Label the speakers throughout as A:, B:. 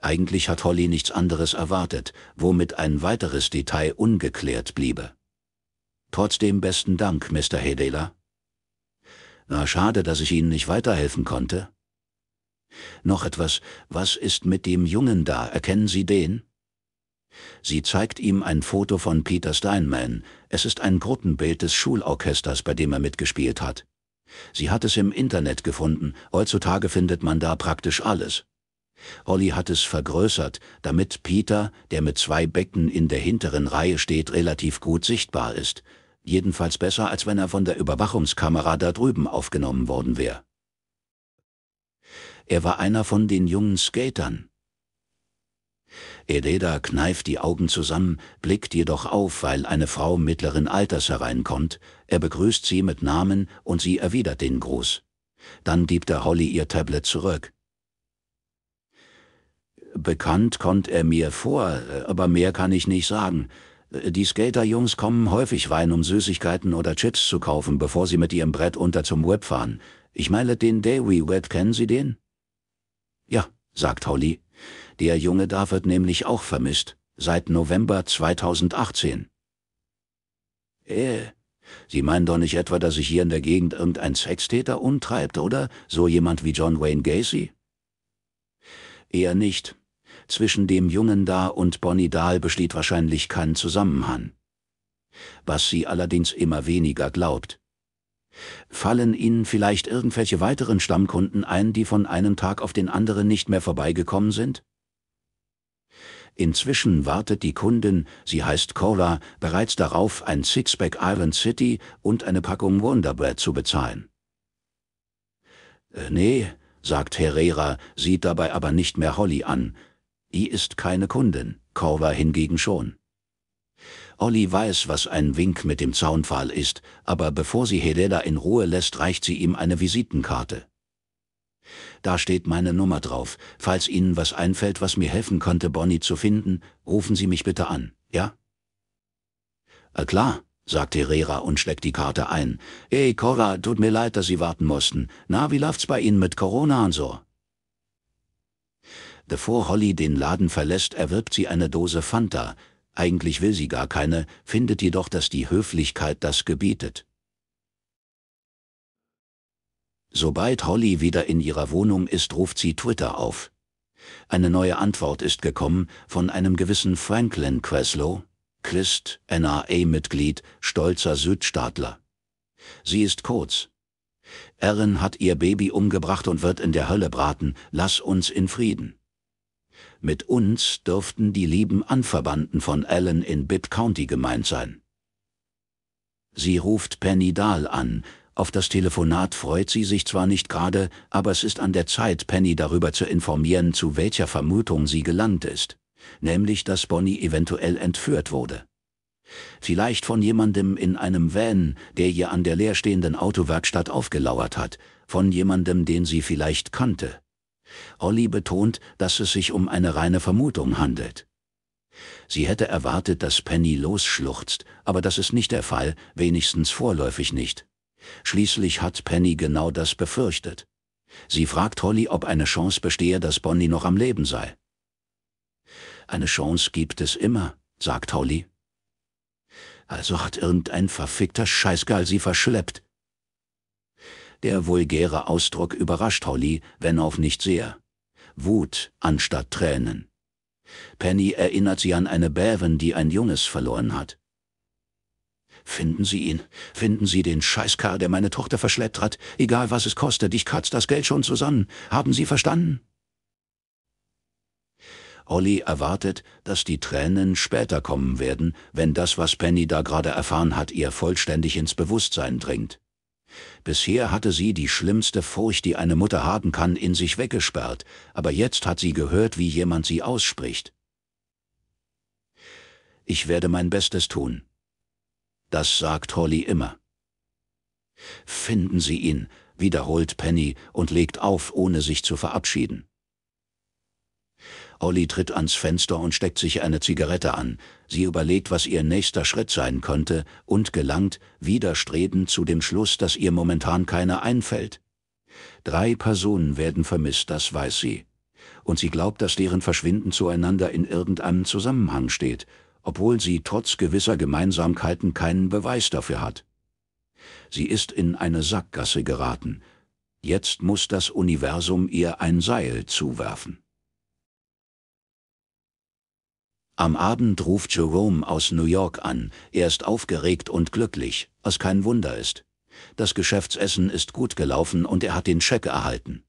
A: Eigentlich hat Holly nichts anderes erwartet, womit ein weiteres Detail ungeklärt bliebe. Trotzdem besten Dank, Mr. Hedeler. Na, schade, dass ich Ihnen nicht weiterhelfen konnte. Noch etwas, was ist mit dem Jungen da, erkennen Sie den? Sie zeigt ihm ein Foto von Peter Steinman, es ist ein Gruppenbild des Schulorchesters, bei dem er mitgespielt hat. Sie hat es im Internet gefunden, heutzutage findet man da praktisch alles. Holly hat es vergrößert, damit Peter, der mit zwei Becken in der hinteren Reihe steht, relativ gut sichtbar ist. Jedenfalls besser, als wenn er von der Überwachungskamera da drüben aufgenommen worden wäre. Er war einer von den jungen Skatern. Ededa kneift die Augen zusammen, blickt jedoch auf, weil eine Frau mittleren Alters hereinkommt. Er begrüßt sie mit Namen und sie erwidert den Gruß. Dann gibt er Holly ihr Tablet zurück. Bekannt kommt er mir vor, aber mehr kann ich nicht sagen. Die Skater-Jungs kommen häufig rein, um Süßigkeiten oder Chips zu kaufen, bevor sie mit ihrem Brett unter zum Web fahren. Ich meine den Dewey Web, kennen Sie den? Ja, sagt Holly. Der junge da wird nämlich auch vermisst, seit November 2018. Äh, Sie meinen doch nicht etwa, dass sich hier in der Gegend irgendein Sextäter umtreibt, oder? So jemand wie John Wayne Gacy? Eher nicht. Zwischen dem jungen Da und Bonnie Dahl besteht wahrscheinlich kein Zusammenhang. Was sie allerdings immer weniger glaubt. Fallen Ihnen vielleicht irgendwelche weiteren Stammkunden ein, die von einem Tag auf den anderen nicht mehr vorbeigekommen sind? Inzwischen wartet die Kundin, sie heißt Cola, bereits darauf, ein Sixpack Island City und eine Packung Wonderbread zu bezahlen. Äh, nee, sagt Herrera, sieht dabei aber nicht mehr Holly an, I ist keine Kundin, Corver hingegen schon. Olli weiß, was ein Wink mit dem Zaunpfahl ist, aber bevor sie Helena in Ruhe lässt, reicht sie ihm eine Visitenkarte. Da steht meine Nummer drauf. Falls Ihnen was einfällt, was mir helfen konnte, Bonnie zu finden, rufen Sie mich bitte an, ja? Äh, klar, sagt Herrera und schlägt die Karte ein. Ey, Cora, tut mir leid, dass Sie warten mussten. Na, wie läuft's bei Ihnen mit Corona und so? Bevor Holly den Laden verlässt, erwirbt sie eine Dose Fanta. Eigentlich will sie gar keine, findet jedoch, dass die Höflichkeit das gebietet. Sobald Holly wieder in ihrer Wohnung ist, ruft sie Twitter auf. Eine neue Antwort ist gekommen von einem gewissen Franklin Creslow, Christ, NRA-Mitglied, stolzer Südstaatler. Sie ist kurz. Erin hat ihr Baby umgebracht und wird in der Hölle braten, lass uns in Frieden. Mit uns dürften die lieben Anverwandten von Allen in Bibb County gemeint sein. Sie ruft Penny Dahl an. Auf das Telefonat freut sie sich zwar nicht gerade, aber es ist an der Zeit, Penny darüber zu informieren, zu welcher Vermutung sie gelangt ist, nämlich dass Bonnie eventuell entführt wurde. Vielleicht von jemandem in einem Van, der ihr an der leerstehenden Autowerkstatt aufgelauert hat, von jemandem, den sie vielleicht kannte. Holly betont, dass es sich um eine reine Vermutung handelt. Sie hätte erwartet, dass Penny losschluchzt, aber das ist nicht der Fall, wenigstens vorläufig nicht. Schließlich hat Penny genau das befürchtet. Sie fragt Holly, ob eine Chance bestehe, dass Bonnie noch am Leben sei. Eine Chance gibt es immer, sagt Holly. Also hat irgendein verfickter Scheißgeil sie verschleppt, der vulgäre Ausdruck überrascht Holly, wenn auch nicht sehr. Wut anstatt Tränen. Penny erinnert sie an eine Bäven, die ein Junges verloren hat. Finden Sie ihn. Finden Sie den Scheißkerl, der meine Tochter verschleppt hat. Egal was es kostet, ich katz das Geld schon zusammen. Haben Sie verstanden? Olli erwartet, dass die Tränen später kommen werden, wenn das, was Penny da gerade erfahren hat, ihr vollständig ins Bewusstsein dringt. Bisher hatte sie die schlimmste Furcht, die eine Mutter haben kann, in sich weggesperrt, aber jetzt hat sie gehört, wie jemand sie ausspricht. Ich werde mein Bestes tun. Das sagt Holly immer. Finden Sie ihn, wiederholt Penny und legt auf, ohne sich zu verabschieden. Olli tritt ans Fenster und steckt sich eine Zigarette an. Sie überlegt, was ihr nächster Schritt sein könnte und gelangt, widerstrebend, zu dem Schluss, dass ihr momentan keiner einfällt. Drei Personen werden vermisst, das weiß sie. Und sie glaubt, dass deren Verschwinden zueinander in irgendeinem Zusammenhang steht, obwohl sie trotz gewisser Gemeinsamkeiten keinen Beweis dafür hat. Sie ist in eine Sackgasse geraten. Jetzt muss das Universum ihr ein Seil zuwerfen. Am Abend ruft Jerome aus New York an, er ist aufgeregt und glücklich, was kein Wunder ist. Das Geschäftsessen ist gut gelaufen und er hat den Scheck erhalten.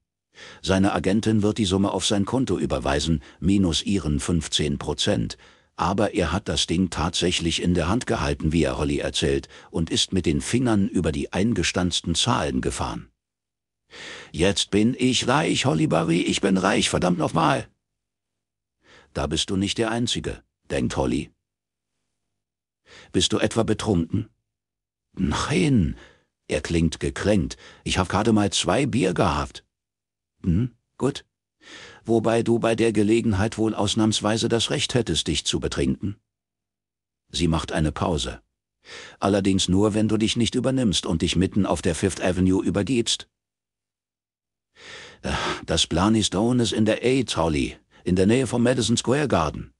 A: Seine Agentin wird die Summe auf sein Konto überweisen, minus ihren 15 Prozent, aber er hat das Ding tatsächlich in der Hand gehalten, wie er Holly erzählt, und ist mit den Fingern über die eingestanzten Zahlen gefahren. Jetzt bin ich reich, Holly Barry, ich bin reich, verdammt nochmal! Da bist du nicht der Einzige, denkt Holly. Bist du etwa betrunken? Nein, er klingt gekränkt. Ich hab gerade mal zwei Bier gehabt. Hm, gut. Wobei du bei der Gelegenheit wohl ausnahmsweise das Recht hättest, dich zu betrinken. Sie macht eine Pause. Allerdings nur, wenn du dich nicht übernimmst und dich mitten auf der Fifth Avenue übergibst. Äh, das Stone ist in der Aids, Holly, in der Nähe vom Madison Square Garden.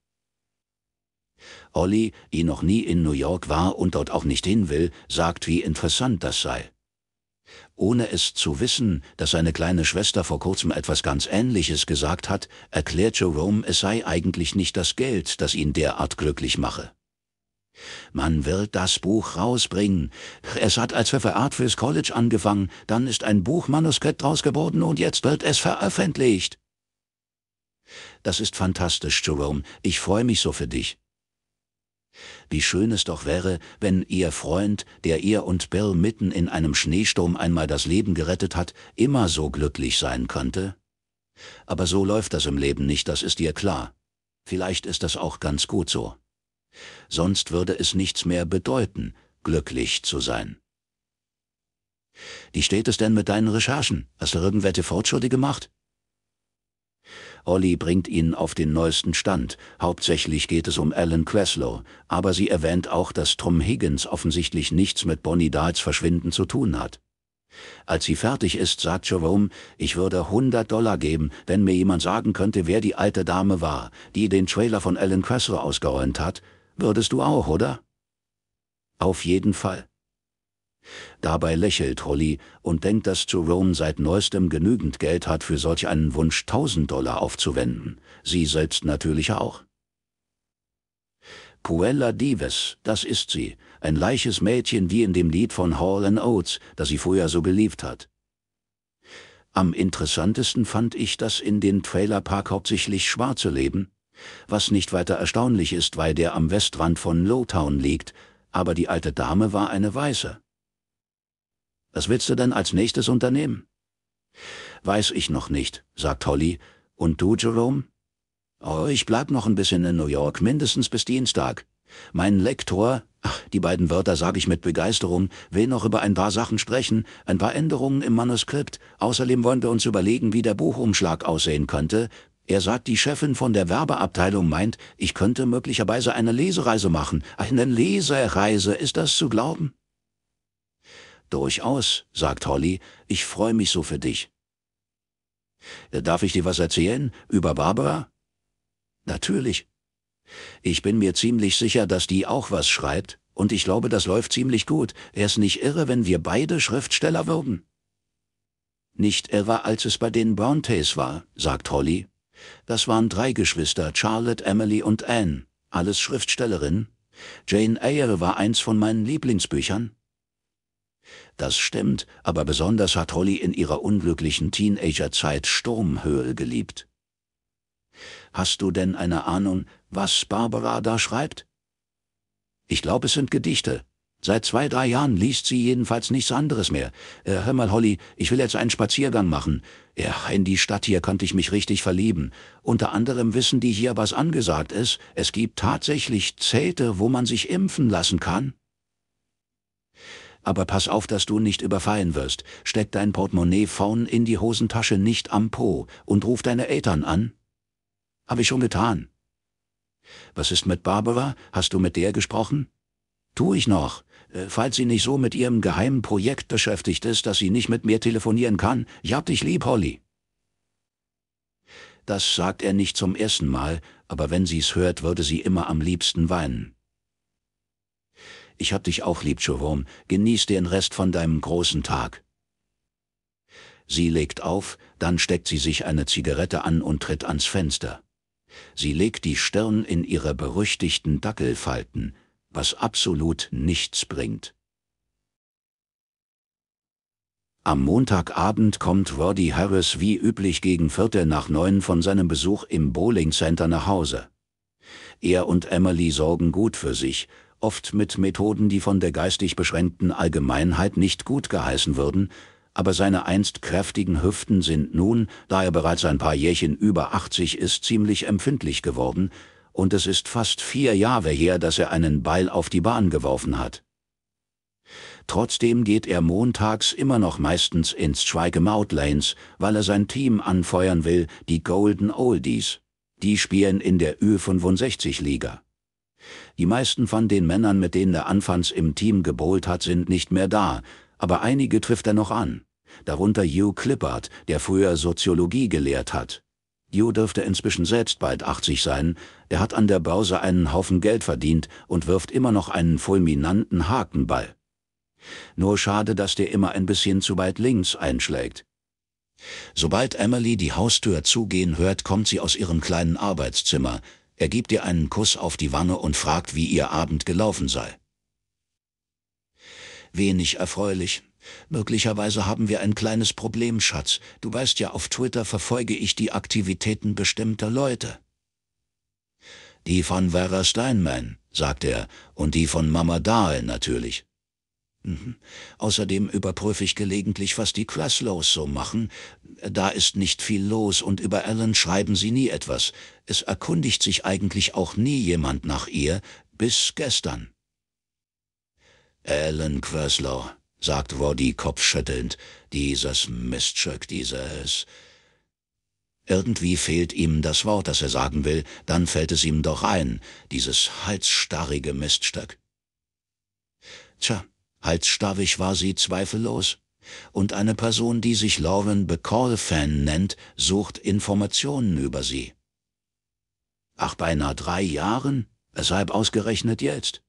A: Olli, die noch nie in New York war und dort auch nicht hin will, sagt, wie interessant das sei. Ohne es zu wissen, dass seine kleine Schwester vor kurzem etwas ganz Ähnliches gesagt hat, erklärt Jerome, es sei eigentlich nicht das Geld, das ihn derart glücklich mache. Man wird das Buch rausbringen. Es hat als Referat fürs College angefangen, dann ist ein Buchmanuskript draus geworden und jetzt wird es veröffentlicht. Das ist fantastisch, Jerome. Ich freue mich so für dich. Wie schön es doch wäre, wenn ihr Freund, der ihr und Bill mitten in einem Schneesturm einmal das Leben gerettet hat, immer so glücklich sein könnte. Aber so läuft das im Leben nicht, das ist ihr klar. Vielleicht ist das auch ganz gut so. Sonst würde es nichts mehr bedeuten, glücklich zu sein. Wie steht es denn mit deinen Recherchen? Hast du irgendwelche Fortschritte gemacht? Olli bringt ihn auf den neuesten Stand. Hauptsächlich geht es um Alan Queslow, aber sie erwähnt auch, dass Tom Higgins offensichtlich nichts mit Bonnie Dahls Verschwinden zu tun hat. Als sie fertig ist, sagt Jerome, ich würde 100 Dollar geben, wenn mir jemand sagen könnte, wer die alte Dame war, die den Trailer von Alan Queslow ausgeräumt hat. Würdest du auch, oder? Auf jeden Fall. Dabei lächelt Holly und denkt, dass Jerome seit neuestem genügend Geld hat, für solch einen Wunsch 1000 Dollar aufzuwenden. Sie selbst natürlich auch. Puella Dives, das ist sie, ein leiches Mädchen wie in dem Lied von Hall Oates, das sie früher so geliebt hat. Am interessantesten fand ich, dass in den Trailerpark hauptsächlich Schwarze leben, was nicht weiter erstaunlich ist, weil der am Westrand von Lowtown liegt, aber die alte Dame war eine Weiße. Was willst du denn als nächstes unternehmen? Weiß ich noch nicht, sagt Holly. Und du, Jerome? Oh, ich bleib noch ein bisschen in New York, mindestens bis Dienstag. Mein Lektor, ach, die beiden Wörter sage ich mit Begeisterung, will noch über ein paar Sachen sprechen, ein paar Änderungen im Manuskript. Außerdem wollen wir uns überlegen, wie der Buchumschlag aussehen könnte. Er sagt, die Chefin von der Werbeabteilung meint, ich könnte möglicherweise eine Lesereise machen. Eine Lesereise, ist das zu glauben? Durchaus, sagt Holly, ich freue mich so für dich. Äh, darf ich dir was erzählen über Barbara? Natürlich. Ich bin mir ziemlich sicher, dass die auch was schreibt, und ich glaube, das läuft ziemlich gut. Er ist nicht irre, wenn wir beide Schriftsteller würden. Nicht irre, als es bei den Brontes war, sagt Holly. Das waren drei Geschwister, Charlotte, Emily und Anne, alles Schriftstellerin. Jane Eyre war eins von meinen Lieblingsbüchern, das stimmt, aber besonders hat Holly in ihrer unglücklichen Teenagerzeit Sturmhöhl geliebt. Hast du denn eine Ahnung, was Barbara da schreibt? Ich glaube, es sind Gedichte. Seit zwei, drei Jahren liest sie jedenfalls nichts anderes mehr. Äh, hör mal, Holly, ich will jetzt einen Spaziergang machen. Ja, in die Stadt hier könnte ich mich richtig verlieben. Unter anderem wissen die hier, was angesagt ist. Es gibt tatsächlich Zelte, wo man sich impfen lassen kann aber pass auf, dass du nicht überfallen wirst, steck dein Portemonnaie vorn in die Hosentasche nicht am Po und ruf deine Eltern an. Hab ich schon getan. Was ist mit Barbara? Hast du mit der gesprochen? Tu ich noch, äh, falls sie nicht so mit ihrem geheimen Projekt beschäftigt ist, dass sie nicht mit mir telefonieren kann. Ich hab dich lieb, Holly. Das sagt er nicht zum ersten Mal, aber wenn sie's hört, würde sie immer am liebsten weinen. Ich hab dich auch lieb, Jerome. Genieß den Rest von deinem großen Tag. Sie legt auf, dann steckt sie sich eine Zigarette an und tritt ans Fenster. Sie legt die Stirn in ihre berüchtigten Dackelfalten, was absolut nichts bringt. Am Montagabend kommt Roddy Harris wie üblich gegen Viertel nach neun von seinem Besuch im Bowling Center nach Hause. Er und Emily sorgen gut für sich, oft mit Methoden, die von der geistig beschränkten Allgemeinheit nicht gut geheißen würden, aber seine einst kräftigen Hüften sind nun, da er bereits ein paar Jährchen über 80 ist, ziemlich empfindlich geworden, und es ist fast vier Jahre her, dass er einen Beil auf die Bahn geworfen hat. Trotzdem geht er montags immer noch meistens ins Schweigemout Lanes, weil er sein Team anfeuern will, die Golden Oldies. Die spielen in der Ö65-Liga. Die meisten von den Männern, mit denen er anfangs im Team gebohlt hat, sind nicht mehr da, aber einige trifft er noch an. Darunter Hugh Clippard, der früher Soziologie gelehrt hat. Hugh dürfte inzwischen selbst bald 80 sein, der hat an der Börse einen Haufen Geld verdient und wirft immer noch einen fulminanten Hakenball. Nur schade, dass der immer ein bisschen zu weit links einschlägt. Sobald Emily die Haustür zugehen hört, kommt sie aus ihrem kleinen Arbeitszimmer, er gibt ihr einen Kuss auf die Wange und fragt, wie ihr Abend gelaufen sei. Wenig erfreulich. Möglicherweise haben wir ein kleines Problem, Schatz. Du weißt ja, auf Twitter verfolge ich die Aktivitäten bestimmter Leute. Die von Vera Steinman, sagt er, und die von Mama Dahl natürlich. Mhm. Außerdem überprüfe ich gelegentlich, was die Craslows so machen. Da ist nicht viel los und über Ellen schreiben sie nie etwas. Es erkundigt sich eigentlich auch nie jemand nach ihr, bis gestern. Ellen Craslow, sagt Roddy kopfschüttelnd, dieses Miststück, dieses... Irgendwie fehlt ihm das Wort, das er sagen will, dann fällt es ihm doch ein, dieses halsstarrige Miststück. Tja, Halsstarrig war sie zweifellos. Und eine Person, die sich Lauren Bacall-Fan nennt, sucht Informationen über sie. Ach, beinahe drei Jahren? Weshalb ausgerechnet jetzt?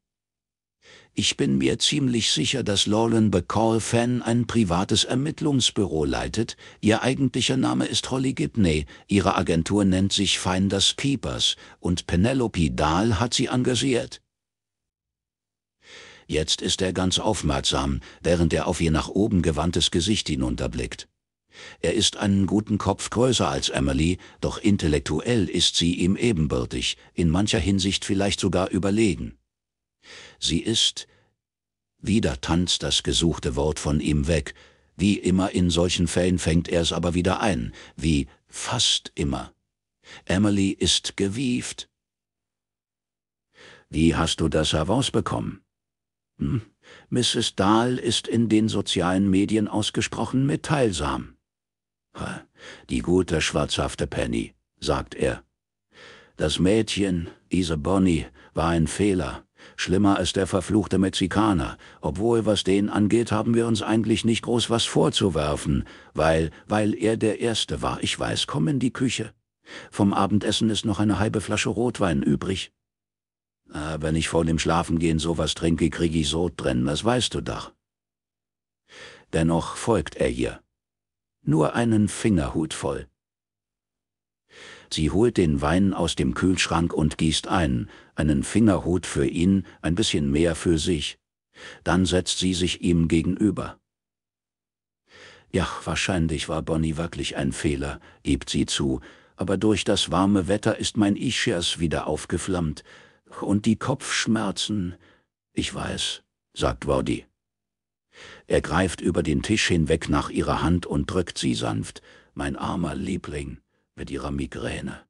A: Ich bin mir ziemlich sicher, dass Lauren Bacall-Fan ein privates Ermittlungsbüro leitet. Ihr eigentlicher Name ist Holly Gibney, ihre Agentur nennt sich Finders Keepers und Penelope Dahl hat sie engagiert. Jetzt ist er ganz aufmerksam, während er auf ihr nach oben gewandtes Gesicht hinunterblickt. Er ist einen guten Kopf größer als Emily, doch intellektuell ist sie ihm ebenbürtig, in mancher Hinsicht vielleicht sogar überlegen. Sie ist... Wieder tanzt das gesuchte Wort von ihm weg. Wie immer in solchen Fällen fängt er es aber wieder ein, wie fast immer. Emily ist gewieft. Wie hast du das herausbekommen? Fakten. Mrs. Dahl ist in den sozialen Medien ausgesprochen mitteilsam. Die gute schwarzhafte Penny, sagt er. Das Mädchen, diese Bonnie, war ein Fehler, schlimmer als der verfluchte Mexikaner. Obwohl, was den angeht, haben wir uns eigentlich nicht groß was vorzuwerfen, weil, weil er der Erste war. Ich weiß, komm in die Küche. Vom Abendessen ist noch eine halbe Flasche Rotwein übrig. Wenn ich vor dem Schlafengehen sowas trinke, krieg ich Sod drin, das weißt du doch. Dennoch folgt er ihr. Nur einen Fingerhut voll. Sie holt den Wein aus dem Kühlschrank und gießt ein, einen Fingerhut für ihn, ein bisschen mehr für sich. Dann setzt sie sich ihm gegenüber. Ja, wahrscheinlich war Bonnie wirklich ein Fehler, gibt sie zu, aber durch das warme Wetter ist mein Ischias wieder aufgeflammt, und die Kopfschmerzen. Ich weiß, sagt Wadi. Er greift über den Tisch hinweg nach ihrer Hand und drückt sie sanft, mein armer Liebling, mit ihrer Migräne.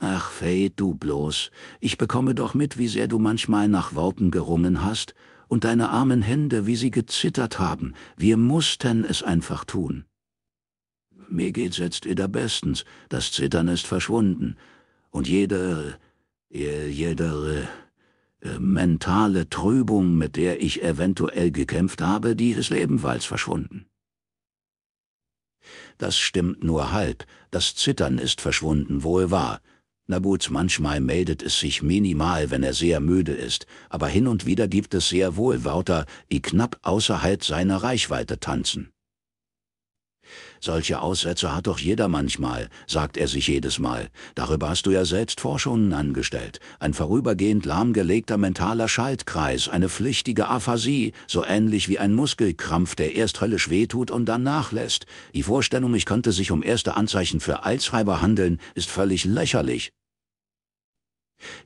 A: Ach, Faye, du bloß, ich bekomme doch mit, wie sehr du manchmal nach Worten gerungen hast und deine armen Hände, wie sie gezittert haben. Wir mussten es einfach tun. Mir geht's jetzt wieder bestens, das Zittern ist verschwunden und jede äh, Jede äh, äh, mentale Trübung, mit der ich eventuell gekämpft habe, die ist ebenfalls verschwunden. Das stimmt nur halb, das Zittern ist verschwunden, wohl wahr. Na gut, manchmal meldet es sich minimal, wenn er sehr müde ist, aber hin und wieder gibt es sehr wohl Wörter, die knapp außerhalb seiner Reichweite tanzen. Solche Aussätze hat doch jeder manchmal, sagt er sich jedes Mal. Darüber hast du ja selbst Forschungen angestellt. Ein vorübergehend lahmgelegter mentaler Schaltkreis, eine pflichtige Aphasie, so ähnlich wie ein Muskelkrampf, der erst höllisch wehtut und dann nachlässt. Die Vorstellung, ich könnte sich um erste Anzeichen für Alzheimer handeln, ist völlig lächerlich.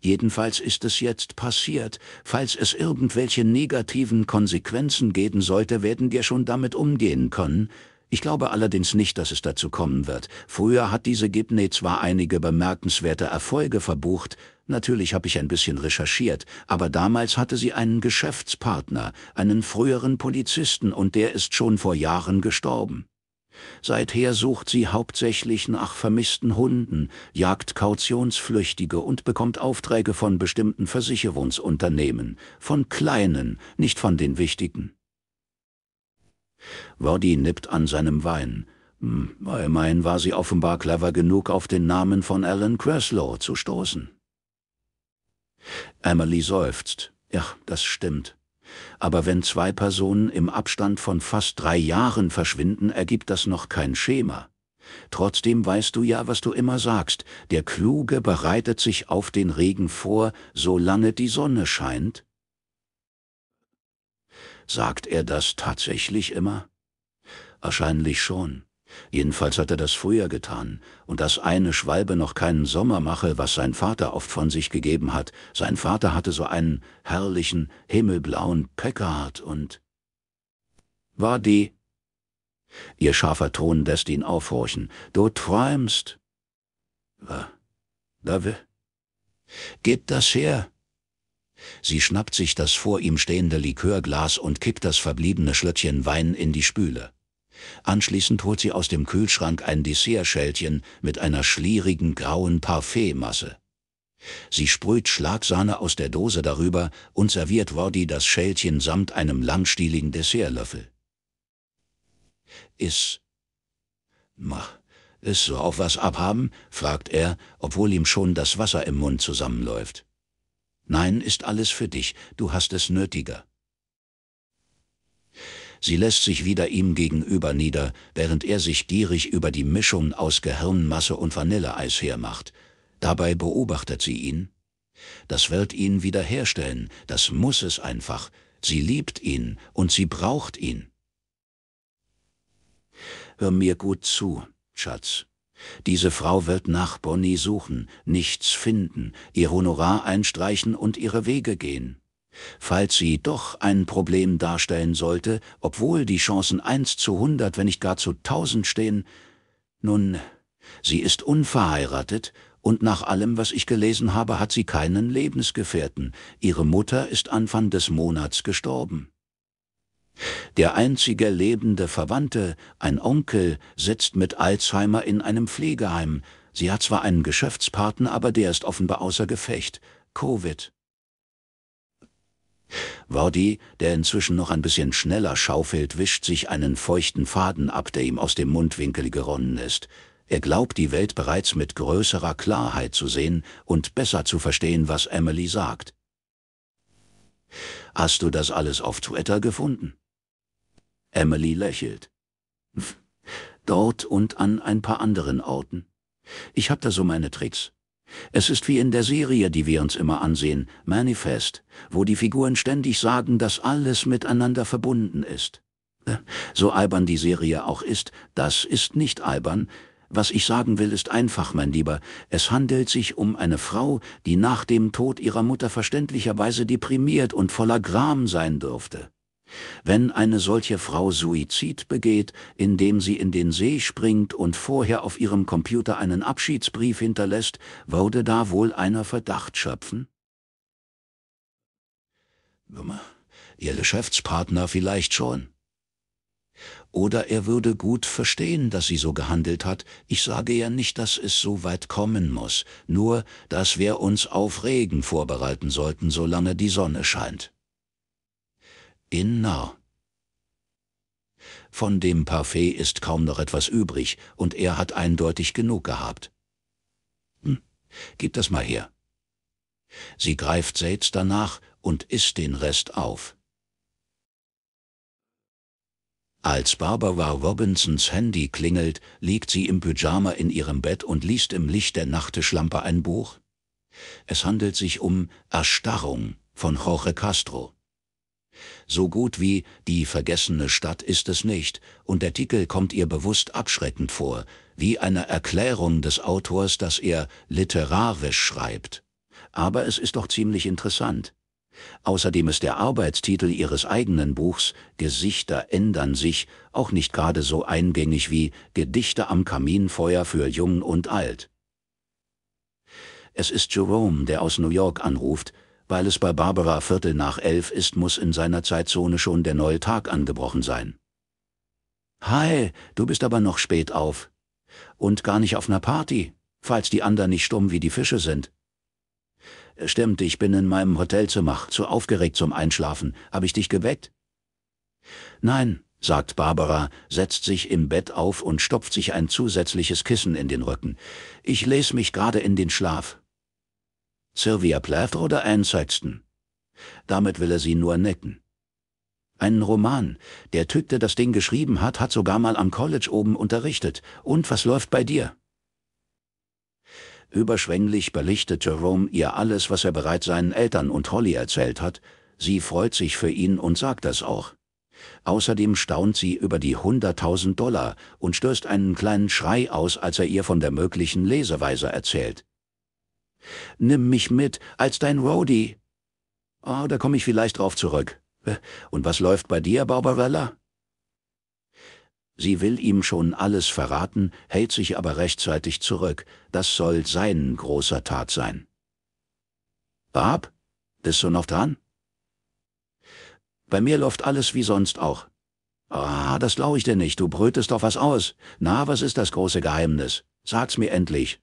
A: Jedenfalls ist es jetzt passiert. Falls es irgendwelche negativen Konsequenzen geben sollte, werden wir schon damit umgehen können. Ich glaube allerdings nicht, dass es dazu kommen wird. Früher hat diese Gibney zwar einige bemerkenswerte Erfolge verbucht, natürlich habe ich ein bisschen recherchiert, aber damals hatte sie einen Geschäftspartner, einen früheren Polizisten, und der ist schon vor Jahren gestorben. Seither sucht sie hauptsächlich nach vermissten Hunden, jagt Kautionsflüchtige und bekommt Aufträge von bestimmten Versicherungsunternehmen, von kleinen, nicht von den wichtigen. Wardy nippt an seinem Wein. Hm, immerhin war sie offenbar clever genug, auf den Namen von Alan Creslow zu stoßen. Emily seufzt. Ja, das stimmt. Aber wenn zwei Personen im Abstand von fast drei Jahren verschwinden, ergibt das noch kein Schema. Trotzdem weißt du ja, was du immer sagst, der Kluge bereitet sich auf den Regen vor, solange die Sonne scheint, Sagt er das tatsächlich immer? Wahrscheinlich schon. Jedenfalls hat er das früher getan, und dass eine Schwalbe noch keinen Sommer mache, was sein Vater oft von sich gegeben hat. Sein Vater hatte so einen herrlichen, himmelblauen Pöckerhart und... War die... Ihr scharfer Ton lässt ihn aufhorchen. Du träumst. Da will... Gib das her, Sie schnappt sich das vor ihm stehende Likörglas und kippt das verbliebene Schlöttchen Wein in die Spüle. Anschließend holt sie aus dem Kühlschrank ein Dessertschälchen mit einer schlierigen grauen Parfummasse. Sie sprüht Schlagsahne aus der Dose darüber und serviert Woddy das Schältchen samt einem langstieligen Dessertlöffel. Is. Mach. Ist so auf was abhaben? fragt er, obwohl ihm schon das Wasser im Mund zusammenläuft. Nein ist alles für dich, du hast es nötiger. Sie lässt sich wieder ihm gegenüber nieder, während er sich gierig über die Mischung aus Gehirnmasse und Vanilleeis hermacht. Dabei beobachtet sie ihn. Das wird ihn wiederherstellen, das muss es einfach. Sie liebt ihn und sie braucht ihn. Hör mir gut zu, Schatz. Diese Frau wird nach Bonnie suchen, nichts finden, ihr Honorar einstreichen und ihre Wege gehen. Falls sie doch ein Problem darstellen sollte, obwohl die Chancen eins zu hundert, wenn nicht gar zu tausend stehen, nun, sie ist unverheiratet und nach allem, was ich gelesen habe, hat sie keinen Lebensgefährten. Ihre Mutter ist Anfang des Monats gestorben. Der einzige lebende Verwandte, ein Onkel, sitzt mit Alzheimer in einem Pflegeheim. Sie hat zwar einen Geschäftspartner, aber der ist offenbar außer Gefecht. Covid. Wardy, der inzwischen noch ein bisschen schneller schaufelt, wischt sich einen feuchten Faden ab, der ihm aus dem Mundwinkel geronnen ist. Er glaubt, die Welt bereits mit größerer Klarheit zu sehen und besser zu verstehen, was Emily sagt. Hast du das alles auf Twitter gefunden? Emily lächelt. Dort und an ein paar anderen Orten. Ich hab da so meine Tricks. Es ist wie in der Serie, die wir uns immer ansehen, Manifest, wo die Figuren ständig sagen, dass alles miteinander verbunden ist. So albern die Serie auch ist, das ist nicht albern. Was ich sagen will, ist einfach, mein Lieber. Es handelt sich um eine Frau, die nach dem Tod ihrer Mutter verständlicherweise deprimiert und voller Gram sein dürfte. Wenn eine solche Frau Suizid begeht, indem sie in den See springt und vorher auf ihrem Computer einen Abschiedsbrief hinterlässt, würde da wohl einer Verdacht schöpfen? Ihr Geschäftspartner vielleicht schon. Oder er würde gut verstehen, dass sie so gehandelt hat. Ich sage ja nicht, dass es so weit kommen muss, nur dass wir uns auf Regen vorbereiten sollten, solange die Sonne scheint in Narr. Von dem Parfait ist kaum noch etwas übrig, und er hat eindeutig genug gehabt. Hm, gib das mal her. Sie greift selbst danach und isst den Rest auf. Als Barbara Robinsons Handy klingelt, liegt sie im Pyjama in ihrem Bett und liest im Licht der Nachttischlampe ein Buch. Es handelt sich um Erstarrung von Jorge Castro. So gut wie Die vergessene Stadt ist es nicht und der Titel kommt ihr bewusst abschreckend vor, wie eine Erklärung des Autors, dass er literarisch schreibt. Aber es ist doch ziemlich interessant. Außerdem ist der Arbeitstitel ihres eigenen Buchs Gesichter ändern sich auch nicht gerade so eingängig wie Gedichte am Kaminfeuer für Jung und Alt. Es ist Jerome, der aus New York anruft, weil es bei Barbara Viertel nach elf ist, muss in seiner Zeitzone schon der neue Tag angebrochen sein. Hi, du bist aber noch spät auf. Und gar nicht auf ner Party, falls die anderen nicht stumm wie die Fische sind. Stimmt, ich bin in meinem Hotelzimmer, zu aufgeregt zum Einschlafen. Hab ich dich geweckt? Nein, sagt Barbara, setzt sich im Bett auf und stopft sich ein zusätzliches Kissen in den Rücken. Ich lese mich gerade in den Schlaf. Sylvia Plath oder Anne Sexton. Damit will er sie nur necken. Einen Roman, der Typ, der das Ding geschrieben hat, hat sogar mal am College oben unterrichtet. Und was läuft bei dir? Überschwänglich belichtet Jerome ihr alles, was er bereits seinen Eltern und Holly erzählt hat. Sie freut sich für ihn und sagt das auch. Außerdem staunt sie über die 100.000 Dollar und stößt einen kleinen Schrei aus, als er ihr von der möglichen Leseweise erzählt. Nimm mich mit als dein Roadie. Oh, da komme ich vielleicht drauf zurück. Und was läuft bei dir, Barbarella? Sie will ihm schon alles verraten, hält sich aber rechtzeitig zurück. Das soll sein großer Tat sein. Bab, bist du noch dran? Bei mir läuft alles wie sonst auch. Ah, das glaube ich dir nicht, du brötest doch was aus. Na, was ist das große Geheimnis? Sag's mir endlich.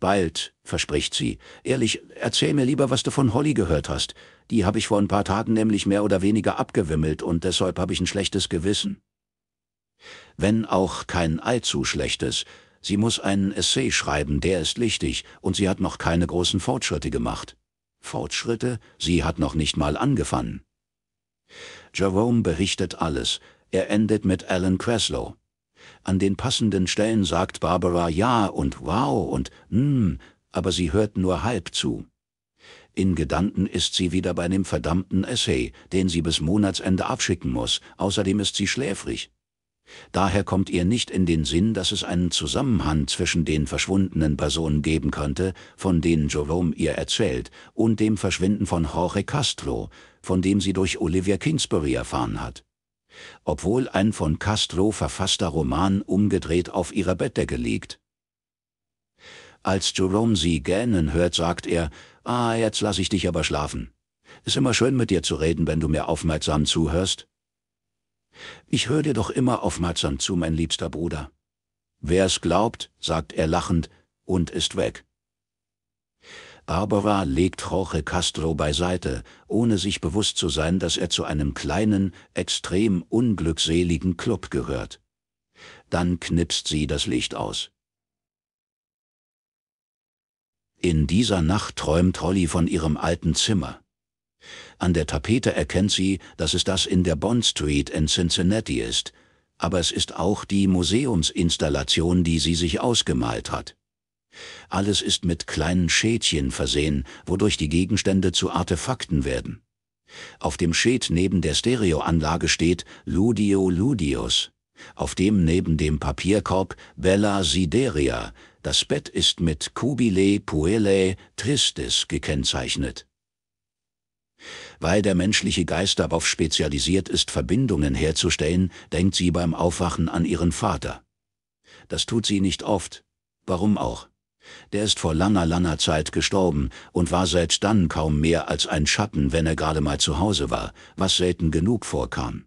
A: Bald, verspricht sie. Ehrlich, erzähl mir lieber, was du von Holly gehört hast. Die habe ich vor ein paar Tagen nämlich mehr oder weniger abgewimmelt und deshalb habe ich ein schlechtes Gewissen. Wenn auch kein allzu schlechtes. Sie muss einen Essay schreiben, der ist lichtig, und sie hat noch keine großen Fortschritte gemacht. Fortschritte? Sie hat noch nicht mal angefangen. Jerome berichtet alles. Er endet mit Alan Creslow. An den passenden Stellen sagt Barbara Ja und Wow und Hm, aber sie hört nur halb zu. In Gedanken ist sie wieder bei dem verdammten Essay, den sie bis Monatsende abschicken muss, außerdem ist sie schläfrig. Daher kommt ihr nicht in den Sinn, dass es einen Zusammenhang zwischen den verschwundenen Personen geben könnte, von denen Jerome ihr erzählt, und dem Verschwinden von Jorge Castro, von dem sie durch Olivia Kingsbury erfahren hat obwohl ein von Castro verfasster Roman umgedreht auf ihrer Bettdecke liegt. Als Jerome sie gähnen hört, sagt er, ah, jetzt lass ich dich aber schlafen. Ist immer schön mit dir zu reden, wenn du mir aufmerksam zuhörst. Ich höre dir doch immer aufmerksam zu, mein liebster Bruder. Wer's glaubt, sagt er lachend und ist weg. Barbara legt Jorge Castro beiseite, ohne sich bewusst zu sein, dass er zu einem kleinen, extrem unglückseligen Club gehört. Dann knipst sie das Licht aus. In dieser Nacht träumt Holly von ihrem alten Zimmer. An der Tapete erkennt sie, dass es das in der Bond Street in Cincinnati ist, aber es ist auch die Museumsinstallation, die sie sich ausgemalt hat. Alles ist mit kleinen Schädchen versehen, wodurch die Gegenstände zu Artefakten werden. Auf dem Schät neben der Stereoanlage steht Ludio Ludius, auf dem neben dem Papierkorb Bella Sideria, das Bett ist mit Cubile Puelle Tristis gekennzeichnet. Weil der menschliche Geist darauf spezialisiert ist, Verbindungen herzustellen, denkt sie beim Aufwachen an ihren Vater. Das tut sie nicht oft. Warum auch? Der ist vor langer, langer Zeit gestorben und war seit dann kaum mehr als ein Schatten, wenn er gerade mal zu Hause war, was selten genug vorkam.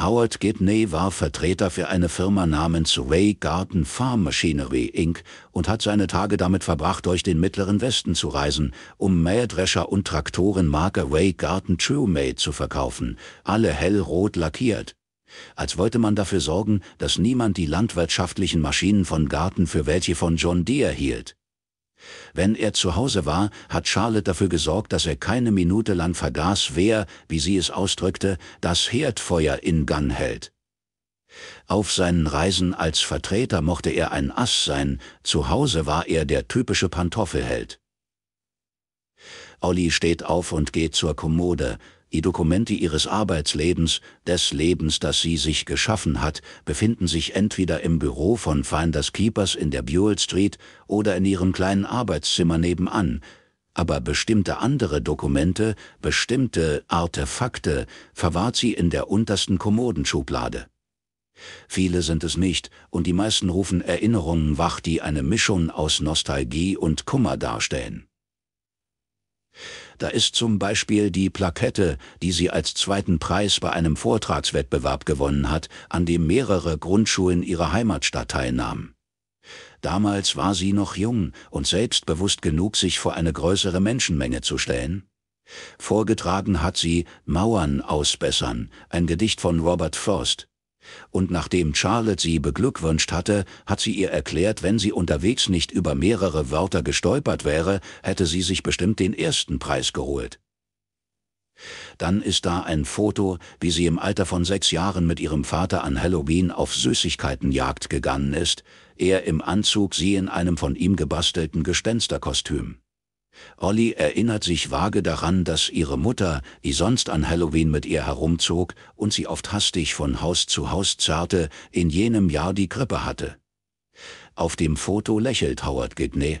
A: Howard Gibney war Vertreter für eine Firma namens Ray Garden Farm Machinery Inc. und hat seine Tage damit verbracht, durch den mittleren Westen zu reisen, um Mähdrescher und Traktoren Marke Ray Garden True Made zu verkaufen, alle hellrot lackiert als wollte man dafür sorgen, dass niemand die landwirtschaftlichen Maschinen von Garten für welche von John Deere hielt. Wenn er zu Hause war, hat Charlotte dafür gesorgt, dass er keine Minute lang vergaß, wer, wie sie es ausdrückte, das Herdfeuer in Gang hält. Auf seinen Reisen als Vertreter mochte er ein Ass sein, zu Hause war er der typische Pantoffelheld. Olli steht auf und geht zur Kommode, die Dokumente ihres Arbeitslebens, des Lebens, das sie sich geschaffen hat, befinden sich entweder im Büro von Finders Keepers in der Buell Street oder in ihrem kleinen Arbeitszimmer nebenan, aber bestimmte andere Dokumente, bestimmte Artefakte verwahrt sie in der untersten Kommodenschublade. Viele sind es nicht, und die meisten rufen Erinnerungen wach, die eine Mischung aus Nostalgie und Kummer darstellen. Da ist zum Beispiel die Plakette, die sie als zweiten Preis bei einem Vortragswettbewerb gewonnen hat, an dem mehrere Grundschulen ihrer Heimatstadt teilnahmen. Damals war sie noch jung und selbstbewusst genug, sich vor eine größere Menschenmenge zu stellen. Vorgetragen hat sie Mauern ausbessern, ein Gedicht von Robert Frost, und nachdem Charlotte sie beglückwünscht hatte, hat sie ihr erklärt, wenn sie unterwegs nicht über mehrere Wörter gestolpert wäre, hätte sie sich bestimmt den ersten Preis geholt. Dann ist da ein Foto, wie sie im Alter von sechs Jahren mit ihrem Vater an Halloween auf Süßigkeitenjagd gegangen ist, er im Anzug, sie in einem von ihm gebastelten Gespensterkostüm. Olli erinnert sich vage daran, dass ihre Mutter, die sonst an Halloween mit ihr herumzog und sie oft hastig von Haus zu Haus zerrte, in jenem Jahr die Grippe hatte. Auf dem Foto lächelt Howard Gidney.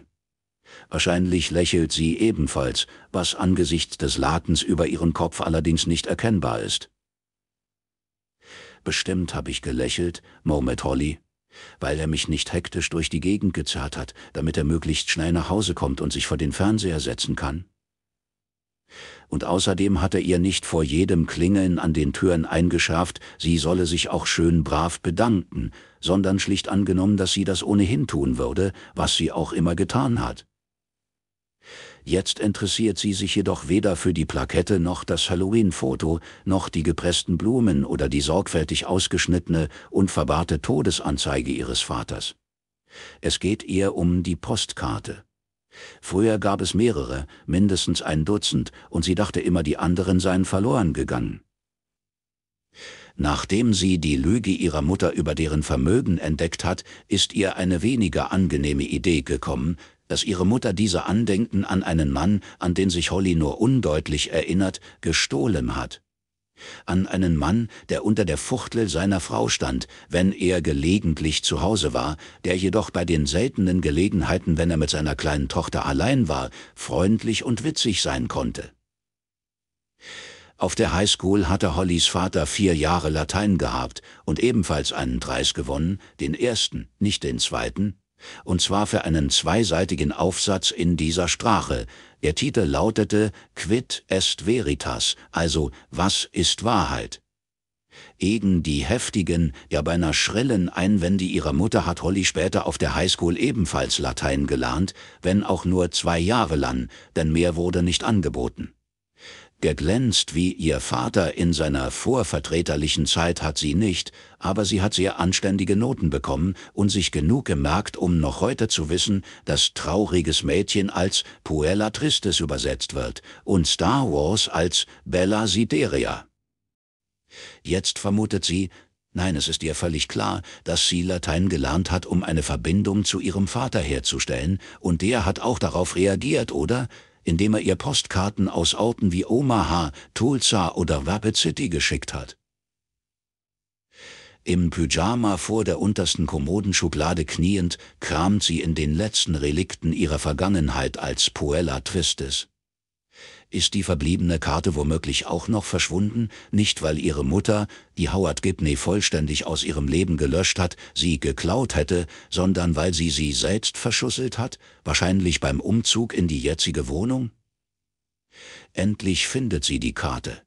A: Wahrscheinlich lächelt sie ebenfalls, was angesichts des Latens über ihren Kopf allerdings nicht erkennbar ist. Bestimmt habe ich gelächelt, murmelt Holly weil er mich nicht hektisch durch die Gegend gezerrt hat, damit er möglichst schnell nach Hause kommt und sich vor den Fernseher setzen kann. Und außerdem hat er ihr nicht vor jedem Klingeln an den Türen eingeschärft, sie solle sich auch schön brav bedanken, sondern schlicht angenommen, dass sie das ohnehin tun würde, was sie auch immer getan hat. Jetzt interessiert sie sich jedoch weder für die Plakette noch das Halloween-Foto, noch die gepressten Blumen oder die sorgfältig ausgeschnittene und verwahrte Todesanzeige ihres Vaters. Es geht ihr um die Postkarte. Früher gab es mehrere, mindestens ein Dutzend, und sie dachte immer, die anderen seien verloren gegangen. Nachdem sie die Lüge ihrer Mutter über deren Vermögen entdeckt hat, ist ihr eine weniger angenehme Idee gekommen, dass ihre Mutter diese Andenken an einen Mann, an den sich Holly nur undeutlich erinnert, gestohlen hat. An einen Mann, der unter der Fuchtel seiner Frau stand, wenn er gelegentlich zu Hause war, der jedoch bei den seltenen Gelegenheiten, wenn er mit seiner kleinen Tochter allein war, freundlich und witzig sein konnte. Auf der Highschool hatte Hollys Vater vier Jahre Latein gehabt und ebenfalls einen Preis gewonnen, den ersten, nicht den zweiten, und zwar für einen zweiseitigen Aufsatz in dieser Sprache. Der Titel lautete Quid est veritas, also Was ist Wahrheit? Gegen die heftigen, ja beinahe schrillen Einwände ihrer Mutter hat Holly später auf der Highschool ebenfalls Latein gelernt, wenn auch nur zwei Jahre lang, denn mehr wurde nicht angeboten. Geglänzt wie ihr Vater in seiner vorvertreterlichen Zeit hat sie nicht, aber sie hat sehr anständige Noten bekommen und sich genug gemerkt, um noch heute zu wissen, dass trauriges Mädchen als Puella Tristes übersetzt wird und Star Wars als Bella Sideria. Jetzt vermutet sie, nein, es ist ihr völlig klar, dass sie Latein gelernt hat, um eine Verbindung zu ihrem Vater herzustellen, und der hat auch darauf reagiert, oder? indem er ihr Postkarten aus Orten wie Omaha, Tulsa oder Rapid City geschickt hat. Im Pyjama vor der untersten Kommodenschublade kniend, kramt sie in den letzten Relikten ihrer Vergangenheit als Puella Twistes ist die verbliebene Karte womöglich auch noch verschwunden, nicht weil ihre Mutter, die Howard Gibney vollständig aus ihrem Leben gelöscht hat, sie geklaut hätte, sondern weil sie sie selbst verschusselt hat, wahrscheinlich beim Umzug in die jetzige Wohnung? Endlich findet sie die Karte.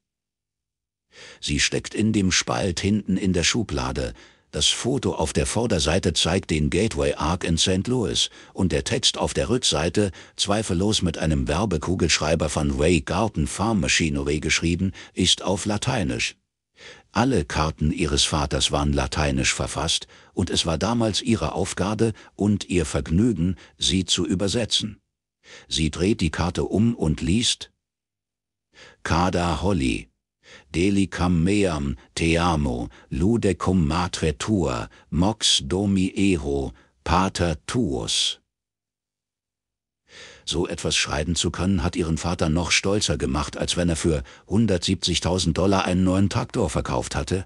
A: Sie steckt in dem Spalt hinten in der Schublade, das Foto auf der Vorderseite zeigt den Gateway Arc in St. Louis und der Text auf der Rückseite, zweifellos mit einem Werbekugelschreiber von Ray Garten Farm Machinery geschrieben, ist auf Lateinisch. Alle Karten ihres Vaters waren lateinisch verfasst, und es war damals ihre Aufgabe und ihr Vergnügen, sie zu übersetzen. Sie dreht die Karte um und liest Kada Holly, delicam meam te amo, ludecum matre tua, mox domi ero, pater tuus. So etwas schreiben zu können, hat ihren Vater noch stolzer gemacht, als wenn er für 170.000 Dollar einen neuen Traktor verkauft hatte.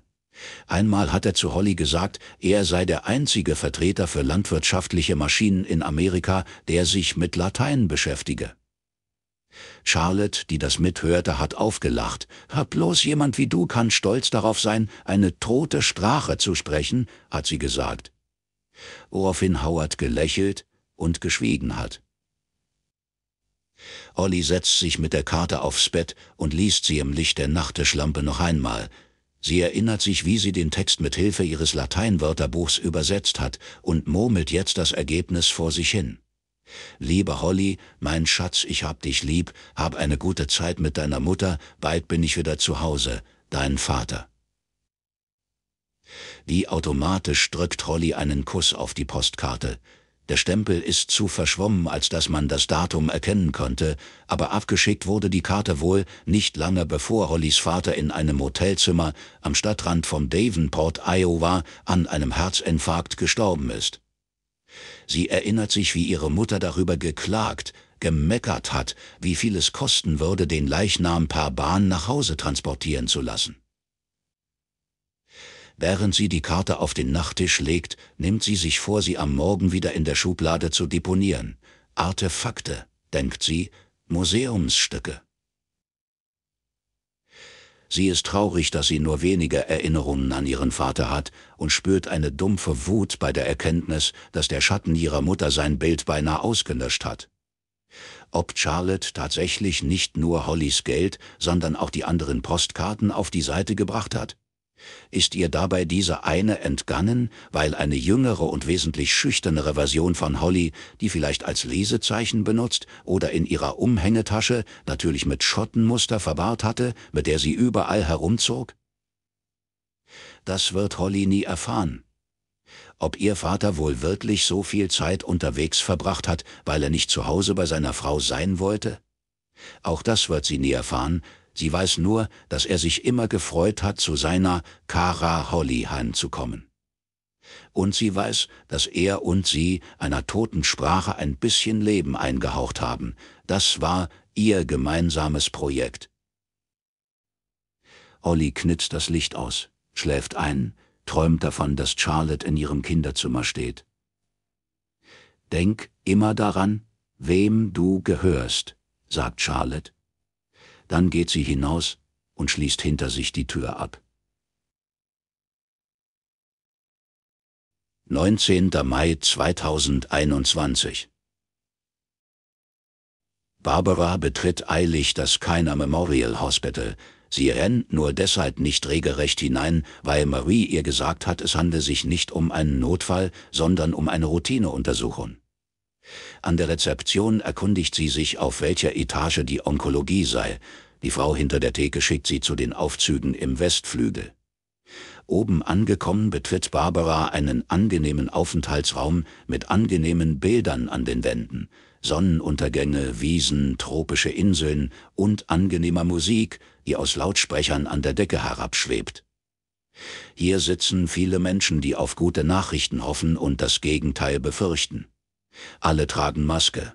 A: Einmal hat er zu Holly gesagt, er sei der einzige Vertreter für landwirtschaftliche Maschinen in Amerika, der sich mit Latein beschäftige. Charlotte, die das mithörte, hat aufgelacht. Hab bloß jemand wie du kann stolz darauf sein, eine tote Sprache zu sprechen, hat sie gesagt. Woraufhin Howard gelächelt und geschwiegen hat. Olli setzt sich mit der Karte aufs Bett und liest sie im Licht der Nachttischlampe noch einmal. Sie erinnert sich, wie sie den Text mit Hilfe ihres Lateinwörterbuchs übersetzt hat und murmelt jetzt das Ergebnis vor sich hin. Liebe Holly, mein Schatz, ich hab dich lieb, hab eine gute Zeit mit deiner Mutter, bald bin ich wieder zu Hause, dein Vater. Wie automatisch drückt Holly einen Kuss auf die Postkarte. Der Stempel ist zu verschwommen, als dass man das Datum erkennen konnte, aber abgeschickt wurde die Karte wohl nicht lange bevor Hollys Vater in einem Hotelzimmer am Stadtrand von Davenport, Iowa, an einem Herzinfarkt gestorben ist. Sie erinnert sich, wie ihre Mutter darüber geklagt, gemeckert hat, wie viel es kosten würde, den Leichnam per Bahn nach Hause transportieren zu lassen. Während sie die Karte auf den Nachttisch legt, nimmt sie sich vor, sie am Morgen wieder in der Schublade zu deponieren. Artefakte, denkt sie, Museumsstücke. Sie ist traurig, dass sie nur wenige Erinnerungen an ihren Vater hat und spürt eine dumpfe Wut bei der Erkenntnis, dass der Schatten ihrer Mutter sein Bild beinahe ausgelöscht hat. Ob Charlotte tatsächlich nicht nur Hollys Geld, sondern auch die anderen Postkarten auf die Seite gebracht hat? Ist ihr dabei diese eine entgangen, weil eine jüngere und wesentlich schüchternere Version von Holly, die vielleicht als Lesezeichen benutzt oder in ihrer Umhängetasche, natürlich mit Schottenmuster verwahrt hatte, mit der sie überall herumzog? Das wird Holly nie erfahren. Ob ihr Vater wohl wirklich so viel Zeit unterwegs verbracht hat, weil er nicht zu Hause bei seiner Frau sein wollte? Auch das wird sie nie erfahren, Sie weiß nur, dass er sich immer gefreut hat, zu seiner Kara Hollihan zu kommen. Und sie weiß, dass er und sie einer toten Sprache ein bisschen Leben eingehaucht haben. Das war ihr gemeinsames Projekt. Olli knitzt das Licht aus, schläft ein, träumt davon, dass Charlotte in ihrem Kinderzimmer steht. Denk immer daran, wem du gehörst, sagt Charlotte. Dann geht sie hinaus und schließt hinter sich die Tür ab. 19. Mai 2021 Barbara betritt eilig das Keiner Memorial Hospital. Sie rennt nur deshalb nicht regelrecht hinein, weil Marie ihr gesagt hat, es handle sich nicht um einen Notfall, sondern um eine Routineuntersuchung. An der Rezeption erkundigt sie sich, auf welcher Etage die Onkologie sei. Die Frau hinter der Theke schickt sie zu den Aufzügen im Westflügel. Oben angekommen betritt Barbara einen angenehmen Aufenthaltsraum mit angenehmen Bildern an den Wänden. Sonnenuntergänge, Wiesen, tropische Inseln und angenehmer Musik, die aus Lautsprechern an der Decke herabschwebt. Hier sitzen viele Menschen, die auf gute Nachrichten hoffen und das Gegenteil befürchten. Alle tragen Maske.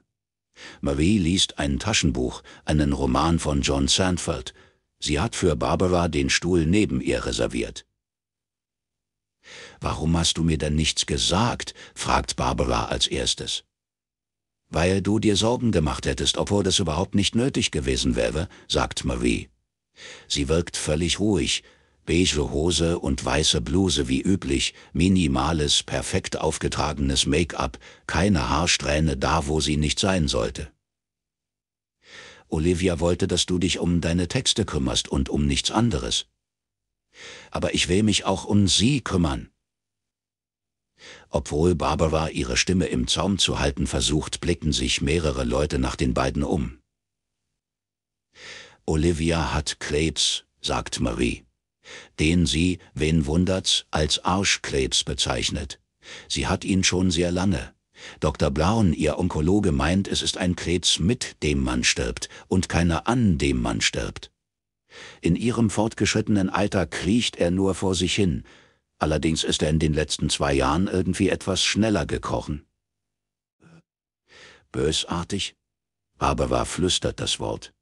A: Marie liest ein Taschenbuch, einen Roman von John Sandford. Sie hat für Barbara den Stuhl neben ihr reserviert. Warum hast du mir denn nichts gesagt? fragt Barbara als erstes. Weil du dir Sorgen gemacht hättest, obwohl das überhaupt nicht nötig gewesen wäre, sagt Marie. Sie wirkt völlig ruhig, beige Hose und weiße Bluse wie üblich, minimales, perfekt aufgetragenes Make-up, keine Haarsträhne da, wo sie nicht sein sollte. Olivia wollte, dass du dich um deine Texte kümmerst und um nichts anderes. Aber ich will mich auch um sie kümmern. Obwohl Barbara ihre Stimme im Zaum zu halten versucht, blicken sich mehrere Leute nach den beiden um. Olivia hat Krebs, sagt Marie den sie, wen wundert's, als Arschkrebs bezeichnet. Sie hat ihn schon sehr lange. Dr. Blaun, ihr Onkologe, meint, es ist ein Krebs, mit dem man stirbt und keiner an dem man stirbt. In ihrem fortgeschrittenen Alter kriecht er nur vor sich hin, allerdings ist er in den letzten zwei Jahren irgendwie etwas schneller gekrochen. Bösartig? Barbara flüstert das Wort.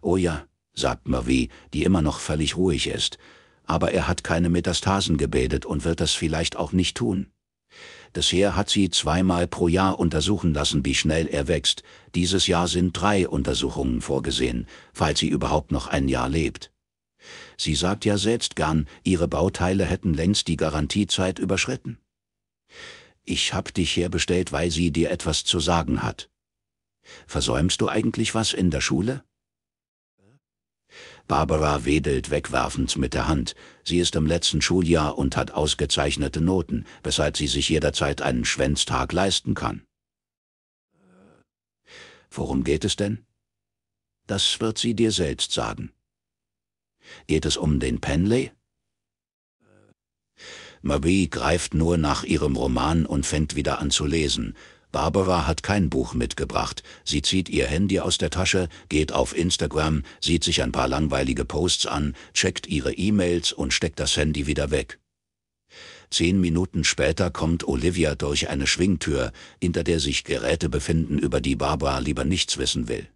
A: Oh ja, sagt Marie, die immer noch völlig ruhig ist, aber er hat keine Metastasen gebildet und wird das vielleicht auch nicht tun. Bisher hat sie zweimal pro Jahr untersuchen lassen, wie schnell er wächst. Dieses Jahr sind drei Untersuchungen vorgesehen, falls sie überhaupt noch ein Jahr lebt. Sie sagt ja selbst gern, ihre Bauteile hätten längst die Garantiezeit überschritten. Ich hab dich herbestellt, weil sie dir etwas zu sagen hat. Versäumst du eigentlich was in der Schule? Barbara wedelt wegwerfend mit der Hand. Sie ist im letzten Schuljahr und hat ausgezeichnete Noten, weshalb sie sich jederzeit einen Schwänztag leisten kann. Äh, worum geht es denn? Das wird sie dir selbst sagen. Geht es um den Penley? Äh, Marie greift nur nach ihrem Roman und fängt wieder an zu lesen. Barbara hat kein Buch mitgebracht. Sie zieht ihr Handy aus der Tasche, geht auf Instagram, sieht sich ein paar langweilige Posts an, checkt ihre E-Mails und steckt das Handy wieder weg. Zehn Minuten später kommt Olivia durch eine Schwingtür, hinter der sich Geräte befinden, über die Barbara lieber nichts wissen will.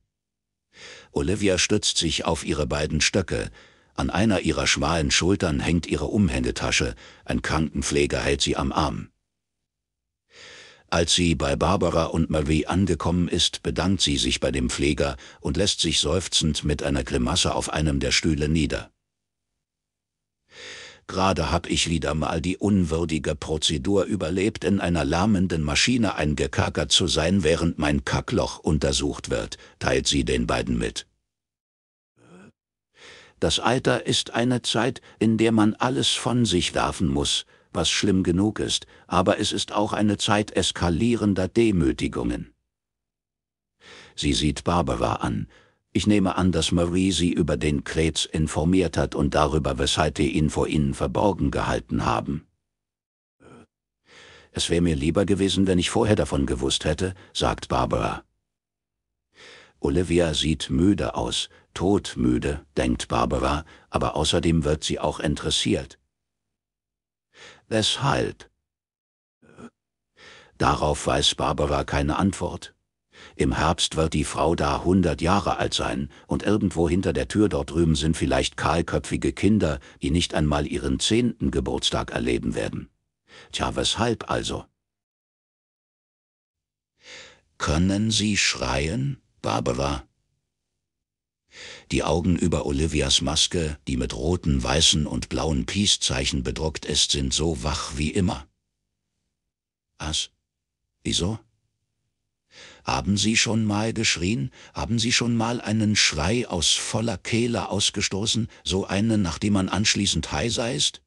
A: Olivia stützt sich auf ihre beiden Stöcke. An einer ihrer schmalen Schultern hängt ihre Umhängetasche. ein Krankenpfleger hält sie am Arm. Als sie bei Barbara und Marie angekommen ist, bedankt sie sich bei dem Pfleger und lässt sich seufzend mit einer Grimasse auf einem der Stühle nieder. Gerade hab ich wieder mal die unwürdige Prozedur überlebt, in einer lärmenden Maschine eingekerkert zu sein, während mein Kackloch untersucht wird, teilt sie den beiden mit. Das Alter ist eine Zeit, in der man alles von sich werfen muss, was schlimm genug ist, aber es ist auch eine Zeit eskalierender Demütigungen. Sie sieht Barbara an. Ich nehme an, dass Marie sie über den Krebs informiert hat und darüber, weshalb die ihn vor ihnen verborgen gehalten haben. Äh, es wäre mir lieber gewesen, wenn ich vorher davon gewusst hätte, sagt Barbara. Olivia sieht müde aus, todmüde, denkt Barbara, aber außerdem wird sie auch interessiert. Weshalb? Darauf weiß Barbara keine Antwort. Im Herbst wird die Frau da hundert Jahre alt sein, und irgendwo hinter der Tür dort drüben sind vielleicht kahlköpfige Kinder, die nicht einmal ihren zehnten Geburtstag erleben werden. Tja, weshalb also? Können Sie schreien, Barbara? die Augen über Olivias Maske, die mit roten, weißen und blauen Peace-Zeichen bedruckt ist, sind so wach wie immer. Was? Wieso? Haben Sie schon mal geschrien? Haben Sie schon mal einen Schrei aus voller Kehle ausgestoßen, so einen, nachdem man anschließend heiser ist?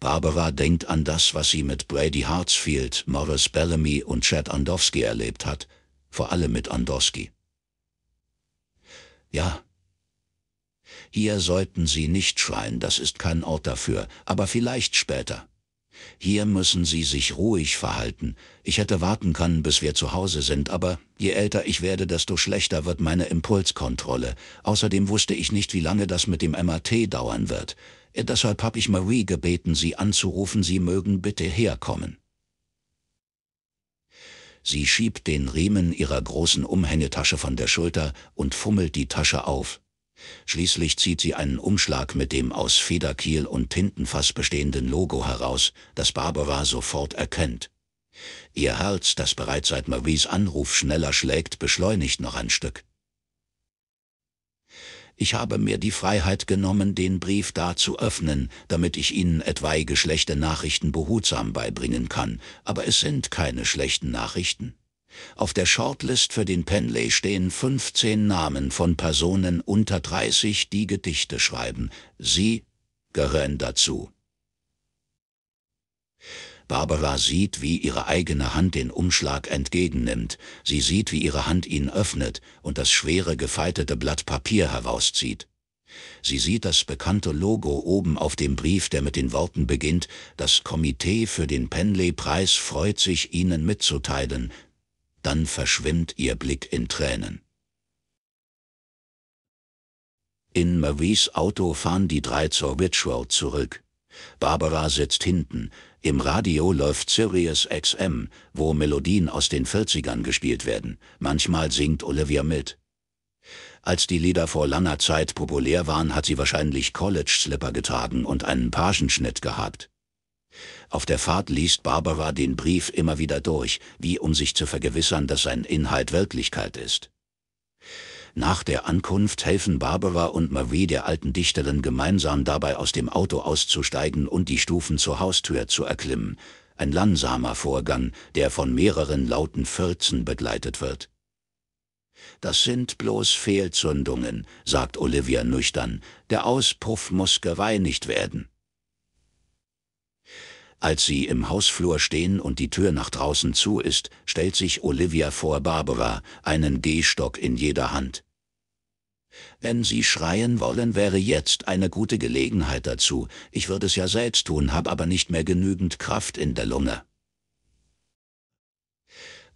A: Barbara denkt an das, was sie mit Brady Hartsfield, Morris Bellamy und Chad Andowski erlebt hat, vor allem mit Andowski. Ja. Hier sollten Sie nicht schreien, das ist kein Ort dafür, aber vielleicht später. Hier müssen Sie sich ruhig verhalten. Ich hätte warten können, bis wir zu Hause sind, aber je älter ich werde, desto schlechter wird meine Impulskontrolle. Außerdem wusste ich nicht, wie lange das mit dem MRT dauern wird. Deshalb habe ich Marie gebeten, Sie anzurufen, Sie mögen bitte herkommen. Sie schiebt den Riemen ihrer großen Umhängetasche von der Schulter und fummelt die Tasche auf. Schließlich zieht sie einen Umschlag mit dem aus Federkiel und Tintenfass bestehenden Logo heraus, das Barbara sofort erkennt. Ihr Herz, das bereits seit Maries Anruf schneller schlägt, beschleunigt noch ein Stück. Ich habe mir die Freiheit genommen, den Brief da zu öffnen, damit ich Ihnen etwaige schlechte Nachrichten behutsam beibringen kann, aber es sind keine schlechten Nachrichten. Auf der Shortlist für den Penley stehen 15 Namen von Personen unter 30, die Gedichte schreiben. Sie gehören dazu. Barbara sieht, wie ihre eigene Hand den Umschlag entgegennimmt, sie sieht, wie ihre Hand ihn öffnet und das schwere gefaltete Blatt Papier herauszieht. Sie sieht das bekannte Logo oben auf dem Brief, der mit den Worten beginnt, das Komitee für den Penley-Preis freut sich, Ihnen mitzuteilen. Dann verschwimmt ihr Blick in Tränen. In Maries Auto fahren die drei zur Rich Road zurück. Barbara sitzt hinten, im Radio läuft Sirius XM, wo Melodien aus den 40ern gespielt werden. Manchmal singt Olivia mit. Als die Lieder vor langer Zeit populär waren, hat sie wahrscheinlich College-Slipper getragen und einen Pagenschnitt gehabt. Auf der Fahrt liest Barbara den Brief immer wieder durch, wie um sich zu vergewissern, dass sein Inhalt Wirklichkeit ist. Nach der Ankunft helfen Barbara und Marie der alten Dichterin gemeinsam dabei aus dem Auto auszusteigen und die Stufen zur Haustür zu erklimmen. Ein langsamer Vorgang, der von mehreren lauten Fürzen begleitet wird. Das sind bloß Fehlzündungen, sagt Olivia nüchtern. Der Auspuff muss geweinigt werden. Als sie im Hausflur stehen und die Tür nach draußen zu ist, stellt sich Olivia vor Barbara, einen Gehstock in jeder Hand. Wenn Sie schreien wollen, wäre jetzt eine gute Gelegenheit dazu. Ich würde es ja selbst tun, habe aber nicht mehr genügend Kraft in der Lunge.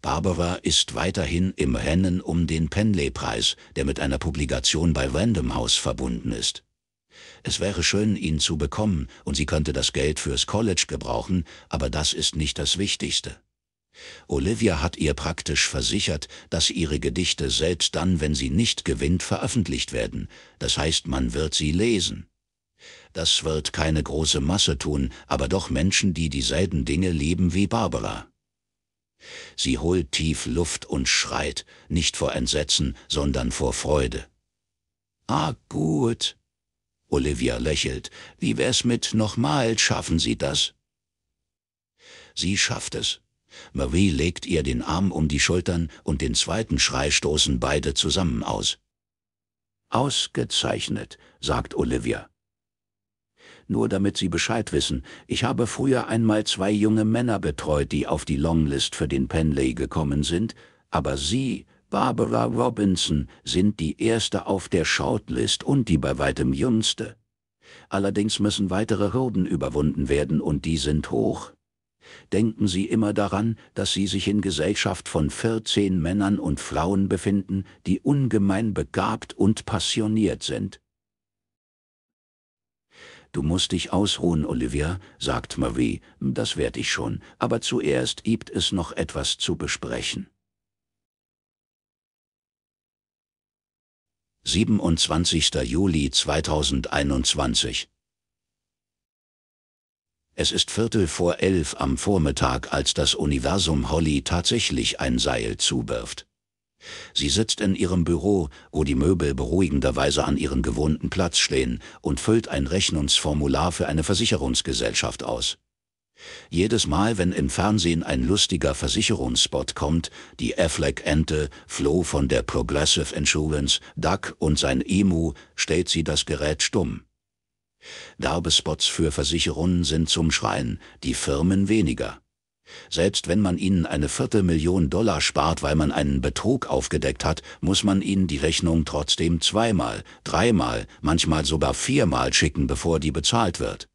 A: Barbara ist weiterhin im Rennen um den Penley-Preis, der mit einer Publikation bei Random House verbunden ist. Es wäre schön, ihn zu bekommen, und sie könnte das Geld fürs College gebrauchen, aber das ist nicht das Wichtigste. Olivia hat ihr praktisch versichert, dass ihre Gedichte selbst dann, wenn sie nicht gewinnt, veröffentlicht werden, das heißt, man wird sie lesen. Das wird keine große Masse tun, aber doch Menschen, die dieselben Dinge lieben wie Barbara. Sie holt tief Luft und schreit, nicht vor Entsetzen, sondern vor Freude. Ah, gut, Olivia lächelt. Wie wär's mit nochmal, schaffen Sie das? Sie schafft es. Marie legt ihr den Arm um die Schultern und den zweiten Schrei stoßen beide zusammen aus. Ausgezeichnet, sagt Olivia. Nur damit Sie Bescheid wissen, ich habe früher einmal zwei junge Männer betreut, die auf die Longlist für den Penley gekommen sind, aber Sie Barbara Robinson sind die erste auf der Shortlist und die bei weitem jüngste. Allerdings müssen weitere Hürden überwunden werden und die sind hoch. Denken Sie immer daran, dass Sie sich in Gesellschaft von 14 Männern und Frauen befinden, die ungemein begabt und passioniert sind. Du musst dich ausruhen, Olivia, sagt Marie, das werd ich schon, aber zuerst gibt es noch etwas zu besprechen. 27. Juli 2021 Es ist Viertel vor elf am Vormittag, als das Universum Holly tatsächlich ein Seil zuwirft. Sie sitzt in ihrem Büro, wo die Möbel beruhigenderweise an ihren gewohnten Platz stehen, und füllt ein Rechnungsformular für eine Versicherungsgesellschaft aus. Jedes Mal, wenn im Fernsehen ein lustiger Versicherungsspot kommt, die Affleck-Ente, Flo von der Progressive Insurance, Duck und sein Emu, stellt sie das Gerät stumm. Werbespots für Versicherungen sind zum Schreien, die Firmen weniger. Selbst wenn man ihnen eine Viertelmillion Dollar spart, weil man einen Betrug aufgedeckt hat, muss man ihnen die Rechnung trotzdem zweimal, dreimal, manchmal sogar viermal schicken, bevor die bezahlt wird.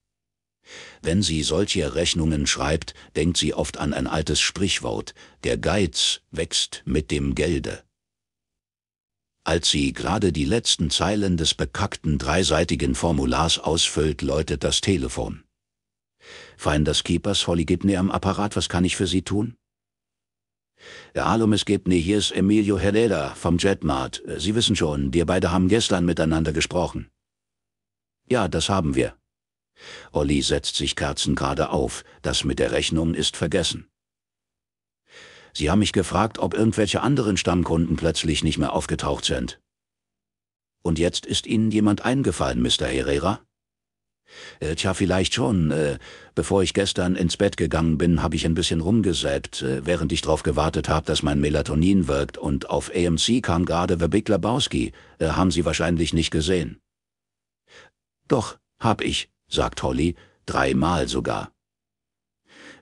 A: Wenn sie solche Rechnungen schreibt, denkt sie oft an ein altes Sprichwort, der Geiz wächst mit dem Gelde. Als sie gerade die letzten Zeilen des bekackten dreiseitigen Formulars ausfüllt, läutet das Telefon. Fein das Keepers, Holly Gibney am Apparat, was kann ich für Sie tun? Ja, hallo Miss Gibney, hier ist Emilio Herrera vom Jetmart. Äh, sie wissen schon, wir beide haben gestern miteinander gesprochen. Ja, das haben wir. Olli setzt sich kerzengerade auf, das mit der Rechnung ist vergessen. Sie haben mich gefragt, ob irgendwelche anderen Stammkunden plötzlich nicht mehr aufgetaucht sind. Und jetzt ist Ihnen jemand eingefallen, Mr. Herrera? Äh, tja, vielleicht schon. Äh, bevor ich gestern ins Bett gegangen bin, habe ich ein bisschen rumgesäbt, äh, während ich darauf gewartet habe, dass mein Melatonin wirkt. Und auf AMC kam gerade The Big Lebowski. Äh, haben Sie wahrscheinlich nicht gesehen. Doch, hab ich sagt Holly, dreimal sogar.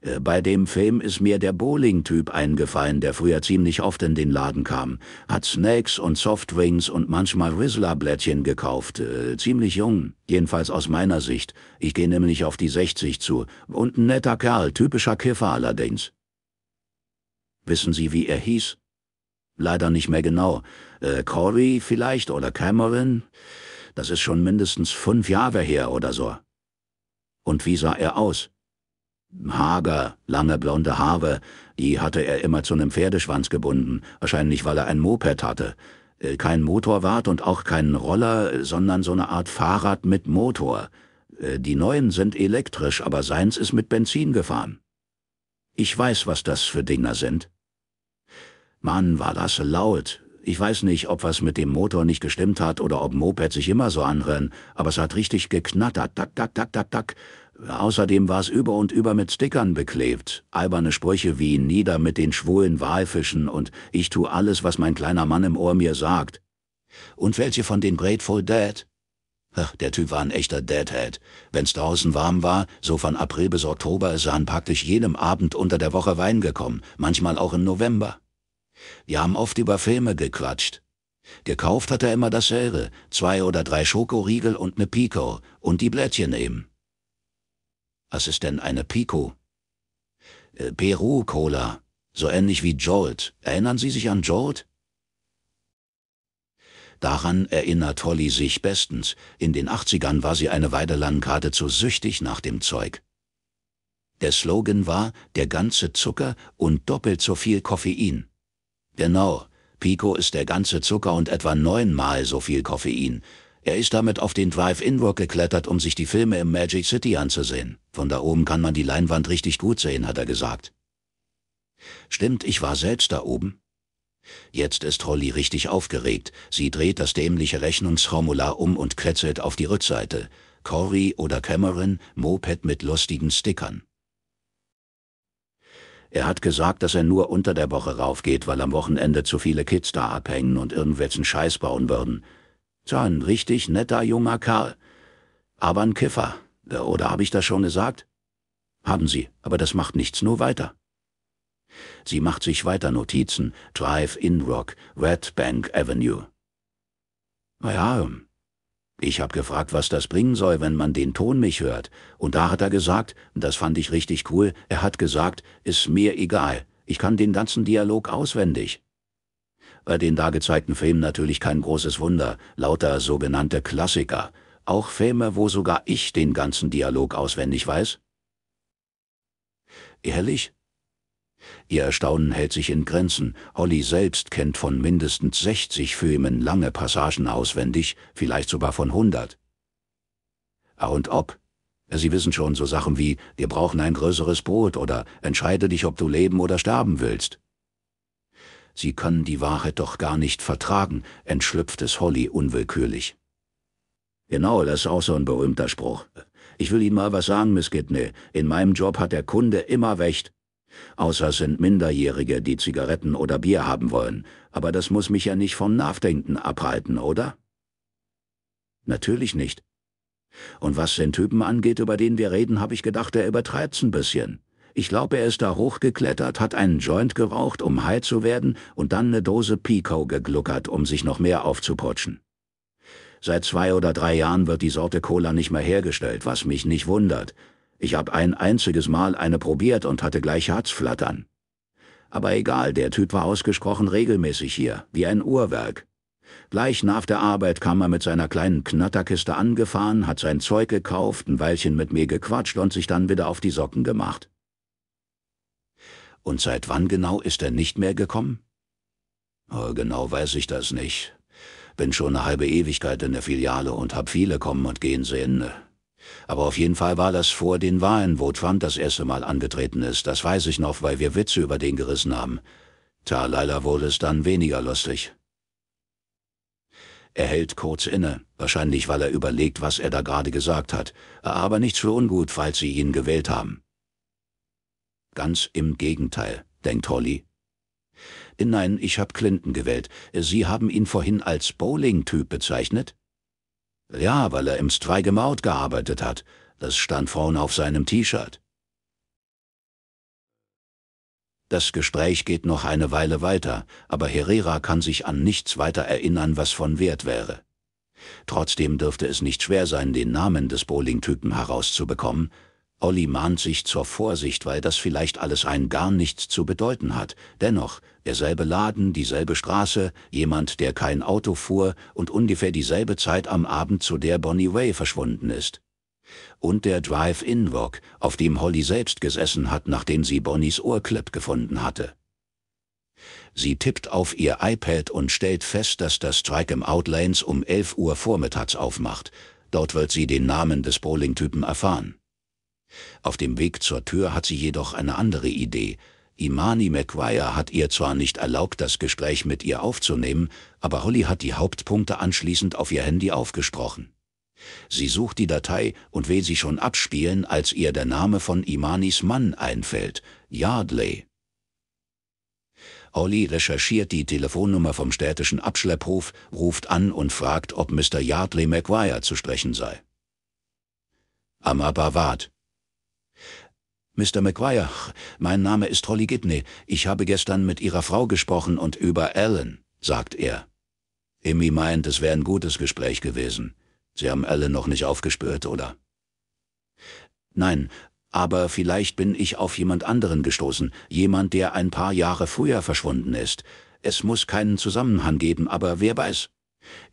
A: Äh, bei dem Film ist mir der Bowling-Typ eingefallen, der früher ziemlich oft in den Laden kam. Hat Snacks und Softwings und manchmal Rizzler-Blättchen gekauft. Äh, ziemlich jung, jedenfalls aus meiner Sicht. Ich gehe nämlich auf die 60 zu. Und ein netter Kerl, typischer Kiffer allerdings. Wissen Sie, wie er hieß? Leider nicht mehr genau. Äh, Corey vielleicht oder Cameron? Das ist schon mindestens fünf Jahre her oder so. Und wie sah er aus? Hager, lange blonde Haare, die hatte er immer zu einem Pferdeschwanz gebunden, wahrscheinlich weil er ein Moped hatte. Äh, kein Motorwart und auch keinen Roller, sondern so eine Art Fahrrad mit Motor. Äh, die neuen sind elektrisch, aber seins ist mit Benzin gefahren. Ich weiß, was das für Dinger sind. Mann, war das laut, ich weiß nicht, ob was mit dem Motor nicht gestimmt hat oder ob Mopeds sich immer so anhören, aber es hat richtig geknattert, tak, tak, tak, tak, tak. Außerdem war es über und über mit Stickern beklebt. Alberne Sprüche wie nieder mit den schwulen Walfischen und ich tu alles, was mein kleiner Mann im Ohr mir sagt. Und welche von den Grateful Dead? Ach, der Typ war ein echter Deadhead. Wenn's draußen warm war, so von April bis Oktober, ist er an praktisch jedem Abend unter der Woche Wein gekommen, manchmal auch im November. Wir haben oft über Filme gequatscht. Gekauft hat er immer dasselbe, zwei oder drei Schokoriegel und ne Pico, und die Blättchen eben. Was ist denn eine Pico? Äh, Peru-Cola, so ähnlich wie Jolt. Erinnern Sie sich an Jolt? Daran erinnert Holly sich bestens. In den 80ern war sie eine Weile lang geradezu süchtig nach dem Zeug. Der Slogan war, der ganze Zucker und doppelt so viel Koffein. Genau, Pico ist der ganze Zucker und etwa neunmal so viel Koffein. Er ist damit auf den Drive-In-Walk geklettert, um sich die Filme im Magic City anzusehen. Von da oben kann man die Leinwand richtig gut sehen, hat er gesagt. Stimmt, ich war selbst da oben. Jetzt ist Holly richtig aufgeregt. Sie dreht das dämliche Rechnungsformular um und kretzelt auf die Rückseite. Cory oder Cameron, Moped mit lustigen Stickern. Er hat gesagt, dass er nur unter der Woche raufgeht, weil am Wochenende zu viele Kids da abhängen und irgendwelchen Scheiß bauen würden. So ein richtig netter junger Kerl. Aber ein Kiffer. Oder habe ich das schon gesagt? Haben Sie, aber das macht nichts, nur weiter. Sie macht sich weiter Notizen. Drive in Rock, Red Bank Avenue. Naja, ähm, ich hab gefragt, was das bringen soll, wenn man den Ton mich hört. Und da hat er gesagt, das fand ich richtig cool, er hat gesagt, ist mir egal, ich kann den ganzen Dialog auswendig. Bei den da gezeigten Filmen natürlich kein großes Wunder, lauter sogenannte Klassiker. Auch Filme, wo sogar ich den ganzen Dialog auswendig weiß. Ehrlich? Ihr Erstaunen hält sich in Grenzen. Holly selbst kennt von mindestens 60 Filmen lange Passagen auswendig, vielleicht sogar von 100. Ah, und ob. Sie wissen schon so Sachen wie, wir brauchen ein größeres Brot oder entscheide dich, ob du leben oder sterben willst. Sie können die Wahrheit doch gar nicht vertragen, entschlüpft es Holly unwillkürlich. Genau, das ist auch so ein berühmter Spruch. Ich will Ihnen mal was sagen, Miss Gidney. In meinem Job hat der Kunde immer recht außer es sind Minderjährige, die Zigaretten oder Bier haben wollen, aber das muss mich ja nicht vom Nachdenken abhalten, oder? Natürlich nicht. Und was den Typen angeht, über den wir reden, habe ich gedacht, er übertreibt's ein bisschen. Ich glaube, er ist da hochgeklettert, hat einen Joint geraucht, um high zu werden, und dann eine Dose Pico gegluckert, um sich noch mehr aufzuputschen. Seit zwei oder drei Jahren wird die Sorte Cola nicht mehr hergestellt, was mich nicht wundert, ich hab ein einziges Mal eine probiert und hatte gleich Herzflattern. Aber egal, der Typ war ausgesprochen regelmäßig hier, wie ein Uhrwerk. Gleich nach der Arbeit kam er mit seiner kleinen Knatterkiste angefahren, hat sein Zeug gekauft, ein Weilchen mit mir gequatscht und sich dann wieder auf die Socken gemacht. Und seit wann genau ist er nicht mehr gekommen? Oh, genau weiß ich das nicht. Bin schon eine halbe Ewigkeit in der Filiale und hab viele kommen und gehen sehen. Ne? Aber auf jeden Fall war das vor den Wahlen, wo Trump das erste Mal angetreten ist. Das weiß ich noch, weil wir Witze über den gerissen haben. Tja, leider wurde es dann weniger lustig. Er hält kurz inne, wahrscheinlich weil er überlegt, was er da gerade gesagt hat, aber nichts für ungut, falls sie ihn gewählt haben. Ganz im Gegenteil, denkt Holly. Nein, ich habe Clinton gewählt. Sie haben ihn vorhin als Bowling-Typ bezeichnet? Ja, weil er im Streigemord gearbeitet hat. Das stand vorne auf seinem T-Shirt. Das Gespräch geht noch eine Weile weiter, aber Herrera kann sich an nichts weiter erinnern, was von Wert wäre. Trotzdem dürfte es nicht schwer sein, den Namen des Bowling-Typen herauszubekommen, Olli mahnt sich zur Vorsicht, weil das vielleicht alles ein gar nichts zu bedeuten hat. Dennoch, derselbe Laden, dieselbe Straße, jemand, der kein Auto fuhr und ungefähr dieselbe Zeit am Abend, zu der Bonnie Way verschwunden ist. Und der Drive-In-Wok, auf dem Holly selbst gesessen hat, nachdem sie Bonnies Ohrclip gefunden hatte. Sie tippt auf ihr iPad und stellt fest, dass das Strike im Outlanes um 11 Uhr vormittags aufmacht. Dort wird sie den Namen des Bowling-Typen erfahren. Auf dem Weg zur Tür hat sie jedoch eine andere Idee. Imani McGuire hat ihr zwar nicht erlaubt, das Gespräch mit ihr aufzunehmen, aber Holly hat die Hauptpunkte anschließend auf ihr Handy aufgesprochen. Sie sucht die Datei und will sie schon abspielen, als ihr der Name von Imanis Mann einfällt, Yardley. Holly recherchiert die Telefonnummer vom städtischen Abschlepphof, ruft an und fragt, ob Mr. Yardley McGuire zu sprechen sei. Amabawad, Mr. McGuire, mein Name ist Holly Gibney. Ich habe gestern mit Ihrer Frau gesprochen und über Alan, sagt er. Emmy meint, es wäre ein gutes Gespräch gewesen. Sie haben Alan noch nicht aufgespürt, oder? Nein, aber vielleicht bin ich auf jemand anderen gestoßen, jemand, der ein paar Jahre früher verschwunden ist. Es muss keinen Zusammenhang geben, aber wer weiß.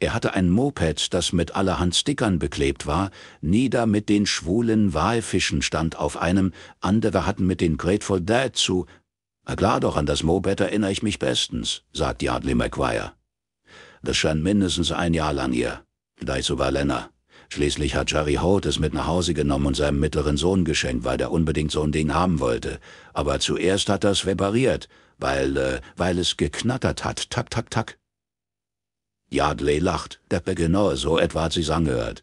A: Er hatte ein Moped, das mit allerhand Stickern beklebt war. Nieder mit den schwulen Walfischen stand auf einem. Andere hatten mit den Grateful Dead zu. Na klar doch, an das Moped erinnere ich mich bestens, sagt Yardley McGuire. Das scheint mindestens ein Jahr lang hier. so war Lenner. Schließlich hat Jerry Holt es mit nach Hause genommen und seinem mittleren Sohn geschenkt, weil der unbedingt so ein Ding haben wollte. Aber zuerst hat er es repariert, weil, äh, weil es geknattert hat. Tak, tak, tak. Yardley lacht, Deppe genau so etwa hat sie's angehört.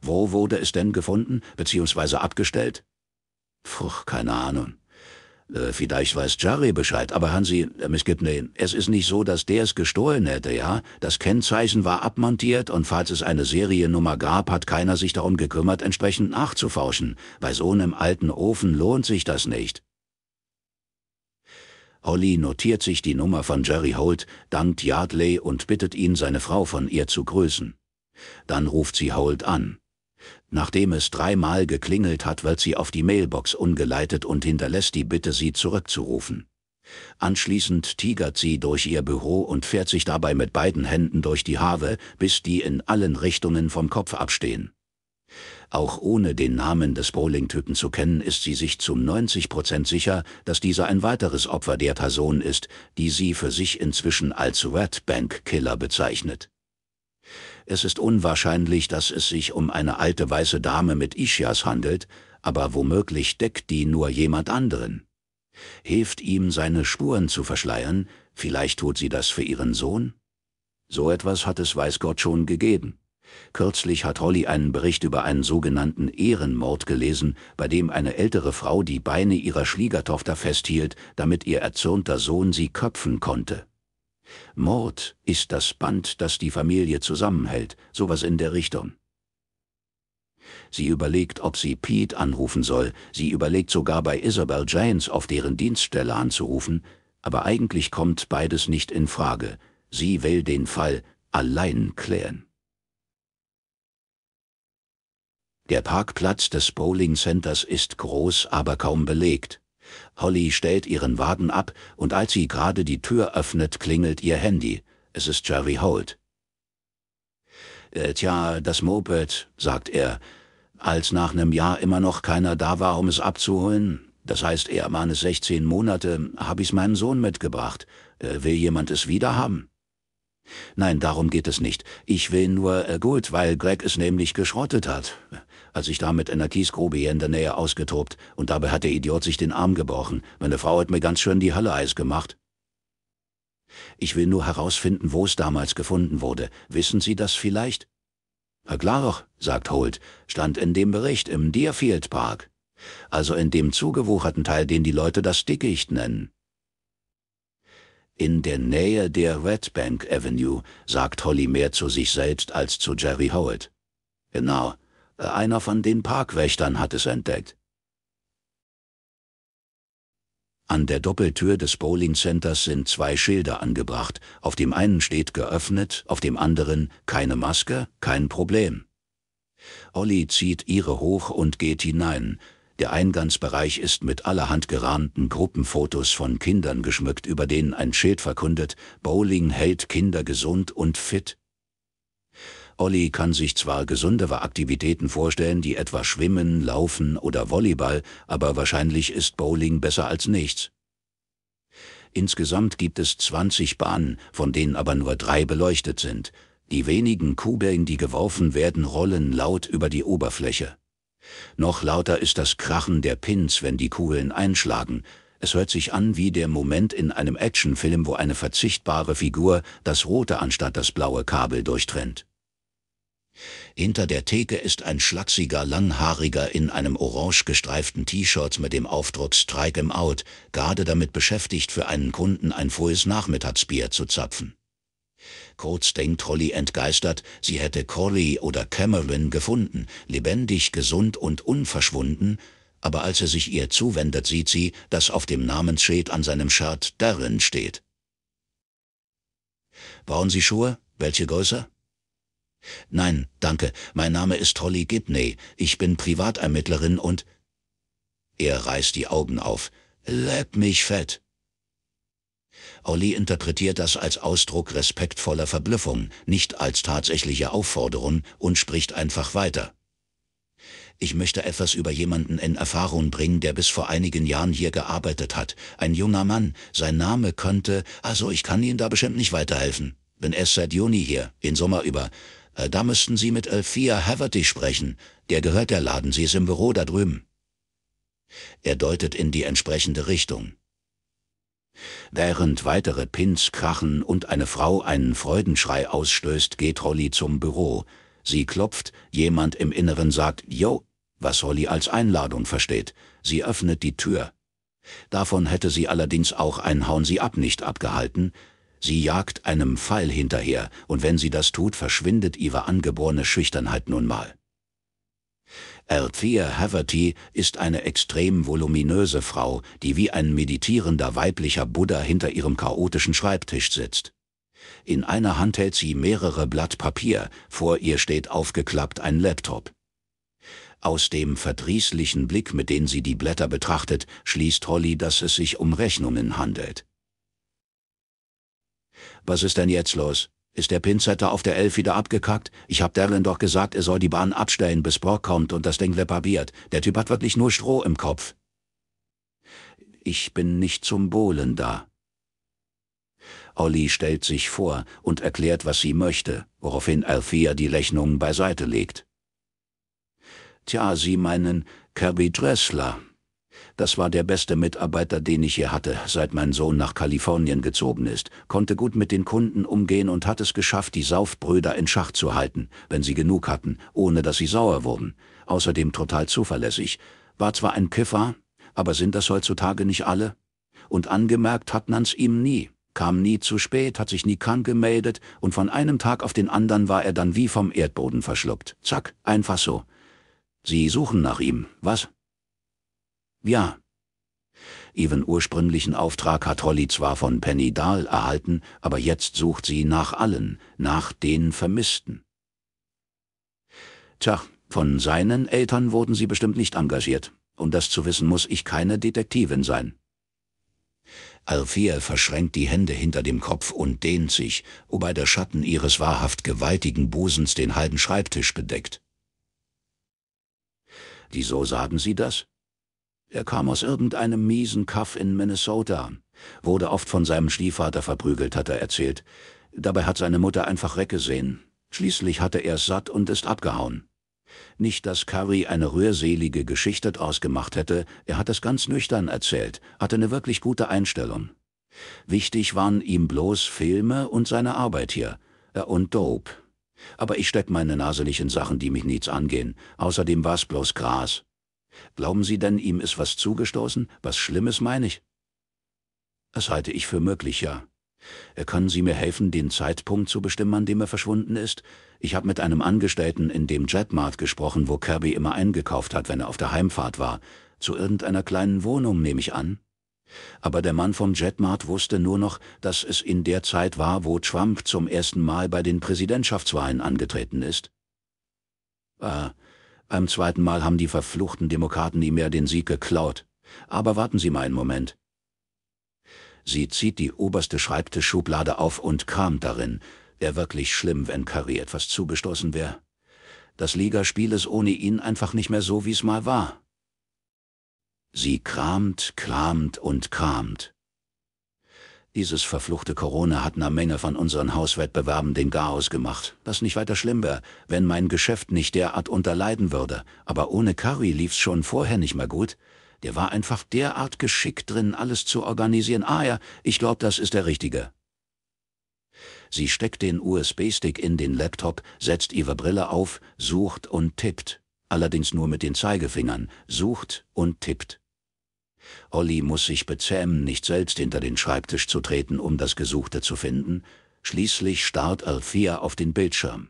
A: Wo wurde es denn gefunden, beziehungsweise abgestellt? Puh, keine Ahnung. Äh, vielleicht weiß Jarry Bescheid, aber Hansi, äh, missgibt nee, es ist nicht so, dass der es gestohlen hätte, ja? Das Kennzeichen war abmontiert und falls es eine Seriennummer gab, hat keiner sich darum gekümmert, entsprechend nachzuforschen. Bei so einem alten Ofen lohnt sich das nicht. Holly notiert sich die Nummer von Jerry Holt, dankt Yardley und bittet ihn, seine Frau von ihr zu grüßen. Dann ruft sie Holt an. Nachdem es dreimal geklingelt hat, wird sie auf die Mailbox ungeleitet und hinterlässt die Bitte, sie zurückzurufen. Anschließend tigert sie durch ihr Büro und fährt sich dabei mit beiden Händen durch die Haare, bis die in allen Richtungen vom Kopf abstehen. Auch ohne den Namen des Bowling-Typen zu kennen, ist sie sich zu 90 Prozent sicher, dass dieser ein weiteres Opfer der Person ist, die sie für sich inzwischen als Red Bank Killer bezeichnet. Es ist unwahrscheinlich, dass es sich um eine alte weiße Dame mit Ischias handelt, aber womöglich deckt die nur jemand anderen. Hilft ihm, seine Spuren zu verschleiern, vielleicht tut sie das für ihren Sohn? So etwas hat es weiß Gott schon gegeben. Kürzlich hat Holly einen Bericht über einen sogenannten Ehrenmord gelesen, bei dem eine ältere Frau die Beine ihrer Schwiegertochter festhielt, damit ihr erzürnter Sohn sie köpfen konnte. Mord ist das Band, das die Familie zusammenhält, sowas in der Richtung. Sie überlegt, ob sie Pete anrufen soll, sie überlegt sogar bei Isabel Janes auf deren Dienststelle anzurufen, aber eigentlich kommt beides nicht in Frage, sie will den Fall allein klären. Der Parkplatz des Bowling Centers ist groß, aber kaum belegt. Holly stellt ihren Wagen ab und als sie gerade die Tür öffnet, klingelt ihr Handy. Es ist Jerry Holt. Äh, tja, das Moped, sagt er, als nach nem Jahr immer noch keiner da war, um es abzuholen. Das heißt, er waren 16 Monate, hab ich's meinem Sohn mitgebracht. Äh, will jemand es wieder haben? Nein, darum geht es nicht. Ich will nur äh, gut, weil Greg es nämlich geschrottet hat als ich da mit einer Kiesgrube hier in der Nähe ausgetobt und dabei hat der Idiot sich den Arm gebrochen. Meine Frau hat mir ganz schön die Hölle Eis gemacht. Ich will nur herausfinden, wo es damals gefunden wurde. Wissen Sie das vielleicht? Na klar doch, sagt Holt, stand in dem Bericht im Deerfield Park. Also in dem zugewucherten Teil, den die Leute das Dickicht nennen. In der Nähe der Red Bank Avenue, sagt Holly mehr zu sich selbst als zu Jerry Holt. Genau, einer von den Parkwächtern hat es entdeckt. An der Doppeltür des Bowling Centers sind zwei Schilder angebracht. Auf dem einen steht geöffnet, auf dem anderen keine Maske, kein Problem. Olli zieht ihre hoch und geht hinein. Der Eingangsbereich ist mit allerhand gerahmten Gruppenfotos von Kindern geschmückt, über denen ein Schild verkündet, Bowling hält Kinder gesund und fit. Olli kann sich zwar gesundere Aktivitäten vorstellen, die etwa Schwimmen, Laufen oder Volleyball, aber wahrscheinlich ist Bowling besser als nichts. Insgesamt gibt es 20 Bahnen, von denen aber nur drei beleuchtet sind. Die wenigen Kugeln, die geworfen werden, rollen laut über die Oberfläche. Noch lauter ist das Krachen der Pins, wenn die Kugeln einschlagen. Es hört sich an wie der Moment in einem Actionfilm, wo eine verzichtbare Figur das rote anstatt das blaue Kabel durchtrennt. Hinter der Theke ist ein schlatziger Langhaariger in einem orange gestreiften T-Shirt mit dem Aufdruck Strike em Out, gerade damit beschäftigt, für einen Kunden ein frohes Nachmittagsbier zu zapfen. Kurz denkt Holly entgeistert, sie hätte Corley oder Cameron gefunden, lebendig, gesund und unverschwunden, aber als er sich ihr zuwendet, sieht sie, dass auf dem Namensschild an seinem Shirt Darren steht. Bauen Sie Schuhe? Welche Größe? Nein, danke, mein Name ist Holly Gibney, ich bin Privatermittlerin und... Er reißt die Augen auf. Leck mich fett. Olli interpretiert das als Ausdruck respektvoller Verblüffung, nicht als tatsächliche Aufforderung und spricht einfach weiter. Ich möchte etwas über jemanden in Erfahrung bringen, der bis vor einigen Jahren hier gearbeitet hat. Ein junger Mann, sein Name könnte, also ich kann Ihnen da bestimmt nicht weiterhelfen. Bin erst seit Juni hier, den Sommer über. Äh, da müssten Sie mit Althea Haverty sprechen. Der gehört der Laden, sie ist im Büro da drüben. Er deutet in die entsprechende Richtung. Während weitere Pins krachen und eine Frau einen Freudenschrei ausstößt, geht Holly zum Büro. Sie klopft, jemand im Inneren sagt Jo, was Holly als Einladung versteht. Sie öffnet die Tür. Davon hätte sie allerdings auch ein Hauen Sie ab nicht abgehalten, Sie jagt einem Pfeil hinterher, und wenn sie das tut, verschwindet ihre angeborene Schüchternheit nun mal. Althea Haverty ist eine extrem voluminöse Frau, die wie ein meditierender weiblicher Buddha hinter ihrem chaotischen Schreibtisch sitzt. In einer Hand hält sie mehrere Blatt Papier, vor ihr steht aufgeklappt ein Laptop. Aus dem verdrießlichen Blick, mit dem sie die Blätter betrachtet, schließt Holly, dass es sich um Rechnungen handelt. Was ist denn jetzt los? Ist der Pinzetter auf der Elf wieder abgekackt? Ich hab Darren doch gesagt, er soll die Bahn abstellen, bis Brock kommt und das Ding repariert. Der Typ hat wirklich nur Stroh im Kopf. Ich bin nicht zum Bohlen da. Olli stellt sich vor und erklärt, was sie möchte, woraufhin Althea die Rechnung beiseite legt. Tja, Sie meinen Kirby Dressler, das war der beste Mitarbeiter, den ich je hatte, seit mein Sohn nach Kalifornien gezogen ist, konnte gut mit den Kunden umgehen und hat es geschafft, die Saufbrüder in Schach zu halten, wenn sie genug hatten, ohne dass sie sauer wurden. Außerdem total zuverlässig. War zwar ein Kiffer, aber sind das heutzutage nicht alle? Und angemerkt hat Nans ihm nie kam nie zu spät, hat sich nie krank gemeldet und von einem Tag auf den anderen war er dann wie vom Erdboden verschluckt. Zack, einfach so. Sie suchen nach ihm, was? Ja. Ihren ursprünglichen Auftrag hat Holly zwar von Penny Dahl erhalten, aber jetzt sucht sie nach allen, nach den Vermissten. Tja, von seinen Eltern wurden sie bestimmt nicht engagiert. Um das zu wissen, muss ich keine Detektivin sein. Althea verschränkt die Hände hinter dem Kopf und dehnt sich, wobei der Schatten ihres wahrhaft gewaltigen Busens den halben Schreibtisch bedeckt. Wieso sagen Sie das? Er kam aus irgendeinem miesen Kaff in Minnesota, wurde oft von seinem Stiefvater verprügelt, hat er erzählt. Dabei hat seine Mutter einfach weggesehen. Schließlich hatte er es satt und ist abgehauen. Nicht, dass Curry eine rührselige Geschichte ausgemacht hätte, er hat es ganz nüchtern erzählt, hatte eine wirklich gute Einstellung. Wichtig waren ihm bloß Filme und seine Arbeit hier. Äh, und Dope. Aber ich steck meine Nase nicht in Sachen, die mich nichts angehen. Außerdem war's bloß Gras. Glauben Sie denn, ihm ist was zugestoßen? Was Schlimmes meine ich? Das halte ich für möglich, ja. Können Sie mir helfen, den Zeitpunkt zu bestimmen, an dem er verschwunden ist? Ich habe mit einem Angestellten in dem Jetmart gesprochen, wo Kirby immer eingekauft hat, wenn er auf der Heimfahrt war. Zu irgendeiner kleinen Wohnung, nehme ich an. Aber der Mann vom Jetmart wusste nur noch, dass es in der Zeit war, wo Trump zum ersten Mal bei den Präsidentschaftswahlen angetreten ist. Ah, beim zweiten Mal haben die verfluchten Demokraten ihm ja den Sieg geklaut. Aber warten Sie mal einen Moment. Sie zieht die oberste Schreibtischschublade auf und kramt darin. Wäre wirklich schlimm, wenn Curry etwas zugestoßen wäre. Das Ligaspiel ist ohne ihn einfach nicht mehr so, wie es mal war. Sie kramt, kramt und kramt. Dieses verfluchte Corona hat einer Menge von unseren Hauswettbewerben den Chaos gemacht. Was nicht weiter schlimm wäre, wenn mein Geschäft nicht derart unterleiden würde. Aber ohne Curry lief's schon vorher nicht mehr gut. Der war einfach derart geschickt drin, alles zu organisieren. Ah ja, ich glaube, das ist der Richtige. Sie steckt den USB-Stick in den Laptop, setzt ihre Brille auf, sucht und tippt. Allerdings nur mit den Zeigefingern. Sucht und tippt. Holly muss sich bezähmen, nicht selbst hinter den Schreibtisch zu treten, um das Gesuchte zu finden. Schließlich starrt Althea auf den Bildschirm.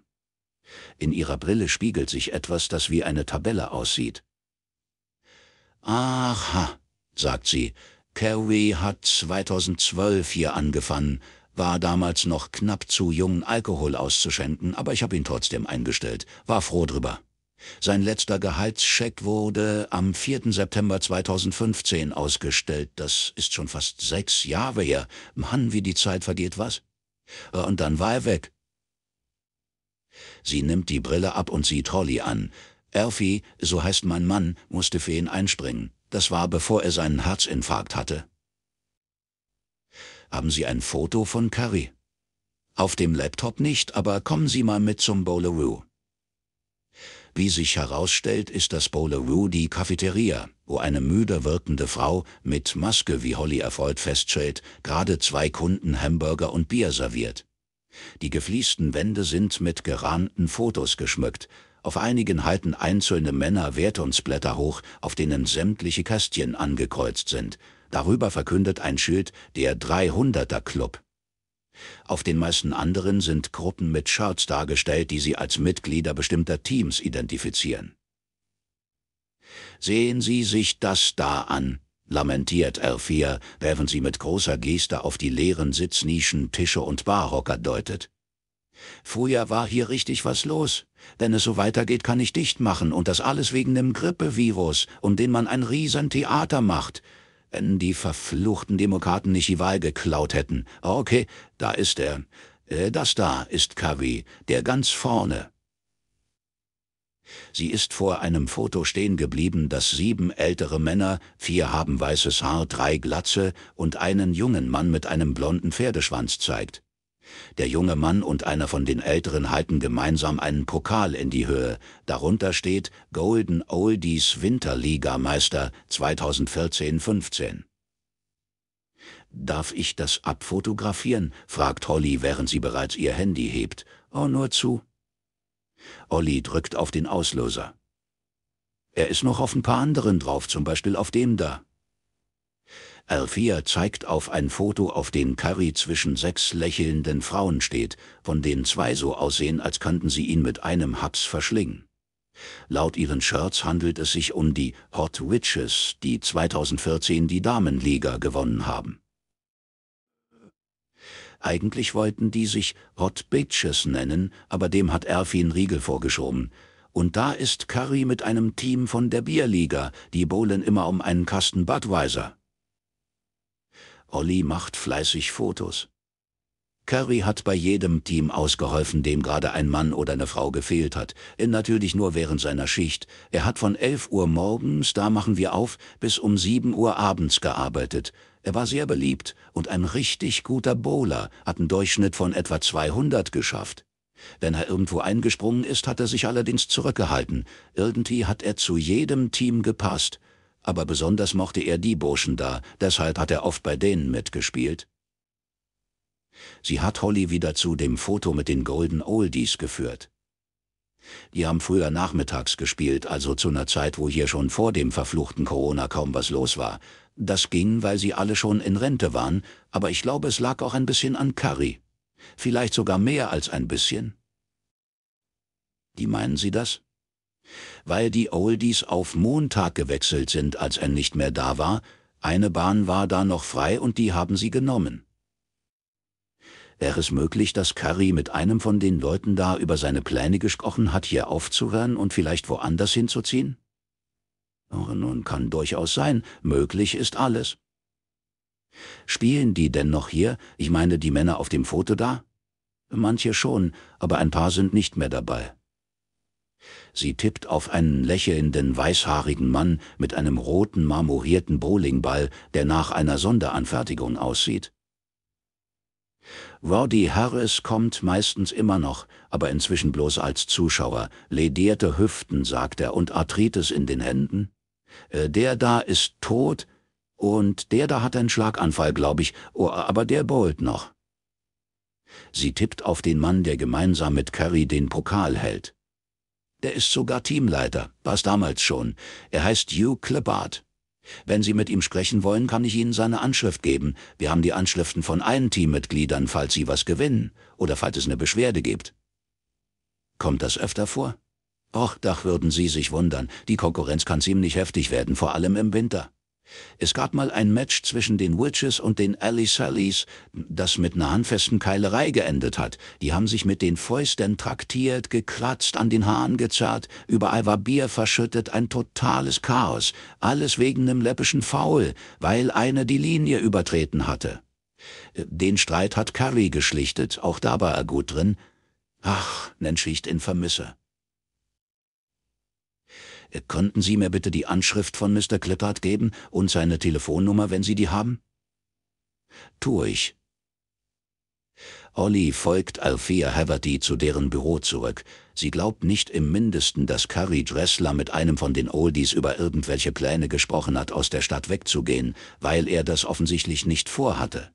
A: In ihrer Brille spiegelt sich etwas, das wie eine Tabelle aussieht. Aha, sagt sie, Carrie hat 2012 hier angefangen, war damals noch knapp zu jung, Alkohol auszuschenken, aber ich habe ihn trotzdem eingestellt, war froh drüber. Sein letzter Gehaltscheck wurde am 4. September 2015 ausgestellt. Das ist schon fast sechs Jahre her. Mann, wie die Zeit vergeht, was? Äh, und dann war er weg. Sie nimmt die Brille ab und sieht Holly an. Elfie, so heißt mein Mann, musste für ihn einspringen. Das war, bevor er seinen Herzinfarkt hatte. Haben Sie ein Foto von Carrie? Auf dem Laptop nicht, aber kommen Sie mal mit zum Bowleroo. Wie sich herausstellt, ist das Bowleroo die Cafeteria, wo eine müde wirkende Frau mit Maske, wie Holly erfreut feststellt, gerade zwei Kunden Hamburger und Bier serviert. Die gefliesten Wände sind mit gerahmten Fotos geschmückt. Auf einigen halten einzelne Männer Wertungsblätter hoch, auf denen sämtliche Kästchen angekreuzt sind. Darüber verkündet ein Schild der 300er Club. Auf den meisten anderen sind Gruppen mit Shirts dargestellt, die sie als Mitglieder bestimmter Teams identifizieren. Sehen Sie sich das da an, lamentiert r 4 während sie mit großer Geste auf die leeren Sitznischen, Tische und Barhocker deutet. Früher war hier richtig was los. Wenn es so weitergeht, kann ich dicht machen und das alles wegen dem Grippevirus, um den man ein Riesentheater macht. Wenn die verfluchten Demokraten nicht die Wahl geklaut hätten. Ah, okay, da ist er. Äh, das da ist KW, der ganz vorne. Sie ist vor einem Foto stehen geblieben, das sieben ältere Männer, vier haben weißes Haar, drei Glatze und einen jungen Mann mit einem blonden Pferdeschwanz zeigt. Der junge Mann und einer von den Älteren halten gemeinsam einen Pokal in die Höhe. Darunter steht Golden Oldies Winterligameister 2014-15. Darf ich das abfotografieren? fragt Holly, während sie bereits ihr Handy hebt. Oh, nur zu. Olli drückt auf den Auslöser. Er ist noch auf ein paar anderen drauf, zum Beispiel auf dem da. Althea zeigt auf ein Foto, auf dem Curry zwischen sechs lächelnden Frauen steht, von denen zwei so aussehen, als könnten sie ihn mit einem Haps verschlingen. Laut ihren Shirts handelt es sich um die Hot Witches, die 2014 die Damenliga gewonnen haben. Eigentlich wollten die sich Hot Bitches nennen, aber dem hat Erfin Riegel vorgeschoben. Und da ist Curry mit einem Team von der Bierliga, die bowlen immer um einen Kasten Budweiser. Olli macht fleißig Fotos. Curry hat bei jedem Team ausgeholfen, dem gerade ein Mann oder eine Frau gefehlt hat. Äh, natürlich nur während seiner Schicht. Er hat von 11 Uhr morgens, da machen wir auf, bis um 7 Uhr abends gearbeitet. Er war sehr beliebt und ein richtig guter Bowler, hat einen Durchschnitt von etwa 200 geschafft. Wenn er irgendwo eingesprungen ist, hat er sich allerdings zurückgehalten. Irgendwie hat er zu jedem Team gepasst aber besonders mochte er die Burschen da, deshalb hat er oft bei denen mitgespielt. Sie hat Holly wieder zu dem Foto mit den Golden Oldies geführt. Die haben früher nachmittags gespielt, also zu einer Zeit, wo hier schon vor dem verfluchten Corona kaum was los war. Das ging, weil sie alle schon in Rente waren, aber ich glaube, es lag auch ein bisschen an Curry. Vielleicht sogar mehr als ein bisschen. Die meinen Sie das? weil die Oldies auf Montag gewechselt sind, als er nicht mehr da war. Eine Bahn war da noch frei und die haben sie genommen. Wäre es möglich, dass Curry mit einem von den Leuten da über seine Pläne gesprochen hat, hier aufzuhören und vielleicht woanders hinzuziehen? Oh, nun kann durchaus sein, möglich ist alles. Spielen die denn noch hier, ich meine die Männer auf dem Foto da? Manche schon, aber ein paar sind nicht mehr dabei. Sie tippt auf einen lächelnden, weißhaarigen Mann mit einem roten, marmorierten Bowlingball, der nach einer Sonderanfertigung aussieht. Roddy Harris kommt meistens immer noch, aber inzwischen bloß als Zuschauer. Ledierte Hüften, sagt er, und Arthritis in den Händen. Äh, der da ist tot und der da hat einen Schlaganfall, glaube ich, oh, aber der bowlt noch. Sie tippt auf den Mann, der gemeinsam mit Curry den Pokal hält. Der ist sogar Teamleiter, war es damals schon. Er heißt Hugh Clippard. Wenn Sie mit ihm sprechen wollen, kann ich Ihnen seine Anschrift geben. Wir haben die Anschriften von allen Teammitgliedern, falls Sie was gewinnen oder falls es eine Beschwerde gibt. Kommt das öfter vor? Och, da würden Sie sich wundern. Die Konkurrenz kann ziemlich heftig werden, vor allem im Winter. Es gab mal ein Match zwischen den Witches und den Ally Sallys, das mit einer handfesten Keilerei geendet hat. Die haben sich mit den Fäusten traktiert, gekratzt, an den Haaren gezerrt, überall war Bier verschüttet, ein totales Chaos. Alles wegen einem läppischen Faul, weil einer die Linie übertreten hatte. Den Streit hat Carrie geschlichtet, auch da war er gut drin. Ach, nennt Schicht in Vermisse. Könnten Sie mir bitte die Anschrift von Mr. Clippard geben und seine Telefonnummer, wenn Sie die haben? Tue ich. Ollie folgt Althea Haverty zu deren Büro zurück. Sie glaubt nicht im Mindesten, dass Curry Dressler mit einem von den Oldies über irgendwelche Pläne gesprochen hat, aus der Stadt wegzugehen, weil er das offensichtlich nicht vorhatte.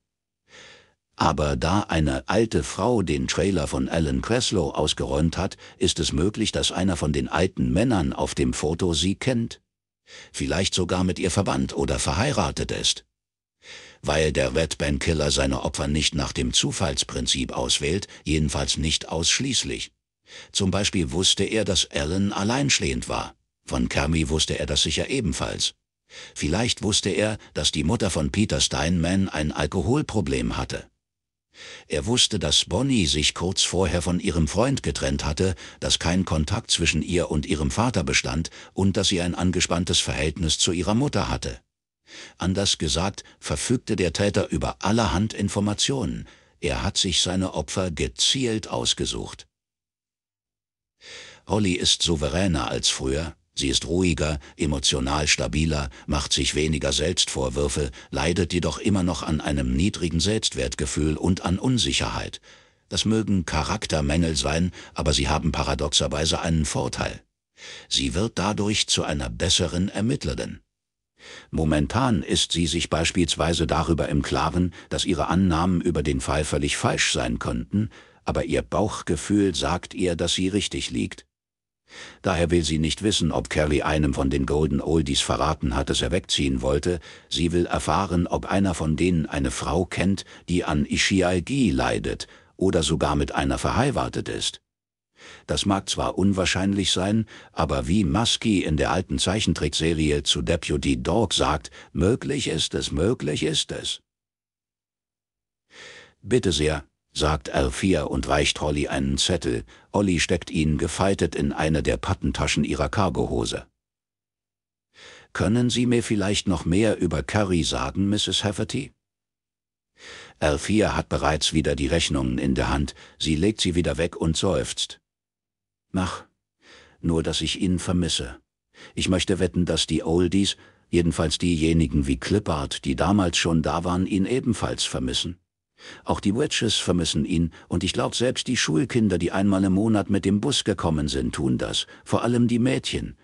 A: Aber da eine alte Frau den Trailer von Alan Creslow ausgeräumt hat, ist es möglich, dass einer von den alten Männern auf dem Foto sie kennt. Vielleicht sogar mit ihr verwandt oder verheiratet ist. Weil der Red Band Killer seine Opfer nicht nach dem Zufallsprinzip auswählt, jedenfalls nicht ausschließlich. Zum Beispiel wusste er, dass Alan alleinstehend war. Von Cammy wusste er das sicher ebenfalls. Vielleicht wusste er, dass die Mutter von Peter Steinman ein Alkoholproblem hatte. Er wusste, dass Bonnie sich kurz vorher von ihrem Freund getrennt hatte, dass kein Kontakt zwischen ihr und ihrem Vater bestand und dass sie ein angespanntes Verhältnis zu ihrer Mutter hatte. Anders gesagt, verfügte der Täter über allerhand Informationen. Er hat sich seine Opfer gezielt ausgesucht. Holly ist souveräner als früher, Sie ist ruhiger, emotional stabiler, macht sich weniger Selbstvorwürfe, leidet jedoch immer noch an einem niedrigen Selbstwertgefühl und an Unsicherheit. Das mögen Charaktermängel sein, aber sie haben paradoxerweise einen Vorteil. Sie wird dadurch zu einer besseren Ermittlerin. Momentan ist sie sich beispielsweise darüber im Klaren, dass ihre Annahmen über den Fall völlig falsch sein könnten, aber ihr Bauchgefühl sagt ihr, dass sie richtig liegt. Daher will sie nicht wissen, ob Kelly einem von den Golden Oldies verraten hat, dass er wegziehen wollte. Sie will erfahren, ob einer von denen eine Frau kennt, die an Ischialgie leidet oder sogar mit einer verheiratet ist. Das mag zwar unwahrscheinlich sein, aber wie Muskie in der alten Zeichentrickserie zu Deputy Dog sagt, möglich ist es, möglich ist es. Bitte sehr, sagt R4 und weicht Holly einen Zettel. Olli steckt ihn gefaltet in eine der Pattentaschen ihrer Cargohose. Können Sie mir vielleicht noch mehr über Curry sagen, Mrs. Hefferty? R4 hat bereits wieder die Rechnungen in der Hand, sie legt sie wieder weg und seufzt. Mach, nur dass ich ihn vermisse. Ich möchte wetten, dass die Oldies, jedenfalls diejenigen wie Clippard, die damals schon da waren, ihn ebenfalls vermissen. Auch die Wedges vermissen ihn und ich glaube selbst die Schulkinder, die einmal im Monat mit dem Bus gekommen sind, tun das, vor allem die Mädchen.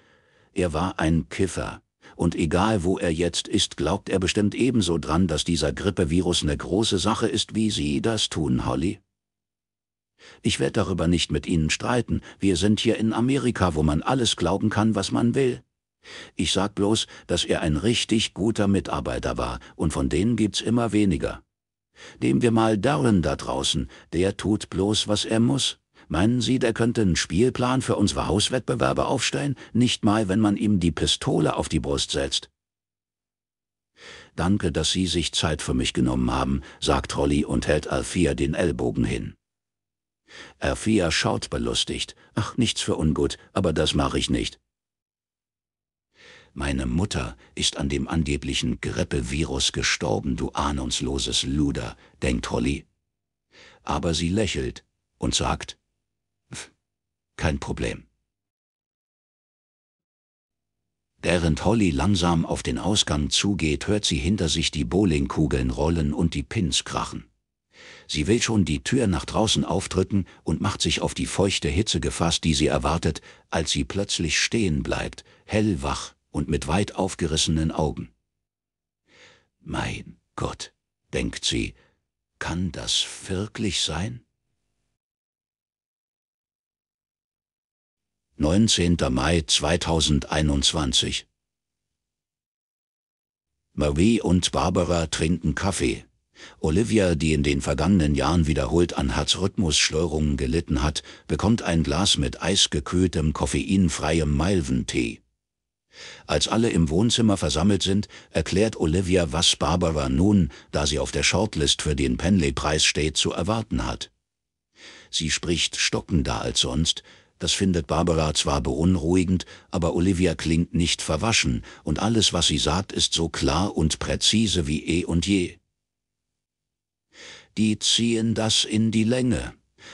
A: Er war ein Kiffer. Und egal wo er jetzt ist, glaubt er bestimmt ebenso dran, dass dieser Grippevirus eine große Sache ist, wie Sie das tun, Holly. Ich werde darüber nicht mit Ihnen streiten, wir sind hier in Amerika, wo man alles glauben kann, was man will. Ich sag bloß, dass er ein richtig guter Mitarbeiter war, und von denen gibt's immer weniger. Dem wir mal darren da draußen, der tut bloß, was er muss. Meinen Sie, der könnte einen Spielplan für unsere Hauswettbewerbe aufstellen, nicht mal, wenn man ihm die Pistole auf die Brust setzt? Danke, dass Sie sich Zeit für mich genommen haben, sagt Rolli und hält Alfia den Ellbogen hin. Alfia schaut belustigt. Ach, nichts für ungut, aber das mache ich nicht. Meine Mutter ist an dem angeblichen Grippevirus gestorben, du ahnungsloses Luder, denkt Holly. Aber sie lächelt und sagt, kein Problem. Während Holly langsam auf den Ausgang zugeht, hört sie hinter sich die Bowlingkugeln rollen und die Pins krachen. Sie will schon die Tür nach draußen aufdrücken und macht sich auf die feuchte Hitze gefasst, die sie erwartet, als sie plötzlich stehen bleibt, hellwach und mit weit aufgerissenen Augen. Mein Gott, denkt sie, kann das wirklich sein? 19. Mai 2021 Marie und Barbara trinken Kaffee. Olivia, die in den vergangenen Jahren wiederholt an Herzrhythmusstörungen gelitten hat, bekommt ein Glas mit eisgekühltem koffeinfreiem Malventee. Als alle im Wohnzimmer versammelt sind, erklärt Olivia, was Barbara nun, da sie auf der Shortlist für den Penley-Preis steht, zu erwarten hat. Sie spricht stockender als sonst, das findet Barbara zwar beunruhigend, aber Olivia klingt nicht verwaschen, und alles, was sie sagt, ist so klar und präzise wie eh und je. Die ziehen das in die Länge,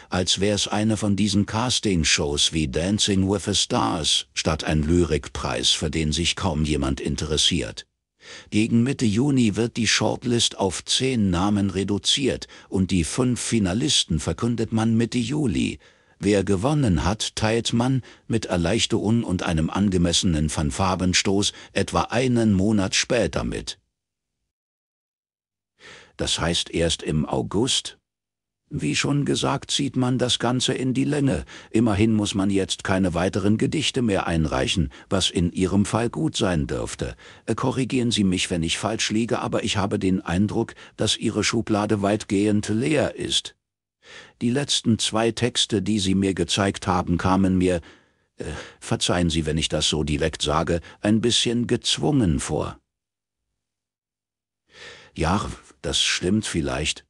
A: als wär's eine von diesen Castingshows wie Dancing with the Stars statt ein Lyrikpreis, für den sich kaum jemand interessiert. Gegen Mitte Juni wird die Shortlist auf zehn Namen reduziert und die fünf Finalisten verkündet man Mitte Juli. Wer gewonnen hat, teilt man mit Erleichterung und einem angemessenen Fanfarenstoß etwa einen Monat später mit. Das heißt erst im August wie schon gesagt, zieht man das Ganze in die Länge. Immerhin muss man jetzt keine weiteren Gedichte mehr einreichen, was in Ihrem Fall gut sein dürfte. Äh, korrigieren Sie mich, wenn ich falsch liege, aber ich habe den Eindruck, dass Ihre Schublade weitgehend leer ist. Die letzten zwei Texte, die Sie mir gezeigt haben, kamen mir, äh, verzeihen Sie, wenn ich das so direkt sage, ein bisschen gezwungen vor. Ja, das stimmt vielleicht,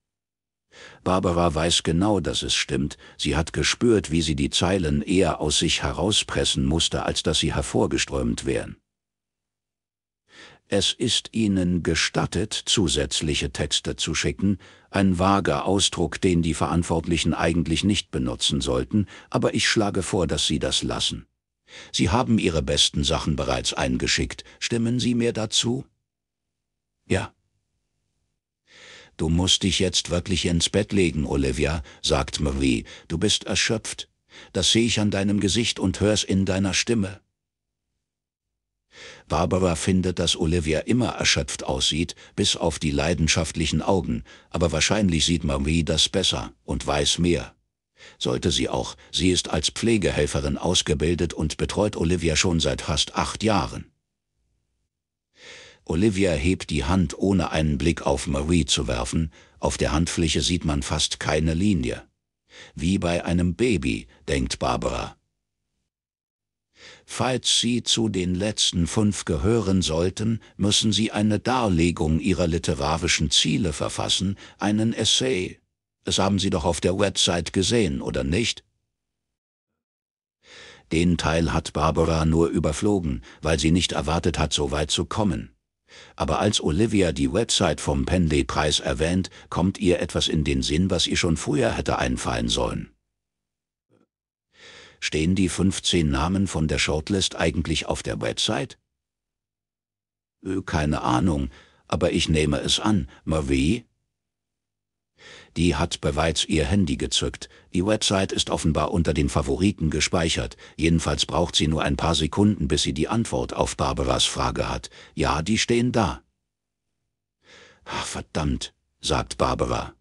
A: Barbara weiß genau, dass es stimmt, sie hat gespürt, wie sie die Zeilen eher aus sich herauspressen musste, als dass sie hervorgeströmt wären. Es ist ihnen gestattet, zusätzliche Texte zu schicken, ein vager Ausdruck, den die Verantwortlichen eigentlich nicht benutzen sollten, aber ich schlage vor, dass sie das lassen. Sie haben ihre besten Sachen bereits eingeschickt, stimmen Sie mir dazu? Ja. Du musst dich jetzt wirklich ins Bett legen, Olivia, sagt Marie, du bist erschöpft. Das sehe ich an deinem Gesicht und hör's in deiner Stimme. Barbara findet, dass Olivia immer erschöpft aussieht, bis auf die leidenschaftlichen Augen, aber wahrscheinlich sieht Marie das besser und weiß mehr. Sollte sie auch, sie ist als Pflegehelferin ausgebildet und betreut Olivia schon seit fast acht Jahren. Olivia hebt die Hand, ohne einen Blick auf Marie zu werfen. Auf der Handfläche sieht man fast keine Linie. Wie bei einem Baby, denkt Barbara. Falls Sie zu den letzten fünf gehören sollten, müssen Sie eine Darlegung Ihrer literarischen Ziele verfassen, einen Essay. Das haben Sie doch auf der Website gesehen, oder nicht? Den Teil hat Barbara nur überflogen, weil sie nicht erwartet hat, so weit zu kommen. Aber als Olivia die Website vom Penley-Preis erwähnt, kommt ihr etwas in den Sinn, was ihr schon früher hätte einfallen sollen. Stehen die 15 Namen von der Shortlist eigentlich auf der Website? Äh, keine Ahnung, aber ich nehme es an, Marie, die hat bereits ihr Handy gezückt. Die Website ist offenbar unter den Favoriten gespeichert. Jedenfalls braucht sie nur ein paar Sekunden, bis sie die Antwort auf Barbaras Frage hat. Ja, die stehen da. Ach, verdammt, sagt Barbara.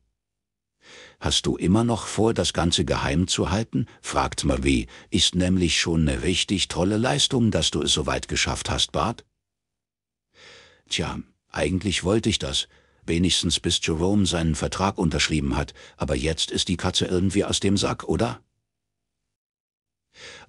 A: Hast du immer noch vor, das Ganze geheim zu halten? fragt Marie. Ist nämlich schon eine richtig tolle Leistung, dass du es soweit geschafft hast, Bart. Tja, eigentlich wollte ich das, Wenigstens bis Jerome seinen Vertrag unterschrieben hat, aber jetzt ist die Katze irgendwie aus dem Sack, oder?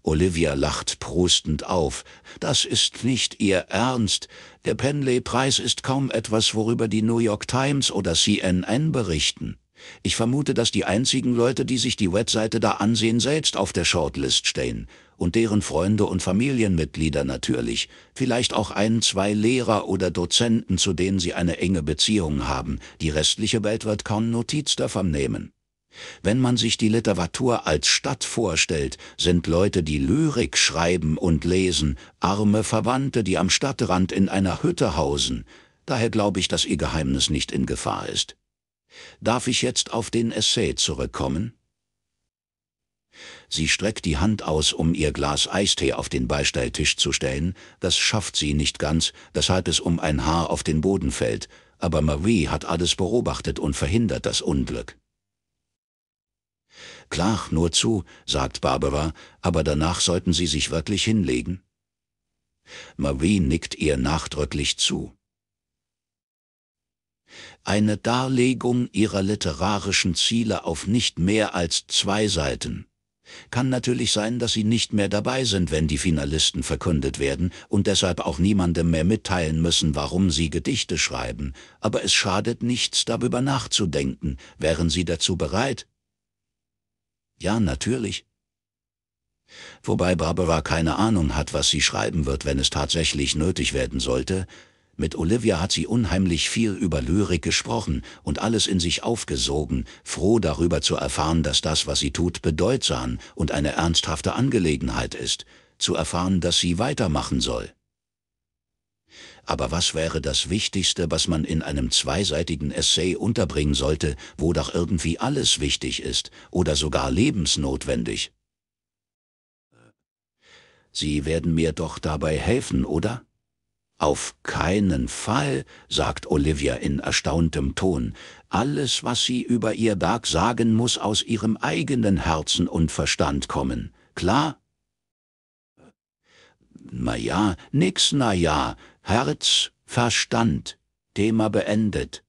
A: Olivia lacht prustend auf. Das ist nicht ihr Ernst. Der Penley-Preis ist kaum etwas, worüber die New York Times oder CNN berichten. Ich vermute, dass die einzigen Leute, die sich die Webseite da ansehen, selbst auf der Shortlist stehen und deren Freunde und Familienmitglieder natürlich, vielleicht auch ein, zwei Lehrer oder Dozenten, zu denen sie eine enge Beziehung haben, die restliche Welt wird kaum Notiz davon nehmen. Wenn man sich die Literatur als Stadt vorstellt, sind Leute, die Lyrik schreiben und lesen, arme Verwandte, die am Stadtrand in einer Hütte hausen. Daher glaube ich, dass ihr Geheimnis nicht in Gefahr ist. Darf ich jetzt auf den Essay zurückkommen? Sie streckt die Hand aus, um ihr Glas Eistee auf den Beistelltisch zu stellen. Das schafft sie nicht ganz, weshalb es um ein Haar auf den Boden fällt. Aber Marie hat alles beobachtet und verhindert das Unglück. Klar, nur zu, sagt Barbara, aber danach sollten Sie sich wirklich hinlegen. Marie nickt ihr nachdrücklich zu. Eine Darlegung ihrer literarischen Ziele auf nicht mehr als zwei Seiten. Kann natürlich sein, dass sie nicht mehr dabei sind, wenn die Finalisten verkündet werden und deshalb auch niemandem mehr mitteilen müssen, warum sie Gedichte schreiben, aber es schadet nichts, darüber nachzudenken. Wären sie dazu bereit? Ja, natürlich. Wobei Barbara keine Ahnung hat, was sie schreiben wird, wenn es tatsächlich nötig werden sollte, mit Olivia hat sie unheimlich viel über Lyrik gesprochen und alles in sich aufgesogen, froh darüber zu erfahren, dass das, was sie tut, bedeutsam und eine ernsthafte Angelegenheit ist, zu erfahren, dass sie weitermachen soll. Aber was wäre das Wichtigste, was man in einem zweiseitigen Essay unterbringen sollte, wo doch irgendwie alles wichtig ist oder sogar lebensnotwendig? Sie werden mir doch dabei helfen, oder? Auf keinen Fall, sagt Olivia in erstauntem Ton. Alles, was sie über ihr Berg sagen, muss aus ihrem eigenen Herzen und Verstand kommen. Klar? Na ja, nix na ja. Herz, Verstand. Thema beendet.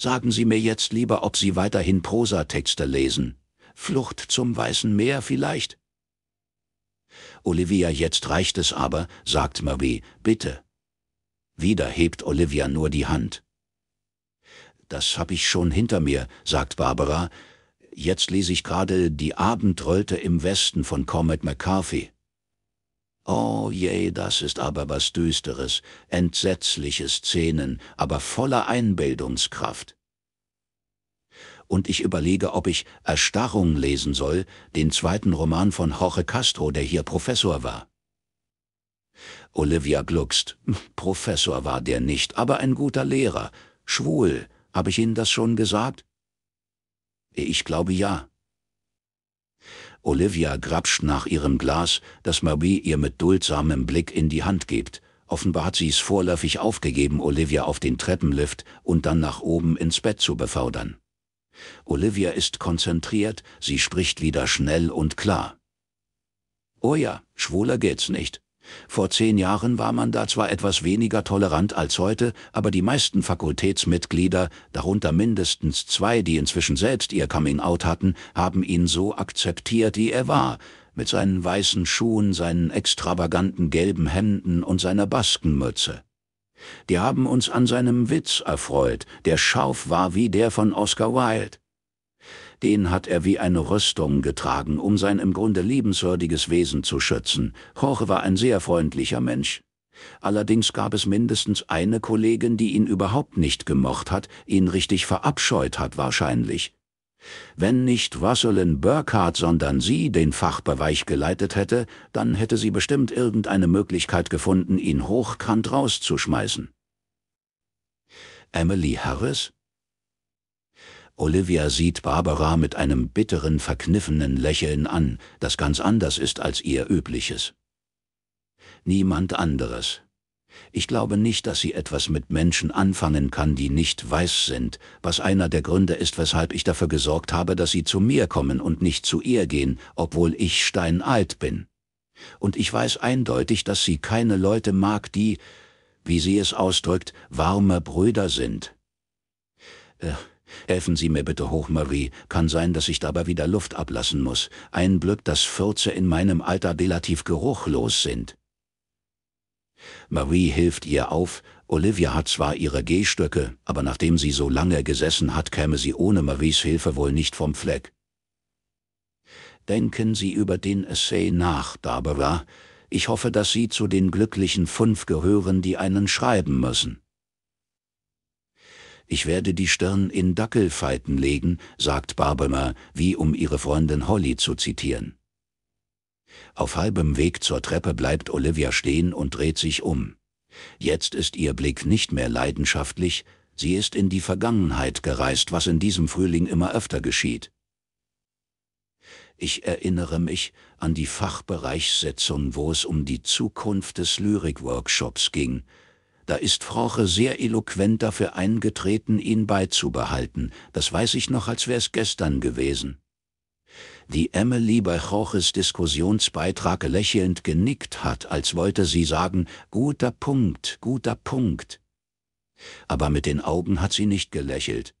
A: Sagen Sie mir jetzt lieber, ob Sie weiterhin Prosatexte lesen. Flucht zum Weißen Meer vielleicht? Olivia, jetzt reicht es aber, sagt Marie, bitte, wieder hebt Olivia nur die Hand. Das hab ich schon hinter mir, sagt Barbara. Jetzt lese ich gerade Die Abendröte im Westen von Comet McCarthy. Oh je, das ist aber was Düsteres, entsetzliche Szenen, aber voller Einbildungskraft. Und ich überlege, ob ich Erstarrung lesen soll, den zweiten Roman von Jorge Castro, der hier Professor war. Olivia gluckst. Professor war der nicht, aber ein guter Lehrer. Schwul. Habe ich Ihnen das schon gesagt? Ich glaube ja. Olivia grapscht nach ihrem Glas, das Marie ihr mit duldsamem Blick in die Hand gibt. Offenbar hat sie es vorläufig aufgegeben, Olivia auf den Treppenlift und dann nach oben ins Bett zu befördern. Olivia ist konzentriert, sie spricht wieder schnell und klar. Oh ja, schwuler geht's nicht. Vor zehn Jahren war man da zwar etwas weniger tolerant als heute, aber die meisten Fakultätsmitglieder, darunter mindestens zwei, die inzwischen selbst ihr Coming-out hatten, haben ihn so akzeptiert, wie er war, mit seinen weißen Schuhen, seinen extravaganten gelben Hemden und seiner Baskenmütze. Die haben uns an seinem Witz erfreut, der scharf war wie der von Oscar Wilde. Den hat er wie eine Rüstung getragen, um sein im Grunde liebenswürdiges Wesen zu schützen. Jorge war ein sehr freundlicher Mensch. Allerdings gab es mindestens eine Kollegin, die ihn überhaupt nicht gemocht hat, ihn richtig verabscheut hat wahrscheinlich. Wenn nicht Rosalind Burkhardt, sondern sie den Fachbereich geleitet hätte, dann hätte sie bestimmt irgendeine Möglichkeit gefunden, ihn hochkant rauszuschmeißen. Emily Harris? Olivia sieht Barbara mit einem bitteren, verkniffenen Lächeln an, das ganz anders ist als ihr übliches. Niemand anderes. Ich glaube nicht, dass sie etwas mit Menschen anfangen kann, die nicht weiß sind, was einer der Gründe ist, weshalb ich dafür gesorgt habe, dass sie zu mir kommen und nicht zu ihr gehen, obwohl ich steinalt bin. Und ich weiß eindeutig, dass sie keine Leute mag, die, wie sie es ausdrückt, warme Brüder sind. Äh, Helfen Sie mir bitte hoch, Marie. Kann sein, dass ich dabei wieder Luft ablassen muss. Ein Glück, dass Fürze in meinem Alter relativ geruchlos sind. Marie hilft ihr auf. Olivia hat zwar ihre Gehstöcke, aber nachdem sie so lange gesessen hat, käme sie ohne Maries Hilfe wohl nicht vom Fleck. Denken Sie über den Essay nach, Barbara. Ich hoffe, dass Sie zu den glücklichen fünf gehören, die einen schreiben müssen. Ich werde die Stirn in Dackelfalten legen, sagt Barbemer, wie um ihre Freundin Holly zu zitieren. Auf halbem Weg zur Treppe bleibt Olivia stehen und dreht sich um. Jetzt ist ihr Blick nicht mehr leidenschaftlich, sie ist in die Vergangenheit gereist, was in diesem Frühling immer öfter geschieht. Ich erinnere mich an die Fachbereichssitzung, wo es um die Zukunft des Lyrikworkshops ging, da ist Froche sehr eloquent dafür eingetreten, ihn beizubehalten. Das weiß ich noch, als wär's gestern gewesen. Die Emily bei Jorges Diskussionsbeitrag lächelnd genickt hat, als wollte sie sagen, guter Punkt, guter Punkt. Aber mit den Augen hat sie nicht gelächelt.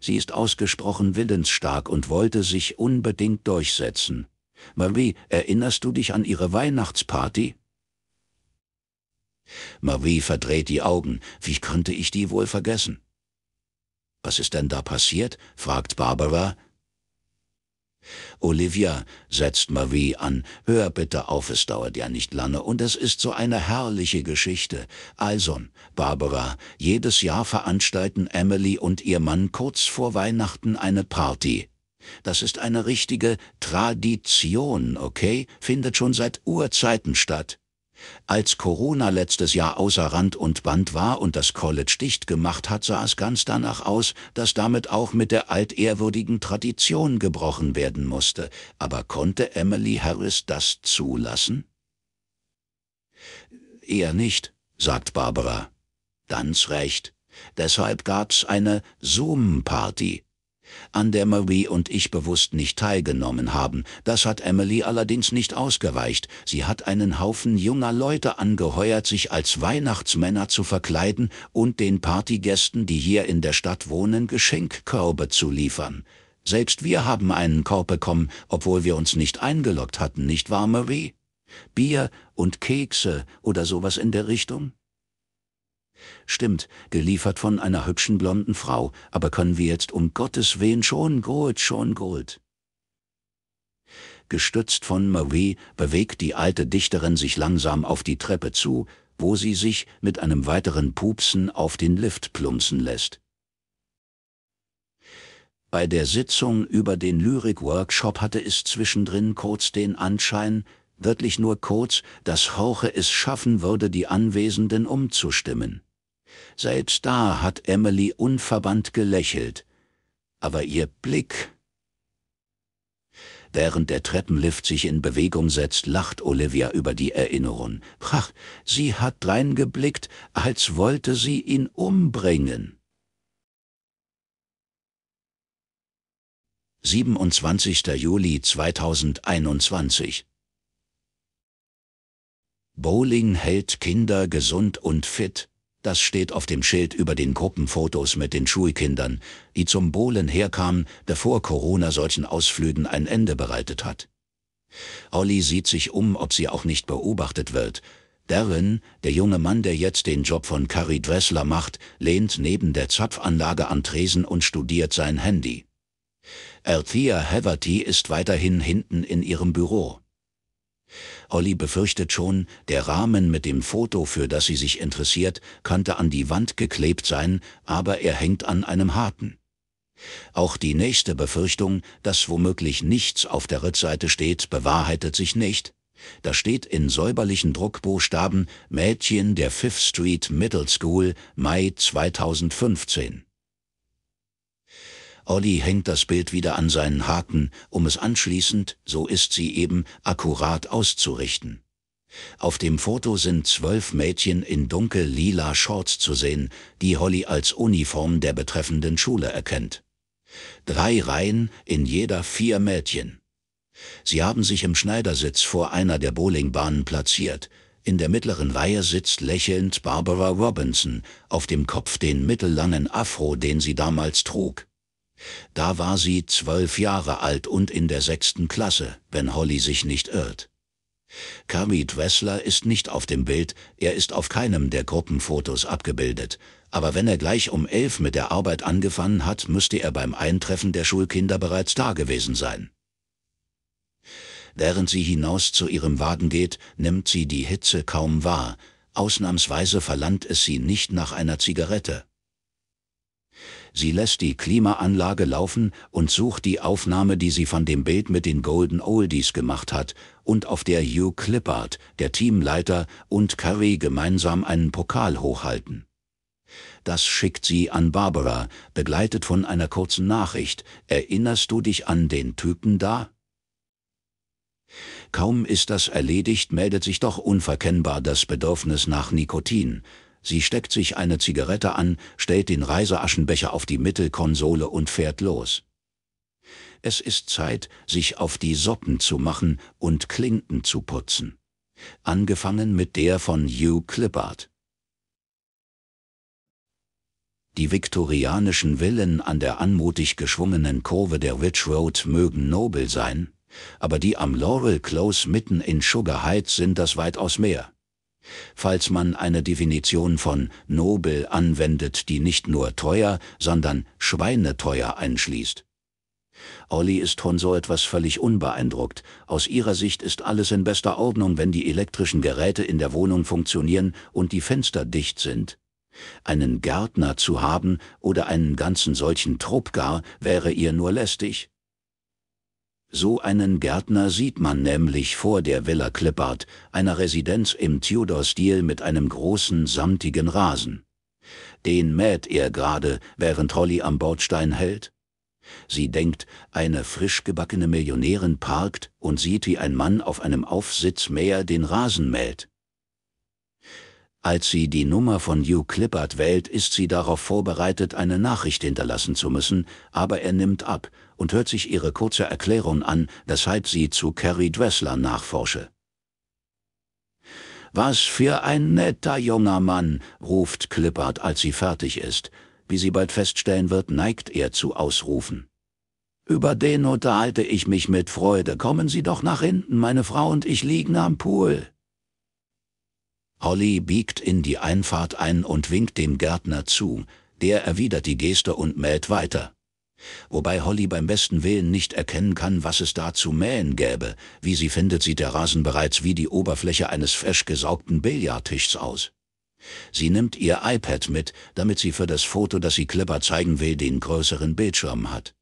A: Sie ist ausgesprochen willensstark und wollte sich unbedingt durchsetzen. Marie, erinnerst du dich an ihre Weihnachtsparty? Marie verdreht die Augen. Wie konnte ich die wohl vergessen? Was ist denn da passiert? fragt Barbara. Olivia, setzt Marie an, hör bitte auf, es dauert ja nicht lange und es ist so eine herrliche Geschichte. Also, Barbara, jedes Jahr veranstalten Emily und ihr Mann kurz vor Weihnachten eine Party. Das ist eine richtige Tradition, okay? Findet schon seit Urzeiten statt. Als Corona letztes Jahr außer Rand und Band war und das College dicht gemacht hat, sah es ganz danach aus, dass damit auch mit der altehrwürdigen Tradition gebrochen werden musste. Aber konnte Emily Harris das zulassen? Eher nicht, sagt Barbara. Ganz recht. Deshalb gab's eine Zoom-Party an der Marie und ich bewusst nicht teilgenommen haben. Das hat Emily allerdings nicht ausgeweicht. Sie hat einen Haufen junger Leute angeheuert, sich als Weihnachtsmänner zu verkleiden und den Partygästen, die hier in der Stadt wohnen, Geschenkkörbe zu liefern. Selbst wir haben einen Korb bekommen, obwohl wir uns nicht eingeloggt hatten, nicht wahr, Marie? Bier und Kekse oder sowas in der Richtung? Stimmt, geliefert von einer hübschen blonden Frau, aber können wir jetzt um Gottes Willen schon gut, schon gut. Gestützt von Marie bewegt die alte Dichterin sich langsam auf die Treppe zu, wo sie sich mit einem weiteren Pupsen auf den Lift plumpsen lässt. Bei der Sitzung über den Lyrik-Workshop hatte es zwischendrin kurz den Anschein, wirklich nur kurz, dass Jorge es schaffen würde, die Anwesenden umzustimmen. Selbst da hat Emily unverwandt gelächelt, aber ihr Blick... Während der Treppenlift sich in Bewegung setzt, lacht Olivia über die Erinnerung. Prach, sie hat reingeblickt, als wollte sie ihn umbringen. 27. Juli 2021 Bowling hält Kinder gesund und fit. Das steht auf dem Schild über den Gruppenfotos mit den Schulkindern, die zum Bowlen herkamen, bevor Corona solchen Ausflügen ein Ende bereitet hat. Olli sieht sich um, ob sie auch nicht beobachtet wird. Darren, der junge Mann, der jetzt den Job von Carrie Dressler macht, lehnt neben der Zapfanlage am Tresen und studiert sein Handy. Althea Heverty ist weiterhin hinten in ihrem Büro. Holly befürchtet schon, der Rahmen mit dem Foto, für das sie sich interessiert, könnte an die Wand geklebt sein, aber er hängt an einem Haken. Auch die nächste Befürchtung, dass womöglich nichts auf der Rückseite steht, bewahrheitet sich nicht. Da steht in säuberlichen Druckbuchstaben Mädchen der Fifth Street Middle School, Mai 2015. Olli hängt das Bild wieder an seinen Haken, um es anschließend, so ist sie eben, akkurat auszurichten. Auf dem Foto sind zwölf Mädchen in dunkel-lila Shorts zu sehen, die Holly als Uniform der betreffenden Schule erkennt. Drei Reihen, in jeder vier Mädchen. Sie haben sich im Schneidersitz vor einer der Bowlingbahnen platziert. In der mittleren Reihe sitzt lächelnd Barbara Robinson, auf dem Kopf den mittellangen Afro, den sie damals trug. Da war sie zwölf Jahre alt und in der sechsten Klasse, wenn Holly sich nicht irrt. Kermit Wessler ist nicht auf dem Bild, er ist auf keinem der Gruppenfotos abgebildet, aber wenn er gleich um elf mit der Arbeit angefangen hat, müsste er beim Eintreffen der Schulkinder bereits da gewesen sein. Während sie hinaus zu ihrem Wagen geht, nimmt sie die Hitze kaum wahr, ausnahmsweise verlangt es sie nicht nach einer Zigarette. Sie lässt die Klimaanlage laufen und sucht die Aufnahme, die sie von dem Bild mit den Golden Oldies gemacht hat und auf der Hugh Clippard, der Teamleiter, und Carrie gemeinsam einen Pokal hochhalten. Das schickt sie an Barbara, begleitet von einer kurzen Nachricht. Erinnerst du dich an den Typen da? Kaum ist das erledigt, meldet sich doch unverkennbar das Bedürfnis nach Nikotin. Sie steckt sich eine Zigarette an, stellt den Reiseaschenbecher auf die Mittelkonsole und fährt los. Es ist Zeit, sich auf die Soppen zu machen und Klinken zu putzen. Angefangen mit der von Hugh Clippard. Die viktorianischen Villen an der anmutig geschwungenen Kurve der Ridge Road mögen nobel sein, aber die am Laurel Close mitten in Sugar Heights sind das weitaus mehr falls man eine Definition von nobel anwendet, die nicht nur teuer, sondern schweineteuer einschließt. Olli ist von so etwas völlig unbeeindruckt. Aus ihrer Sicht ist alles in bester Ordnung, wenn die elektrischen Geräte in der Wohnung funktionieren und die Fenster dicht sind. Einen Gärtner zu haben oder einen ganzen solchen Trupp gar wäre ihr nur lästig. So einen Gärtner sieht man nämlich vor der Villa Clippard, einer Residenz im Tudor-Stil mit einem großen samtigen Rasen. Den mäht er gerade, während Holly am Bordstein hält. Sie denkt, eine frisch gebackene Millionärin parkt und sieht, wie ein Mann auf einem Aufsitzmäher den Rasen mäht. Als sie die Nummer von Hugh Clippard wählt, ist sie darauf vorbereitet, eine Nachricht hinterlassen zu müssen, aber er nimmt ab, und hört sich ihre kurze Erklärung an, weshalb sie zu Carrie Dressler nachforsche. Was für ein netter junger Mann, ruft Clippard, als sie fertig ist. Wie sie bald feststellen wird, neigt er zu Ausrufen. Über den unterhalte ich mich mit Freude. Kommen Sie doch nach hinten, meine Frau und ich liegen am Pool. Holly biegt in die Einfahrt ein und winkt dem Gärtner zu. Der erwidert die Geste und mäht weiter. Wobei Holly beim besten Willen nicht erkennen kann, was es da zu mähen gäbe. Wie sie findet, sieht der Rasen bereits wie die Oberfläche eines frisch gesaugten Billardtischs aus. Sie nimmt ihr iPad mit, damit sie für das Foto, das sie Clipper zeigen will, den größeren Bildschirm hat.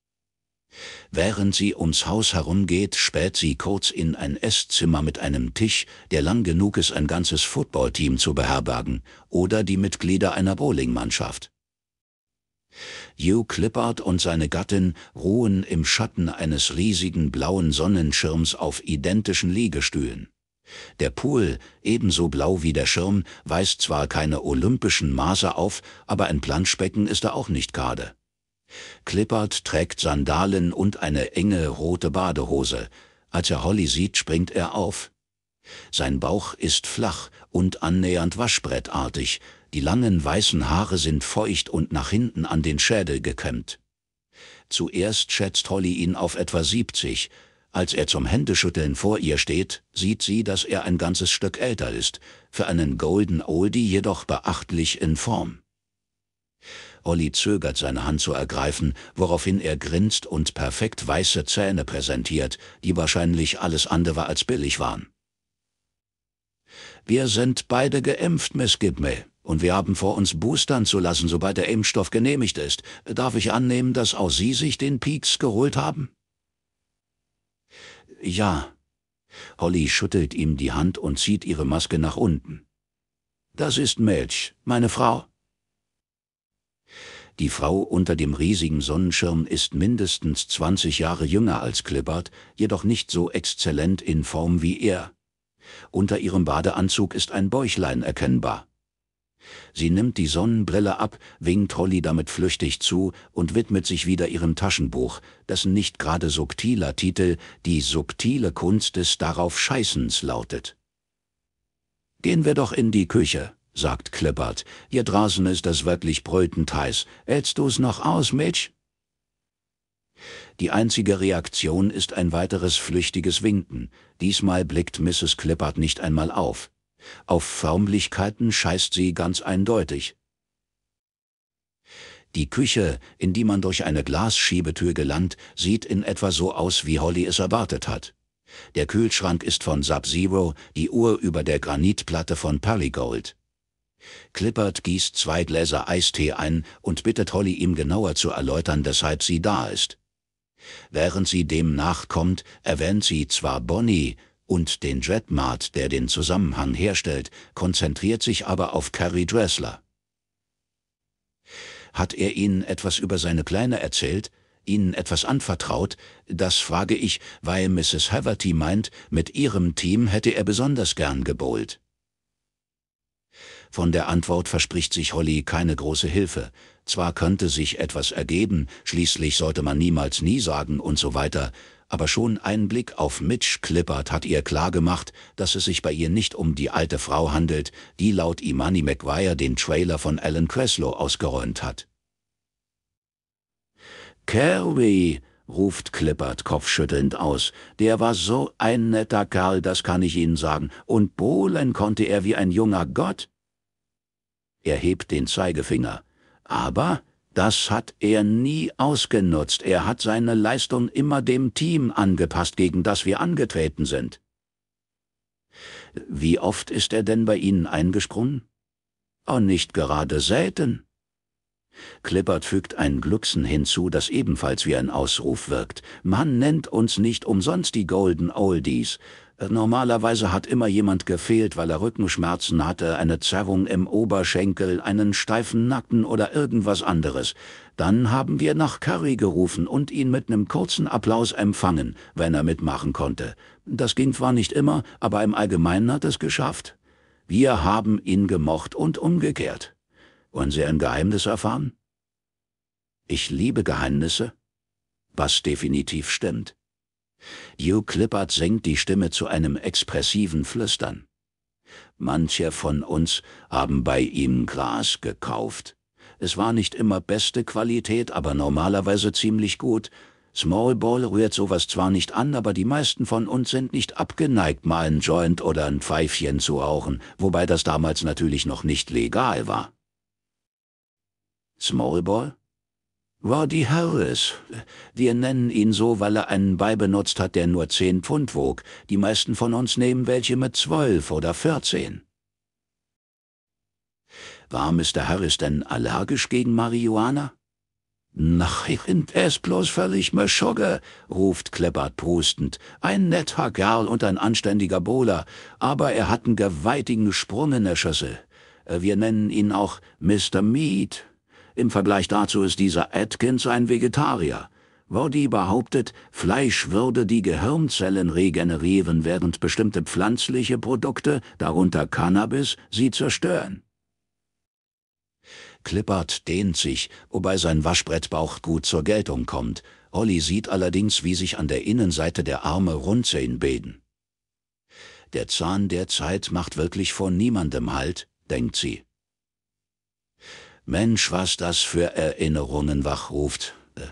A: Während sie ums Haus herumgeht, späht sie kurz in ein Esszimmer mit einem Tisch, der lang genug ist, ein ganzes Footballteam zu beherbergen, oder die Mitglieder einer Bowlingmannschaft. Hugh Clippard und seine Gattin ruhen im Schatten eines riesigen blauen Sonnenschirms auf identischen Liegestühlen. Der Pool, ebenso blau wie der Schirm, weist zwar keine olympischen Maße auf, aber ein Planschbecken ist er auch nicht gerade. Clippard trägt Sandalen und eine enge rote Badehose. Als er Holly sieht, springt er auf. Sein Bauch ist flach und annähernd waschbrettartig, die langen weißen Haare sind feucht und nach hinten an den Schädel gekämmt. Zuerst schätzt Holly ihn auf etwa 70. Als er zum Händeschütteln vor ihr steht, sieht sie, dass er ein ganzes Stück älter ist, für einen Golden Oldie jedoch beachtlich in Form. Holly zögert, seine Hand zu ergreifen, woraufhin er grinst und perfekt weiße Zähne präsentiert, die wahrscheinlich alles andere als billig waren. Wir sind beide geimpft, Miss Gibney und wir haben vor uns boostern zu lassen, sobald der Impfstoff genehmigt ist. Darf ich annehmen, dass auch Sie sich den Peaks geholt haben? Ja. Holly schüttelt ihm die Hand und zieht ihre Maske nach unten. Das ist Melch, meine Frau. Die Frau unter dem riesigen Sonnenschirm ist mindestens 20 Jahre jünger als Klippert, jedoch nicht so exzellent in Form wie er. Unter ihrem Badeanzug ist ein Bäuchlein erkennbar. Sie nimmt die Sonnenbrille ab, winkt Holly damit flüchtig zu und widmet sich wieder ihrem Taschenbuch, dessen nicht gerade subtiler Titel Die subtile Kunst des darauf Scheißens lautet. Gehen wir doch in die Küche, sagt Clippert. Hier draußen ist das wirklich brötend heiß. Hältst du's noch aus, Mitch? Die einzige Reaktion ist ein weiteres flüchtiges Winken. Diesmal blickt Mrs. Clippert nicht einmal auf. Auf Förmlichkeiten scheißt sie ganz eindeutig. Die Küche, in die man durch eine Glasschiebetür gelangt, sieht in etwa so aus, wie Holly es erwartet hat. Der Kühlschrank ist von Sub-Zero, die Uhr über der Granitplatte von Perigold. Clippert gießt zwei Gläser Eistee ein und bittet Holly ihm genauer zu erläutern, weshalb sie da ist. Während sie dem nachkommt, erwähnt sie zwar Bonnie, und den Dreadmart, der den Zusammenhang herstellt, konzentriert sich aber auf Carrie Dressler. Hat er Ihnen etwas über seine Kleine erzählt, Ihnen etwas anvertraut? Das frage ich, weil Mrs. Haverty meint, mit ihrem Team hätte er besonders gern gebowlt. Von der Antwort verspricht sich Holly keine große Hilfe. Zwar könnte sich etwas ergeben, schließlich sollte man niemals nie sagen und so weiter, aber schon ein Blick auf Mitch Clippert hat ihr klargemacht, dass es sich bei ihr nicht um die alte Frau handelt, die laut Imani McGuire den Trailer von Alan Creslow ausgeräumt hat. Kerry, ruft Clippert kopfschüttelnd aus, der war so ein netter Kerl, das kann ich Ihnen sagen, und bohlen konnte er wie ein junger Gott. Er hebt den Zeigefinger. Aber das hat er nie ausgenutzt. Er hat seine Leistung immer dem Team angepasst, gegen das wir angetreten sind. Wie oft ist er denn bei Ihnen eingesprungen? Oh, nicht gerade selten. Clippert fügt ein Glücksen hinzu, das ebenfalls wie ein Ausruf wirkt. Man nennt uns nicht umsonst die Golden Oldies. Äh, normalerweise hat immer jemand gefehlt, weil er Rückenschmerzen hatte, eine Zerrung im Oberschenkel, einen steifen Nacken oder irgendwas anderes. Dann haben wir nach Curry gerufen und ihn mit einem kurzen Applaus empfangen, wenn er mitmachen konnte. Das ging zwar nicht immer, aber im Allgemeinen hat es geschafft. Wir haben ihn gemocht und umgekehrt. Wollen Sie ein Geheimnis erfahren? Ich liebe Geheimnisse, was definitiv stimmt. Hugh Clippard senkt die Stimme zu einem expressiven Flüstern. Manche von uns haben bei ihm Gras gekauft. Es war nicht immer beste Qualität, aber normalerweise ziemlich gut. Small Ball rührt sowas zwar nicht an, aber die meisten von uns sind nicht abgeneigt, mal ein Joint oder ein Pfeifchen zu rauchen, wobei das damals natürlich noch nicht legal war. Small Ball? Roddy Harris. Wir nennen ihn so, weil er einen Bei benutzt hat, der nur zehn Pfund wog. Die meisten von uns nehmen welche mit zwölf oder vierzehn. War Mr. Harris denn allergisch gegen Marihuana? Nein, er ist bloß völlig Meschugge, ruft Kleppert prustend. Ein netter Kerl und ein anständiger Bowler, aber er hat einen gewaltigen Sprung in der Schüssel. Wir nennen ihn auch Mr. Meat. Im Vergleich dazu ist dieser Atkins ein Vegetarier. Wody behauptet, Fleisch würde die Gehirnzellen regenerieren, während bestimmte pflanzliche Produkte, darunter Cannabis, sie zerstören. Clippard dehnt sich, wobei sein Waschbrettbauch gut zur Geltung kommt. Olli sieht allerdings, wie sich an der Innenseite der Arme Runzeln bilden. Der Zahn der Zeit macht wirklich vor niemandem Halt, denkt sie. Mensch, was das für Erinnerungen wachruft. Äh,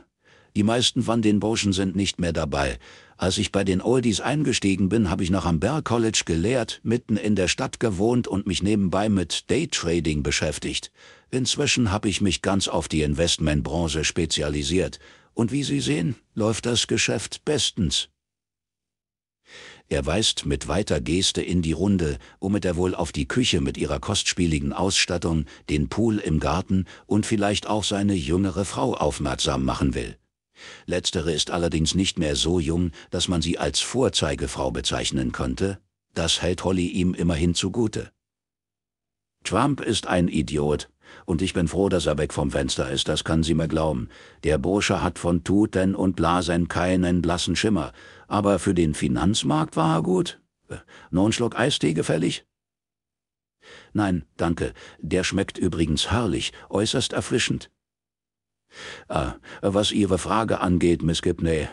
A: die meisten von den Burschen sind nicht mehr dabei. Als ich bei den Oldies eingestiegen bin, habe ich noch am Bell College gelehrt, mitten in der Stadt gewohnt und mich nebenbei mit Daytrading beschäftigt. Inzwischen habe ich mich ganz auf die Investmentbranche spezialisiert. Und wie Sie sehen, läuft das Geschäft bestens. Er weist mit weiter Geste in die Runde, womit er wohl auf die Küche mit ihrer kostspieligen Ausstattung, den Pool im Garten und vielleicht auch seine jüngere Frau aufmerksam machen will. Letztere ist allerdings nicht mehr so jung, dass man sie als Vorzeigefrau bezeichnen könnte, das hält Holly ihm immerhin zugute. Trump ist ein Idiot, und ich bin froh, dass er weg vom Fenster ist, das kann sie mir glauben. Der Bursche hat von Tuten und Blasen keinen blassen Schimmer, aber für den Finanzmarkt war er gut. Äh, noch ein Schluck Eistee gefällig? Nein, danke, der schmeckt übrigens herrlich, äußerst erfrischend. Ah, was Ihre Frage angeht, Miss Gibney,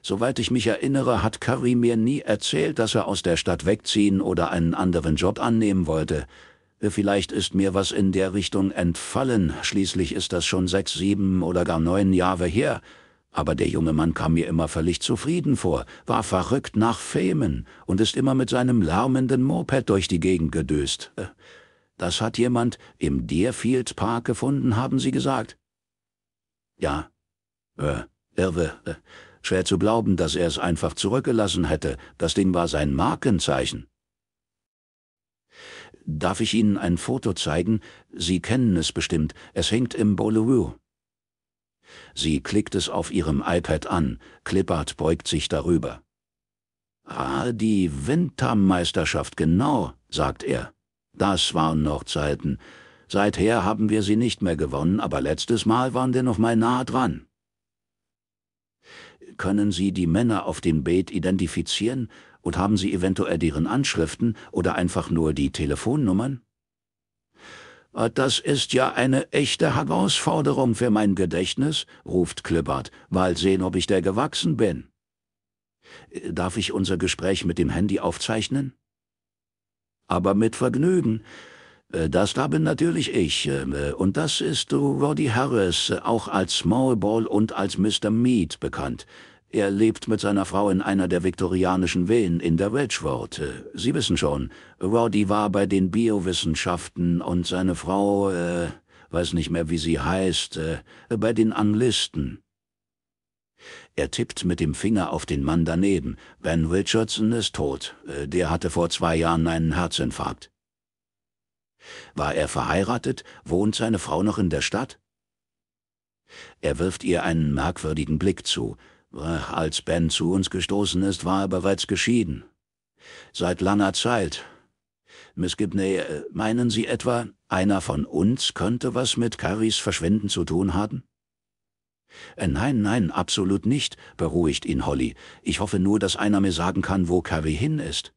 A: Soweit ich mich erinnere, hat Curry mir nie erzählt, dass er aus der Stadt wegziehen oder einen anderen Job annehmen wollte. Äh, vielleicht ist mir was in der Richtung entfallen, schließlich ist das schon sechs, sieben oder gar neun Jahre her. Aber der junge Mann kam mir immer völlig zufrieden vor, war verrückt nach Femen und ist immer mit seinem lärmenden Moped durch die Gegend gedöst. Äh, das hat jemand im Deerfield Park gefunden, haben Sie gesagt? Ja. Äh, irre. Äh, schwer zu glauben, dass er es einfach zurückgelassen hätte. Das Ding war sein Markenzeichen. Darf ich Ihnen ein Foto zeigen? Sie kennen es bestimmt. Es hängt im Beaulieu. Sie klickt es auf ihrem iPad an, Klippert beugt sich darüber. Ah, die Wintermeisterschaft, genau, sagt er. Das waren noch Zeiten. Seither haben wir sie nicht mehr gewonnen, aber letztes Mal waren wir noch mal nah dran. Können Sie die Männer auf dem Beet identifizieren und haben Sie eventuell deren Anschriften oder einfach nur die Telefonnummern? Äh, das ist ja eine echte Herausforderung für mein Gedächtnis, ruft Klippert, Mal sehen, ob ich der gewachsen bin. Äh, darf ich unser Gespräch mit dem Handy aufzeichnen? Aber mit Vergnügen. Äh, das da bin natürlich ich. Ähm, und das ist Roddy Harris, auch als Smallball und als Mr. Mead bekannt. Er lebt mit seiner Frau in einer der viktorianischen Villen in der Welchworte. Sie wissen schon, Roddy war bei den Biowissenschaften und seine Frau, äh, weiß nicht mehr, wie sie heißt, äh, bei den Anlisten. Er tippt mit dem Finger auf den Mann daneben. Ben Richardson ist tot. Äh, der hatte vor zwei Jahren einen Herzinfarkt. War er verheiratet? Wohnt seine Frau noch in der Stadt? Er wirft ihr einen merkwürdigen Blick zu. Als Ben zu uns gestoßen ist, war er bereits geschieden. Seit langer Zeit. Miss Gibney, äh, meinen Sie etwa, einer von uns könnte was mit Carries Verschwinden zu tun haben? Äh, nein, nein, absolut nicht, beruhigt ihn Holly. Ich hoffe nur, dass einer mir sagen kann, wo Carrie hin ist.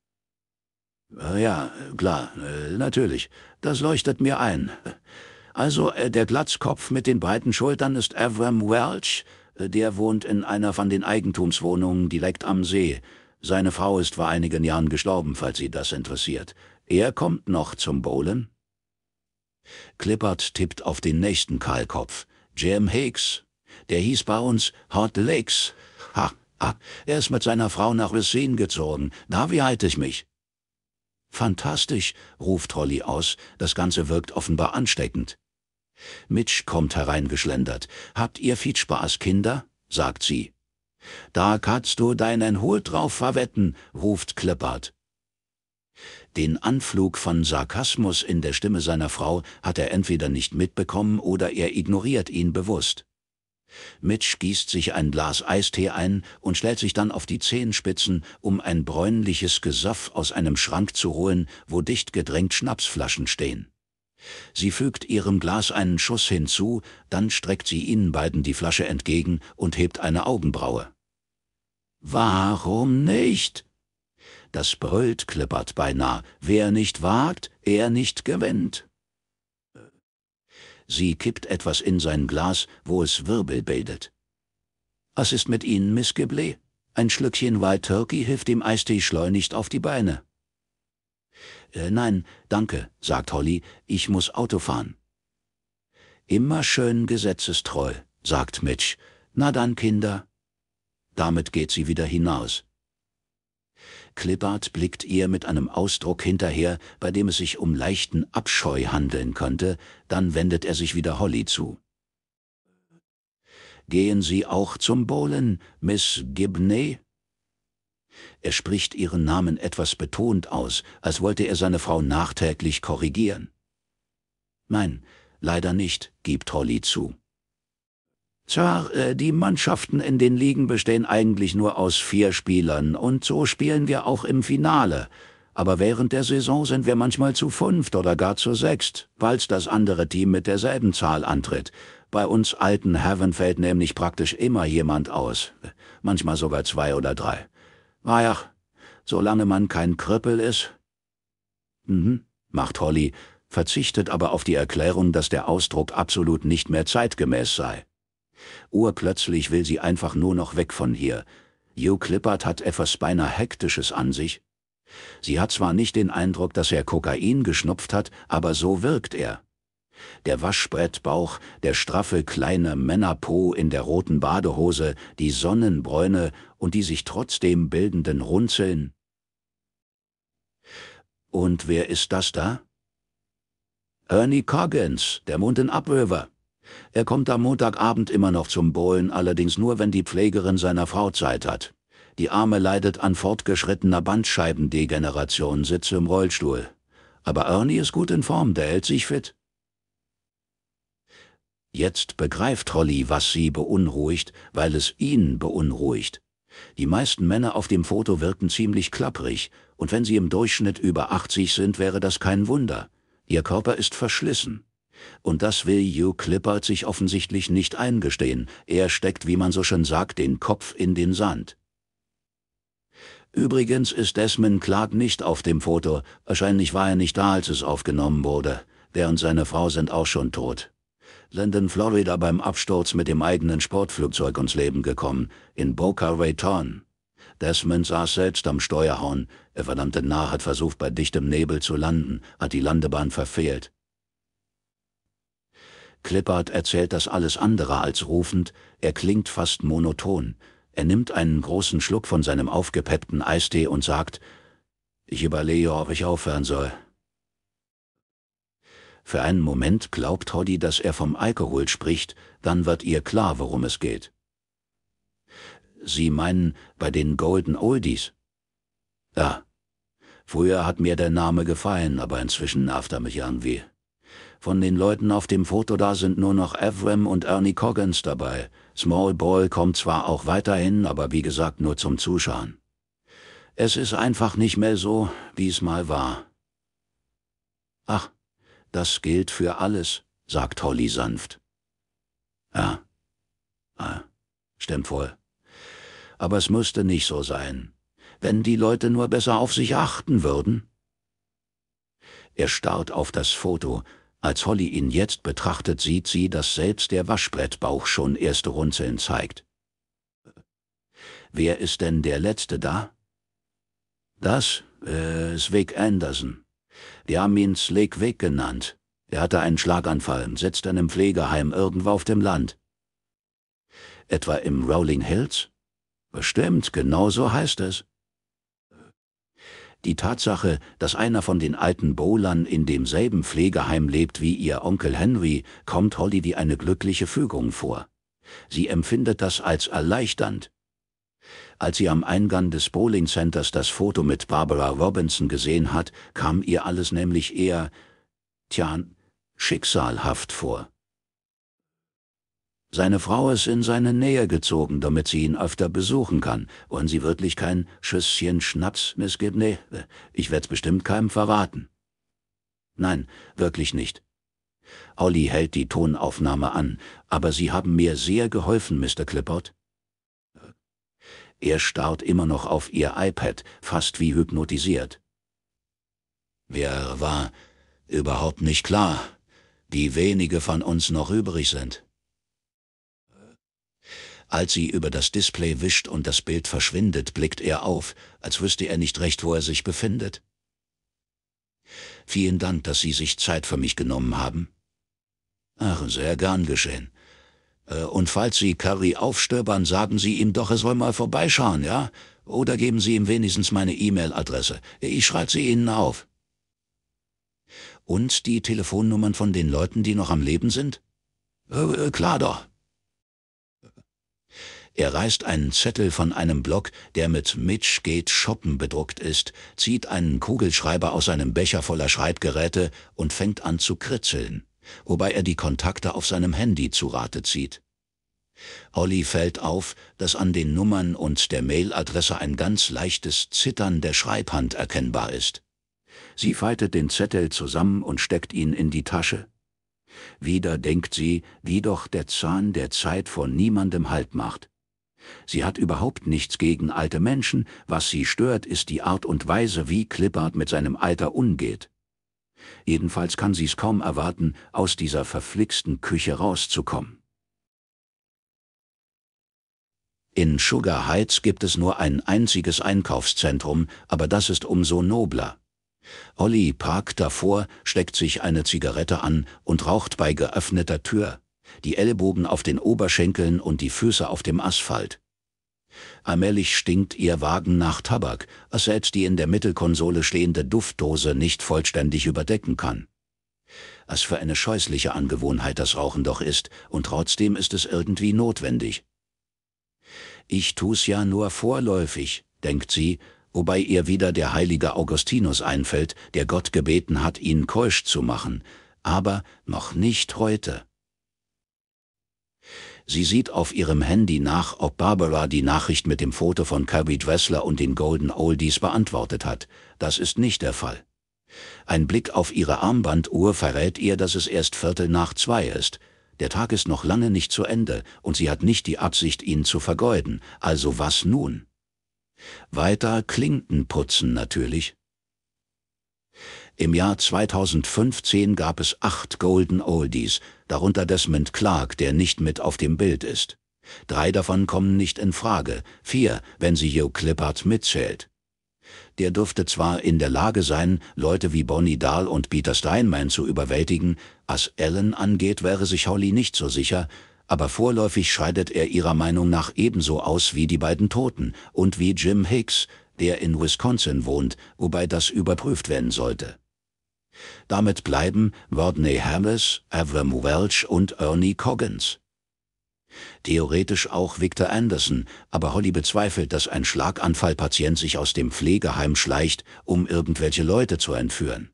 A: Äh, ja, klar, natürlich. Das leuchtet mir ein. Also, der Glatzkopf mit den breiten Schultern ist Avram Welch, der wohnt in einer von den Eigentumswohnungen direkt am See. Seine Frau ist vor einigen Jahren gestorben, falls Sie das interessiert. Er kommt noch zum Bowlen. Clippert tippt auf den nächsten Kahlkopf. Jim Hicks. Der hieß bei uns Hot Lakes. Ha, ha. Er ist mit seiner Frau nach Racine gezogen. Da wie halte ich mich? Fantastisch, ruft Holly aus. Das Ganze wirkt offenbar ansteckend. Mitch kommt hereingeschlendert. Habt ihr viel Spaß, Kinder? sagt sie. Da kannst du deinen Hut drauf verwetten, ruft Kleppert. Den Anflug von Sarkasmus in der Stimme seiner Frau hat er entweder nicht mitbekommen oder er ignoriert ihn bewusst. Mitch gießt sich ein Glas Eistee ein und stellt sich dann auf die Zehenspitzen, um ein bräunliches Gesaff aus einem Schrank zu holen, wo dicht gedrängt Schnapsflaschen stehen. Sie fügt ihrem Glas einen Schuss hinzu, dann streckt sie ihnen beiden die Flasche entgegen und hebt eine Augenbraue. Warum nicht? Das Brüllt klippert beinahe. Wer nicht wagt, er nicht gewinnt. Sie kippt etwas in sein Glas, wo es Wirbel bildet. Was ist mit Ihnen, Miss Geblé? Ein Schlückchen White Turkey hilft dem Eistee schleunigst auf die Beine. Äh, nein, danke, sagt Holly, ich muss Auto fahren. Immer schön gesetzestreu, sagt Mitch. Na dann, Kinder. Damit geht sie wieder hinaus. Clippard blickt ihr mit einem Ausdruck hinterher, bei dem es sich um leichten Abscheu handeln könnte, dann wendet er sich wieder Holly zu. Gehen Sie auch zum Bowlen, Miss Gibney? Er spricht ihren Namen etwas betont aus, als wollte er seine Frau nachträglich korrigieren. Nein, leider nicht, gibt Holly zu. Zwar, äh, die Mannschaften in den Ligen bestehen eigentlich nur aus vier Spielern und so spielen wir auch im Finale. Aber während der Saison sind wir manchmal zu fünft oder gar zu sechst, falls das andere Team mit derselben Zahl antritt. Bei uns alten Heaven fällt nämlich praktisch immer jemand aus, äh, manchmal sogar zwei oder drei. Ah ja, solange man kein Krüppel ist. Mhm, macht Holly, verzichtet aber auf die Erklärung, dass der Ausdruck absolut nicht mehr zeitgemäß sei. Urplötzlich will sie einfach nur noch weg von hier. Hugh Clippert hat etwas beinahe Hektisches an sich. Sie hat zwar nicht den Eindruck, dass er Kokain geschnupft hat, aber so wirkt er. Der Waschbrettbauch, der straffe kleine Männerpo in der roten Badehose, die Sonnenbräune und die sich trotzdem bildenden Runzeln. Und wer ist das da? Ernie Coggins, der Mund in Upriver. Er kommt am Montagabend immer noch zum Bohlen, allerdings nur, wenn die Pflegerin seiner Frau Zeit hat. Die Arme leidet an fortgeschrittener Bandscheibendegeneration, sitzt im Rollstuhl. Aber Ernie ist gut in Form, der hält sich fit. Jetzt begreift Holly, was sie beunruhigt, weil es ihn beunruhigt. Die meisten Männer auf dem Foto wirken ziemlich klapprig, und wenn sie im Durchschnitt über 80 sind, wäre das kein Wunder. Ihr Körper ist verschlissen. Und das will Hugh Clippert sich offensichtlich nicht eingestehen, er steckt, wie man so schön sagt, den Kopf in den Sand. Übrigens ist Desmond Clark nicht auf dem Foto, wahrscheinlich war er nicht da, als es aufgenommen wurde, der und seine Frau sind auch schon tot sind in Florida beim Absturz mit dem eigenen Sportflugzeug ums Leben gekommen, in Boca Raton. Desmond saß selbst am Steuerhorn, er verdammte Narr hat versucht, bei dichtem Nebel zu landen, hat die Landebahn verfehlt. Clippard erzählt das alles andere als rufend, er klingt fast monoton. Er nimmt einen großen Schluck von seinem aufgepeppten Eistee und sagt, ich überlege, ob ich aufhören soll. Für einen Moment glaubt Hoddy, dass er vom Alkohol spricht, dann wird ihr klar, worum es geht. Sie meinen bei den Golden Oldies? Ja. Früher hat mir der Name gefallen, aber inzwischen nervt er mich irgendwie. Von den Leuten auf dem Foto da sind nur noch Evrem und Ernie Coggins dabei. Small Ball kommt zwar auch weiterhin, aber wie gesagt nur zum Zuschauen. Es ist einfach nicht mehr so, wie es mal war. Ach, das gilt für alles, sagt Holly sanft. Ja, ja stimmt wohl. Aber es müsste nicht so sein. Wenn die Leute nur besser auf sich achten würden. Er starrt auf das Foto. Als Holly ihn jetzt betrachtet, sieht sie, dass selbst der Waschbrettbauch schon erste Runzeln zeigt. Wer ist denn der Letzte da? Das äh, ist Vic Anderson. Die haben ihn Slick Vic genannt. Er hatte einen Schlaganfall und sitzt in einem Pflegeheim irgendwo auf dem Land. Etwa im Rolling Hills? Bestimmt, genau so heißt es. Die Tatsache, dass einer von den alten Bowlern in demselben Pflegeheim lebt wie ihr Onkel Henry, kommt Holly wie eine glückliche Fügung vor. Sie empfindet das als erleichternd. Als sie am Eingang des Bowling Centers das Foto mit Barbara Robinson gesehen hat, kam ihr alles nämlich eher, tja, schicksalhaft vor. Seine Frau ist in seine Nähe gezogen, damit sie ihn öfter besuchen kann. Wollen Sie wirklich kein Schüsschen Schnaps, Miss Gibney? Ich werd's bestimmt keinem verraten. Nein, wirklich nicht. Olli hält die Tonaufnahme an, aber Sie haben mir sehr geholfen, Mr. Clippert. Er starrt immer noch auf ihr iPad, fast wie hypnotisiert. Mir war überhaupt nicht klar, wie wenige von uns noch übrig sind. Als sie über das Display wischt und das Bild verschwindet, blickt er auf, als wüsste er nicht recht, wo er sich befindet. Vielen Dank, dass Sie sich Zeit für mich genommen haben. Ach, sehr gern geschehen. Äh, und falls Sie Curry aufstöbern, sagen Sie ihm doch, er soll mal vorbeischauen, ja? Oder geben Sie ihm wenigstens meine E-Mail-Adresse. Ich schreibe sie Ihnen auf. Und die Telefonnummern von den Leuten, die noch am Leben sind? Äh, äh klar doch. Er reißt einen Zettel von einem Block, der mit Mitch geht shoppen bedruckt ist, zieht einen Kugelschreiber aus einem Becher voller Schreibgeräte und fängt an zu kritzeln wobei er die Kontakte auf seinem Handy zu Rate zieht. Holly fällt auf, dass an den Nummern und der Mailadresse ein ganz leichtes Zittern der Schreibhand erkennbar ist. Sie faltet den Zettel zusammen und steckt ihn in die Tasche. Wieder denkt sie, wie doch der Zahn der Zeit vor niemandem Halt macht. Sie hat überhaupt nichts gegen alte Menschen, was sie stört, ist die Art und Weise, wie Clippard mit seinem Alter umgeht. Jedenfalls kann sie's kaum erwarten, aus dieser verflixten Küche rauszukommen. In Sugar Heights gibt es nur ein einziges Einkaufszentrum, aber das ist umso nobler. Olli parkt davor, steckt sich eine Zigarette an und raucht bei geöffneter Tür, die Ellbogen auf den Oberschenkeln und die Füße auf dem Asphalt. Allmählich stinkt ihr Wagen nach Tabak, was selbst die in der Mittelkonsole stehende Duftdose nicht vollständig überdecken kann. Was für eine scheußliche Angewohnheit das Rauchen doch ist, und trotzdem ist es irgendwie notwendig. Ich tu's ja nur vorläufig, denkt sie, wobei ihr wieder der heilige Augustinus einfällt, der Gott gebeten hat, ihn keusch zu machen, aber noch nicht heute. Sie sieht auf ihrem Handy nach, ob Barbara die Nachricht mit dem Foto von Kirby Dressler und den Golden Oldies beantwortet hat. Das ist nicht der Fall. Ein Blick auf ihre Armbanduhr verrät ihr, dass es erst Viertel nach zwei ist. Der Tag ist noch lange nicht zu Ende und sie hat nicht die Absicht, ihn zu vergeuden. Also was nun? Weiter Klinken putzen natürlich. Im Jahr 2015 gab es acht Golden Oldies, darunter Desmond Clark, der nicht mit auf dem Bild ist. Drei davon kommen nicht in Frage, vier, wenn sie Joe Clippard mitzählt. Der dürfte zwar in der Lage sein, Leute wie Bonnie Dahl und Peter Steinman zu überwältigen, was Ellen angeht, wäre sich Holly nicht so sicher, aber vorläufig scheidet er ihrer Meinung nach ebenso aus wie die beiden Toten und wie Jim Hicks, der in Wisconsin wohnt, wobei das überprüft werden sollte. Damit bleiben Rodney Harris, Avram Welch und Ernie Coggins. Theoretisch auch Victor Anderson, aber Holly bezweifelt, dass ein Schlaganfallpatient sich aus dem Pflegeheim schleicht, um irgendwelche Leute zu entführen.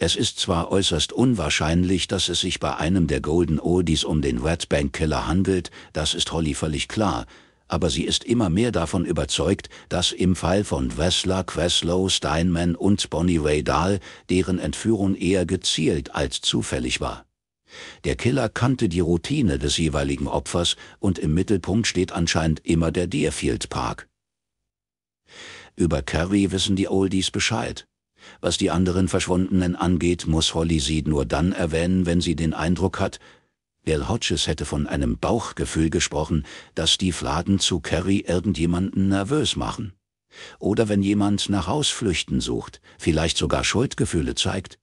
A: Es ist zwar äußerst unwahrscheinlich, dass es sich bei einem der Golden Oldies um den Red Bank Killer handelt, das ist Holly völlig klar, aber sie ist immer mehr davon überzeugt, dass im Fall von Wessler, Queslow, Steinman und Bonnie Ray Dahl deren Entführung eher gezielt als zufällig war. Der Killer kannte die Routine des jeweiligen Opfers und im Mittelpunkt steht anscheinend immer der Deerfield Park. Über Carrie wissen die Oldies Bescheid. Was die anderen Verschwundenen angeht, muss Holly sie nur dann erwähnen, wenn sie den Eindruck hat, Bill Hodges hätte von einem Bauchgefühl gesprochen, dass die Fladen zu Curry irgendjemanden nervös machen. Oder wenn jemand nach Hausflüchten sucht, vielleicht sogar Schuldgefühle zeigt.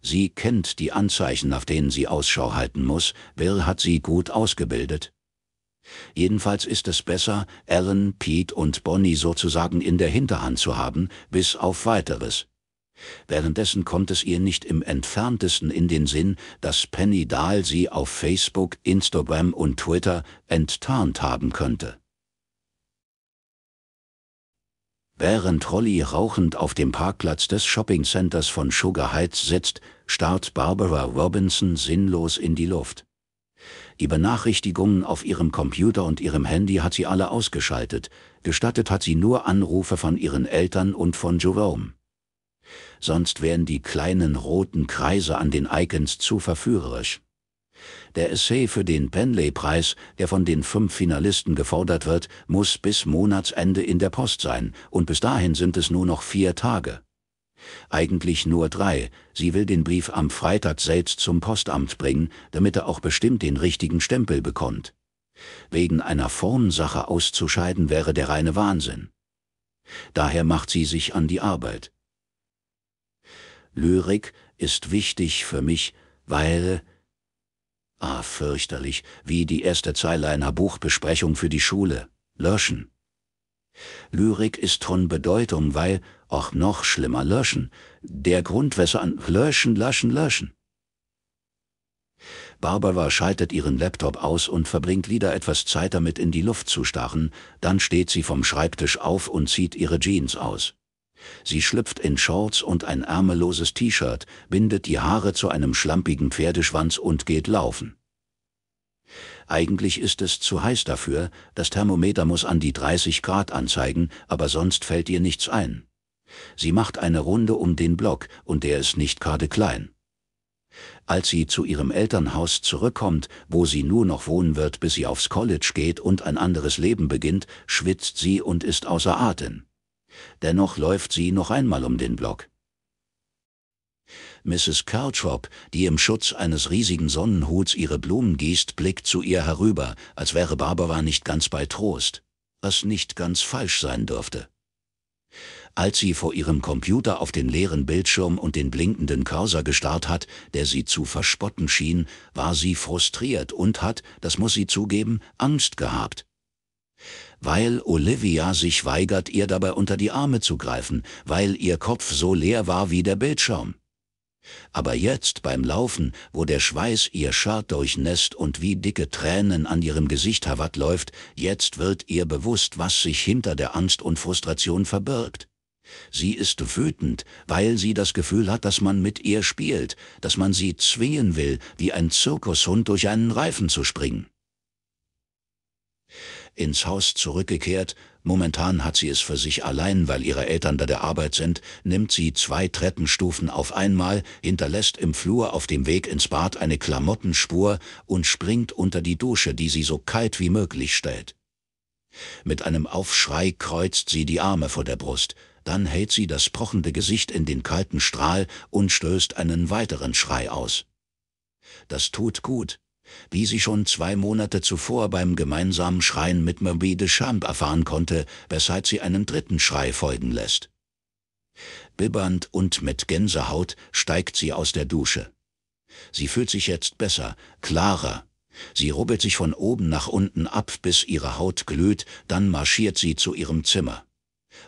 A: Sie kennt die Anzeichen, nach denen sie Ausschau halten muss, Bill hat sie gut ausgebildet. Jedenfalls ist es besser, Alan, Pete und Bonnie sozusagen in der Hinterhand zu haben, bis auf weiteres. Währenddessen kommt es ihr nicht im entferntesten in den Sinn, dass Penny Dahl sie auf Facebook, Instagram und Twitter enttarnt haben könnte. Während Rolly rauchend auf dem Parkplatz des Shoppingcenters von Sugar Heights sitzt, starrt Barbara Robinson sinnlos in die Luft. Die Benachrichtigungen auf ihrem Computer und ihrem Handy hat sie alle ausgeschaltet, gestattet hat sie nur Anrufe von ihren Eltern und von Jerome sonst wären die kleinen roten Kreise an den Icons zu verführerisch. Der Essay für den Penley-Preis, der von den fünf Finalisten gefordert wird, muss bis Monatsende in der Post sein, und bis dahin sind es nur noch vier Tage. Eigentlich nur drei, sie will den Brief am Freitag selbst zum Postamt bringen, damit er auch bestimmt den richtigen Stempel bekommt. Wegen einer Formsache auszuscheiden wäre der reine Wahnsinn. Daher macht sie sich an die Arbeit. Lyrik ist wichtig für mich, weil... Ah, fürchterlich, wie die erste Zeile einer Buchbesprechung für die Schule. Löschen. Lyrik ist von Bedeutung, weil, auch noch schlimmer, löschen. Der Grundwässer an... löschen, löschen, löschen. Barbara schaltet ihren Laptop aus und verbringt wieder etwas Zeit damit in die Luft zu starren, dann steht sie vom Schreibtisch auf und zieht ihre Jeans aus. Sie schlüpft in Shorts und ein ärmelloses T-Shirt, bindet die Haare zu einem schlampigen Pferdeschwanz und geht laufen. Eigentlich ist es zu heiß dafür, das Thermometer muss an die 30 Grad anzeigen, aber sonst fällt ihr nichts ein. Sie macht eine Runde um den Block, und der ist nicht gerade klein. Als sie zu ihrem Elternhaus zurückkommt, wo sie nur noch wohnen wird, bis sie aufs College geht und ein anderes Leben beginnt, schwitzt sie und ist außer Atem. Dennoch läuft sie noch einmal um den Block. Mrs. Caltrop, die im Schutz eines riesigen Sonnenhuts ihre Blumen gießt, blickt zu ihr herüber, als wäre Barbara nicht ganz bei Trost, was nicht ganz falsch sein dürfte. Als sie vor ihrem Computer auf den leeren Bildschirm und den blinkenden Cursor gestarrt hat, der sie zu verspotten schien, war sie frustriert und hat, das muss sie zugeben, Angst gehabt weil Olivia sich weigert, ihr dabei unter die Arme zu greifen, weil ihr Kopf so leer war wie der Bildschirm. Aber jetzt beim Laufen, wo der Schweiß ihr Shirt durchnässt und wie dicke Tränen an ihrem Gesicht herabläuft, jetzt wird ihr bewusst, was sich hinter der Angst und Frustration verbirgt. Sie ist wütend, weil sie das Gefühl hat, dass man mit ihr spielt, dass man sie zwingen will, wie ein Zirkushund durch einen Reifen zu springen ins Haus zurückgekehrt, momentan hat sie es für sich allein, weil ihre Eltern da der Arbeit sind, nimmt sie zwei Treppenstufen auf einmal, hinterlässt im Flur auf dem Weg ins Bad eine Klamottenspur und springt unter die Dusche, die sie so kalt wie möglich stellt. Mit einem Aufschrei kreuzt sie die Arme vor der Brust, dann hält sie das pochende Gesicht in den kalten Strahl und stößt einen weiteren Schrei aus. Das tut gut, wie sie schon zwei Monate zuvor beim gemeinsamen Schreien mit Marie de Champ erfahren konnte, weshalb sie einen dritten Schrei folgen lässt. Bibbernd und mit Gänsehaut steigt sie aus der Dusche. Sie fühlt sich jetzt besser, klarer. Sie rubbelt sich von oben nach unten ab, bis ihre Haut glüht, dann marschiert sie zu ihrem Zimmer.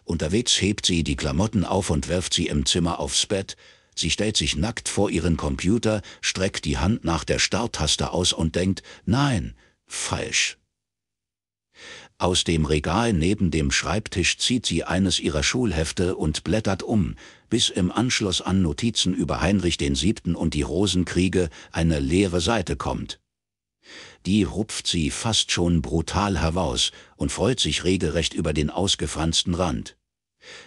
A: Unterwegs hebt sie die Klamotten auf und wirft sie im Zimmer aufs Bett, Sie stellt sich nackt vor ihren Computer, streckt die Hand nach der Starttaste aus und denkt, nein, falsch. Aus dem Regal neben dem Schreibtisch zieht sie eines ihrer Schulhefte und blättert um, bis im Anschluss an Notizen über Heinrich den Siebten und die Rosenkriege eine leere Seite kommt. Die rupft sie fast schon brutal heraus und freut sich regelrecht über den ausgefransten Rand.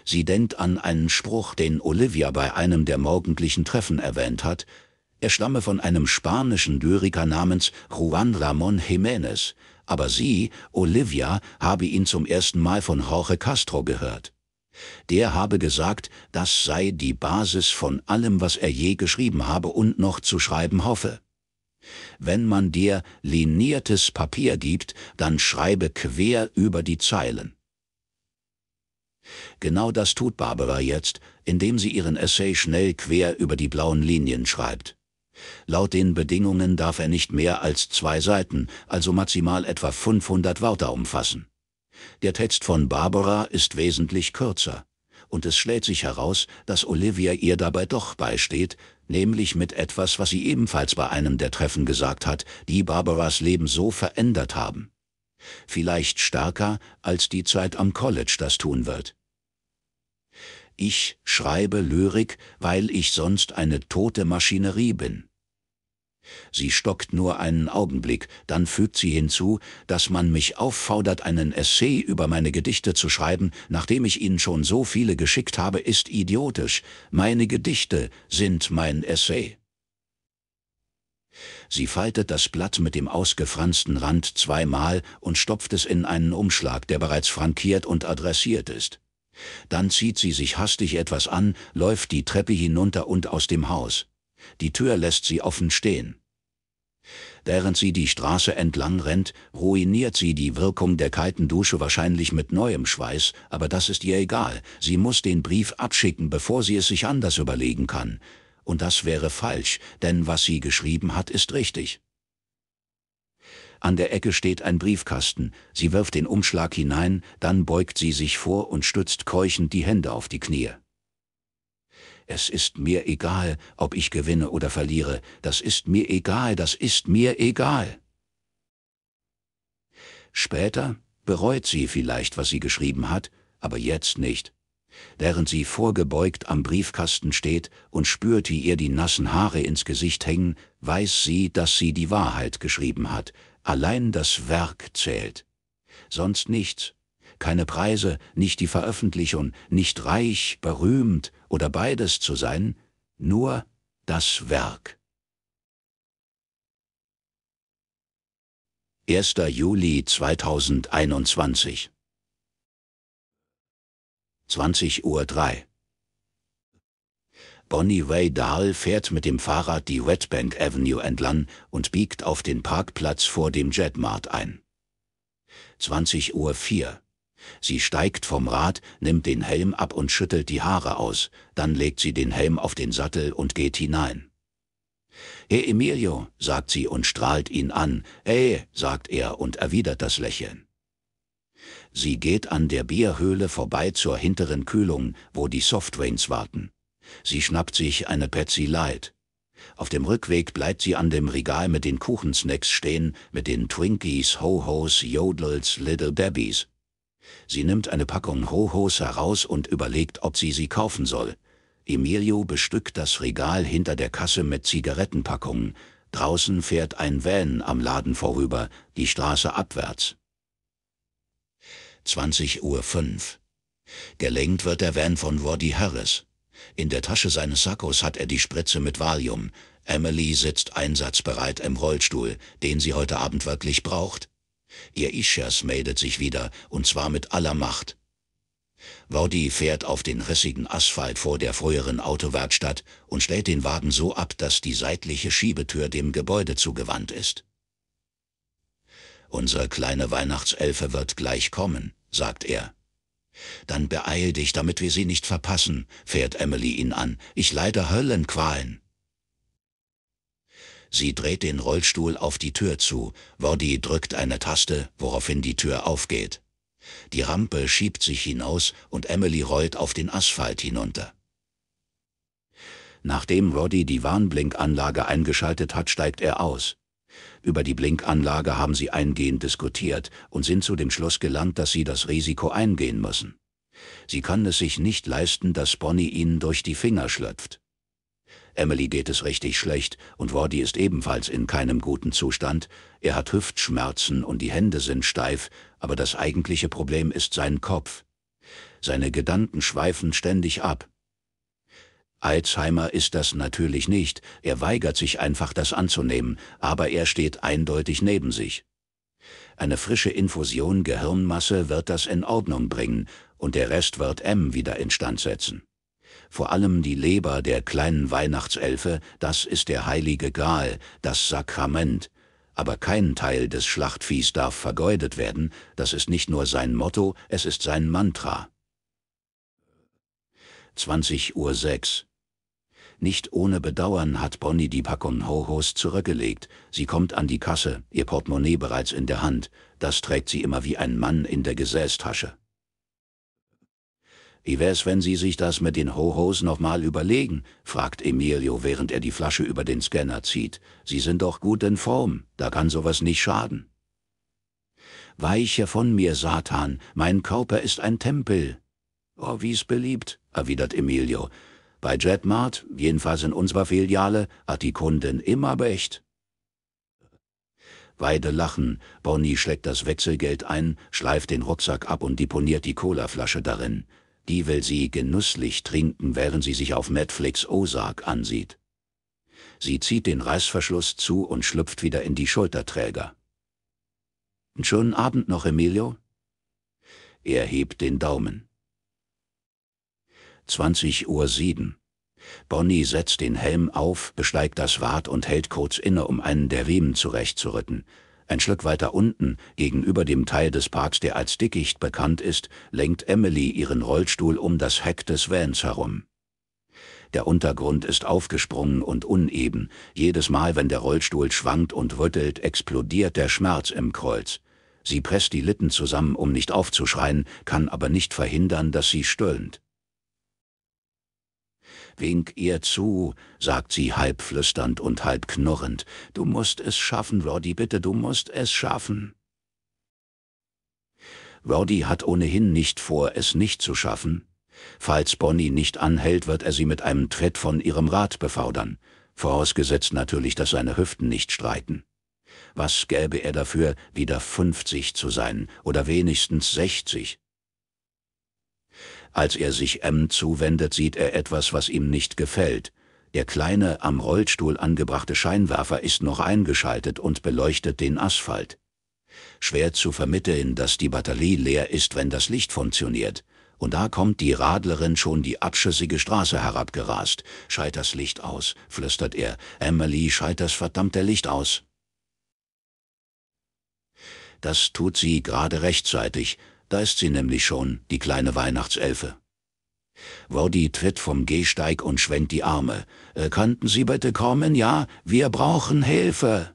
A: Sie denkt an einen Spruch, den Olivia bei einem der morgendlichen Treffen erwähnt hat. Er stamme von einem spanischen Lyriker namens Juan Ramón Jiménez, aber sie, Olivia, habe ihn zum ersten Mal von Jorge Castro gehört. Der habe gesagt, das sei die Basis von allem, was er je geschrieben habe und noch zu schreiben hoffe. Wenn man dir liniertes Papier gibt, dann schreibe quer über die Zeilen. Genau das tut Barbara jetzt, indem sie ihren Essay schnell quer über die blauen Linien schreibt. Laut den Bedingungen darf er nicht mehr als zwei Seiten, also maximal etwa 500 Wörter umfassen. Der Text von Barbara ist wesentlich kürzer. Und es schlägt sich heraus, dass Olivia ihr dabei doch beisteht, nämlich mit etwas, was sie ebenfalls bei einem der Treffen gesagt hat, die Barbaras Leben so verändert haben. Vielleicht stärker, als die Zeit am College das tun wird. Ich schreibe Lyrik, weil ich sonst eine tote Maschinerie bin. Sie stockt nur einen Augenblick, dann fügt sie hinzu, dass man mich auffordert, einen Essay über meine Gedichte zu schreiben, nachdem ich ihnen schon so viele geschickt habe, ist idiotisch. Meine Gedichte sind mein Essay. Sie faltet das Blatt mit dem ausgefransten Rand zweimal und stopft es in einen Umschlag, der bereits frankiert und adressiert ist. Dann zieht sie sich hastig etwas an, läuft die Treppe hinunter und aus dem Haus. Die Tür lässt sie offen stehen. Während sie die Straße entlang rennt, ruiniert sie die Wirkung der kalten Dusche wahrscheinlich mit neuem Schweiß, aber das ist ihr egal, sie muss den Brief abschicken, bevor sie es sich anders überlegen kann. Und das wäre falsch, denn was sie geschrieben hat, ist richtig. An der Ecke steht ein Briefkasten, sie wirft den Umschlag hinein, dann beugt sie sich vor und stützt keuchend die Hände auf die Knie. Es ist mir egal, ob ich gewinne oder verliere, das ist mir egal, das ist mir egal. Später bereut sie vielleicht, was sie geschrieben hat, aber jetzt nicht. Während sie vorgebeugt am Briefkasten steht und spürt, wie ihr die nassen Haare ins Gesicht hängen, weiß sie, dass sie die Wahrheit geschrieben hat, Allein das Werk zählt. Sonst nichts. Keine Preise, nicht die Veröffentlichung, nicht reich, berühmt oder beides zu sein, nur das Werk. 1. Juli 2021 20.03 Uhr Bonnie Ray Dahl fährt mit dem Fahrrad die Red Avenue entlang und biegt auf den Parkplatz vor dem Jet Mart ein. 20.04 Uhr. Sie steigt vom Rad, nimmt den Helm ab und schüttelt die Haare aus, dann legt sie den Helm auf den Sattel und geht hinein. Hey Emilio, sagt sie und strahlt ihn an. Hey, sagt er und erwidert das Lächeln. Sie geht an der Bierhöhle vorbei zur hinteren Kühlung, wo die Softwains warten. Sie schnappt sich eine Patsy Light. Auf dem Rückweg bleibt sie an dem Regal mit den Kuchensnacks stehen, mit den Twinkies, Ho-Hos, Jodels, Little Debbies. Sie nimmt eine Packung Ho-Hos heraus und überlegt, ob sie sie kaufen soll. Emilio bestückt das Regal hinter der Kasse mit Zigarettenpackungen. Draußen fährt ein Van am Laden vorüber, die Straße abwärts. 20.05 Uhr. Gelenkt wird der Van von Roddy Harris. In der Tasche seines Sackos hat er die Spritze mit Valium. Emily sitzt einsatzbereit im Rollstuhl, den sie heute Abend wirklich braucht. Ihr Ischers meldet sich wieder, und zwar mit aller Macht. Vaudi fährt auf den rissigen Asphalt vor der früheren Autowerkstatt und stellt den Wagen so ab, dass die seitliche Schiebetür dem Gebäude zugewandt ist. Unsere kleine Weihnachtselfe wird gleich kommen, sagt er. Dann beeil dich, damit wir sie nicht verpassen, fährt Emily ihn an. Ich leide Höllenqualen. Sie dreht den Rollstuhl auf die Tür zu. Woddy drückt eine Taste, woraufhin die Tür aufgeht. Die Rampe schiebt sich hinaus und Emily rollt auf den Asphalt hinunter. Nachdem Roddy die Warnblinkanlage eingeschaltet hat, steigt er aus. Über die Blinkanlage haben sie eingehend diskutiert und sind zu dem Schluss gelangt, dass sie das Risiko eingehen müssen. Sie kann es sich nicht leisten, dass Bonnie ihnen durch die Finger schlüpft. Emily geht es richtig schlecht und Wardy ist ebenfalls in keinem guten Zustand. Er hat Hüftschmerzen und die Hände sind steif, aber das eigentliche Problem ist sein Kopf. Seine Gedanken schweifen ständig ab. Alzheimer ist das natürlich nicht, er weigert sich einfach das anzunehmen, aber er steht eindeutig neben sich. Eine frische Infusion Gehirnmasse wird das in Ordnung bringen und der Rest wird M wieder instand setzen. Vor allem die Leber der kleinen Weihnachtselfe, das ist der heilige Gral, das Sakrament. Aber kein Teil des Schlachtviehs darf vergeudet werden, das ist nicht nur sein Motto, es ist sein Mantra. 20.06 Uhr nicht ohne Bedauern hat Bonnie die Packung Ho-Hos zurückgelegt. Sie kommt an die Kasse, ihr Portemonnaie bereits in der Hand. Das trägt sie immer wie ein Mann in der Gesäßtasche. Wie wär's, wenn Sie sich das mit den Ho-Hos nochmal überlegen? fragt Emilio, während er die Flasche über den Scanner zieht. Sie sind doch gut in Form, da kann sowas nicht schaden. Weiche von mir, Satan, mein Körper ist ein Tempel. Oh, wie's beliebt, erwidert Emilio, bei Jetmart, jedenfalls in unserer Filiale, hat die Kundin immer Becht. Weide lachen, Bonnie schlägt das Wechselgeld ein, schleift den Rucksack ab und deponiert die Colaflasche darin. Die will sie genüsslich trinken, während sie sich auf Netflix Ozark ansieht. Sie zieht den Reißverschluss zu und schlüpft wieder in die Schulterträger. Schönen Abend noch, Emilio. Er hebt den Daumen. 20.07 Uhr. Bonnie setzt den Helm auf, besteigt das Rad und hält kurz inne, um einen der Wemen zurechtzurücken. Ein Stück weiter unten, gegenüber dem Teil des Parks, der als Dickicht bekannt ist, lenkt Emily ihren Rollstuhl um das Heck des Vans herum. Der Untergrund ist aufgesprungen und uneben. Jedes Mal, wenn der Rollstuhl schwankt und rüttelt, explodiert der Schmerz im Kreuz. Sie presst die Lippen zusammen, um nicht aufzuschreien, kann aber nicht verhindern, dass sie stöhnt. Wink ihr zu, sagt sie halb flüsternd und halb knurrend. Du musst es schaffen, Roddy, bitte, du musst es schaffen. Roddy hat ohnehin nicht vor, es nicht zu schaffen. Falls Bonnie nicht anhält, wird er sie mit einem Tritt von ihrem Rad befaudern, vorausgesetzt natürlich, dass seine Hüften nicht streiten. Was gäbe er dafür, wieder 50 zu sein oder wenigstens 60? Als er sich M zuwendet, sieht er etwas, was ihm nicht gefällt. Der kleine, am Rollstuhl angebrachte Scheinwerfer ist noch eingeschaltet und beleuchtet den Asphalt. Schwer zu vermitteln, dass die Batterie leer ist, wenn das Licht funktioniert. Und da kommt die Radlerin schon die abschüssige Straße herabgerast. Schalt das Licht aus, flüstert er. Emily, schalt das verdammte Licht aus. Das tut sie gerade rechtzeitig, da ist sie nämlich schon, die kleine Weihnachtselfe. Woddy tritt vom Gehsteig und schwenkt die Arme. Äh, könnten Sie bitte kommen? Ja, wir brauchen Hilfe.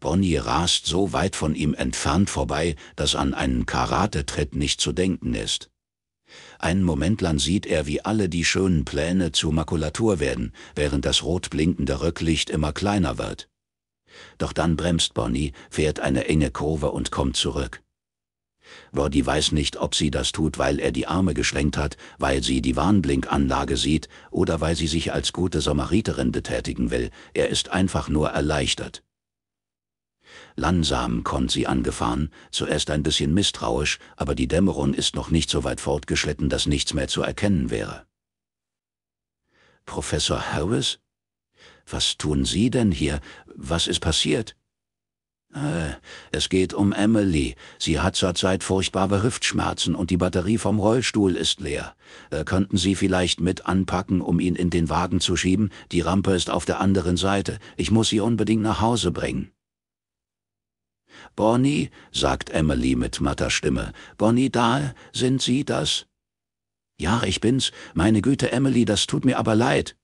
A: Bonnie rast so weit von ihm entfernt vorbei, dass an einen Karatetritt nicht zu denken ist. Einen Moment lang sieht er, wie alle die schönen Pläne zu Makulatur werden, während das rot blinkende Rücklicht immer kleiner wird. Doch dann bremst Bonnie, fährt eine enge Kurve und kommt zurück. Verdi weiß nicht, ob sie das tut, weil er die Arme geschlenkt hat, weil sie die Warnblinkanlage sieht oder weil sie sich als gute Samariterin betätigen will, er ist einfach nur erleichtert. Langsam kommt sie angefahren, zuerst ein bisschen misstrauisch, aber die Dämmerung ist noch nicht so weit fortgeschritten, dass nichts mehr zu erkennen wäre. Professor Harris? Was tun Sie denn hier? Was ist passiert? Äh, es geht um Emily. Sie hat zurzeit furchtbare Hüftschmerzen und die Batterie vom Rollstuhl ist leer. Äh, könnten Sie vielleicht mit anpacken, um ihn in den Wagen zu schieben? Die Rampe ist auf der anderen Seite. Ich muss sie unbedingt nach Hause bringen. Bonnie, sagt Emily mit matter Stimme. Bonnie Dahl, sind Sie das? Ja, ich bin's. Meine Güte, Emily, das tut mir aber leid.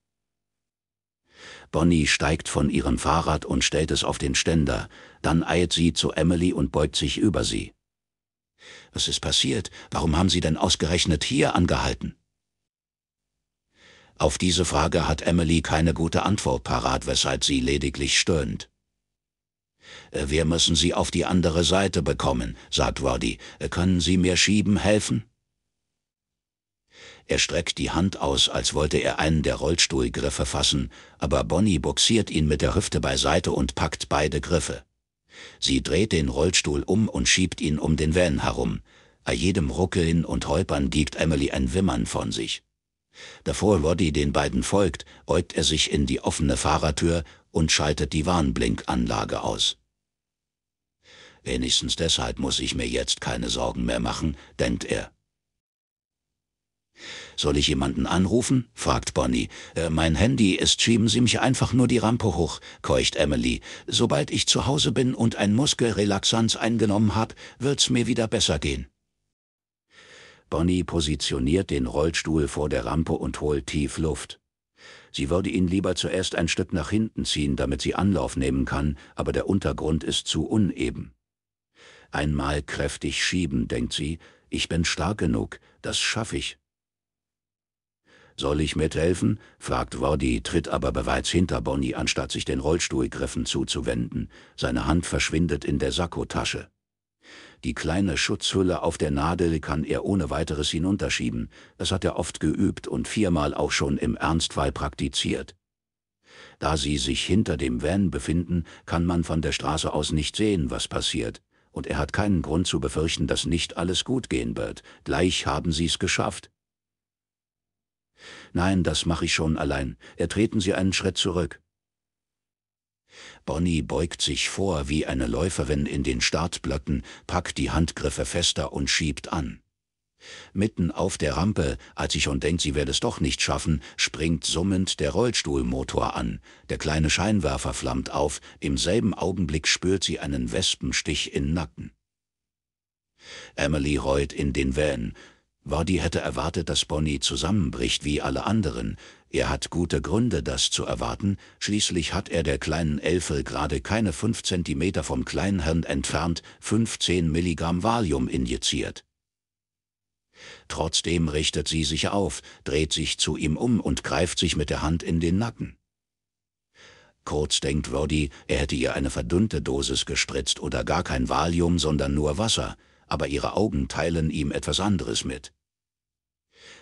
A: Bonnie steigt von ihrem Fahrrad und stellt es auf den Ständer, dann eilt sie zu Emily und beugt sich über sie. Was ist passiert? Warum haben Sie denn ausgerechnet hier angehalten? Auf diese Frage hat Emily keine gute Antwort parat, weshalb sie lediglich stöhnt. Äh, wir müssen Sie auf die andere Seite bekommen, sagt Roddy. Äh, können Sie mir schieben helfen? Er streckt die Hand aus, als wollte er einen der Rollstuhlgriffe fassen, aber Bonnie boxiert ihn mit der Hüfte beiseite und packt beide Griffe. Sie dreht den Rollstuhl um und schiebt ihn um den Van herum. Bei jedem Ruckeln und Holpern gibt Emily ein Wimmern von sich. Davor Roddy den beiden folgt, beugt er sich in die offene Fahrertür und schaltet die Warnblinkanlage aus. Wenigstens deshalb muss ich mir jetzt keine Sorgen mehr machen, denkt er. Soll ich jemanden anrufen? fragt Bonnie. Äh, mein Handy ist, schieben Sie mich einfach nur die Rampe hoch, keucht Emily. Sobald ich zu Hause bin und ein Muskelrelaxanz eingenommen hab, wird's mir wieder besser gehen. Bonnie positioniert den Rollstuhl vor der Rampe und holt tief Luft. Sie würde ihn lieber zuerst ein Stück nach hinten ziehen, damit sie Anlauf nehmen kann, aber der Untergrund ist zu uneben. Einmal kräftig schieben, denkt sie, ich bin stark genug, das schaffe ich. Soll ich mithelfen? fragt Wardy, tritt aber bereits hinter Bonnie, anstatt sich den Rollstuhlgriffen zuzuwenden. Seine Hand verschwindet in der Sakkotasche. Die kleine Schutzhülle auf der Nadel kann er ohne weiteres hinunterschieben. Das hat er oft geübt und viermal auch schon im Ernstfall praktiziert. Da sie sich hinter dem Van befinden, kann man von der Straße aus nicht sehen, was passiert. Und er hat keinen Grund zu befürchten, dass nicht alles gut gehen wird. Gleich haben sie es geschafft. Nein, das mache ich schon allein. Ertreten Sie einen Schritt zurück. Bonnie beugt sich vor wie eine Läuferin in den Startblöcken, packt die Handgriffe fester und schiebt an. Mitten auf der Rampe, als ich schon denkt, sie werde es doch nicht schaffen, springt summend der Rollstuhlmotor an. Der kleine Scheinwerfer flammt auf, im selben Augenblick spürt sie einen Wespenstich in Nacken. Emily heult in den Van, Wardy hätte erwartet, dass Bonnie zusammenbricht wie alle anderen. Er hat gute Gründe, das zu erwarten. Schließlich hat er der kleinen Elfe gerade keine fünf Zentimeter vom Kleinhirn entfernt 15 Milligramm Valium injiziert. Trotzdem richtet sie sich auf, dreht sich zu ihm um und greift sich mit der Hand in den Nacken. Kurz denkt Roddy, er hätte ihr eine verdünnte Dosis gespritzt oder gar kein Valium, sondern nur Wasser – aber ihre Augen teilen ihm etwas anderes mit.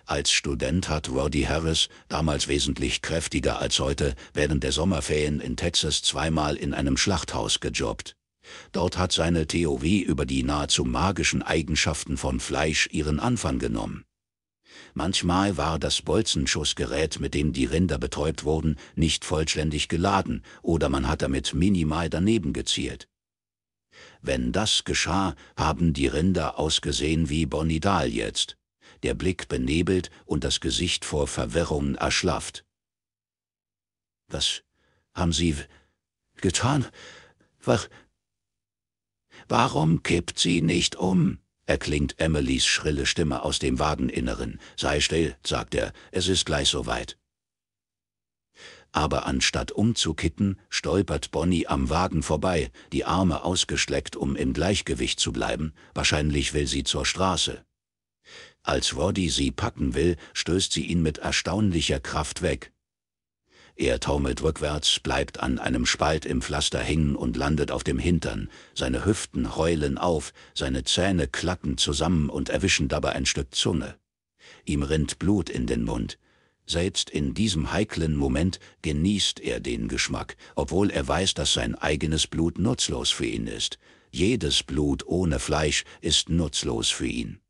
A: Als Student hat Roddy Harris, damals wesentlich kräftiger als heute, während der Sommerferien in Texas zweimal in einem Schlachthaus gejobbt. Dort hat seine Theorie über die nahezu magischen Eigenschaften von Fleisch ihren Anfang genommen. Manchmal war das Bolzenschussgerät, mit dem die Rinder betäubt wurden, nicht vollständig geladen oder man hat damit minimal daneben gezielt. Wenn das geschah, haben die Rinder ausgesehen wie Bonidal jetzt, der Blick benebelt und das Gesicht vor Verwirrung erschlafft. Was haben Sie getan? Was? Warum kippt sie nicht um? erklingt Emilys schrille Stimme aus dem Wageninneren. Sei still, sagt er, es ist gleich soweit aber anstatt umzukitten, stolpert Bonnie am Wagen vorbei, die Arme ausgeschleckt, um im Gleichgewicht zu bleiben, wahrscheinlich will sie zur Straße. Als Roddy sie packen will, stößt sie ihn mit erstaunlicher Kraft weg. Er taumelt rückwärts, bleibt an einem Spalt im Pflaster hängen und landet auf dem Hintern. Seine Hüften heulen auf, seine Zähne klacken zusammen und erwischen dabei ein Stück Zunge. Ihm rinnt Blut in den Mund. Selbst in diesem heiklen Moment genießt er den Geschmack, obwohl er weiß, dass sein eigenes Blut nutzlos für ihn ist. Jedes Blut ohne Fleisch ist nutzlos für ihn.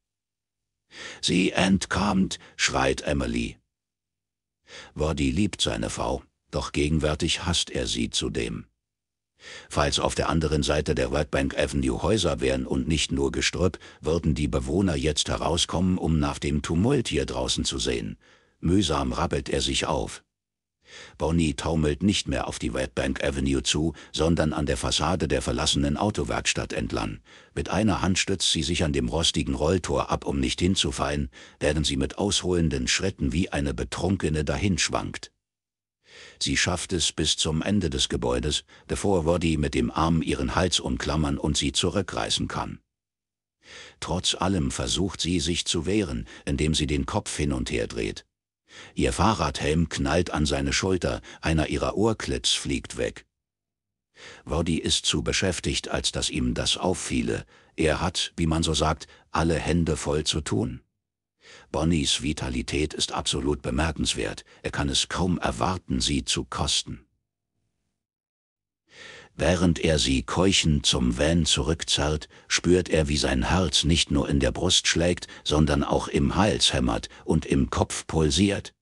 A: Sie entkommt, schreit Emily. Wardy liebt seine Frau, doch gegenwärtig hasst er sie zudem. Falls auf der anderen Seite der Redbank Avenue Häuser wären und nicht nur Gestrüpp, würden die Bewohner jetzt herauskommen, um nach dem Tumult hier draußen zu sehen. Mühsam rappelt er sich auf. Bonnie taumelt nicht mehr auf die Red Bank Avenue zu, sondern an der Fassade der verlassenen Autowerkstatt entlang. Mit einer Hand stützt sie sich an dem rostigen Rolltor ab, um nicht hinzufallen, während sie mit ausholenden Schritten wie eine Betrunkene dahinschwankt. Sie schafft es bis zum Ende des Gebäudes, bevor Roddy mit dem Arm ihren Hals umklammern und sie zurückreißen kann. Trotz allem versucht sie sich zu wehren, indem sie den Kopf hin und her dreht. Ihr Fahrradhelm knallt an seine Schulter, einer ihrer Ohrklitz fliegt weg. Woddy ist zu beschäftigt, als dass ihm das auffiele. Er hat, wie man so sagt, alle Hände voll zu tun. Bonnies Vitalität ist absolut bemerkenswert. Er kann es kaum erwarten, sie zu kosten. Während er sie keuchend zum Van zurückzerrt, spürt er, wie sein Herz nicht nur in der Brust schlägt, sondern auch im Hals hämmert und im Kopf pulsiert.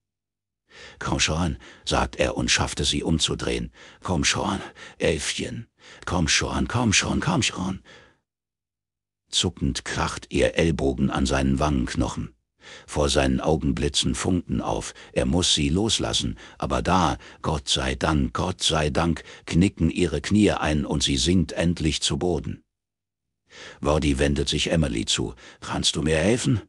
A: Komm schon, sagt er und schafft es, sie umzudrehen. Komm schon, Elfchen. Komm schon, komm schon, komm schon. Zuckend kracht ihr Ellbogen an seinen Wangenknochen. Vor seinen Augen blitzen Funken auf, er muss sie loslassen, aber da, Gott sei Dank, Gott sei Dank, knicken ihre Knie ein und sie sinkt endlich zu Boden. Wardy wendet sich Emily zu. Kannst du mir helfen?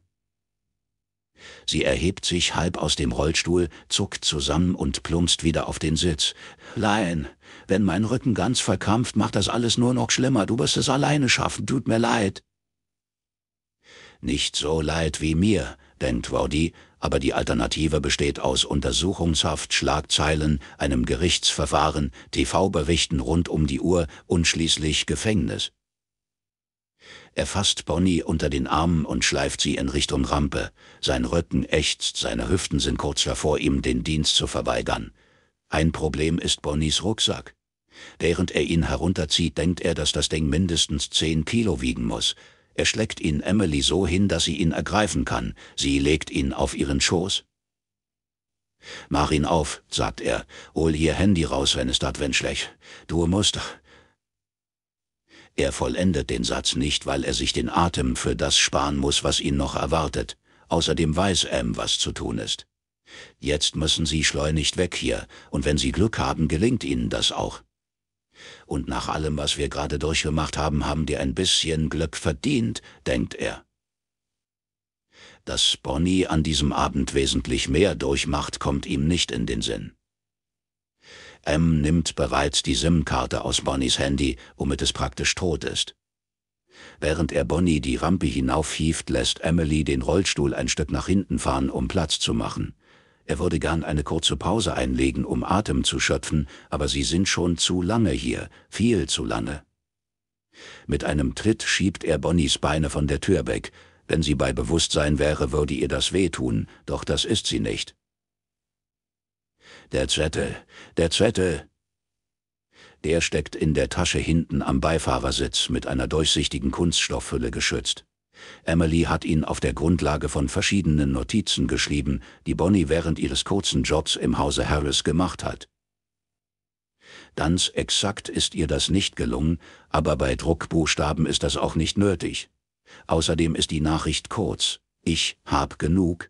A: Sie erhebt sich halb aus dem Rollstuhl, zuckt zusammen und plumpst wieder auf den Sitz. Nein, wenn mein Rücken ganz verkrampft, macht das alles nur noch schlimmer. Du wirst es alleine schaffen, tut mir leid. Nicht so leid wie mir, denkt Rowdy, aber die Alternative besteht aus Untersuchungshaft, Schlagzeilen, einem Gerichtsverfahren, TV-Berichten rund um die Uhr und schließlich Gefängnis. Er fasst Bonnie unter den Armen und schleift sie in Richtung Rampe. Sein Rücken ächzt, seine Hüften sind kurz davor, ihm den Dienst zu verweigern. Ein Problem ist Bonnies Rucksack. Während er ihn herunterzieht, denkt er, dass das Ding mindestens zehn Kilo wiegen muss. Er schlägt ihn Emily so hin, dass sie ihn ergreifen kann. Sie legt ihn auf ihren Schoß. Mach ihn auf, sagt er. Hol ihr Handy raus, wenn es dat wenn schlecht. Du musst... Er vollendet den Satz nicht, weil er sich den Atem für das sparen muss, was ihn noch erwartet. Außerdem weiß Em, was zu tun ist. Jetzt müssen sie schleunigst weg hier, und wenn sie Glück haben, gelingt ihnen das auch. Und nach allem, was wir gerade durchgemacht haben, haben die ein bisschen Glück verdient, denkt er. Dass Bonnie an diesem Abend wesentlich mehr durchmacht, kommt ihm nicht in den Sinn. M nimmt bereits die SIM-Karte aus Bonnies Handy, womit es praktisch tot ist. Während er Bonnie die Rampe hinaufhieft, lässt Emily den Rollstuhl ein Stück nach hinten fahren, um Platz zu machen. Er würde gern eine kurze Pause einlegen, um Atem zu schöpfen, aber Sie sind schon zu lange hier, viel zu lange. Mit einem Tritt schiebt er Bonnies Beine von der Tür weg. Wenn sie bei Bewusstsein wäre, würde ihr das wehtun, doch das ist sie nicht. Der Zettel, der Zettel. Der steckt in der Tasche hinten am Beifahrersitz mit einer durchsichtigen Kunststoffhülle geschützt. Emily hat ihn auf der Grundlage von verschiedenen Notizen geschrieben, die Bonnie während ihres kurzen Jobs im Hause Harris gemacht hat. Ganz exakt ist ihr das nicht gelungen, aber bei Druckbuchstaben ist das auch nicht nötig. Außerdem ist die Nachricht kurz. Ich hab genug.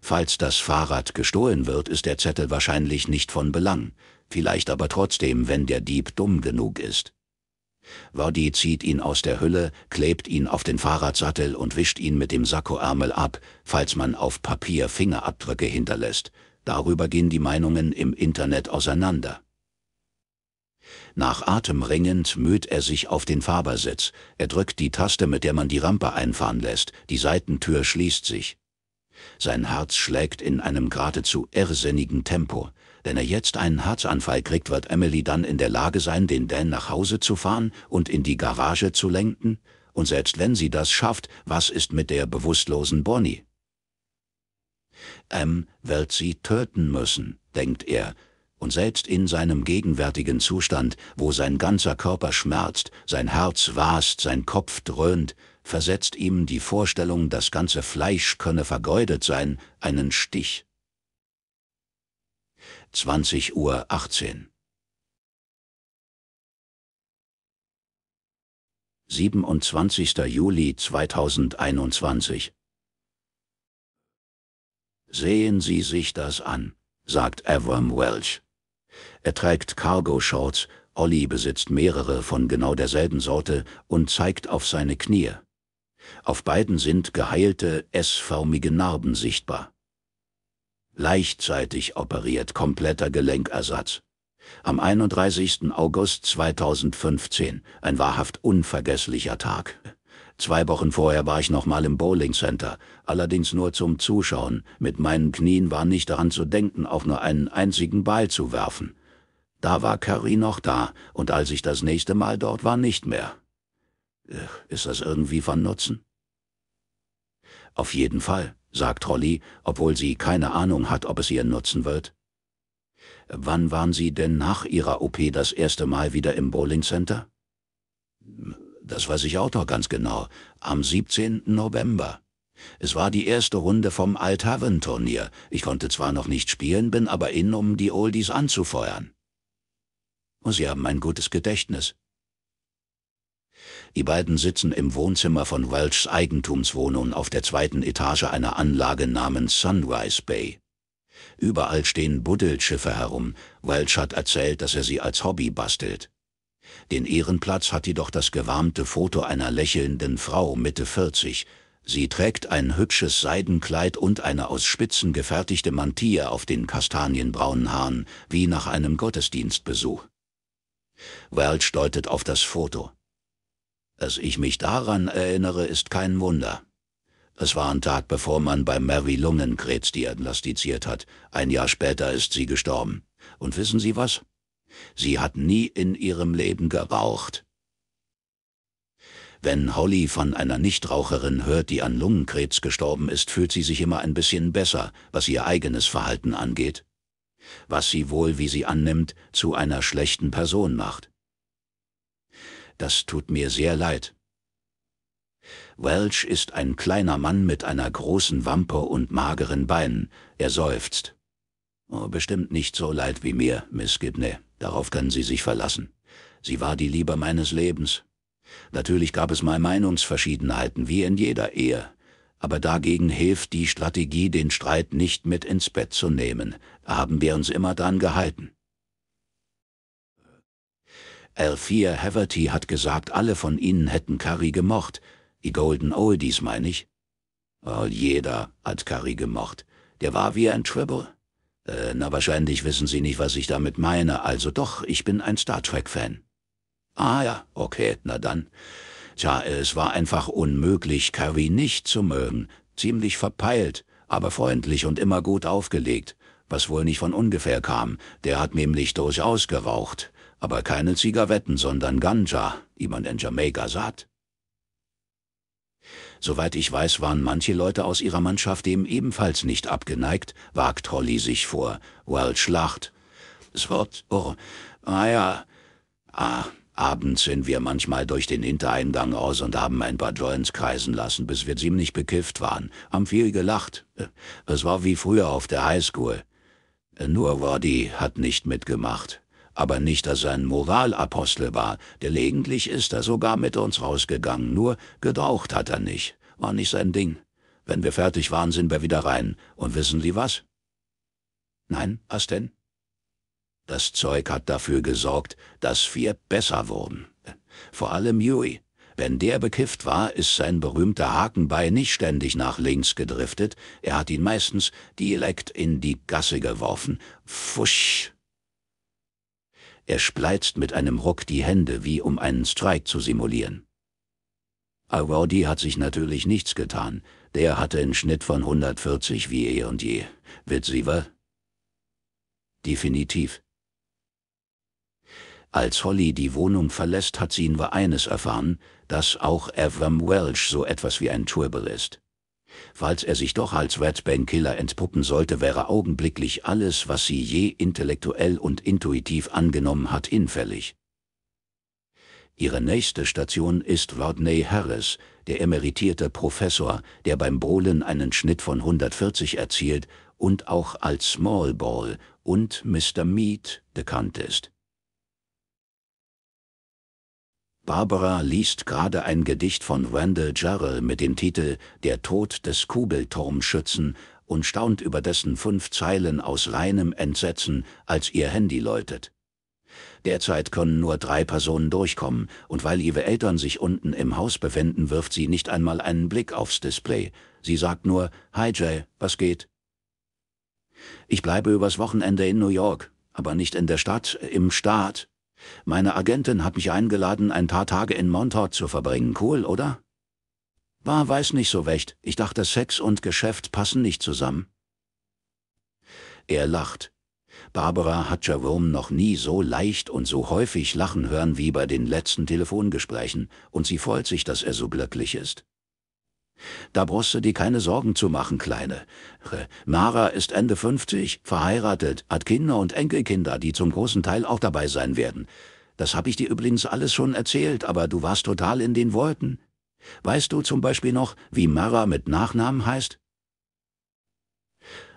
A: Falls das Fahrrad gestohlen wird, ist der Zettel wahrscheinlich nicht von Belang, vielleicht aber trotzdem, wenn der Dieb dumm genug ist. Waddy zieht ihn aus der Hülle, klebt ihn auf den Fahrradsattel und wischt ihn mit dem Sakkoärmel ab, falls man auf Papier Fingerabdrücke hinterlässt. Darüber gehen die Meinungen im Internet auseinander. Nach Atem ringend müht er sich auf den Fahrersitz. Er drückt die Taste, mit der man die Rampe einfahren lässt. Die Seitentür schließt sich. Sein Herz schlägt in einem geradezu irrsinnigen Tempo. Wenn er jetzt einen Herzanfall kriegt, wird Emily dann in der Lage sein, den Dan nach Hause zu fahren und in die Garage zu lenken? Und selbst wenn sie das schafft, was ist mit der bewusstlosen Bonnie? M wird sie töten müssen, denkt er, und selbst in seinem gegenwärtigen Zustand, wo sein ganzer Körper schmerzt, sein Herz rast, sein Kopf dröhnt, versetzt ihm die Vorstellung, das ganze Fleisch könne vergeudet sein, einen Stich. 20.18 Uhr. Siebenundzwanzigster Juli 2021 Sehen Sie sich das an, sagt Avram Welch. Er trägt Cargo-Shorts, Olli besitzt mehrere von genau derselben Sorte und zeigt auf seine Knie. Auf beiden sind geheilte S-förmige Narben sichtbar. Leichtzeitig operiert kompletter Gelenkersatz. Am 31. August 2015, ein wahrhaft unvergesslicher Tag. Zwei Wochen vorher war ich nochmal im Bowling Center, allerdings nur zum Zuschauen. Mit meinen Knien war nicht daran zu denken, auch nur einen einzigen Ball zu werfen. Da war Curry noch da, und als ich das nächste Mal dort war, nicht mehr. Äh, ist das irgendwie von Nutzen? Auf jeden Fall sagt Rolli, obwohl sie keine Ahnung hat, ob es ihr nutzen wird. Wann waren Sie denn nach Ihrer OP das erste Mal wieder im Bowling Center? Das weiß ich auch noch ganz genau. Am 17. November. Es war die erste Runde vom Althaven-Turnier. Ich konnte zwar noch nicht spielen, bin aber in, um die Oldies anzufeuern. Sie haben ein gutes Gedächtnis, die beiden sitzen im Wohnzimmer von Welchs Eigentumswohnung auf der zweiten Etage einer Anlage namens Sunrise Bay. Überall stehen Buddelschiffe herum. Welch hat erzählt, dass er sie als Hobby bastelt. Den Ehrenplatz hat jedoch das gewärmte Foto einer lächelnden Frau Mitte 40. Sie trägt ein hübsches Seidenkleid und eine aus Spitzen gefertigte Mantille auf den kastanienbraunen Haaren, wie nach einem Gottesdienstbesuch. Welch deutet auf das Foto. Dass ich mich daran erinnere, ist kein Wunder. Es war ein Tag, bevor man bei Mary Lungenkrebs diagnostiziert hat. Ein Jahr später ist sie gestorben. Und wissen Sie was? Sie hat nie in ihrem Leben geraucht. Wenn Holly von einer Nichtraucherin hört, die an Lungenkrebs gestorben ist, fühlt sie sich immer ein bisschen besser, was ihr eigenes Verhalten angeht. Was sie wohl, wie sie annimmt, zu einer schlechten Person macht. Das tut mir sehr leid. Welch ist ein kleiner Mann mit einer großen Wampe und mageren Beinen. Er seufzt. Oh, bestimmt nicht so leid wie mir, Miss Gibney. Darauf können Sie sich verlassen. Sie war die Liebe meines Lebens. Natürlich gab es mal Meinungsverschiedenheiten, wie in jeder Ehe. Aber dagegen hilft die Strategie, den Streit nicht mit ins Bett zu nehmen. Da haben wir uns immer dran gehalten. Althea Haverty hat gesagt, alle von ihnen hätten Curry gemocht. Die Golden Oldies, meine ich. Oh, jeder hat Curry gemocht. Der war wie ein Tribble. Äh, na, wahrscheinlich wissen Sie nicht, was ich damit meine. Also doch, ich bin ein Star Trek-Fan. Ah ja, okay, na dann. Tja, es war einfach unmöglich, Curry nicht zu mögen. Ziemlich verpeilt, aber freundlich und immer gut aufgelegt. Was wohl nicht von ungefähr kam. Der hat nämlich durchaus geraucht aber keine Zigaretten, sondern Ganja, die man in Jamaika saat. Soweit ich weiß, waren manche Leute aus ihrer Mannschaft dem ebenfalls nicht abgeneigt, wagt Holly sich vor. Welch lacht. Das Wort, oh, naja, ah, ah, abends sind wir manchmal durch den Hintereingang aus und haben ein paar Joints kreisen lassen, bis wir ziemlich bekifft waren, haben viel gelacht. Es war wie früher auf der Highschool. Nur Roddy hat nicht mitgemacht aber nicht dass er ein Moralapostel war. Gelegentlich ist er sogar mit uns rausgegangen, nur geraucht hat er nicht, war nicht sein Ding. Wenn wir fertig waren, sind wir wieder rein. Und wissen Sie was? Nein, was denn? Das Zeug hat dafür gesorgt, dass wir besser wurden. Vor allem Huey. Wenn der bekifft war, ist sein berühmter Hakenbein nicht ständig nach links gedriftet, er hat ihn meistens direkt in die Gasse geworfen. Fusch! Er spleizt mit einem Ruck die Hände, wie um einen Streik zu simulieren. Awardi hat sich natürlich nichts getan. Der hatte einen Schnitt von 140 wie eh und je. Wird sie wa? Definitiv. Als Holly die Wohnung verlässt, hat sie nur eines erfahren, dass auch Avram Welsh so etwas wie ein Tribble ist. Falls er sich doch als Red Band Killer entpuppen sollte, wäre augenblicklich alles, was sie je intellektuell und intuitiv angenommen hat, hinfällig. Ihre nächste Station ist Rodney Harris, der emeritierte Professor, der beim Bowlen einen Schnitt von 140 erzielt und auch als Small Ball und Mr. Meat bekannt ist. Barbara liest gerade ein Gedicht von Randall Jarrell mit dem Titel Der Tod des Kugelturmschützen und staunt über dessen fünf Zeilen aus reinem Entsetzen, als ihr Handy läutet. Derzeit können nur drei Personen durchkommen, und weil ihre Eltern sich unten im Haus befinden, wirft sie nicht einmal einen Blick aufs Display. Sie sagt nur, Hi Jay, was geht? Ich bleibe übers Wochenende in New York, aber nicht in der Stadt, im Staat. Meine Agentin hat mich eingeladen, ein paar Tage in Montauk zu verbringen, cool, oder? War weiß nicht so recht, ich dachte Sex und Geschäft passen nicht zusammen. Er lacht. Barbara hat Jerome noch nie so leicht und so häufig lachen hören wie bei den letzten Telefongesprächen, und sie freut sich, dass er so glücklich ist. Da brauchst du dir keine Sorgen zu machen, Kleine. Mara ist Ende 50, verheiratet, hat Kinder und Enkelkinder, die zum großen Teil auch dabei sein werden. Das habe ich dir übrigens alles schon erzählt, aber du warst total in den Wolken. Weißt du zum Beispiel noch, wie Mara mit Nachnamen heißt?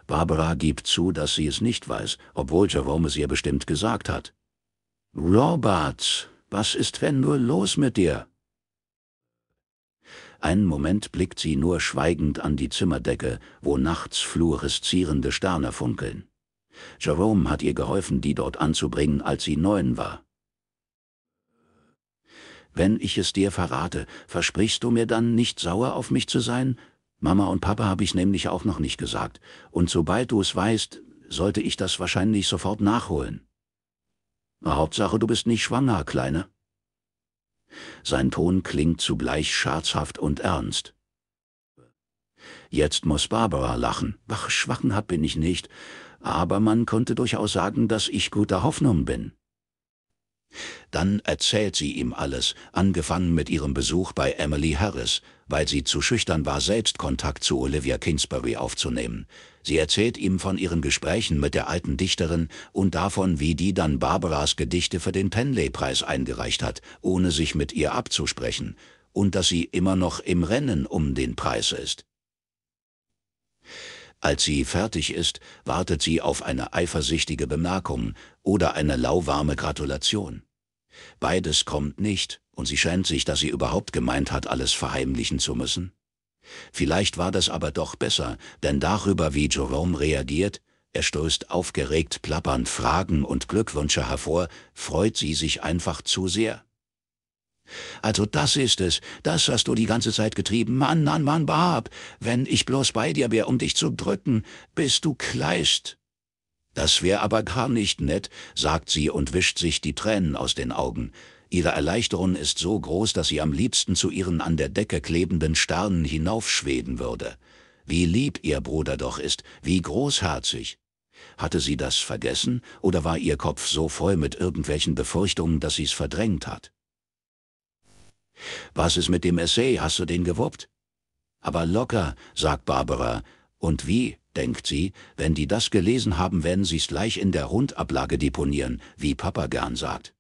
A: Barbara gibt zu, dass sie es nicht weiß, obwohl Jerome es ihr bestimmt gesagt hat. Robert, was ist denn nur los mit dir? Einen Moment blickt sie nur schweigend an die Zimmerdecke, wo nachts fluoreszierende Sterne funkeln. Jerome hat ihr geholfen, die dort anzubringen, als sie neun war. Wenn ich es dir verrate, versprichst du mir dann, nicht sauer auf mich zu sein? Mama und Papa habe ich nämlich auch noch nicht gesagt, und sobald du es weißt, sollte ich das wahrscheinlich sofort nachholen. Hauptsache, du bist nicht schwanger, Kleine. Sein Ton klingt zugleich scherzhaft und ernst. Jetzt muss Barbara lachen. Ach, schwachenhaft bin ich nicht, aber man konnte durchaus sagen, dass ich guter Hoffnung bin. Dann erzählt sie ihm alles, angefangen mit ihrem Besuch bei Emily Harris, weil sie zu schüchtern war, selbst Kontakt zu Olivia Kingsbury aufzunehmen. Sie erzählt ihm von ihren Gesprächen mit der alten Dichterin und davon, wie die dann Barbaras Gedichte für den Penley-Preis eingereicht hat, ohne sich mit ihr abzusprechen, und dass sie immer noch im Rennen um den Preis ist. Als sie fertig ist, wartet sie auf eine eifersüchtige Bemerkung oder eine lauwarme Gratulation. Beides kommt nicht, und sie scheint sich, dass sie überhaupt gemeint hat, alles verheimlichen zu müssen. Vielleicht war das aber doch besser, denn darüber, wie Jerome reagiert, er stößt aufgeregt plappernd Fragen und Glückwünsche hervor, freut sie sich einfach zu sehr. Also das ist es, das hast du die ganze Zeit getrieben. Mann, Mann, Mann, Barb, wenn ich bloß bei dir wäre, um dich zu drücken, bist du kleist. Das wär aber gar nicht nett, sagt sie und wischt sich die Tränen aus den Augen. Ihre Erleichterung ist so groß, dass sie am liebsten zu ihren an der Decke klebenden Sternen hinaufschweben würde. Wie lieb ihr Bruder doch ist, wie großherzig. Hatte sie das vergessen, oder war ihr Kopf so voll mit irgendwelchen Befürchtungen, dass sie's verdrängt hat? Was ist mit dem Essay, hast du den gewuppt? Aber locker, sagt Barbara. Und wie, denkt sie, wenn die das gelesen haben, werden sie's gleich in der Rundablage deponieren, wie Papa gern sagt.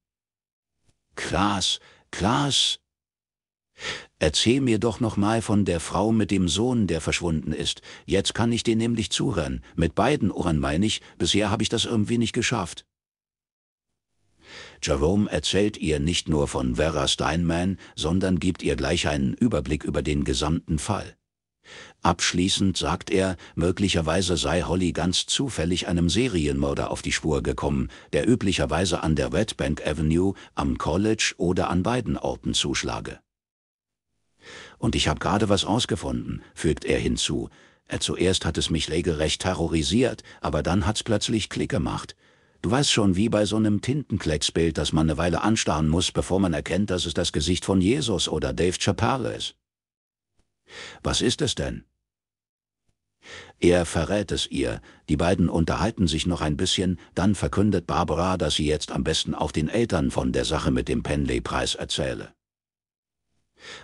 A: Klaas, Klaas! Erzähl mir doch nochmal von der Frau mit dem Sohn, der verschwunden ist. Jetzt kann ich dir nämlich zurennen. Mit beiden Ohren meine ich, bisher habe ich das irgendwie nicht geschafft. Jerome erzählt ihr nicht nur von Vera Steinman, sondern gibt ihr gleich einen Überblick über den gesamten Fall. Abschließend sagt er, möglicherweise sei Holly ganz zufällig einem Serienmörder auf die Spur gekommen, der üblicherweise an der Red Bank Avenue, am College oder an beiden Orten zuschlage. Und ich habe gerade was ausgefunden, fügt er hinzu. Äh, zuerst hat es mich regelrecht terrorisiert, aber dann hat's plötzlich Klick gemacht. Du weißt schon, wie bei so einem Tintenklecksbild, dass man eine Weile anstarren muss, bevor man erkennt, dass es das Gesicht von Jesus oder Dave Chappelle ist. Was ist es denn? Er verrät es ihr, die beiden unterhalten sich noch ein bisschen, dann verkündet Barbara, dass sie jetzt am besten auch den Eltern von der Sache mit dem Penley-Preis erzähle.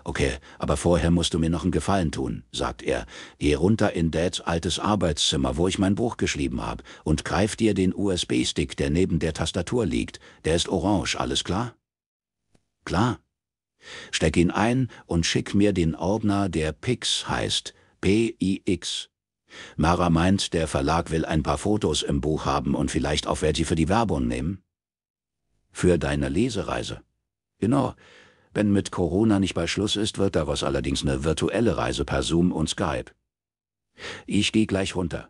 A: Okay, aber vorher musst du mir noch einen Gefallen tun, sagt er. Geh runter in Dads altes Arbeitszimmer, wo ich mein Buch geschrieben habe, und greif dir den USB-Stick, der neben der Tastatur liegt. Der ist orange, alles klar? Klar. Steck ihn ein und schick mir den Ordner, der PIX heißt. P-I-X. Mara meint, der Verlag will ein paar Fotos im Buch haben und vielleicht auch welche für die Werbung nehmen. Für deine Lesereise. Genau, wenn mit Corona nicht bei Schluss ist, wird daraus allerdings eine virtuelle Reise per Zoom und Skype. Ich gehe gleich runter.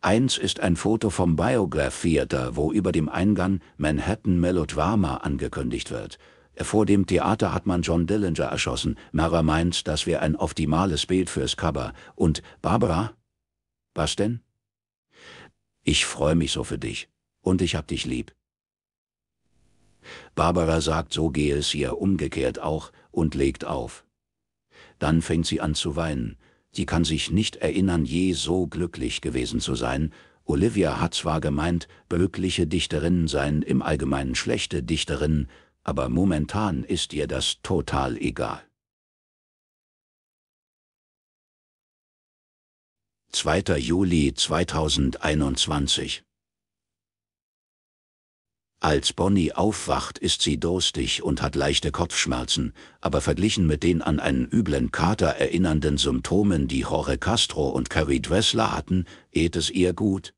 A: Eins ist ein Foto vom Biograph Theater, wo über dem Eingang Manhattan Melodrama angekündigt wird. Vor dem Theater hat man John Dillinger erschossen. Mara meint, das wäre ein optimales Bild fürs Cover. Und Barbara? Was denn? Ich freue mich so für dich. Und ich hab dich lieb. Barbara sagt, so gehe es ihr umgekehrt auch, und legt auf. Dann fängt sie an zu weinen. Sie kann sich nicht erinnern, je so glücklich gewesen zu sein. Olivia hat zwar gemeint, glückliche Dichterinnen seien im Allgemeinen schlechte Dichterinnen, aber momentan ist ihr das total egal. 2. Juli 2021 als Bonnie aufwacht, ist sie durstig und hat leichte Kopfschmerzen, aber verglichen mit den an einen üblen Kater erinnernden Symptomen, die Jorge Castro und Carrie Dressler hatten, geht es ihr gut.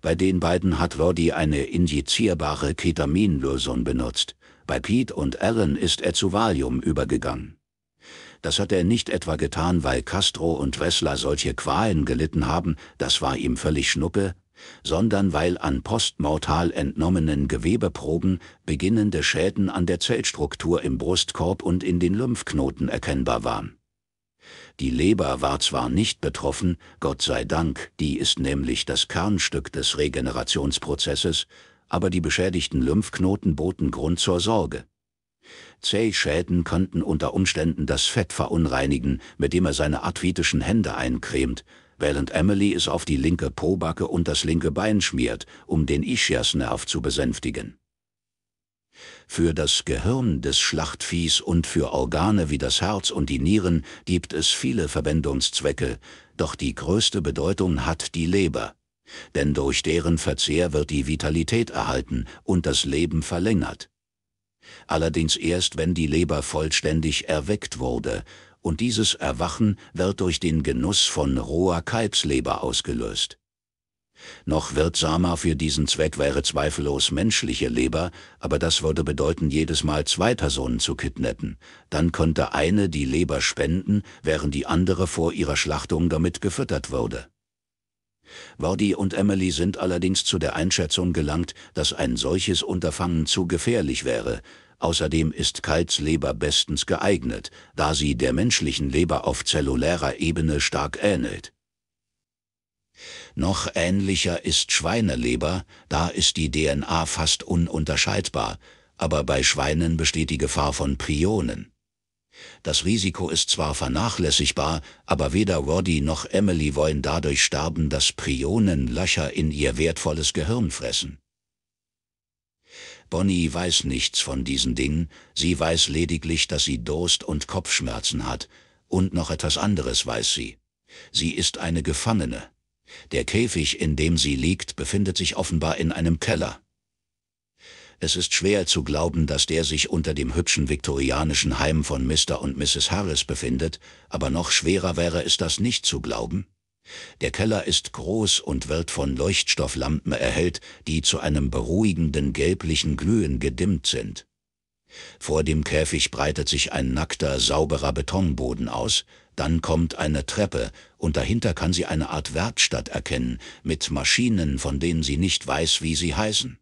A: Bei den beiden hat Roddy eine injizierbare Ketaminlösung benutzt, bei Pete und Allen ist er zu Valium übergegangen. Das hat er nicht etwa getan, weil Castro und Dressler solche Qualen gelitten haben, das war ihm völlig schnuppe, sondern weil an postmortal entnommenen Gewebeproben beginnende Schäden an der Zellstruktur im Brustkorb und in den Lymphknoten erkennbar waren. Die Leber war zwar nicht betroffen, Gott sei Dank, die ist nämlich das Kernstück des Regenerationsprozesses, aber die beschädigten Lymphknoten boten Grund zur Sorge. Zähschäden könnten unter Umständen das Fett verunreinigen, mit dem er seine arthritischen Hände eincremt, während Emily es auf die linke Pobacke und das linke Bein schmiert, um den Ischiasnerv zu besänftigen. Für das Gehirn des Schlachtviehs und für Organe wie das Herz und die Nieren gibt es viele Verwendungszwecke, doch die größte Bedeutung hat die Leber. Denn durch deren Verzehr wird die Vitalität erhalten und das Leben verlängert. Allerdings erst, wenn die Leber vollständig erweckt wurde, und dieses Erwachen wird durch den Genuss von roher Kalbsleber ausgelöst. Noch wirksamer für diesen Zweck wäre zweifellos menschliche Leber, aber das würde bedeuten, jedes Mal zwei Personen zu kidnappen. Dann könnte eine die Leber spenden, während die andere vor ihrer Schlachtung damit gefüttert würde. Wardy und Emily sind allerdings zu der Einschätzung gelangt, dass ein solches Unterfangen zu gefährlich wäre, Außerdem ist Kalzleber bestens geeignet, da sie der menschlichen Leber auf zellulärer Ebene stark ähnelt. Noch ähnlicher ist Schweineleber, da ist die DNA fast ununterscheidbar, aber bei Schweinen besteht die Gefahr von Prionen. Das Risiko ist zwar vernachlässigbar, aber weder Roddy noch Emily wollen dadurch sterben, dass Prionen Löcher in ihr wertvolles Gehirn fressen. Bonnie weiß nichts von diesen Dingen, sie weiß lediglich, dass sie Durst und Kopfschmerzen hat, und noch etwas anderes weiß sie. Sie ist eine Gefangene. Der Käfig, in dem sie liegt, befindet sich offenbar in einem Keller. Es ist schwer zu glauben, dass der sich unter dem hübschen viktorianischen Heim von Mr. und Mrs. Harris befindet, aber noch schwerer wäre es das nicht zu glauben. Der Keller ist groß und wird von Leuchtstofflampen erhellt, die zu einem beruhigenden gelblichen Glühen gedimmt sind. Vor dem Käfig breitet sich ein nackter, sauberer Betonboden aus, dann kommt eine Treppe und dahinter kann sie eine Art Werkstatt erkennen, mit Maschinen, von denen sie nicht weiß, wie sie heißen.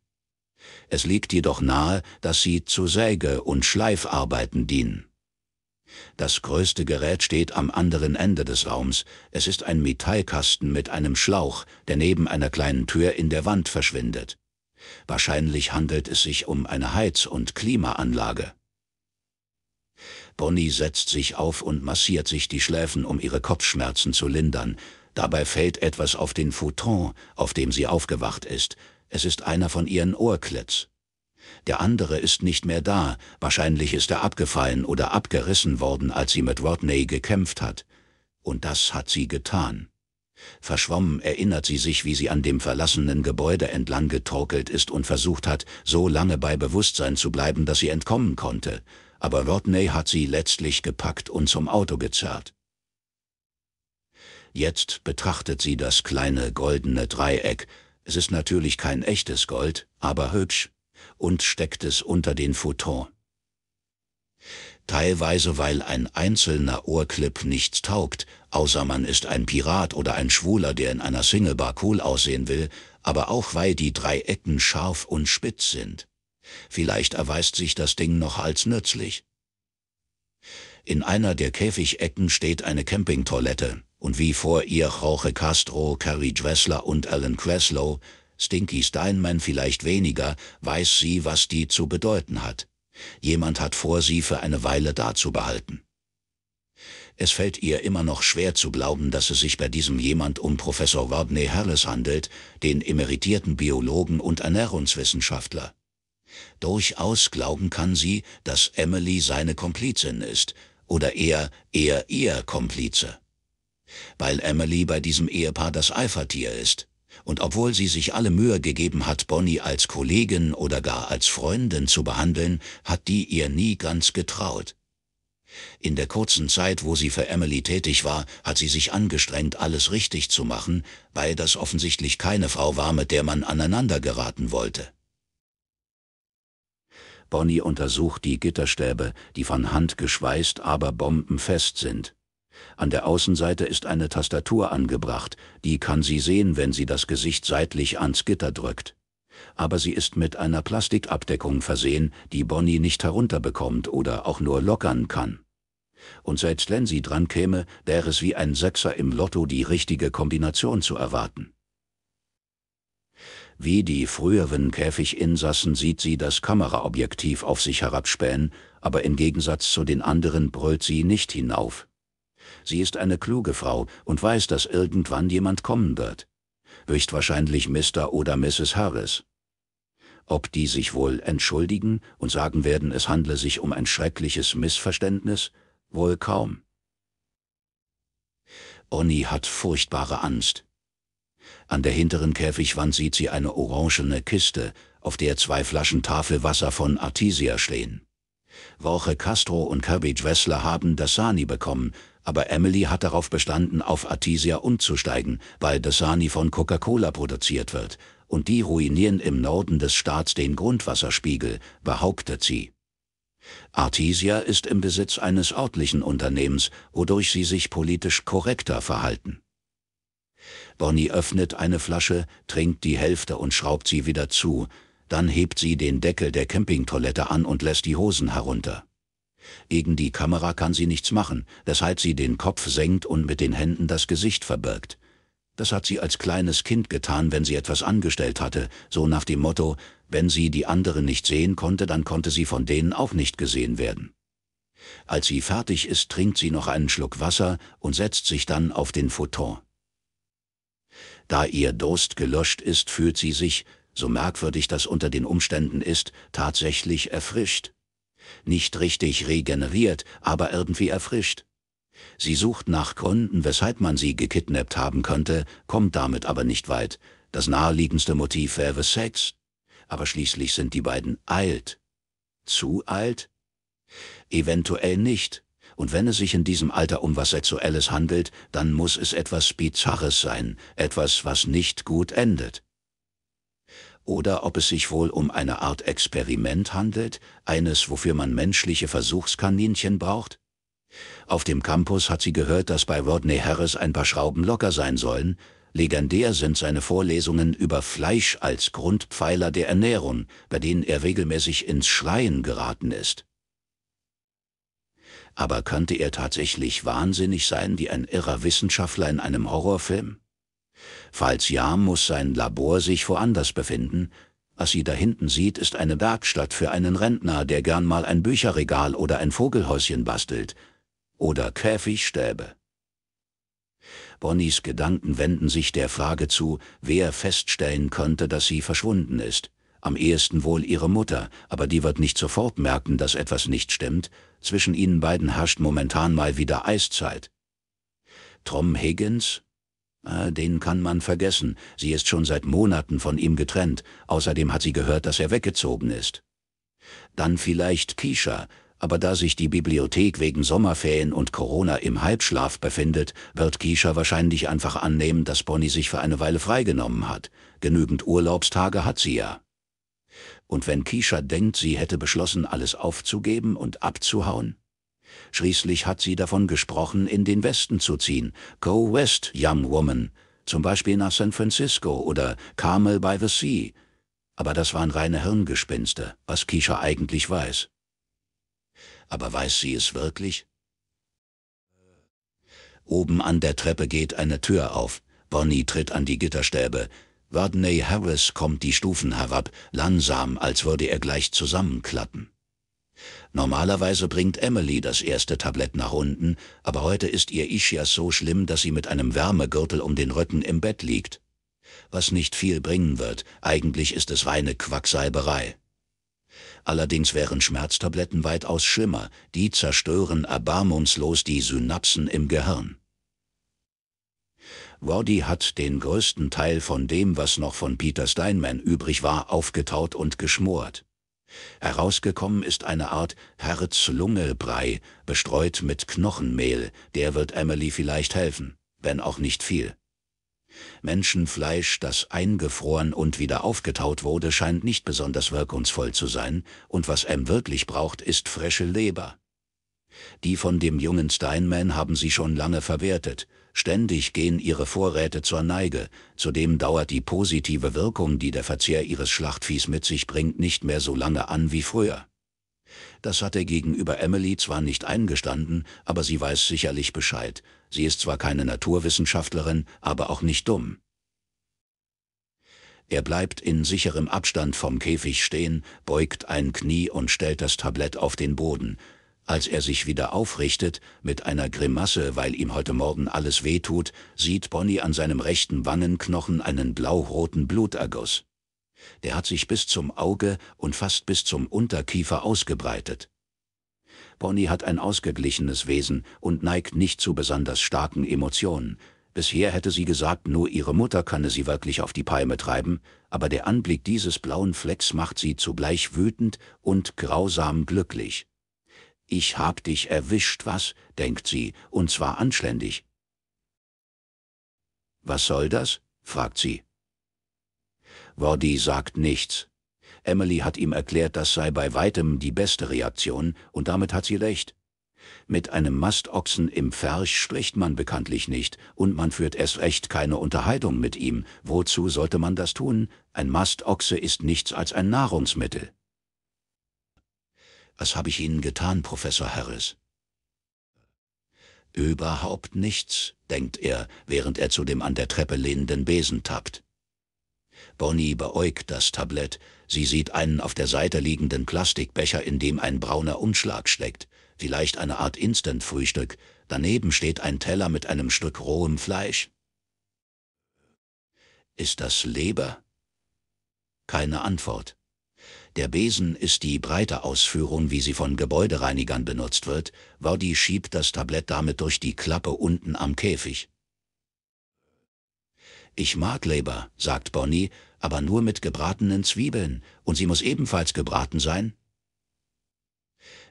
A: Es liegt jedoch nahe, dass sie zu Säge- und Schleifarbeiten dienen. Das größte Gerät steht am anderen Ende des Raums. Es ist ein Metallkasten mit einem Schlauch, der neben einer kleinen Tür in der Wand verschwindet. Wahrscheinlich handelt es sich um eine Heiz- und Klimaanlage. Bonnie setzt sich auf und massiert sich die Schläfen, um ihre Kopfschmerzen zu lindern. Dabei fällt etwas auf den Futon, auf dem sie aufgewacht ist. Es ist einer von ihren Ohrklitz der andere ist nicht mehr da, wahrscheinlich ist er abgefallen oder abgerissen worden, als sie mit Rodney gekämpft hat. Und das hat sie getan. Verschwommen erinnert sie sich, wie sie an dem verlassenen Gebäude entlang getorkelt ist und versucht hat, so lange bei Bewusstsein zu bleiben, dass sie entkommen konnte, aber Rodney hat sie letztlich gepackt und zum Auto gezerrt. Jetzt betrachtet sie das kleine goldene Dreieck, es ist natürlich kein echtes Gold, aber hübsch, und steckt es unter den Futon. Teilweise weil ein einzelner Ohrclip nichts taugt, außer man ist ein Pirat oder ein Schwuler, der in einer Singlebar cool aussehen will, aber auch weil die drei Ecken scharf und spitz sind. Vielleicht erweist sich das Ding noch als nützlich. In einer der Käfigecken steht eine Campingtoilette, und wie vor ihr Jorge Castro, Carrie Dressler und Alan Creslow, Stinky Steinman vielleicht weniger, weiß sie, was die zu bedeuten hat. Jemand hat vor, sie für eine Weile da zu behalten. Es fällt ihr immer noch schwer zu glauben, dass es sich bei diesem jemand um Professor Rodney Harris handelt, den emeritierten Biologen und Ernährungswissenschaftler. Durchaus glauben kann sie, dass Emily seine Komplizin ist, oder eher, eher ihr Komplize. Weil Emily bei diesem Ehepaar das Eifertier ist und obwohl sie sich alle Mühe gegeben hat, Bonnie als Kollegin oder gar als Freundin zu behandeln, hat die ihr nie ganz getraut. In der kurzen Zeit, wo sie für Emily tätig war, hat sie sich angestrengt, alles richtig zu machen, weil das offensichtlich keine Frau war, mit der man aneinander geraten wollte. Bonnie untersucht die Gitterstäbe, die von Hand geschweißt, aber bombenfest sind. An der Außenseite ist eine Tastatur angebracht, die kann sie sehen, wenn sie das Gesicht seitlich ans Gitter drückt. Aber sie ist mit einer Plastikabdeckung versehen, die Bonnie nicht herunterbekommt oder auch nur lockern kann. Und selbst wenn sie dran käme, wäre es wie ein Sechser im Lotto die richtige Kombination zu erwarten. Wie die früheren Käfiginsassen sieht sie das Kameraobjektiv auf sich herabspähen, aber im Gegensatz zu den anderen brüllt sie nicht hinauf. Sie ist eine kluge Frau und weiß, dass irgendwann jemand kommen wird. Höchstwahrscheinlich Mr. oder Mrs. Harris. Ob die sich wohl entschuldigen und sagen werden, es handle sich um ein schreckliches Missverständnis? Wohl kaum. Onni hat furchtbare Angst. An der hinteren Käfigwand sieht sie eine orangene Kiste, auf der zwei Flaschen Tafelwasser von Artesia stehen. Woche Castro und Kirby Dressler haben das Sani bekommen, aber Emily hat darauf bestanden, auf Artesia umzusteigen, weil Dasani von Coca-Cola produziert wird, und die ruinieren im Norden des Staats den Grundwasserspiegel, behauptet sie. Artesia ist im Besitz eines örtlichen Unternehmens, wodurch sie sich politisch korrekter verhalten. Bonnie öffnet eine Flasche, trinkt die Hälfte und schraubt sie wieder zu, dann hebt sie den Deckel der Campingtoilette an und lässt die Hosen herunter. Gegen die Kamera kann sie nichts machen, deshalb sie den Kopf senkt und mit den Händen das Gesicht verbirgt. Das hat sie als kleines Kind getan, wenn sie etwas angestellt hatte, so nach dem Motto, wenn sie die anderen nicht sehen konnte, dann konnte sie von denen auch nicht gesehen werden. Als sie fertig ist, trinkt sie noch einen Schluck Wasser und setzt sich dann auf den Photon. Da ihr Durst gelöscht ist, fühlt sie sich, so merkwürdig das unter den Umständen ist, tatsächlich erfrischt. Nicht richtig regeneriert, aber irgendwie erfrischt. Sie sucht nach Gründen, weshalb man sie gekidnappt haben könnte, kommt damit aber nicht weit. Das naheliegendste Motiv wäre Sex. Aber schließlich sind die beiden alt. Zu alt? Eventuell nicht. Und wenn es sich in diesem Alter um was Sexuelles handelt, dann muss es etwas Bizarres sein, etwas, was nicht gut endet oder ob es sich wohl um eine Art Experiment handelt, eines, wofür man menschliche Versuchskaninchen braucht? Auf dem Campus hat sie gehört, dass bei Rodney Harris ein paar Schrauben locker sein sollen, Legendär sind seine Vorlesungen über Fleisch als Grundpfeiler der Ernährung, bei denen er regelmäßig ins Schreien geraten ist. Aber könnte er tatsächlich wahnsinnig sein wie ein irrer Wissenschaftler in einem Horrorfilm? Falls ja, muss sein Labor sich woanders befinden. Was sie da hinten sieht, ist eine Werkstatt für einen Rentner, der gern mal ein Bücherregal oder ein Vogelhäuschen bastelt. Oder Käfigstäbe. Bonnies Gedanken wenden sich der Frage zu, wer feststellen könnte, dass sie verschwunden ist. Am ehesten wohl ihre Mutter, aber die wird nicht sofort merken, dass etwas nicht stimmt. Zwischen ihnen beiden herrscht momentan mal wieder Eiszeit. Tom Higgins, Ah, den kann man vergessen. Sie ist schon seit Monaten von ihm getrennt. Außerdem hat sie gehört, dass er weggezogen ist. Dann vielleicht Kisha, aber da sich die Bibliothek wegen Sommerferien und Corona im Halbschlaf befindet, wird Kisha wahrscheinlich einfach annehmen, dass Bonnie sich für eine Weile freigenommen hat. Genügend Urlaubstage hat sie ja. Und wenn Kisha denkt, sie hätte beschlossen, alles aufzugeben und abzuhauen? Schließlich hat sie davon gesprochen, in den Westen zu ziehen. Go West, Young Woman. Zum Beispiel nach San Francisco oder Carmel by the Sea. Aber das waren reine Hirngespinste, was Kisha eigentlich weiß. Aber weiß sie es wirklich? Oben an der Treppe geht eine Tür auf. Bonnie tritt an die Gitterstäbe. Rodney Harris kommt die Stufen herab, langsam, als würde er gleich zusammenklappen. Normalerweise bringt Emily das erste Tablett nach unten, aber heute ist ihr Ischias so schlimm, dass sie mit einem Wärmegürtel um den Rücken im Bett liegt. Was nicht viel bringen wird, eigentlich ist es reine Quacksalberei. Allerdings wären Schmerztabletten weitaus schlimmer, die zerstören erbarmungslos die Synapsen im Gehirn. Wardy hat den größten Teil von dem, was noch von Peter Steinman übrig war, aufgetaut und geschmort. Herausgekommen ist eine Art Herz-Lunge-Brei, bestreut mit Knochenmehl, der wird Emily vielleicht helfen, wenn auch nicht viel. Menschenfleisch, das eingefroren und wieder aufgetaut wurde, scheint nicht besonders wirkungsvoll zu sein, und was Em wirklich braucht, ist frische Leber. Die von dem jungen Steinman haben sie schon lange verwertet, Ständig gehen ihre Vorräte zur Neige, zudem dauert die positive Wirkung, die der Verzehr ihres Schlachtviehs mit sich bringt, nicht mehr so lange an wie früher. Das hat er gegenüber Emily zwar nicht eingestanden, aber sie weiß sicherlich Bescheid. Sie ist zwar keine Naturwissenschaftlerin, aber auch nicht dumm. Er bleibt in sicherem Abstand vom Käfig stehen, beugt ein Knie und stellt das Tablett auf den Boden, als er sich wieder aufrichtet, mit einer Grimasse, weil ihm heute Morgen alles wehtut, sieht Bonnie an seinem rechten Wangenknochen einen blau-roten Bluterguss. Der hat sich bis zum Auge und fast bis zum Unterkiefer ausgebreitet. Bonnie hat ein ausgeglichenes Wesen und neigt nicht zu besonders starken Emotionen. Bisher hätte sie gesagt, nur ihre Mutter könne sie wirklich auf die Palme treiben, aber der Anblick dieses blauen Flecks macht sie zugleich wütend und grausam glücklich. Ich hab dich erwischt, was? denkt sie, und zwar anständig. Was soll das? fragt sie. Wardy sagt nichts. Emily hat ihm erklärt, das sei bei weitem die beste Reaktion, und damit hat sie recht. Mit einem Mastochsen im Ferch spricht man bekanntlich nicht, und man führt erst recht keine Unterhaltung mit ihm. Wozu sollte man das tun? Ein Mastochse ist nichts als ein Nahrungsmittel. Was habe ich Ihnen getan, Professor Harris? Überhaupt nichts, denkt er, während er zu dem an der Treppe lehnenden Besen tappt. Bonnie beäugt das Tablett. Sie sieht einen auf der Seite liegenden Plastikbecher, in dem ein brauner Umschlag steckt, vielleicht eine Art Instant-Frühstück. Daneben steht ein Teller mit einem Stück rohem Fleisch. Ist das Leber? Keine Antwort. Der Besen ist die breite Ausführung, wie sie von Gebäudereinigern benutzt wird. Wadi schiebt das Tablett damit durch die Klappe unten am Käfig. Ich mag Leber, sagt Bonnie, aber nur mit gebratenen Zwiebeln, und sie muss ebenfalls gebraten sein.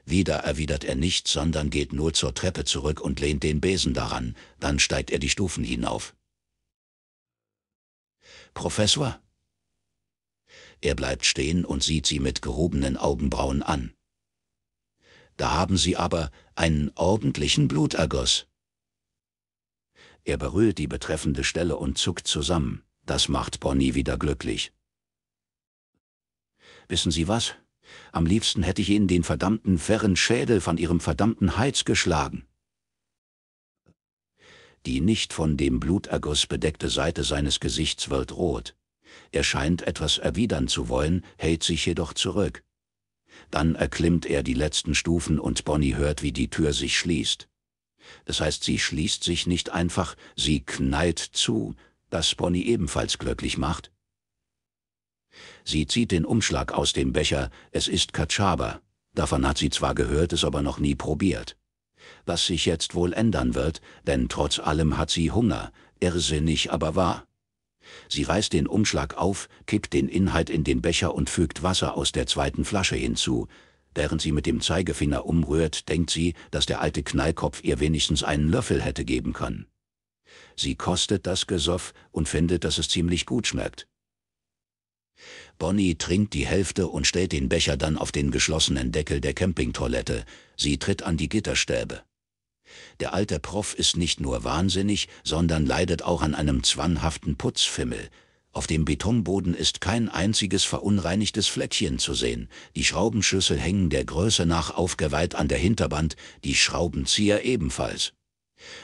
A: Wieder erwidert er nichts, sondern geht nur zur Treppe zurück und lehnt den Besen daran, dann steigt er die Stufen hinauf. Professor, er bleibt stehen und sieht sie mit gehobenen Augenbrauen an. Da haben Sie aber einen ordentlichen Bluterguss. Er berührt die betreffende Stelle und zuckt zusammen. Das macht Bonnie wieder glücklich. Wissen Sie was? Am liebsten hätte ich Ihnen den verdammten ferren Schädel von Ihrem verdammten Heiz geschlagen. Die nicht von dem Bluterguss bedeckte Seite seines Gesichts wird rot. Er scheint etwas erwidern zu wollen, hält sich jedoch zurück. Dann erklimmt er die letzten Stufen und Bonnie hört, wie die Tür sich schließt. Das heißt, sie schließt sich nicht einfach, sie knallt zu, das Bonnie ebenfalls glücklich macht. Sie zieht den Umschlag aus dem Becher, es ist Katschaba. Davon hat sie zwar gehört, es aber noch nie probiert. Was sich jetzt wohl ändern wird, denn trotz allem hat sie Hunger, irrsinnig aber wahr. Sie reißt den Umschlag auf, kippt den Inhalt in den Becher und fügt Wasser aus der zweiten Flasche hinzu. Während sie mit dem Zeigefinger umrührt, denkt sie, dass der alte Knallkopf ihr wenigstens einen Löffel hätte geben können. Sie kostet das Gesoff und findet, dass es ziemlich gut schmeckt. Bonnie trinkt die Hälfte und stellt den Becher dann auf den geschlossenen Deckel der Campingtoilette. Sie tritt an die Gitterstäbe. Der alte Prof ist nicht nur wahnsinnig, sondern leidet auch an einem zwanghaften Putzfimmel. Auf dem Betonboden ist kein einziges verunreinigtes Fleckchen zu sehen. Die Schraubenschlüssel hängen der Größe nach aufgeweiht an der Hinterband, die Schraubenzieher ebenfalls.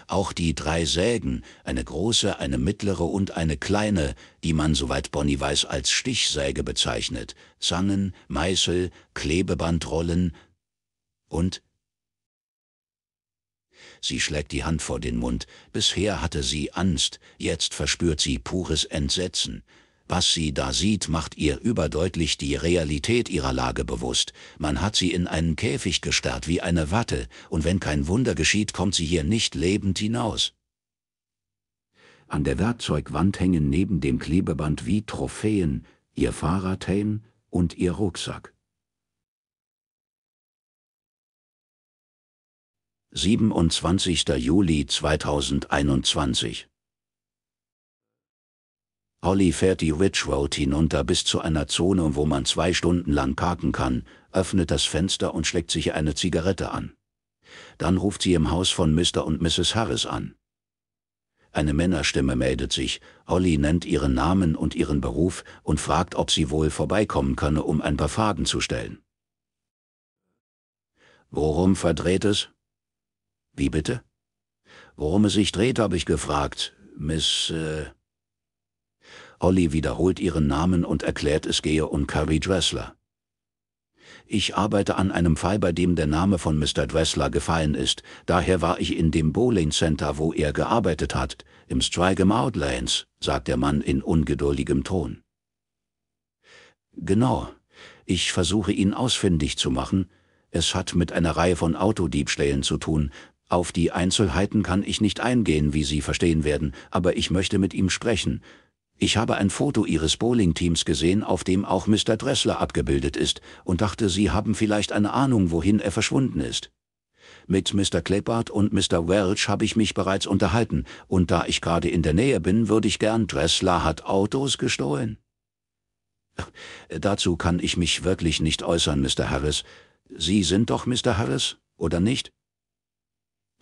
A: Auch die drei Sägen, eine große, eine mittlere und eine kleine, die man soweit Bonnie weiß als Stichsäge bezeichnet, Zangen, Meißel, Klebebandrollen und Sie schlägt die Hand vor den Mund. Bisher hatte sie Angst, jetzt verspürt sie pures Entsetzen. Was sie da sieht, macht ihr überdeutlich die Realität ihrer Lage bewusst. Man hat sie in einen Käfig gestarrt wie eine Watte, und wenn kein Wunder geschieht, kommt sie hier nicht lebend hinaus. An der Werkzeugwand hängen neben dem Klebeband wie Trophäen ihr Fahrradhelm und ihr Rucksack. 27. Juli 2021 Holly fährt die Ridge Road hinunter bis zu einer Zone, wo man zwei Stunden lang parken kann, öffnet das Fenster und schlägt sich eine Zigarette an. Dann ruft sie im Haus von Mr. und Mrs. Harris an. Eine Männerstimme meldet sich, Holly nennt ihren Namen und ihren Beruf und fragt, ob sie wohl vorbeikommen könne, um ein paar Fragen zu stellen. Worum verdreht es? Wie bitte? Worum es sich dreht, habe ich gefragt. Miss... Äh Holly wiederholt ihren Namen und erklärt, es gehe um Curry Dressler. Ich arbeite an einem Fall, bei dem der Name von Mr. Dressler gefallen ist. Daher war ich in dem Bowling Center, wo er gearbeitet hat, im Strigem Outlands, sagt der Mann in ungeduldigem Ton. Genau. Ich versuche ihn ausfindig zu machen. Es hat mit einer Reihe von Autodiebstählen zu tun, auf die Einzelheiten kann ich nicht eingehen, wie Sie verstehen werden, aber ich möchte mit ihm sprechen. Ich habe ein Foto Ihres Bowling-Teams gesehen, auf dem auch Mr. Dressler abgebildet ist, und dachte, Sie haben vielleicht eine Ahnung, wohin er verschwunden ist. Mit Mr. Clippard und Mr. Welch habe ich mich bereits unterhalten, und da ich gerade in der Nähe bin, würde ich gern, Dressler hat Autos gestohlen. Äh, dazu kann ich mich wirklich nicht äußern, Mr. Harris. Sie sind doch Mr. Harris, oder nicht?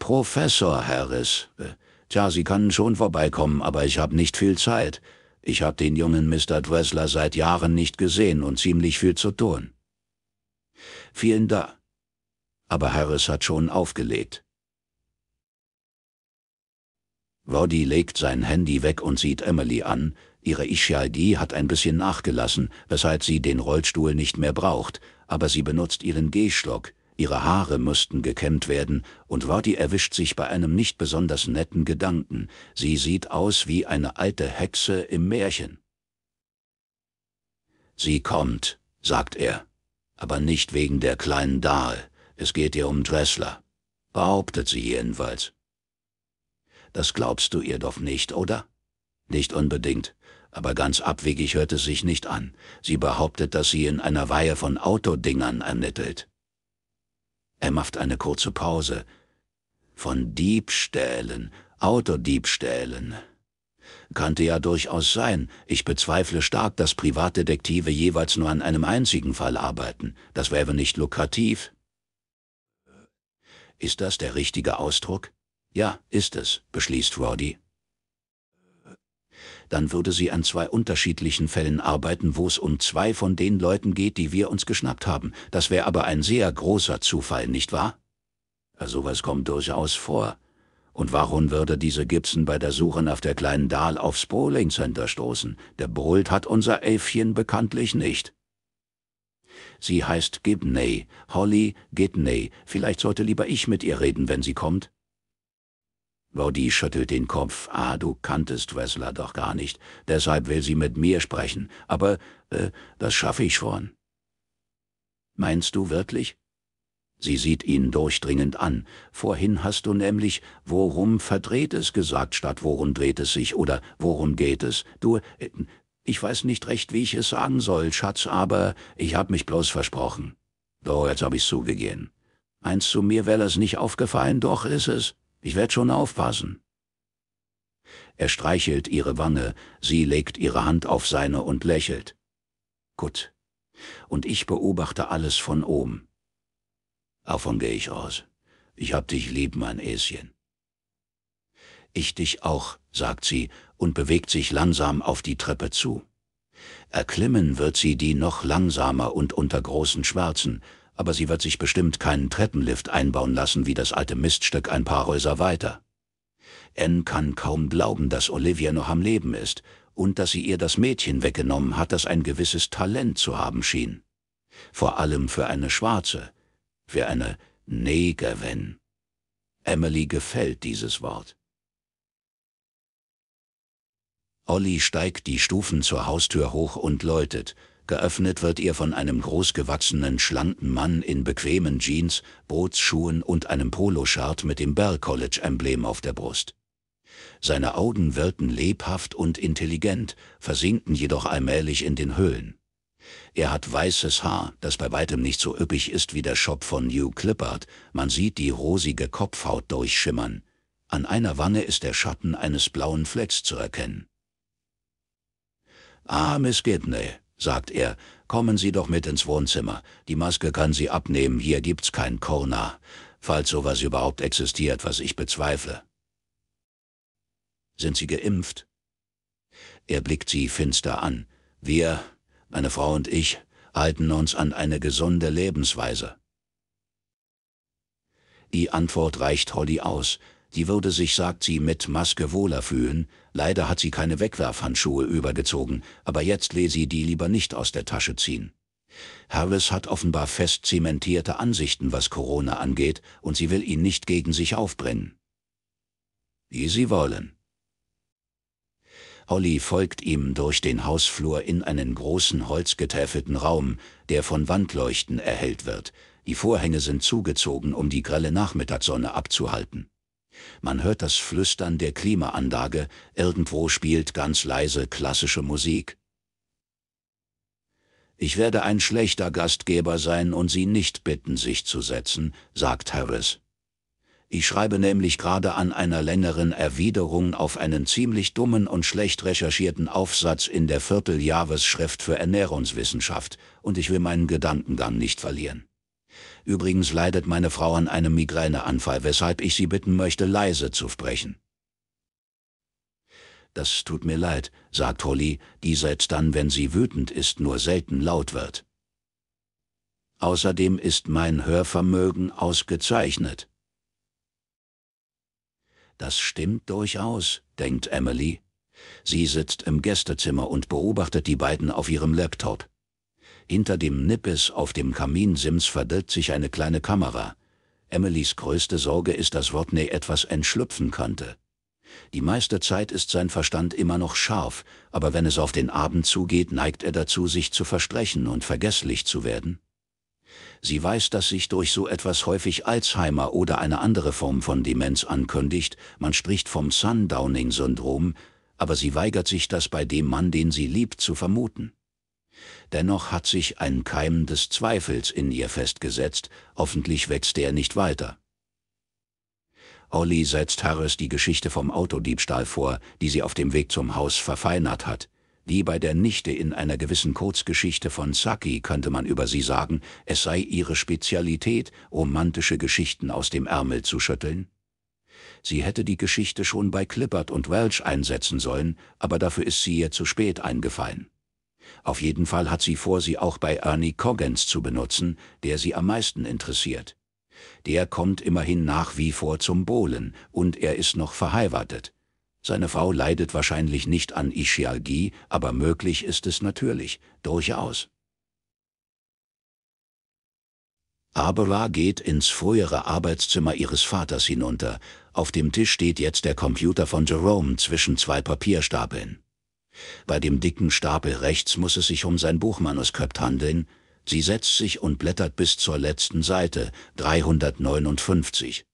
A: Professor Harris. Äh, tja, Sie können schon vorbeikommen, aber ich habe nicht viel Zeit. Ich habe den jungen Mr. Dressler seit Jahren nicht gesehen und ziemlich viel zu tun. Vielen Dank. Aber Harris hat schon aufgelegt. Roddy legt sein Handy weg und sieht Emily an. Ihre Ischialgie hat ein bisschen nachgelassen, weshalb sie den Rollstuhl nicht mehr braucht, aber sie benutzt ihren Gehstock, Ihre Haare mussten gekämmt werden, und Roddy erwischt sich bei einem nicht besonders netten Gedanken. Sie sieht aus wie eine alte Hexe im Märchen. Sie kommt, sagt er, aber nicht wegen der kleinen Dahl. Es geht ihr um Dressler, behauptet sie jedenfalls. Das glaubst du ihr doch nicht, oder? Nicht unbedingt, aber ganz abwegig hört es sich nicht an. Sie behauptet, dass sie in einer Weihe von Autodingern ermittelt. Er macht eine kurze Pause. Von Diebstählen, Autodiebstählen. Kannte ja durchaus sein. Ich bezweifle stark, dass Privatdetektive jeweils nur an einem einzigen Fall arbeiten. Das wäre nicht lukrativ. Ist das der richtige Ausdruck? Ja, ist es, beschließt Roddy dann würde sie an zwei unterschiedlichen Fällen arbeiten, wo es um zwei von den Leuten geht, die wir uns geschnappt haben. Das wäre aber ein sehr großer Zufall, nicht wahr? Ja, sowas kommt durchaus vor. Und warum würde diese Gibson bei der Suche nach der kleinen Dahl aufs Bowling Center stoßen? Der Brult hat unser Elfchen bekanntlich nicht. Sie heißt Gibney, Holly Gibney. Vielleicht sollte lieber ich mit ihr reden, wenn sie kommt. Body schüttelt den Kopf. Ah, du kanntest Wessler doch gar nicht. Deshalb will sie mit mir sprechen. Aber äh, das schaffe ich schon. Meinst du wirklich? Sie sieht ihn durchdringend an. Vorhin hast du nämlich, worum verdreht es gesagt, statt worum dreht es sich oder worum geht es. Du, äh, ich weiß nicht recht, wie ich es sagen soll, Schatz, aber ich hab mich bloß versprochen. Doch, jetzt hab ich's zugegeben. Eins zu mir wäre es nicht aufgefallen, doch ist es. Ich werd schon aufpassen. Er streichelt ihre Wange, sie legt ihre Hand auf seine und lächelt. Gut. Und ich beobachte alles von oben. Davon gehe ich aus. Ich hab dich lieb, mein Äschen. Ich dich auch, sagt sie und bewegt sich langsam auf die Treppe zu. Erklimmen wird sie die noch langsamer und unter großen Schwärzen, aber sie wird sich bestimmt keinen Treppenlift einbauen lassen wie das alte Miststück ein paar Häuser weiter. Anne kann kaum glauben, dass Olivia noch am Leben ist und dass sie ihr das Mädchen weggenommen hat, das ein gewisses Talent zu haben schien. Vor allem für eine Schwarze, für eine Negerin. Emily gefällt dieses Wort. Olli steigt die Stufen zur Haustür hoch und läutet, Geöffnet wird ihr von einem großgewachsenen, schlanken Mann in bequemen Jeans, Bootsschuhen und einem Poloshirt mit dem Bell College-Emblem auf der Brust. Seine Augen wirken lebhaft und intelligent, versinken jedoch allmählich in den Höhlen. Er hat weißes Haar, das bei weitem nicht so üppig ist wie der Shop von New Clippard. Man sieht die rosige Kopfhaut durchschimmern. An einer Wanne ist der Schatten eines blauen Flecks zu erkennen. Ah, Miss Gibney, sagt er, kommen Sie doch mit ins Wohnzimmer, die Maske kann sie abnehmen, hier gibt's kein Corona, falls sowas überhaupt existiert, was ich bezweifle. Sind Sie geimpft? Er blickt sie finster an. Wir, meine Frau und ich, halten uns an eine gesunde Lebensweise. Die Antwort reicht Holly aus, die würde sich, sagt sie, mit Maske wohler fühlen. Leider hat sie keine Wegwerfhandschuhe übergezogen, aber jetzt will sie die lieber nicht aus der Tasche ziehen. Harris hat offenbar fest zementierte Ansichten, was Corona angeht, und sie will ihn nicht gegen sich aufbrennen. Wie sie wollen. Holly folgt ihm durch den Hausflur in einen großen holzgetäfelten Raum, der von Wandleuchten erhellt wird. Die Vorhänge sind zugezogen, um die grelle Nachmittagssonne abzuhalten. Man hört das Flüstern der Klimaanlage, irgendwo spielt ganz leise klassische Musik. Ich werde ein schlechter Gastgeber sein und Sie nicht bitten, sich zu setzen, sagt Harris. Ich schreibe nämlich gerade an einer längeren Erwiderung auf einen ziemlich dummen und schlecht recherchierten Aufsatz in der Vierteljahresschrift für Ernährungswissenschaft, und ich will meinen Gedankengang nicht verlieren. Übrigens leidet meine Frau an einem Migräneanfall, weshalb ich Sie bitten möchte, leise zu sprechen. Das tut mir leid, sagt Holly, die selbst dann, wenn sie wütend ist, nur selten laut wird. Außerdem ist mein Hörvermögen ausgezeichnet. Das stimmt durchaus, denkt Emily. Sie sitzt im Gästezimmer und beobachtet die beiden auf ihrem Laptop. Hinter dem Nippes auf dem Kaminsims verdirbt sich eine kleine Kamera. Emilys größte Sorge ist, dass Rodney etwas entschlüpfen könnte. Die meiste Zeit ist sein Verstand immer noch scharf, aber wenn es auf den Abend zugeht, neigt er dazu, sich zu verstrechen und vergesslich zu werden. Sie weiß, dass sich durch so etwas häufig Alzheimer oder eine andere Form von Demenz ankündigt, man spricht vom Sundowning-Syndrom, aber sie weigert sich das bei dem Mann, den sie liebt, zu vermuten. Dennoch hat sich ein Keim des Zweifels in ihr festgesetzt, hoffentlich wächst der nicht weiter. Olli setzt Harris die Geschichte vom Autodiebstahl vor, die sie auf dem Weg zum Haus verfeinert hat. Wie bei der Nichte in einer gewissen Kurzgeschichte von Saki könnte man über sie sagen, es sei ihre Spezialität, romantische Geschichten aus dem Ärmel zu schütteln. Sie hätte die Geschichte schon bei Clippert und Welch einsetzen sollen, aber dafür ist sie ihr zu spät eingefallen. Auf jeden Fall hat sie vor, sie auch bei Ernie Coggins zu benutzen, der sie am meisten interessiert. Der kommt immerhin nach wie vor zum Bohlen und er ist noch verheiratet. Seine Frau leidet wahrscheinlich nicht an Ischialgie, aber möglich ist es natürlich, durchaus. Abela geht ins frühere Arbeitszimmer ihres Vaters hinunter. Auf dem Tisch steht jetzt der Computer von Jerome zwischen zwei Papierstapeln. Bei dem dicken Stapel rechts muss es sich um sein Buchmanuskript handeln. Sie setzt sich und blättert bis zur letzten Seite, 359.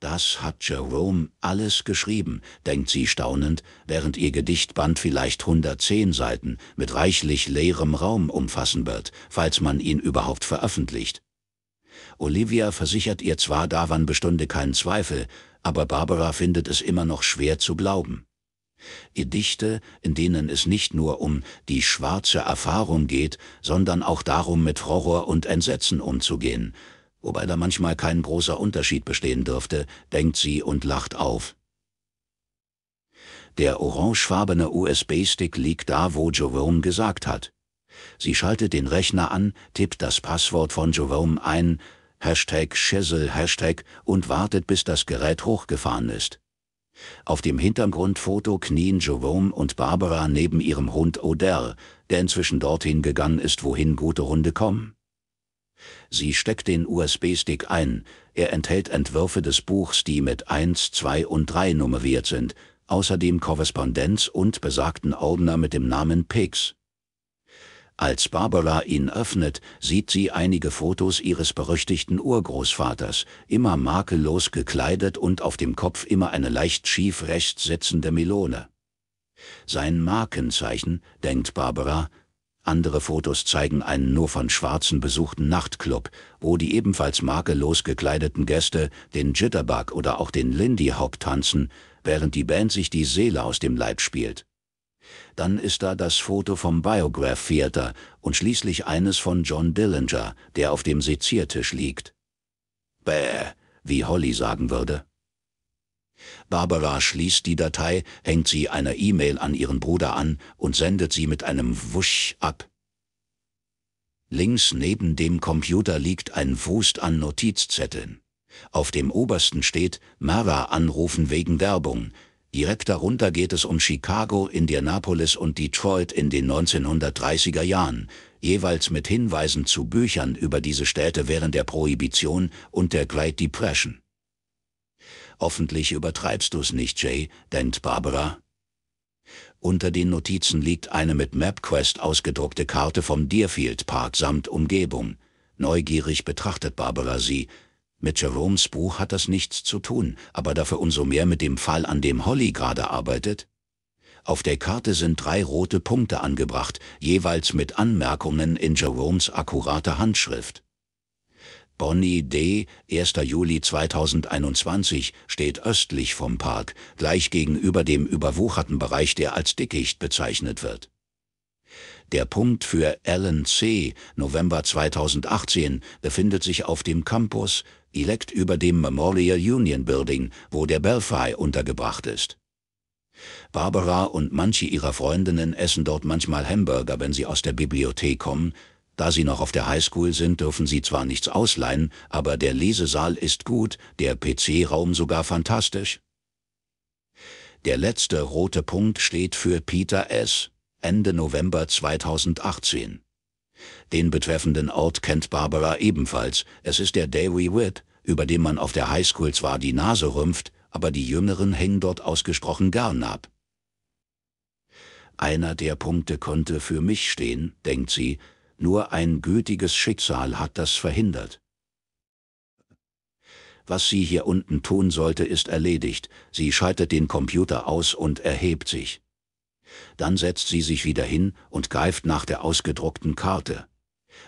A: Das hat Jerome alles geschrieben, denkt sie staunend, während ihr Gedichtband vielleicht 110 Seiten mit reichlich leerem Raum umfassen wird, falls man ihn überhaupt veröffentlicht. Olivia versichert ihr zwar, daran bestünde kein Zweifel, aber Barbara findet es immer noch schwer zu glauben. Gedichte, in denen es nicht nur um die schwarze Erfahrung geht, sondern auch darum, mit Horror und Entsetzen umzugehen, wobei da manchmal kein großer Unterschied bestehen dürfte, denkt sie und lacht auf. Der orangefarbene USB-Stick liegt da, wo Jerome gesagt hat. Sie schaltet den Rechner an, tippt das Passwort von Jerome ein, Hashtag Schissel, Hashtag und wartet, bis das Gerät hochgefahren ist. Auf dem Hintergrundfoto knien Jerome und Barbara neben ihrem Hund Odell, der inzwischen dorthin gegangen ist, wohin gute Hunde kommen. Sie steckt den USB-Stick ein, er enthält Entwürfe des Buchs, die mit 1, 2 und 3 nummeriert sind, außerdem Korrespondenz und besagten Ordner mit dem Namen Pigs. Als Barbara ihn öffnet, sieht sie einige Fotos ihres berüchtigten Urgroßvaters, immer makellos gekleidet und auf dem Kopf immer eine leicht schief rechts sitzende Melone. Sein Markenzeichen, denkt Barbara, andere Fotos zeigen einen nur von Schwarzen besuchten Nachtclub, wo die ebenfalls makellos gekleideten Gäste den Jitterbug oder auch den Lindy Hop tanzen, während die Band sich die Seele aus dem Leib spielt. Dann ist da das Foto vom Biograph Theater und schließlich eines von John Dillinger, der auf dem Seziertisch liegt. Bäh, wie Holly sagen würde. Barbara schließt die Datei, hängt sie einer E-Mail an ihren Bruder an und sendet sie mit einem Wusch ab. Links neben dem Computer liegt ein Wust an Notizzetteln. Auf dem obersten steht Mara anrufen wegen Werbung, Direkt darunter geht es um Chicago, Indianapolis und Detroit in den 1930er Jahren, jeweils mit Hinweisen zu Büchern über diese Städte während der Prohibition und der Great Depression. Hoffentlich übertreibst du's nicht, Jay, denkt Barbara. Unter den Notizen liegt eine mit MapQuest ausgedruckte Karte vom Deerfield Park samt Umgebung. Neugierig betrachtet Barbara sie, mit Jeromes Buch hat das nichts zu tun, aber dafür umso mehr mit dem Fall, an dem Holly gerade arbeitet. Auf der Karte sind drei rote Punkte angebracht, jeweils mit Anmerkungen in Jeromes akkurater Handschrift. Bonnie D., 1. Juli 2021, steht östlich vom Park, gleich gegenüber dem überwucherten Bereich, der als Dickicht bezeichnet wird. Der Punkt für Alan C., November 2018, befindet sich auf dem Campus elect über dem Memorial Union Building, wo der Belfry untergebracht ist. Barbara und manche ihrer Freundinnen essen dort manchmal Hamburger, wenn sie aus der Bibliothek kommen. Da sie noch auf der Highschool sind, dürfen sie zwar nichts ausleihen, aber der Lesesaal ist gut, der PC-Raum sogar fantastisch. Der letzte rote Punkt steht für Peter S. Ende November 2018. Den betreffenden Ort kennt Barbara ebenfalls. Es ist der Dairy Wit, über dem man auf der Highschool zwar die Nase rümpft, aber die Jüngeren hängen dort ausgesprochen gern ab. Einer der Punkte konnte für mich stehen, denkt sie, nur ein gütiges Schicksal hat das verhindert. Was sie hier unten tun sollte, ist erledigt. Sie schaltet den Computer aus und erhebt sich. Dann setzt sie sich wieder hin und greift nach der ausgedruckten Karte.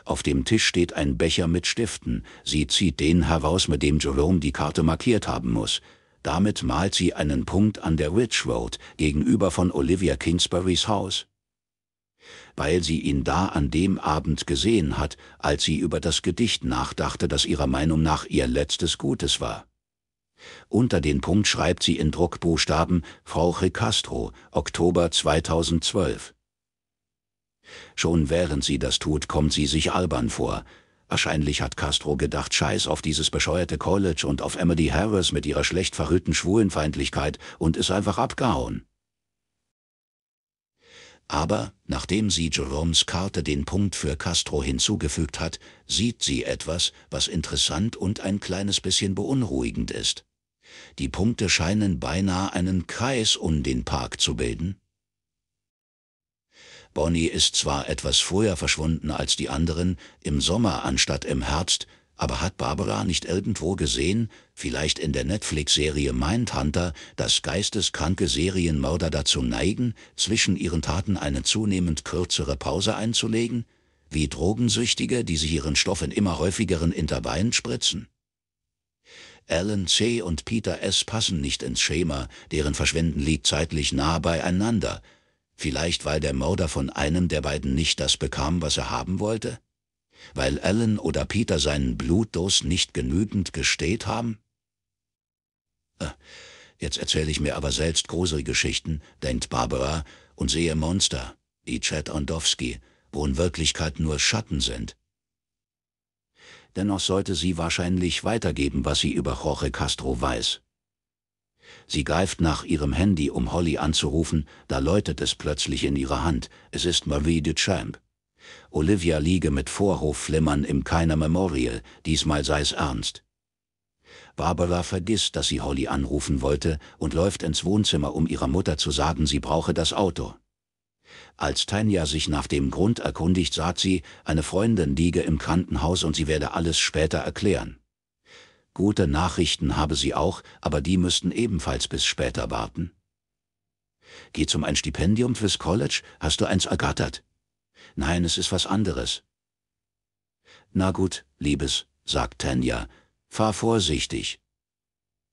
A: Auf dem Tisch steht ein Becher mit Stiften. Sie zieht den heraus, mit dem Jerome die Karte markiert haben muss. Damit malt sie einen Punkt an der Ridge Road gegenüber von Olivia Kingsburys Haus. Weil sie ihn da an dem Abend gesehen hat, als sie über das Gedicht nachdachte, das ihrer Meinung nach ihr letztes Gutes war. Unter den Punkt schreibt sie in Druckbuchstaben Frau Castro, Oktober 2012. Schon während sie das tut, kommt sie sich albern vor. Wahrscheinlich hat Castro gedacht, scheiß auf dieses bescheuerte College und auf Emily Harris mit ihrer schlecht verhüllten Schwulenfeindlichkeit und ist einfach abgehauen. Aber, nachdem sie Jeromes Karte den Punkt für Castro hinzugefügt hat, sieht sie etwas, was interessant und ein kleines bisschen beunruhigend ist. Die Punkte scheinen beinahe einen Kreis um den Park zu bilden. Bonnie ist zwar etwas früher verschwunden als die anderen, im Sommer anstatt im Herbst, aber hat Barbara nicht irgendwo gesehen, vielleicht in der Netflix-Serie Mindhunter, dass geisteskranke Serienmörder dazu neigen, zwischen ihren Taten eine zunehmend kürzere Pause einzulegen, wie Drogensüchtige, die sich ihren Stoff in immer häufigeren Intervallen spritzen? Alan C. und Peter S. passen nicht ins Schema, deren Verschwinden liegt zeitlich nah beieinander. Vielleicht weil der Mörder von einem der beiden nicht das bekam, was er haben wollte? Weil Alan oder Peter seinen Blutdurst nicht genügend gesteht haben? Äh, jetzt erzähle ich mir aber selbst Geschichten, denkt Barbara, und sehe Monster, wie Chet Ondowski, wo in Wirklichkeit nur Schatten sind dennoch sollte sie wahrscheinlich weitergeben, was sie über Jorge Castro weiß. Sie greift nach ihrem Handy, um Holly anzurufen, da läutet es plötzlich in ihrer Hand, es ist Marie Duchamp. Olivia liege mit Vorhofflimmern im Keiner Memorial, diesmal sei es ernst. Barbara vergisst, dass sie Holly anrufen wollte und läuft ins Wohnzimmer, um ihrer Mutter zu sagen, sie brauche das Auto. Als Tanja sich nach dem Grund erkundigt, sagt sie, eine Freundin liege im Krankenhaus und sie werde alles später erklären. Gute Nachrichten habe sie auch, aber die müssten ebenfalls bis später warten. Geht's um ein Stipendium fürs College? Hast du eins ergattert? Nein, es ist was anderes. Na gut, Liebes, sagt Tanja, fahr vorsichtig.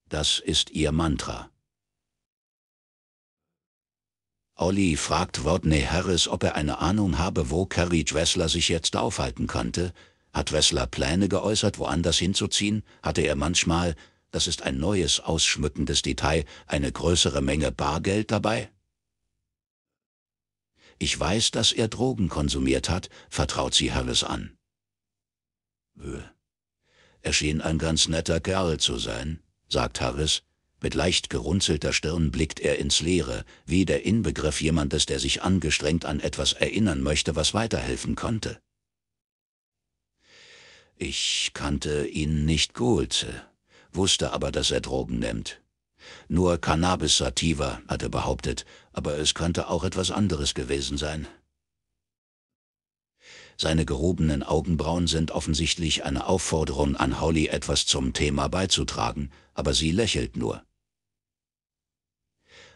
A: Das ist ihr Mantra. Olli fragt Rodney Harris, ob er eine Ahnung habe, wo Carrie Dressler sich jetzt aufhalten könnte. Hat Dressler Pläne geäußert, woanders hinzuziehen? Hatte er manchmal, das ist ein neues ausschmückendes Detail, eine größere Menge Bargeld dabei? Ich weiß, dass er Drogen konsumiert hat, vertraut sie Harris an. Er schien ein ganz netter Kerl zu sein, sagt Harris, mit leicht gerunzelter Stirn blickt er ins Leere, wie der Inbegriff jemandes, der sich angestrengt an etwas erinnern möchte, was weiterhelfen konnte. Ich kannte ihn nicht gut, wusste aber, dass er Drogen nimmt. Nur Cannabis sativa, hat er behauptet, aber es könnte auch etwas anderes gewesen sein. Seine gehobenen Augenbrauen sind offensichtlich eine Aufforderung an Holly etwas zum Thema beizutragen, aber sie lächelt nur.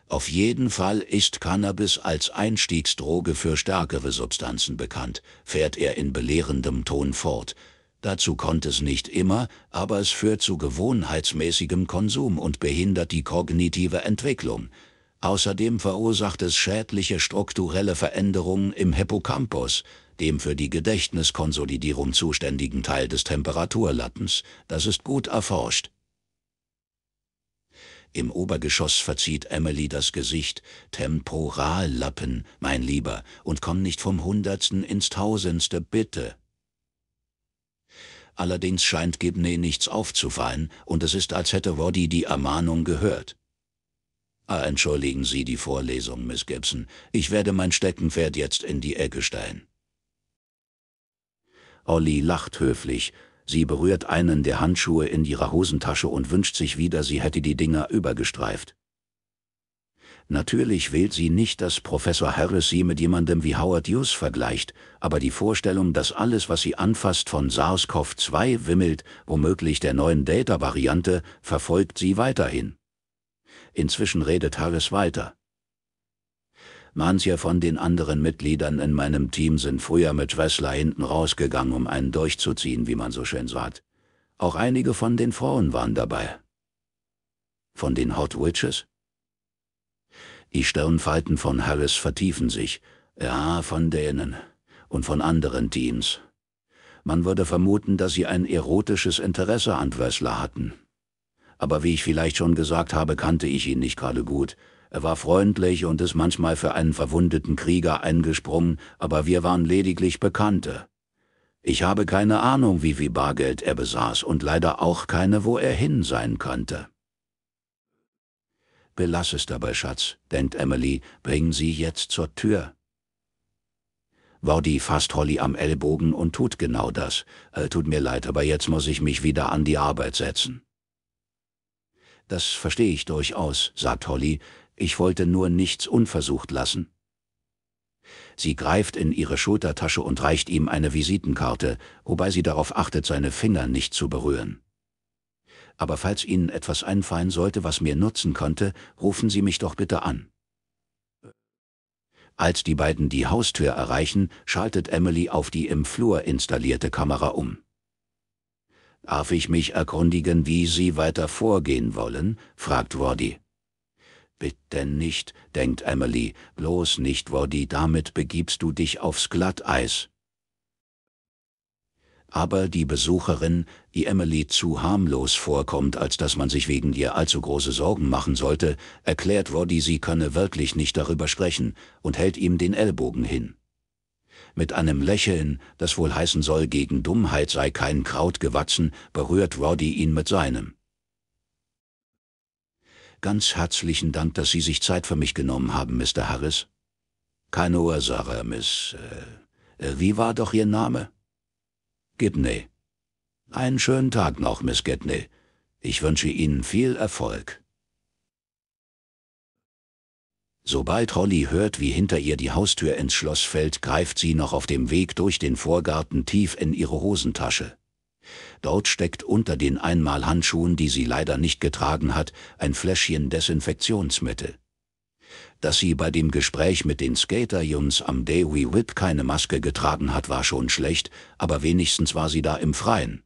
A: Auf jeden Fall ist Cannabis als Einstiegsdroge für stärkere Substanzen bekannt, fährt er in belehrendem Ton fort. Dazu kommt es nicht immer, aber es führt zu gewohnheitsmäßigem Konsum und behindert die kognitive Entwicklung. Außerdem verursacht es schädliche strukturelle Veränderungen im Hippocampus, dem für die Gedächtniskonsolidierung zuständigen Teil des Temperaturlappens. Das ist gut erforscht. Im Obergeschoss verzieht Emily das Gesicht. Temporallappen, mein Lieber, und komm nicht vom Hundertsten ins Tausendste, bitte. Allerdings scheint Gibney nichts aufzufallen, und es ist, als hätte Roddy die Ermahnung gehört. Ah, entschuldigen Sie die Vorlesung, Miss Gibson. Ich werde mein Steckenpferd jetzt in die Ecke stellen. Olli lacht höflich, Sie berührt einen der Handschuhe in ihrer Hosentasche und wünscht sich wieder, sie hätte die Dinger übergestreift. Natürlich wählt sie nicht, dass Professor Harris sie mit jemandem wie Howard Hughes vergleicht, aber die Vorstellung, dass alles, was sie anfasst, von SARS-CoV-2 wimmelt, womöglich der neuen Delta-Variante, verfolgt sie weiterhin. Inzwischen redet Harris weiter. Manche von den anderen Mitgliedern in meinem Team sind früher mit Wrestler hinten rausgegangen, um einen durchzuziehen, wie man so schön sagt. Auch einige von den Frauen waren dabei. Von den Hot Witches? Die Stirnfalten von Harris vertiefen sich. Ja, von denen. Und von anderen Teams. Man würde vermuten, dass sie ein erotisches Interesse an Wessler hatten. Aber wie ich vielleicht schon gesagt habe, kannte ich ihn nicht gerade gut. Er war freundlich und ist manchmal für einen verwundeten Krieger eingesprungen, aber wir waren lediglich Bekannte. Ich habe keine Ahnung, wie viel Bargeld er besaß und leider auch keine, wo er hin sein könnte. Belass es dabei, Schatz, denkt Emily, bringen Sie jetzt zur Tür. Wardy fasst Holly am Ellbogen und tut genau das. Äh, tut mir leid, aber jetzt muss ich mich wieder an die Arbeit setzen. Das verstehe ich durchaus, sagt Holly. Ich wollte nur nichts unversucht lassen. Sie greift in ihre Schultertasche und reicht ihm eine Visitenkarte, wobei sie darauf achtet, seine Finger nicht zu berühren. Aber falls Ihnen etwas einfallen sollte, was mir nutzen könnte, rufen Sie mich doch bitte an. Als die beiden die Haustür erreichen, schaltet Emily auf die im Flur installierte Kamera um. Darf ich mich erkundigen, wie Sie weiter vorgehen wollen? fragt Wardy. Bitte nicht, denkt Emily, bloß nicht, Woddy, damit begibst du dich aufs Glatteis. Aber die Besucherin, die Emily zu harmlos vorkommt, als dass man sich wegen ihr allzu große Sorgen machen sollte, erklärt Roddy, sie könne wirklich nicht darüber sprechen und hält ihm den Ellbogen hin. Mit einem Lächeln, das wohl heißen soll, gegen Dummheit sei kein Kraut gewachsen, berührt Roddy ihn mit seinem. Ganz herzlichen Dank, dass Sie sich Zeit für mich genommen haben, Mr. Harris. Keine Ursache, Miss. Äh, äh, wie war doch Ihr Name? Gibney. Einen schönen Tag noch, Miss Gibney. Ich wünsche Ihnen viel Erfolg. Sobald Holly hört, wie hinter ihr die Haustür ins Schloss fällt, greift sie noch auf dem Weg durch den Vorgarten tief in ihre Hosentasche. Dort steckt unter den Einmalhandschuhen, die sie leider nicht getragen hat, ein Fläschchen Desinfektionsmittel. Dass sie bei dem Gespräch mit den Skaterjungs am Day We Whip keine Maske getragen hat, war schon schlecht, aber wenigstens war sie da im Freien.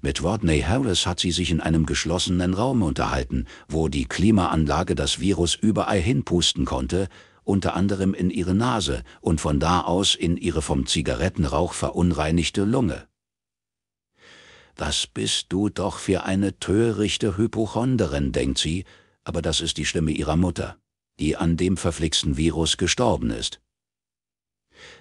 A: Mit Rodney Harris hat sie sich in einem geschlossenen Raum unterhalten, wo die Klimaanlage das Virus überall hinpusten konnte, unter anderem in ihre Nase und von da aus in ihre vom Zigarettenrauch verunreinigte Lunge. Was bist du doch für eine törichte Hypochonderin, denkt sie, aber das ist die Stimme ihrer Mutter, die an dem verflixten Virus gestorben ist.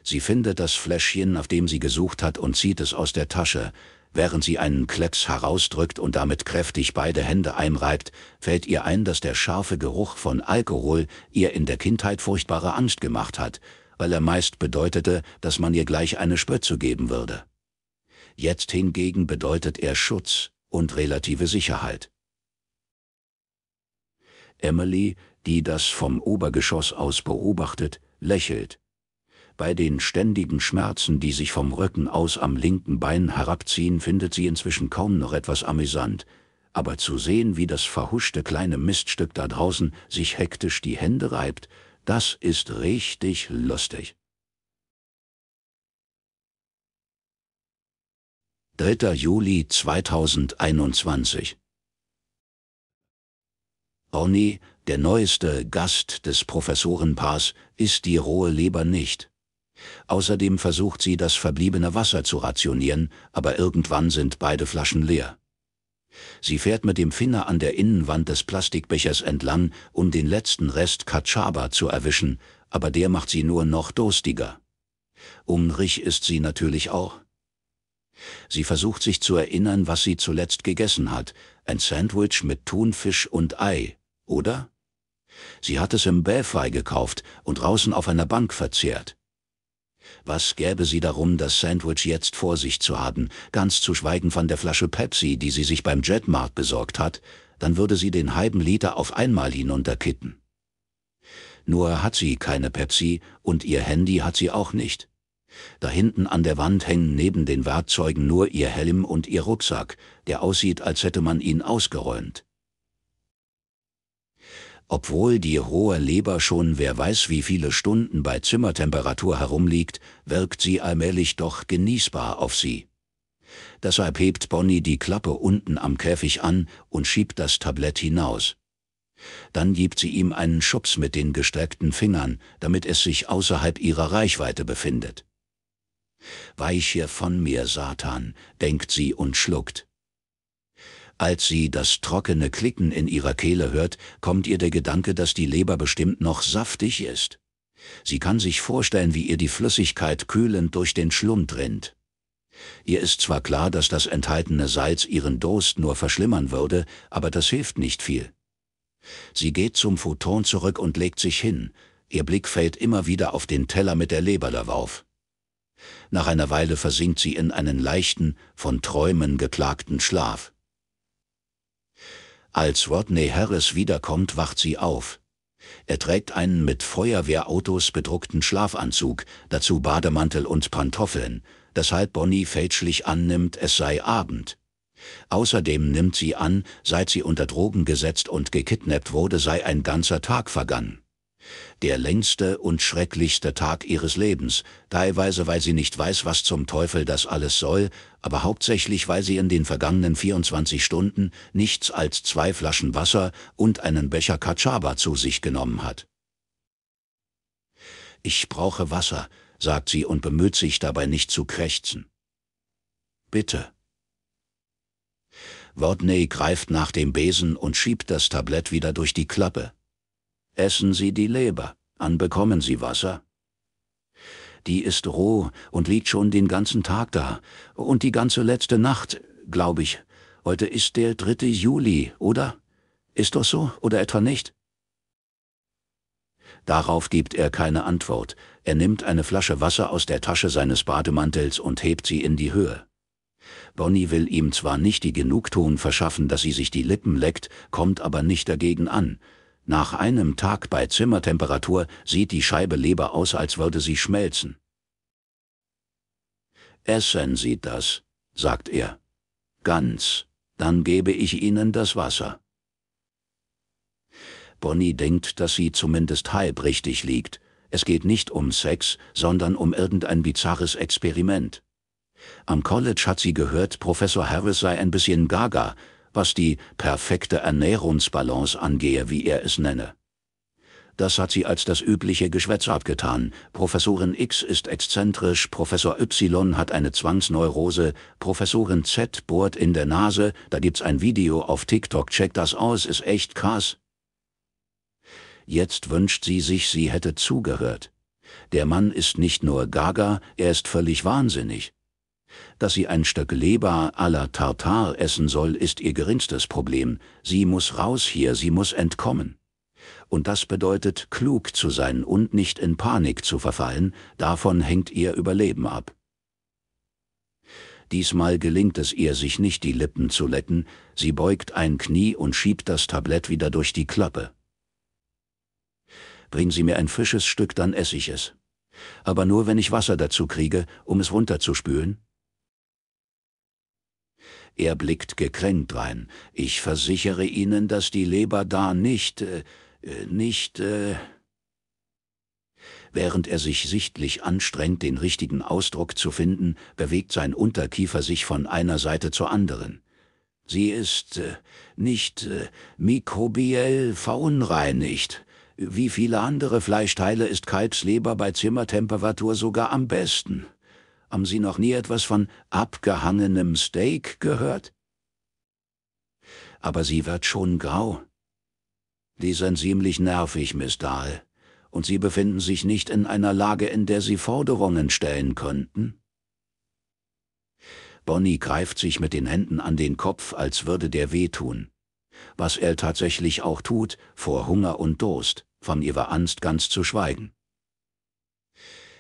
A: Sie findet das Fläschchen, auf dem sie gesucht hat, und zieht es aus der Tasche. Während sie einen Klecks herausdrückt und damit kräftig beide Hände einreibt, fällt ihr ein, dass der scharfe Geruch von Alkohol ihr in der Kindheit furchtbare Angst gemacht hat, weil er meist bedeutete, dass man ihr gleich eine Spötze geben würde jetzt hingegen bedeutet er Schutz und relative Sicherheit. Emily, die das vom Obergeschoss aus beobachtet, lächelt. Bei den ständigen Schmerzen, die sich vom Rücken aus am linken Bein herabziehen, findet sie inzwischen kaum noch etwas amüsant, aber zu sehen, wie das verhuschte kleine Miststück da draußen sich hektisch die Hände reibt, das ist richtig lustig. 3. Juli 2021 Ronny, der neueste Gast des Professorenpaars, isst die rohe Leber nicht. Außerdem versucht sie, das verbliebene Wasser zu rationieren, aber irgendwann sind beide Flaschen leer. Sie fährt mit dem Finger an der Innenwand des Plastikbechers entlang, um den letzten Rest Katschaba zu erwischen, aber der macht sie nur noch durstiger. Umrich ist sie natürlich auch. Sie versucht sich zu erinnern, was sie zuletzt gegessen hat. Ein Sandwich mit Thunfisch und Ei, oder? Sie hat es im Belfry gekauft und draußen auf einer Bank verzehrt. Was gäbe sie darum, das Sandwich jetzt vor sich zu haben, ganz zu schweigen von der Flasche Pepsi, die sie sich beim Jetmart besorgt hat, dann würde sie den halben Liter auf einmal hinunterkitten. Nur hat sie keine Pepsi und ihr Handy hat sie auch nicht. Da hinten an der Wand hängen neben den Werkzeugen nur ihr Helm und ihr Rucksack, der aussieht, als hätte man ihn ausgeräumt. Obwohl die rohe Leber schon wer weiß wie viele Stunden bei Zimmertemperatur herumliegt, wirkt sie allmählich doch genießbar auf sie. Deshalb hebt Bonnie die Klappe unten am Käfig an und schiebt das Tablett hinaus. Dann gibt sie ihm einen Schubs mit den gestreckten Fingern, damit es sich außerhalb ihrer Reichweite befindet. Weiche von mir, Satan, denkt sie und schluckt. Als sie das trockene Klicken in ihrer Kehle hört, kommt ihr der Gedanke, dass die Leber bestimmt noch saftig ist. Sie kann sich vorstellen, wie ihr die Flüssigkeit kühlend durch den Schlund rinnt. Ihr ist zwar klar, dass das enthaltene Salz ihren Durst nur verschlimmern würde, aber das hilft nicht viel. Sie geht zum Futon zurück und legt sich hin, ihr Blick fällt immer wieder auf den Teller mit der Leber darauf. Nach einer Weile versinkt sie in einen leichten, von Träumen geplagten Schlaf. Als Rodney Harris wiederkommt, wacht sie auf. Er trägt einen mit Feuerwehrautos bedruckten Schlafanzug, dazu Bademantel und Pantoffeln, deshalb Bonnie fälschlich annimmt, es sei Abend. Außerdem nimmt sie an, seit sie unter Drogen gesetzt und gekidnappt wurde, sei ein ganzer Tag vergangen der längste und schrecklichste Tag ihres Lebens, teilweise weil sie nicht weiß, was zum Teufel das alles soll, aber hauptsächlich weil sie in den vergangenen 24 Stunden nichts als zwei Flaschen Wasser und einen Becher Kachaba zu sich genommen hat. Ich brauche Wasser, sagt sie und bemüht sich dabei nicht zu krächzen. Bitte. Wodney greift nach dem Besen und schiebt das Tablett wieder durch die Klappe. Essen Sie die Leber, an bekommen Sie Wasser. Die ist roh und liegt schon den ganzen Tag da und die ganze letzte Nacht, glaube ich. Heute ist der 3. Juli, oder? Ist doch so oder etwa nicht? Darauf gibt er keine Antwort. Er nimmt eine Flasche Wasser aus der Tasche seines Bademantels und hebt sie in die Höhe. Bonnie will ihm zwar nicht die Genugtuung verschaffen, dass sie sich die Lippen leckt, kommt aber nicht dagegen an. Nach einem Tag bei Zimmertemperatur sieht die Scheibe Leber aus, als würde sie schmelzen. Essen Sie das, sagt er. Ganz, dann gebe ich Ihnen das Wasser. Bonnie denkt, dass sie zumindest halb richtig liegt. Es geht nicht um Sex, sondern um irgendein bizarres Experiment. Am College hat sie gehört, Professor Harris sei ein bisschen gaga, was die perfekte Ernährungsbalance angehe, wie er es nenne. Das hat sie als das übliche Geschwätz abgetan. Professorin X ist exzentrisch, Professor Y hat eine Zwangsneurose, Professorin Z bohrt in der Nase, da gibt's ein Video auf TikTok, check das aus, ist echt krass. Jetzt wünscht sie sich, sie hätte zugehört. Der Mann ist nicht nur gaga, er ist völlig wahnsinnig. Dass sie ein Stück Leber à la Tartar essen soll, ist ihr geringstes Problem. Sie muss raus hier, sie muss entkommen. Und das bedeutet, klug zu sein und nicht in Panik zu verfallen, davon hängt ihr Überleben ab. Diesmal gelingt es ihr, sich nicht die Lippen zu lecken, sie beugt ein Knie und schiebt das Tablett wieder durch die Klappe. Bring sie mir ein frisches Stück, dann esse ich es. Aber nur, wenn ich Wasser dazu kriege, um es runterzuspülen? Er blickt gekränkt rein. Ich versichere Ihnen, dass die Leber da nicht, äh, nicht, äh Während er sich sichtlich anstrengt, den richtigen Ausdruck zu finden, bewegt sein Unterkiefer sich von einer Seite zur anderen. Sie ist äh, nicht äh, mikrobiell verunreinigt. Wie viele andere Fleischteile ist Kalbsleber bei Zimmertemperatur sogar am besten. Haben Sie noch nie etwas von abgehangenem Steak gehört? Aber sie wird schon grau. Die sind ziemlich nervig, Miss Dahl, und Sie befinden sich nicht in einer Lage, in der Sie Forderungen stellen könnten? Bonnie greift sich mit den Händen an den Kopf, als würde der wehtun. Was er tatsächlich auch tut, vor Hunger und Durst, von ihrer Angst ganz zu schweigen.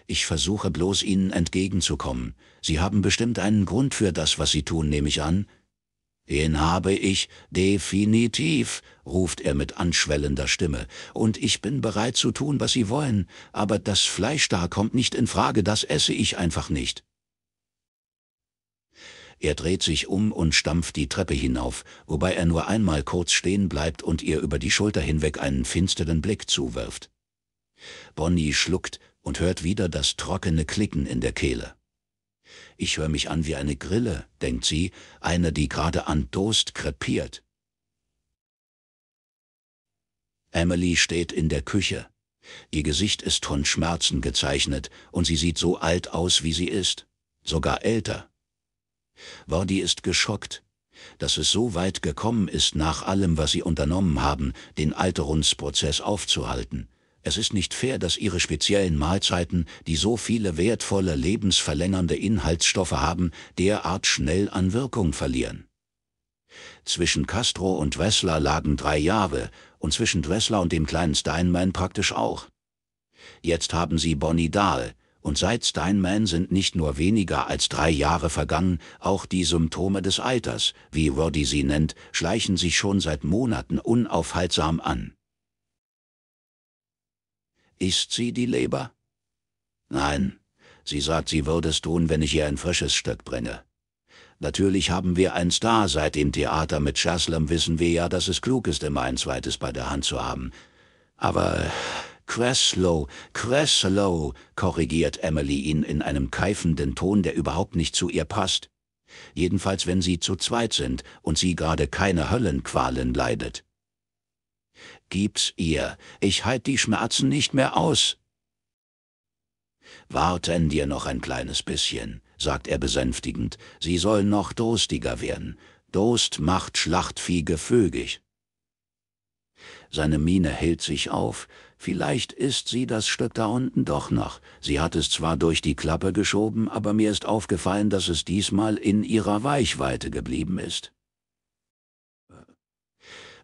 A: Ich versuche bloß Ihnen entgegenzukommen. Sie haben bestimmt einen Grund für das, was Sie tun, nehme ich an. Den habe ich definitiv, ruft er mit anschwellender Stimme, und ich bin bereit zu tun, was Sie wollen, aber das Fleisch da kommt nicht in Frage, das esse ich einfach nicht. Er dreht sich um und stampft die Treppe hinauf, wobei er nur einmal kurz stehen bleibt und ihr über die Schulter hinweg einen finsteren Blick zuwirft. Bonnie schluckt, und hört wieder das trockene Klicken in der Kehle. Ich höre mich an wie eine Grille, denkt sie, eine, die gerade an Toast krepiert. Emily steht in der Küche. Ihr Gesicht ist von Schmerzen gezeichnet und sie sieht so alt aus, wie sie ist, sogar älter. Wardy ist geschockt, dass es so weit gekommen ist, nach allem, was sie unternommen haben, den Alterungsprozess aufzuhalten. Es ist nicht fair, dass ihre speziellen Mahlzeiten, die so viele wertvolle lebensverlängernde Inhaltsstoffe haben, derart schnell an Wirkung verlieren. Zwischen Castro und Wessler lagen drei Jahre und zwischen Wessler und dem kleinen Steinman praktisch auch. Jetzt haben sie Bonnie Dahl, und seit Steinman sind nicht nur weniger als drei Jahre vergangen, auch die Symptome des Alters, wie Roddy sie nennt, schleichen sich schon seit Monaten unaufhaltsam an. Isst sie die Leber? Nein, sie sagt, sie würde es tun, wenn ich ihr ein frisches Stück bringe. Natürlich haben wir ein Star seit dem Theater mit Chaslem, wissen wir ja, dass es klug ist, immer ein zweites bei der Hand zu haben. Aber Creslow, Creslow, korrigiert Emily ihn in einem keifenden Ton, der überhaupt nicht zu ihr passt. Jedenfalls, wenn sie zu zweit sind und sie gerade keine Höllenqualen leidet. Gib's ihr, ich halt die Schmerzen nicht mehr aus. Warten dir noch ein kleines bisschen, sagt er besänftigend, sie soll noch durstiger werden. Durst macht Schlachtvieh gefügig. Seine Miene hält sich auf. Vielleicht ist sie das Stück da unten doch noch. Sie hat es zwar durch die Klappe geschoben, aber mir ist aufgefallen, dass es diesmal in ihrer Weichweite geblieben ist.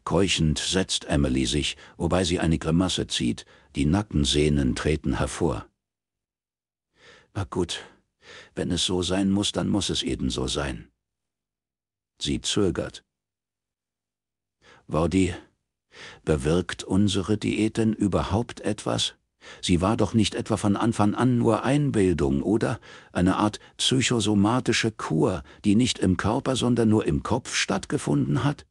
A: Keuchend setzt Emily sich, wobei sie eine Grimasse zieht, die Nackensehnen treten hervor. Na gut, wenn es so sein muss, dann muss es eben so sein. Sie zögert. Wardi, bewirkt unsere Diät denn überhaupt etwas? Sie war doch nicht etwa von Anfang an nur Einbildung, oder? Eine Art psychosomatische Kur, die nicht im Körper, sondern nur im Kopf stattgefunden hat?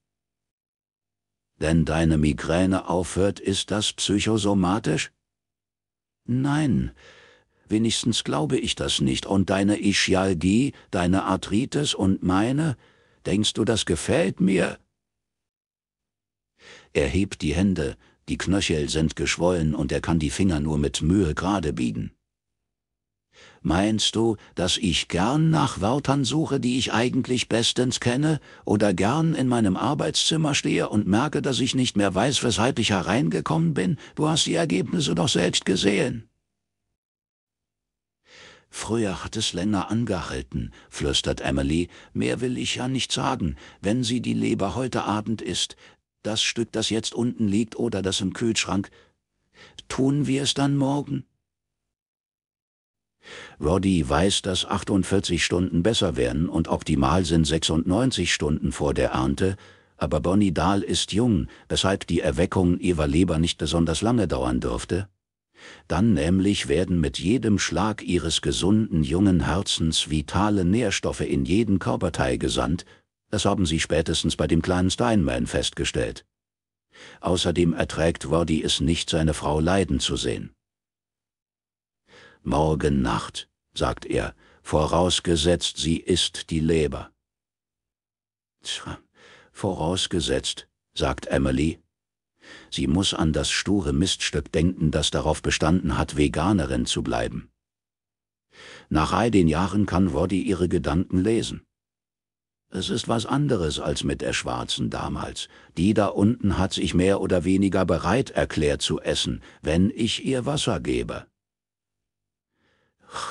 A: wenn deine Migräne aufhört, ist das psychosomatisch? Nein, wenigstens glaube ich das nicht. Und deine Ischialgie, deine Arthritis und meine, denkst du, das gefällt mir? Er hebt die Hände, die Knöchel sind geschwollen und er kann die Finger nur mit Mühe gerade biegen. Meinst du, dass ich gern nach Wörtern suche, die ich eigentlich bestens kenne, oder gern in meinem Arbeitszimmer stehe und merke, dass ich nicht mehr weiß, weshalb ich hereingekommen bin? Du hast die Ergebnisse doch selbst gesehen. Früher hat es länger angehalten, flüstert Emily, mehr will ich ja nicht sagen, wenn sie die Leber heute Abend isst, das Stück, das jetzt unten liegt oder das im Kühlschrank. Tun wir es dann morgen? Roddy weiß, dass 48 Stunden besser wären und optimal sind 96 Stunden vor der Ernte, aber Bonnie Dahl ist jung, weshalb die Erweckung ihrer Leber nicht besonders lange dauern dürfte. Dann nämlich werden mit jedem Schlag ihres gesunden jungen Herzens vitale Nährstoffe in jeden Körperteil gesandt, das haben sie spätestens bei dem kleinen Steinman festgestellt. Außerdem erträgt Roddy es nicht, seine Frau leiden zu sehen. Morgen Nacht, sagt er, vorausgesetzt sie isst die Leber. Tja, vorausgesetzt, sagt Emily. Sie muss an das sture Miststück denken, das darauf bestanden hat, Veganerin zu bleiben. Nach all den Jahren kann Woddy ihre Gedanken lesen. Es ist was anderes als mit der Schwarzen damals. Die da unten hat sich mehr oder weniger bereit erklärt zu essen, wenn ich ihr Wasser gebe.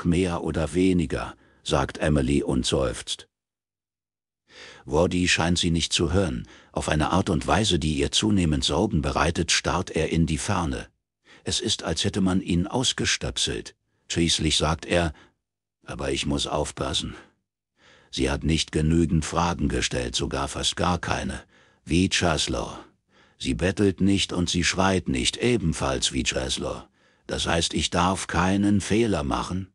A: Mehr oder weniger, sagt Emily und seufzt. Woddy scheint sie nicht zu hören, auf eine Art und Weise, die ihr zunehmend Sorgen bereitet, starrt er in die Ferne. Es ist, als hätte man ihn ausgestöpselt. Schließlich sagt er, aber ich muss aufpassen. Sie hat nicht genügend Fragen gestellt, sogar fast gar keine, wie Chaslow. Sie bettelt nicht und sie schreit nicht, ebenfalls wie Chaslow das heißt, ich darf keinen Fehler machen?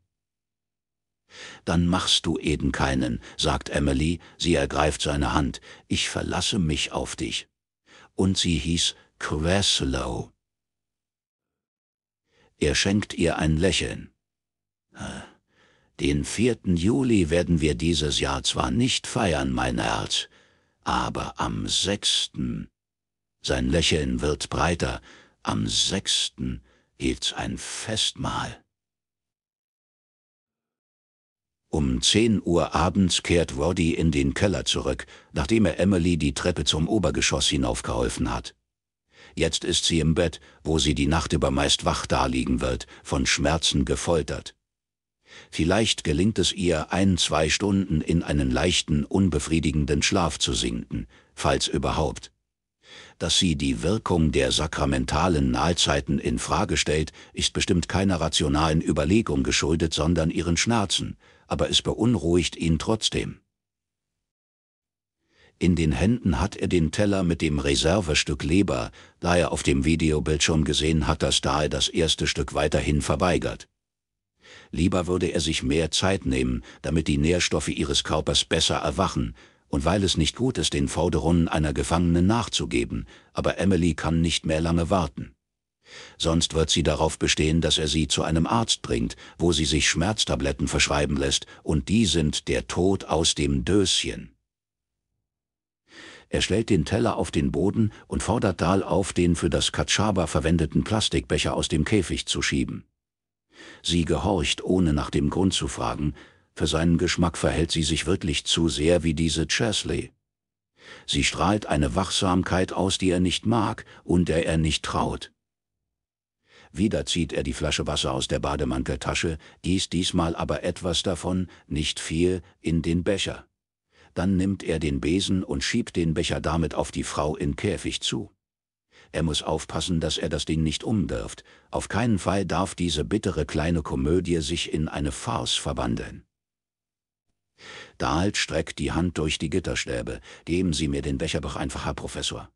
A: Dann machst du eben keinen, sagt Emily, sie ergreift seine Hand, ich verlasse mich auf dich. Und sie hieß Creslow. Er schenkt ihr ein Lächeln. Äh, den 4. Juli werden wir dieses Jahr zwar nicht feiern, mein Herz, aber am 6. Sein Lächeln wird breiter. Am 6 hielt ein Festmahl. Um 10 Uhr abends kehrt Roddy in den Keller zurück, nachdem er Emily die Treppe zum Obergeschoss hinaufgeholfen hat. Jetzt ist sie im Bett, wo sie die Nacht über meist wach daliegen wird, von Schmerzen gefoltert. Vielleicht gelingt es ihr, ein, zwei Stunden in einen leichten, unbefriedigenden Schlaf zu sinken, falls überhaupt dass sie die Wirkung der sakramentalen Mahlzeiten in Frage stellt, ist bestimmt keiner rationalen Überlegung geschuldet, sondern ihren Schmerzen, aber es beunruhigt ihn trotzdem. In den Händen hat er den Teller mit dem Reservestück Leber, da er auf dem Videobildschirm gesehen hat, dass Dahl das erste Stück weiterhin verweigert. Lieber würde er sich mehr Zeit nehmen, damit die Nährstoffe ihres Körpers besser erwachen, und weil es nicht gut ist, den Forderungen einer Gefangenen nachzugeben, aber Emily kann nicht mehr lange warten. Sonst wird sie darauf bestehen, dass er sie zu einem Arzt bringt, wo sie sich Schmerztabletten verschreiben lässt, und die sind der Tod aus dem Döschen. Er stellt den Teller auf den Boden und fordert Dahl auf, den für das Katschaba verwendeten Plastikbecher aus dem Käfig zu schieben. Sie gehorcht, ohne nach dem Grund zu fragen, für seinen Geschmack verhält sie sich wirklich zu sehr wie diese Chesley. Sie strahlt eine Wachsamkeit aus, die er nicht mag und der er nicht traut. Wieder zieht er die Flasche Wasser aus der Bademanteltasche, gießt diesmal aber etwas davon, nicht viel, in den Becher. Dann nimmt er den Besen und schiebt den Becher damit auf die Frau in Käfig zu. Er muss aufpassen, dass er das Ding nicht umwirft. Auf keinen Fall darf diese bittere kleine Komödie sich in eine Farce verwandeln. Dahlt streckt die Hand durch die Gitterstäbe. Geben Sie mir den Becher doch einfach, Herr Professor.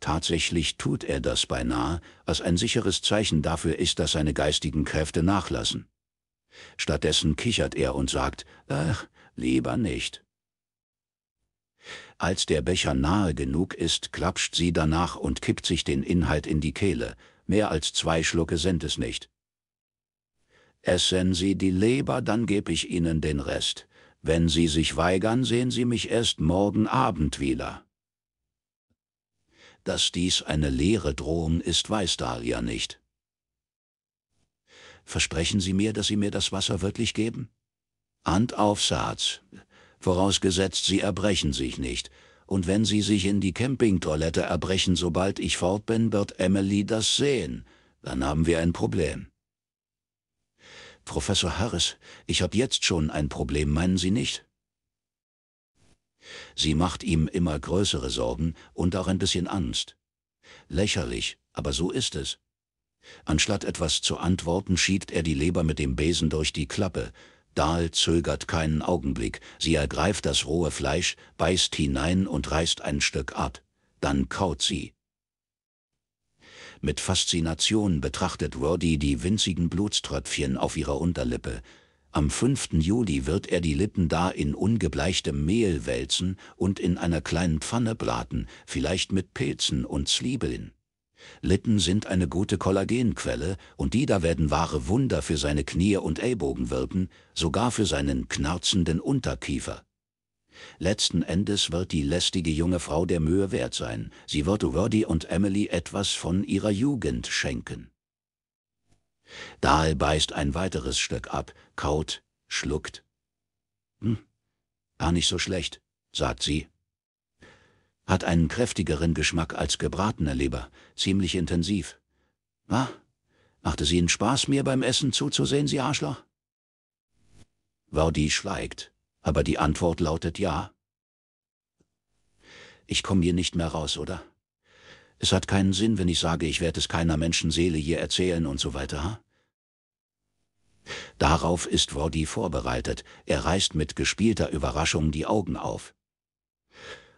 A: Tatsächlich tut er das beinahe, was ein sicheres Zeichen dafür ist, dass seine geistigen Kräfte nachlassen. Stattdessen kichert er und sagt, ach, lieber nicht. Als der Becher nahe genug ist, klapscht sie danach und kippt sich den Inhalt in die Kehle. Mehr als zwei Schlucke sind es nicht. Essen Sie die Leber, dann gebe ich Ihnen den Rest. Wenn Sie sich weigern, sehen Sie mich erst morgen Abend wieder. Dass dies eine leere Drohung ist, weiß Daria nicht. Versprechen Sie mir, dass Sie mir das Wasser wirklich geben? Hand auf vorausgesetzt Sie erbrechen sich nicht, und wenn Sie sich in die Campingtoilette erbrechen, sobald ich fort bin, wird Emily das sehen, dann haben wir ein Problem. Professor Harris, ich habe jetzt schon ein Problem, meinen Sie nicht? Sie macht ihm immer größere Sorgen und auch ein bisschen Angst. Lächerlich, aber so ist es. Anstatt etwas zu antworten, schiebt er die Leber mit dem Besen durch die Klappe. Dahl zögert keinen Augenblick. Sie ergreift das rohe Fleisch, beißt hinein und reißt ein Stück ab. Dann kaut sie. Mit Faszination betrachtet Roddy die winzigen Blutströpfchen auf ihrer Unterlippe. Am 5. Juli wird er die Lippen da in ungebleichtem Mehl wälzen und in einer kleinen Pfanne braten, vielleicht mit Pilzen und Zwiebeln. Lippen sind eine gute Kollagenquelle und die da werden wahre Wunder für seine Knie und Ellbogen wirken, sogar für seinen knarzenden Unterkiefer. Letzten Endes wird die lästige junge Frau der Mühe wert sein. Sie wird Wordy und Emily etwas von ihrer Jugend schenken. Dahl beißt ein weiteres Stück ab, kaut, schluckt. Hm, gar nicht so schlecht, sagt sie. Hat einen kräftigeren Geschmack als gebratene Leber, ziemlich intensiv. Na, ah, machte sie Ihnen Spaß, mir beim Essen zuzusehen, Sie Arschloch? Wardy schweigt. Aber die Antwort lautet ja. Ich komme hier nicht mehr raus, oder? Es hat keinen Sinn, wenn ich sage, ich werde es keiner Menschenseele hier erzählen und so weiter, ha? Darauf ist Wardy vorbereitet, er reißt mit gespielter Überraschung die Augen auf.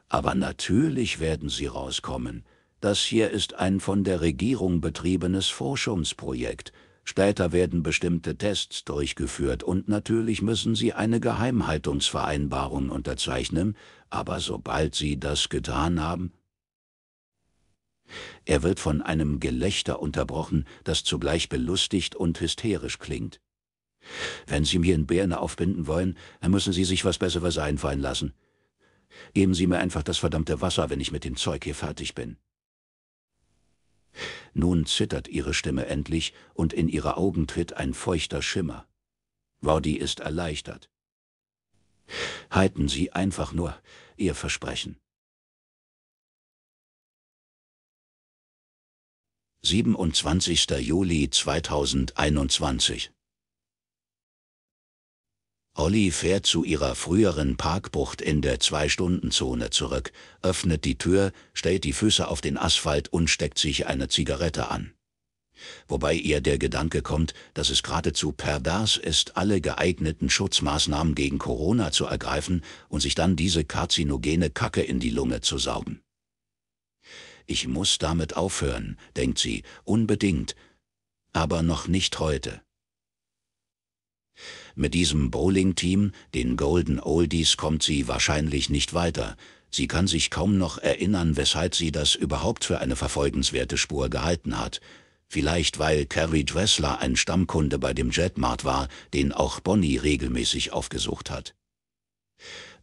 A: Aber natürlich werden sie rauskommen. Das hier ist ein von der Regierung betriebenes Forschungsprojekt, Später werden bestimmte Tests durchgeführt und natürlich müssen sie eine Geheimhaltungsvereinbarung unterzeichnen, aber sobald sie das getan haben... Er wird von einem Gelächter unterbrochen, das zugleich belustigt und hysterisch klingt. Wenn Sie mir in Birne aufbinden wollen, dann müssen Sie sich was Besseres einfallen lassen. Geben Sie mir einfach das verdammte Wasser, wenn ich mit dem Zeug hier fertig bin. Nun zittert ihre Stimme endlich und in ihre Augen tritt ein feuchter Schimmer. Roddy ist erleichtert. Halten Sie einfach nur Ihr Versprechen. 27. Juli 2021 Olli fährt zu ihrer früheren Parkbucht in der Zwei-Stunden-Zone zurück, öffnet die Tür, stellt die Füße auf den Asphalt und steckt sich eine Zigarette an. Wobei ihr der Gedanke kommt, dass es geradezu pervers ist, alle geeigneten Schutzmaßnahmen gegen Corona zu ergreifen und sich dann diese karzinogene Kacke in die Lunge zu saugen. Ich muss damit aufhören, denkt sie, unbedingt, aber noch nicht heute. Mit diesem Bowling-Team, den Golden Oldies, kommt sie wahrscheinlich nicht weiter. Sie kann sich kaum noch erinnern, weshalb sie das überhaupt für eine verfolgenswerte Spur gehalten hat. Vielleicht weil Carrie Dressler ein Stammkunde bei dem Jetmart war, den auch Bonnie regelmäßig aufgesucht hat.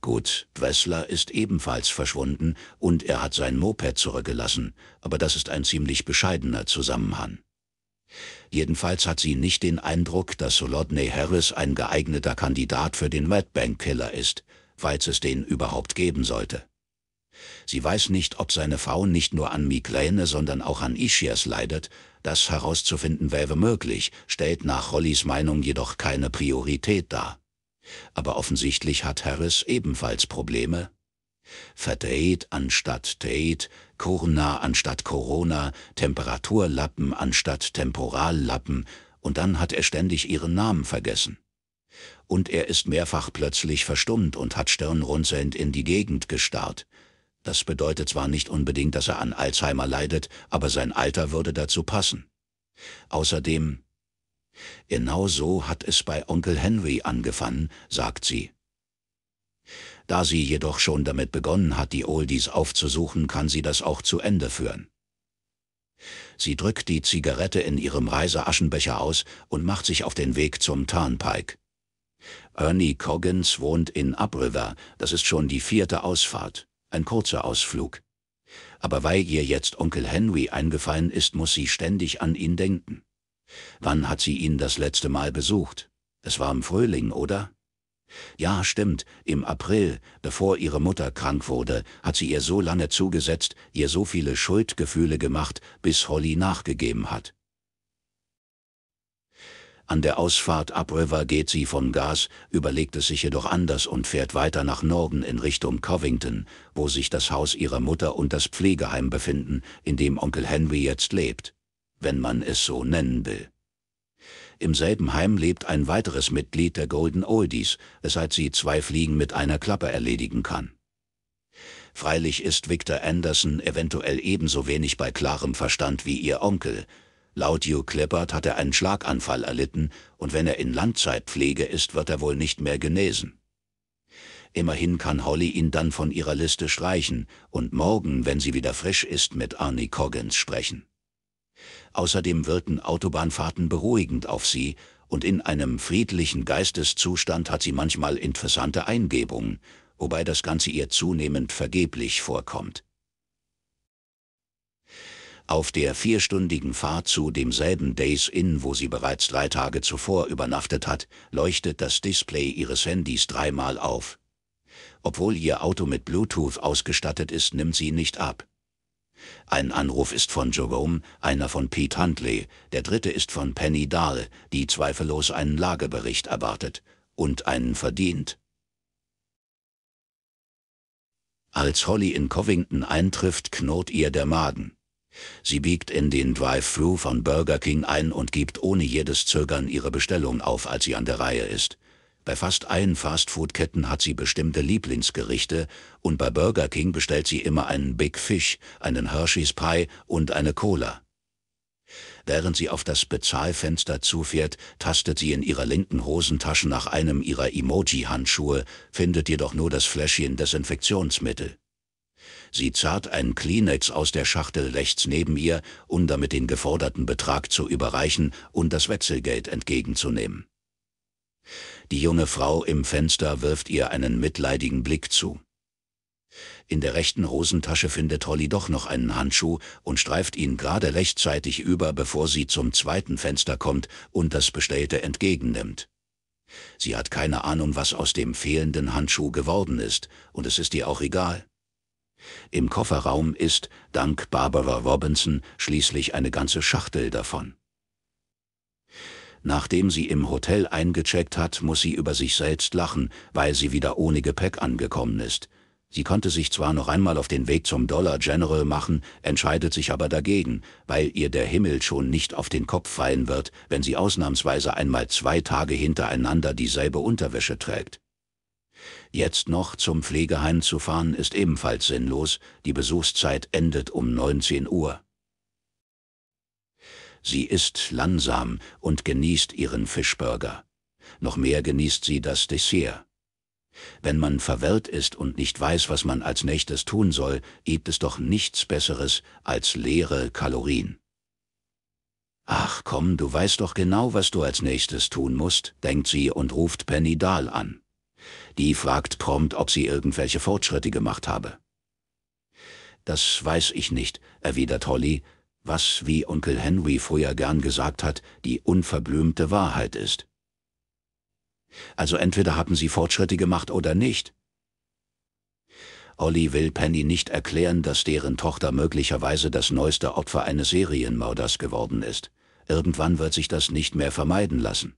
A: Gut, Dressler ist ebenfalls verschwunden und er hat sein Moped zurückgelassen, aber das ist ein ziemlich bescheidener Zusammenhang. Jedenfalls hat sie nicht den Eindruck, dass Solodney Harris ein geeigneter Kandidat für den Red Bank Killer ist, falls es den überhaupt geben sollte. Sie weiß nicht, ob seine Frau nicht nur an Migräne, sondern auch an Ischias leidet. Das herauszufinden wäre möglich, stellt nach Hollys Meinung jedoch keine Priorität dar. Aber offensichtlich hat Harris ebenfalls Probleme. Verdreht anstatt Tate, Corona anstatt Corona, Temperaturlappen anstatt Temporallappen, und dann hat er ständig ihren Namen vergessen. Und er ist mehrfach plötzlich verstummt und hat stirnrunzelnd in die Gegend gestarrt. Das bedeutet zwar nicht unbedingt, dass er an Alzheimer leidet, aber sein Alter würde dazu passen. Außerdem, genau so hat es bei Onkel Henry angefangen, sagt sie. Da sie jedoch schon damit begonnen hat, die Oldies aufzusuchen, kann sie das auch zu Ende führen. Sie drückt die Zigarette in ihrem Reiseaschenbecher aus und macht sich auf den Weg zum Turnpike. Ernie Coggins wohnt in Upriver, das ist schon die vierte Ausfahrt, ein kurzer Ausflug. Aber weil ihr jetzt Onkel Henry eingefallen ist, muss sie ständig an ihn denken. Wann hat sie ihn das letzte Mal besucht? Es war im Frühling, oder? Ja, stimmt, im April, bevor ihre Mutter krank wurde, hat sie ihr so lange zugesetzt, ihr so viele Schuldgefühle gemacht, bis Holly nachgegeben hat. An der Ausfahrt upriver geht sie vom Gas, überlegt es sich jedoch anders und fährt weiter nach Norden in Richtung Covington, wo sich das Haus ihrer Mutter und das Pflegeheim befinden, in dem Onkel Henry jetzt lebt, wenn man es so nennen will. Im selben Heim lebt ein weiteres Mitglied der Golden Oldies, weshalb sie zwei Fliegen mit einer Klappe erledigen kann. Freilich ist Victor Anderson eventuell ebenso wenig bei klarem Verstand wie ihr Onkel. Laut Hugh Clippard hat er einen Schlaganfall erlitten und wenn er in Landzeitpflege ist, wird er wohl nicht mehr genesen. Immerhin kann Holly ihn dann von ihrer Liste streichen und morgen, wenn sie wieder frisch ist, mit Arnie Coggins sprechen. Außerdem wirken Autobahnfahrten beruhigend auf sie und in einem friedlichen Geisteszustand hat sie manchmal interessante Eingebungen, wobei das Ganze ihr zunehmend vergeblich vorkommt. Auf der vierstündigen Fahrt zu demselben Days Inn, wo sie bereits drei Tage zuvor übernachtet hat, leuchtet das Display ihres Handys dreimal auf. Obwohl ihr Auto mit Bluetooth ausgestattet ist, nimmt sie nicht ab. Ein Anruf ist von Jerome, einer von Pete Huntley, der dritte ist von Penny Dahl, die zweifellos einen Lagebericht erwartet und einen verdient. Als Holly in Covington eintrifft, knurrt ihr der Magen. Sie biegt in den Drive-Thru von Burger King ein und gibt ohne jedes Zögern ihre Bestellung auf, als sie an der Reihe ist. Bei fast allen Fastfood-Ketten hat sie bestimmte Lieblingsgerichte und bei Burger King bestellt sie immer einen Big Fish, einen Hershey's Pie und eine Cola. Während sie auf das Bezahlfenster zufährt, tastet sie in ihrer linken Hosentasche nach einem ihrer Emoji-Handschuhe, findet jedoch nur das Fläschchen Desinfektionsmittel. Sie zahlt einen Kleenex aus der Schachtel rechts neben ihr, um damit den geforderten Betrag zu überreichen und das Wechselgeld entgegenzunehmen. Die junge Frau im Fenster wirft ihr einen mitleidigen Blick zu. In der rechten Hosentasche findet Holly doch noch einen Handschuh und streift ihn gerade rechtzeitig über, bevor sie zum zweiten Fenster kommt und das Bestellte entgegennimmt. Sie hat keine Ahnung, was aus dem fehlenden Handschuh geworden ist, und es ist ihr auch egal. Im Kofferraum ist, dank Barbara Robinson, schließlich eine ganze Schachtel davon. Nachdem sie im Hotel eingecheckt hat, muss sie über sich selbst lachen, weil sie wieder ohne Gepäck angekommen ist. Sie konnte sich zwar noch einmal auf den Weg zum Dollar General machen, entscheidet sich aber dagegen, weil ihr der Himmel schon nicht auf den Kopf fallen wird, wenn sie ausnahmsweise einmal zwei Tage hintereinander dieselbe Unterwäsche trägt. Jetzt noch zum Pflegeheim zu fahren ist ebenfalls sinnlos, die Besuchszeit endet um 19 Uhr. Sie isst langsam und genießt ihren Fischburger. Noch mehr genießt sie das Dessert. Wenn man verwirrt ist und nicht weiß, was man als nächstes tun soll, gibt es doch nichts Besseres als leere Kalorien. Ach komm, du weißt doch genau, was du als nächstes tun musst, denkt sie und ruft Penny Dahl an. Die fragt prompt, ob sie irgendwelche Fortschritte gemacht habe. Das weiß ich nicht, erwidert Holly, was, wie Onkel Henry früher gern gesagt hat, die unverblümte Wahrheit ist. Also entweder haben sie Fortschritte gemacht oder nicht. Olli will Penny nicht erklären, dass deren Tochter möglicherweise das neueste Opfer eines Serienmörders geworden ist. Irgendwann wird sich das nicht mehr vermeiden lassen.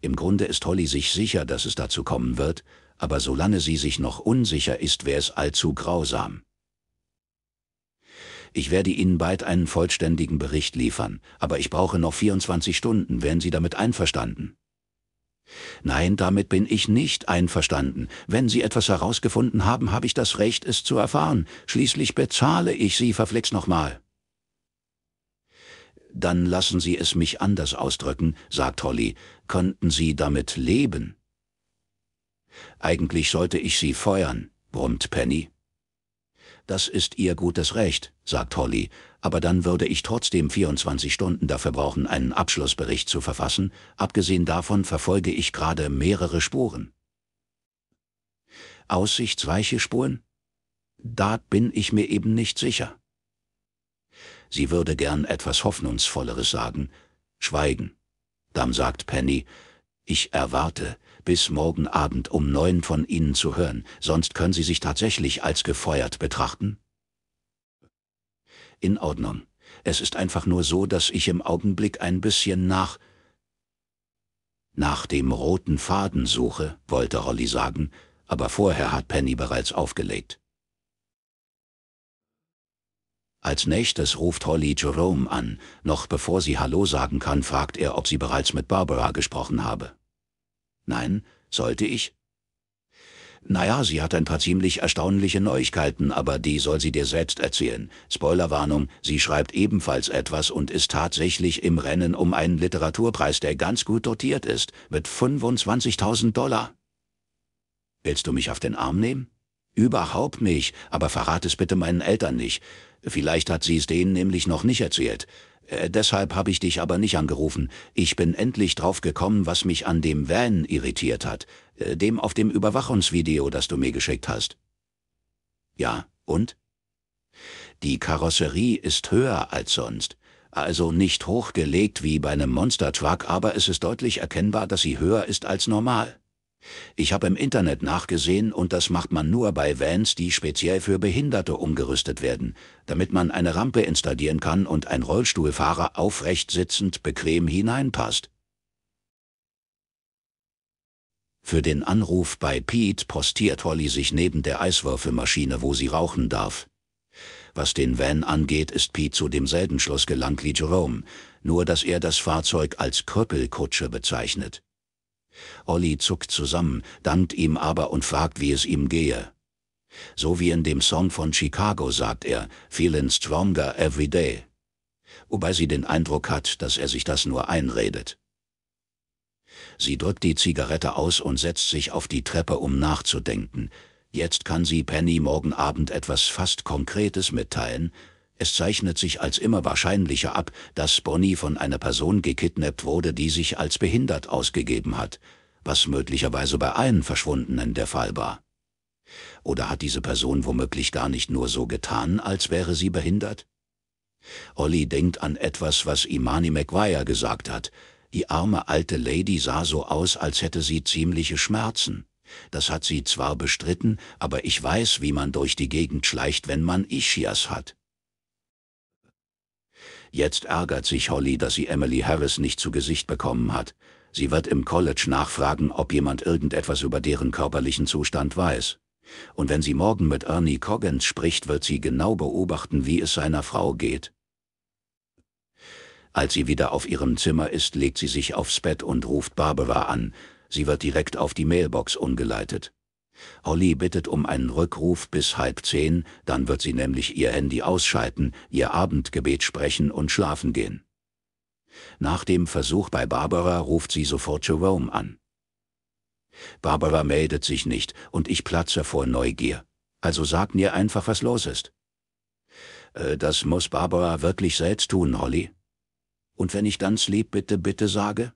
A: Im Grunde ist Holly sich sicher, dass es dazu kommen wird, aber solange sie sich noch unsicher ist, wäre es allzu grausam. Ich werde Ihnen bald einen vollständigen Bericht liefern, aber ich brauche noch 24 Stunden, wären Sie damit einverstanden? Nein, damit bin ich nicht einverstanden. Wenn Sie etwas herausgefunden haben, habe ich das Recht, es zu erfahren. Schließlich bezahle ich Sie verflixt nochmal. Dann lassen Sie es mich anders ausdrücken, sagt Holly. Könnten Sie damit leben? Eigentlich sollte ich Sie feuern, brummt Penny. Das ist ihr gutes Recht, sagt Holly, aber dann würde ich trotzdem 24 Stunden dafür brauchen, einen Abschlussbericht zu verfassen, abgesehen davon verfolge ich gerade mehrere Spuren. Aussichtsweiche Spuren? Da bin ich mir eben nicht sicher. Sie würde gern etwas Hoffnungsvolleres sagen. Schweigen. Dann sagt Penny, ich erwarte, bis morgen Abend um neun von Ihnen zu hören, sonst können Sie sich tatsächlich als gefeuert betrachten? In Ordnung. Es ist einfach nur so, dass ich im Augenblick ein bisschen nach... Nach dem roten Faden suche, wollte Rolly sagen, aber vorher hat Penny bereits aufgelegt. Als nächstes ruft Holly Jerome an, noch bevor sie Hallo sagen kann, fragt er, ob sie bereits mit Barbara gesprochen habe. Nein, sollte ich? Naja, sie hat ein paar ziemlich erstaunliche Neuigkeiten, aber die soll sie dir selbst erzählen. Spoilerwarnung, sie schreibt ebenfalls etwas und ist tatsächlich im Rennen um einen Literaturpreis, der ganz gut dotiert ist, mit 25.000 Dollar. Willst du mich auf den Arm nehmen? Überhaupt nicht, aber verrate es bitte meinen Eltern nicht. Vielleicht hat sie es denen nämlich noch nicht erzählt. Äh, deshalb habe ich dich aber nicht angerufen. Ich bin endlich drauf gekommen, was mich an dem Van irritiert hat. Äh, dem auf dem Überwachungsvideo, das du mir geschickt hast. Ja, und? Die Karosserie ist höher als sonst. Also nicht hochgelegt wie bei einem Monster Truck, aber es ist deutlich erkennbar, dass sie höher ist als normal. Ich habe im Internet nachgesehen und das macht man nur bei Vans, die speziell für Behinderte umgerüstet werden, damit man eine Rampe installieren kann und ein Rollstuhlfahrer aufrecht sitzend bequem hineinpasst. Für den Anruf bei Pete postiert Holly sich neben der Eiswürfelmaschine, wo sie rauchen darf. Was den Van angeht, ist Pete zu demselben Schluss gelangt wie Jerome, nur dass er das Fahrzeug als Krüppelkutsche bezeichnet. Olli zuckt zusammen, dankt ihm aber und fragt, wie es ihm gehe. So wie in dem Song von Chicago sagt er, feeling stronger every day. Wobei sie den Eindruck hat, dass er sich das nur einredet. Sie drückt die Zigarette aus und setzt sich auf die Treppe, um nachzudenken. Jetzt kann sie Penny morgen Abend etwas fast Konkretes mitteilen, es zeichnet sich als immer wahrscheinlicher ab, dass Bonnie von einer Person gekidnappt wurde, die sich als behindert ausgegeben hat, was möglicherweise bei allen Verschwundenen der Fall war. Oder hat diese Person womöglich gar nicht nur so getan, als wäre sie behindert? Olli denkt an etwas, was Imani McGuire gesagt hat. Die arme alte Lady sah so aus, als hätte sie ziemliche Schmerzen. Das hat sie zwar bestritten, aber ich weiß, wie man durch die Gegend schleicht, wenn man Ischias hat. Jetzt ärgert sich Holly, dass sie Emily Harris nicht zu Gesicht bekommen hat. Sie wird im College nachfragen, ob jemand irgendetwas über deren körperlichen Zustand weiß. Und wenn sie morgen mit Ernie Coggins spricht, wird sie genau beobachten, wie es seiner Frau geht. Als sie wieder auf ihrem Zimmer ist, legt sie sich aufs Bett und ruft Barbara an. Sie wird direkt auf die Mailbox umgeleitet. Holly bittet um einen Rückruf bis halb zehn, dann wird sie nämlich ihr Handy ausschalten, ihr Abendgebet sprechen und schlafen gehen. Nach dem Versuch bei Barbara ruft sie sofort Jerome an. Barbara meldet sich nicht und ich platze vor Neugier. Also sag mir einfach, was los ist. Äh, das muss Barbara wirklich selbst tun, Holly. Und wenn ich ganz lieb bitte, bitte sage?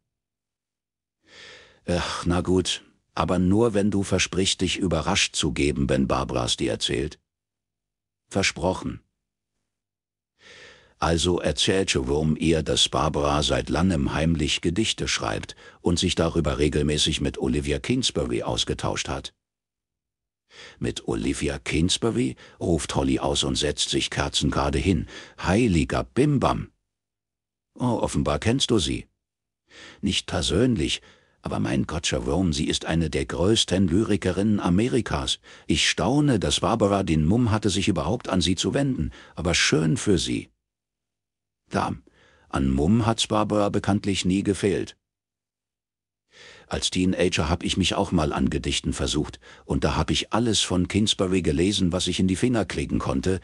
A: Ach, na gut, aber nur wenn du versprichst, dich überrascht zu geben, wenn Barbara es dir erzählt. Versprochen. Also erzählt Jerome ihr, dass Barbara seit langem heimlich Gedichte schreibt und sich darüber regelmäßig mit Olivia Kingsbury ausgetauscht hat. Mit Olivia Kingsbury ruft Holly aus und setzt sich kerzengerade hin. Heiliger Bimbam! Oh, offenbar kennst du sie. Nicht persönlich, aber mein Gott, Jerome, sie ist eine der größten Lyrikerinnen Amerikas. Ich staune, dass Barbara den Mumm hatte, sich überhaupt an sie zu wenden. Aber schön für sie. Da, an Mumm hat's Barbara bekanntlich nie gefehlt. Als Teenager hab ich mich auch mal an Gedichten versucht, und da hab ich alles von Kingsbury gelesen, was ich in die Finger kriegen konnte.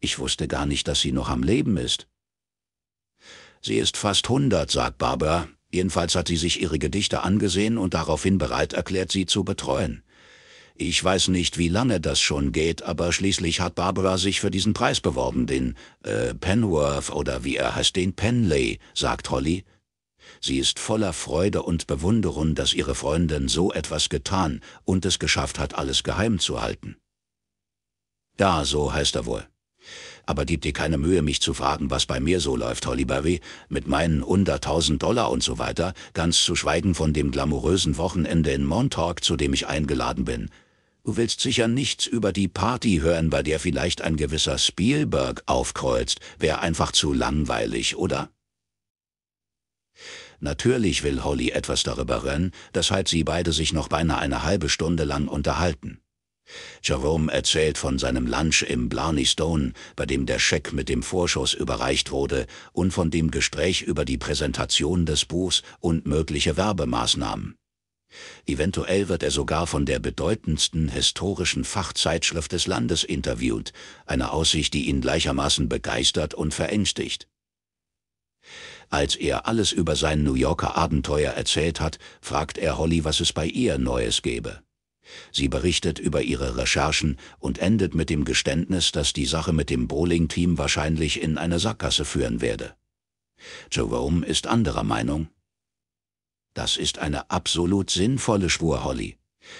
A: Ich wusste gar nicht, dass sie noch am Leben ist. Sie ist fast hundert, sagt Barbara, Jedenfalls hat sie sich ihre Gedichte angesehen und daraufhin bereit erklärt, sie zu betreuen. Ich weiß nicht, wie lange das schon geht, aber schließlich hat Barbara sich für diesen Preis beworben, den äh, Penworth oder wie er heißt, den Penley, sagt Holly. Sie ist voller Freude und Bewunderung, dass ihre Freundin so etwas getan und es geschafft hat, alles geheim zu halten. Da, so heißt er wohl aber gib dir keine Mühe, mich zu fragen, was bei mir so läuft, Holly Hollyberry, mit meinen 100.000 Dollar und so weiter, ganz zu schweigen von dem glamourösen Wochenende in Montauk, zu dem ich eingeladen bin. Du willst sicher nichts über die Party hören, bei der vielleicht ein gewisser Spielberg aufkreuzt, wäre einfach zu langweilig, oder? Natürlich will Holly etwas darüber rennen, das halt sie beide sich noch beinahe eine halbe Stunde lang unterhalten. Jerome erzählt von seinem Lunch im Blarney Stone, bei dem der Scheck mit dem Vorschuss überreicht wurde, und von dem Gespräch über die Präsentation des Buchs und mögliche Werbemaßnahmen. Eventuell wird er sogar von der bedeutendsten historischen Fachzeitschrift des Landes interviewt, eine Aussicht, die ihn gleichermaßen begeistert und verängstigt. Als er alles über sein New Yorker Abenteuer erzählt hat, fragt er Holly, was es bei ihr Neues gebe. Sie berichtet über ihre Recherchen und endet mit dem Geständnis, dass die Sache mit dem Bowling-Team wahrscheinlich in eine Sackgasse führen werde. Jerome ist anderer Meinung. Das ist eine absolut sinnvolle Schwur, Holly.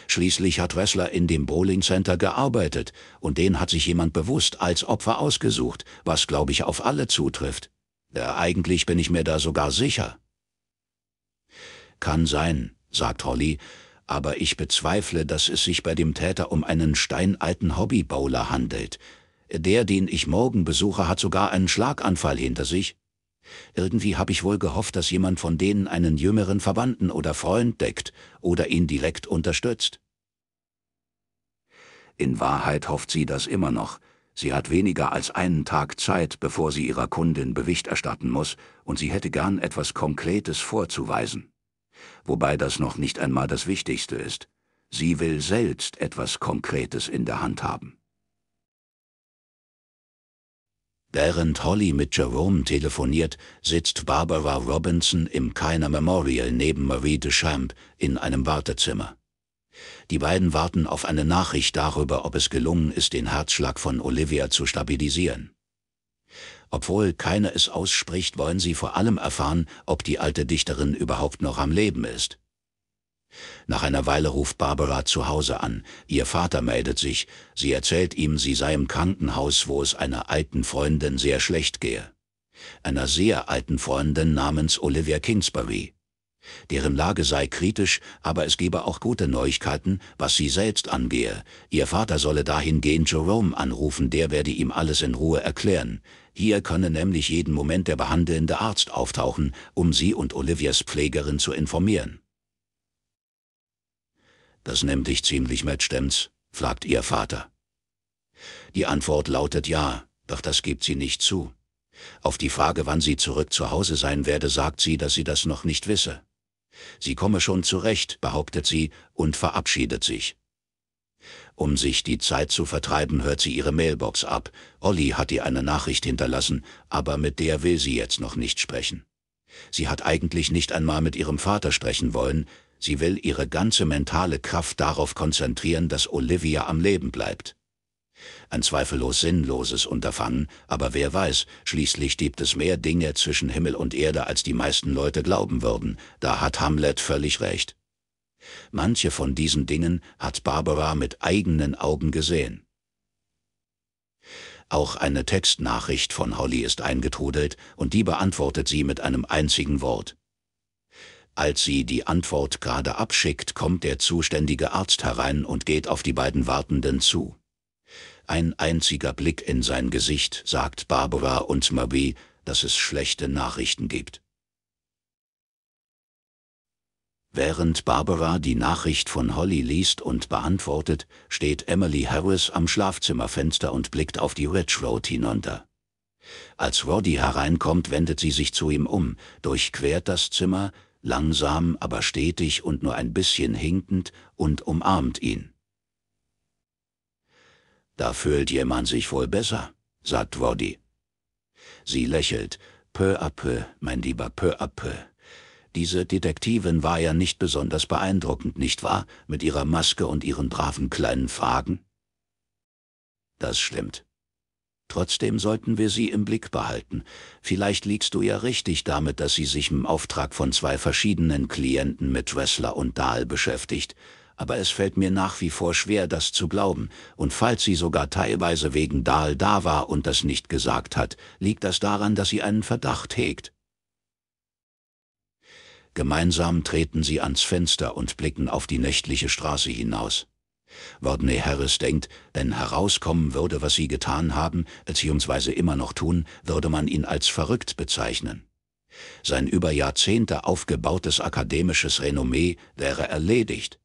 A: Schließlich hat Wessler in dem Bowling Center gearbeitet und den hat sich jemand bewusst als Opfer ausgesucht, was glaube ich auf alle zutrifft. Ja, äh, eigentlich bin ich mir da sogar sicher. Kann sein, sagt Holly, aber ich bezweifle, dass es sich bei dem Täter um einen steinalten Hobbybowler handelt. Der, den ich morgen besuche, hat sogar einen Schlaganfall hinter sich. Irgendwie habe ich wohl gehofft, dass jemand von denen einen jüngeren Verwandten oder Freund deckt oder ihn direkt unterstützt. In Wahrheit hofft sie das immer noch. Sie hat weniger als einen Tag Zeit, bevor sie ihrer Kundin Bewicht erstatten muss, und sie hätte gern etwas Konkretes vorzuweisen wobei das noch nicht einmal das Wichtigste ist. Sie will selbst etwas Konkretes in der Hand haben. Während Holly mit Jerome telefoniert, sitzt Barbara Robinson im Keiner Memorial neben Marie Duchamp in einem Wartezimmer. Die beiden warten auf eine Nachricht darüber, ob es gelungen ist, den Herzschlag von Olivia zu stabilisieren. Obwohl keiner es ausspricht, wollen sie vor allem erfahren, ob die alte Dichterin überhaupt noch am Leben ist. Nach einer Weile ruft Barbara zu Hause an. Ihr Vater meldet sich. Sie erzählt ihm, sie sei im Krankenhaus, wo es einer alten Freundin sehr schlecht gehe. Einer sehr alten Freundin namens Olivia Kingsbury. Deren Lage sei kritisch, aber es gebe auch gute Neuigkeiten, was sie selbst angehe. Ihr Vater solle dahingehend Jerome anrufen, der werde ihm alles in Ruhe erklären. Hier könne nämlich jeden Moment der behandelnde Arzt auftauchen, um sie und Olivias Pflegerin zu informieren. Das nimmt dich ziemlich mit, stimmt's? fragt ihr Vater. Die Antwort lautet ja, doch das gibt sie nicht zu. Auf die Frage, wann sie zurück zu Hause sein werde, sagt sie, dass sie das noch nicht wisse. Sie komme schon zurecht, behauptet sie und verabschiedet sich. Um sich die Zeit zu vertreiben, hört sie ihre Mailbox ab. Olli hat ihr eine Nachricht hinterlassen, aber mit der will sie jetzt noch nicht sprechen. Sie hat eigentlich nicht einmal mit ihrem Vater sprechen wollen, sie will ihre ganze mentale Kraft darauf konzentrieren, dass Olivia am Leben bleibt. Ein zweifellos sinnloses Unterfangen, aber wer weiß, schließlich gibt es mehr Dinge zwischen Himmel und Erde, als die meisten Leute glauben würden, da hat Hamlet völlig recht. Manche von diesen Dingen hat Barbara mit eigenen Augen gesehen. Auch eine Textnachricht von Holly ist eingetrudelt und die beantwortet sie mit einem einzigen Wort. Als sie die Antwort gerade abschickt, kommt der zuständige Arzt herein und geht auf die beiden Wartenden zu. Ein einziger Blick in sein Gesicht sagt Barbara und Marie, dass es schlechte Nachrichten gibt. Während Barbara die Nachricht von Holly liest und beantwortet, steht Emily Harris am Schlafzimmerfenster und blickt auf die Ridge Road hinunter. Als Roddy hereinkommt, wendet sie sich zu ihm um, durchquert das Zimmer, langsam aber stetig und nur ein bisschen hinkend, und umarmt ihn. Da fühlt jemand sich wohl besser, sagt Roddy. Sie lächelt, peu à peu, mein lieber peu à peu. Diese Detektivin war ja nicht besonders beeindruckend, nicht wahr, mit ihrer Maske und ihren braven kleinen Fragen? Das stimmt. Trotzdem sollten wir sie im Blick behalten. Vielleicht liegst du ja richtig damit, dass sie sich im Auftrag von zwei verschiedenen Klienten mit Dressler und Dahl beschäftigt, aber es fällt mir nach wie vor schwer, das zu glauben, und falls sie sogar teilweise wegen Dahl da war und das nicht gesagt hat, liegt das daran, dass sie einen Verdacht hegt. Gemeinsam treten sie ans Fenster und blicken auf die nächtliche Straße hinaus. Rodney Harris denkt, wenn herauskommen würde, was sie getan haben, beziehungsweise immer noch tun, würde man ihn als verrückt bezeichnen. Sein über Jahrzehnte aufgebautes akademisches Renommee wäre erledigt.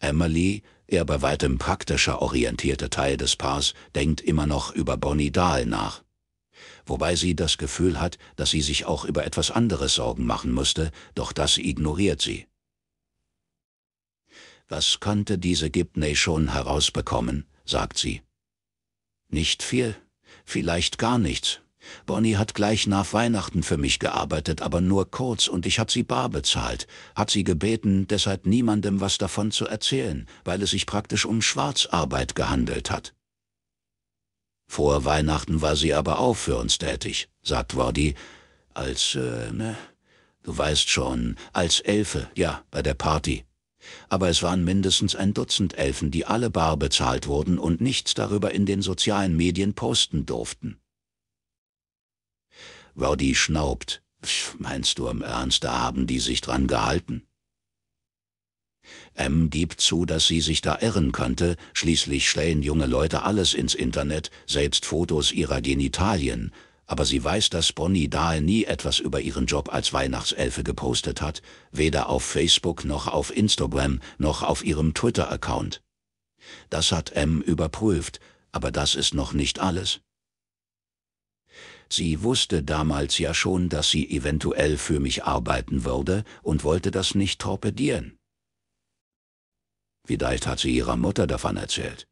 A: Emily, er bei weitem praktischer orientierte Teil des Paars, denkt immer noch über Bonnie Dahl nach wobei sie das Gefühl hat, dass sie sich auch über etwas anderes Sorgen machen musste, doch das ignoriert sie. Was konnte diese Gibney schon herausbekommen, sagt sie. Nicht viel, vielleicht gar nichts. Bonnie hat gleich nach Weihnachten für mich gearbeitet, aber nur kurz und ich habe sie bar bezahlt, hat sie gebeten, deshalb niemandem was davon zu erzählen, weil es sich praktisch um Schwarzarbeit gehandelt hat. Vor Weihnachten war sie aber auch für uns tätig, sagt Wardy, als, äh, ne? Du weißt schon, als Elfe, ja, bei der Party. Aber es waren mindestens ein Dutzend Elfen, die alle bar bezahlt wurden und nichts darüber in den sozialen Medien posten durften. Wardy schnaubt. Meinst du im Ernst, da haben die sich dran gehalten? M gibt zu, dass sie sich da irren könnte, schließlich stellen junge Leute alles ins Internet, selbst Fotos ihrer Genitalien, aber sie weiß, dass Bonnie Dahl nie etwas über ihren Job als Weihnachtselfe gepostet hat, weder auf Facebook noch auf Instagram noch auf ihrem Twitter-Account. Das hat M überprüft, aber das ist noch nicht alles. Sie wusste damals ja schon, dass sie eventuell für mich arbeiten würde und wollte das nicht torpedieren. Vielleicht hat sie ihrer Mutter davon erzählt.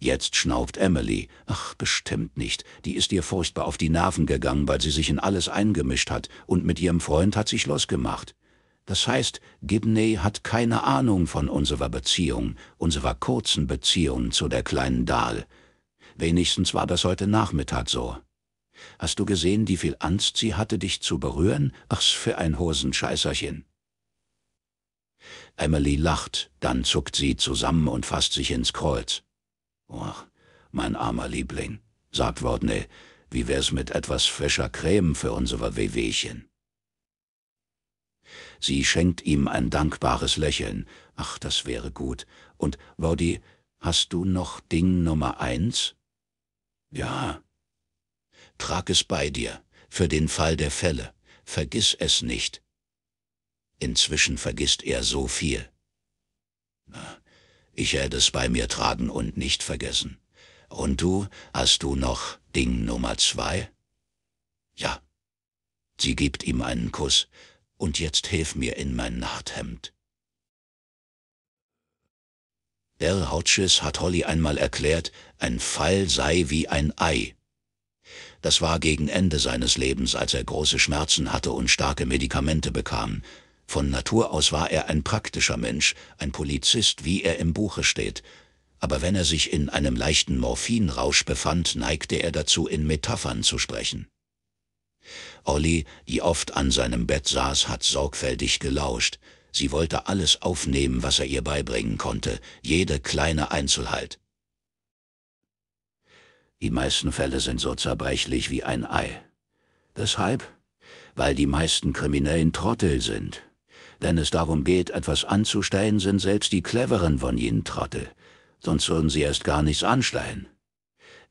A: Jetzt schnaubt Emily. Ach, bestimmt nicht. Die ist ihr furchtbar auf die Nerven gegangen, weil sie sich in alles eingemischt hat und mit ihrem Freund hat sich losgemacht. Das heißt, Gibney hat keine Ahnung von unserer Beziehung, unserer kurzen Beziehung zu der kleinen Dahl. Wenigstens war das heute Nachmittag so. Hast du gesehen, wie viel Angst sie hatte, dich zu berühren? Ach, für ein Hosenscheißerchen. Emily lacht, dann zuckt sie zusammen und fasst sich ins Kreuz. Oh, mein armer Liebling, sagt Rodney, wie wär's mit etwas frischer Creme für unsere Wehwehchen? Sie schenkt ihm ein dankbares Lächeln. Ach, das wäre gut. Und, Roddy, hast du noch Ding Nummer eins? Ja. Trag es bei dir, für den Fall der Fälle. Vergiss es nicht. Inzwischen vergisst er so viel. Ich hätte es bei mir tragen und nicht vergessen. Und du, hast du noch Ding Nummer zwei? Ja. Sie gibt ihm einen Kuss. Und jetzt hilf mir in mein Nachthemd. Der Hodges hat Holly einmal erklärt, ein Fall sei wie ein Ei. Das war gegen Ende seines Lebens, als er große Schmerzen hatte und starke Medikamente bekam, von Natur aus war er ein praktischer Mensch, ein Polizist, wie er im Buche steht. Aber wenn er sich in einem leichten Morphinrausch befand, neigte er dazu, in Metaphern zu sprechen. Olli, die oft an seinem Bett saß, hat sorgfältig gelauscht. Sie wollte alles aufnehmen, was er ihr beibringen konnte, jede kleine Einzelheit. Die meisten Fälle sind so zerbrechlich wie ein Ei. Deshalb? Weil die meisten Kriminellen Trottel sind. Wenn es darum geht, etwas anzustellen, sind selbst die Cleveren von ihnen Trottel, sonst würden sie erst gar nichts anstellen.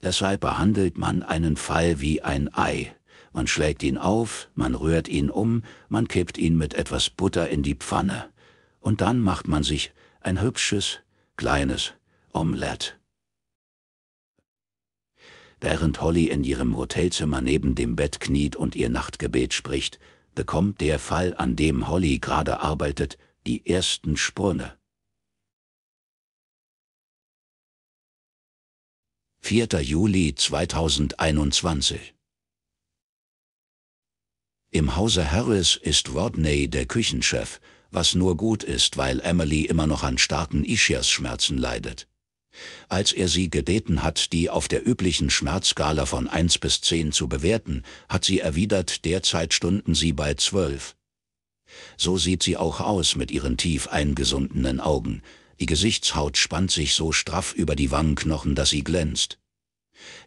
A: Deshalb behandelt man einen Fall wie ein Ei. Man schlägt ihn auf, man rührt ihn um, man kippt ihn mit etwas Butter in die Pfanne. Und dann macht man sich ein hübsches, kleines Omelett. Während Holly in ihrem Hotelzimmer neben dem Bett kniet und ihr Nachtgebet spricht, bekommt der Fall, an dem Holly gerade arbeitet, die ersten Sprünge. 4. Juli 2021 Im Hause Harris ist Rodney der Küchenchef, was nur gut ist, weil Emily immer noch an starken Ischias-Schmerzen leidet. Als er sie gebeten hat, die auf der üblichen Schmerzskala von 1 bis 10 zu bewerten, hat sie erwidert, derzeit stunden sie bei 12. So sieht sie auch aus mit ihren tief eingesunkenen Augen. Die Gesichtshaut spannt sich so straff über die Wangenknochen, dass sie glänzt.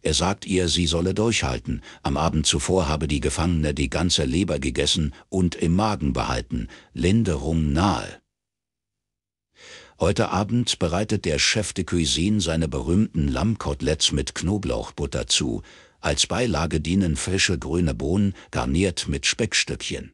A: Er sagt ihr, sie solle durchhalten, am Abend zuvor habe die Gefangene die ganze Leber gegessen und im Magen behalten, Linderung nahe. Heute Abend bereitet der Chef de Cuisine seine berühmten Lammkoteletts mit Knoblauchbutter zu. Als Beilage dienen frische grüne Bohnen, garniert mit Speckstückchen.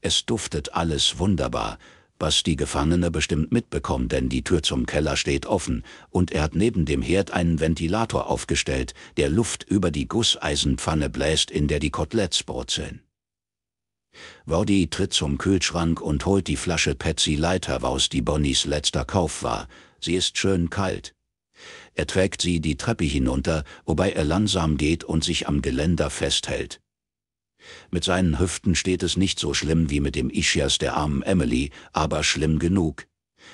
A: Es duftet alles wunderbar, was die Gefangene bestimmt mitbekommt, denn die Tür zum Keller steht offen und er hat neben dem Herd einen Ventilator aufgestellt, der Luft über die Gusseisenpfanne bläst, in der die Koteletts brutzeln. Roddy tritt zum Kühlschrank und holt die Flasche Patsy Leiter raus, die Bonnies letzter Kauf war. Sie ist schön kalt. Er trägt sie die Treppe hinunter, wobei er langsam geht und sich am Geländer festhält. Mit seinen Hüften steht es nicht so schlimm wie mit dem Ischias der armen Emily, aber schlimm genug.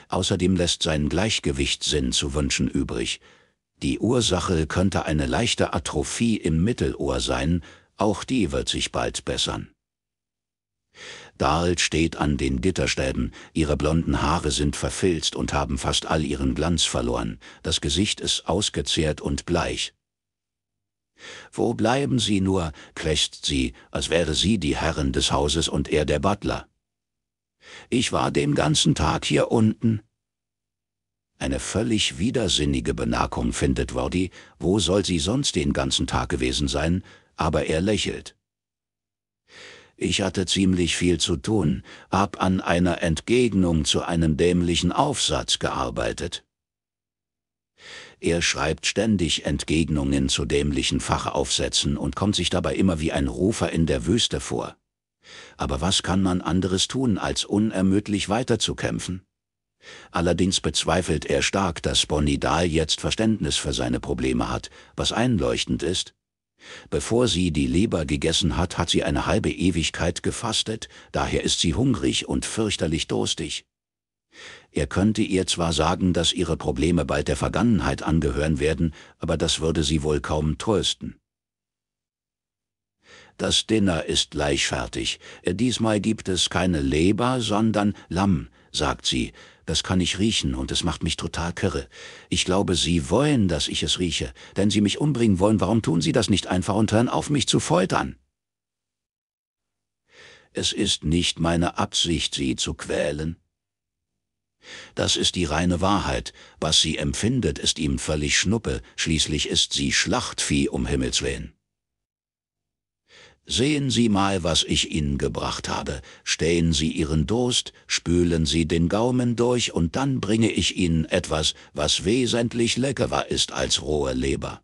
A: Außerdem lässt sein Gleichgewichtssinn zu wünschen übrig. Die Ursache könnte eine leichte Atrophie im Mittelohr sein, auch die wird sich bald bessern. Dahl steht an den Gitterstäben, ihre blonden Haare sind verfilzt und haben fast all ihren Glanz verloren, das Gesicht ist ausgezehrt und bleich. »Wo bleiben Sie nur?« krächzt sie, als wäre sie die Herrin des Hauses und er der Butler. »Ich war den ganzen Tag hier unten.« eine völlig widersinnige Bemerkung findet Roddy, wo soll sie sonst den ganzen Tag gewesen sein, aber er lächelt. Ich hatte ziemlich viel zu tun, hab an einer Entgegnung zu einem dämlichen Aufsatz gearbeitet. Er schreibt ständig Entgegnungen zu dämlichen Fachaufsätzen und kommt sich dabei immer wie ein Rufer in der Wüste vor. Aber was kann man anderes tun, als unermüdlich weiterzukämpfen? Allerdings bezweifelt er stark, dass Bonidal jetzt Verständnis für seine Probleme hat, was einleuchtend ist. Bevor sie die Leber gegessen hat, hat sie eine halbe Ewigkeit gefastet, daher ist sie hungrig und fürchterlich durstig. Er könnte ihr zwar sagen, dass ihre Probleme bald der Vergangenheit angehören werden, aber das würde sie wohl kaum trösten. Das Dinner ist gleich Diesmal gibt es keine Leber, sondern Lamm, sagt sie, das kann ich riechen und es macht mich total kirre. Ich glaube, Sie wollen, dass ich es rieche. Wenn Sie mich umbringen wollen, warum tun Sie das nicht einfach und hören auf, mich zu foltern? Es ist nicht meine Absicht, Sie zu quälen. Das ist die reine Wahrheit. Was sie empfindet, ist ihm völlig Schnuppe. Schließlich ist sie Schlachtvieh um Himmels willen. Sehen Sie mal, was ich Ihnen gebracht habe. Stehen Sie Ihren Durst, spülen Sie den Gaumen durch und dann bringe ich Ihnen etwas, was wesentlich leckerer ist als rohe Leber.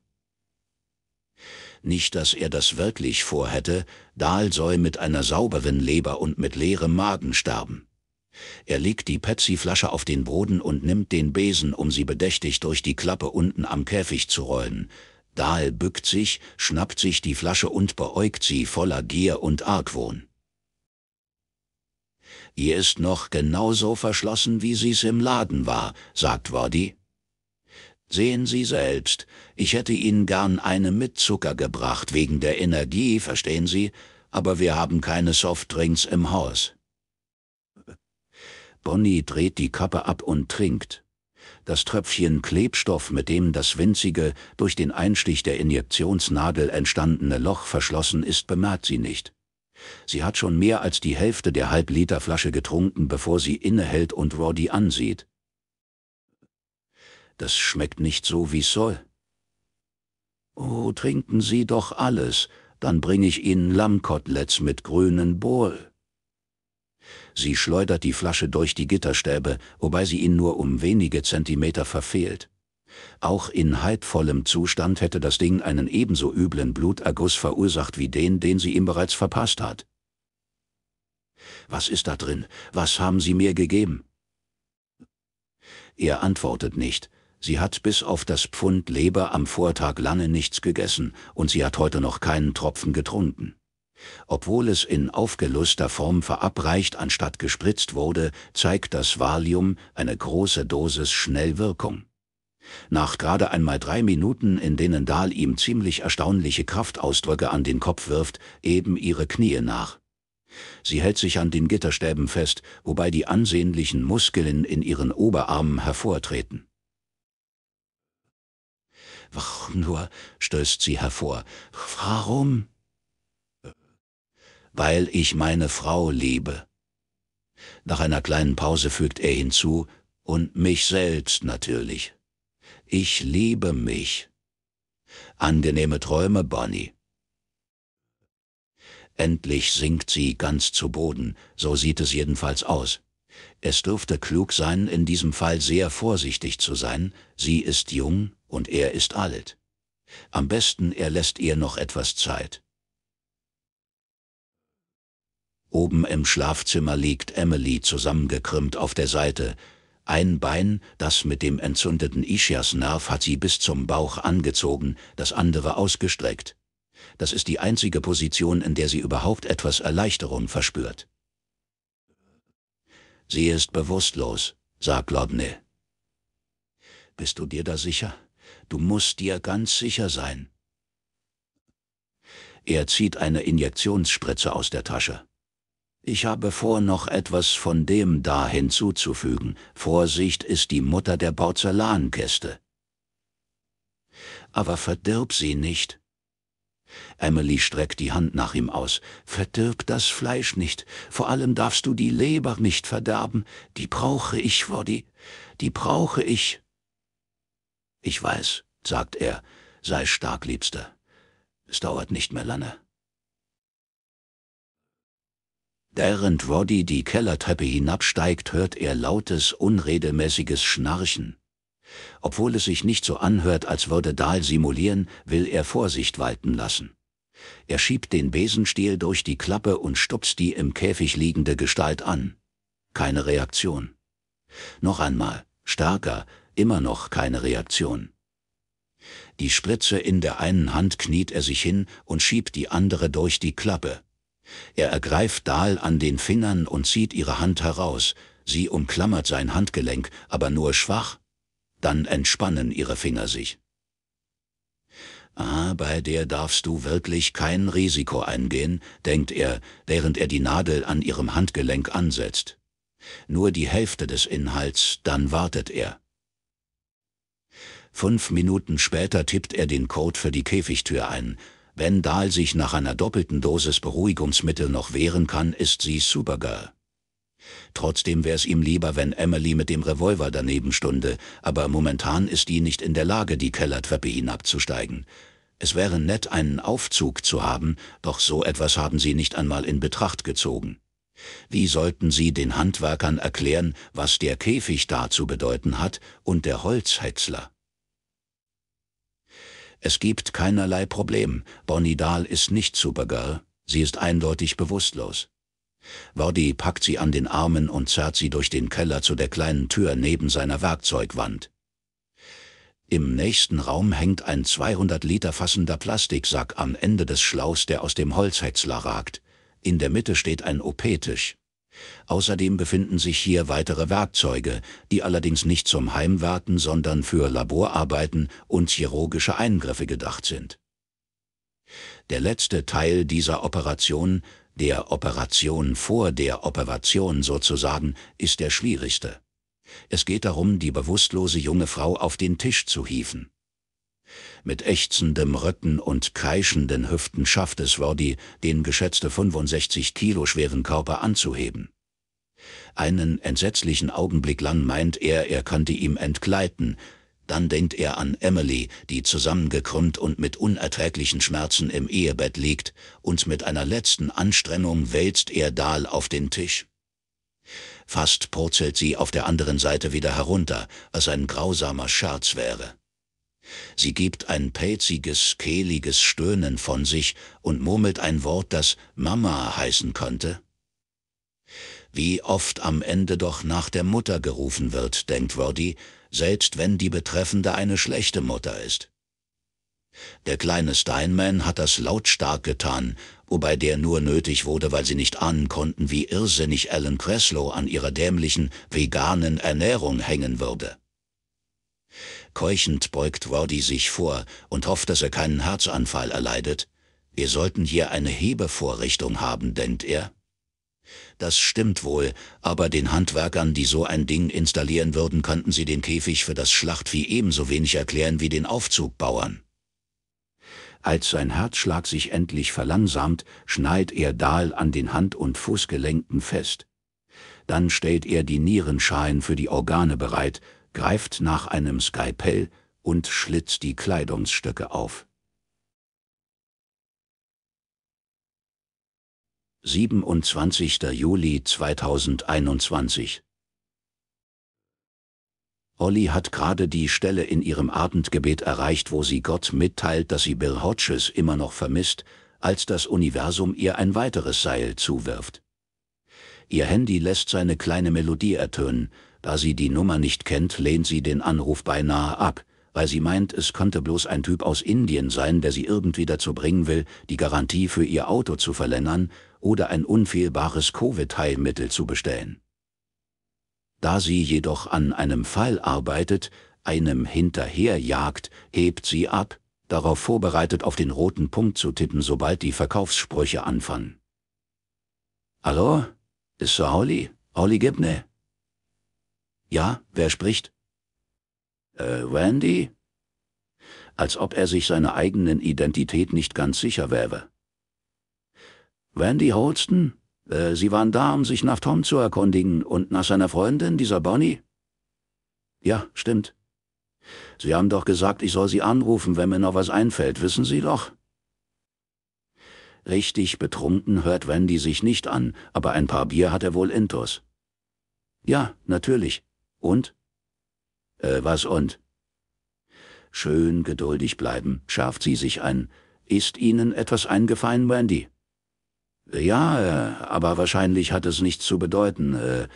A: Nicht, dass er das wirklich vorhätte, Dahl soll mit einer sauberen Leber und mit leerem Magen sterben. Er legt die petsy flasche auf den Boden und nimmt den Besen, um sie bedächtig durch die Klappe unten am Käfig zu rollen. Dahl bückt sich, schnappt sich die Flasche und beäugt sie voller Gier und Argwohn. Ihr ist noch genauso verschlossen, wie sie's im Laden war, sagt Wadi. Sehen Sie selbst, ich hätte Ihnen gern eine mit Zucker gebracht, wegen der Energie, verstehen Sie, aber wir haben keine Softdrinks im Haus. Bonnie dreht die Kappe ab und trinkt das Tröpfchen Klebstoff, mit dem das winzige, durch den Einstich der Injektionsnadel entstandene Loch verschlossen ist, bemerkt sie nicht. Sie hat schon mehr als die Hälfte der Halbliterflasche getrunken, bevor sie innehält und Roddy ansieht. Das schmeckt nicht so, wie's soll. Oh, trinken Sie doch alles, dann bringe ich Ihnen Lammkoteletts mit grünen Bohl. Sie schleudert die Flasche durch die Gitterstäbe, wobei sie ihn nur um wenige Zentimeter verfehlt. Auch in halbvollem Zustand hätte das Ding einen ebenso üblen Bluterguss verursacht wie den, den sie ihm bereits verpasst hat. Was ist da drin? Was haben Sie mir gegeben? Er antwortet nicht. Sie hat bis auf das Pfund Leber am Vortag lange nichts gegessen und sie hat heute noch keinen Tropfen getrunken. Obwohl es in aufgeluster Form verabreicht anstatt gespritzt wurde, zeigt das Valium eine große Dosis Schnellwirkung. Nach gerade einmal drei Minuten, in denen Dahl ihm ziemlich erstaunliche Kraftausdrücke an den Kopf wirft, eben ihre Knie nach. Sie hält sich an den Gitterstäben fest, wobei die ansehnlichen Muskeln in ihren Oberarmen hervortreten. Warum nur, stößt sie hervor, warum? weil ich meine Frau liebe. Nach einer kleinen Pause fügt er hinzu, und mich selbst natürlich. Ich liebe mich. Angenehme Träume, Bonnie. Endlich sinkt sie ganz zu Boden, so sieht es jedenfalls aus. Es dürfte klug sein, in diesem Fall sehr vorsichtig zu sein, sie ist jung und er ist alt. Am besten er lässt ihr noch etwas Zeit. Oben im Schlafzimmer liegt Emily zusammengekrümmt auf der Seite. Ein Bein, das mit dem entzündeten Ischiasnerv hat sie bis zum Bauch angezogen, das andere ausgestreckt. Das ist die einzige Position, in der sie überhaupt etwas Erleichterung verspürt. Sie ist bewusstlos, sagt Lodne. Bist du dir da sicher? Du musst dir ganz sicher sein. Er zieht eine Injektionsspritze aus der Tasche. Ich habe vor, noch etwas von dem da hinzuzufügen. Vorsicht ist die Mutter der Porzellankäste. Aber verdirb sie nicht. Emily streckt die Hand nach ihm aus. Verdirb das Fleisch nicht. Vor allem darfst du die Leber nicht verderben. Die brauche ich, Roddy. Die brauche ich. Ich weiß, sagt er. Sei stark, Liebster. Es dauert nicht mehr lange. Während Roddy die Kellertreppe hinabsteigt, hört er lautes, unregelmäßiges Schnarchen. Obwohl es sich nicht so anhört, als würde Dahl simulieren, will er Vorsicht walten lassen. Er schiebt den Besenstiel durch die Klappe und stupst die im Käfig liegende Gestalt an. Keine Reaktion. Noch einmal, stärker, immer noch keine Reaktion. Die Spritze in der einen Hand kniet er sich hin und schiebt die andere durch die Klappe. Er ergreift Dahl an den Fingern und zieht ihre Hand heraus. Sie umklammert sein Handgelenk, aber nur schwach. Dann entspannen ihre Finger sich. Ah, bei der darfst du wirklich kein Risiko eingehen, denkt er, während er die Nadel an ihrem Handgelenk ansetzt. Nur die Hälfte des Inhalts, dann wartet er. Fünf Minuten später tippt er den Code für die Käfigtür ein, wenn Dahl sich nach einer doppelten Dosis Beruhigungsmittel noch wehren kann, ist sie Supergirl. Trotzdem wär's ihm lieber, wenn Emily mit dem Revolver daneben stunde, aber momentan ist die nicht in der Lage, die Kellertreppe hinabzusteigen. Es wäre nett, einen Aufzug zu haben, doch so etwas haben sie nicht einmal in Betracht gezogen. Wie sollten sie den Handwerkern erklären, was der Käfig da zu bedeuten hat und der Holzhäcksler? Es gibt keinerlei Problem. Bonnie Dahl ist nicht Supergirl. Sie ist eindeutig bewusstlos. Wardy packt sie an den Armen und zerrt sie durch den Keller zu der kleinen Tür neben seiner Werkzeugwand. Im nächsten Raum hängt ein 200 Liter fassender Plastiksack am Ende des Schlaus, der aus dem Holzhäcksler ragt. In der Mitte steht ein OP-Tisch. Außerdem befinden sich hier weitere Werkzeuge, die allerdings nicht zum Heimwerken, sondern für Laborarbeiten und chirurgische Eingriffe gedacht sind. Der letzte Teil dieser Operation, der Operation vor der Operation sozusagen, ist der schwierigste. Es geht darum, die bewusstlose junge Frau auf den Tisch zu hieven. Mit ächzendem Rücken und kreischenden Hüften schafft es Wordy, den geschätzte 65 Kilo schweren Körper anzuheben. Einen entsetzlichen Augenblick lang meint er, er könnte ihm entgleiten, dann denkt er an Emily, die zusammengekrümmt und mit unerträglichen Schmerzen im Ehebett liegt, und mit einer letzten Anstrengung wälzt er Dahl auf den Tisch. Fast purzelt sie auf der anderen Seite wieder herunter, als ein grausamer Scherz wäre. Sie gibt ein pelziges, kehliges Stöhnen von sich und murmelt ein Wort, das Mama heißen könnte. Wie oft am Ende doch nach der Mutter gerufen wird, denkt Roddy, selbst wenn die Betreffende eine schlechte Mutter ist. Der kleine Steinman hat das lautstark getan, wobei der nur nötig wurde, weil sie nicht ahnen konnten, wie irrsinnig Alan Creslow an ihrer dämlichen, veganen Ernährung hängen würde. Keuchend beugt Wardy sich vor und hofft, dass er keinen Herzanfall erleidet. Wir sollten hier eine Hebevorrichtung haben, denkt er. Das stimmt wohl, aber den Handwerkern, die so ein Ding installieren würden, könnten sie den Käfig für das Schlachtvieh ebenso wenig erklären wie den Aufzugbauern. Als sein Herzschlag sich endlich verlangsamt, schneidet er Dahl an den Hand- und Fußgelenken fest. Dann stellt er die Nierenschalen für die Organe bereit, greift nach einem Skalpell und schlitzt die Kleidungsstöcke auf. 27. Juli 2021 Olli hat gerade die Stelle in ihrem Abendgebet erreicht, wo sie Gott mitteilt, dass sie Bill Hodges immer noch vermisst, als das Universum ihr ein weiteres Seil zuwirft. Ihr Handy lässt seine kleine Melodie ertönen, da sie die Nummer nicht kennt, lehnt sie den Anruf beinahe ab, weil sie meint, es könnte bloß ein Typ aus Indien sein, der sie irgendwie dazu bringen will, die Garantie für ihr Auto zu verlängern oder ein unfehlbares Covid-Heilmittel zu bestellen. Da sie jedoch an einem Fall arbeitet, einem hinterherjagt, hebt sie ab, darauf vorbereitet auf den roten Punkt zu tippen, sobald die Verkaufssprüche anfangen. Hallo? Ist Olli? Olli Gibne? Ja, wer spricht? Äh, Randy? Als ob er sich seiner eigenen Identität nicht ganz sicher wäre. Randy Holston? Äh, Sie waren da, um sich nach Tom zu erkundigen und nach seiner Freundin, dieser Bonnie? Ja, stimmt. Sie haben doch gesagt, ich soll Sie anrufen, wenn mir noch was einfällt, wissen Sie doch? Richtig betrunken hört Wendy sich nicht an, aber ein paar Bier hat er wohl intus. Ja, natürlich. Und? Äh, was und? Schön geduldig bleiben, schärft sie sich ein. Ist Ihnen etwas eingefallen, Wendy? Ja, äh, aber wahrscheinlich hat es nichts zu bedeuten. Äh,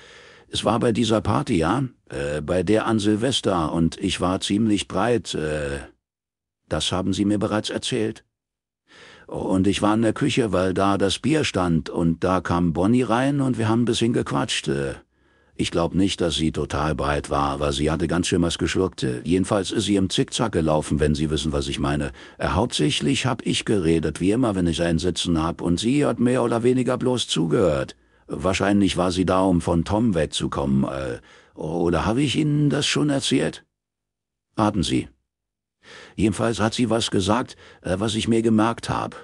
A: es war bei dieser Party, ja? Äh, bei der an Silvester und ich war ziemlich breit. Äh, das haben Sie mir bereits erzählt. Und ich war in der Küche, weil da das Bier stand und da kam Bonnie rein und wir haben ein bisschen gequatscht. Äh, ich glaube nicht, dass sie total breit war, aber sie hatte ganz schön was geschluckt. Jedenfalls ist sie im Zickzack gelaufen, wenn Sie wissen, was ich meine. Äh, hauptsächlich hab ich geredet, wie immer, wenn ich einen Sitzen hab, und sie hat mehr oder weniger bloß zugehört. Wahrscheinlich war sie da, um von Tom wegzukommen. Äh, oder habe ich Ihnen das schon erzählt? Warten Sie. Jedenfalls hat sie was gesagt, äh, was ich mir gemerkt habe.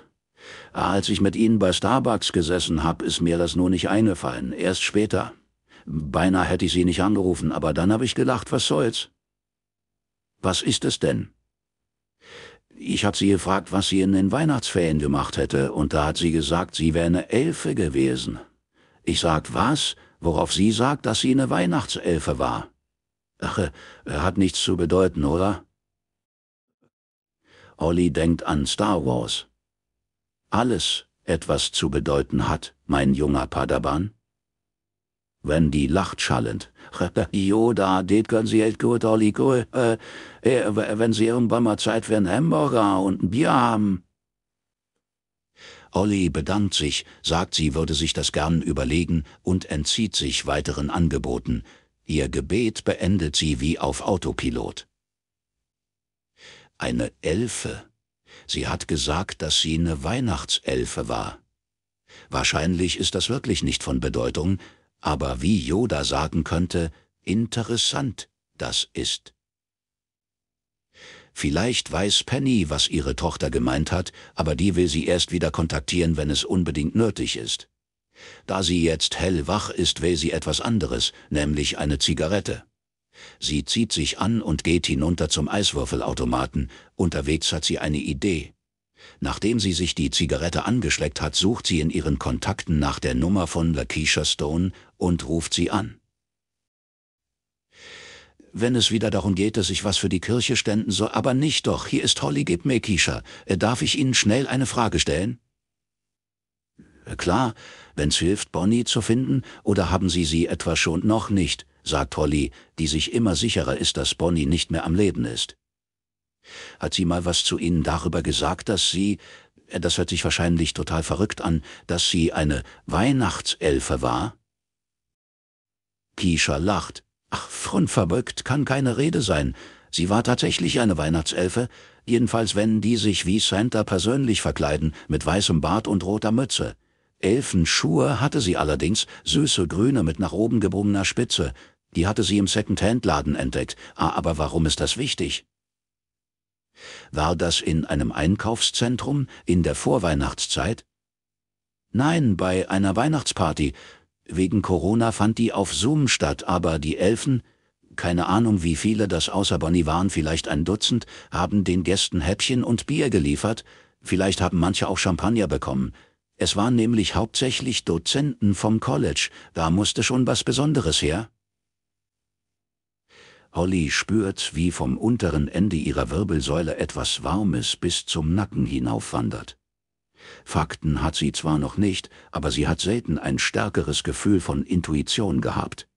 A: Äh, als ich mit Ihnen bei Starbucks gesessen hab, ist mir das nur nicht eingefallen, erst später. Beinahe hätte ich sie nicht angerufen, aber dann habe ich gelacht, was soll's? Was ist es denn? Ich habe sie gefragt, was sie in den Weihnachtsferien gemacht hätte, und da hat sie gesagt, sie wäre eine Elfe gewesen. Ich sag, was? Worauf sie sagt, dass sie eine Weihnachtselfe war. Ach, äh, hat nichts zu bedeuten, oder? Olli denkt an Star Wars. Alles etwas zu bedeuten hat, mein junger Padawan wenn die lacht schallend. Jo, da, det können Sie echt gut, Olli, gut. Äh, äh wenn Sie irgendwann mal Zeit für einen Hamburger und ein Bier haben. Olli bedankt sich, sagt, sie würde sich das gern überlegen und entzieht sich weiteren Angeboten. Ihr Gebet beendet sie wie auf Autopilot. Eine Elfe. Sie hat gesagt, dass sie eine Weihnachtselfe war. Wahrscheinlich ist das wirklich nicht von Bedeutung, aber wie Yoda sagen könnte, interessant das ist. Vielleicht weiß Penny, was ihre Tochter gemeint hat, aber die will sie erst wieder kontaktieren, wenn es unbedingt nötig ist. Da sie jetzt hellwach ist, will sie etwas anderes, nämlich eine Zigarette. Sie zieht sich an und geht hinunter zum Eiswürfelautomaten, unterwegs hat sie eine Idee. Nachdem sie sich die Zigarette angeschleckt hat, sucht sie in ihren Kontakten nach der Nummer von Lakeisha Stone und ruft sie an. Wenn es wieder darum geht, dass ich was für die Kirche ständen soll, aber nicht doch, hier ist Holly, gib mir Keisha. Äh, darf ich Ihnen schnell eine Frage stellen? Äh, klar, wenn's hilft, Bonnie zu finden, oder haben Sie sie etwa schon noch nicht, sagt Holly, die sich immer sicherer ist, dass Bonnie nicht mehr am Leben ist. Hat sie mal was zu Ihnen darüber gesagt, dass Sie, äh, das hört sich wahrscheinlich total verrückt an, dass sie eine Weihnachtselfe war? Kisha lacht. Ach, von verrückt kann keine Rede sein. Sie war tatsächlich eine Weihnachtselfe, jedenfalls wenn die sich wie Santa persönlich verkleiden, mit weißem Bart und roter Mütze. Elfenschuhe hatte sie allerdings, süße grüne mit nach oben gebogener Spitze. Die hatte sie im Second-Hand-Laden entdeckt. Ah, aber warum ist das wichtig? War das in einem Einkaufszentrum in der Vorweihnachtszeit? Nein, bei einer Weihnachtsparty. Wegen Corona fand die auf Zoom statt, aber die Elfen, keine Ahnung wie viele das außer Bonnie waren, vielleicht ein Dutzend, haben den Gästen Häppchen und Bier geliefert, vielleicht haben manche auch Champagner bekommen. Es waren nämlich hauptsächlich Dozenten vom College, da musste schon was Besonderes her. Holly spürt, wie vom unteren Ende ihrer Wirbelsäule etwas Warmes bis zum Nacken hinaufwandert. Fakten hat sie zwar noch nicht, aber sie hat selten ein stärkeres Gefühl von Intuition gehabt.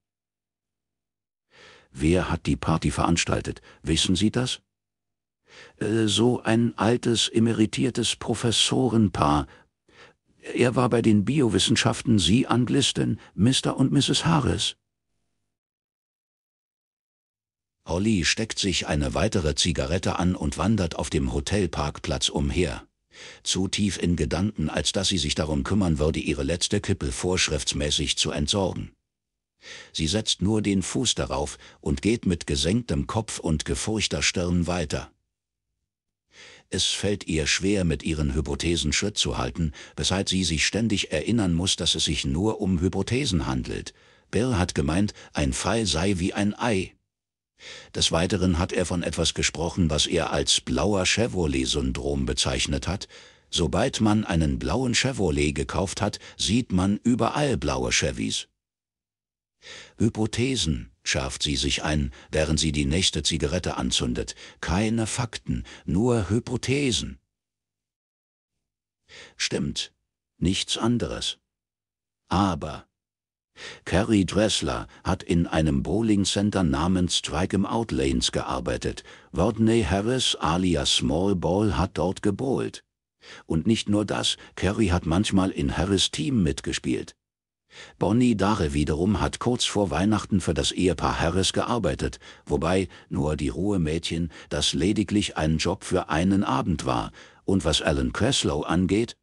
A: Wer hat die Party veranstaltet? Wissen Sie das? Äh, so ein altes, emeritiertes Professorenpaar. Er war bei den Biowissenschaften, Sie Anglistin, Mr. und Mrs. Harris. Holly steckt sich eine weitere Zigarette an und wandert auf dem Hotelparkplatz umher. Zu tief in Gedanken, als dass sie sich darum kümmern würde, ihre letzte Kippe vorschriftsmäßig zu entsorgen. Sie setzt nur den Fuß darauf und geht mit gesenktem Kopf und gefurchter Stirn weiter. Es fällt ihr schwer, mit ihren Hypothesen Schritt zu halten, weshalb sie sich ständig erinnern muss, dass es sich nur um Hypothesen handelt. Bill hat gemeint, ein Fall sei wie ein Ei. Des Weiteren hat er von etwas gesprochen, was er als blauer Chevrolet-Syndrom bezeichnet hat. Sobald man einen blauen Chevrolet gekauft hat, sieht man überall blaue Chevys. Hypothesen, schärft sie sich ein, während sie die nächste Zigarette anzündet. Keine Fakten, nur Hypothesen. Stimmt, nichts anderes. Aber Carrie Dressler hat in einem Bowling Center namens Strike em Out Lanes gearbeitet. Rodney Harris alias Small Ball hat dort gebowlt. Und nicht nur das, Carrie hat manchmal in Harris Team mitgespielt. Bonnie Dare wiederum hat kurz vor Weihnachten für das Ehepaar Harris gearbeitet, wobei nur die Ruhe Mädchen, das lediglich ein Job für einen Abend war. Und was Alan Creslow angeht,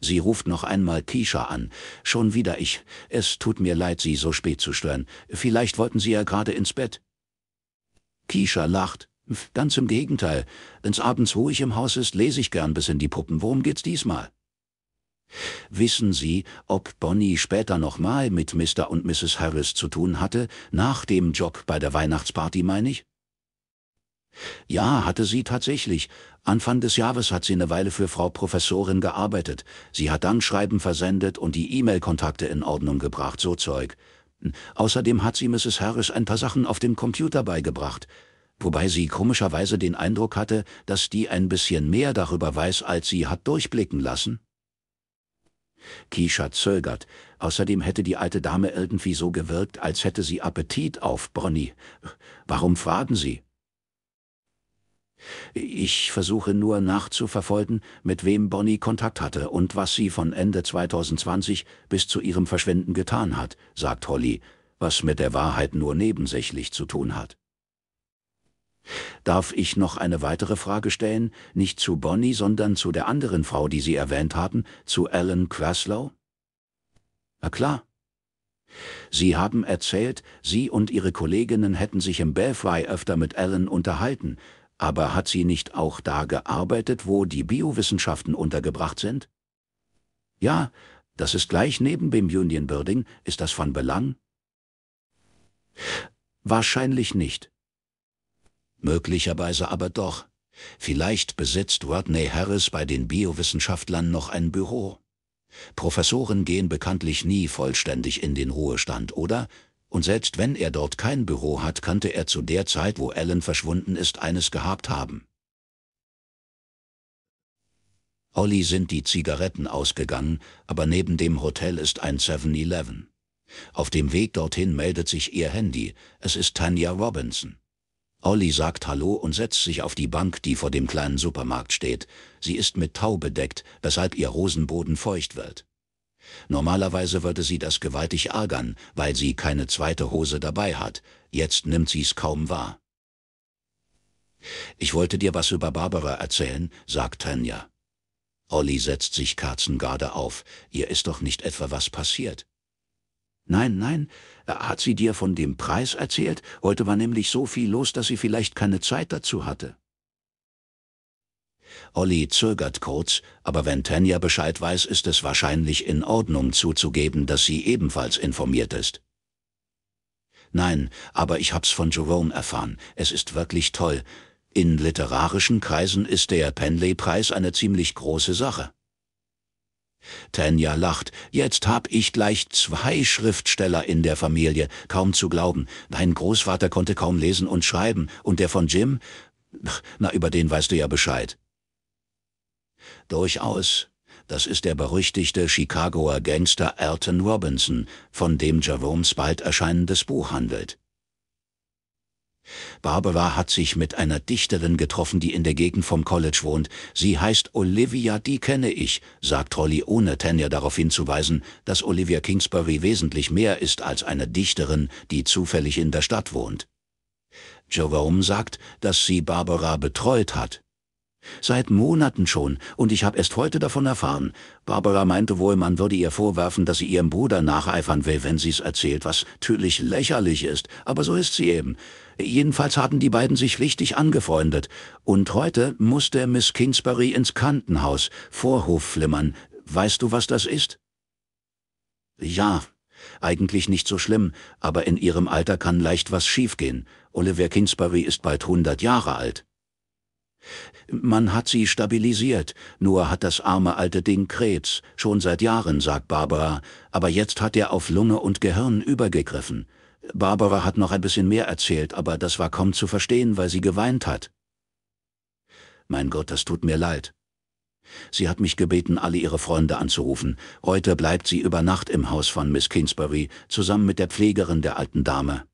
A: Sie ruft noch einmal Kisha an. Schon wieder ich. Es tut mir leid, Sie so spät zu stören. Vielleicht wollten Sie ja gerade ins Bett. Kisha lacht. Ganz im Gegenteil. Wenn's abends ruhig im Haus ist, lese ich gern bis in die Puppen. Worum geht's diesmal? Wissen Sie, ob Bonnie später nochmal mit Mr. und Mrs. Harris zu tun hatte, nach dem Job bei der Weihnachtsparty, meine ich? Ja, hatte sie tatsächlich. Anfang des Jahres hat sie eine Weile für Frau Professorin gearbeitet. Sie hat dann Schreiben versendet und die E-Mail-Kontakte in Ordnung gebracht, so Zeug. Außerdem hat sie Mrs. Harris ein paar Sachen auf dem Computer beigebracht, wobei sie komischerweise den Eindruck hatte, dass die ein bisschen mehr darüber weiß, als sie hat durchblicken lassen. Keisha zögert. Außerdem hätte die alte Dame irgendwie so gewirkt, als hätte sie Appetit auf Bonnie. Warum fragen Sie? Ich versuche nur nachzuverfolgen, mit wem Bonnie Kontakt hatte und was sie von Ende 2020 bis zu ihrem Verschwinden getan hat, sagt Holly, was mit der Wahrheit nur nebensächlich zu tun hat. Darf ich noch eine weitere Frage stellen, nicht zu Bonnie, sondern zu der anderen Frau, die Sie erwähnt haben, zu Alan Quaslow? Na klar. Sie haben erzählt, Sie und Ihre Kolleginnen hätten sich im Belfry öfter mit Alan unterhalten, aber hat sie nicht auch da gearbeitet, wo die Biowissenschaften untergebracht sind? Ja, das ist gleich neben dem Union Building. Ist das von Belang? Wahrscheinlich nicht. Möglicherweise aber doch. Vielleicht besitzt Rodney Harris bei den Biowissenschaftlern noch ein Büro. Professoren gehen bekanntlich nie vollständig in den Ruhestand, oder? und selbst wenn er dort kein Büro hat, könnte er zu der Zeit, wo Allen verschwunden ist, eines gehabt haben. Olli sind die Zigaretten ausgegangen, aber neben dem Hotel ist ein 7-Eleven. Auf dem Weg dorthin meldet sich ihr Handy, es ist Tanya Robinson. Olli sagt Hallo und setzt sich auf die Bank, die vor dem kleinen Supermarkt steht. Sie ist mit Tau bedeckt, weshalb ihr Rosenboden feucht wird. Normalerweise würde sie das gewaltig ärgern, weil sie keine zweite Hose dabei hat. Jetzt nimmt sie's kaum wahr. Ich wollte dir was über Barbara erzählen, sagt Tanja. Olli setzt sich kerzengarde auf. Ihr ist doch nicht etwa was passiert. Nein, nein, äh, hat sie dir von dem Preis erzählt? Heute war nämlich so viel los, dass sie vielleicht keine Zeit dazu hatte. Olli zögert kurz, aber wenn Tanja Bescheid weiß, ist es wahrscheinlich in Ordnung zuzugeben, dass sie ebenfalls informiert ist. Nein, aber ich hab's von Jerome erfahren. Es ist wirklich toll. In literarischen Kreisen ist der Penley-Preis eine ziemlich große Sache. Tanja lacht. Jetzt hab ich gleich zwei Schriftsteller in der Familie. Kaum zu glauben. Dein Großvater konnte kaum lesen und schreiben. Und der von Jim? Na, über den weißt du ja Bescheid. Durchaus. Das ist der berüchtigte Chicagoer Gangster Elton Robinson, von dem Javomes bald erscheinendes Buch handelt. Barbara hat sich mit einer Dichterin getroffen, die in der Gegend vom College wohnt. Sie heißt Olivia, die kenne ich, sagt Holly, ohne Tanya darauf hinzuweisen, dass Olivia Kingsbury wesentlich mehr ist als eine Dichterin, die zufällig in der Stadt wohnt. Jerome sagt, dass sie Barbara betreut hat. Seit Monaten schon, und ich habe erst heute davon erfahren. Barbara meinte wohl, man würde ihr vorwerfen, dass sie ihrem Bruder nacheifern will, wenn sie's erzählt, was natürlich lächerlich ist, aber so ist sie eben. Jedenfalls hatten die beiden sich richtig angefreundet, und heute musste Miss Kingsbury ins Kantenhaus, Vorhof flimmern. Weißt du, was das ist? Ja, eigentlich nicht so schlimm, aber in ihrem Alter kann leicht was schiefgehen. Oliver Kingsbury ist bald 100 Jahre alt. Man hat sie stabilisiert, nur hat das arme alte Ding Krebs, schon seit Jahren, sagt Barbara, aber jetzt hat er auf Lunge und Gehirn übergegriffen. Barbara hat noch ein bisschen mehr erzählt, aber das war kaum zu verstehen, weil sie geweint hat. Mein Gott, das tut mir leid. Sie hat mich gebeten, alle ihre Freunde anzurufen. Heute bleibt sie über Nacht im Haus von Miss Kingsbury, zusammen mit der Pflegerin der alten Dame.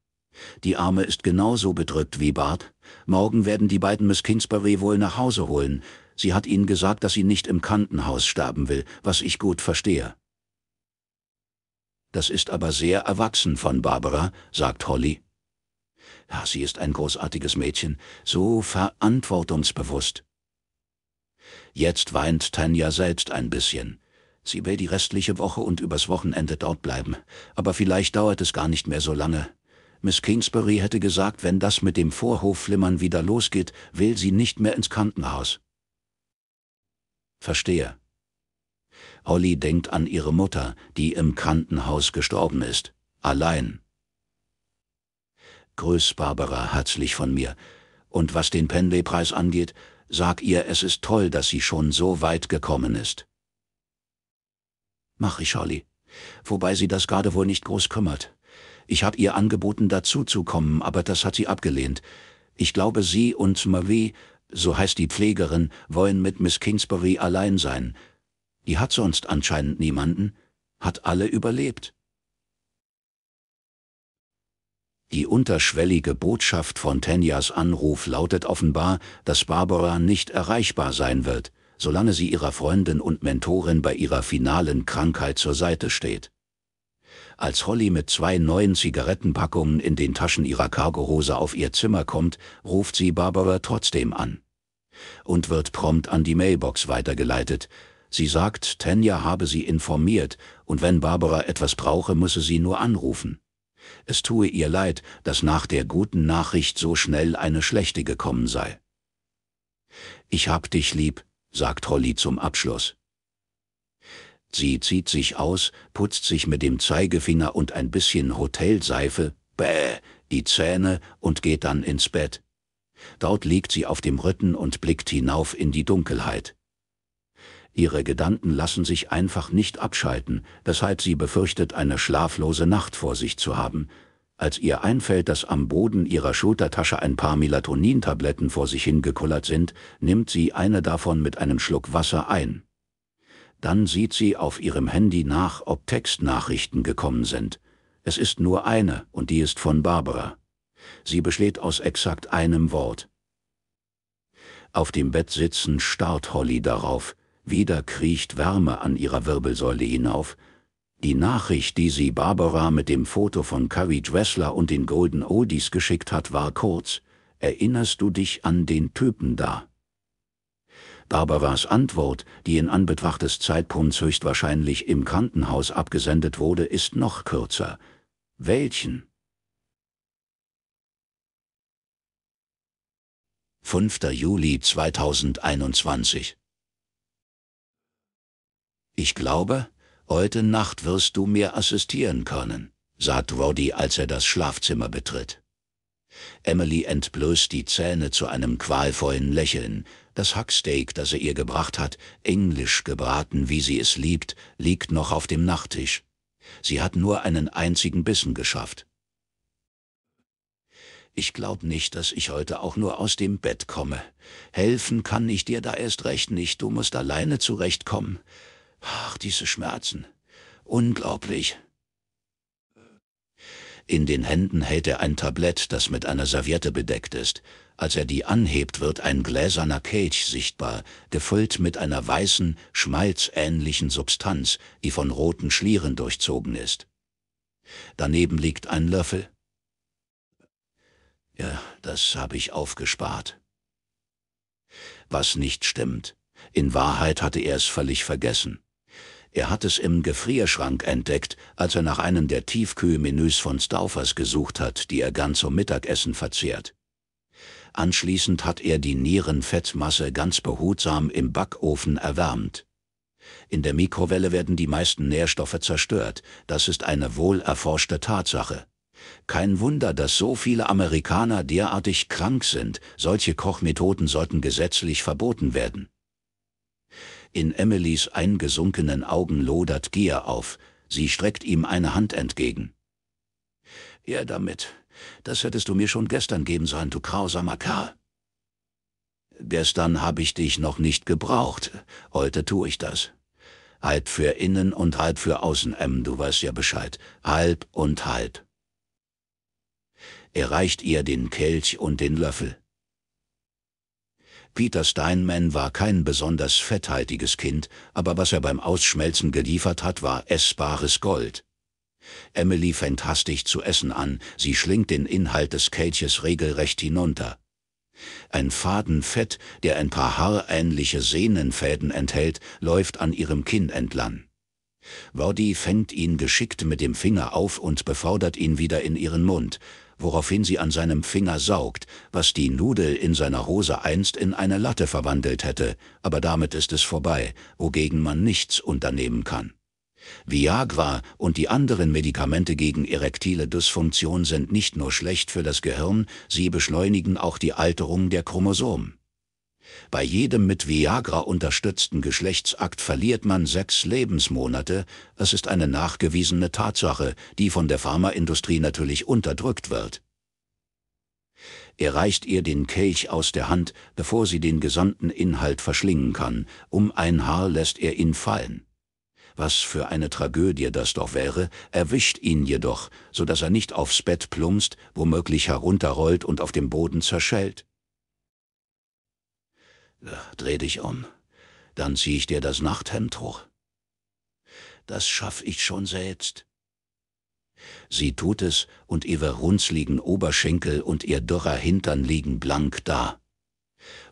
A: Die Arme ist genauso bedrückt wie Bart, Morgen werden die beiden Miss Kingsbury wohl nach Hause holen. Sie hat ihnen gesagt, dass sie nicht im Krankenhaus sterben will, was ich gut verstehe. Das ist aber sehr erwachsen von Barbara, sagt Holly. Ja, sie ist ein großartiges Mädchen, so verantwortungsbewusst. Jetzt weint Tanja selbst ein bisschen. Sie will die restliche Woche und übers Wochenende dort bleiben, aber vielleicht dauert es gar nicht mehr so lange. Miss Kingsbury hätte gesagt, wenn das mit dem Vorhofflimmern wieder losgeht, will sie nicht mehr ins Krankenhaus. Verstehe. Holly denkt an ihre Mutter, die im Krankenhaus gestorben ist, allein. Grüß Barbara herzlich von mir. Und was den Penley-Preis angeht, sag ihr, es ist toll, dass sie schon so weit gekommen ist. Mach ich, Holly. Wobei sie das gerade wohl nicht groß kümmert. Ich habe ihr angeboten, dazuzukommen, aber das hat sie abgelehnt. Ich glaube, sie und Marie, so heißt die Pflegerin, wollen mit Miss Kingsbury allein sein. Die hat sonst anscheinend niemanden, hat alle überlebt. Die unterschwellige Botschaft von Tenjas Anruf lautet offenbar, dass Barbara nicht erreichbar sein wird, solange sie ihrer Freundin und Mentorin bei ihrer finalen Krankheit zur Seite steht. Als Holly mit zwei neuen Zigarettenpackungen in den Taschen ihrer Cargohose auf ihr Zimmer kommt, ruft sie Barbara trotzdem an. Und wird prompt an die Mailbox weitergeleitet. Sie sagt, Tanja habe sie informiert und wenn Barbara etwas brauche, müsse sie nur anrufen. Es tue ihr leid, dass nach der guten Nachricht so schnell eine schlechte gekommen sei. Ich hab dich lieb, sagt Holly zum Abschluss. Sie zieht sich aus, putzt sich mit dem Zeigefinger und ein bisschen Hotelseife, bäh, die Zähne und geht dann ins Bett. Dort liegt sie auf dem Rücken und blickt hinauf in die Dunkelheit. Ihre Gedanken lassen sich einfach nicht abschalten, weshalb sie befürchtet, eine schlaflose Nacht vor sich zu haben, als ihr einfällt, dass am Boden ihrer Schultertasche ein paar Melatonin-Tabletten vor sich hingekullert sind, nimmt sie eine davon mit einem Schluck Wasser ein. Dann sieht sie auf ihrem Handy nach, ob Textnachrichten gekommen sind. Es ist nur eine und die ist von Barbara. Sie besteht aus exakt einem Wort. Auf dem Bett sitzen starrt Holly darauf, wieder kriecht Wärme an ihrer Wirbelsäule hinauf. Die Nachricht, die sie Barbara mit dem Foto von Curry Dressler und den Golden Oldies geschickt hat, war kurz. Erinnerst du dich an den Typen da? Barbaras Antwort, die in Anbetracht des Zeitpunkts höchstwahrscheinlich im Krankenhaus abgesendet wurde, ist noch kürzer. Welchen? 5. Juli 2021 Ich glaube, heute Nacht wirst du mir assistieren können, sagt Roddy, als er das Schlafzimmer betritt. Emily entblößt die Zähne zu einem qualvollen Lächeln, das Hacksteak, das er ihr gebracht hat, englisch gebraten, wie sie es liebt, liegt noch auf dem Nachttisch. Sie hat nur einen einzigen Bissen geschafft. Ich glaub nicht, dass ich heute auch nur aus dem Bett komme. Helfen kann ich dir da erst recht nicht, du musst alleine zurechtkommen. Ach, diese Schmerzen. Unglaublich. In den Händen hält er ein Tablett, das mit einer Serviette bedeckt ist. Als er die anhebt, wird ein gläserner Kelch sichtbar, gefüllt mit einer weißen, schmalzähnlichen Substanz, die von roten Schlieren durchzogen ist. Daneben liegt ein Löffel. Ja, das habe ich aufgespart. Was nicht stimmt. In Wahrheit hatte er es völlig vergessen. Er hat es im Gefrierschrank entdeckt, als er nach einem der Tiefkühlmenüs von Staufers gesucht hat, die er gern zum Mittagessen verzehrt. Anschließend hat er die Nierenfettmasse ganz behutsam im Backofen erwärmt. In der Mikrowelle werden die meisten Nährstoffe zerstört. Das ist eine wohl erforschte Tatsache. Kein Wunder, dass so viele Amerikaner derartig krank sind. Solche Kochmethoden sollten gesetzlich verboten werden. In Emilys eingesunkenen Augen lodert Gier auf. Sie streckt ihm eine Hand entgegen. Er damit, das hättest du mir schon gestern geben sollen, du grausamer Kerl. Gestern habe ich dich noch nicht gebraucht. Heute tue ich das. Halb für innen und halb für außen, M, du weißt ja Bescheid. Halb und halb. Er reicht ihr den Kelch und den Löffel. Peter Steinman war kein besonders fetthaltiges Kind, aber was er beim Ausschmelzen geliefert hat, war essbares Gold. Emily fängt hastig zu essen an, sie schlingt den Inhalt des Kelches regelrecht hinunter. Ein Faden Fett, der ein paar haarähnliche Sehnenfäden enthält, läuft an ihrem Kinn entlang. Woddy fängt ihn geschickt mit dem Finger auf und befordert ihn wieder in ihren Mund, woraufhin sie an seinem Finger saugt, was die Nudel in seiner Hose einst in eine Latte verwandelt hätte, aber damit ist es vorbei, wogegen man nichts unternehmen kann. Viagra und die anderen Medikamente gegen erektile Dysfunktion sind nicht nur schlecht für das Gehirn, sie beschleunigen auch die Alterung der Chromosomen. Bei jedem mit Viagra unterstützten Geschlechtsakt verliert man sechs Lebensmonate, das ist eine nachgewiesene Tatsache, die von der Pharmaindustrie natürlich unterdrückt wird. Er reicht ihr den Kelch aus der Hand, bevor sie den gesamten Inhalt verschlingen kann, um ein Haar lässt er ihn fallen was für eine Tragödie das doch wäre, erwischt ihn jedoch, so dass er nicht aufs Bett plumpst, womöglich herunterrollt und auf dem Boden zerschellt. Dreh dich um, dann zieh ich dir das Nachthemd hoch. Das schaff ich schon selbst. Sie tut es, und ihre runzligen Oberschenkel und ihr dürrer Hintern liegen blank da.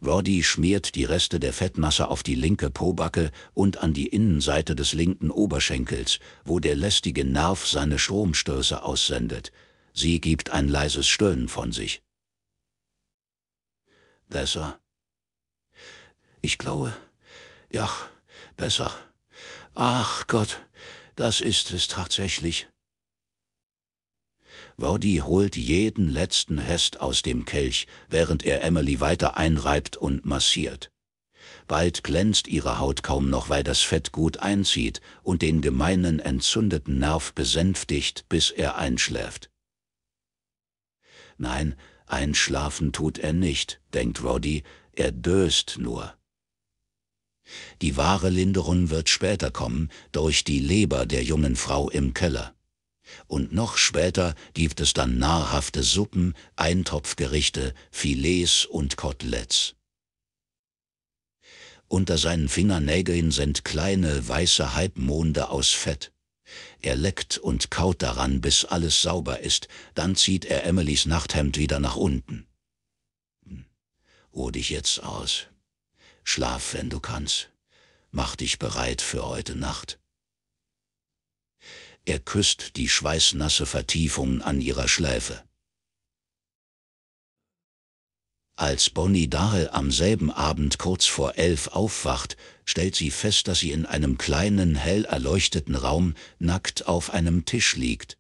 A: Roddy schmiert die Reste der Fettmasse auf die linke Pobacke und an die Innenseite des linken Oberschenkels, wo der lästige Nerv seine Stromstöße aussendet. Sie gibt ein leises Stöhnen von sich. Besser. Ich glaube, ja, besser. Ach Gott, das ist es tatsächlich. Wardy holt jeden letzten Hest aus dem Kelch, während er Emily weiter einreibt und massiert. Bald glänzt ihre Haut kaum noch, weil das Fett gut einzieht und den gemeinen entzündeten Nerv besänftigt, bis er einschläft. Nein, einschlafen tut er nicht, denkt Roddy, er döst nur. Die wahre Linderung wird später kommen, durch die Leber der jungen Frau im Keller und noch später gibt es dann nahrhafte Suppen, Eintopfgerichte, Filets und Koteletts. Unter seinen Fingernägeln sind kleine weiße Halbmonde aus Fett. Er leckt und kaut daran, bis alles sauber ist, dann zieht er Emilys Nachthemd wieder nach unten. Hm. Ruh dich jetzt aus. Schlaf, wenn du kannst. Mach dich bereit für heute Nacht er küsst die schweißnasse Vertiefung an ihrer Schläfe. Als Bonnie Dahl am selben Abend kurz vor elf aufwacht, stellt sie fest, dass sie in einem kleinen, hell erleuchteten Raum nackt auf einem Tisch liegt.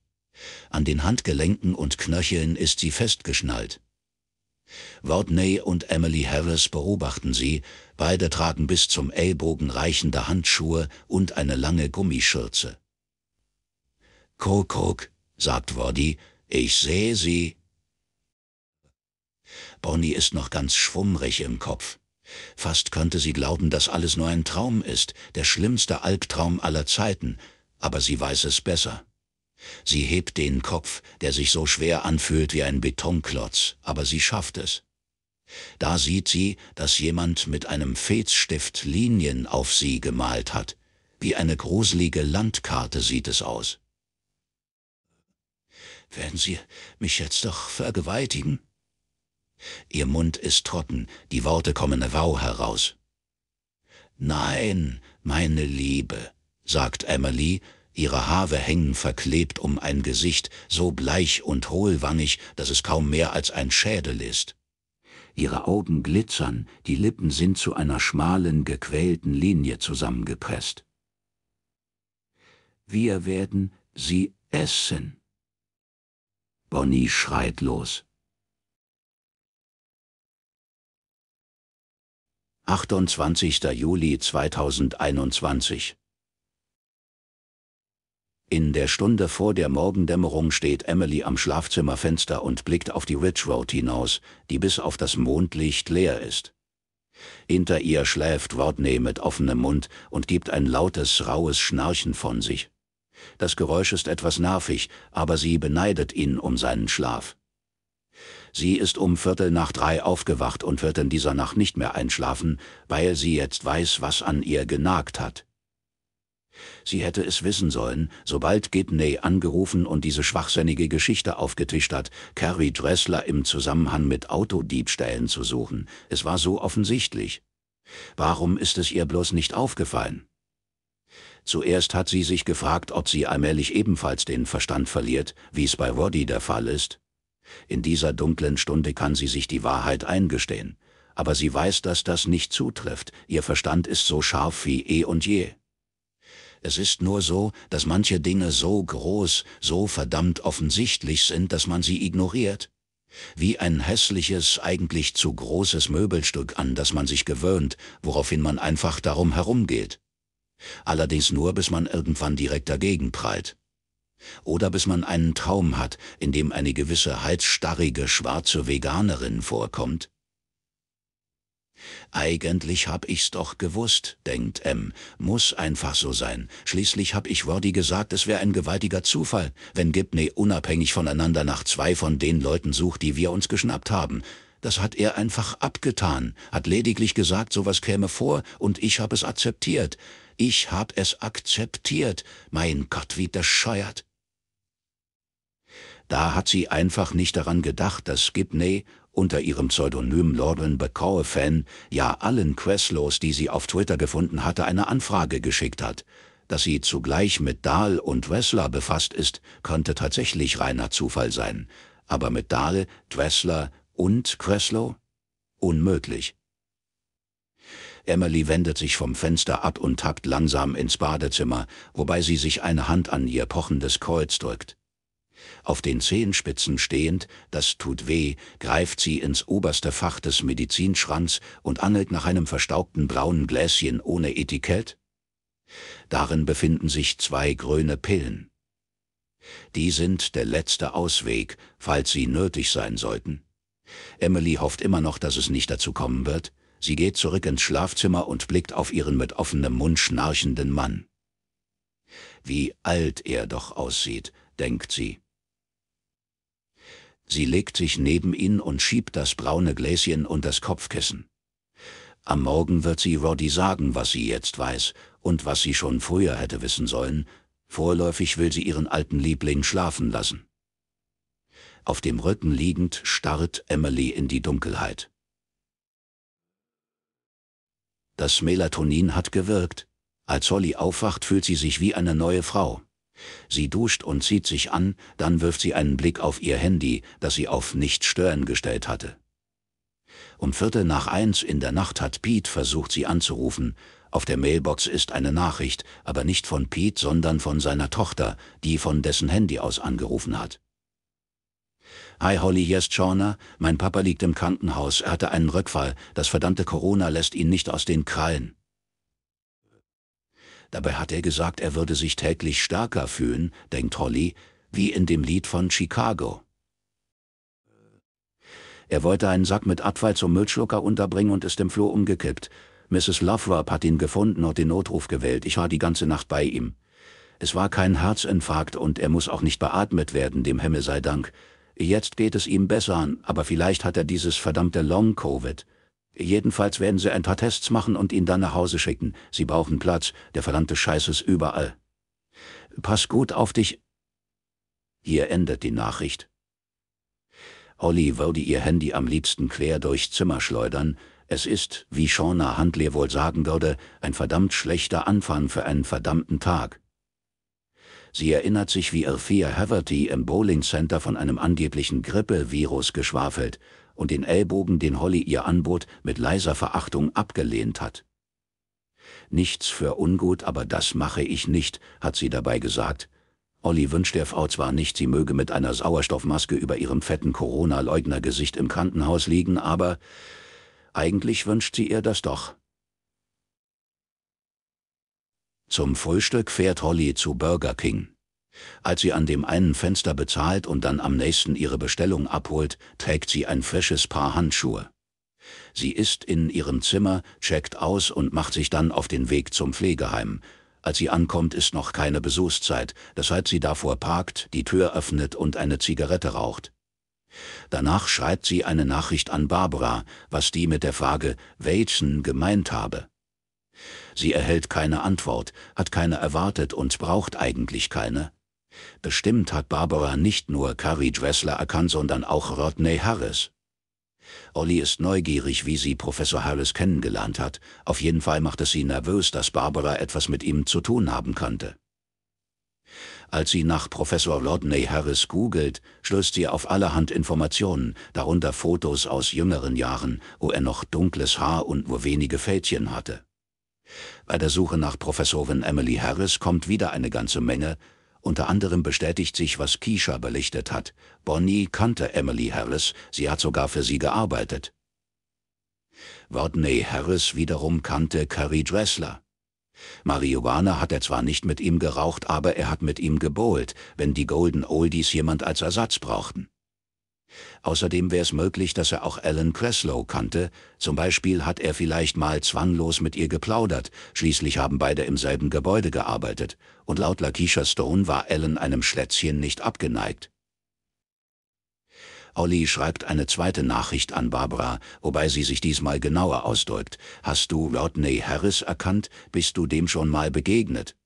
A: An den Handgelenken und Knöcheln ist sie festgeschnallt. Rodney und Emily Harris beobachten sie, beide tragen bis zum Ellbogen reichende Handschuhe und eine lange Gummischürze. Kuckuck, sagt Woddy, ich sehe sie. Bonnie ist noch ganz schwummrig im Kopf. Fast könnte sie glauben, dass alles nur ein Traum ist, der schlimmste Albtraum aller Zeiten, aber sie weiß es besser. Sie hebt den Kopf, der sich so schwer anfühlt wie ein Betonklotz, aber sie schafft es. Da sieht sie, dass jemand mit einem Fetzstift Linien auf sie gemalt hat. Wie eine gruselige Landkarte sieht es aus werden Sie mich jetzt doch vergewaltigen? Ihr Mund ist trocken, die Worte kommen wau heraus. Nein, meine Liebe, sagt Emily, ihre Haare hängen verklebt um ein Gesicht, so bleich und hohlwangig, dass es kaum mehr als ein Schädel ist. Ihre Augen glitzern, die Lippen sind zu einer schmalen, gequälten Linie zusammengepresst. Wir werden sie essen. Bonnie schreit los. 28. Juli 2021 In der Stunde vor der Morgendämmerung steht Emily am Schlafzimmerfenster und blickt auf die Ridge Road hinaus, die bis auf das Mondlicht leer ist. Hinter ihr schläft Rodney mit offenem Mund und gibt ein lautes, raues Schnarchen von sich. Das Geräusch ist etwas nervig, aber sie beneidet ihn um seinen Schlaf. Sie ist um Viertel nach drei aufgewacht und wird in dieser Nacht nicht mehr einschlafen, weil sie jetzt weiß, was an ihr genagt hat. Sie hätte es wissen sollen, sobald Gidney angerufen und diese schwachsinnige Geschichte aufgetischt hat, Carrie Dressler im Zusammenhang mit Autodiebstählen zu suchen. Es war so offensichtlich. Warum ist es ihr bloß nicht aufgefallen? Zuerst hat sie sich gefragt, ob sie allmählich ebenfalls den Verstand verliert, wie es bei Roddy der Fall ist. In dieser dunklen Stunde kann sie sich die Wahrheit eingestehen, aber sie weiß, dass das nicht zutrifft, ihr Verstand ist so scharf wie eh und je. Es ist nur so, dass manche Dinge so groß, so verdammt offensichtlich sind, dass man sie ignoriert. Wie ein hässliches, eigentlich zu großes Möbelstück an, das man sich gewöhnt, woraufhin man einfach darum herumgeht allerdings nur, bis man irgendwann direkt dagegen prallt. Oder bis man einen Traum hat, in dem eine gewisse halsstarrige schwarze Veganerin vorkommt. Eigentlich hab ich's doch gewusst, denkt M. Muss einfach so sein. Schließlich hab ich Wordy gesagt, es wäre ein gewaltiger Zufall, wenn Gibney unabhängig voneinander nach zwei von den Leuten sucht, die wir uns geschnappt haben. Das hat er einfach abgetan, hat lediglich gesagt, sowas käme vor, und ich hab es akzeptiert. Ich hab es akzeptiert. Mein Gott, wie das scheuert. Da hat sie einfach nicht daran gedacht, dass Gibney unter ihrem Pseudonym Lauren bacow fan ja allen Queslos, die sie auf Twitter gefunden hatte, eine Anfrage geschickt hat. Dass sie zugleich mit Dahl und Wessler befasst ist, könnte tatsächlich reiner Zufall sein. Aber mit Dahl, Wessler und Queslow? Unmöglich. Emily wendet sich vom Fenster ab und tappt langsam ins Badezimmer, wobei sie sich eine Hand an ihr pochendes Kreuz drückt. Auf den Zehenspitzen stehend, das tut weh, greift sie ins oberste Fach des Medizinschranks und angelt nach einem verstaubten braunen Gläschen ohne Etikett. Darin befinden sich zwei grüne Pillen. Die sind der letzte Ausweg, falls sie nötig sein sollten. Emily hofft immer noch, dass es nicht dazu kommen wird, Sie geht zurück ins Schlafzimmer und blickt auf ihren mit offenem Mund schnarchenden Mann. Wie alt er doch aussieht, denkt sie. Sie legt sich neben ihn und schiebt das braune Gläschen und das Kopfkissen. Am Morgen wird sie Roddy sagen, was sie jetzt weiß und was sie schon früher hätte wissen sollen. Vorläufig will sie ihren alten Liebling schlafen lassen. Auf dem Rücken liegend starrt Emily in die Dunkelheit. Das Melatonin hat gewirkt. Als Holly aufwacht, fühlt sie sich wie eine neue Frau. Sie duscht und zieht sich an, dann wirft sie einen Blick auf ihr Handy, das sie auf Nicht-Stören gestellt hatte. Um Viertel nach eins in der Nacht hat Pete versucht, sie anzurufen. Auf der Mailbox ist eine Nachricht, aber nicht von Pete, sondern von seiner Tochter, die von dessen Handy aus angerufen hat. Hi Holly, hier ist Shauna. Mein Papa liegt im Krankenhaus. Er hatte einen Rückfall. Das verdammte Corona lässt ihn nicht aus den Krallen. Dabei hat er gesagt, er würde sich täglich stärker fühlen, denkt Holly, wie in dem Lied von Chicago. Er wollte einen Sack mit Abfall zum Müllschlucker unterbringen und ist im Flur umgekippt. Mrs. Loverup hat ihn gefunden und den Notruf gewählt. Ich war die ganze Nacht bei ihm. Es war kein Herzinfarkt und er muss auch nicht beatmet werden, dem Himmel sei Dank. Jetzt geht es ihm besser, aber vielleicht hat er dieses verdammte Long-Covid. Jedenfalls werden sie ein paar Tests machen und ihn dann nach Hause schicken. Sie brauchen Platz, der verdammte Scheiß ist überall. Pass gut auf dich. Hier endet die Nachricht. Olli würde ihr Handy am liebsten quer durch Zimmer schleudern. Es ist, wie Shauna Handley wohl sagen würde, ein verdammt schlechter Anfang für einen verdammten Tag. Sie erinnert sich, wie Althea Haverty im Bowling Center von einem angeblichen Grippevirus geschwafelt und den Ellbogen, den Holly ihr anbot, mit leiser Verachtung abgelehnt hat. Nichts für ungut, aber das mache ich nicht, hat sie dabei gesagt. Olli wünscht der Frau zwar nicht, sie möge mit einer Sauerstoffmaske über ihrem fetten Corona-Leugner-Gesicht im Krankenhaus liegen, aber eigentlich wünscht sie ihr das doch. Zum Frühstück fährt Holly zu Burger King. Als sie an dem einen Fenster bezahlt und dann am nächsten ihre Bestellung abholt, trägt sie ein frisches Paar Handschuhe. Sie ist in ihrem Zimmer, checkt aus und macht sich dann auf den Weg zum Pflegeheim. Als sie ankommt, ist noch keine Besuchszeit, deshalb sie davor parkt, die Tür öffnet und eine Zigarette raucht. Danach schreibt sie eine Nachricht an Barbara, was die mit der Frage, welchen gemeint habe. Sie erhält keine Antwort, hat keine erwartet und braucht eigentlich keine. Bestimmt hat Barbara nicht nur Carrie Dressler erkannt, sondern auch Rodney Harris. Olli ist neugierig, wie sie Professor Harris kennengelernt hat. Auf jeden Fall macht es sie nervös, dass Barbara etwas mit ihm zu tun haben könnte. Als sie nach Professor Rodney Harris googelt, stößt sie auf allerhand Informationen, darunter Fotos aus jüngeren Jahren, wo er noch dunkles Haar und nur wenige Fältchen hatte. Bei der Suche nach Professorin Emily Harris kommt wieder eine ganze Menge. Unter anderem bestätigt sich, was Keisha belichtet hat. Bonnie kannte Emily Harris, sie hat sogar für sie gearbeitet. Rodney Harris wiederum kannte Carrie Dressler. Marihuana hat er zwar nicht mit ihm geraucht, aber er hat mit ihm gebohlt, wenn die Golden Oldies jemand als Ersatz brauchten. Außerdem wäre es möglich, dass er auch Alan Creslow kannte, zum Beispiel hat er vielleicht mal zwanglos mit ihr geplaudert, schließlich haben beide im selben Gebäude gearbeitet, und laut Lakisha Stone war Alan einem Schlätzchen nicht abgeneigt. Olli schreibt eine zweite Nachricht an Barbara, wobei sie sich diesmal genauer ausdrückt. Hast du Rodney Harris erkannt? Bist du dem schon mal begegnet?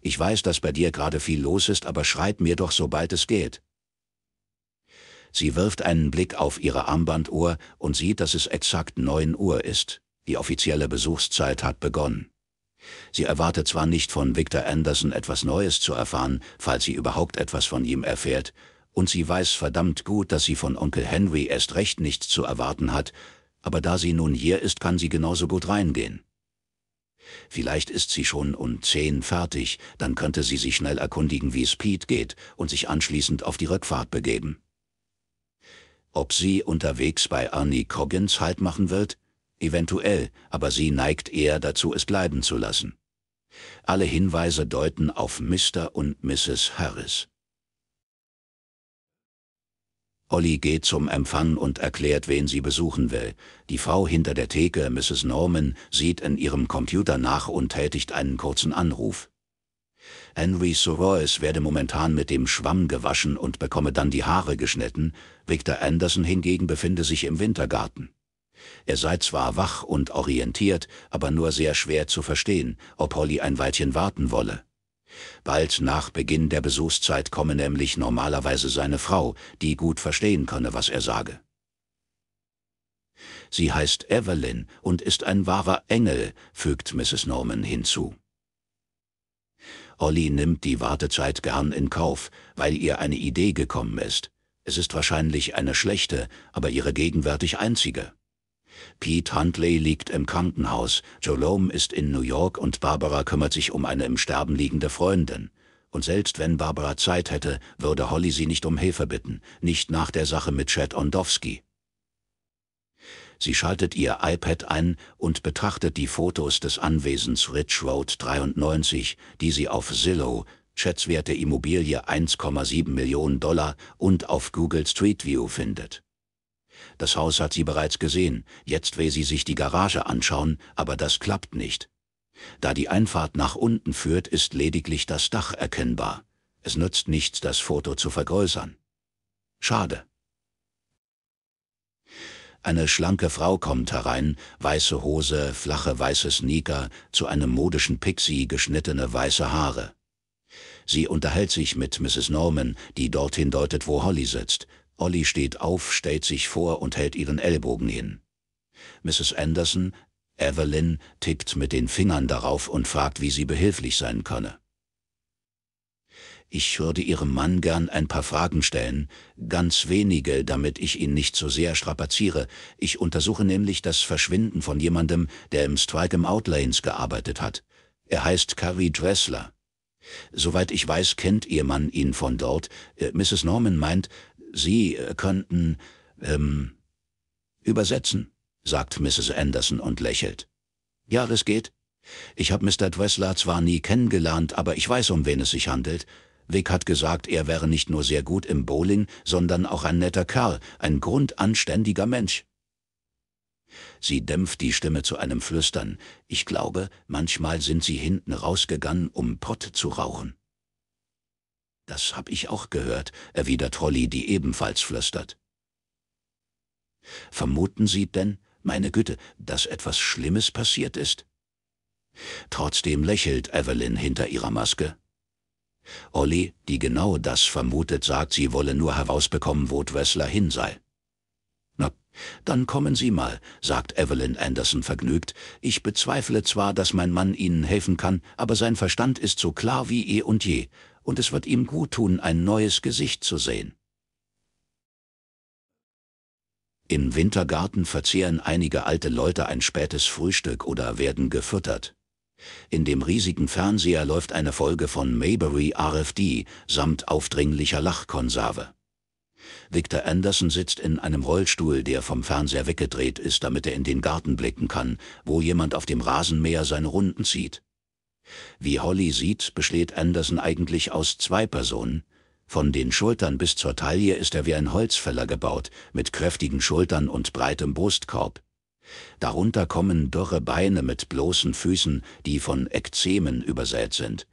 A: Ich weiß, dass bei dir gerade viel los ist, aber schreib mir doch, sobald es geht. Sie wirft einen Blick auf ihre Armbanduhr und sieht, dass es exakt 9 Uhr ist. Die offizielle Besuchszeit hat begonnen. Sie erwartet zwar nicht von Victor Anderson etwas Neues zu erfahren, falls sie überhaupt etwas von ihm erfährt, und sie weiß verdammt gut, dass sie von Onkel Henry erst recht nichts zu erwarten hat, aber da sie nun hier ist, kann sie genauso gut reingehen. Vielleicht ist sie schon um zehn fertig, dann könnte sie sich schnell erkundigen, wie es Pete geht und sich anschließend auf die Rückfahrt begeben ob sie unterwegs bei Arnie Coggins Halt machen wird? Eventuell, aber sie neigt eher dazu, es bleiben zu lassen. Alle Hinweise deuten auf Mr. und Mrs. Harris. Olli geht zum Empfang und erklärt, wen sie besuchen will. Die Frau hinter der Theke, Mrs. Norman, sieht in ihrem Computer nach und tätigt einen kurzen Anruf. Henry Sorores werde momentan mit dem Schwamm gewaschen und bekomme dann die Haare geschnitten, Victor Anderson hingegen befinde sich im Wintergarten. Er sei zwar wach und orientiert, aber nur sehr schwer zu verstehen, ob Holly ein Weilchen warten wolle. Bald nach Beginn der Besuchszeit komme nämlich normalerweise seine Frau, die gut verstehen könne, was er sage. Sie heißt Evelyn und ist ein wahrer Engel, fügt Mrs. Norman hinzu. Olli nimmt die Wartezeit gern in Kauf, weil ihr eine Idee gekommen ist. Es ist wahrscheinlich eine schlechte, aber ihre gegenwärtig einzige. Pete Huntley liegt im Krankenhaus, Jolome ist in New York und Barbara kümmert sich um eine im Sterben liegende Freundin. Und selbst wenn Barbara Zeit hätte, würde Holly sie nicht um Hilfe bitten, nicht nach der Sache mit Chad Ondowski. Sie schaltet ihr iPad ein und betrachtet die Fotos des Anwesens Ridge Road 93, die sie auf Zillow, Schätzwerte Immobilie 1,7 Millionen Dollar und auf Google Street View findet. Das Haus hat sie bereits gesehen, jetzt will sie sich die Garage anschauen, aber das klappt nicht. Da die Einfahrt nach unten führt, ist lediglich das Dach erkennbar. Es nützt nichts, das Foto zu vergrößern. Schade. Eine schlanke Frau kommt herein, weiße Hose, flache weiße Sneaker, zu einem modischen Pixie geschnittene weiße Haare. Sie unterhält sich mit Mrs. Norman, die dorthin deutet, wo Holly sitzt. Holly steht auf, stellt sich vor und hält ihren Ellbogen hin. Mrs. Anderson, Evelyn, tippt mit den Fingern darauf und fragt, wie sie behilflich sein könne. Ich würde Ihrem Mann gern ein paar Fragen stellen, ganz wenige, damit ich ihn nicht so sehr strapaziere. Ich untersuche nämlich das Verschwinden von jemandem, der im Strike im Outlanes gearbeitet hat. Er heißt Carrie Dressler. Soweit ich weiß, kennt Ihr Mann ihn von dort. Äh, Mrs. Norman meint, Sie äh, könnten, ähm, übersetzen, sagt Mrs. Anderson und lächelt. Ja, das geht. Ich habe Mr. Dressler zwar nie kennengelernt, aber ich weiß, um wen es sich handelt. Vic hat gesagt, er wäre nicht nur sehr gut im Bowling, sondern auch ein netter Kerl, ein grundanständiger Mensch. Sie dämpft die Stimme zu einem Flüstern. Ich glaube, manchmal sind sie hinten rausgegangen, um Pott zu rauchen. Das hab ich auch gehört, erwidert Holly, die ebenfalls flüstert. Vermuten Sie denn, meine Güte, dass etwas Schlimmes passiert ist? Trotzdem lächelt Evelyn hinter ihrer Maske. Olli, die genau das vermutet, sagt, sie wolle nur herausbekommen, wo Dressler hin sei. Na, dann kommen Sie mal, sagt Evelyn Anderson vergnügt. Ich bezweifle zwar, dass mein Mann Ihnen helfen kann, aber sein Verstand ist so klar wie eh und je, und es wird ihm gut tun, ein neues Gesicht zu sehen. Im Wintergarten verzehren einige alte Leute ein spätes Frühstück oder werden gefüttert. In dem riesigen Fernseher läuft eine Folge von Maybury RFD samt aufdringlicher Lachkonserve. Victor Anderson sitzt in einem Rollstuhl, der vom Fernseher weggedreht ist, damit er in den Garten blicken kann, wo jemand auf dem Rasenmäher seine Runden zieht. Wie Holly sieht, besteht Anderson eigentlich aus zwei Personen. Von den Schultern bis zur Taille ist er wie ein Holzfäller gebaut, mit kräftigen Schultern und breitem Brustkorb. Darunter kommen dürre Beine mit bloßen Füßen, die von Ekzemen übersät sind.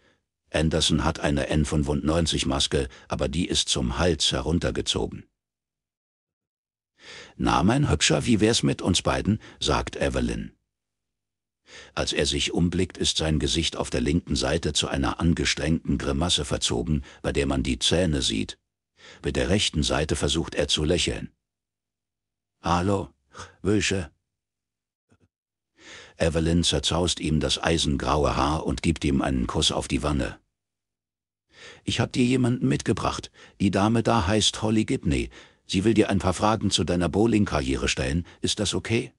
A: Anderson hat eine N95-Maske, aber die ist zum Hals heruntergezogen. Na, mein Hübscher, wie wär's mit uns beiden? sagt Evelyn. Als er sich umblickt, ist sein Gesicht auf der linken Seite zu einer angestrengten Grimasse verzogen, bei der man die Zähne sieht. Mit der rechten Seite versucht er zu lächeln. Hallo, Wösche, Evelyn zerzaust ihm das eisengraue Haar und gibt ihm einen Kuss auf die Wanne. Ich hab dir jemanden mitgebracht. Die Dame da heißt Holly Gibney. Sie will dir ein paar Fragen zu deiner Bowling-Karriere stellen. Ist das okay?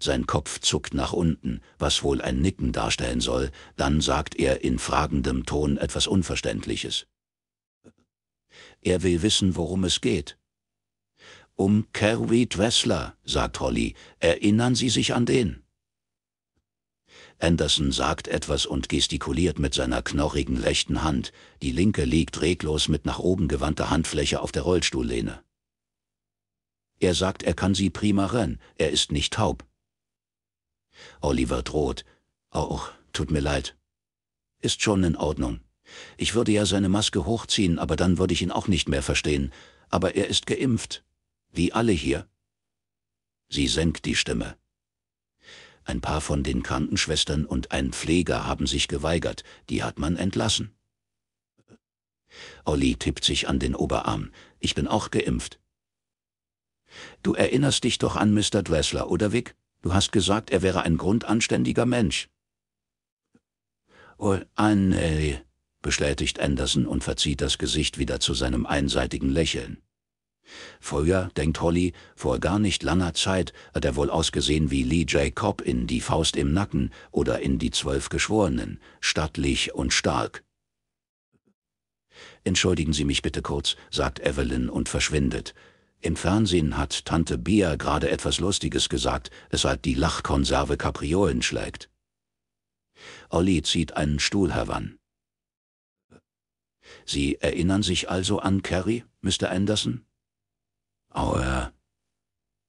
A: Sein Kopf zuckt nach unten, was wohl ein Nicken darstellen soll, dann sagt er in fragendem Ton etwas Unverständliches. Er will wissen, worum es geht. Um Kerry Dressler, sagt Holly, erinnern Sie sich an den? Anderson sagt etwas und gestikuliert mit seiner knorrigen rechten Hand, die linke liegt reglos mit nach oben gewandter Handfläche auf der Rollstuhllehne. Er sagt, er kann sie prima rennen, er ist nicht taub. Oliver droht. Auch, tut mir leid. Ist schon in Ordnung. Ich würde ja seine Maske hochziehen, aber dann würde ich ihn auch nicht mehr verstehen. Aber er ist geimpft. Wie alle hier. Sie senkt die Stimme. Ein paar von den Krankenschwestern und ein Pfleger haben sich geweigert, die hat man entlassen. Olli tippt sich an den Oberarm. Ich bin auch geimpft. Du erinnerst dich doch an Mr. Dressler, oder Vic? Du hast gesagt, er wäre ein grundanständiger Mensch. Oh, Anne, ah, bestätigt Anderson und verzieht das Gesicht wieder zu seinem einseitigen Lächeln. Früher, denkt Holly, vor gar nicht langer Zeit hat er wohl ausgesehen wie Lee J. Cobb in Die Faust im Nacken oder in Die Zwölf Geschworenen, stattlich und stark. Entschuldigen Sie mich bitte kurz, sagt Evelyn und verschwindet. Im Fernsehen hat Tante Bia gerade etwas Lustiges gesagt, weshalb die Lachkonserve Kapriolen schlägt. Olli zieht einen Stuhl heran. Sie erinnern sich also an Carrie, Mr. Anderson? Auer.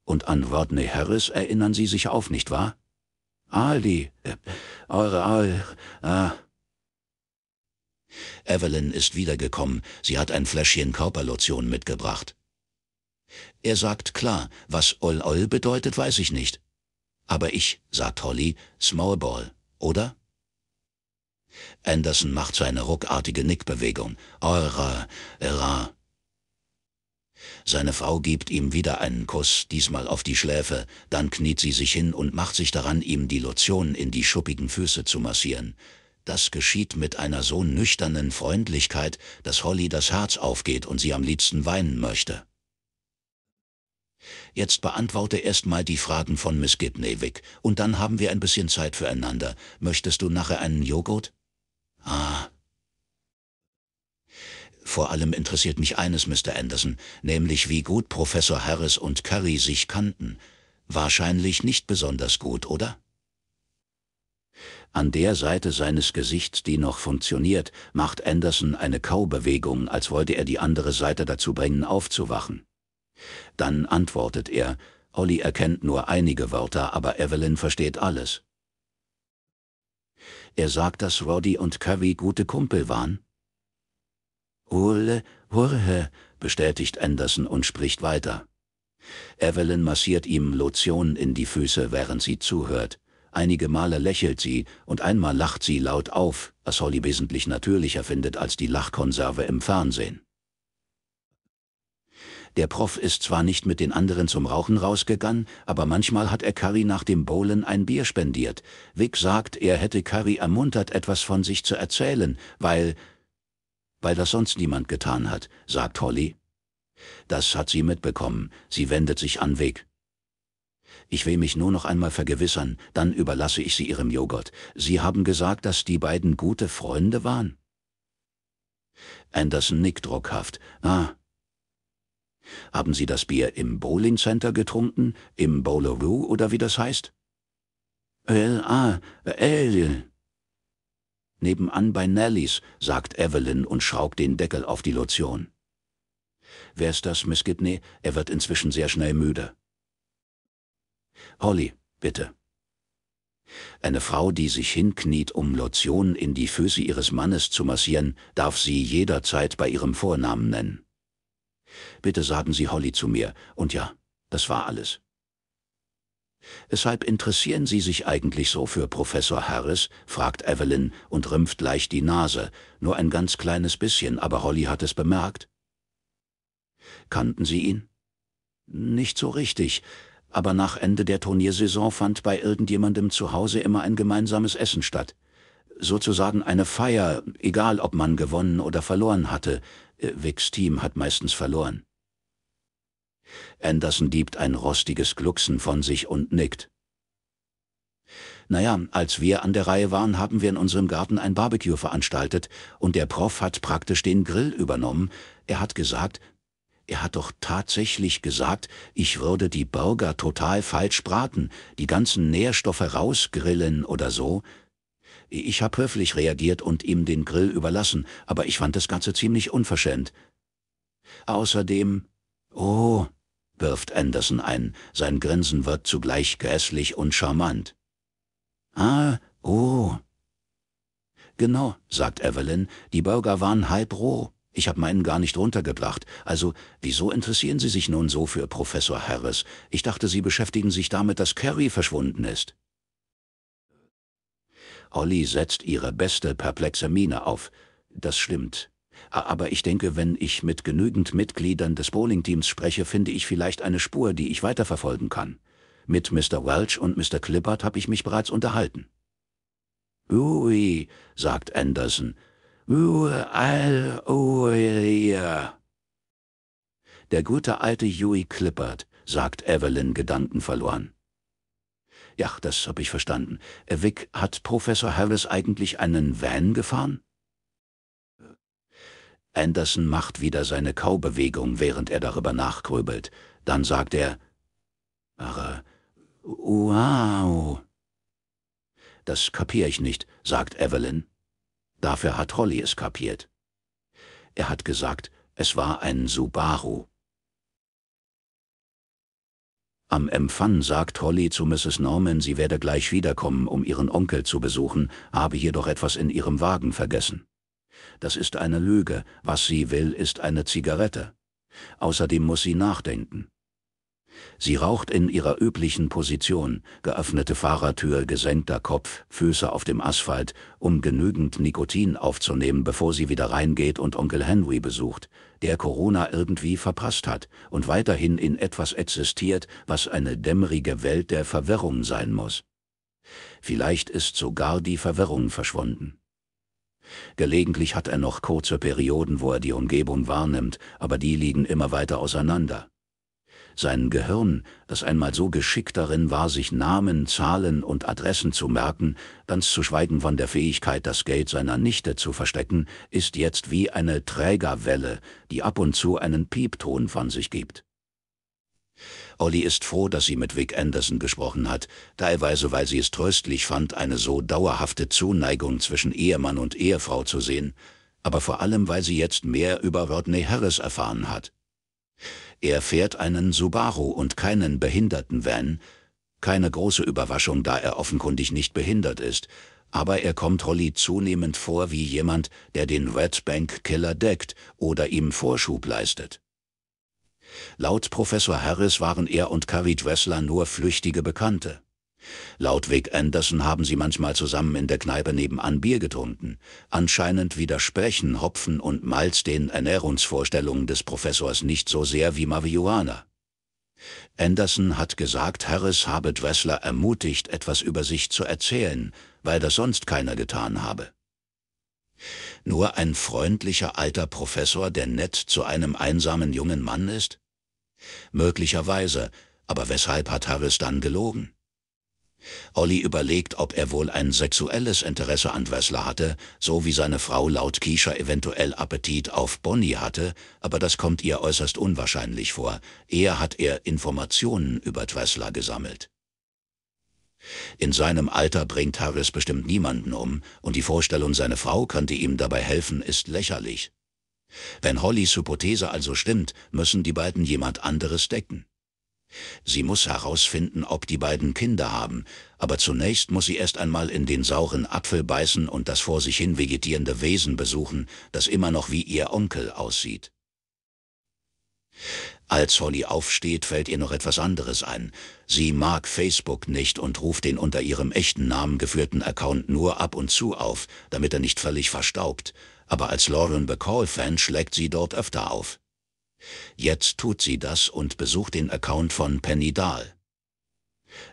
A: Und an Rodney Harris erinnern Sie sich auf, nicht wahr? Aldi, äh, eure Al, ah. Äh. Evelyn ist wiedergekommen, sie hat ein Fläschchen Körperlotion mitgebracht. Er sagt klar, was Ol Ol bedeutet, weiß ich nicht. Aber ich, sagt Holly, Smallball, oder? Anderson macht seine ruckartige Nickbewegung. Eure, era, äh, seine Frau gibt ihm wieder einen Kuss, diesmal auf die Schläfe, dann kniet sie sich hin und macht sich daran, ihm die Lotion in die schuppigen Füße zu massieren. Das geschieht mit einer so nüchternen Freundlichkeit, dass Holly das Herz aufgeht und sie am liebsten weinen möchte. Jetzt beantworte erstmal die Fragen von Miss Gibnewig und dann haben wir ein bisschen Zeit füreinander. Möchtest du nachher einen Joghurt? Ah, vor allem interessiert mich eines, Mr. Anderson, nämlich wie gut Professor Harris und Curry sich kannten. Wahrscheinlich nicht besonders gut, oder? An der Seite seines Gesichts, die noch funktioniert, macht Anderson eine Kaubewegung, als wollte er die andere Seite dazu bringen, aufzuwachen. Dann antwortet er, Olli erkennt nur einige Wörter, aber Evelyn versteht alles. Er sagt, dass Roddy und Curry gute Kumpel waren? Hurle, Jorge, bestätigt Anderson und spricht weiter. Evelyn massiert ihm Lotion in die Füße, während sie zuhört. Einige Male lächelt sie und einmal lacht sie laut auf, was Holly wesentlich natürlicher findet als die Lachkonserve im Fernsehen. Der Prof ist zwar nicht mit den anderen zum Rauchen rausgegangen, aber manchmal hat er Curry nach dem Bowlen ein Bier spendiert. Vic sagt, er hätte Curry ermuntert, etwas von sich zu erzählen, weil weil das sonst niemand getan hat, sagt Holly. Das hat sie mitbekommen, sie wendet sich an Weg. Ich will mich nur noch einmal vergewissern, dann überlasse ich sie ihrem Joghurt. Sie haben gesagt, dass die beiden gute Freunde waren? Anderson nickt druckhaft. Ah. Haben Sie das Bier im Bowling Center getrunken, im Bowleroo oder wie das heißt? L, äh, ah, L. Äh, äh, Nebenan bei Nellys, sagt Evelyn und schraubt den Deckel auf die Lotion. Wer ist das, Miss Gidney? Er wird inzwischen sehr schnell müde. Holly, bitte. Eine Frau, die sich hinkniet, um Lotion in die Füße ihres Mannes zu massieren, darf sie jederzeit bei ihrem Vornamen nennen. Bitte sagen Sie Holly zu mir, und ja, das war alles. Weshalb interessieren Sie sich eigentlich so für Professor Harris? fragt Evelyn und rümpft leicht die Nase. Nur ein ganz kleines bisschen, aber Holly hat es bemerkt. Kannten Sie ihn? Nicht so richtig. Aber nach Ende der Turniersaison fand bei irgendjemandem zu Hause immer ein gemeinsames Essen statt. Sozusagen eine Feier, egal ob man gewonnen oder verloren hatte. Äh, Vicks Team hat meistens verloren. Anderson diebt ein rostiges Glucksen von sich und nickt. Naja, als wir an der Reihe waren, haben wir in unserem Garten ein Barbecue veranstaltet und der Prof hat praktisch den Grill übernommen. Er hat gesagt, er hat doch tatsächlich gesagt, ich würde die Burger total falsch braten, die ganzen Nährstoffe rausgrillen oder so. Ich habe höflich reagiert und ihm den Grill überlassen, aber ich fand das Ganze ziemlich unverschämt. Außerdem, oh, wirft Anderson ein. Sein Grinsen wird zugleich grässlich und charmant. Ah, oh. Genau, sagt Evelyn, die Burger waren halb roh. Ich habe meinen gar nicht runtergebracht. Also, wieso interessieren Sie sich nun so für Professor Harris? Ich dachte, Sie beschäftigen sich damit, dass Carrie verschwunden ist. Holly setzt ihre beste perplexe Miene auf. Das stimmt. Aber ich denke, wenn ich mit genügend Mitgliedern des Bowling-Teams spreche, finde ich vielleicht eine Spur, die ich weiterverfolgen kann. Mit Mr. Welch und Mr. Clippert habe ich mich bereits unterhalten. Ui, sagt Anderson. Ual, ui. Der gute alte Huey Clippert, sagt Evelyn gedankenverloren. Ja, das habe ich verstanden. Vic, hat Professor Harris eigentlich einen Van gefahren? Anderson macht wieder seine Kaubewegung, während er darüber nachgrübelt. Dann sagt er, Ara, wow. Das kapier ich nicht, sagt Evelyn. Dafür hat Holly es kapiert. Er hat gesagt, es war ein Subaru. Am Empfang sagt Holly zu Mrs. Norman, sie werde gleich wiederkommen, um ihren Onkel zu besuchen, habe jedoch etwas in ihrem Wagen vergessen. Das ist eine Lüge. Was sie will, ist eine Zigarette. Außerdem muss sie nachdenken. Sie raucht in ihrer üblichen Position, geöffnete Fahrertür, gesenkter Kopf, Füße auf dem Asphalt, um genügend Nikotin aufzunehmen, bevor sie wieder reingeht und Onkel Henry besucht, der Corona irgendwie verpasst hat und weiterhin in etwas existiert, was eine dämmerige Welt der Verwirrung sein muss. Vielleicht ist sogar die Verwirrung verschwunden. Gelegentlich hat er noch kurze Perioden, wo er die Umgebung wahrnimmt, aber die liegen immer weiter auseinander. Sein Gehirn, das einmal so geschickt darin war, sich Namen, Zahlen und Adressen zu merken, ganz zu schweigen von der Fähigkeit, das Geld seiner Nichte zu verstecken, ist jetzt wie eine Trägerwelle, die ab und zu einen Piepton von sich gibt. Olli ist froh, dass sie mit Vic Anderson gesprochen hat, teilweise weil sie es tröstlich fand, eine so dauerhafte Zuneigung zwischen Ehemann und Ehefrau zu sehen, aber vor allem weil sie jetzt mehr über Rodney Harris erfahren hat. Er fährt einen Subaru und keinen Behindertenvan, keine große Überraschung, da er offenkundig nicht behindert ist, aber er kommt Holly zunehmend vor wie jemand, der den Red Bank Killer deckt oder ihm Vorschub leistet. Laut Professor Harris waren er und Carrie Dressler nur flüchtige Bekannte. Laut Vic Anderson haben sie manchmal zusammen in der Kneipe nebenan Bier getrunken. Anscheinend widersprechen Hopfen und Malz den Ernährungsvorstellungen des Professors nicht so sehr wie Marihuana. Anderson hat gesagt, Harris habe Dressler ermutigt, etwas über sich zu erzählen, weil das sonst keiner getan habe nur ein freundlicher alter Professor, der nett zu einem einsamen jungen Mann ist? Möglicherweise, aber weshalb hat Harris dann gelogen? Olli überlegt, ob er wohl ein sexuelles Interesse an Wessler hatte, so wie seine Frau laut Kiescher eventuell Appetit auf Bonnie hatte, aber das kommt ihr äußerst unwahrscheinlich vor. Eher hat er Informationen über Wessler gesammelt. In seinem Alter bringt Harris bestimmt niemanden um, und die Vorstellung, seine Frau könnte ihm dabei helfen, ist lächerlich. Wenn Hollys Hypothese also stimmt, müssen die beiden jemand anderes decken. Sie muss herausfinden, ob die beiden Kinder haben, aber zunächst muss sie erst einmal in den sauren Apfel beißen und das vor sich hin vegetierende Wesen besuchen, das immer noch wie ihr Onkel aussieht. Als Holly aufsteht, fällt ihr noch etwas anderes ein. Sie mag Facebook nicht und ruft den unter ihrem echten Namen geführten Account nur ab und zu auf, damit er nicht völlig verstaubt. Aber als Lauren Bacall-Fan schlägt sie dort öfter auf. Jetzt tut sie das und besucht den Account von Penny Dahl.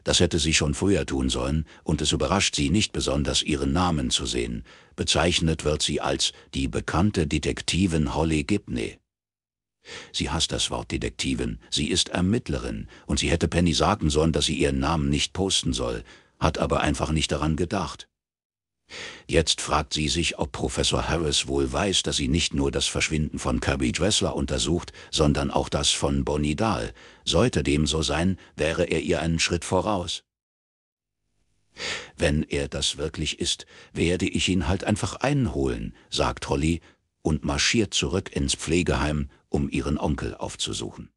A: Das hätte sie schon früher tun sollen, und es überrascht sie nicht besonders, ihren Namen zu sehen. Bezeichnet wird sie als die bekannte Detektivin Holly Gibney. Sie hasst das Wort Detektivin, sie ist Ermittlerin und sie hätte Penny sagen sollen, dass sie ihren Namen nicht posten soll, hat aber einfach nicht daran gedacht. Jetzt fragt sie sich, ob Professor Harris wohl weiß, dass sie nicht nur das Verschwinden von Kirby Dressler untersucht, sondern auch das von Bonnie Dahl. Sollte dem so sein, wäre er ihr einen Schritt voraus. Wenn er das wirklich ist, werde ich ihn halt einfach einholen, sagt Holly, und marschiert zurück ins Pflegeheim, um ihren Onkel aufzusuchen.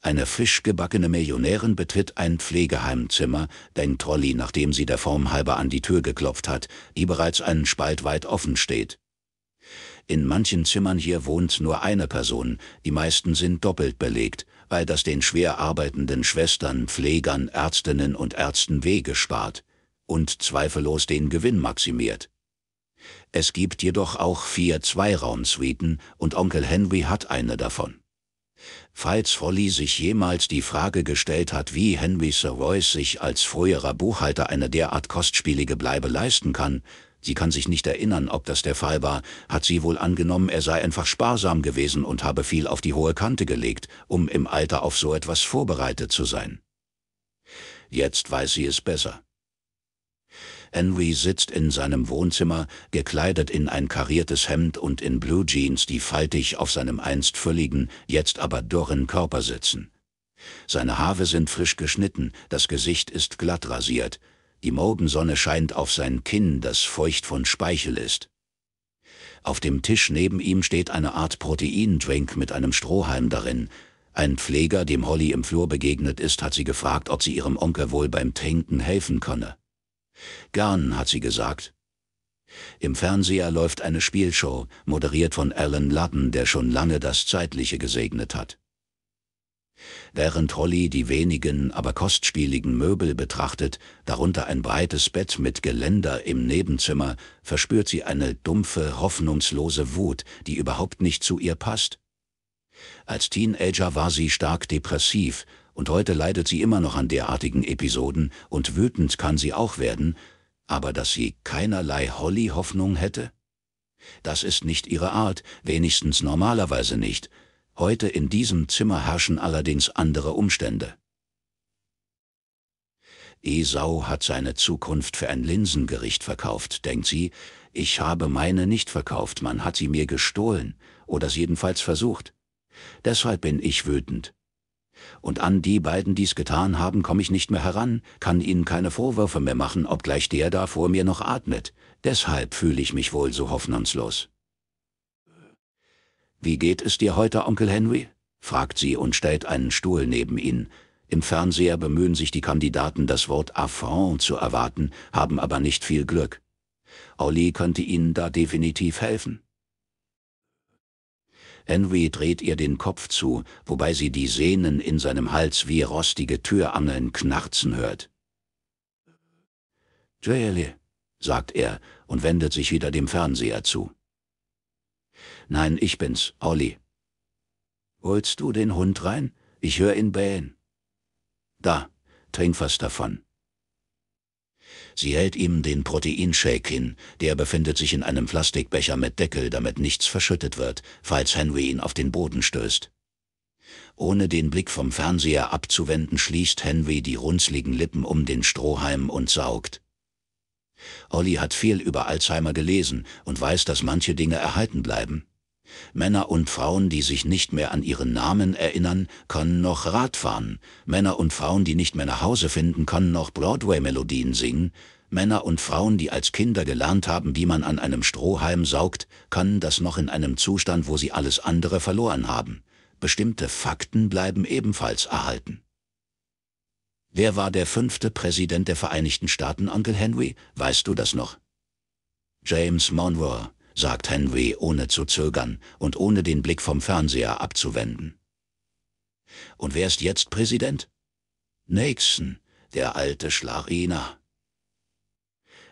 A: Eine frisch Millionärin betritt ein Pflegeheimzimmer, denkt Trolli, nachdem sie der Form halber an die Tür geklopft hat, die bereits einen Spalt weit offen steht. In manchen Zimmern hier wohnt nur eine Person, die meisten sind doppelt belegt, weil das den schwer arbeitenden Schwestern, Pflegern, Ärztinnen und Ärzten Wege spart und zweifellos den Gewinn maximiert. Es gibt jedoch auch vier Zweiraumsuiten und Onkel Henry hat eine davon. Falls Holly sich jemals die Frage gestellt hat, wie Henry Savoy sich als früherer Buchhalter eine derart kostspielige Bleibe leisten kann, sie kann sich nicht erinnern, ob das der Fall war, hat sie wohl angenommen, er sei einfach sparsam gewesen und habe viel auf die hohe Kante gelegt, um im Alter auf so etwas vorbereitet zu sein. Jetzt weiß sie es besser. Henry sitzt in seinem Wohnzimmer, gekleidet in ein kariertes Hemd und in Blue Jeans, die faltig auf seinem einst völligen, jetzt aber dürren Körper sitzen. Seine Haare sind frisch geschnitten, das Gesicht ist glatt rasiert, die Morgensonne scheint auf sein Kinn, das feucht von Speichel ist. Auf dem Tisch neben ihm steht eine Art Proteindrink mit einem Strohhalm darin. Ein Pfleger, dem Holly im Flur begegnet ist, hat sie gefragt, ob sie ihrem Onkel wohl beim Trinken helfen könne. Gern, hat sie gesagt. Im Fernseher läuft eine Spielshow, moderiert von Alan Latten, der schon lange das Zeitliche gesegnet hat. Während Holly die wenigen, aber kostspieligen Möbel betrachtet, darunter ein breites Bett mit Geländer im Nebenzimmer, verspürt sie eine dumpfe, hoffnungslose Wut, die überhaupt nicht zu ihr passt. Als Teenager war sie stark depressiv, und heute leidet sie immer noch an derartigen Episoden und wütend kann sie auch werden, aber dass sie keinerlei Holly-Hoffnung hätte? Das ist nicht ihre Art, wenigstens normalerweise nicht. Heute in diesem Zimmer herrschen allerdings andere Umstände. Esau hat seine Zukunft für ein Linsengericht verkauft, denkt sie. Ich habe meine nicht verkauft, man hat sie mir gestohlen oder es jedenfalls versucht. Deshalb bin ich wütend. Und an die beiden, die's getan haben, komme ich nicht mehr heran, kann ihnen keine Vorwürfe mehr machen, obgleich der da vor mir noch atmet. Deshalb fühle ich mich wohl so hoffnungslos. Wie geht es dir heute, Onkel Henry? fragt sie und stellt einen Stuhl neben ihn. Im Fernseher bemühen sich die Kandidaten, das Wort Affront zu erwarten, haben aber nicht viel Glück. Olli könnte ihnen da definitiv helfen. Henry dreht ihr den Kopf zu, wobei sie die Sehnen in seinem Hals wie rostige Türangeln knarzen hört. Jaylee, sagt er und wendet sich wieder dem Fernseher zu. Nein, ich bin's, Olli. Holst du den Hund rein? Ich höre ihn bähen. Da, trink was davon. Sie hält ihm den Proteinshake hin. Der befindet sich in einem Plastikbecher mit Deckel, damit nichts verschüttet wird, falls Henry ihn auf den Boden stößt. Ohne den Blick vom Fernseher abzuwenden, schließt Henry die runzligen Lippen um den Strohhalm und saugt. Olli hat viel über Alzheimer gelesen und weiß, dass manche Dinge erhalten bleiben. Männer und Frauen, die sich nicht mehr an ihren Namen erinnern, können noch Rad fahren. Männer und Frauen, die nicht mehr nach Hause finden, können noch Broadway-Melodien singen. Männer und Frauen, die als Kinder gelernt haben, wie man an einem Strohhalm saugt, können das noch in einem Zustand, wo sie alles andere verloren haben. Bestimmte Fakten bleiben ebenfalls erhalten. Wer war der fünfte Präsident der Vereinigten Staaten, Onkel Henry? Weißt du das noch? James Monroe sagt Henry ohne zu zögern und ohne den Blick vom Fernseher abzuwenden. Und wer ist jetzt Präsident? Nixon, der alte Schlariner.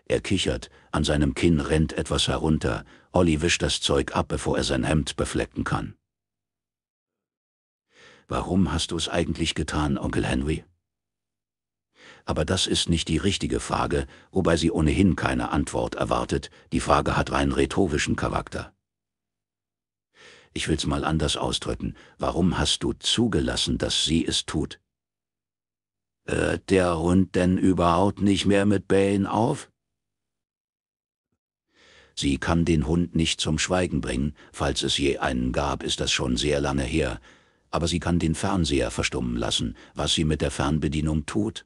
A: Er kichert, an seinem Kinn rennt etwas herunter, Olli wischt das Zeug ab, bevor er sein Hemd beflecken kann. Warum hast du es eigentlich getan, Onkel Henry? aber das ist nicht die richtige Frage, wobei sie ohnehin keine Antwort erwartet, die Frage hat rein rhetorischen Charakter. Ich will's mal anders ausdrücken, warum hast du zugelassen, dass sie es tut? Hört der Hund denn überhaupt nicht mehr mit Bällen auf? Sie kann den Hund nicht zum Schweigen bringen, falls es je einen gab, ist das schon sehr lange her, aber sie kann den Fernseher verstummen lassen, was sie mit der Fernbedienung tut.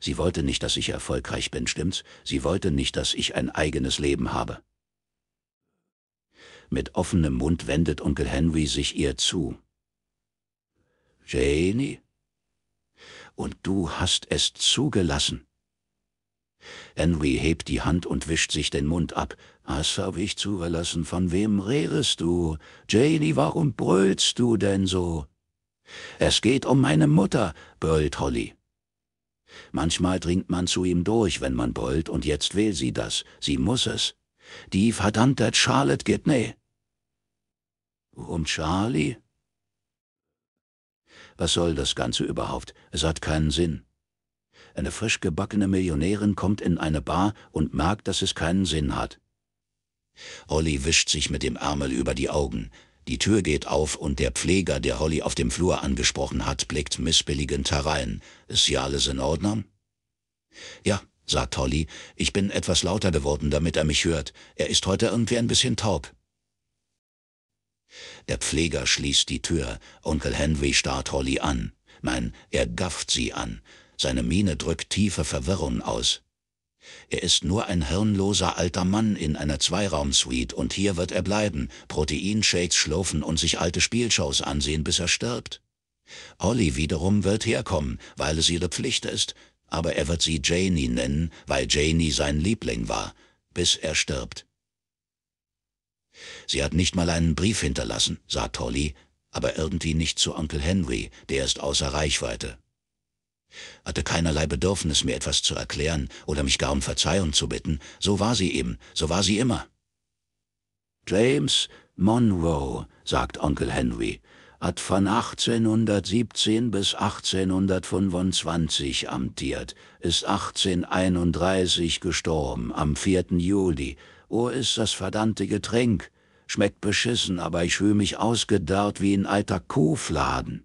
A: Sie wollte nicht, dass ich erfolgreich bin, stimmt's? Sie wollte nicht, dass ich ein eigenes Leben habe. Mit offenem Mund wendet Onkel Henry sich ihr zu. Janie? Und du hast es zugelassen. Henry hebt die Hand und wischt sich den Mund ab. Was habe ich zugelassen? Von wem redest du? Janie, warum brüllst du denn so? Es geht um meine Mutter, brüllt Holly. Manchmal dringt man zu ihm durch, wenn man brüllt, und jetzt will sie das. Sie muss es. Die verdammte Charlotte Gidney. Um Charlie? Was soll das Ganze überhaupt? Es hat keinen Sinn. Eine frisch gebackene Millionärin kommt in eine Bar und merkt, dass es keinen Sinn hat. Olli wischt sich mit dem Ärmel über die Augen. Die Tür geht auf und der Pfleger, der Holly auf dem Flur angesprochen hat, blickt missbilligend herein. Ist hier alles in Ordnung? Ja, sagt Holly, ich bin etwas lauter geworden, damit er mich hört. Er ist heute irgendwie ein bisschen taub. Der Pfleger schließt die Tür. Onkel Henry starrt Holly an. Nein, er gafft sie an. Seine Miene drückt tiefe Verwirrung aus. Er ist nur ein hirnloser alter Mann in einer Zweiraumsuite und hier wird er bleiben, Proteinshakes schlürfen und sich alte Spielshows ansehen, bis er stirbt. Ollie wiederum wird herkommen, weil es ihre Pflicht ist, aber er wird sie Janie nennen, weil Janie sein Liebling war, bis er stirbt. Sie hat nicht mal einen Brief hinterlassen, sagt Holly, aber irgendwie nicht zu Onkel Henry, der ist außer Reichweite hatte keinerlei Bedürfnis, mir etwas zu erklären oder mich gar um Verzeihung zu bitten. So war sie eben, so war sie immer. James Monroe, sagt Onkel Henry, hat von 1817 bis 1825 amtiert, ist 1831 gestorben, am 4. Juli. Wo oh, ist das verdammte Getränk? Schmeckt beschissen, aber ich fühle mich ausgedarrt wie ein alter Kuhfladen.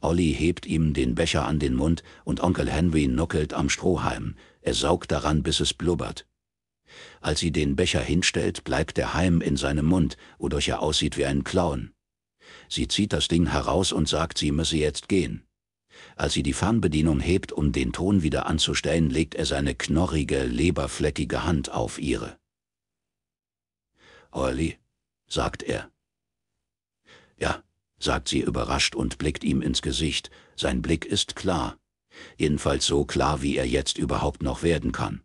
A: Olli hebt ihm den Becher an den Mund und Onkel Henry nuckelt am Strohhalm. Er saugt daran, bis es blubbert. Als sie den Becher hinstellt, bleibt der Halm in seinem Mund, wodurch er aussieht wie ein Clown. Sie zieht das Ding heraus und sagt, sie müsse jetzt gehen. Als sie die Fernbedienung hebt, um den Ton wieder anzustellen, legt er seine knorrige, leberfleckige Hand auf ihre. Olli, sagt er. Ja, sagt sie überrascht und blickt ihm ins Gesicht. Sein Blick ist klar. Jedenfalls so klar, wie er jetzt überhaupt noch werden kann.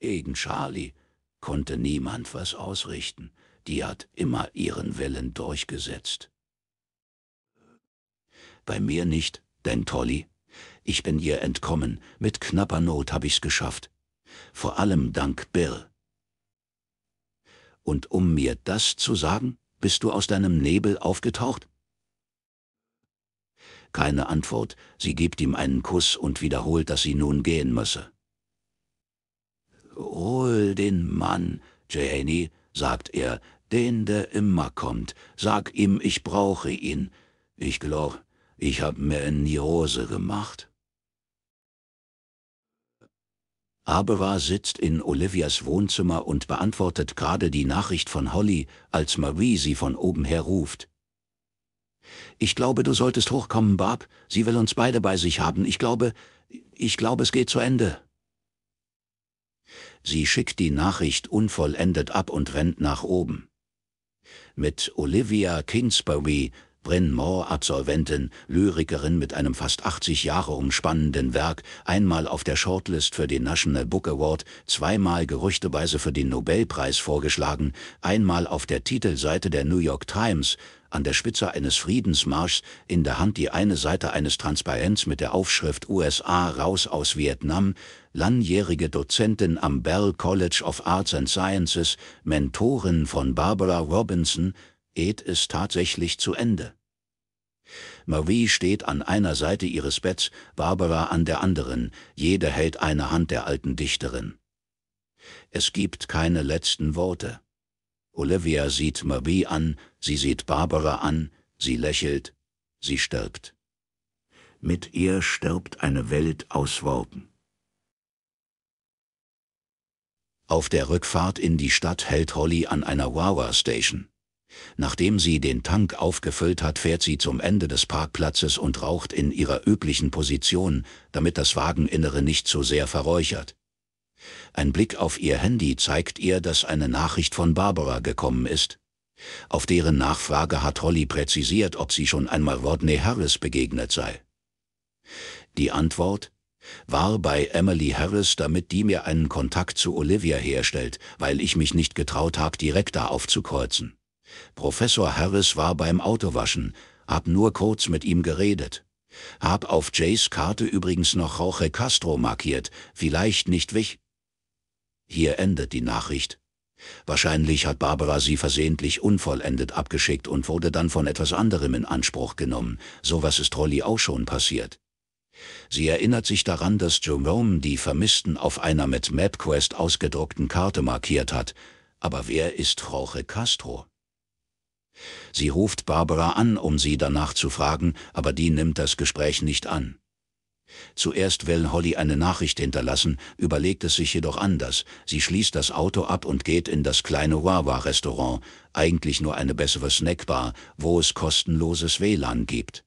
A: Gegen Charlie konnte niemand was ausrichten. Die hat immer ihren Willen durchgesetzt. Bei mir nicht, denn Tolly, ich bin ihr entkommen. Mit knapper Not hab ich's geschafft. Vor allem dank Bill. Und um mir das zu sagen, bist du aus deinem Nebel aufgetaucht? Keine Antwort, sie gibt ihm einen Kuss und wiederholt, dass sie nun gehen müsse. Hol den Mann, Janie, sagt er, den, der immer kommt. Sag ihm, ich brauche ihn. Ich glaub, ich hab mir in die Hose gemacht. Abeva sitzt in Olivias Wohnzimmer und beantwortet gerade die Nachricht von Holly, als Marie sie von oben her ruft. Ich glaube, du solltest hochkommen, Barb. Sie will uns beide bei sich haben. Ich glaube, ich glaube, es geht zu Ende. Sie schickt die Nachricht unvollendet ab und rennt nach oben. Mit Olivia Kingsbury Bryn Moore, absolventin Lyrikerin mit einem fast 80 Jahre umspannenden Werk, einmal auf der Shortlist für den National Book Award, zweimal gerüchteweise für den Nobelpreis vorgeschlagen, einmal auf der Titelseite der New York Times, an der Spitze eines Friedensmarschs, in der Hand die eine Seite eines Transparenz mit der Aufschrift USA raus aus Vietnam, langjährige Dozentin am Bell College of Arts and Sciences, Mentorin von Barbara Robinson, Ed ist tatsächlich zu Ende. Marie steht an einer Seite ihres Betts, Barbara an der anderen, jede hält eine Hand der alten Dichterin. Es gibt keine letzten Worte. Olivia sieht Marie an, sie sieht Barbara an, sie lächelt, sie stirbt. Mit ihr stirbt eine Welt aus Worten. Auf der Rückfahrt in die Stadt hält Holly an einer Wawa Station. Nachdem sie den Tank aufgefüllt hat, fährt sie zum Ende des Parkplatzes und raucht in ihrer üblichen Position, damit das Wageninnere nicht zu sehr verräuchert. Ein Blick auf ihr Handy zeigt ihr, dass eine Nachricht von Barbara gekommen ist. Auf deren Nachfrage hat Holly präzisiert, ob sie schon einmal Rodney Harris begegnet sei. Die Antwort war bei Emily Harris, damit die mir einen Kontakt zu Olivia herstellt, weil ich mich nicht getraut habe, direkt da aufzukreuzen. Professor Harris war beim Autowaschen, hab nur kurz mit ihm geredet. Hab auf Jays Karte übrigens noch Jorge Castro markiert, vielleicht nicht wich. Hier endet die Nachricht. Wahrscheinlich hat Barbara sie versehentlich unvollendet abgeschickt und wurde dann von etwas anderem in Anspruch genommen. Sowas ist Rolli auch schon passiert. Sie erinnert sich daran, dass Jerome die Vermissten auf einer mit MapQuest ausgedruckten Karte markiert hat. Aber wer ist Jorge Castro? Sie ruft Barbara an, um sie danach zu fragen, aber die nimmt das Gespräch nicht an. Zuerst will Holly eine Nachricht hinterlassen, überlegt es sich jedoch anders. Sie schließt das Auto ab und geht in das kleine Wawa-Restaurant, eigentlich nur eine bessere Snackbar, wo es kostenloses WLAN gibt.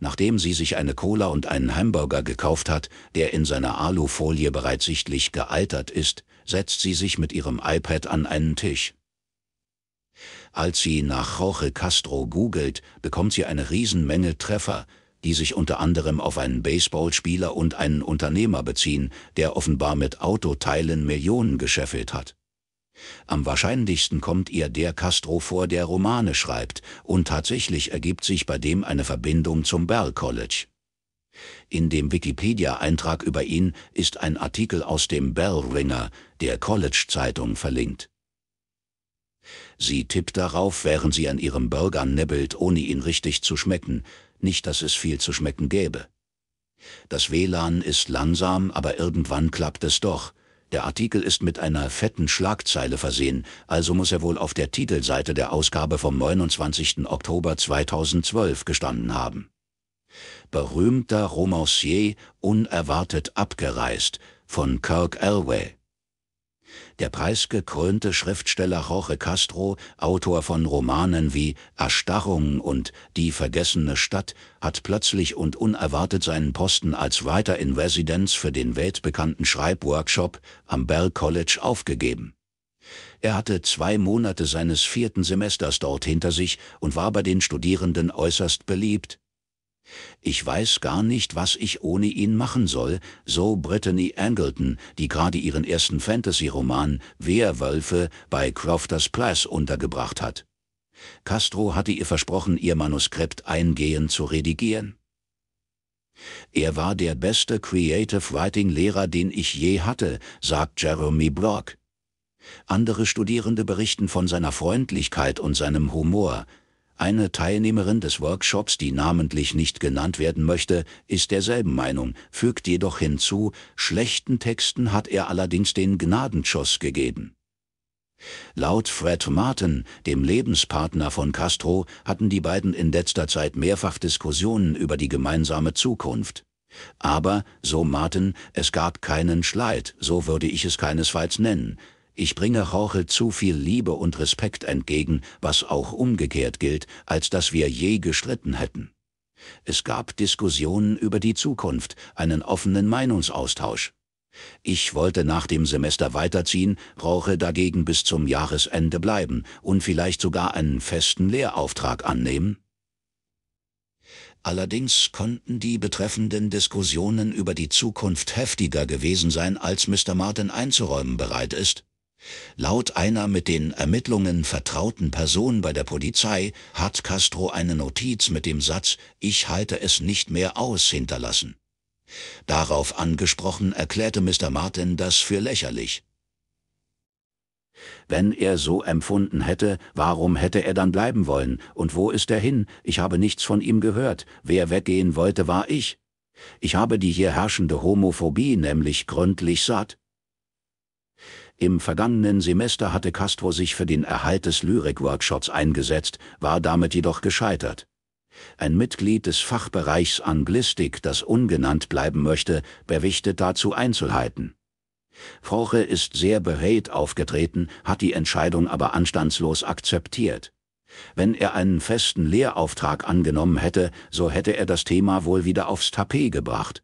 A: Nachdem sie sich eine Cola und einen Hamburger gekauft hat, der in seiner Alufolie bereits sichtlich gealtert ist, setzt sie sich mit ihrem iPad an einen Tisch. Als sie nach Jorge Castro googelt, bekommt sie eine Riesenmenge Treffer, die sich unter anderem auf einen Baseballspieler und einen Unternehmer beziehen, der offenbar mit Autoteilen Millionen gescheffelt hat. Am wahrscheinlichsten kommt ihr der Castro vor, der Romane schreibt, und tatsächlich ergibt sich bei dem eine Verbindung zum Bell College. In dem Wikipedia-Eintrag über ihn ist ein Artikel aus dem Bell Ringer, der College-Zeitung, verlinkt. Sie tippt darauf, während sie an ihrem Burger nibbelt, ohne ihn richtig zu schmecken, nicht, dass es viel zu schmecken gäbe. Das WLAN ist langsam, aber irgendwann klappt es doch. Der Artikel ist mit einer fetten Schlagzeile versehen, also muss er wohl auf der Titelseite der Ausgabe vom 29. Oktober 2012 gestanden haben. Berühmter Romancier unerwartet abgereist von Kirk Elway der preisgekrönte Schriftsteller Jorge Castro, Autor von Romanen wie Erstarrung und Die vergessene Stadt, hat plötzlich und unerwartet seinen Posten als Writer in Residence für den weltbekannten Schreibworkshop am Bell College aufgegeben. Er hatte zwei Monate seines vierten Semesters dort hinter sich und war bei den Studierenden äußerst beliebt, ich weiß gar nicht, was ich ohne ihn machen soll, so Brittany Angleton, die gerade ihren ersten Fantasy-Roman »Werwölfe« bei Crofters Press untergebracht hat. Castro hatte ihr versprochen, ihr Manuskript eingehend zu redigieren. Er war der beste Creative Writing-Lehrer, den ich je hatte, sagt Jeremy Block. Andere Studierende berichten von seiner Freundlichkeit und seinem Humor, eine Teilnehmerin des Workshops, die namentlich nicht genannt werden möchte, ist derselben Meinung, fügt jedoch hinzu, schlechten Texten hat er allerdings den Gnadenschuss gegeben. Laut Fred Martin, dem Lebenspartner von Castro, hatten die beiden in letzter Zeit mehrfach Diskussionen über die gemeinsame Zukunft. Aber, so Martin, es gab keinen Schleit, so würde ich es keinesfalls nennen. Ich bringe Jorge zu viel Liebe und Respekt entgegen, was auch umgekehrt gilt, als dass wir je gestritten hätten. Es gab Diskussionen über die Zukunft, einen offenen Meinungsaustausch. Ich wollte nach dem Semester weiterziehen, Rauche dagegen bis zum Jahresende bleiben und vielleicht sogar einen festen Lehrauftrag annehmen. Allerdings konnten die betreffenden Diskussionen über die Zukunft heftiger gewesen sein, als Mr. Martin einzuräumen bereit ist. Laut einer mit den Ermittlungen vertrauten Person bei der Polizei hat Castro eine Notiz mit dem Satz Ich halte es nicht mehr aus hinterlassen. Darauf angesprochen erklärte Mr. Martin das für lächerlich. Wenn er so empfunden hätte, warum hätte er dann bleiben wollen? Und wo ist er hin? Ich habe nichts von ihm gehört. Wer weggehen wollte, war ich. Ich habe die hier herrschende Homophobie nämlich gründlich satt. Im vergangenen Semester hatte Castro sich für den Erhalt des Lyrik-Workshops eingesetzt, war damit jedoch gescheitert. Ein Mitglied des Fachbereichs Anglistik, das ungenannt bleiben möchte, berichtet dazu Einzelheiten. Froche ist sehr beredt aufgetreten, hat die Entscheidung aber anstandslos akzeptiert. Wenn er einen festen Lehrauftrag angenommen hätte, so hätte er das Thema wohl wieder aufs Tapet gebracht.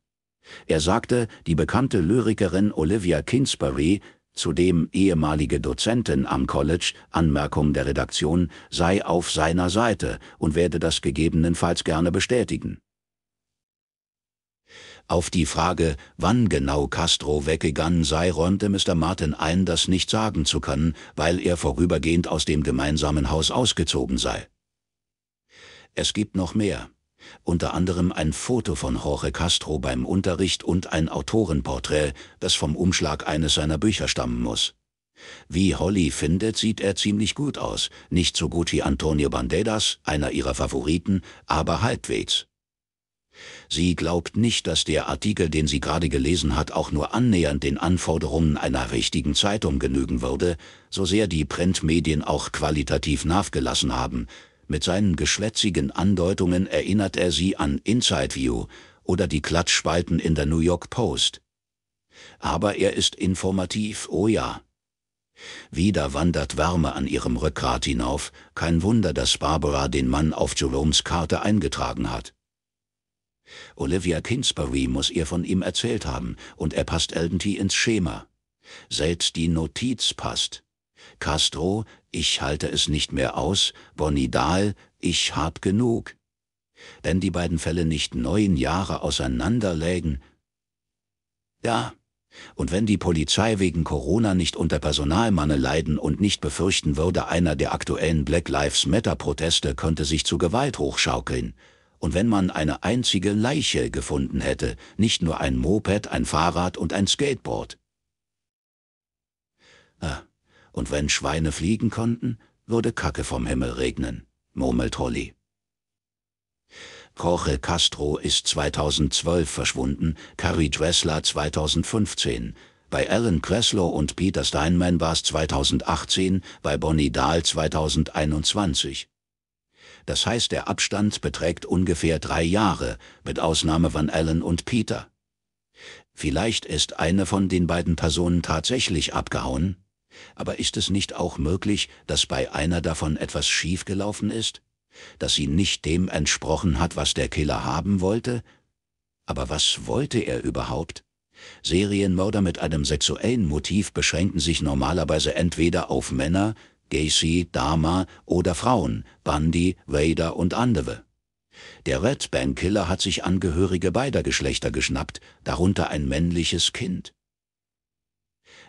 A: Er sagte, die bekannte Lyrikerin Olivia Kingsbury zudem ehemalige Dozentin am College, Anmerkung der Redaktion, sei auf seiner Seite und werde das gegebenenfalls gerne bestätigen. Auf die Frage, wann genau Castro weggegangen sei, räumte Mr. Martin ein, das nicht sagen zu können, weil er vorübergehend aus dem gemeinsamen Haus ausgezogen sei. Es gibt noch mehr unter anderem ein Foto von Jorge Castro beim Unterricht und ein Autorenporträt, das vom Umschlag eines seiner Bücher stammen muss. Wie Holly findet, sieht er ziemlich gut aus, nicht so gut wie Antonio Banderas, einer ihrer Favoriten, aber halbwegs. Sie glaubt nicht, dass der Artikel, den sie gerade gelesen hat, auch nur annähernd den Anforderungen einer richtigen Zeitung genügen würde, so sehr die Printmedien auch qualitativ nachgelassen haben, mit seinen geschwätzigen Andeutungen erinnert er sie an Inside View oder die Klatschspalten in der New York Post. Aber er ist informativ, oh ja. Wieder wandert Wärme an ihrem Rückgrat hinauf, kein Wunder, dass Barbara den Mann auf Jeromes Karte eingetragen hat. Olivia Kingsbury muss ihr von ihm erzählt haben, und er passt Eldon ins Schema. Selbst die Notiz passt. Castro, ich halte es nicht mehr aus, Bonnie Dahl, ich hab genug. Wenn die beiden Fälle nicht neun Jahre auseinanderlägen. Ja, und wenn die Polizei wegen Corona nicht unter Personalmanne leiden und nicht befürchten würde, einer der aktuellen Black Lives Matter Proteste könnte sich zu Gewalt hochschaukeln. Und wenn man eine einzige Leiche gefunden hätte, nicht nur ein Moped, ein Fahrrad und ein Skateboard. Ah und wenn Schweine fliegen konnten, würde Kacke vom Himmel regnen, murmelt Holly. Jorge Castro ist 2012 verschwunden, Carrie Dressler 2015, bei Alan Kresslow und Peter Steinman war es 2018, bei Bonnie Dahl 2021. Das heißt, der Abstand beträgt ungefähr drei Jahre, mit Ausnahme von Alan und Peter. Vielleicht ist eine von den beiden Personen tatsächlich abgehauen, aber ist es nicht auch möglich, dass bei einer davon etwas schiefgelaufen ist? Dass sie nicht dem entsprochen hat, was der Killer haben wollte? Aber was wollte er überhaupt? Serienmörder mit einem sexuellen Motiv beschränken sich normalerweise entweder auf Männer, Gacy, Dama oder Frauen, Bundy, Vader und andere. Der Red Bank Killer hat sich Angehörige beider Geschlechter geschnappt, darunter ein männliches Kind.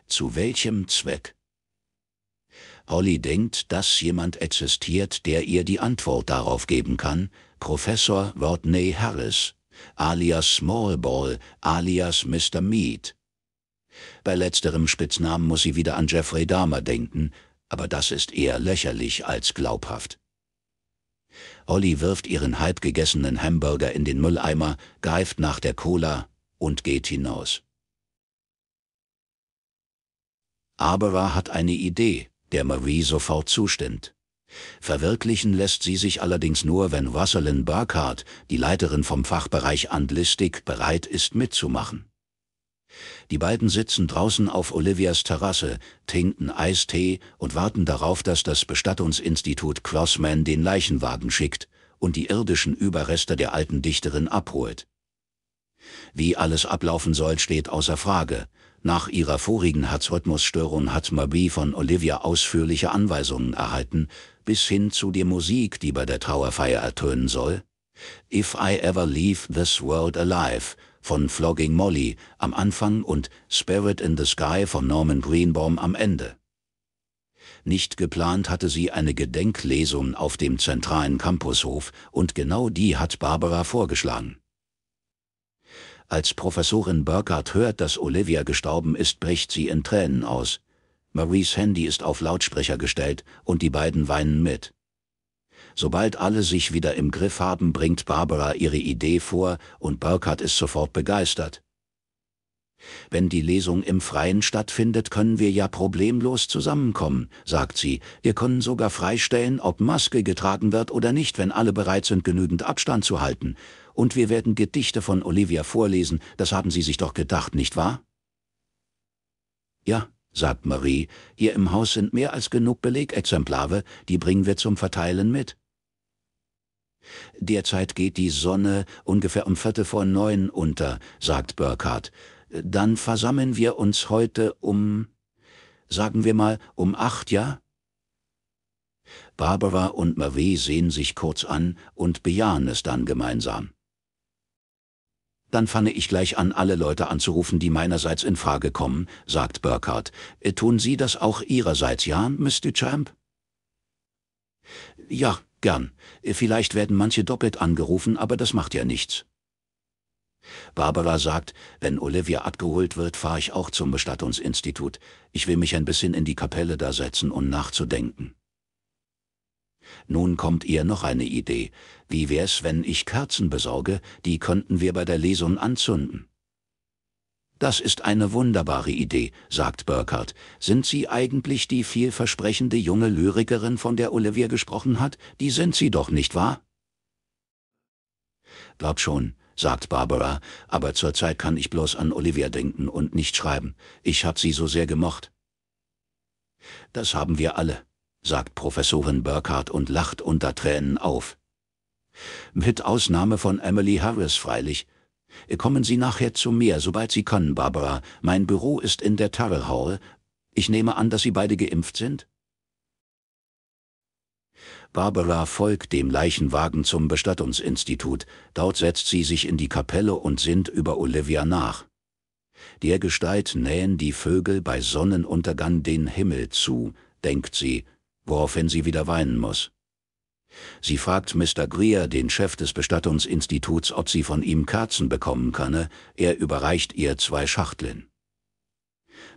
A: Zu welchem Zweck? Holly denkt, dass jemand existiert, der ihr die Antwort darauf geben kann, Professor Rodney Harris, alias Smallball, alias Mr. Mead. Bei letzterem Spitznamen muss sie wieder an Jeffrey Dahmer denken, aber das ist eher lächerlich als glaubhaft. Holly wirft ihren halb gegessenen Hamburger in den Mülleimer, greift nach der Cola und geht hinaus. Abera hat eine Idee, der Marie sofort zustimmt. Verwirklichen lässt sie sich allerdings nur, wenn Rosalind Burkhardt, die Leiterin vom Fachbereich Andlistik, bereit ist mitzumachen. Die beiden sitzen draußen auf Olivias Terrasse, trinken Eistee und warten darauf, dass das Bestattungsinstitut Crossman den Leichenwagen schickt und die irdischen Überreste der alten Dichterin abholt. Wie alles ablaufen soll, steht außer Frage, nach ihrer vorigen Herzrhythmusstörung hat Mabie von Olivia ausführliche Anweisungen erhalten, bis hin zu der Musik, die bei der Trauerfeier ertönen soll. If I Ever Leave This World Alive von Flogging Molly am Anfang und Spirit in the Sky von Norman Greenbaum am Ende. Nicht geplant hatte sie eine Gedenklesung auf dem zentralen Campushof und genau die hat Barbara vorgeschlagen. Als Professorin Burkhardt hört, dass Olivia gestorben ist, bricht sie in Tränen aus. Maries Handy ist auf Lautsprecher gestellt und die beiden weinen mit. Sobald alle sich wieder im Griff haben, bringt Barbara ihre Idee vor und Burkhardt ist sofort begeistert. Wenn die Lesung im Freien stattfindet, können wir ja problemlos zusammenkommen, sagt sie. Wir können sogar freistellen, ob Maske getragen wird oder nicht, wenn alle bereit sind, genügend Abstand zu halten und wir werden Gedichte von Olivia vorlesen, das haben Sie sich doch gedacht, nicht wahr? Ja, sagt Marie, hier im Haus sind mehr als genug Belegexemplare, die bringen wir zum Verteilen mit. Derzeit geht die Sonne ungefähr um Viertel vor neun unter, sagt Burkhardt. Dann versammeln wir uns heute um, sagen wir mal, um acht, ja? Barbara und Marie sehen sich kurz an und bejahen es dann gemeinsam. Dann fange ich gleich an, alle Leute anzurufen, die meinerseits in Frage kommen, sagt Burkhardt. Äh, tun Sie das auch Ihrerseits, ja, Mr. Champ? Ja, gern. Äh, vielleicht werden manche doppelt angerufen, aber das macht ja nichts. Barbara sagt, wenn Olivia abgeholt wird, fahre ich auch zum Bestattungsinstitut. Ich will mich ein bisschen in die Kapelle da setzen, um nachzudenken. Nun kommt ihr noch eine Idee. Wie wär's, wenn ich Kerzen besorge, die könnten wir bei der Lesung anzünden? Das ist eine wunderbare Idee, sagt Burkhardt. Sind Sie eigentlich die vielversprechende junge Lyrikerin, von der Olivier gesprochen hat? Die sind Sie doch, nicht wahr? Glaub schon, sagt Barbara, aber zurzeit kann ich bloß an Olivier denken und nicht schreiben. Ich hab sie so sehr gemocht. Das haben wir alle sagt Professorin Burkhardt und lacht unter Tränen auf. Mit Ausnahme von Emily Harris freilich. Kommen Sie nachher zu mir, sobald Sie können, Barbara. Mein Büro ist in der Tarrell Hall. Ich nehme an, dass Sie beide geimpft sind? Barbara folgt dem Leichenwagen zum Bestattungsinstitut. Dort setzt sie sich in die Kapelle und sinnt über Olivia nach. Der Gestalt nähen die Vögel bei Sonnenuntergang den Himmel zu, denkt sie, woraufhin sie wieder weinen muss. Sie fragt Mr. Greer, den Chef des Bestattungsinstituts, ob sie von ihm Kerzen bekommen könne, er überreicht ihr zwei Schachteln.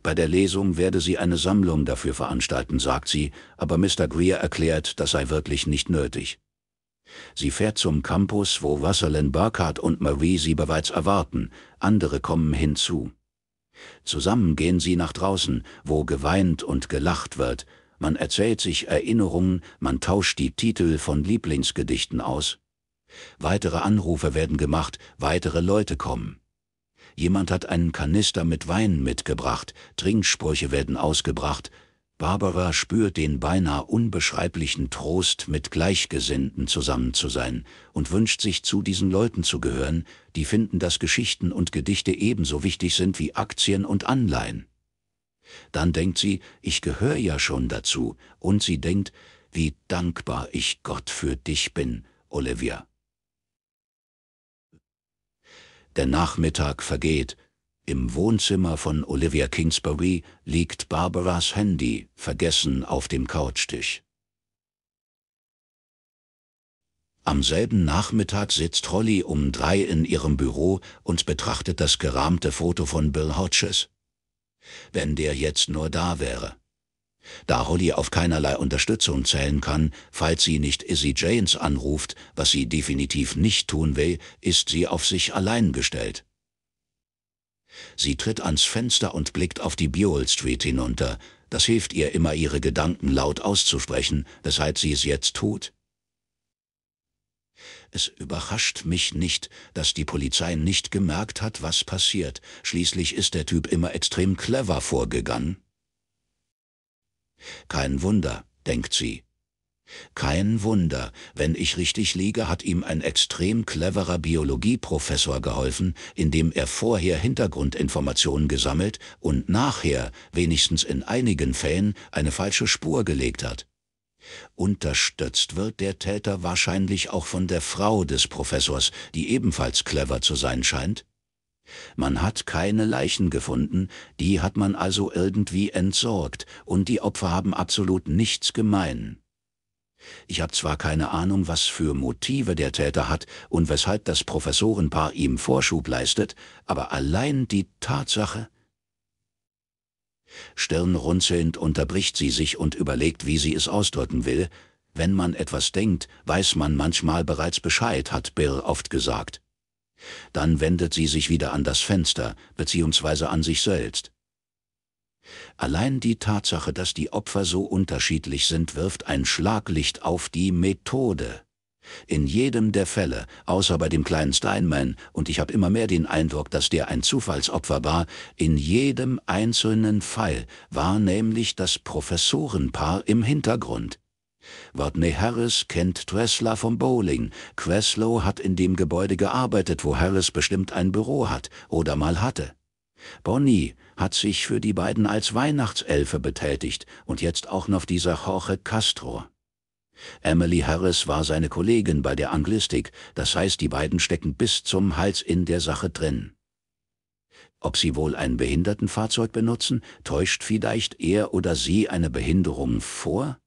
A: Bei der Lesung werde sie eine Sammlung dafür veranstalten, sagt sie, aber Mr. Greer erklärt, das sei wirklich nicht nötig. Sie fährt zum Campus, wo Rosalind Burkhardt und Marie sie bereits erwarten, andere kommen hinzu. Zusammen gehen sie nach draußen, wo geweint und gelacht wird, man erzählt sich Erinnerungen, man tauscht die Titel von Lieblingsgedichten aus. Weitere Anrufe werden gemacht, weitere Leute kommen. Jemand hat einen Kanister mit Wein mitgebracht, Trinksprüche werden ausgebracht, Barbara spürt den beinahe unbeschreiblichen Trost, mit Gleichgesinnten zusammen zu sein und wünscht sich zu diesen Leuten zu gehören, die finden, dass Geschichten und Gedichte ebenso wichtig sind wie Aktien und Anleihen. Dann denkt sie, ich gehöre ja schon dazu. Und sie denkt, wie dankbar ich Gott für dich bin, Olivia. Der Nachmittag vergeht. Im Wohnzimmer von Olivia Kingsbury liegt Barbaras Handy, vergessen auf dem Couchtisch. Am selben Nachmittag sitzt Holly um drei in ihrem Büro und betrachtet das gerahmte Foto von Bill Hodges wenn der jetzt nur da wäre. Da Holly auf keinerlei Unterstützung zählen kann, falls sie nicht Izzy Janes anruft, was sie definitiv nicht tun will, ist sie auf sich allein gestellt. Sie tritt ans Fenster und blickt auf die Buell Street hinunter. Das hilft ihr immer, ihre Gedanken laut auszusprechen, weshalb sie es jetzt tut. Es überrascht mich nicht, dass die Polizei nicht gemerkt hat, was passiert. Schließlich ist der Typ immer extrem clever vorgegangen. Kein Wunder, denkt sie. Kein Wunder, wenn ich richtig liege, hat ihm ein extrem cleverer Biologieprofessor geholfen, indem er vorher Hintergrundinformationen gesammelt und nachher, wenigstens in einigen Fällen, eine falsche Spur gelegt hat. Unterstützt wird der Täter wahrscheinlich auch von der Frau des Professors, die ebenfalls clever zu sein scheint. Man hat keine Leichen gefunden, die hat man also irgendwie entsorgt, und die Opfer haben absolut nichts gemein. Ich habe zwar keine Ahnung, was für Motive der Täter hat und weshalb das Professorenpaar ihm Vorschub leistet, aber allein die Tatsache, Stirnrunzelnd unterbricht sie sich und überlegt, wie sie es ausdrücken will. Wenn man etwas denkt, weiß man manchmal bereits Bescheid, hat Bill oft gesagt. Dann wendet sie sich wieder an das Fenster, beziehungsweise an sich selbst. Allein die Tatsache, dass die Opfer so unterschiedlich sind, wirft ein Schlaglicht auf die Methode. In jedem der Fälle, außer bei dem kleinen Steinman, und ich habe immer mehr den Eindruck, dass der ein Zufallsopfer war, in jedem einzelnen Fall war nämlich das Professorenpaar im Hintergrund. Rodney Harris kennt Tressler vom Bowling. Creslow hat in dem Gebäude gearbeitet, wo Harris bestimmt ein Büro hat oder mal hatte. Bonnie hat sich für die beiden als Weihnachtselfe betätigt und jetzt auch noch dieser Jorge Castro. Emily Harris war seine Kollegin bei der Anglistik, das heißt, die beiden stecken bis zum Hals in der Sache drin. Ob sie wohl ein Behindertenfahrzeug benutzen, täuscht vielleicht er oder sie eine Behinderung vor?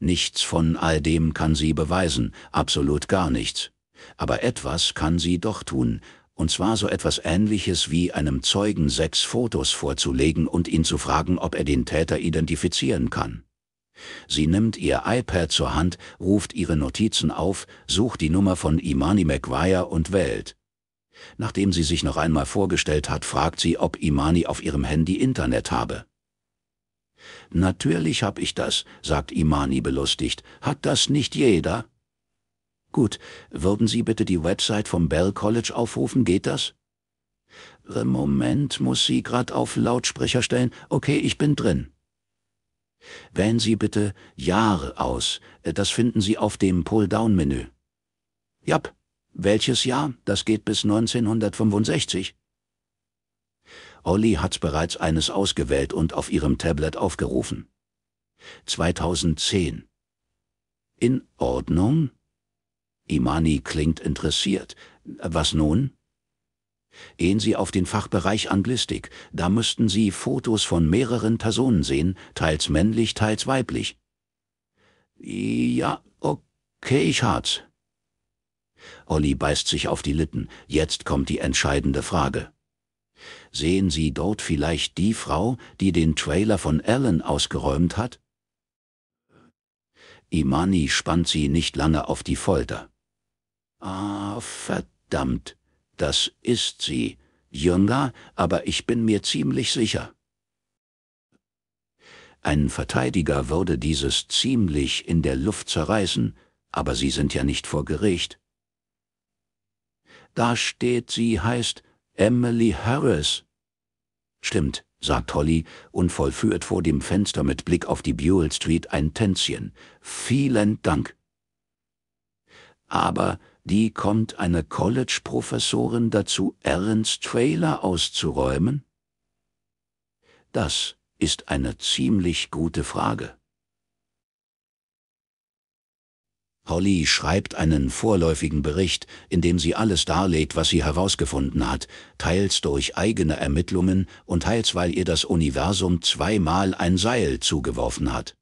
A: Nichts von all dem kann sie beweisen, absolut gar nichts. Aber etwas kann sie doch tun, und zwar so etwas Ähnliches wie einem Zeugen sechs Fotos vorzulegen und ihn zu fragen, ob er den Täter identifizieren kann. Sie nimmt ihr iPad zur Hand, ruft ihre Notizen auf, sucht die Nummer von Imani McGuire und wählt. Nachdem sie sich noch einmal vorgestellt hat, fragt sie, ob Imani auf ihrem Handy Internet habe. Natürlich hab ich das, sagt Imani belustigt. Hat das nicht jeder? Gut, würden Sie bitte die Website vom Bell College aufrufen, geht das? Äh, Moment, muss sie grad auf Lautsprecher stellen. Okay, ich bin drin. Wählen Sie bitte Jahre aus. Äh, das finden Sie auf dem Pull-Down-Menü. Jap. Welches Jahr? Das geht bis 1965. Olli hat bereits eines ausgewählt und auf ihrem Tablet aufgerufen. 2010. In Ordnung? Imani klingt interessiert. Äh, was nun? Gehen Sie auf den Fachbereich Anglistik, da müssten Sie Fotos von mehreren Personen sehen, teils männlich, teils weiblich. Ja, okay, ich hat's. Olli beißt sich auf die Lippen, jetzt kommt die entscheidende Frage. Sehen Sie dort vielleicht die Frau, die den Trailer von Alan ausgeräumt hat? Imani spannt sie nicht lange auf die Folter. Ah, verdammt. Das ist sie. Jünger, aber ich bin mir ziemlich sicher. Ein Verteidiger würde dieses ziemlich in der Luft zerreißen, aber sie sind ja nicht vor Gericht. Da steht, sie heißt Emily Harris. Stimmt, sagt Holly und vollführt vor dem Fenster mit Blick auf die Buell Street ein Tänzchen. Vielen Dank. Aber die kommt eine College-Professorin dazu, Aarons Trailer auszuräumen? Das ist eine ziemlich gute Frage. Holly schreibt einen vorläufigen Bericht, in dem sie alles darlegt, was sie herausgefunden hat, teils durch eigene Ermittlungen und teils weil ihr das Universum zweimal ein Seil zugeworfen hat.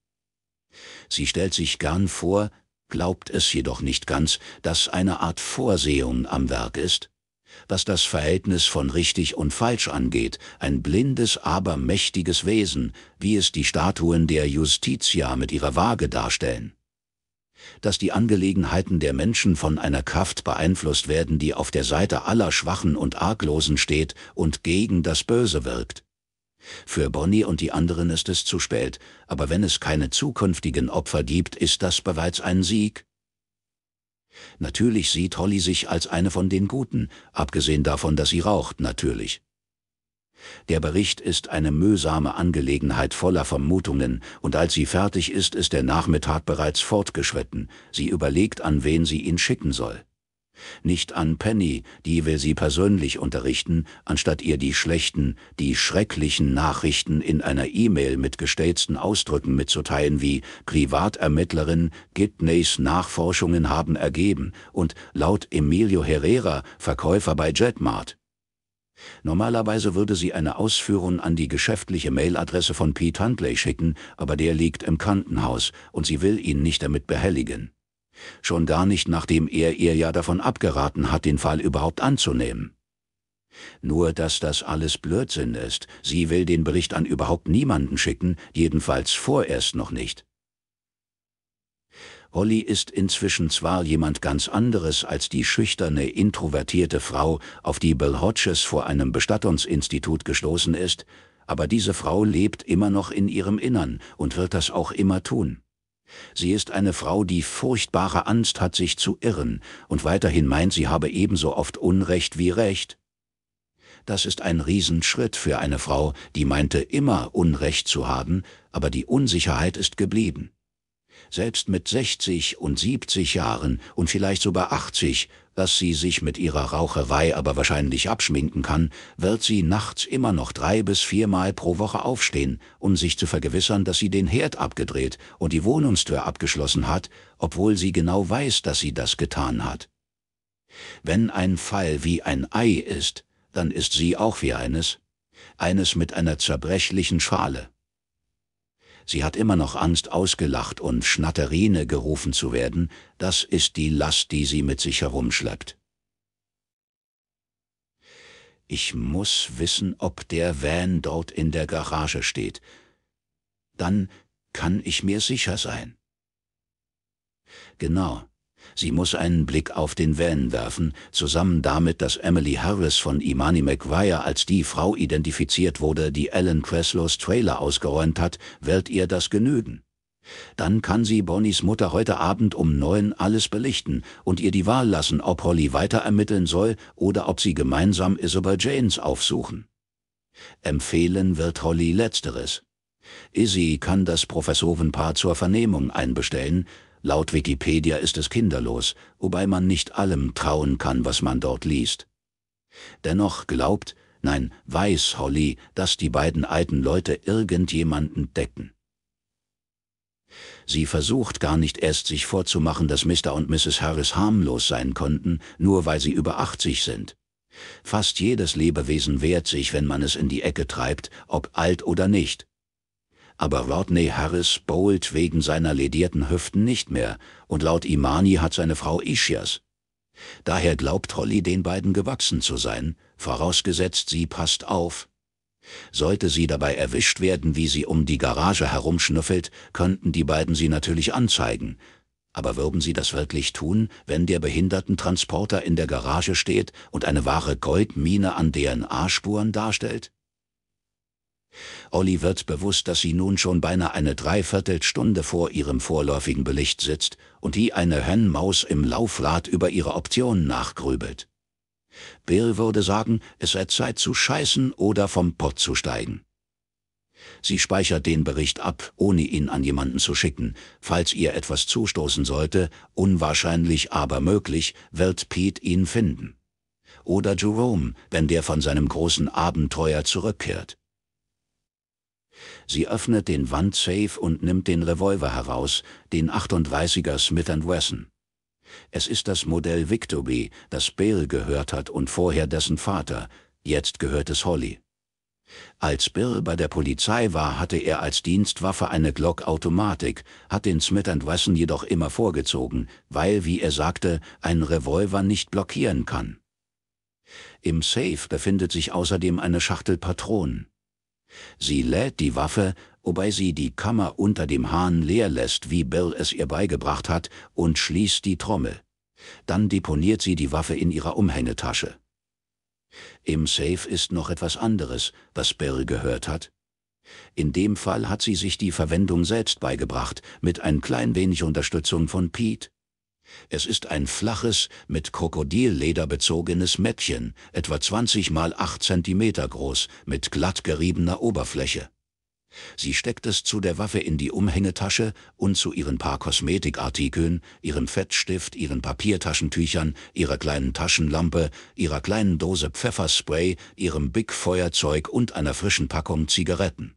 A: Sie stellt sich gern vor, glaubt es jedoch nicht ganz, dass eine Art Vorsehung am Werk ist, was das Verhältnis von richtig und falsch angeht, ein blindes, aber mächtiges Wesen, wie es die Statuen der Justitia mit ihrer Waage darstellen. Dass die Angelegenheiten der Menschen von einer Kraft beeinflusst werden, die auf der Seite aller Schwachen und Arglosen steht und gegen das Böse wirkt. Für Bonnie und die anderen ist es zu spät, aber wenn es keine zukünftigen Opfer gibt, ist das bereits ein Sieg. Natürlich sieht Holly sich als eine von den Guten, abgesehen davon, dass sie raucht, natürlich. Der Bericht ist eine mühsame Angelegenheit voller Vermutungen, und als sie fertig ist, ist der Nachmittag bereits fortgeschritten. Sie überlegt, an wen sie ihn schicken soll. Nicht an Penny, die will sie persönlich unterrichten, anstatt ihr die schlechten, die schrecklichen Nachrichten in einer E-Mail mit gestellten Ausdrücken mitzuteilen wie Privatermittlerin, Gitneys Nachforschungen haben ergeben und laut Emilio Herrera, Verkäufer bei Jetmart. Normalerweise würde sie eine Ausführung an die geschäftliche Mailadresse von Pete Huntley schicken, aber der liegt im Krankenhaus und sie will ihn nicht damit behelligen. Schon gar nicht, nachdem er ihr ja davon abgeraten hat, den Fall überhaupt anzunehmen. Nur, dass das alles Blödsinn ist. Sie will den Bericht an überhaupt niemanden schicken, jedenfalls vorerst noch nicht. Holly ist inzwischen zwar jemand ganz anderes als die schüchterne, introvertierte Frau, auf die Bill Hodges vor einem Bestattungsinstitut gestoßen ist, aber diese Frau lebt immer noch in ihrem Innern und wird das auch immer tun. Sie ist eine Frau, die furchtbare Angst hat, sich zu irren und weiterhin meint, sie habe ebenso oft Unrecht wie Recht. Das ist ein Riesenschritt für eine Frau, die meinte immer Unrecht zu haben, aber die Unsicherheit ist geblieben. Selbst mit 60 und 70 Jahren und vielleicht sogar 80 das sie sich mit ihrer Raucherei aber wahrscheinlich abschminken kann, wird sie nachts immer noch drei bis viermal pro Woche aufstehen, um sich zu vergewissern, dass sie den Herd abgedreht und die Wohnungstür abgeschlossen hat, obwohl sie genau weiß, dass sie das getan hat. Wenn ein Fall wie ein Ei ist, dann ist sie auch wie eines, eines mit einer zerbrechlichen Schale. Sie hat immer noch Angst, ausgelacht und Schnatterine gerufen zu werden. Das ist die Last, die sie mit sich herumschleppt. Ich muss wissen, ob der Van dort in der Garage steht. Dann kann ich mir sicher sein. Genau, Sie muss einen Blick auf den Van werfen, zusammen damit, dass Emily Harris von Imani McGuire als die Frau identifiziert wurde, die Alan Creslows Trailer ausgeräumt hat, wird ihr das genügen. Dann kann sie Bonnies Mutter heute Abend um neun alles belichten und ihr die Wahl lassen, ob Holly weiter ermitteln soll oder ob sie gemeinsam Isabel Janes aufsuchen. Empfehlen wird Holly letzteres. Izzy kann das Professorenpaar zur Vernehmung einbestellen, Laut Wikipedia ist es kinderlos, wobei man nicht allem trauen kann, was man dort liest. Dennoch glaubt, nein, weiß Holly, dass die beiden alten Leute irgendjemanden decken. Sie versucht gar nicht erst, sich vorzumachen, dass Mr. und Mrs. Harris harmlos sein konnten, nur weil sie über 80 sind. Fast jedes Lebewesen wehrt sich, wenn man es in die Ecke treibt, ob alt oder nicht aber Rodney Harris bowlt wegen seiner ledierten Hüften nicht mehr und laut Imani hat seine Frau Ischias. Daher glaubt Holly den beiden gewachsen zu sein, vorausgesetzt sie passt auf. Sollte sie dabei erwischt werden, wie sie um die Garage herumschnüffelt, könnten die beiden sie natürlich anzeigen. Aber würden sie das wirklich tun, wenn der Behindertentransporter in der Garage steht und eine wahre Goldmine an DNA-Spuren darstellt? Olli wird bewusst, dass sie nun schon beinahe eine Dreiviertelstunde vor ihrem vorläufigen Belicht sitzt und wie eine Hönnmaus im Laufrad über ihre Optionen nachgrübelt. Bill würde sagen, es sei Zeit zu scheißen oder vom Pott zu steigen. Sie speichert den Bericht ab, ohne ihn an jemanden zu schicken. Falls ihr etwas zustoßen sollte, unwahrscheinlich aber möglich, wird Pete ihn finden. Oder Jerome, wenn der von seinem großen Abenteuer zurückkehrt. Sie öffnet den Wandsafe und nimmt den Revolver heraus, den 38er Smith Wesson. Es ist das Modell Victor B., das Bill gehört hat und vorher dessen Vater, jetzt gehört es Holly. Als Bill bei der Polizei war, hatte er als Dienstwaffe eine Glock-Automatik, hat den Smith Wesson jedoch immer vorgezogen, weil, wie er sagte, ein Revolver nicht blockieren kann. Im Safe befindet sich außerdem eine Schachtel Patronen. Sie lädt die Waffe, wobei sie die Kammer unter dem Hahn leer lässt, wie Bill es ihr beigebracht hat, und schließt die Trommel. Dann deponiert sie die Waffe in ihrer Umhängetasche. Im Safe ist noch etwas anderes, was Bill gehört hat. In dem Fall hat sie sich die Verwendung selbst beigebracht, mit ein klein wenig Unterstützung von Pete. Es ist ein flaches, mit Krokodilleder bezogenes Mäppchen, etwa 20 mal 8 cm groß, mit glatt geriebener Oberfläche. Sie steckt es zu der Waffe in die Umhängetasche und zu ihren paar Kosmetikartikeln, ihrem Fettstift, ihren Papiertaschentüchern, ihrer kleinen Taschenlampe, ihrer kleinen Dose Pfefferspray, ihrem Big-Feuerzeug und einer frischen Packung Zigaretten.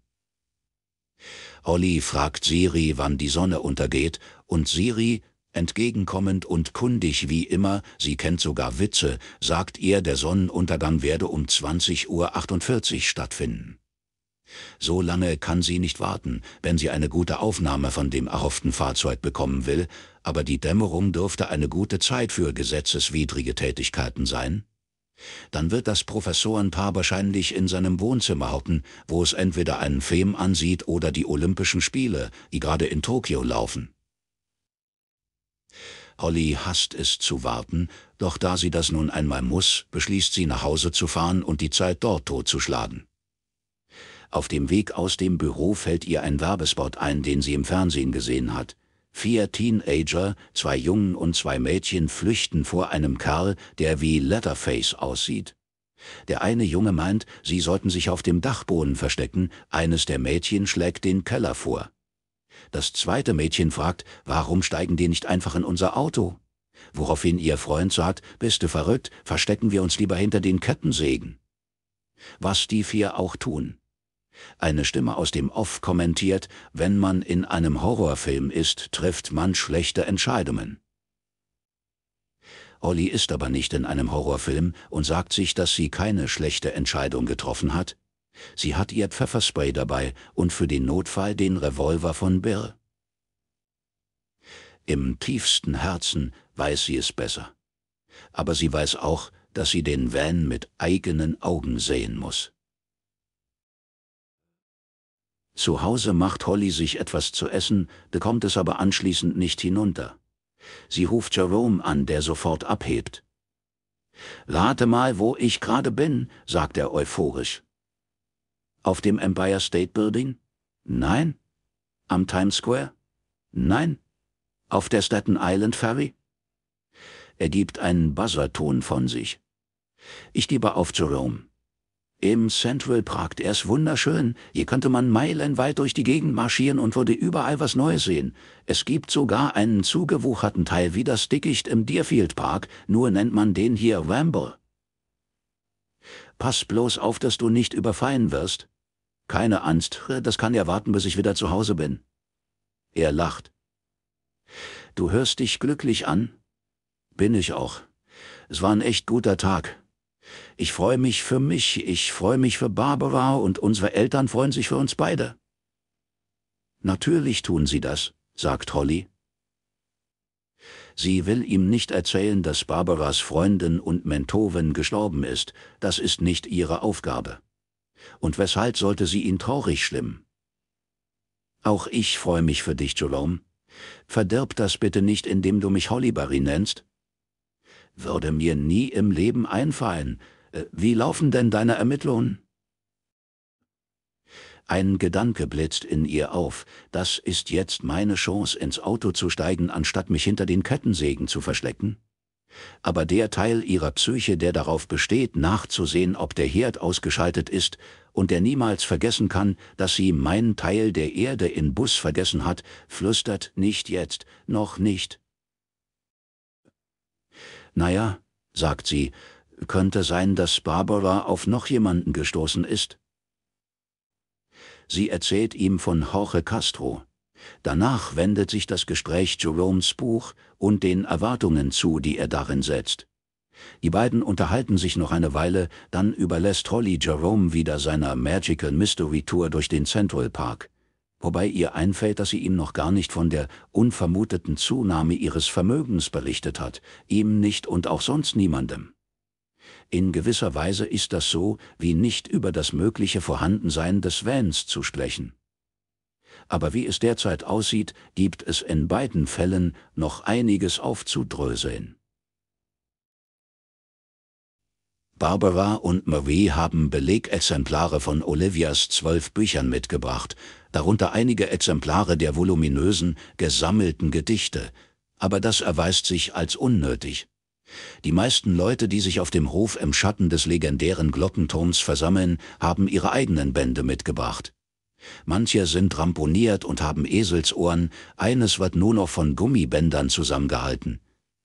A: Olli fragt Siri, wann die Sonne untergeht, und Siri Entgegenkommend und kundig wie immer, sie kennt sogar Witze, sagt ihr, der Sonnenuntergang werde um 20.48 Uhr stattfinden. So lange kann sie nicht warten, wenn sie eine gute Aufnahme von dem erhofften Fahrzeug bekommen will, aber die Dämmerung dürfte eine gute Zeit für gesetzeswidrige Tätigkeiten sein. Dann wird das Professorenpaar wahrscheinlich in seinem Wohnzimmer hocken, wo es entweder einen Film ansieht oder die Olympischen Spiele, die gerade in Tokio laufen. Holly hasst es zu warten, doch da sie das nun einmal muss, beschließt sie nach Hause zu fahren und die Zeit dort totzuschlagen. Auf dem Weg aus dem Büro fällt ihr ein Werbespot ein, den sie im Fernsehen gesehen hat. Vier Teenager, zwei Jungen und zwei Mädchen flüchten vor einem Kerl, der wie Leatherface aussieht. Der eine Junge meint, sie sollten sich auf dem Dachboden verstecken, eines der Mädchen schlägt den Keller vor. Das zweite Mädchen fragt, warum steigen die nicht einfach in unser Auto? Woraufhin ihr Freund sagt, bist du verrückt, verstecken wir uns lieber hinter den Kettensägen. Was die vier auch tun. Eine Stimme aus dem Off kommentiert, wenn man in einem Horrorfilm ist, trifft man schlechte Entscheidungen. Olli ist aber nicht in einem Horrorfilm und sagt sich, dass sie keine schlechte Entscheidung getroffen hat, Sie hat ihr Pfefferspray dabei und für den Notfall den Revolver von Bill. Im tiefsten Herzen weiß sie es besser. Aber sie weiß auch, dass sie den Van mit eigenen Augen sehen muss. Zu Hause macht Holly sich etwas zu essen, bekommt es aber anschließend nicht hinunter. Sie ruft Jerome an, der sofort abhebt. Rate mal, wo ich gerade bin, sagt er euphorisch. Auf dem Empire State Building? Nein. Am Times Square? Nein. Auf der Staten Island Ferry? Er gibt einen Buzzerton von sich. Ich gebe auf zu Rome. Im Central Park, der ist wunderschön. Hier könnte man meilenweit durch die Gegend marschieren und würde überall was Neues sehen. Es gibt sogar einen zugewucherten Teil wie das Dickicht im Deerfield Park, nur nennt man den hier Ramble. Pass bloß auf, dass du nicht überfallen wirst. Keine Angst, das kann ja warten, bis ich wieder zu Hause bin. Er lacht. Du hörst dich glücklich an? Bin ich auch. Es war ein echt guter Tag. Ich freue mich für mich, ich freue mich für Barbara und unsere Eltern freuen sich für uns beide. Natürlich tun sie das, sagt Holly. Sie will ihm nicht erzählen, dass Barbaras Freundin und Mentorin gestorben ist, das ist nicht ihre Aufgabe. Und weshalb sollte sie ihn traurig schlimm? Auch ich freue mich für dich, Jolom. Verdirb das bitte nicht, indem du mich Hollybury nennst. Würde mir nie im Leben einfallen. Äh, wie laufen denn deine Ermittlungen? Ein Gedanke blitzt in ihr auf, das ist jetzt meine Chance ins Auto zu steigen, anstatt mich hinter den Kettensägen zu verstecken? Aber der Teil ihrer Psyche, der darauf besteht, nachzusehen, ob der Herd ausgeschaltet ist, und der niemals vergessen kann, dass sie meinen Teil der Erde in Bus vergessen hat, flüstert nicht jetzt, noch nicht. Naja, sagt sie, könnte sein, dass Barbara auf noch jemanden gestoßen ist. Sie erzählt ihm von Jorge Castro. Danach wendet sich das Gespräch Jeromes Buch und den Erwartungen zu, die er darin setzt. Die beiden unterhalten sich noch eine Weile, dann überlässt Holly Jerome wieder seiner Magical Mystery Tour durch den Central Park, wobei ihr einfällt, dass sie ihm noch gar nicht von der unvermuteten Zunahme ihres Vermögens berichtet hat, ihm nicht und auch sonst niemandem. In gewisser Weise ist das so, wie nicht über das mögliche Vorhandensein des Vans zu sprechen. Aber wie es derzeit aussieht, gibt es in beiden Fällen noch einiges aufzudröseln. Barbara und Marie haben Belegexemplare von Olivias zwölf Büchern mitgebracht, darunter einige Exemplare der voluminösen, gesammelten Gedichte, aber das erweist sich als unnötig. Die meisten Leute, die sich auf dem Hof im Schatten des legendären Glockenturms versammeln, haben ihre eigenen Bände mitgebracht. Manche sind ramponiert und haben Eselsohren, eines wird nur noch von Gummibändern zusammengehalten.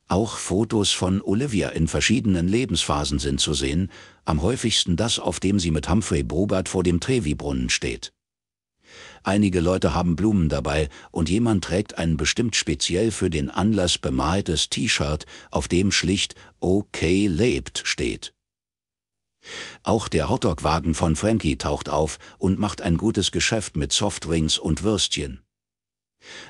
A: Auch Fotos von Olivia in verschiedenen Lebensphasen sind zu sehen, am häufigsten das, auf dem sie mit Humphrey Bogart vor dem Trevi-Brunnen steht. Einige Leute haben Blumen dabei und jemand trägt ein bestimmt speziell für den Anlass bemaltes T-Shirt, auf dem schlicht OK lebt steht. Auch der Hotdog-Wagen von Frankie taucht auf und macht ein gutes Geschäft mit Softwings und Würstchen.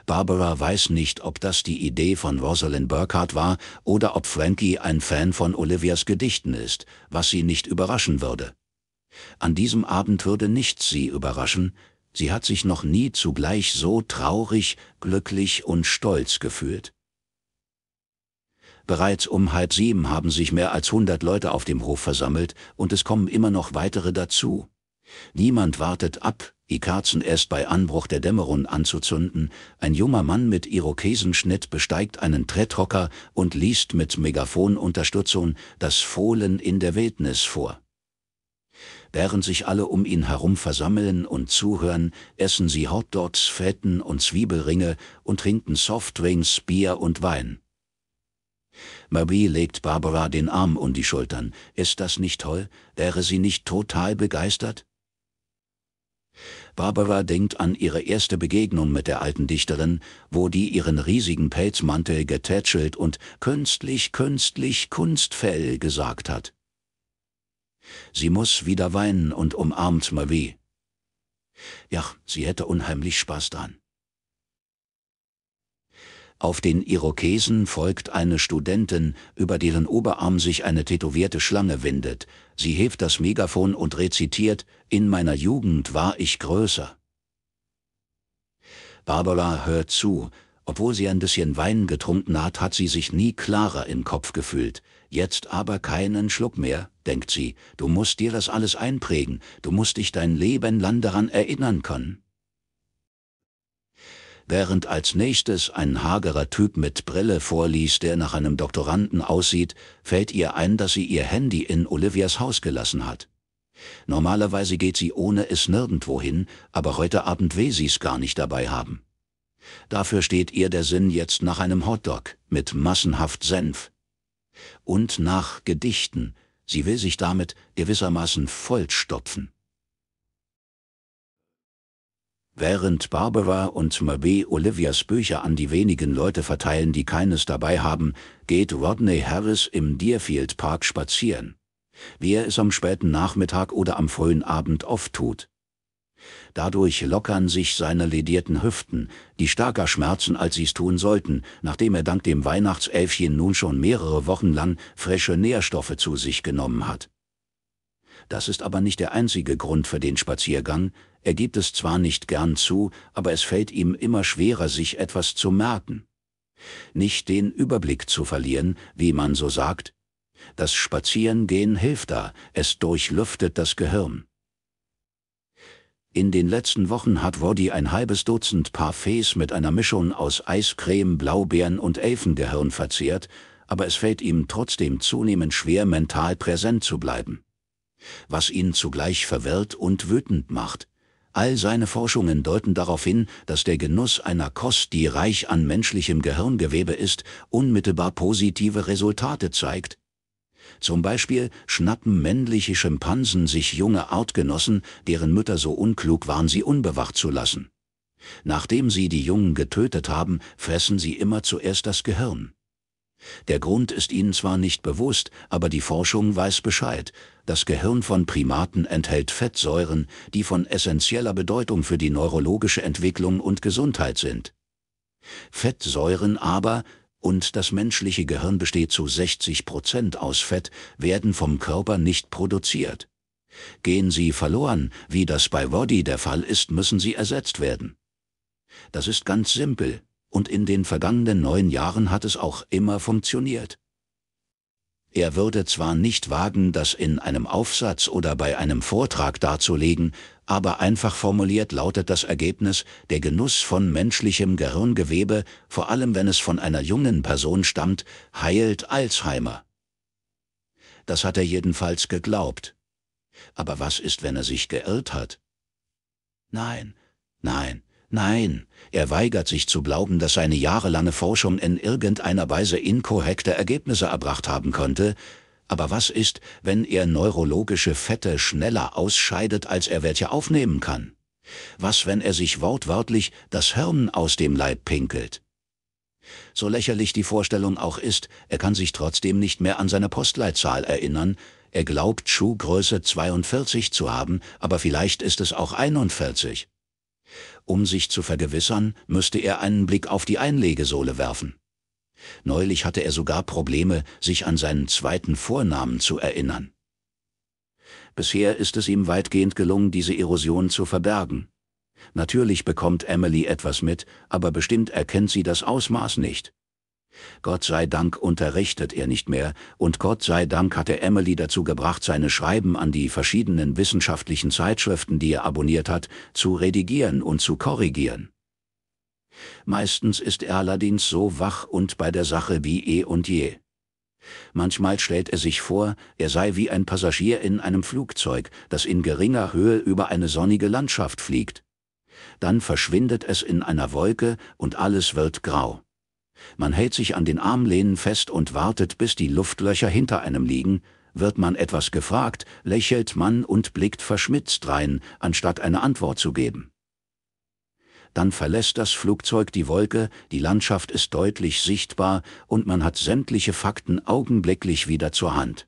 A: Barbara weiß nicht, ob das die Idee von Rosalind Burkhardt war oder ob Frankie ein Fan von Olivias Gedichten ist, was sie nicht überraschen würde. An diesem Abend würde nichts sie überraschen, Sie hat sich noch nie zugleich so traurig, glücklich und stolz gefühlt. Bereits um halb sieben haben sich mehr als hundert Leute auf dem Hof versammelt und es kommen immer noch weitere dazu. Niemand wartet ab, Ikazen erst bei Anbruch der Dämmerung anzuzünden. Ein junger Mann mit Irokesenschnitt besteigt einen Tretrocker und liest mit Megafonunterstützung das Fohlen in der Wildnis vor. Während sich alle um ihn herum versammeln und zuhören, essen sie Hotdogs, Fetten und Zwiebelringe und trinken Softwings, Bier und Wein. Marie legt Barbara den Arm um die Schultern. Ist das nicht toll? Wäre sie nicht total begeistert? Barbara denkt an ihre erste Begegnung mit der alten Dichterin, wo die ihren riesigen Pelzmantel getätschelt und künstlich, künstlich, Kunstfell gesagt hat. Sie muss wieder weinen und umarmt Marie. Ja, sie hätte unheimlich Spaß dran. Auf den Irokesen folgt eine Studentin, über deren Oberarm sich eine tätowierte Schlange windet. Sie hebt das Megafon und rezitiert, in meiner Jugend war ich größer. Barbara hört zu, obwohl sie ein bisschen Wein getrunken hat, hat sie sich nie klarer im Kopf gefühlt. Jetzt aber keinen Schluck mehr, denkt sie, du musst dir das alles einprägen, du musst dich dein Leben lang daran erinnern können. Während als nächstes ein hagerer Typ mit Brille vorliest, der nach einem Doktoranden aussieht, fällt ihr ein, dass sie ihr Handy in Olivias Haus gelassen hat. Normalerweise geht sie ohne es nirgendwo hin, aber heute Abend will sie's gar nicht dabei haben. Dafür steht ihr der Sinn jetzt nach einem Hotdog mit massenhaft Senf und nach Gedichten. Sie will sich damit gewissermaßen vollstopfen. Während Barbara und Mabe Olivias Bücher an die wenigen Leute verteilen, die keines dabei haben, geht Rodney Harris im Deerfield Park spazieren. Wie er es am späten Nachmittag oder am frühen Abend oft tut. Dadurch lockern sich seine ledierten Hüften, die starker schmerzen, als sie's tun sollten, nachdem er dank dem Weihnachtselfchen nun schon mehrere Wochen lang frische Nährstoffe zu sich genommen hat. Das ist aber nicht der einzige Grund für den Spaziergang, er gibt es zwar nicht gern zu, aber es fällt ihm immer schwerer, sich etwas zu merken. Nicht den Überblick zu verlieren, wie man so sagt. Das Spazierengehen hilft da, es durchlüftet das Gehirn. In den letzten Wochen hat Woddy ein halbes Dutzend Parfaits mit einer Mischung aus Eiscreme, Blaubeeren und Elfengehirn verzehrt, aber es fällt ihm trotzdem zunehmend schwer, mental präsent zu bleiben. Was ihn zugleich verwirrt und wütend macht. All seine Forschungen deuten darauf hin, dass der Genuss einer Kost, die reich an menschlichem Gehirngewebe ist, unmittelbar positive Resultate zeigt, zum Beispiel schnappen männliche Schimpansen sich junge Artgenossen, deren Mütter so unklug waren, sie unbewacht zu lassen. Nachdem sie die Jungen getötet haben, fressen sie immer zuerst das Gehirn. Der Grund ist ihnen zwar nicht bewusst, aber die Forschung weiß Bescheid. Das Gehirn von Primaten enthält Fettsäuren, die von essentieller Bedeutung für die neurologische Entwicklung und Gesundheit sind. Fettsäuren aber und das menschliche Gehirn besteht zu 60 Prozent aus Fett, werden vom Körper nicht produziert. Gehen sie verloren, wie das bei Body der Fall ist, müssen sie ersetzt werden. Das ist ganz simpel, und in den vergangenen neun Jahren hat es auch immer funktioniert. Er würde zwar nicht wagen, das in einem Aufsatz oder bei einem Vortrag darzulegen, aber einfach formuliert lautet das Ergebnis der Genuss von menschlichem Gehirngewebe, vor allem wenn es von einer jungen Person stammt, heilt Alzheimer. Das hat er jedenfalls geglaubt. Aber was ist, wenn er sich geirrt hat? Nein, nein, nein, er weigert sich zu glauben, dass seine jahrelange Forschung in irgendeiner Weise inkorrekte Ergebnisse erbracht haben konnte, aber was ist, wenn er neurologische Fette schneller ausscheidet, als er welche aufnehmen kann? Was, wenn er sich wortwörtlich das Hirn aus dem Leib pinkelt? So lächerlich die Vorstellung auch ist, er kann sich trotzdem nicht mehr an seine Postleitzahl erinnern, er glaubt Schuhgröße 42 zu haben, aber vielleicht ist es auch 41. Um sich zu vergewissern, müsste er einen Blick auf die Einlegesohle werfen. Neulich hatte er sogar Probleme, sich an seinen zweiten Vornamen zu erinnern. Bisher ist es ihm weitgehend gelungen, diese Erosion zu verbergen. Natürlich bekommt Emily etwas mit, aber bestimmt erkennt sie das Ausmaß nicht. Gott sei Dank unterrichtet er nicht mehr, und Gott sei Dank hat er Emily dazu gebracht, seine Schreiben an die verschiedenen wissenschaftlichen Zeitschriften, die er abonniert hat, zu redigieren und zu korrigieren. Meistens ist er allerdings so wach und bei der Sache wie eh und je. Manchmal stellt er sich vor, er sei wie ein Passagier in einem Flugzeug, das in geringer Höhe über eine sonnige Landschaft fliegt. Dann verschwindet es in einer Wolke und alles wird grau. Man hält sich an den Armlehnen fest und wartet, bis die Luftlöcher hinter einem liegen, wird man etwas gefragt, lächelt man und blickt verschmitzt rein, anstatt eine Antwort zu geben dann verlässt das Flugzeug die Wolke, die Landschaft ist deutlich sichtbar und man hat sämtliche Fakten augenblicklich wieder zur Hand.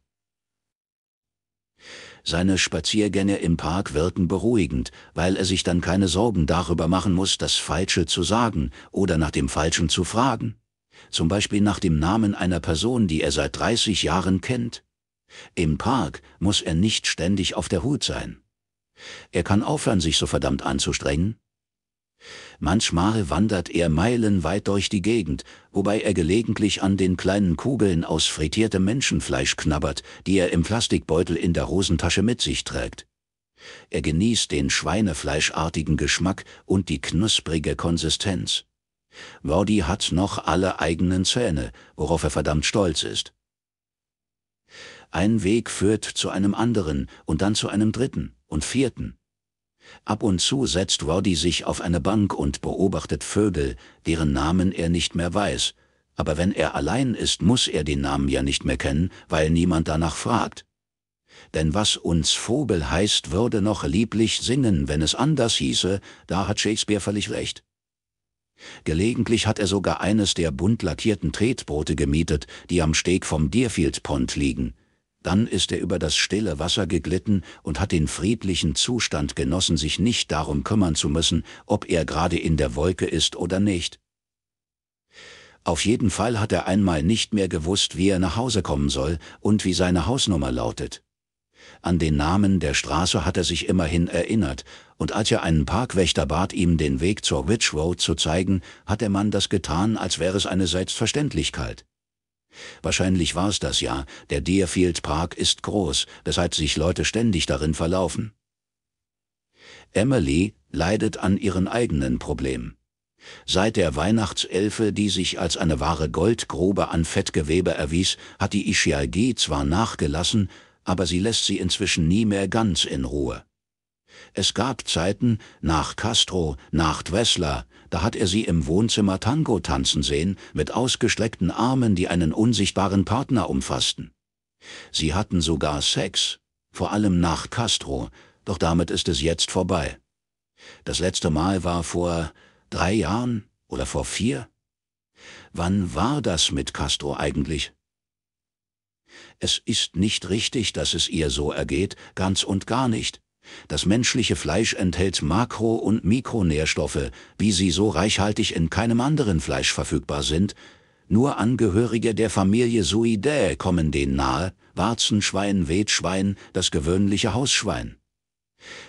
A: Seine Spaziergänge im Park wirken beruhigend, weil er sich dann keine Sorgen darüber machen muss, das Falsche zu sagen oder nach dem Falschen zu fragen. Zum Beispiel nach dem Namen einer Person, die er seit 30 Jahren kennt. Im Park muss er nicht ständig auf der Hut sein. Er kann aufhören, sich so verdammt anzustrengen, manchmal wandert er meilenweit durch die Gegend, wobei er gelegentlich an den kleinen Kugeln aus frittiertem Menschenfleisch knabbert, die er im Plastikbeutel in der Hosentasche mit sich trägt. Er genießt den schweinefleischartigen Geschmack und die knusprige Konsistenz. Wardy hat noch alle eigenen Zähne, worauf er verdammt stolz ist. Ein Weg führt zu einem anderen und dann zu einem dritten und vierten. Ab und zu setzt Roddy sich auf eine Bank und beobachtet Vögel, deren Namen er nicht mehr weiß, aber wenn er allein ist, muss er den Namen ja nicht mehr kennen, weil niemand danach fragt. Denn was uns Vogel heißt, würde noch lieblich singen, wenn es anders hieße, da hat Shakespeare völlig recht. Gelegentlich hat er sogar eines der bunt lackierten Tretboote gemietet, die am Steg vom Deerfield Pond liegen, dann ist er über das stille Wasser geglitten und hat den friedlichen Zustand genossen, sich nicht darum kümmern zu müssen, ob er gerade in der Wolke ist oder nicht. Auf jeden Fall hat er einmal nicht mehr gewusst, wie er nach Hause kommen soll und wie seine Hausnummer lautet. An den Namen der Straße hat er sich immerhin erinnert, und als er einen Parkwächter bat, ihm den Weg zur Witch Road zu zeigen, hat der Mann das getan, als wäre es eine Selbstverständlichkeit. Wahrscheinlich war es das ja, der Deerfield Park ist groß, weshalb sich Leute ständig darin verlaufen. Emily leidet an ihren eigenen Problemen. Seit der Weihnachtselfe, die sich als eine wahre Goldgrube an Fettgewebe erwies, hat die Ischialgie zwar nachgelassen, aber sie lässt sie inzwischen nie mehr ganz in Ruhe. Es gab Zeiten, nach Castro, nach Dwessler, da hat er sie im Wohnzimmer Tango tanzen sehen, mit ausgestreckten Armen, die einen unsichtbaren Partner umfassten. Sie hatten sogar Sex, vor allem nach Castro, doch damit ist es jetzt vorbei. Das letzte Mal war vor drei Jahren oder vor vier? Wann war das mit Castro eigentlich? Es ist nicht richtig, dass es ihr so ergeht, ganz und gar nicht. Das menschliche Fleisch enthält Makro- und Mikronährstoffe, wie sie so reichhaltig in keinem anderen Fleisch verfügbar sind. Nur Angehörige der Familie Suidae kommen denen nahe, Warzenschwein, Wetschwein, das gewöhnliche Hausschwein.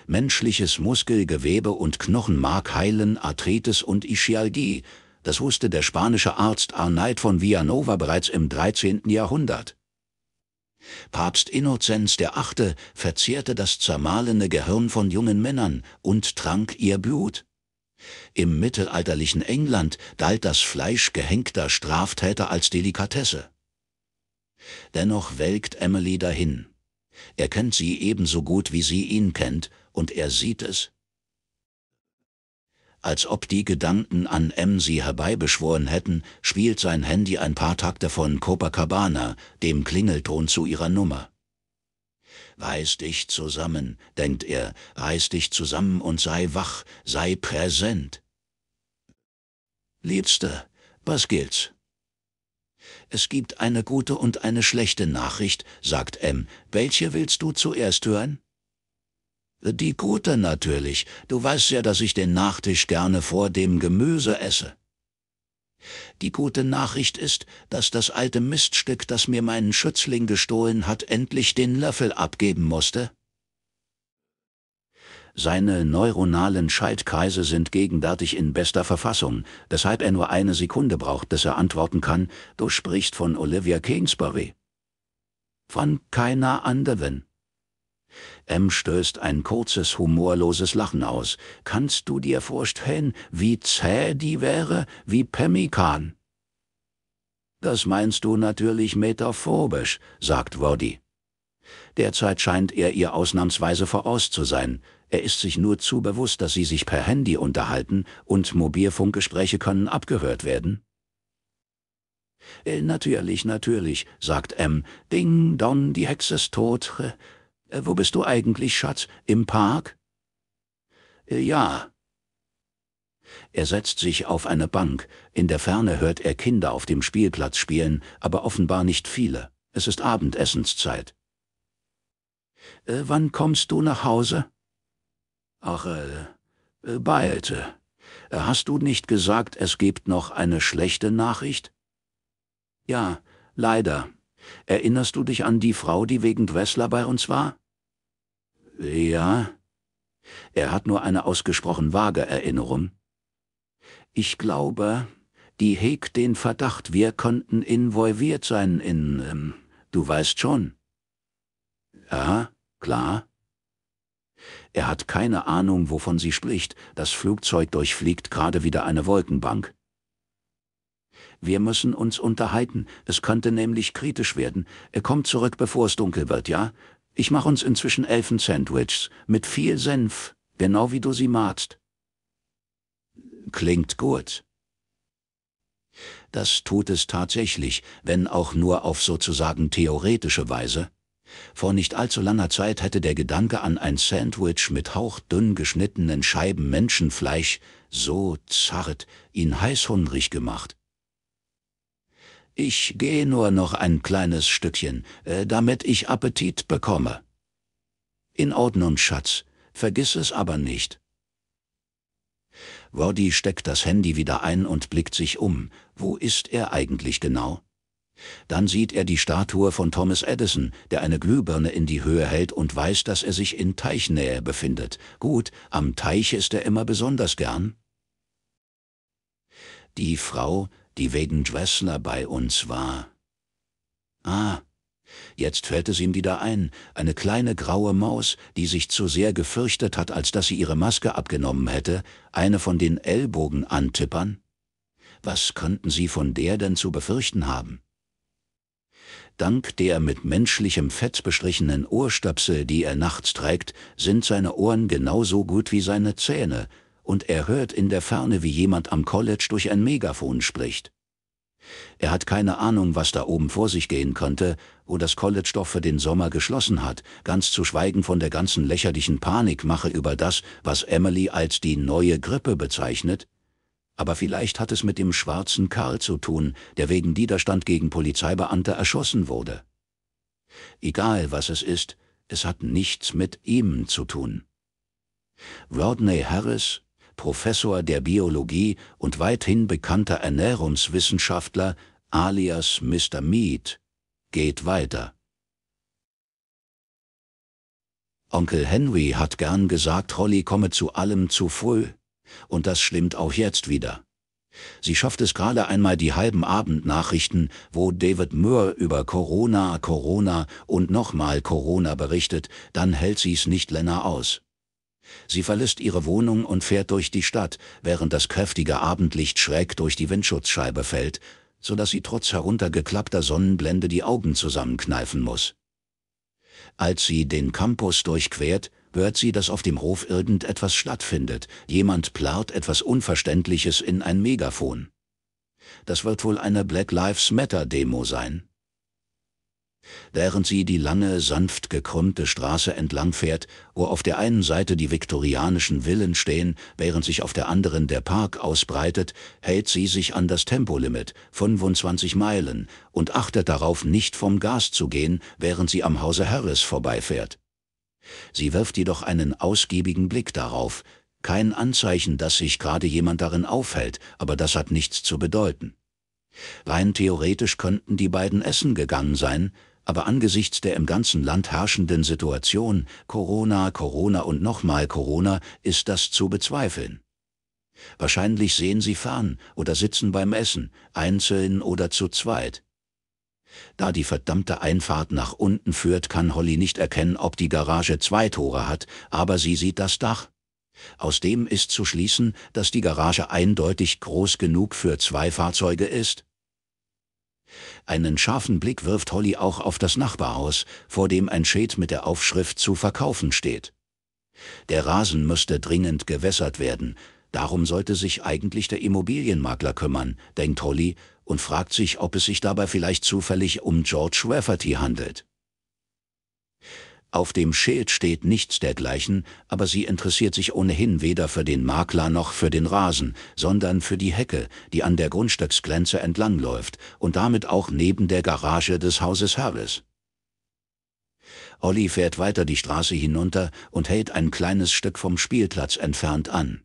A: Menschliches Muskelgewebe und Knochenmark heilen Arthritis und Ischialgie, das wusste der spanische Arzt Arnaid von Villanova bereits im 13. Jahrhundert. Papst Innozenz VIII. verzehrte das zermahlene Gehirn von jungen Männern und trank ihr Blut. Im mittelalterlichen England galt das Fleisch gehängter Straftäter als Delikatesse. Dennoch welkt Emily dahin. Er kennt sie ebenso gut, wie sie ihn kennt, und er sieht es als ob die Gedanken an M sie herbeibeschworen hätten, spielt sein Handy ein paar Takte von Copacabana, dem Klingelton zu ihrer Nummer. Reiß dich zusammen, denkt er, reiß dich zusammen und sei wach, sei präsent. Liebste, was gilt's? Es gibt eine gute und eine schlechte Nachricht, sagt M. Welche willst du zuerst hören? Die gute natürlich. Du weißt ja, dass ich den Nachtisch gerne vor dem Gemüse esse. Die gute Nachricht ist, dass das alte Miststück, das mir meinen Schützling gestohlen hat, endlich den Löffel abgeben musste. Seine neuronalen Schaltkreise sind gegenwärtig in bester Verfassung, weshalb er nur eine Sekunde braucht, bis er antworten kann, du sprichst von Olivia Kingsbury. Von keiner anderen. M stößt ein kurzes, humorloses Lachen aus. Kannst du dir vorstellen, wie zäh die wäre, wie Pemmikan? Das meinst du natürlich metaphorisch, sagt Roddy. Derzeit scheint er ihr ausnahmsweise voraus zu sein. Er ist sich nur zu bewusst, dass sie sich per Handy unterhalten und Mobilfunkgespräche können abgehört werden. Äh, natürlich, natürlich, sagt M. Ding, Don, die Hexe ist tot. Äh, wo bist du eigentlich, Schatz? Im Park? Äh, ja. Er setzt sich auf eine Bank. In der Ferne hört er Kinder auf dem Spielplatz spielen, aber offenbar nicht viele. Es ist Abendessenszeit. Äh, wann kommst du nach Hause? Ach, äh, bald. Hast du nicht gesagt, es gibt noch eine schlechte Nachricht? Ja, leider. Erinnerst du dich an die Frau, die wegen Dressler bei uns war? Ja. Er hat nur eine ausgesprochen vage Erinnerung. Ich glaube, die hegt den Verdacht, wir könnten involviert sein in, ähm, du weißt schon. Ja, klar. Er hat keine Ahnung, wovon sie spricht. Das Flugzeug durchfliegt gerade wieder eine Wolkenbank. Wir müssen uns unterhalten, es könnte nämlich kritisch werden. Er kommt zurück, bevor es dunkel wird, ja? Ich mache uns inzwischen elfen sandwichs mit viel Senf, genau wie du sie magst. Klingt gut. Das tut es tatsächlich, wenn auch nur auf sozusagen theoretische Weise. Vor nicht allzu langer Zeit hätte der Gedanke an ein Sandwich mit hauchdünn geschnittenen Scheiben Menschenfleisch so zart ihn heißhungrig gemacht. Ich gehe nur noch ein kleines Stückchen, äh, damit ich Appetit bekomme. In Ordnung, Schatz, vergiss es aber nicht. Roddy steckt das Handy wieder ein und blickt sich um. Wo ist er eigentlich genau? Dann sieht er die Statue von Thomas Edison, der eine Glühbirne in die Höhe hält und weiß, dass er sich in Teichnähe befindet. Gut, am Teich ist er immer besonders gern. Die Frau, die wegen Dressler bei uns war. Ah, Jetzt fällt es ihm wieder ein, eine kleine graue Maus, die sich zu sehr gefürchtet hat, als dass sie ihre Maske abgenommen hätte, eine von den Ellbogen antippern. Was könnten sie von der denn zu befürchten haben? Dank der mit menschlichem Fett bestrichenen Ohrstöpsel, die er nachts trägt, sind seine Ohren genauso gut wie seine Zähne, und er hört in der Ferne, wie jemand am College durch ein Megafon spricht. Er hat keine Ahnung, was da oben vor sich gehen könnte, wo das College doch für den Sommer geschlossen hat, ganz zu schweigen von der ganzen lächerlichen Panikmache über das, was Emily als die neue Grippe bezeichnet. Aber vielleicht hat es mit dem schwarzen Karl zu tun, der wegen Widerstand gegen Polizeibeamte erschossen wurde. Egal, was es ist, es hat nichts mit ihm zu tun. Rodney Harris, Professor der Biologie und weithin bekannter Ernährungswissenschaftler, alias Mr. Mead, geht weiter. Onkel Henry hat gern gesagt, Holly komme zu allem zu früh. Und das stimmt auch jetzt wieder. Sie schafft es gerade einmal die halben Abendnachrichten, wo David Moore über Corona, Corona und nochmal Corona berichtet, dann hält sie's nicht länger aus. Sie verlässt ihre Wohnung und fährt durch die Stadt, während das kräftige Abendlicht schräg durch die Windschutzscheibe fällt, so dass sie trotz heruntergeklappter Sonnenblende die Augen zusammenkneifen muss. Als sie den Campus durchquert, hört sie, dass auf dem Hof irgendetwas stattfindet. Jemand plart etwas Unverständliches in ein Megafon. Das wird wohl eine Black Lives Matter Demo sein während sie die lange, sanft gekrümmte Straße entlang fährt, wo auf der einen Seite die viktorianischen Villen stehen, während sich auf der anderen der Park ausbreitet, hält sie sich an das Tempolimit, 25 Meilen, und achtet darauf, nicht vom Gas zu gehen, während sie am Hause Harris vorbeifährt. Sie wirft jedoch einen ausgiebigen Blick darauf, kein Anzeichen, dass sich gerade jemand darin aufhält, aber das hat nichts zu bedeuten. Rein theoretisch könnten die beiden essen gegangen sein, aber angesichts der im ganzen Land herrschenden Situation, Corona, Corona und nochmal Corona, ist das zu bezweifeln. Wahrscheinlich sehen sie fern oder sitzen beim Essen, einzeln oder zu zweit. Da die verdammte Einfahrt nach unten führt, kann Holly nicht erkennen, ob die Garage zwei Tore hat, aber sie sieht das Dach. Aus dem ist zu schließen, dass die Garage eindeutig groß genug für zwei Fahrzeuge ist. Einen scharfen Blick wirft Holly auch auf das Nachbarhaus, vor dem ein Schild mit der Aufschrift zu verkaufen steht. Der Rasen müsste dringend gewässert werden, darum sollte sich eigentlich der Immobilienmakler kümmern, denkt Holly und fragt sich, ob es sich dabei vielleicht zufällig um George Rafferty handelt. Auf dem Schild steht nichts dergleichen, aber sie interessiert sich ohnehin weder für den Makler noch für den Rasen, sondern für die Hecke, die an der Grundstücksgrenze entlangläuft und damit auch neben der Garage des Hauses Harris. Olli fährt weiter die Straße hinunter und hält ein kleines Stück vom Spielplatz entfernt an.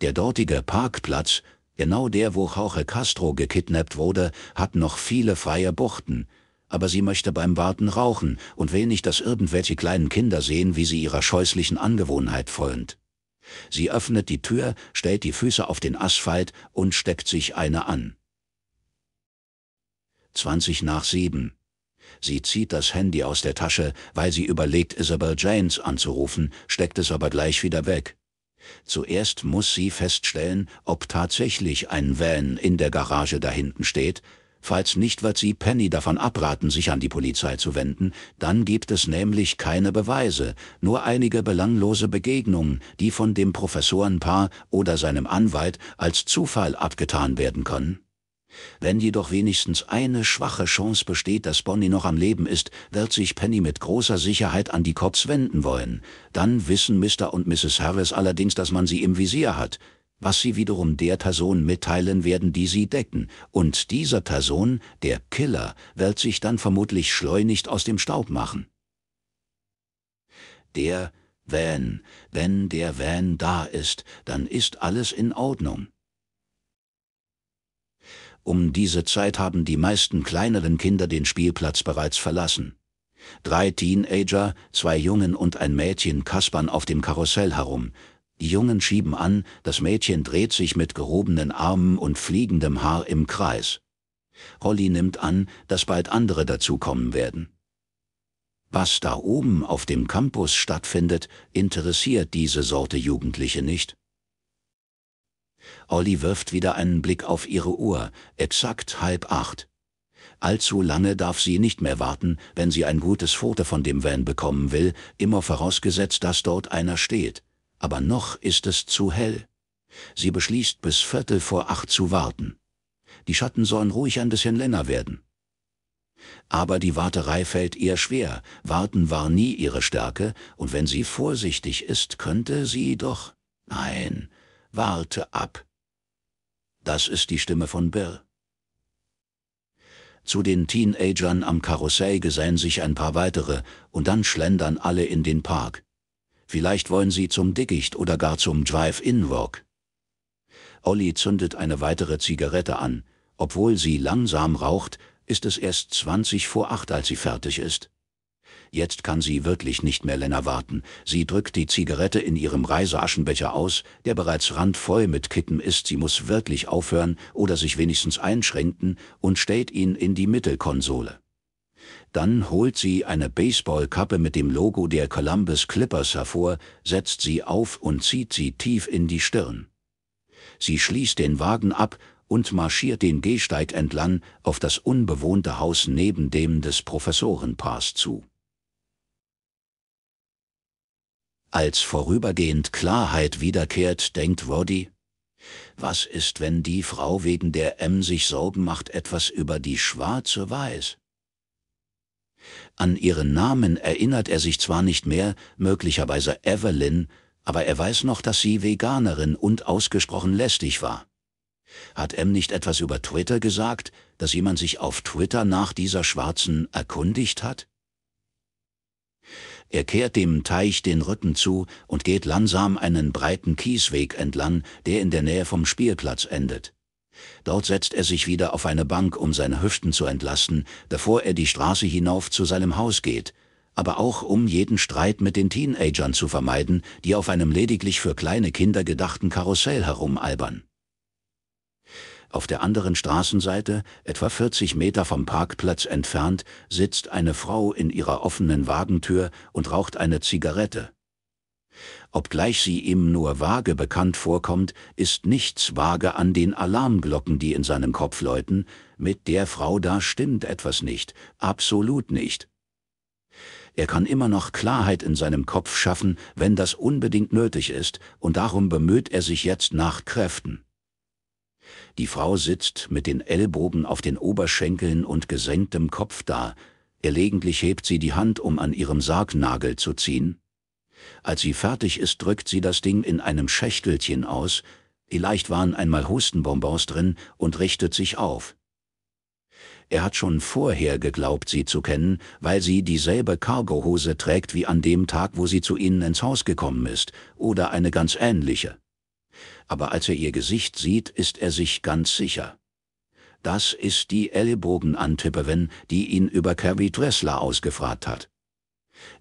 A: Der dortige Parkplatz, genau der, wo Jorge Castro gekidnappt wurde, hat noch viele freie Buchten, aber sie möchte beim Warten rauchen und will nicht, dass irgendwelche kleinen Kinder sehen, wie sie ihrer scheußlichen Angewohnheit folgend. Sie öffnet die Tür, stellt die Füße auf den Asphalt und steckt sich eine an. 20 nach 7. Sie zieht das Handy aus der Tasche, weil sie überlegt, Isabel Janes anzurufen, steckt es aber gleich wieder weg. Zuerst muss sie feststellen, ob tatsächlich ein Van in der Garage da hinten steht, Falls nicht, wird sie Penny davon abraten, sich an die Polizei zu wenden. Dann gibt es nämlich keine Beweise, nur einige belanglose Begegnungen, die von dem Professorenpaar oder seinem Anwalt als Zufall abgetan werden können. Wenn jedoch wenigstens eine schwache Chance besteht, dass Bonnie noch am Leben ist, wird sich Penny mit großer Sicherheit an die Cops wenden wollen. Dann wissen Mr. und Mrs. Harris allerdings, dass man sie im Visier hat was sie wiederum der Person mitteilen werden, die sie decken, und dieser Person, der Killer, wird sich dann vermutlich schleunigst aus dem Staub machen. Der Van, wenn der Van da ist, dann ist alles in Ordnung. Um diese Zeit haben die meisten kleineren Kinder den Spielplatz bereits verlassen. Drei Teenager, zwei Jungen und ein Mädchen kaspern auf dem Karussell herum, die Jungen schieben an, das Mädchen dreht sich mit gehobenen Armen und fliegendem Haar im Kreis. Holly nimmt an, dass bald andere dazukommen werden. Was da oben auf dem Campus stattfindet, interessiert diese Sorte Jugendliche nicht. Olli wirft wieder einen Blick auf ihre Uhr, exakt halb acht. Allzu lange darf sie nicht mehr warten, wenn sie ein gutes Foto von dem Van bekommen will, immer vorausgesetzt, dass dort einer steht aber noch ist es zu hell. Sie beschließt, bis Viertel vor acht zu warten. Die Schatten sollen ruhig ein bisschen länger werden. Aber die Warterei fällt ihr schwer, Warten war nie ihre Stärke, und wenn sie vorsichtig ist, könnte sie doch... Nein, warte ab. Das ist die Stimme von Bill. Zu den Teenagern am Karussell gesellen sich ein paar weitere, und dann schlendern alle in den Park. Vielleicht wollen sie zum Dickicht oder gar zum Drive-In-Walk. Olli zündet eine weitere Zigarette an. Obwohl sie langsam raucht, ist es erst 20 vor 8, als sie fertig ist. Jetzt kann sie wirklich nicht mehr länger warten. Sie drückt die Zigarette in ihrem Reiseaschenbecher aus, der bereits randvoll mit Kippen ist. Sie muss wirklich aufhören oder sich wenigstens einschränken und stellt ihn in die Mittelkonsole. Dann holt sie eine Baseballkappe mit dem Logo der Columbus Clippers hervor, setzt sie auf und zieht sie tief in die Stirn. Sie schließt den Wagen ab und marschiert den Gehsteig entlang auf das unbewohnte Haus neben dem des Professorenpaars zu. Als vorübergehend Klarheit wiederkehrt, denkt Roddy, was ist, wenn die Frau wegen der M sich Sorgen macht, etwas über die Schwarze weiß? An ihren Namen erinnert er sich zwar nicht mehr, möglicherweise Evelyn, aber er weiß noch, dass sie Veganerin und ausgesprochen lästig war. Hat M nicht etwas über Twitter gesagt, dass jemand sich auf Twitter nach dieser Schwarzen erkundigt hat? Er kehrt dem Teich den Rücken zu und geht langsam einen breiten Kiesweg entlang, der in der Nähe vom Spielplatz endet. Dort setzt er sich wieder auf eine Bank, um seine Hüften zu entlasten, bevor er die Straße hinauf zu seinem Haus geht, aber auch um jeden Streit mit den Teenagern zu vermeiden, die auf einem lediglich für kleine Kinder gedachten Karussell herumalbern. Auf der anderen Straßenseite, etwa 40 Meter vom Parkplatz entfernt, sitzt eine Frau in ihrer offenen Wagentür und raucht eine Zigarette. Obgleich sie ihm nur vage bekannt vorkommt, ist nichts vage an den Alarmglocken, die in seinem Kopf läuten, mit der Frau da stimmt etwas nicht, absolut nicht. Er kann immer noch Klarheit in seinem Kopf schaffen, wenn das unbedingt nötig ist, und darum bemüht er sich jetzt nach Kräften. Die Frau sitzt mit den Ellbogen auf den Oberschenkeln und gesenktem Kopf da, gelegentlich hebt sie die Hand, um an ihrem Sargnagel zu ziehen, als sie fertig ist, drückt sie das Ding in einem Schächtelchen aus, vielleicht waren einmal Hustenbonbons drin, und richtet sich auf. Er hat schon vorher geglaubt, sie zu kennen, weil sie dieselbe Cargohose trägt wie an dem Tag, wo sie zu ihnen ins Haus gekommen ist, oder eine ganz ähnliche. Aber als er ihr Gesicht sieht, ist er sich ganz sicher. Das ist die Ellbogenantipperin, die ihn über Carrie Dressler ausgefragt hat.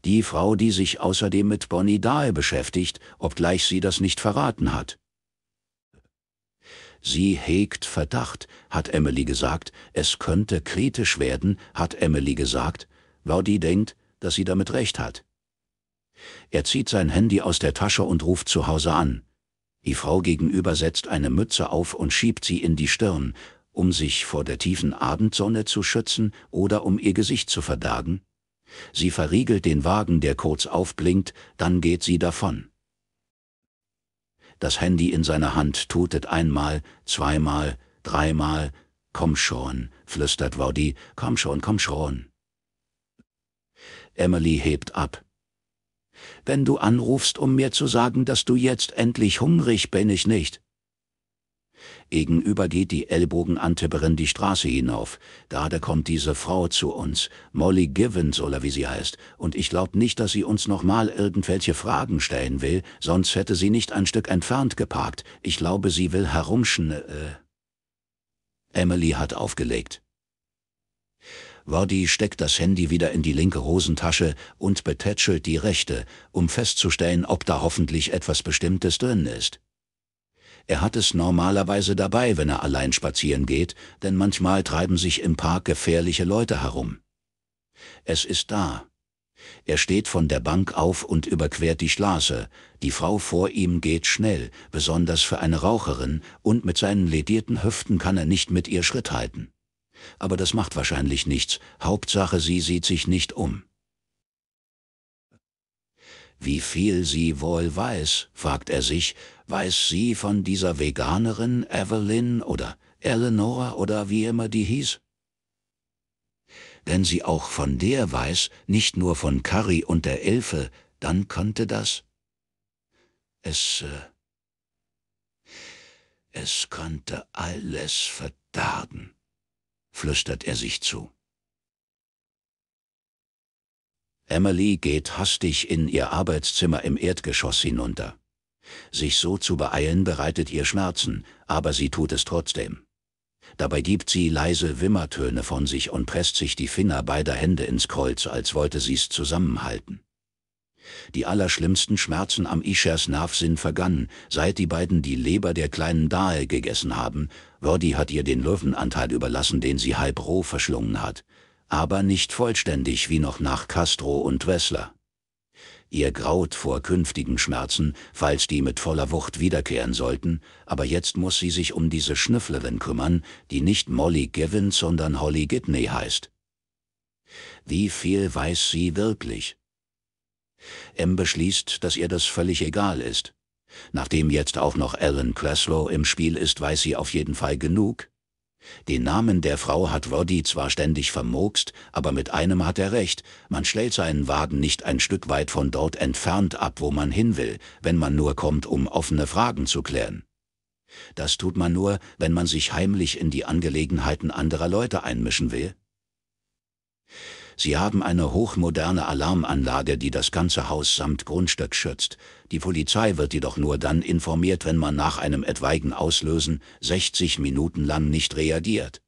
A: Die Frau, die sich außerdem mit Bonnie Dahl beschäftigt, obgleich sie das nicht verraten hat. Sie hegt Verdacht, hat Emily gesagt. Es könnte kritisch werden, hat Emily gesagt. Lottie denkt, dass sie damit recht hat. Er zieht sein Handy aus der Tasche und ruft zu Hause an. Die Frau gegenüber setzt eine Mütze auf und schiebt sie in die Stirn, um sich vor der tiefen Abendsonne zu schützen oder um ihr Gesicht zu verdagen. Sie verriegelt den Wagen, der kurz aufblinkt, dann geht sie davon. Das Handy in seiner Hand tutet einmal, zweimal, dreimal. Komm schon, flüstert Wadi, komm schon, komm schon. Emily hebt ab. Wenn du anrufst, um mir zu sagen, dass du jetzt endlich hungrig bin ich nicht. Gegenüber geht die Ellbogenantipperin die Straße hinauf. Gerade kommt diese Frau zu uns, Molly Givens oder wie sie heißt, und ich glaub nicht, dass sie uns nochmal irgendwelche Fragen stellen will, sonst hätte sie nicht ein Stück entfernt geparkt. Ich glaube, sie will herumschen, äh. Emily hat aufgelegt. Wardy steckt das Handy wieder in die linke Hosentasche und betätschelt die rechte, um festzustellen, ob da hoffentlich etwas Bestimmtes drin ist. Er hat es normalerweise dabei, wenn er allein spazieren geht, denn manchmal treiben sich im Park gefährliche Leute herum. Es ist da. Er steht von der Bank auf und überquert die Straße. Die Frau vor ihm geht schnell, besonders für eine Raucherin, und mit seinen ledierten Hüften kann er nicht mit ihr Schritt halten. Aber das macht wahrscheinlich nichts, Hauptsache sie sieht sich nicht um. Wie viel sie wohl weiß, fragt er sich, weiß sie von dieser Veganerin Evelyn oder Eleanor oder wie immer die hieß? Wenn sie auch von der weiß, nicht nur von Carrie und der Elfe, dann könnte das... Es... Äh, es könnte alles verderben, flüstert er sich zu. Emily geht hastig in ihr Arbeitszimmer im Erdgeschoss hinunter. Sich so zu beeilen bereitet ihr Schmerzen, aber sie tut es trotzdem. Dabei gibt sie leise Wimmertöne von sich und presst sich die Finger beider Hände ins Kreuz, als wollte sie's zusammenhalten. Die allerschlimmsten Schmerzen am Ischersnerv sind vergangen, seit die beiden die Leber der kleinen Dahl gegessen haben. Roddy hat ihr den Löwenanteil überlassen, den sie halb roh verschlungen hat aber nicht vollständig wie noch nach Castro und Wessler. Ihr graut vor künftigen Schmerzen, falls die mit voller Wucht wiederkehren sollten, aber jetzt muss sie sich um diese Schnüfflerin kümmern, die nicht Molly Givens, sondern Holly Gidney heißt. Wie viel weiß sie wirklich? M beschließt, dass ihr das völlig egal ist. Nachdem jetzt auch noch Alan Creslow im Spiel ist, weiß sie auf jeden Fall genug, den Namen der Frau hat Roddy zwar ständig vermurkst, aber mit einem hat er recht, man stellt seinen Wagen nicht ein Stück weit von dort entfernt ab, wo man hin will, wenn man nur kommt, um offene Fragen zu klären. Das tut man nur, wenn man sich heimlich in die Angelegenheiten anderer Leute einmischen will. Sie haben eine hochmoderne Alarmanlage, die das ganze Haus samt Grundstück schützt. Die Polizei wird jedoch nur dann informiert, wenn man nach einem etwaigen Auslösen 60 Minuten lang nicht reagiert.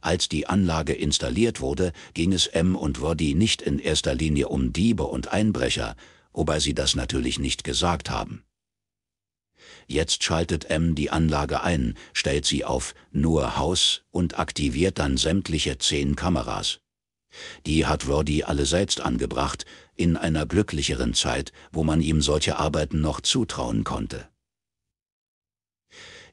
A: Als die Anlage installiert wurde, ging es M und Roddy nicht in erster Linie um Diebe und Einbrecher, wobei sie das natürlich nicht gesagt haben. Jetzt schaltet M die Anlage ein, stellt sie auf Nur Haus und aktiviert dann sämtliche zehn Kameras. Die hat Roddy alle selbst angebracht, in einer glücklicheren Zeit, wo man ihm solche Arbeiten noch zutrauen konnte.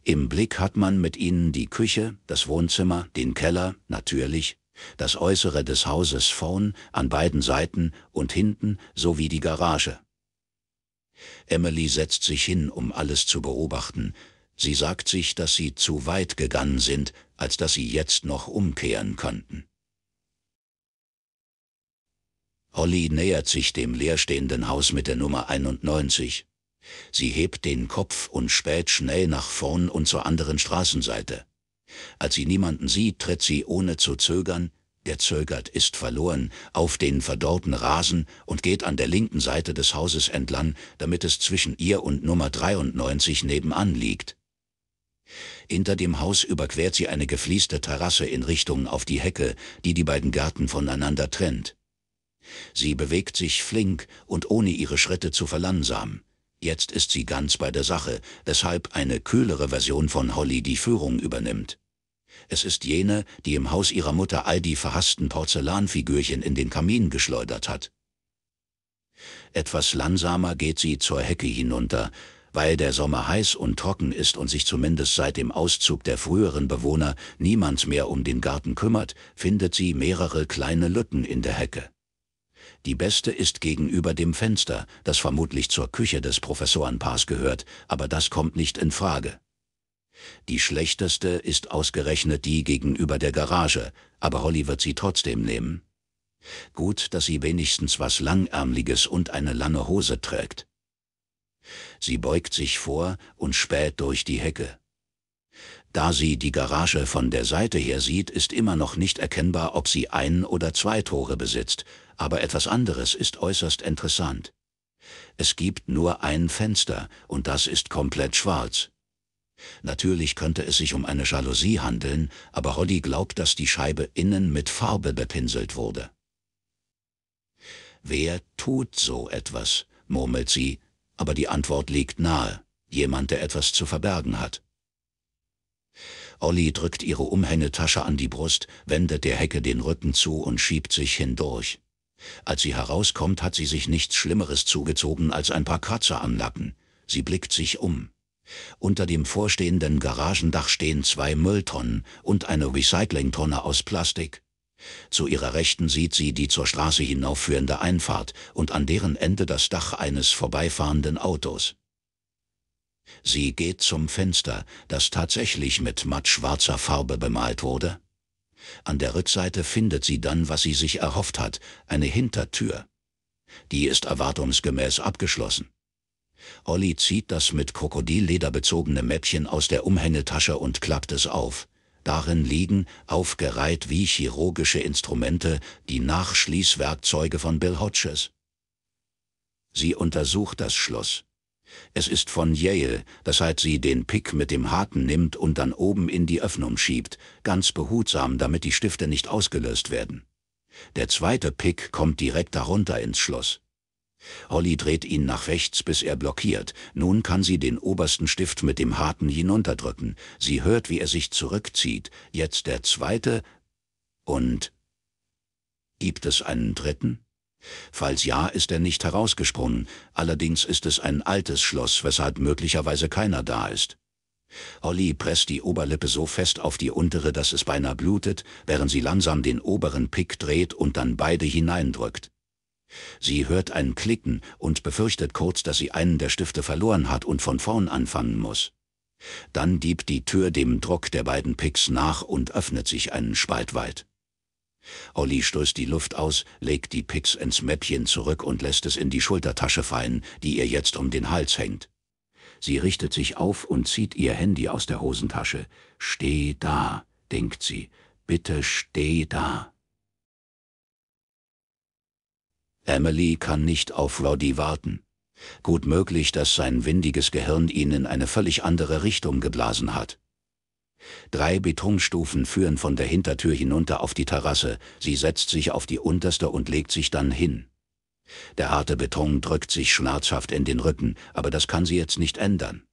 A: Im Blick hat man mit ihnen die Küche, das Wohnzimmer, den Keller, natürlich, das Äußere des Hauses vorn, an beiden Seiten und hinten sowie die Garage. Emily setzt sich hin, um alles zu beobachten. Sie sagt sich, dass sie zu weit gegangen sind, als dass sie jetzt noch umkehren könnten. Holly nähert sich dem leerstehenden Haus mit der Nummer 91. Sie hebt den Kopf und späht schnell nach vorn und zur anderen Straßenseite. Als sie niemanden sieht, tritt sie ohne zu zögern, der zögert, ist verloren, auf den verdorrten Rasen und geht an der linken Seite des Hauses entlang, damit es zwischen ihr und Nummer 93 nebenan liegt. Hinter dem Haus überquert sie eine geflieste Terrasse in Richtung auf die Hecke, die die beiden Gärten voneinander trennt. Sie bewegt sich flink und ohne ihre Schritte zu verlangsamen. Jetzt ist sie ganz bei der Sache, weshalb eine kühlere Version von Holly die Führung übernimmt. Es ist jene, die im Haus ihrer Mutter all die verhassten Porzellanfigürchen in den Kamin geschleudert hat. Etwas langsamer geht sie zur Hecke hinunter, weil der Sommer heiß und trocken ist und sich zumindest seit dem Auszug der früheren Bewohner niemand mehr um den Garten kümmert, findet sie mehrere kleine Lücken in der Hecke. Die beste ist gegenüber dem Fenster, das vermutlich zur Küche des Professorenpaars gehört, aber das kommt nicht in Frage. Die schlechteste ist ausgerechnet die gegenüber der Garage, aber Holly wird sie trotzdem nehmen. Gut, dass sie wenigstens was Langärmliches und eine lange Hose trägt. Sie beugt sich vor und späht durch die Hecke. Da sie die Garage von der Seite her sieht, ist immer noch nicht erkennbar, ob sie ein oder zwei Tore besitzt, aber etwas anderes ist äußerst interessant. Es gibt nur ein Fenster und das ist komplett schwarz. Natürlich könnte es sich um eine Jalousie handeln, aber Holly glaubt, dass die Scheibe innen mit Farbe bepinselt wurde. Wer tut so etwas? murmelt sie, aber die Antwort liegt nahe. Jemand, der etwas zu verbergen hat. Olli drückt ihre Umhängetasche an die Brust, wendet der Hecke den Rücken zu und schiebt sich hindurch. Als sie herauskommt, hat sie sich nichts Schlimmeres zugezogen als ein paar Kratzer am Nacken. Sie blickt sich um. Unter dem vorstehenden Garagendach stehen zwei Mülltonnen und eine Recyclingtonne aus Plastik. Zu ihrer Rechten sieht sie die zur Straße hinaufführende Einfahrt und an deren Ende das Dach eines vorbeifahrenden Autos. Sie geht zum Fenster, das tatsächlich mit mattschwarzer Farbe bemalt wurde. An der Rückseite findet sie dann, was sie sich erhofft hat, eine Hintertür. Die ist erwartungsgemäß abgeschlossen. Olli zieht das mit Krokodilleder bezogene Mäppchen aus der Umhängetasche und klappt es auf. Darin liegen, aufgereiht wie chirurgische Instrumente, die Nachschließwerkzeuge von Bill Hodges. Sie untersucht das Schloss. Es ist von Yale, das heißt sie den Pick mit dem Haken nimmt und dann oben in die Öffnung schiebt, ganz behutsam, damit die Stifte nicht ausgelöst werden. Der zweite Pick kommt direkt darunter ins Schloss. Holly dreht ihn nach rechts, bis er blockiert. Nun kann sie den obersten Stift mit dem Haken hinunterdrücken. Sie hört, wie er sich zurückzieht. Jetzt der zweite und... Gibt es einen dritten? Falls ja, ist er nicht herausgesprungen, allerdings ist es ein altes Schloss, weshalb möglicherweise keiner da ist. Olli presst die Oberlippe so fest auf die untere, dass es beinahe blutet, während sie langsam den oberen Pick dreht und dann beide hineindrückt. Sie hört ein Klicken und befürchtet kurz, dass sie einen der Stifte verloren hat und von vorn anfangen muss. Dann diebt die Tür dem Druck der beiden Picks nach und öffnet sich einen Spalt weit. Olli stößt die Luft aus, legt die Picks ins Mäppchen zurück und lässt es in die Schultertasche fallen, die ihr jetzt um den Hals hängt. Sie richtet sich auf und zieht ihr Handy aus der Hosentasche. Steh da, denkt sie. Bitte steh da. Emily kann nicht auf Roddy warten. Gut möglich, dass sein windiges Gehirn ihn in eine völlig andere Richtung geblasen hat. Drei Betonstufen führen von der Hintertür hinunter auf die Terrasse, sie setzt sich auf die unterste und legt sich dann hin. Der harte Beton drückt sich schmerzhaft in den Rücken, aber das kann sie jetzt nicht ändern.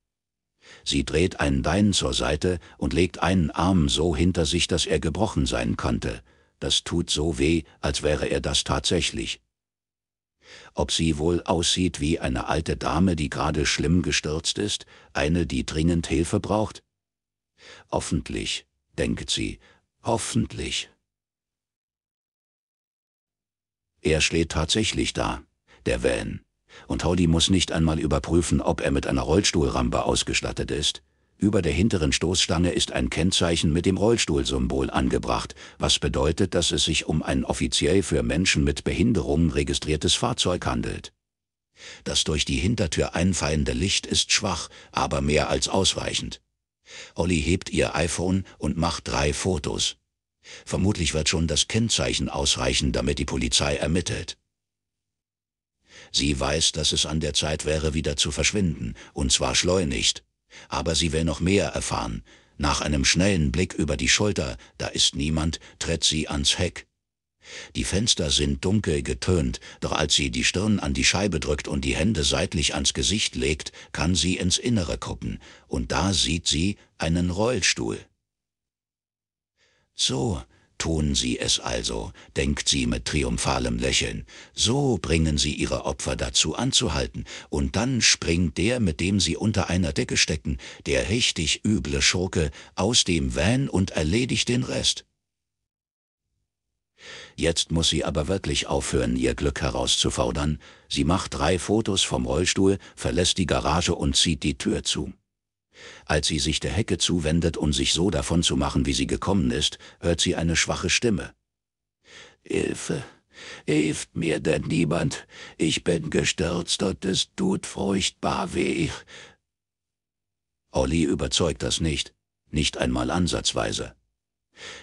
A: Sie dreht einen Bein zur Seite und legt einen Arm so hinter sich, dass er gebrochen sein könnte. Das tut so weh, als wäre er das tatsächlich. Ob sie wohl aussieht wie eine alte Dame, die gerade schlimm gestürzt ist, eine, die dringend Hilfe braucht? Hoffentlich, denkt sie, hoffentlich. Er steht tatsächlich da, der Van. Und Holly muss nicht einmal überprüfen, ob er mit einer Rollstuhlrampe ausgestattet ist. Über der hinteren Stoßstange ist ein Kennzeichen mit dem Rollstuhlsymbol angebracht, was bedeutet, dass es sich um ein offiziell für Menschen mit Behinderungen registriertes Fahrzeug handelt. Das durch die Hintertür einfallende Licht ist schwach, aber mehr als ausreichend. Olli hebt ihr iPhone und macht drei Fotos. Vermutlich wird schon das Kennzeichen ausreichen, damit die Polizei ermittelt. Sie weiß, dass es an der Zeit wäre, wieder zu verschwinden, und zwar schleunigst. Aber sie will noch mehr erfahren. Nach einem schnellen Blick über die Schulter, da ist niemand, tritt sie ans Heck. Die Fenster sind dunkel getönt, doch als sie die Stirn an die Scheibe drückt und die Hände seitlich ans Gesicht legt, kann sie ins Innere gucken, und da sieht sie einen Rollstuhl. So tun sie es also, denkt sie mit triumphalem Lächeln, so bringen sie ihre Opfer dazu anzuhalten, und dann springt der, mit dem sie unter einer Decke stecken, der richtig üble Schurke, aus dem Van und erledigt den Rest. Jetzt muss sie aber wirklich aufhören, ihr Glück herauszufordern. Sie macht drei Fotos vom Rollstuhl, verlässt die Garage und zieht die Tür zu. Als sie sich der Hecke zuwendet, um sich so davon zu machen, wie sie gekommen ist, hört sie eine schwache Stimme. Hilfe! Hilft mir denn niemand? Ich bin gestürzt und es tut furchtbar weh. Olli überzeugt das nicht, nicht einmal ansatzweise.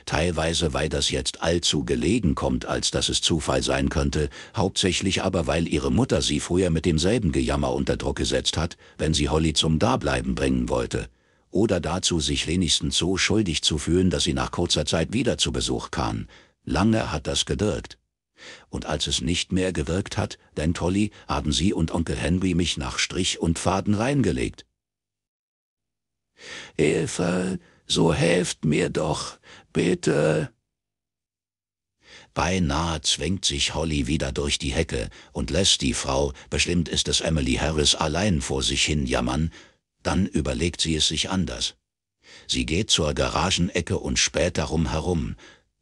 A: Teilweise, weil das jetzt allzu gelegen kommt, als dass es Zufall sein könnte, hauptsächlich aber, weil ihre Mutter sie früher mit demselben Gejammer unter Druck gesetzt hat, wenn sie Holly zum Dableiben bringen wollte. Oder dazu, sich wenigstens so schuldig zu fühlen, dass sie nach kurzer Zeit wieder zu Besuch kam. Lange hat das gewirkt. Und als es nicht mehr gewirkt hat, denn Holly, haben sie und Onkel Henry mich nach Strich und Faden reingelegt. Hilfe, so helft mir doch, Bitte. Beinahe zwängt sich Holly wieder durch die Hecke und lässt die Frau, bestimmt ist es Emily Harris, allein vor sich hin jammern, dann überlegt sie es sich anders. Sie geht zur Garagenecke und späht darum herum.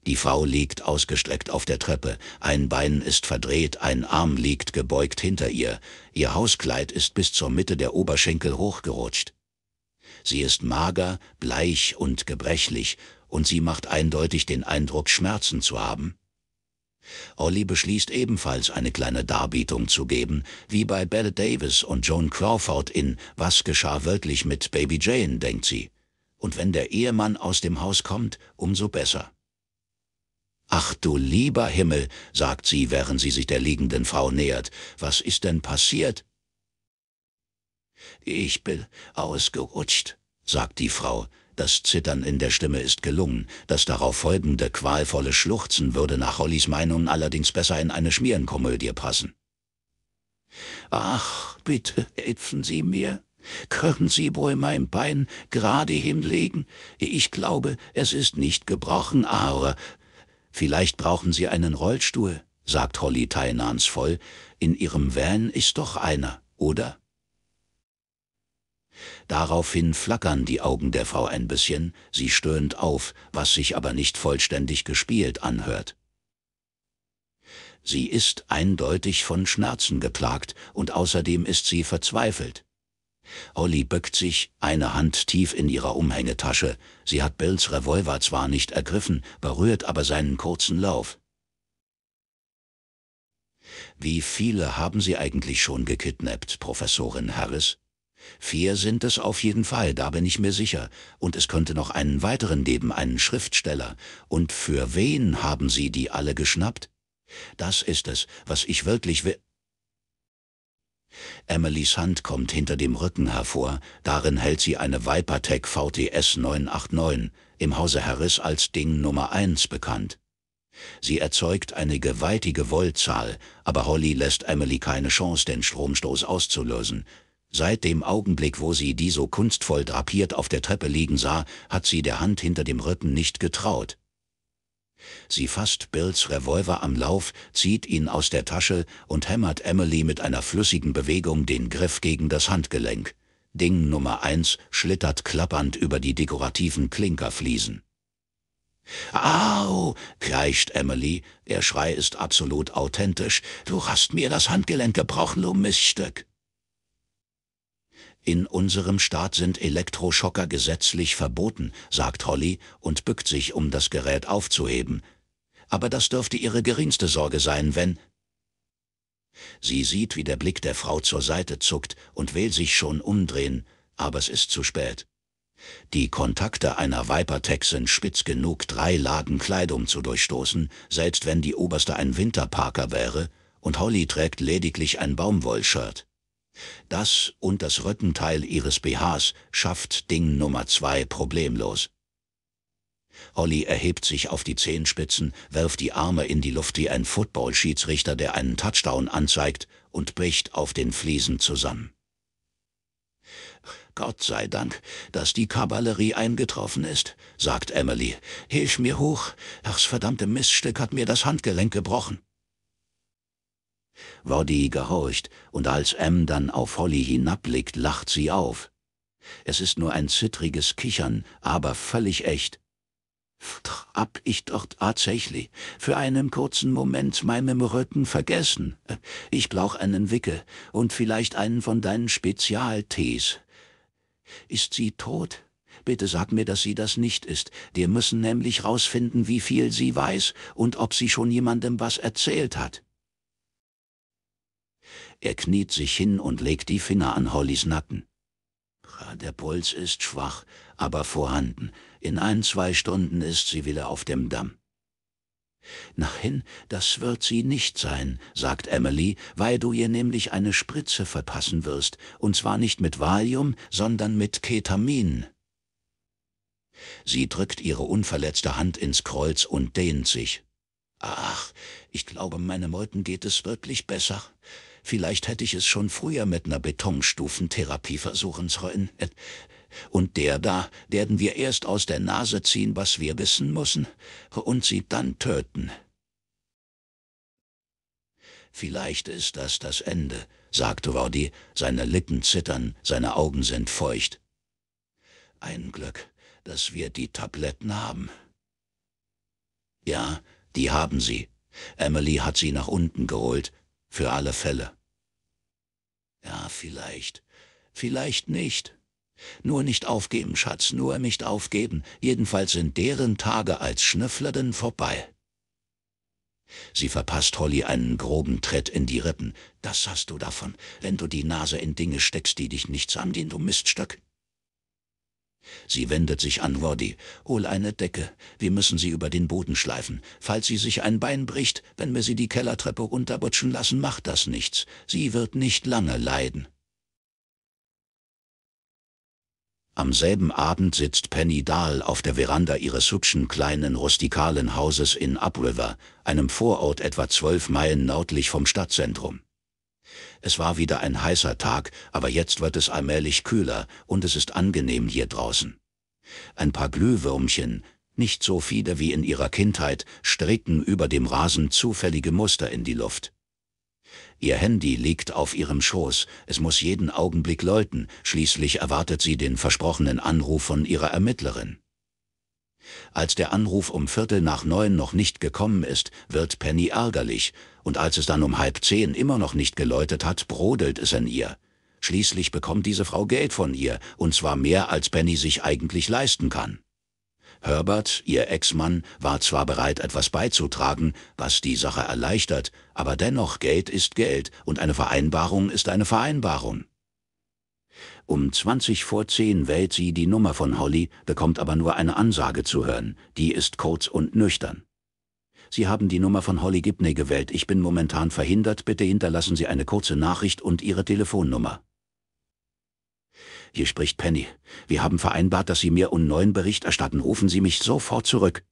A: Die Frau liegt ausgestreckt auf der Treppe, ein Bein ist verdreht, ein Arm liegt gebeugt hinter ihr, ihr Hauskleid ist bis zur Mitte der Oberschenkel hochgerutscht. Sie ist mager, bleich und gebrechlich und sie macht eindeutig den Eindruck, Schmerzen zu haben. Ollie beschließt ebenfalls eine kleine Darbietung zu geben, wie bei Bette Davis und Joan Crawford in Was geschah wirklich mit Baby Jane, denkt sie. Und wenn der Ehemann aus dem Haus kommt, umso besser. Ach du lieber Himmel, sagt sie, während sie sich der liegenden Frau nähert, was ist denn passiert? Ich bin ausgerutscht, sagt die Frau, das Zittern in der Stimme ist gelungen, das darauf folgende qualvolle Schluchzen würde nach Hollys Meinung allerdings besser in eine Schmierenkomödie passen. Ach, bitte helfen Sie mir. Können Sie wohl mein Bein gerade hinlegen? Ich glaube, es ist nicht gebrochen, aber... Vielleicht brauchen Sie einen Rollstuhl, sagt Holly teilnahmsvoll. In Ihrem Van ist doch einer, oder? Daraufhin flackern die Augen der Frau ein bisschen, sie stöhnt auf, was sich aber nicht vollständig gespielt anhört. Sie ist eindeutig von Schmerzen geplagt und außerdem ist sie verzweifelt. Holly bückt sich, eine Hand tief in ihrer Umhängetasche. Sie hat Bills Revolver zwar nicht ergriffen, berührt aber seinen kurzen Lauf. Wie viele haben Sie eigentlich schon gekidnappt, Professorin Harris? Vier sind es auf jeden Fall, da bin ich mir sicher. Und es könnte noch einen weiteren geben, einen Schriftsteller. Und für wen haben Sie die alle geschnappt? Das ist es, was ich wirklich will. Emilys Hand kommt hinter dem Rücken hervor, darin hält sie eine Vipertech VTS 989, im Hause Harris als Ding Nummer 1 bekannt. Sie erzeugt eine gewaltige Voltzahl, aber Holly lässt Emily keine Chance, den Stromstoß auszulösen. Seit dem Augenblick, wo sie die so kunstvoll drapiert auf der Treppe liegen sah, hat sie der Hand hinter dem Rücken nicht getraut. Sie fasst Bills Revolver am Lauf, zieht ihn aus der Tasche und hämmert Emily mit einer flüssigen Bewegung den Griff gegen das Handgelenk. Ding Nummer eins schlittert klappernd über die dekorativen Klinkerfliesen. Au, kreischt Emily, der Schrei ist absolut authentisch. Du hast mir das Handgelenk gebrochen, du Miststück. In unserem Staat sind Elektroschocker gesetzlich verboten, sagt Holly und bückt sich, um das Gerät aufzuheben. Aber das dürfte ihre geringste Sorge sein, wenn... Sie sieht, wie der Blick der Frau zur Seite zuckt und will sich schon umdrehen, aber es ist zu spät. Die Kontakte einer Vipertech sind spitz genug, drei Lagen Kleidung zu durchstoßen, selbst wenn die oberste ein Winterparker wäre, und Holly trägt lediglich ein Baumwollshirt. Das und das Rückenteil ihres BHs schafft Ding Nummer zwei problemlos. Holly erhebt sich auf die Zehenspitzen, wirft die Arme in die Luft wie ein Football-Schiedsrichter, der einen Touchdown anzeigt, und bricht auf den Fliesen zusammen. Gott sei Dank, dass die Kavallerie eingetroffen ist, sagt Emily. Hilf mir hoch, das verdammte Miststück hat mir das Handgelenk gebrochen. Roddy gehorcht, und als M dann auf Holly hinabblickt, lacht sie auf. Es ist nur ein zittriges Kichern, aber völlig echt. Hab ich doch tatsächlich für einen kurzen Moment meinem Rücken vergessen. Ich brauch einen Wickel und vielleicht einen von deinen Spezialtees. Ist sie tot? Bitte sag mir, dass sie das nicht ist. Wir müssen nämlich rausfinden, wie viel sie weiß und ob sie schon jemandem was erzählt hat. Er kniet sich hin und legt die Finger an Hollys Nacken. Der Puls ist schwach, aber vorhanden. In ein, zwei Stunden ist sie wieder auf dem Damm. Nachhin, das wird sie nicht sein, sagt Emily, weil du ihr nämlich eine Spritze verpassen wirst, und zwar nicht mit Valium, sondern mit Ketamin. Sie drückt ihre unverletzte Hand ins Kreuz und dehnt sich. Ach, ich glaube, meinem Meuten geht es wirklich besser. Vielleicht hätte ich es schon früher mit einer Betonstufentherapie versuchen sollen. Und der da werden wir erst aus der Nase ziehen, was wir wissen müssen, und sie dann töten. Vielleicht ist das das Ende, sagte Roddy, seine Lippen zittern, seine Augen sind feucht. Ein Glück, dass wir die Tabletten haben. Ja, die haben sie. Emily hat sie nach unten geholt, für alle Fälle. Ja, vielleicht. Vielleicht nicht. Nur nicht aufgeben, Schatz, nur nicht aufgeben. Jedenfalls sind deren Tage als Schnüfflerin vorbei. Sie verpasst Holly einen groben Tritt in die Rippen. Das hast du davon, wenn du die Nase in Dinge steckst, die dich nichts angehen, du Miststück. Sie wendet sich an Roddy. Hol eine Decke. Wir müssen sie über den Boden schleifen. Falls sie sich ein Bein bricht, wenn wir sie die Kellertreppe runterbutschen lassen, macht das nichts. Sie wird nicht lange leiden. Am selben Abend sitzt Penny Dahl auf der Veranda ihres hübschen kleinen rustikalen Hauses in Upriver, einem Vorort etwa zwölf Meilen nördlich vom Stadtzentrum. Es war wieder ein heißer Tag, aber jetzt wird es allmählich kühler und es ist angenehm hier draußen. Ein paar Glühwürmchen, nicht so viele wie in ihrer Kindheit, stricken über dem Rasen zufällige Muster in die Luft. Ihr Handy liegt auf ihrem Schoß, es muss jeden Augenblick läuten, schließlich erwartet sie den versprochenen Anruf von ihrer Ermittlerin. Als der Anruf um Viertel nach neun noch nicht gekommen ist, wird Penny ärgerlich, und als es dann um halb zehn immer noch nicht geläutet hat, brodelt es an ihr. Schließlich bekommt diese Frau Geld von ihr, und zwar mehr, als Penny sich eigentlich leisten kann. Herbert, ihr Ex-Mann, war zwar bereit, etwas beizutragen, was die Sache erleichtert, aber dennoch Geld ist Geld und eine Vereinbarung ist eine Vereinbarung. Um 20 vor 10 wählt sie die Nummer von Holly, bekommt aber nur eine Ansage zu hören, die ist kurz und nüchtern. Sie haben die Nummer von Holly Gibney gewählt. Ich bin momentan verhindert. Bitte hinterlassen Sie eine kurze Nachricht und Ihre Telefonnummer. Hier spricht Penny. Wir haben vereinbart, dass Sie mir einen neuen Bericht erstatten. Rufen Sie mich sofort zurück.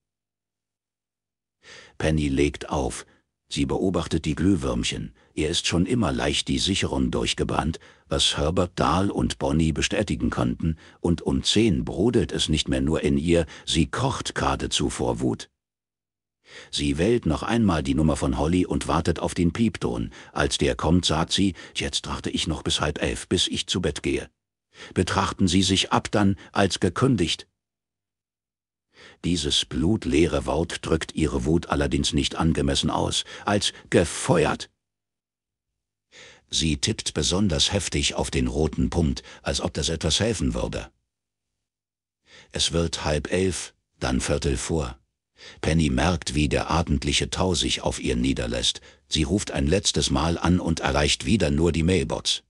A: Penny legt auf. Sie beobachtet die Glühwürmchen. Ihr ist schon immer leicht die Sicherung durchgebrannt, was Herbert Dahl und Bonnie bestätigen konnten, und um zehn brodelt es nicht mehr nur in ihr, sie kocht geradezu vor Wut. Sie wählt noch einmal die Nummer von Holly und wartet auf den Piepton. Als der kommt, sagt sie, jetzt trachte ich noch bis halb elf, bis ich zu Bett gehe. Betrachten Sie sich ab dann als gekündigt. Dieses blutleere Wort drückt ihre Wut allerdings nicht angemessen aus, als gefeuert. Sie tippt besonders heftig auf den roten Punkt, als ob das etwas helfen würde. Es wird halb elf, dann Viertel vor. Penny merkt, wie der abendliche Tau sich auf ihr niederlässt. Sie ruft ein letztes Mal an und erreicht wieder nur die Mailbox.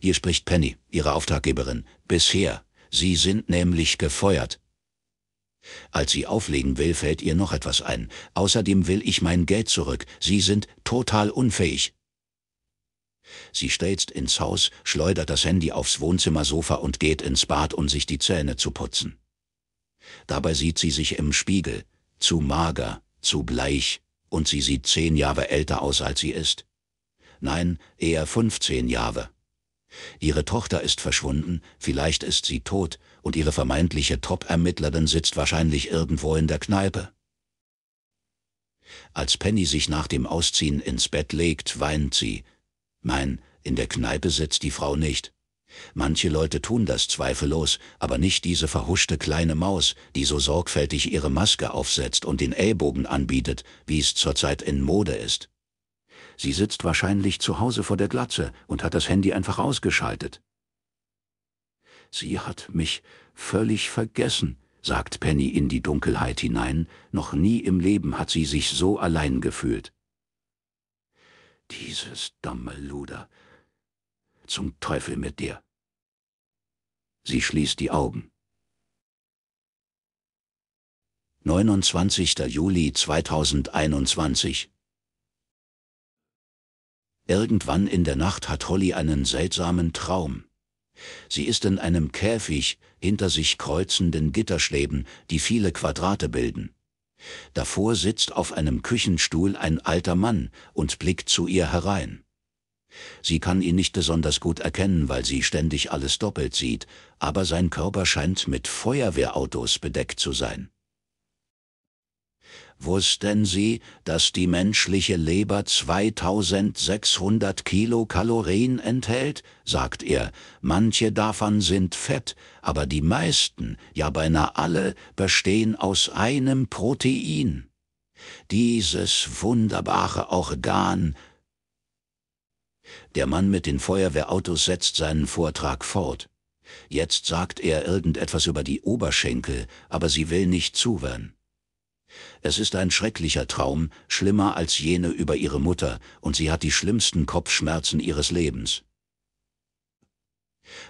A: Hier spricht Penny, ihre Auftraggeberin. Bisher, Sie sind nämlich gefeuert. Als sie auflegen will, fällt ihr noch etwas ein. Außerdem will ich mein Geld zurück. Sie sind total unfähig. Sie sträzt ins Haus, schleudert das Handy aufs Wohnzimmersofa und geht ins Bad, um sich die Zähne zu putzen. Dabei sieht sie sich im Spiegel, zu mager, zu bleich, und sie sieht zehn Jahre älter aus, als sie ist. Nein, eher fünfzehn Jahre. Ihre Tochter ist verschwunden, vielleicht ist sie tot, und ihre vermeintliche Top-Ermittlerin sitzt wahrscheinlich irgendwo in der Kneipe. Als Penny sich nach dem Ausziehen ins Bett legt, weint sie. Nein, in der Kneipe sitzt die Frau nicht. Manche Leute tun das zweifellos, aber nicht diese verhuschte kleine Maus, die so sorgfältig ihre Maske aufsetzt und den Ellbogen anbietet, wie es zurzeit in Mode ist. Sie sitzt wahrscheinlich zu Hause vor der Glatze und hat das Handy einfach ausgeschaltet. Sie hat mich völlig vergessen, sagt Penny in die Dunkelheit hinein, noch nie im Leben hat sie sich so allein gefühlt. Dieses dumme Luder, zum Teufel mit dir. Sie schließt die Augen. 29. Juli 2021 Irgendwann in der Nacht hat Holly einen seltsamen Traum. Sie ist in einem Käfig, hinter sich kreuzenden Gitterschläben, die viele Quadrate bilden. Davor sitzt auf einem Küchenstuhl ein alter Mann und blickt zu ihr herein. Sie kann ihn nicht besonders gut erkennen, weil sie ständig alles doppelt sieht, aber sein Körper scheint mit Feuerwehrautos bedeckt zu sein. Wussten Sie, dass die menschliche Leber 2600 Kilokalorien enthält? sagt er. Manche davon sind Fett, aber die meisten, ja beinahe alle, bestehen aus einem Protein. Dieses wunderbare Organ der Mann mit den Feuerwehrautos setzt seinen Vortrag fort. Jetzt sagt er irgendetwas über die Oberschenkel, aber sie will nicht zuhören. Es ist ein schrecklicher Traum, schlimmer als jene über ihre Mutter, und sie hat die schlimmsten Kopfschmerzen ihres Lebens.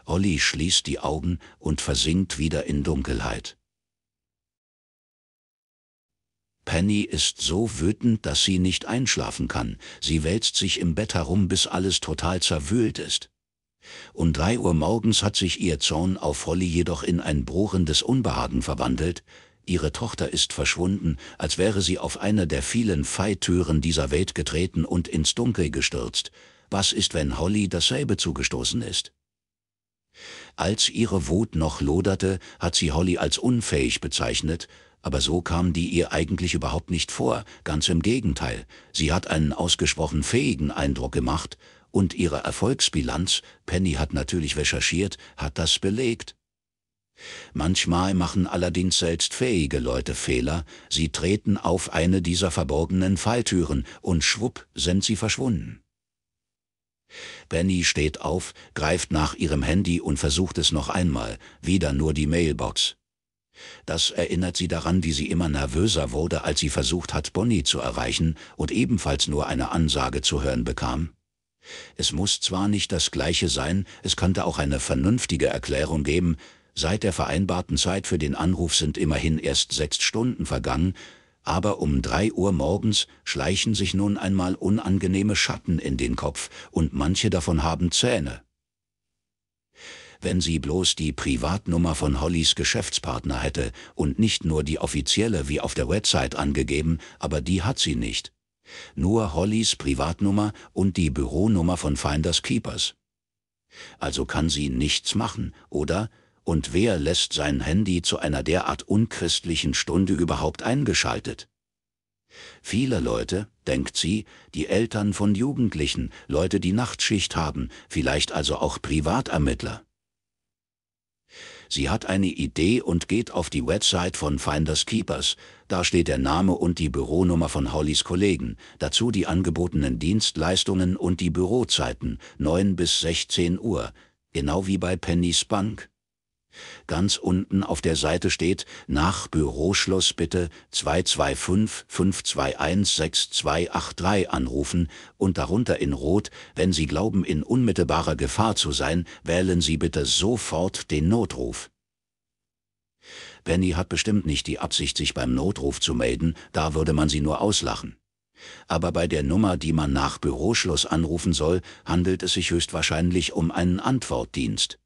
A: Olli schließt die Augen und versinkt wieder in Dunkelheit. Penny ist so wütend, dass sie nicht einschlafen kann. Sie wälzt sich im Bett herum, bis alles total zerwühlt ist. Um drei Uhr morgens hat sich ihr Zorn auf Holly jedoch in ein bohrendes Unbehagen verwandelt. Ihre Tochter ist verschwunden, als wäre sie auf einer der vielen Falltüren dieser Welt getreten und ins Dunkel gestürzt. Was ist, wenn Holly dasselbe zugestoßen ist? Als ihre Wut noch loderte, hat sie Holly als unfähig bezeichnet, aber so kam die ihr eigentlich überhaupt nicht vor, ganz im Gegenteil, sie hat einen ausgesprochen fähigen Eindruck gemacht und ihre Erfolgsbilanz, Penny hat natürlich recherchiert, hat das belegt. Manchmal machen allerdings selbst fähige Leute Fehler, sie treten auf eine dieser verborgenen Falltüren und schwupp sind sie verschwunden. Penny steht auf, greift nach ihrem Handy und versucht es noch einmal, wieder nur die Mailbox. Das erinnert sie daran, wie sie immer nervöser wurde, als sie versucht hat, Bonnie zu erreichen und ebenfalls nur eine Ansage zu hören bekam. Es muss zwar nicht das Gleiche sein, es könnte auch eine vernünftige Erklärung geben, seit der vereinbarten Zeit für den Anruf sind immerhin erst sechs Stunden vergangen, aber um drei Uhr morgens schleichen sich nun einmal unangenehme Schatten in den Kopf und manche davon haben Zähne wenn sie bloß die Privatnummer von Hollys Geschäftspartner hätte und nicht nur die offizielle wie auf der Website angegeben, aber die hat sie nicht. Nur Hollys Privatnummer und die Büronummer von Finders Keepers. Also kann sie nichts machen, oder? Und wer lässt sein Handy zu einer derart unchristlichen Stunde überhaupt eingeschaltet? Viele Leute, denkt sie, die Eltern von Jugendlichen, Leute, die Nachtschicht haben, vielleicht also auch Privatermittler. Sie hat eine Idee und geht auf die Website von Finders Keepers. Da steht der Name und die Büronummer von Hollys Kollegen, dazu die angebotenen Dienstleistungen und die Bürozeiten 9 bis 16 Uhr, genau wie bei Pennys Bank. Ganz unten auf der Seite steht, nach Büroschluss bitte 225 521 6283 anrufen und darunter in Rot, wenn Sie glauben, in unmittelbarer Gefahr zu sein, wählen Sie bitte sofort den Notruf. Benny hat bestimmt nicht die Absicht, sich beim Notruf zu melden, da würde man sie nur auslachen. Aber bei der Nummer, die man nach Büroschluss anrufen soll, handelt es sich höchstwahrscheinlich um einen Antwortdienst.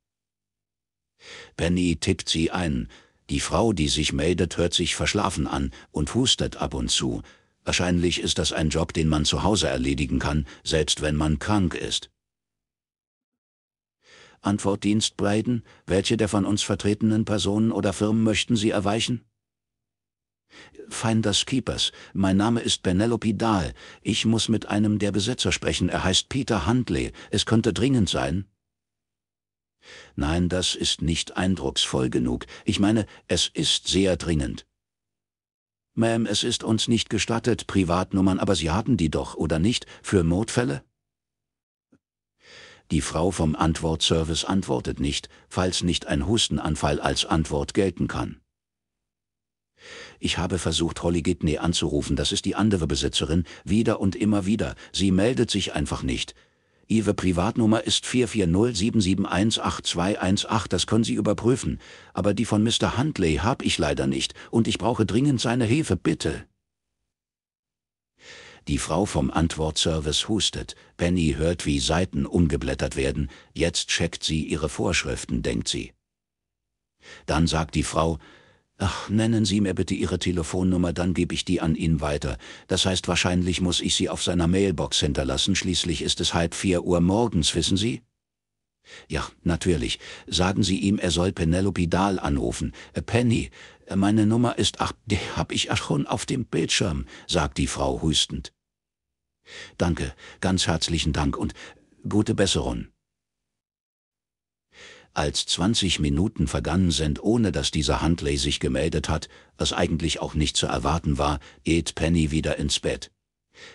A: Benny tippt sie ein. Die Frau, die sich meldet, hört sich verschlafen an und hustet ab und zu. Wahrscheinlich ist das ein Job, den man zu Hause erledigen kann, selbst wenn man krank ist. Antwortdienst Biden, welche der von uns vertretenen Personen oder Firmen möchten Sie erweichen? Finders Keepers. Mein Name ist Penelope Dahl. Ich muss mit einem der Besitzer sprechen. Er heißt Peter Huntley. Es könnte dringend sein. Nein, das ist nicht eindrucksvoll genug. Ich meine, es ist sehr dringend. Ma'am, es ist uns nicht gestattet, Privatnummern, aber Sie hatten die doch, oder nicht, für Notfälle? Die Frau vom Antwortservice antwortet nicht, falls nicht ein Hustenanfall als Antwort gelten kann. Ich habe versucht, Holly Gidney anzurufen, das ist die andere Besitzerin, wieder und immer wieder. Sie meldet sich einfach nicht. Ihre Privatnummer ist 440-771-8218, das können Sie überprüfen, aber die von Mr. Huntley habe ich leider nicht und ich brauche dringend seine Hilfe, bitte. Die Frau vom Antwortservice hustet. Penny hört, wie Seiten umgeblättert werden. Jetzt checkt sie ihre Vorschriften, denkt sie. Dann sagt die Frau, Ach, nennen Sie mir bitte Ihre Telefonnummer, dann gebe ich die an ihn weiter. Das heißt, wahrscheinlich muss ich sie auf seiner Mailbox hinterlassen, schließlich ist es halb vier Uhr morgens, wissen Sie? Ja, natürlich. Sagen Sie ihm, er soll Penelope Dahl anrufen. Äh, Penny, äh, meine Nummer ist ach, die hab ich ach schon auf dem Bildschirm, sagt die Frau hustend. Danke, ganz herzlichen Dank und gute Besserung. Als 20 Minuten vergangen sind, ohne dass dieser Huntley sich gemeldet hat, was eigentlich auch nicht zu erwarten war, geht Penny wieder ins Bett.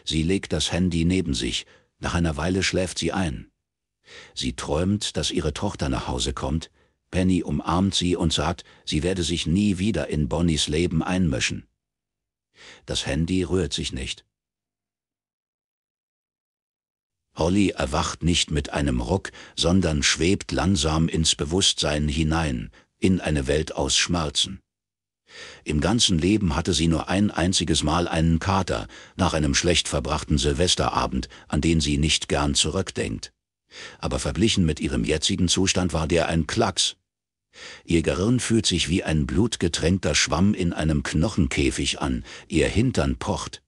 A: Sie legt das Handy neben sich, nach einer Weile schläft sie ein. Sie träumt, dass ihre Tochter nach Hause kommt, Penny umarmt sie und sagt, sie werde sich nie wieder in Bonnies Leben einmischen. Das Handy rührt sich nicht. Holly erwacht nicht mit einem Ruck, sondern schwebt langsam ins Bewusstsein hinein, in eine Welt aus Schmerzen. Im ganzen Leben hatte sie nur ein einziges Mal einen Kater, nach einem schlecht verbrachten Silvesterabend, an den sie nicht gern zurückdenkt. Aber verglichen mit ihrem jetzigen Zustand war der ein Klacks. Ihr Gehirn fühlt sich wie ein blutgetränkter Schwamm in einem Knochenkäfig an, ihr Hintern pocht.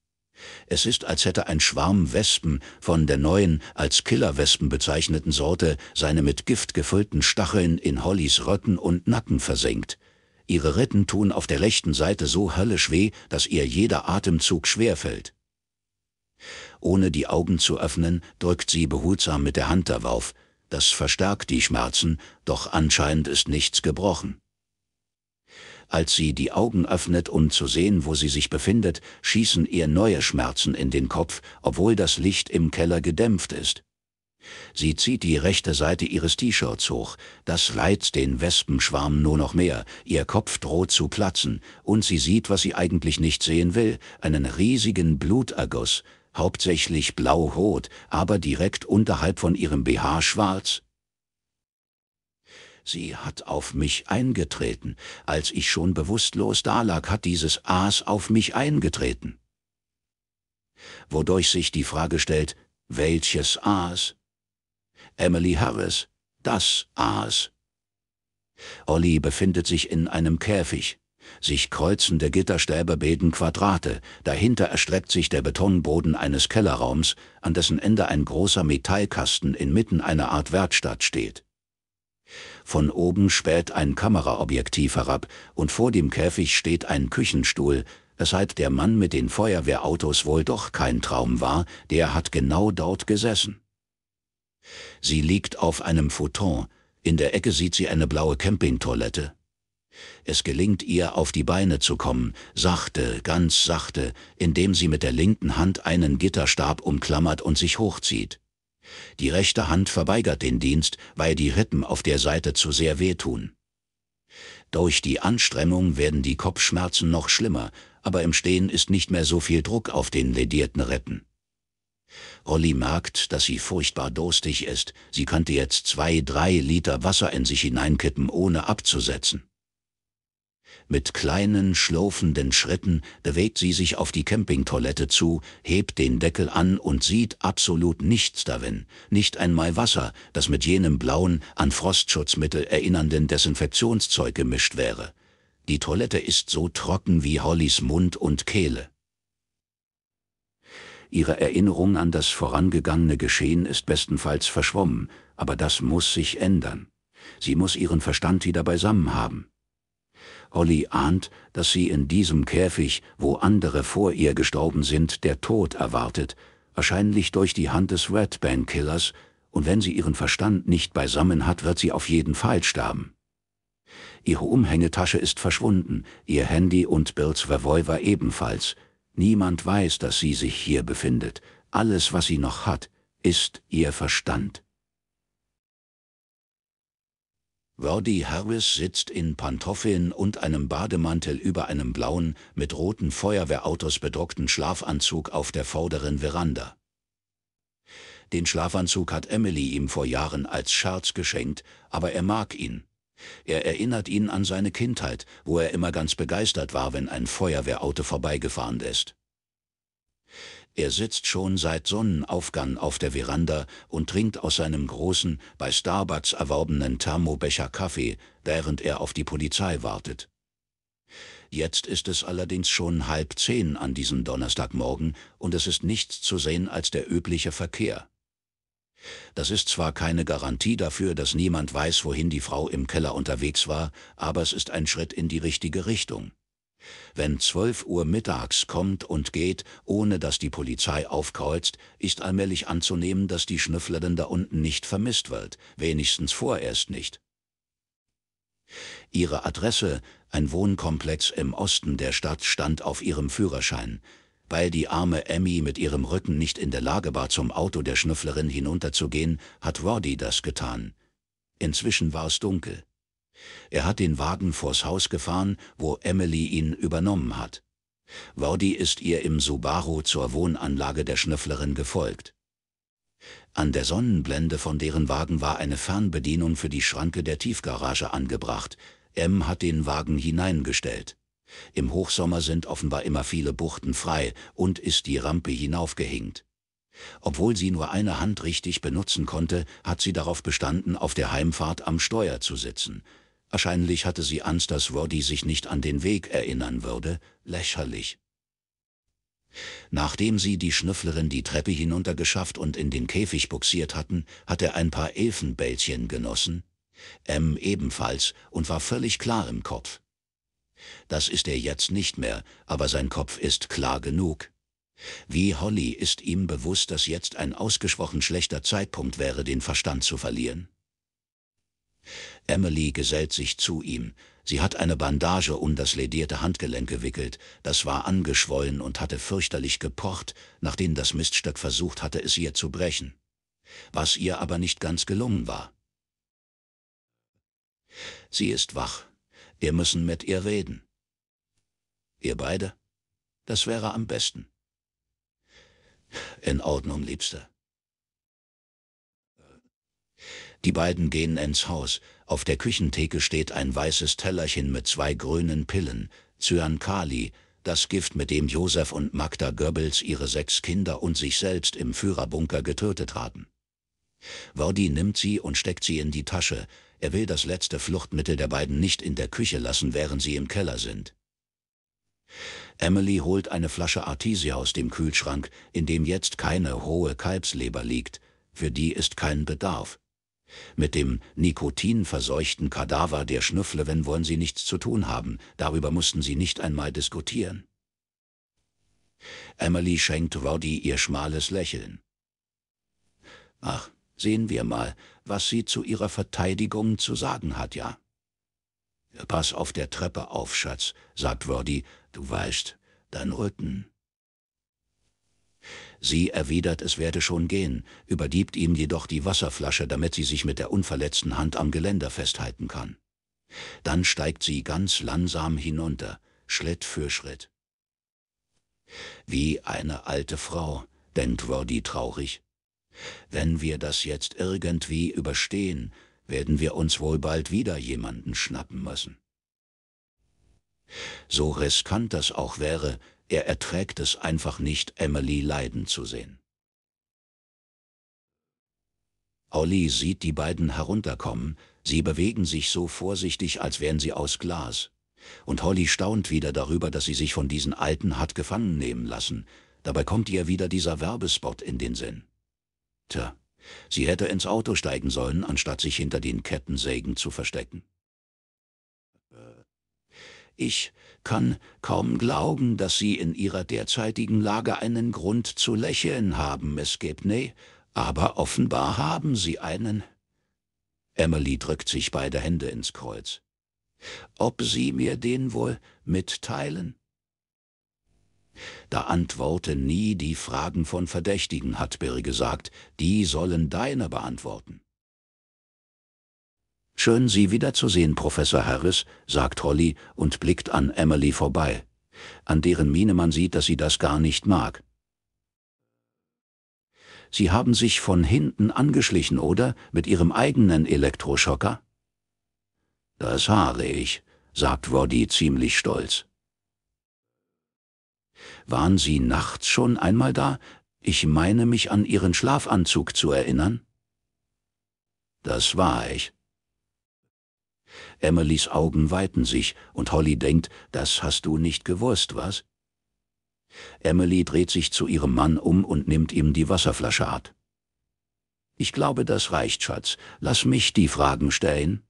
A: Es ist, als hätte ein Schwarm Wespen von der neuen, als Killerwespen bezeichneten Sorte seine mit Gift gefüllten Stacheln in Hollys Röcken und Nacken versenkt. Ihre Ritten tun auf der rechten Seite so höllisch weh, dass ihr jeder Atemzug schwerfällt. Ohne die Augen zu öffnen, drückt sie behutsam mit der Hand darauf. Das verstärkt die Schmerzen, doch anscheinend ist nichts gebrochen. Als sie die Augen öffnet, um zu sehen, wo sie sich befindet, schießen ihr neue Schmerzen in den Kopf, obwohl das Licht im Keller gedämpft ist. Sie zieht die rechte Seite ihres T-Shirts hoch, das reizt den Wespenschwarm nur noch mehr, ihr Kopf droht zu platzen, und sie sieht, was sie eigentlich nicht sehen will, einen riesigen Bluterguss, hauptsächlich blau-rot, aber direkt unterhalb von ihrem BH schwarz. Sie hat auf mich eingetreten. Als ich schon bewusstlos dalag, hat dieses Aas auf mich eingetreten. Wodurch sich die Frage stellt, welches Aas? Emily Harris, das Aas. Olli befindet sich in einem Käfig. Sich kreuzende Gitterstäbe bilden Quadrate, dahinter erstreckt sich der Betonboden eines Kellerraums, an dessen Ende ein großer Metallkasten inmitten einer Art Werkstatt steht. Von oben späht ein Kameraobjektiv herab und vor dem Käfig steht ein Küchenstuhl, weshalb der Mann mit den Feuerwehrautos wohl doch kein Traum war, der hat genau dort gesessen. Sie liegt auf einem Futon, in der Ecke sieht sie eine blaue Campingtoilette. Es gelingt ihr, auf die Beine zu kommen, sachte, ganz sachte, indem sie mit der linken Hand einen Gitterstab umklammert und sich hochzieht. Die rechte Hand verweigert den Dienst, weil die Rippen auf der Seite zu sehr wehtun. Durch die Anstrengung werden die Kopfschmerzen noch schlimmer, aber im Stehen ist nicht mehr so viel Druck auf den ledierten Rippen. Olli merkt, dass sie furchtbar durstig ist, sie könnte jetzt zwei, drei Liter Wasser in sich hineinkippen, ohne abzusetzen. Mit kleinen, schlurfenden Schritten bewegt sie sich auf die Campingtoilette zu, hebt den Deckel an und sieht absolut nichts darin, nicht einmal Wasser, das mit jenem blauen, an Frostschutzmittel erinnernden Desinfektionszeug gemischt wäre. Die Toilette ist so trocken wie Hollys Mund und Kehle. Ihre Erinnerung an das vorangegangene Geschehen ist bestenfalls verschwommen, aber das muss sich ändern. Sie muss ihren Verstand wieder beisammen haben. Holly ahnt, dass sie in diesem Käfig, wo andere vor ihr gestorben sind, der Tod erwartet, wahrscheinlich durch die Hand des Red Band Killers, und wenn sie ihren Verstand nicht beisammen hat, wird sie auf jeden Fall sterben. Ihre Umhängetasche ist verschwunden, ihr Handy und Bills Revolver ebenfalls. Niemand weiß, dass sie sich hier befindet. Alles, was sie noch hat, ist ihr Verstand. Roddy Harris sitzt in Pantoffeln und einem Bademantel über einem blauen, mit roten Feuerwehrautos bedruckten Schlafanzug auf der vorderen Veranda. Den Schlafanzug hat Emily ihm vor Jahren als Scherz geschenkt, aber er mag ihn. Er erinnert ihn an seine Kindheit, wo er immer ganz begeistert war, wenn ein Feuerwehrauto vorbeigefahren ist. Er sitzt schon seit Sonnenaufgang auf der Veranda und trinkt aus seinem großen, bei Starbucks erworbenen Thermobecher Kaffee, während er auf die Polizei wartet. Jetzt ist es allerdings schon halb zehn an diesem Donnerstagmorgen und es ist nichts zu sehen als der übliche Verkehr. Das ist zwar keine Garantie dafür, dass niemand weiß, wohin die Frau im Keller unterwegs war, aber es ist ein Schritt in die richtige Richtung. Wenn 12 Uhr mittags kommt und geht, ohne dass die Polizei aufkreuzt, ist allmählich anzunehmen, dass die Schnüfflerin da unten nicht vermisst wird, wenigstens vorerst nicht. Ihre Adresse, ein Wohnkomplex im Osten der Stadt, stand auf ihrem Führerschein. Weil die arme Emmy mit ihrem Rücken nicht in der Lage war, zum Auto der Schnüfflerin hinunterzugehen, hat Roddy das getan. Inzwischen war es dunkel. Er hat den Wagen vors Haus gefahren, wo Emily ihn übernommen hat. Wardy ist ihr im Subaru zur Wohnanlage der Schnüfflerin gefolgt. An der Sonnenblende von deren Wagen war eine Fernbedienung für die Schranke der Tiefgarage angebracht. M hat den Wagen hineingestellt. Im Hochsommer sind offenbar immer viele Buchten frei und ist die Rampe hinaufgehinkt. Obwohl sie nur eine Hand richtig benutzen konnte, hat sie darauf bestanden, auf der Heimfahrt am Steuer zu sitzen. Wahrscheinlich hatte sie Angst, dass Roddy sich nicht an den Weg erinnern würde. Lächerlich. Nachdem sie die Schnüfflerin die Treppe hinuntergeschafft und in den Käfig buxiert hatten, hat er ein paar Elfenbällchen genossen, M ebenfalls, und war völlig klar im Kopf. Das ist er jetzt nicht mehr, aber sein Kopf ist klar genug. Wie Holly ist ihm bewusst, dass jetzt ein ausgesprochen schlechter Zeitpunkt wäre, den Verstand zu verlieren. Emily gesellt sich zu ihm. Sie hat eine Bandage um das ledierte Handgelenk gewickelt, das war angeschwollen und hatte fürchterlich gepocht, nachdem das Miststück versucht hatte, es ihr zu brechen. Was ihr aber nicht ganz gelungen war. Sie ist wach. Wir müssen mit ihr reden. Ihr beide? Das wäre am besten. In Ordnung, Liebste. Die beiden gehen ins Haus, auf der Küchentheke steht ein weißes Tellerchen mit zwei grünen Pillen, Cyankali, das Gift, mit dem Josef und Magda Goebbels ihre sechs Kinder und sich selbst im Führerbunker getötet haben. Wardi nimmt sie und steckt sie in die Tasche, er will das letzte Fluchtmittel der beiden nicht in der Küche lassen, während sie im Keller sind. Emily holt eine Flasche Artesia aus dem Kühlschrank, in dem jetzt keine hohe Kalbsleber liegt, für die ist kein Bedarf. Mit dem nikotinverseuchten Kadaver der Schnüfflerin wollen sie nichts zu tun haben, darüber mussten sie nicht einmal diskutieren. Emily schenkt Roddy ihr schmales Lächeln. Ach, sehen wir mal, was sie zu ihrer Verteidigung zu sagen hat, ja. Pass auf der Treppe auf, Schatz, sagt Roddy, du weißt, dein Rücken. Sie erwidert, es werde schon gehen, übergibt ihm jedoch die Wasserflasche, damit sie sich mit der unverletzten Hand am Geländer festhalten kann. Dann steigt sie ganz langsam hinunter, Schritt für Schritt. Wie eine alte Frau, denkt Roddy traurig. Wenn wir das jetzt irgendwie überstehen, werden wir uns wohl bald wieder jemanden schnappen müssen. So riskant das auch wäre, er erträgt es einfach nicht, Emily leiden zu sehen. Olli sieht die beiden herunterkommen, sie bewegen sich so vorsichtig, als wären sie aus Glas. Und Holly staunt wieder darüber, dass sie sich von diesen Alten hat gefangen nehmen lassen. Dabei kommt ihr wieder dieser Werbespot in den Sinn. Tja, sie hätte ins Auto steigen sollen, anstatt sich hinter den Kettensägen zu verstecken. Äh, ich kann kaum glauben, dass Sie in Ihrer derzeitigen Lage einen Grund zu lächeln haben, Miss Gibney, aber offenbar haben Sie einen. Emily drückt sich beide Hände ins Kreuz. Ob Sie mir den wohl mitteilen? Da antworte nie die Fragen von Verdächtigen, hat Birre gesagt, die sollen deine beantworten. Schön, Sie wiederzusehen, Professor Harris, sagt Holly und blickt an Emily vorbei, an deren Miene man sieht, dass sie das gar nicht mag. Sie haben sich von hinten angeschlichen, oder? Mit Ihrem eigenen Elektroschocker? Das haare ich, sagt Roddy ziemlich stolz. Waren Sie nachts schon einmal da? Ich meine mich an Ihren Schlafanzug zu erinnern. Das war ich, Emilys Augen weiten sich und Holly denkt, das hast du nicht gewusst, was? Emily dreht sich zu ihrem Mann um und nimmt ihm die Wasserflasche ab. Ich glaube, das reicht, Schatz. Lass mich die Fragen stellen.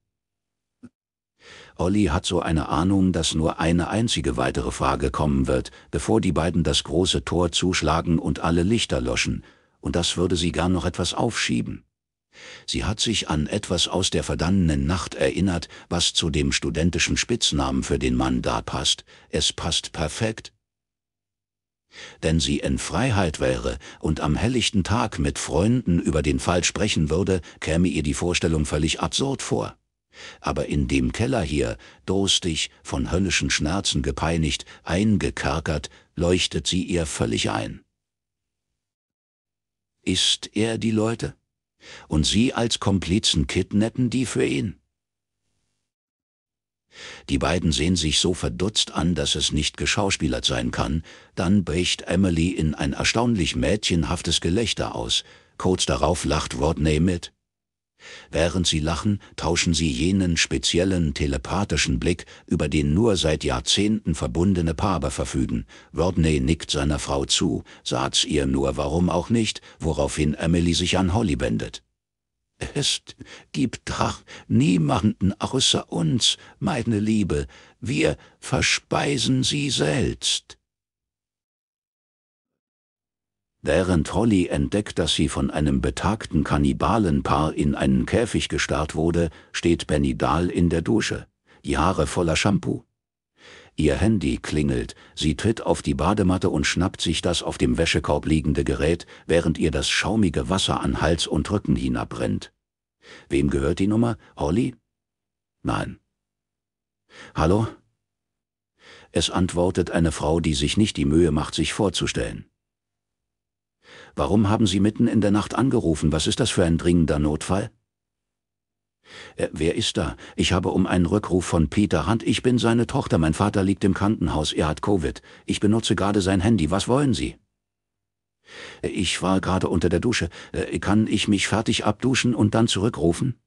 A: Olli hat so eine Ahnung, dass nur eine einzige weitere Frage kommen wird, bevor die beiden das große Tor zuschlagen und alle Lichter löschen, und das würde sie gar noch etwas aufschieben. Sie hat sich an etwas aus der verdannenen Nacht erinnert, was zu dem studentischen Spitznamen für den Mann da passt. Es passt perfekt. Denn sie in Freiheit wäre und am helllichten Tag mit Freunden über den Fall sprechen würde, käme ihr die Vorstellung völlig absurd vor. Aber in dem Keller hier, durstig, von höllischen Schmerzen gepeinigt, eingekerkert, leuchtet sie ihr völlig ein. Ist er die Leute? und sie als Komplizen kidnappen die für ihn. Die beiden sehen sich so verdutzt an, dass es nicht geschauspielert sein kann, dann bricht Emily in ein erstaunlich mädchenhaftes Gelächter aus, kurz darauf lacht Rodney mit. Während sie lachen, tauschen sie jenen speziellen telepathischen Blick, über den nur seit Jahrzehnten verbundene Paare verfügen. Rodney nickt seiner Frau zu, sagt's ihr nur warum auch nicht, woraufhin Emily sich an Holly wendet. Es gibt doch niemanden außer uns, meine Liebe. Wir verspeisen sie selbst. Während Holly entdeckt, dass sie von einem betagten Kannibalenpaar in einen Käfig gestarrt wurde, steht Benny Dahl in der Dusche, die Haare voller Shampoo. Ihr Handy klingelt, sie tritt auf die Badematte und schnappt sich das auf dem Wäschekorb liegende Gerät, während ihr das schaumige Wasser an Hals und Rücken hinabrennt. Wem gehört die Nummer? Holly? Nein. Hallo? Es antwortet eine Frau, die sich nicht die Mühe macht, sich vorzustellen. Warum haben Sie mitten in der Nacht angerufen? Was ist das für ein dringender Notfall? Äh, wer ist da? Ich habe um einen Rückruf von Peter Hand. Ich bin seine Tochter. Mein Vater liegt im Krankenhaus. Er hat Covid. Ich benutze gerade sein Handy. Was wollen Sie? Äh, ich war gerade unter der Dusche. Äh, kann ich mich fertig abduschen und dann zurückrufen?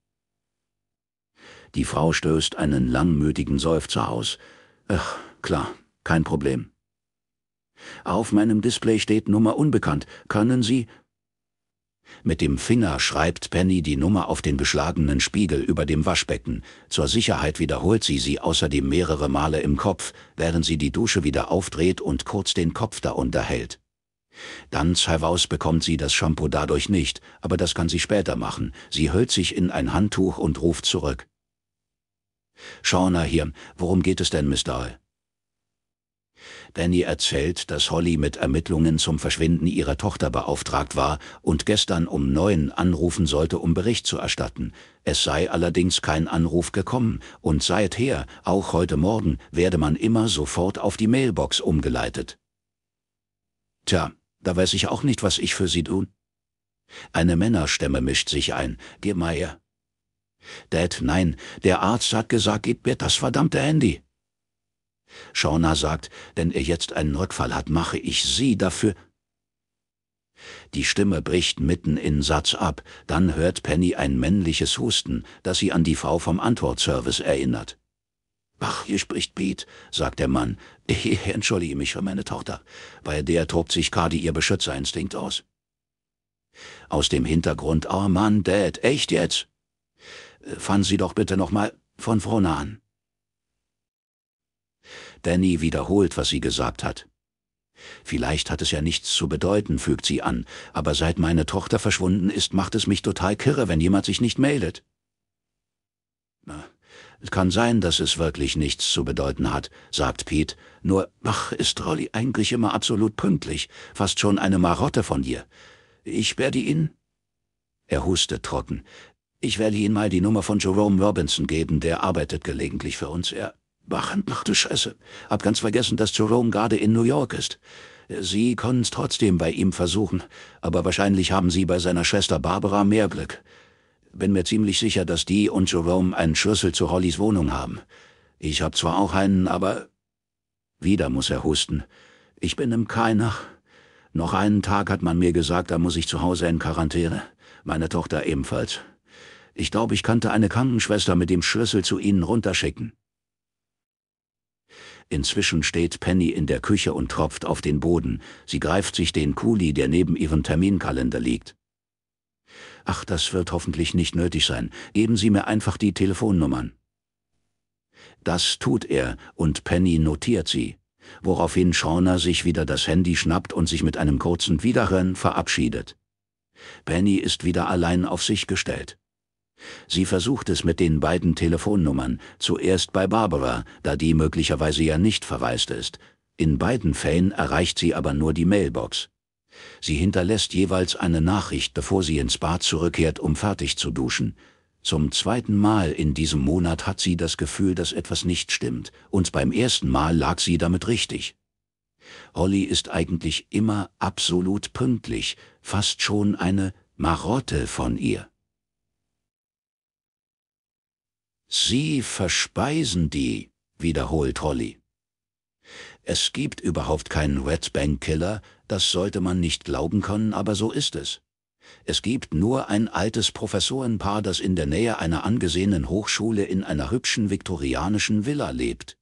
A: Die Frau stößt einen langmütigen Seufzer aus. Ach, klar, kein Problem. Auf meinem Display steht Nummer unbekannt. Können Sie? Mit dem Finger schreibt Penny die Nummer auf den beschlagenen Spiegel über dem Waschbecken. Zur Sicherheit wiederholt sie sie außerdem mehrere Male im Kopf, während sie die Dusche wieder aufdreht und kurz den Kopf darunter hält. Dann heraus bekommt sie das Shampoo dadurch nicht, aber das kann sie später machen. Sie hüllt sich in ein Handtuch und ruft zurück. Shauna hier, worum geht es denn, Miss Dahl? Danny erzählt, dass Holly mit Ermittlungen zum Verschwinden ihrer Tochter beauftragt war und gestern um neun anrufen sollte, um Bericht zu erstatten. Es sei allerdings kein Anruf gekommen und seither, auch heute Morgen, werde man immer sofort auf die Mailbox umgeleitet. Tja, da weiß ich auch nicht, was ich für sie tun. Eine Männerstämme mischt sich ein. Geh, mal her. Dad, nein, der Arzt hat gesagt, gib mir das verdammte Handy. Shauna sagt, wenn er jetzt einen Rückfall hat, mache ich sie dafür. Die Stimme bricht mitten in Satz ab, dann hört Penny ein männliches Husten, das sie an die Frau vom Antwortservice erinnert. Ach, hier spricht Pete, sagt der Mann. Ich entschuldige mich für meine Tochter. Bei der tobt sich gerade ihr Beschützerinstinkt aus. Aus dem Hintergrund, oh Mann, Dad, echt jetzt? Äh, Fangen Sie doch bitte nochmal von vorne an. Danny wiederholt, was sie gesagt hat. Vielleicht hat es ja nichts zu bedeuten, fügt sie an, aber seit meine Tochter verschwunden ist, macht es mich total kirre, wenn jemand sich nicht meldet. Na, es kann sein, dass es wirklich nichts zu bedeuten hat, sagt Pete, nur, ach, ist Rolli eigentlich immer absolut pünktlich, fast schon eine Marotte von dir. Ich werde ihn... Er hustet trocken. Ich werde ihn mal die Nummer von Jerome Robinson geben, der arbeitet gelegentlich für uns. Er Machen? Ach du Scheiße. Hab ganz vergessen, dass Jerome gerade in New York ist. Sie können's trotzdem bei ihm versuchen, aber wahrscheinlich haben Sie bei seiner Schwester Barbara mehr Glück. Bin mir ziemlich sicher, dass die und Jerome einen Schlüssel zu Hollys Wohnung haben. Ich hab zwar auch einen, aber... Wieder muss er husten. Ich bin im Kainach. Noch einen Tag hat man mir gesagt, da muss ich zu Hause in Quarantäne. Meine Tochter ebenfalls. Ich glaube, ich könnte eine Krankenschwester mit dem Schlüssel zu Ihnen runterschicken. Inzwischen steht Penny in der Küche und tropft auf den Boden. Sie greift sich den Kuli, der neben ihrem Terminkalender liegt. Ach, das wird hoffentlich nicht nötig sein. Geben Sie mir einfach die Telefonnummern. Das tut er, und Penny notiert sie, woraufhin Schauner sich wieder das Handy schnappt und sich mit einem kurzen Wiederhören verabschiedet. Penny ist wieder allein auf sich gestellt. Sie versucht es mit den beiden Telefonnummern, zuerst bei Barbara, da die möglicherweise ja nicht verwaist ist. In beiden Fällen erreicht sie aber nur die Mailbox. Sie hinterlässt jeweils eine Nachricht, bevor sie ins Bad zurückkehrt, um fertig zu duschen. Zum zweiten Mal in diesem Monat hat sie das Gefühl, dass etwas nicht stimmt, und beim ersten Mal lag sie damit richtig. Holly ist eigentlich immer absolut pünktlich, fast schon eine Marotte von ihr. Sie verspeisen die, wiederholt Holly. Es gibt überhaupt keinen Red Bank Killer, das sollte man nicht glauben können, aber so ist es. Es gibt nur ein altes Professorenpaar, das in der Nähe einer angesehenen Hochschule in einer hübschen viktorianischen Villa lebt.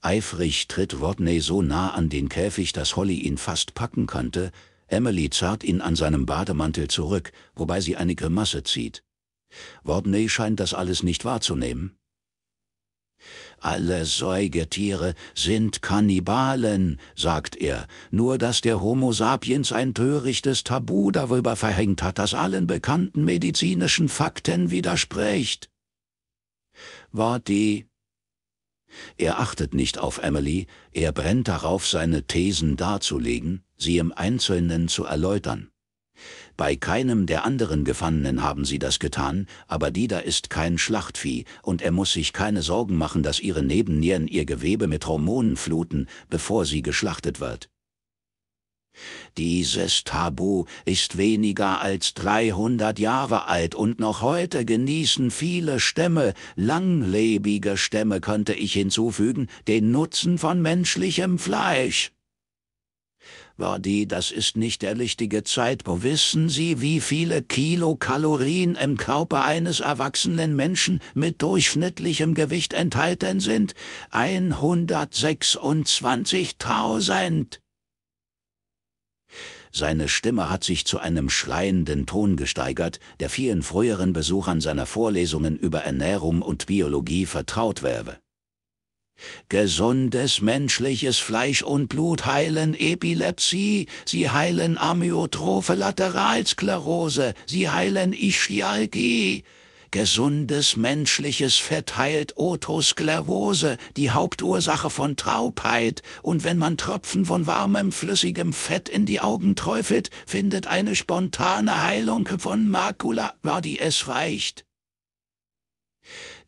A: Eifrig tritt Rodney so nah an den Käfig, dass Holly ihn fast packen könnte, Emily zerrt ihn an seinem Bademantel zurück, wobei sie eine Grimasse zieht. Wardney scheint das alles nicht wahrzunehmen. Alle Säugetiere sind Kannibalen, sagt er, nur dass der Homo sapiens ein törichtes Tabu darüber verhängt hat, das allen bekannten medizinischen Fakten widerspricht. Warty. Er achtet nicht auf Emily, er brennt darauf, seine Thesen darzulegen, sie im Einzelnen zu erläutern. Bei keinem der anderen Gefangenen haben sie das getan, aber Dida ist kein Schlachtvieh, und er muss sich keine Sorgen machen, dass ihre Nebennieren ihr Gewebe mit Hormonen fluten, bevor sie geschlachtet wird. Dieses Tabu ist weniger als 300 Jahre alt und noch heute genießen viele Stämme, langlebige Stämme könnte ich hinzufügen, den Nutzen von menschlichem Fleisch war das ist nicht der richtige Zeitpunkt. Wissen Sie, wie viele Kilokalorien im Körper eines erwachsenen Menschen mit durchschnittlichem Gewicht enthalten sind? 126.000. Seine Stimme hat sich zu einem schreienden Ton gesteigert, der vielen früheren Besuchern seiner Vorlesungen über Ernährung und Biologie vertraut wäre. Gesundes menschliches Fleisch und Blut heilen Epilepsie, sie heilen amyotrophe Lateralsklerose, sie heilen Ischialgie. Gesundes menschliches Fett heilt Otosklerose, die Hauptursache von Traubheit, und wenn man Tropfen von warmem, flüssigem Fett in die Augen träufelt, findet eine spontane Heilung von Makula, war die es reicht.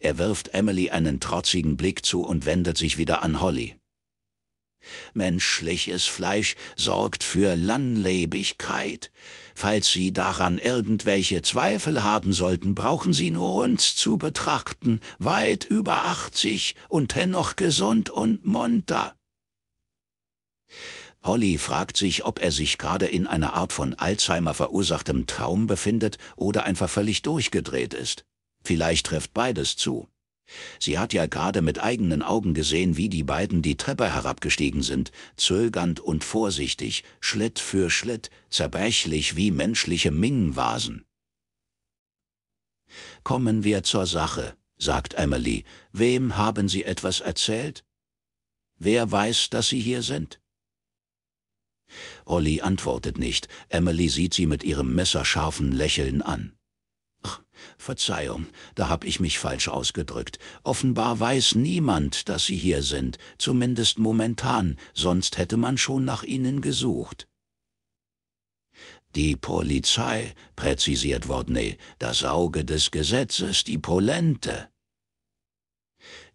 A: Er wirft Emily einen trotzigen Blick zu und wendet sich wieder an Holly. Menschliches Fleisch sorgt für Langlebigkeit. Falls Sie daran irgendwelche Zweifel haben sollten, brauchen Sie nur uns zu betrachten, weit über achtzig und dennoch gesund und munter. Holly fragt sich, ob er sich gerade in einer Art von Alzheimer verursachtem Traum befindet oder einfach völlig durchgedreht ist. Vielleicht trifft beides zu. Sie hat ja gerade mit eigenen Augen gesehen, wie die beiden die Treppe herabgestiegen sind, zögernd und vorsichtig, Schlitt für Schlitt, zerbrechlich wie menschliche Mingenvasen. Kommen wir zur Sache, sagt Emily. Wem haben Sie etwas erzählt? Wer weiß, dass Sie hier sind? Olli antwortet nicht. Emily sieht sie mit ihrem messerscharfen Lächeln an. Verzeihung, da hab ich mich falsch ausgedrückt. Offenbar weiß niemand, dass Sie hier sind, zumindest momentan, sonst hätte man schon nach Ihnen gesucht. Die Polizei, präzisiert Wodney, das Auge des Gesetzes, die Polente.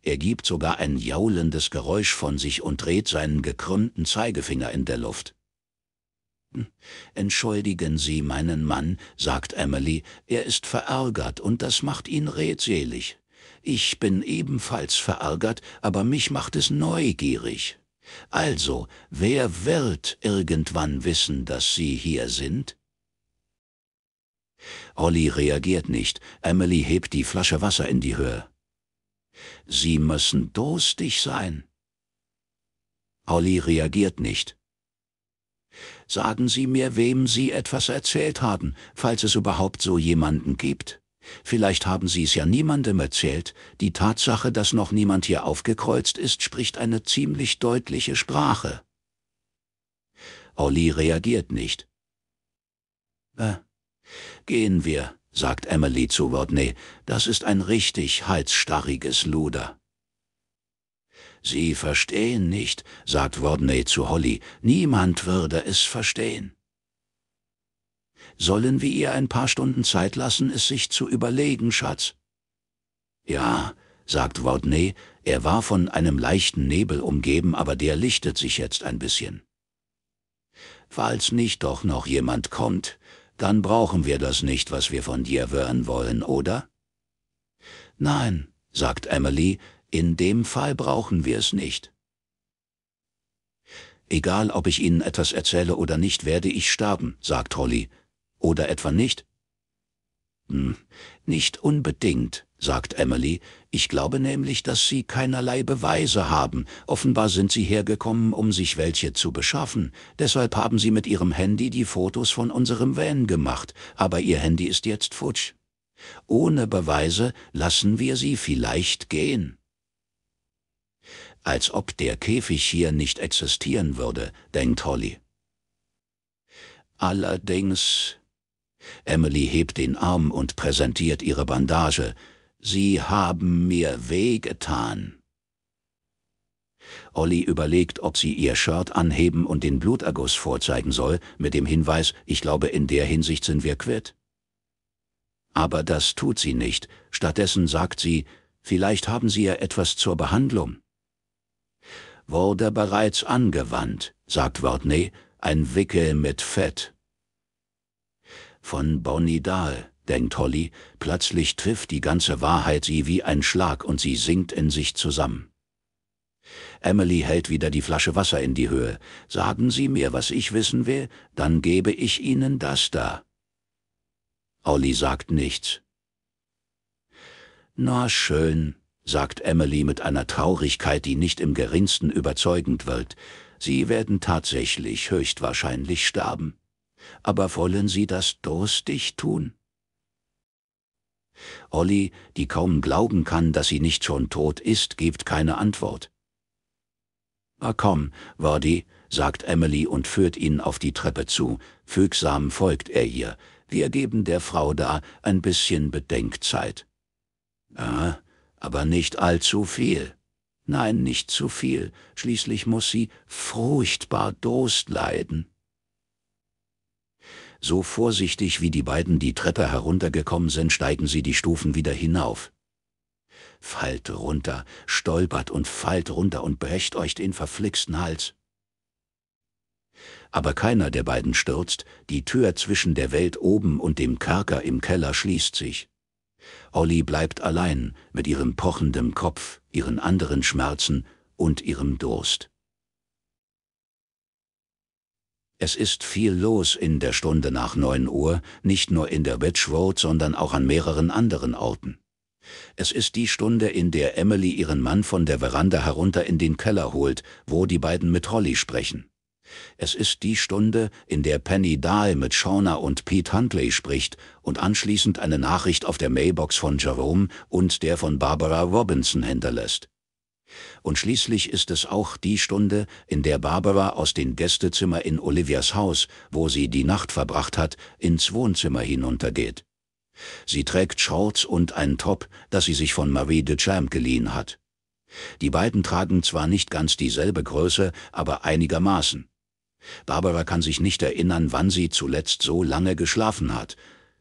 A: Er gibt sogar ein jaulendes Geräusch von sich und dreht seinen gekrümmten Zeigefinger in der Luft. Minuten. Entschuldigen Sie meinen Mann, sagt Emily, er ist verärgert und das macht ihn redselig. Ich bin ebenfalls verärgert, aber mich macht es neugierig. Also, wer wird irgendwann wissen, dass Sie hier sind? Olli reagiert nicht, Emily hebt die Flasche Wasser in die Höhe. Sie müssen durstig sein. Olli reagiert nicht. Sagen Sie mir, wem Sie etwas erzählt haben, falls es überhaupt so jemanden gibt. Vielleicht haben Sie es ja niemandem erzählt. Die Tatsache, dass noch niemand hier aufgekreuzt ist, spricht eine ziemlich deutliche Sprache. Olli reagiert nicht. Äh, gehen wir, sagt Emily zu Rodney. Das ist ein richtig halsstarriges Luder. Sie verstehen nicht, sagt Rodney zu Holly, niemand würde es verstehen. Sollen wir ihr ein paar Stunden Zeit lassen, es sich zu überlegen, Schatz? Ja, sagt Rodney, er war von einem leichten Nebel umgeben, aber der lichtet sich jetzt ein bisschen. Falls nicht doch noch jemand kommt, dann brauchen wir das nicht, was wir von dir hören wollen, oder? Nein, sagt Emily, in dem Fall brauchen wir es nicht. Egal, ob ich Ihnen etwas erzähle oder nicht, werde ich sterben, sagt Holly. Oder etwa nicht? Hm, nicht unbedingt, sagt Emily. Ich glaube nämlich, dass Sie keinerlei Beweise haben. Offenbar sind Sie hergekommen, um sich welche zu beschaffen. Deshalb haben Sie mit Ihrem Handy die Fotos von unserem Van gemacht. Aber Ihr Handy ist jetzt futsch. Ohne Beweise lassen wir Sie vielleicht gehen als ob der Käfig hier nicht existieren würde, denkt Holly. Allerdings... Emily hebt den Arm und präsentiert ihre Bandage. Sie haben mir wehgetan. Olli überlegt, ob sie ihr Shirt anheben und den Bluterguss vorzeigen soll, mit dem Hinweis, ich glaube, in der Hinsicht sind wir quitt. Aber das tut sie nicht. Stattdessen sagt sie, vielleicht haben sie ja etwas zur Behandlung wurde bereits angewandt, sagt Wortney, ein Wickel mit Fett. Von Bonnie Dahl, denkt Holly, plötzlich trifft die ganze Wahrheit sie wie ein Schlag und sie sinkt in sich zusammen. Emily hält wieder die Flasche Wasser in die Höhe. Sagen Sie mir, was ich wissen will, dann gebe ich Ihnen das da. Olli sagt nichts. Na schön, sagt Emily mit einer Traurigkeit, die nicht im geringsten überzeugend wird, Sie werden tatsächlich höchstwahrscheinlich sterben. Aber wollen Sie das durstig tun? Olli, die kaum glauben kann, dass sie nicht schon tot ist, gibt keine Antwort. Na komm, Wardy, sagt Emily und führt ihn auf die Treppe zu. Fügsam folgt er ihr. Wir geben der Frau da ein bisschen Bedenkzeit. Ah, aber nicht allzu viel. Nein, nicht zu viel, schließlich muß sie furchtbar Durst leiden. So vorsichtig wie die beiden die Treppe heruntergekommen sind, steigen sie die Stufen wieder hinauf. Fallt runter, stolpert und fallt runter und brecht euch den verflixten Hals. Aber keiner der beiden stürzt, die Tür zwischen der Welt oben und dem Kerker im Keller schließt sich. Olli bleibt allein mit ihrem pochenden Kopf, ihren anderen Schmerzen und ihrem Durst. Es ist viel los in der Stunde nach 9 Uhr, nicht nur in der Wedge Road, sondern auch an mehreren anderen Orten. Es ist die Stunde, in der Emily ihren Mann von der Veranda herunter in den Keller holt, wo die beiden mit Holly sprechen. Es ist die Stunde, in der Penny Dahl mit Shauna und Pete Huntley spricht und anschließend eine Nachricht auf der Mailbox von Jerome und der von Barbara Robinson hinterlässt. Und schließlich ist es auch die Stunde, in der Barbara aus dem Gästezimmer in Olivias Haus, wo sie die Nacht verbracht hat, ins Wohnzimmer hinuntergeht. Sie trägt Shorts und einen Top, das sie sich von Marie de Champ geliehen hat. Die beiden tragen zwar nicht ganz dieselbe Größe, aber einigermaßen. Barbara kann sich nicht erinnern, wann sie zuletzt so lange geschlafen hat.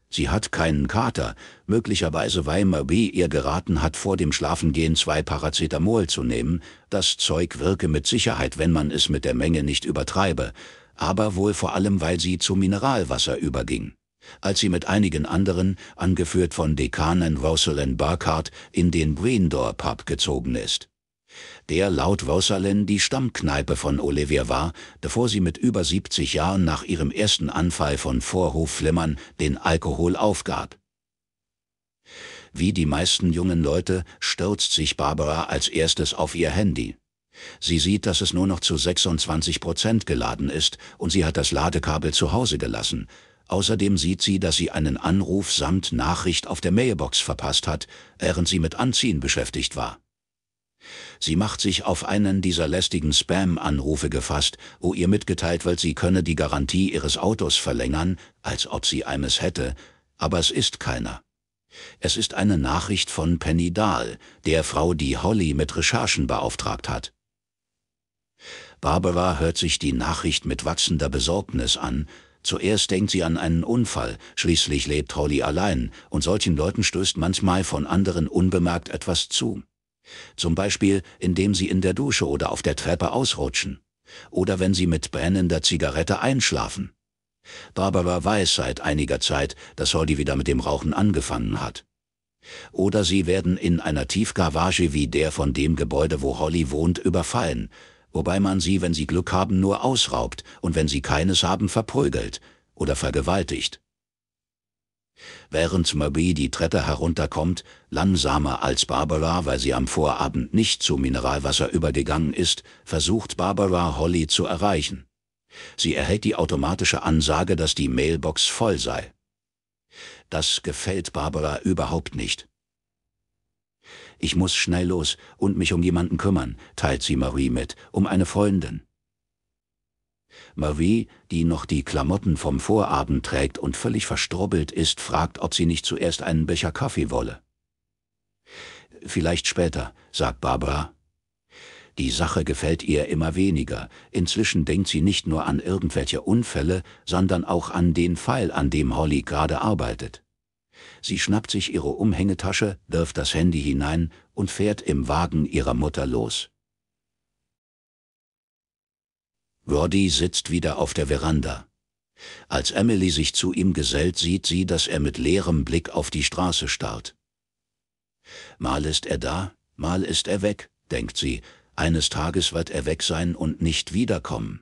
A: Sie hat keinen Kater, möglicherweise weil Marie ihr geraten hat, vor dem Schlafengehen zwei Paracetamol zu nehmen. Das Zeug wirke mit Sicherheit, wenn man es mit der Menge nicht übertreibe, aber wohl vor allem, weil sie zu Mineralwasser überging. Als sie mit einigen anderen, angeführt von Dekanen Russell and Burkhardt, in den Breendor Pub gezogen ist der laut Rosalyn die Stammkneipe von Olivia war, bevor sie mit über 70 Jahren nach ihrem ersten Anfall von Vorhofflimmern den Alkohol aufgab. Wie die meisten jungen Leute stürzt sich Barbara als erstes auf ihr Handy. Sie sieht, dass es nur noch zu 26 Prozent geladen ist und sie hat das Ladekabel zu Hause gelassen. Außerdem sieht sie, dass sie einen Anruf samt Nachricht auf der Mailbox verpasst hat, während sie mit Anziehen beschäftigt war. Sie macht sich auf einen dieser lästigen Spam-Anrufe gefasst, wo ihr mitgeteilt wird, sie könne die Garantie ihres Autos verlängern, als ob sie eines hätte, aber es ist keiner. Es ist eine Nachricht von Penny Dahl, der Frau, die Holly mit Recherchen beauftragt hat. Barbara hört sich die Nachricht mit wachsender Besorgnis an. Zuerst denkt sie an einen Unfall, schließlich lebt Holly allein, und solchen Leuten stößt manchmal von anderen unbemerkt etwas zu. Zum Beispiel, indem sie in der Dusche oder auf der Treppe ausrutschen. Oder wenn sie mit brennender Zigarette einschlafen. Barbara weiß seit einiger Zeit, dass Holly wieder mit dem Rauchen angefangen hat. Oder sie werden in einer Tiefgarage wie der von dem Gebäude, wo Holly wohnt, überfallen, wobei man sie, wenn sie Glück haben, nur ausraubt und wenn sie keines haben, verprügelt oder vergewaltigt. Während Marie die Treppe herunterkommt, langsamer als Barbara, weil sie am Vorabend nicht zu Mineralwasser übergegangen ist, versucht Barbara Holly zu erreichen. Sie erhält die automatische Ansage, dass die Mailbox voll sei. Das gefällt Barbara überhaupt nicht. Ich muss schnell los und mich um jemanden kümmern, teilt sie Marie mit, um eine Freundin. Marie, die noch die Klamotten vom Vorabend trägt und völlig verstrubbelt ist, fragt, ob sie nicht zuerst einen Becher Kaffee wolle. Vielleicht später, sagt Barbara. Die Sache gefällt ihr immer weniger. Inzwischen denkt sie nicht nur an irgendwelche Unfälle, sondern auch an den Pfeil, an dem Holly gerade arbeitet. Sie schnappt sich ihre Umhängetasche, wirft das Handy hinein und fährt im Wagen ihrer Mutter los. Roddy sitzt wieder auf der Veranda. Als Emily sich zu ihm gesellt, sieht sie, dass er mit leerem Blick auf die Straße starrt. Mal ist er da, mal ist er weg, denkt sie, eines Tages wird er weg sein und nicht wiederkommen.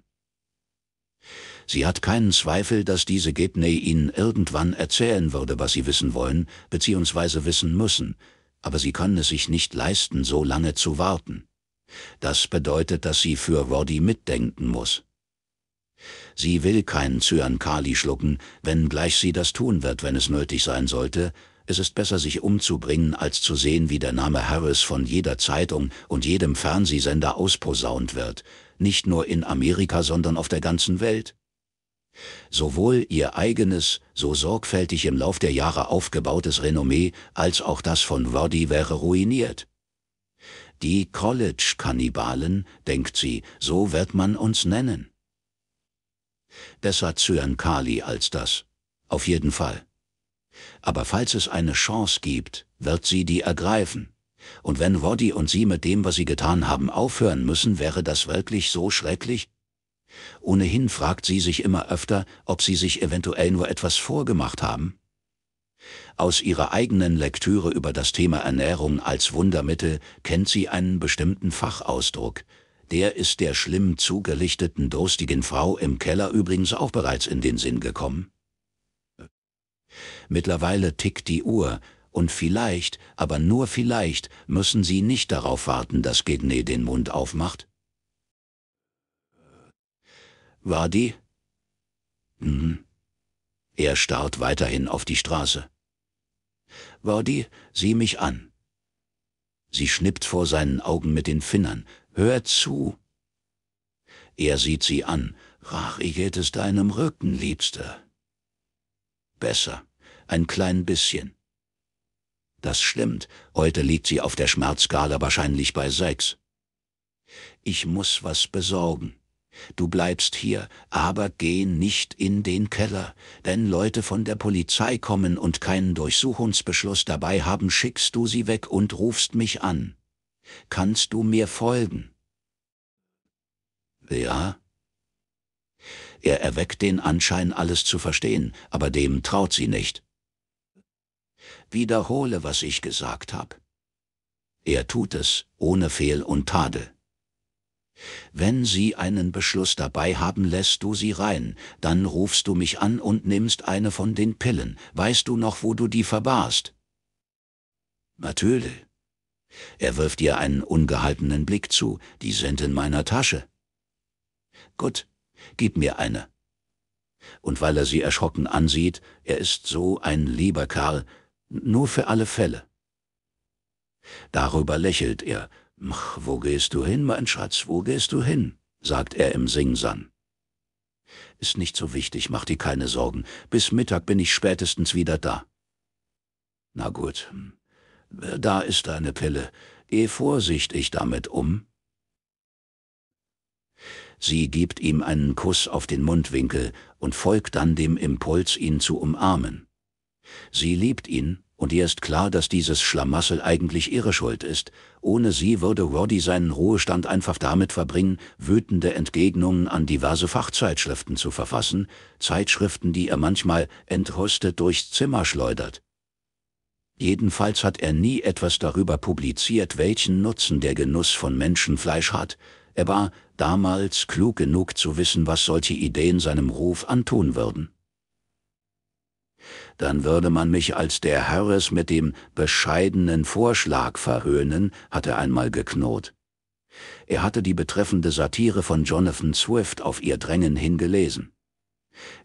A: Sie hat keinen Zweifel, dass diese Gibney ihnen irgendwann erzählen würde, was sie wissen wollen, beziehungsweise wissen müssen, aber sie können es sich nicht leisten, so lange zu warten. Das bedeutet, dass sie für Roddy mitdenken muss. Sie will keinen Zyankali schlucken, wenngleich sie das tun wird, wenn es nötig sein sollte. Es ist besser, sich umzubringen, als zu sehen, wie der Name Harris von jeder Zeitung und jedem Fernsehsender ausposaunt wird, nicht nur in Amerika, sondern auf der ganzen Welt. Sowohl ihr eigenes, so sorgfältig im Lauf der Jahre aufgebautes Renommee, als auch das von Roddy wäre ruiniert. Die College-Kannibalen, denkt sie, so wird man uns nennen. Besser Kali als das. Auf jeden Fall. Aber falls es eine Chance gibt, wird sie die ergreifen. Und wenn Woddy und sie mit dem, was sie getan haben, aufhören müssen, wäre das wirklich so schrecklich? Ohnehin fragt sie sich immer öfter, ob sie sich eventuell nur etwas vorgemacht haben. Aus ihrer eigenen Lektüre über das Thema Ernährung als Wundermittel kennt sie einen bestimmten Fachausdruck. Der ist der schlimm zugelichteten, durstigen Frau im Keller übrigens auch bereits in den Sinn gekommen. Mittlerweile tickt die Uhr, und vielleicht, aber nur vielleicht, müssen sie nicht darauf warten, dass Gedney den Mund aufmacht. Wadi? Hm. Er starrt weiterhin auf die Straße. Wordi, sieh mich an. Sie schnippt vor seinen Augen mit den Finnern. Hör zu. Er sieht sie an. Rach, wie geht es deinem Rücken, Liebster? Besser. Ein klein bisschen. Das stimmt. Heute liegt sie auf der Schmerzskala wahrscheinlich bei sechs. Ich muss was besorgen. Du bleibst hier, aber geh nicht in den Keller, denn Leute von der Polizei kommen und keinen Durchsuchungsbeschluss dabei haben, schickst du sie weg und rufst mich an. Kannst du mir folgen? Ja. Er erweckt den Anschein, alles zu verstehen, aber dem traut sie nicht. Wiederhole, was ich gesagt habe. Er tut es, ohne Fehl und Tadel. Wenn sie einen Beschluss dabei haben, lässt du sie rein, dann rufst du mich an und nimmst eine von den Pillen. Weißt du noch, wo du die verbarst? Natürlich. Er wirft ihr einen ungehaltenen Blick zu, die sind in meiner Tasche. Gut, gib mir eine. Und weil er sie erschrocken ansieht, er ist so ein lieber Kerl, nur für alle Fälle. Darüber lächelt er, wo gehst du hin, mein Schatz, wo gehst du hin? sagt er im Singsang. Ist nicht so wichtig, mach dir keine Sorgen. Bis Mittag bin ich spätestens wieder da. Na gut, hm, da ist deine Pille. Geh vorsichtig damit um. Sie gibt ihm einen Kuss auf den Mundwinkel und folgt dann dem Impuls, ihn zu umarmen. Sie liebt ihn und ihr ist klar, dass dieses Schlamassel eigentlich ihre Schuld ist. Ohne sie würde Roddy seinen Ruhestand einfach damit verbringen, wütende Entgegnungen an diverse Fachzeitschriften zu verfassen, Zeitschriften, die er manchmal entrüstet durchs Zimmer schleudert. Jedenfalls hat er nie etwas darüber publiziert, welchen Nutzen der Genuss von Menschenfleisch hat. Er war damals klug genug zu wissen, was solche Ideen seinem Ruf antun würden dann würde man mich als der Harris mit dem bescheidenen Vorschlag verhöhnen, hat er einmal geknurrt. Er hatte die betreffende Satire von Jonathan Swift auf ihr Drängen hingelesen.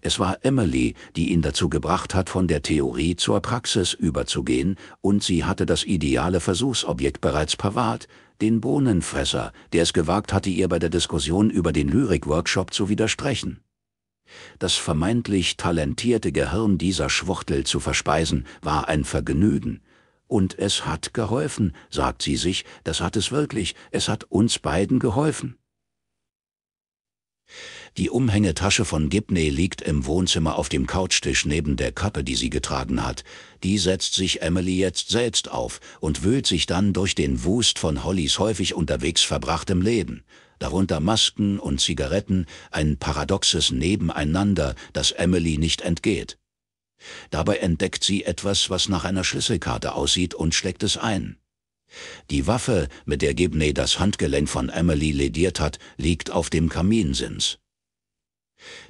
A: Es war Emily, die ihn dazu gebracht hat, von der Theorie zur Praxis überzugehen, und sie hatte das ideale Versuchsobjekt bereits parat, den Bohnenfresser, der es gewagt hatte, ihr bei der Diskussion über den Lyrikworkshop zu widersprechen. Das vermeintlich talentierte Gehirn dieser Schwuchtel zu verspeisen, war ein Vergnügen. Und es hat geholfen, sagt sie sich, das hat es wirklich, es hat uns beiden geholfen. Die Umhängetasche von Gibney liegt im Wohnzimmer auf dem Couchtisch neben der Kappe, die sie getragen hat. Die setzt sich Emily jetzt selbst auf und wühlt sich dann durch den Wust von Hollys häufig unterwegs verbrachtem Leben darunter Masken und Zigaretten, ein paradoxes Nebeneinander, das Emily nicht entgeht. Dabei entdeckt sie etwas, was nach einer Schlüsselkarte aussieht und schlägt es ein. Die Waffe, mit der Gibney das Handgelenk von Emily lediert hat, liegt auf dem Kaminsims.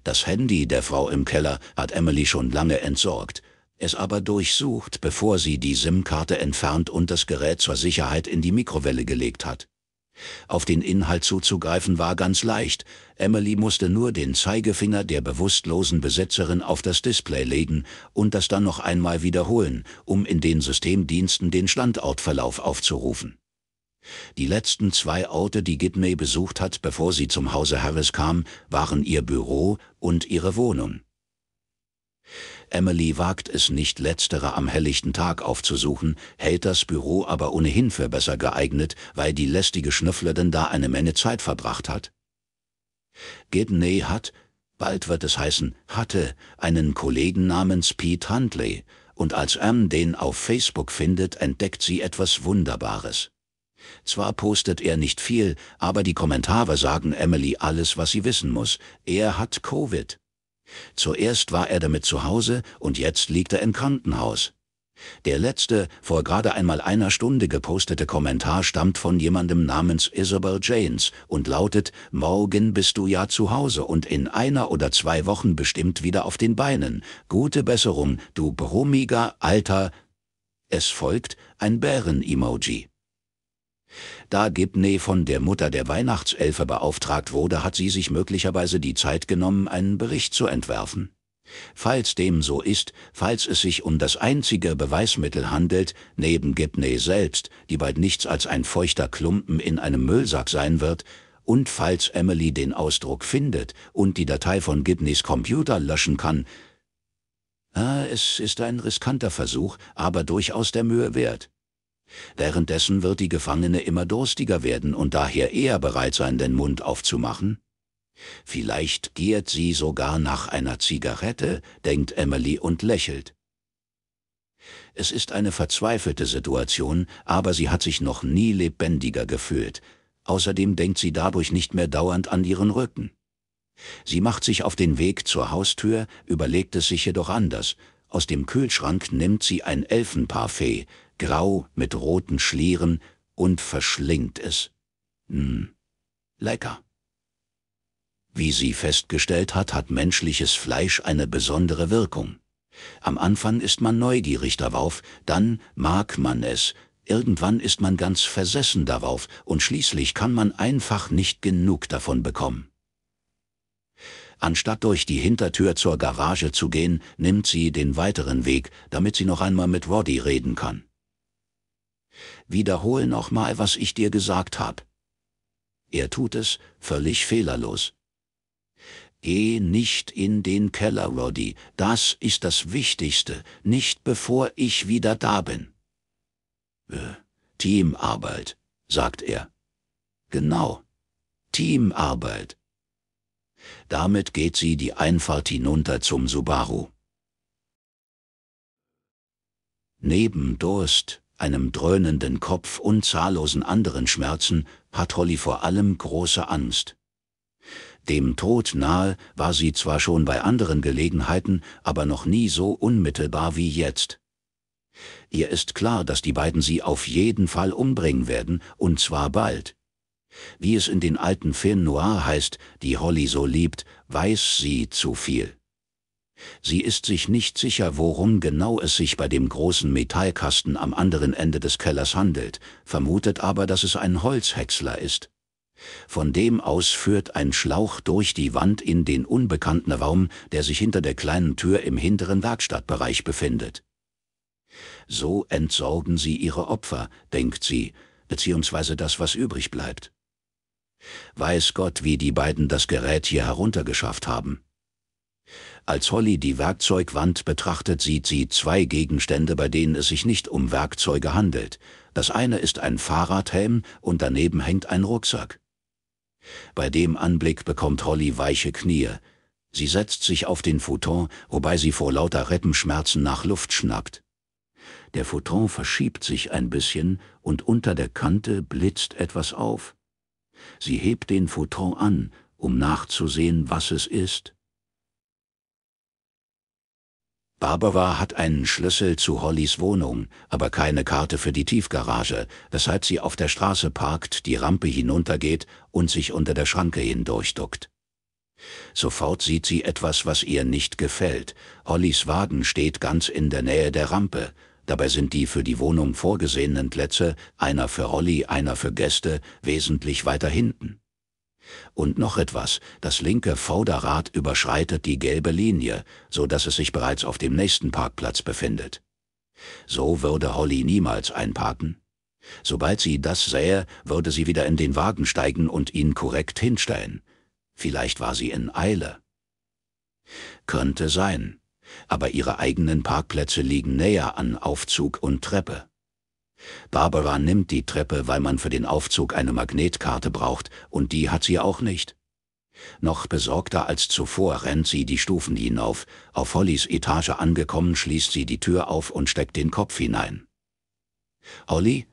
A: Das Handy der Frau im Keller hat Emily schon lange entsorgt, es aber durchsucht, bevor sie die SIM-Karte entfernt und das Gerät zur Sicherheit in die Mikrowelle gelegt hat. Auf den Inhalt zuzugreifen war ganz leicht. Emily musste nur den Zeigefinger der bewusstlosen Besitzerin auf das Display legen und das dann noch einmal wiederholen, um in den Systemdiensten den Standortverlauf aufzurufen. Die letzten zwei Orte, die Gidney besucht hat, bevor sie zum Hause Harris kam, waren ihr Büro und ihre Wohnung. Emily wagt es nicht, letztere am helllichten Tag aufzusuchen, hält das Büro aber ohnehin für besser geeignet, weil die lästige Schnüfflerin da eine Menge Zeit verbracht hat. Gibney hat, bald wird es heißen, hatte einen Kollegen namens Pete Huntley, und als Anne den auf Facebook findet, entdeckt sie etwas Wunderbares. Zwar postet er nicht viel, aber die Kommentare sagen Emily alles, was sie wissen muss. Er hat Covid. Zuerst war er damit zu Hause und jetzt liegt er im Krankenhaus. Der letzte, vor gerade einmal einer Stunde gepostete Kommentar stammt von jemandem namens Isabel Janes und lautet, morgen bist du ja zu Hause und in einer oder zwei Wochen bestimmt wieder auf den Beinen. Gute Besserung, du brummiger Alter. Es folgt ein Bären-Emoji. Da Gibney von der Mutter der Weihnachtselfe beauftragt wurde, hat sie sich möglicherweise die Zeit genommen, einen Bericht zu entwerfen. Falls dem so ist, falls es sich um das einzige Beweismittel handelt, neben Gibney selbst, die bald nichts als ein feuchter Klumpen in einem Müllsack sein wird, und falls Emily den Ausdruck findet und die Datei von Gibneys Computer löschen kann, Ah, es ist ein riskanter Versuch, aber durchaus der Mühe wert. Währenddessen wird die Gefangene immer durstiger werden und daher eher bereit sein, den Mund aufzumachen. Vielleicht giert sie sogar nach einer Zigarette, denkt Emily und lächelt. Es ist eine verzweifelte Situation, aber sie hat sich noch nie lebendiger gefühlt. Außerdem denkt sie dadurch nicht mehr dauernd an ihren Rücken. Sie macht sich auf den Weg zur Haustür, überlegt es sich jedoch anders. Aus dem Kühlschrank nimmt sie ein Elfenparfait, grau mit roten Schlieren und verschlingt es. Hm, lecker. Wie sie festgestellt hat, hat menschliches Fleisch eine besondere Wirkung. Am Anfang ist man neugierig darauf, dann mag man es, irgendwann ist man ganz versessen darauf und schließlich kann man einfach nicht genug davon bekommen. Anstatt durch die Hintertür zur Garage zu gehen, nimmt sie den weiteren Weg, damit sie noch einmal mit Roddy reden kann. Wiederhol nochmal, was ich dir gesagt hab. Er tut es völlig fehlerlos. Geh nicht in den Keller, Roddy, das ist das Wichtigste, nicht bevor ich wieder da bin. Äh, Teamarbeit, sagt er. Genau, Teamarbeit. Damit geht sie die Einfahrt hinunter zum Subaru. Neben Durst einem dröhnenden Kopf und zahllosen anderen Schmerzen hat Holly vor allem große Angst. Dem Tod nahe war sie zwar schon bei anderen Gelegenheiten, aber noch nie so unmittelbar wie jetzt. Ihr ist klar, dass die beiden sie auf jeden Fall umbringen werden, und zwar bald. Wie es in den alten Film Noir heißt, die Holly so liebt, weiß sie zu viel. Sie ist sich nicht sicher, worum genau es sich bei dem großen Metallkasten am anderen Ende des Kellers handelt, vermutet aber, dass es ein Holzhäcksler ist. Von dem aus führt ein Schlauch durch die Wand in den unbekannten Raum, der sich hinter der kleinen Tür im hinteren Werkstattbereich befindet. So entsorgen sie ihre Opfer, denkt sie, beziehungsweise das, was übrig bleibt. Weiß Gott, wie die beiden das Gerät hier heruntergeschafft haben. Als Holly die Werkzeugwand betrachtet, sieht sie zwei Gegenstände, bei denen es sich nicht um Werkzeuge handelt. Das eine ist ein Fahrradhelm und daneben hängt ein Rucksack. Bei dem Anblick bekommt Holly weiche Knie. Sie setzt sich auf den Futon, wobei sie vor lauter Rippenschmerzen nach Luft schnappt. Der Futon verschiebt sich ein bisschen und unter der Kante blitzt etwas auf. Sie hebt den Futon an, um nachzusehen, was es ist. Barbara hat einen Schlüssel zu Hollys Wohnung, aber keine Karte für die Tiefgarage, weshalb sie auf der Straße parkt, die Rampe hinuntergeht und sich unter der Schranke hindurchduckt. Sofort sieht sie etwas, was ihr nicht gefällt. Hollys Wagen steht ganz in der Nähe der Rampe. Dabei sind die für die Wohnung vorgesehenen Plätze, einer für Holly, einer für Gäste, wesentlich weiter hinten. Und noch etwas, das linke Vorderrad überschreitet die gelbe Linie, so dass es sich bereits auf dem nächsten Parkplatz befindet. So würde Holly niemals einparken. Sobald sie das sähe, würde sie wieder in den Wagen steigen und ihn korrekt hinstellen. Vielleicht war sie in Eile. Könnte sein. Aber ihre eigenen Parkplätze liegen näher an Aufzug und Treppe. Barbara nimmt die Treppe, weil man für den Aufzug eine Magnetkarte braucht, und die hat sie auch nicht. Noch besorgter als zuvor rennt sie die Stufen hinauf, auf Hollys Etage angekommen schließt sie die Tür auf und steckt den Kopf hinein. Holly,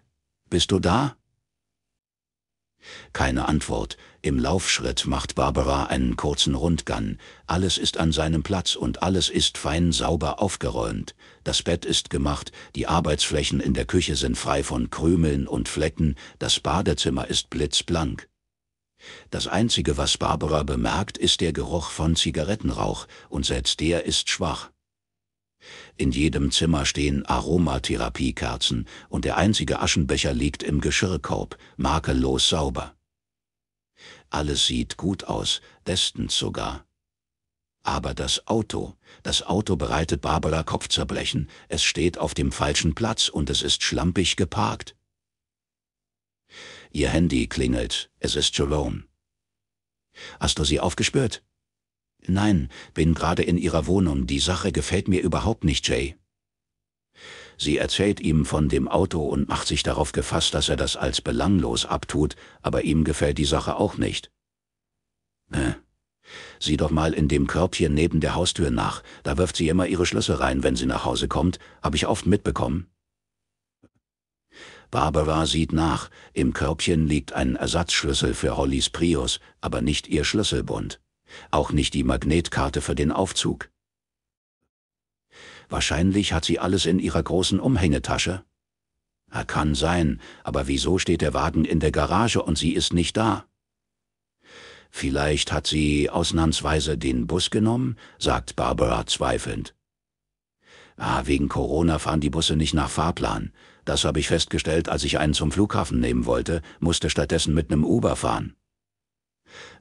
A: bist du da? Keine Antwort, im Laufschritt macht Barbara einen kurzen Rundgang, alles ist an seinem Platz und alles ist fein sauber aufgeräumt, das Bett ist gemacht, die Arbeitsflächen in der Küche sind frei von Krümeln und Flecken, das Badezimmer ist blitzblank. Das Einzige, was Barbara bemerkt, ist der Geruch von Zigarettenrauch, und selbst der ist schwach. In jedem Zimmer stehen Aromatherapiekerzen, und der einzige Aschenbecher liegt im Geschirrkorb, makellos sauber. Alles sieht gut aus, bestens sogar. Aber das Auto, das Auto bereitet Barbara Kopfzerbrechen, es steht auf dem falschen Platz und es ist schlampig geparkt. Ihr Handy klingelt, es ist Jerome. Hast du sie aufgespürt? Nein, bin gerade in ihrer Wohnung, die Sache gefällt mir überhaupt nicht, Jay. Sie erzählt ihm von dem Auto und macht sich darauf gefasst, dass er das als belanglos abtut, aber ihm gefällt die Sache auch nicht. Äh. Sieh doch mal in dem Körbchen neben der Haustür nach, da wirft sie immer ihre Schlüssel rein, wenn sie nach Hause kommt, hab ich oft mitbekommen. Barbara sieht nach, im Körbchen liegt ein Ersatzschlüssel für Hollys Prius, aber nicht ihr Schlüsselbund. Auch nicht die Magnetkarte für den Aufzug. Wahrscheinlich hat sie alles in ihrer großen Umhängetasche. Er kann sein, aber wieso steht der Wagen in der Garage und sie ist nicht da? Vielleicht hat sie ausnahmsweise den Bus genommen, sagt Barbara zweifelnd. Ah, wegen Corona fahren die Busse nicht nach Fahrplan. Das habe ich festgestellt, als ich einen zum Flughafen nehmen wollte, musste stattdessen mit einem Uber fahren.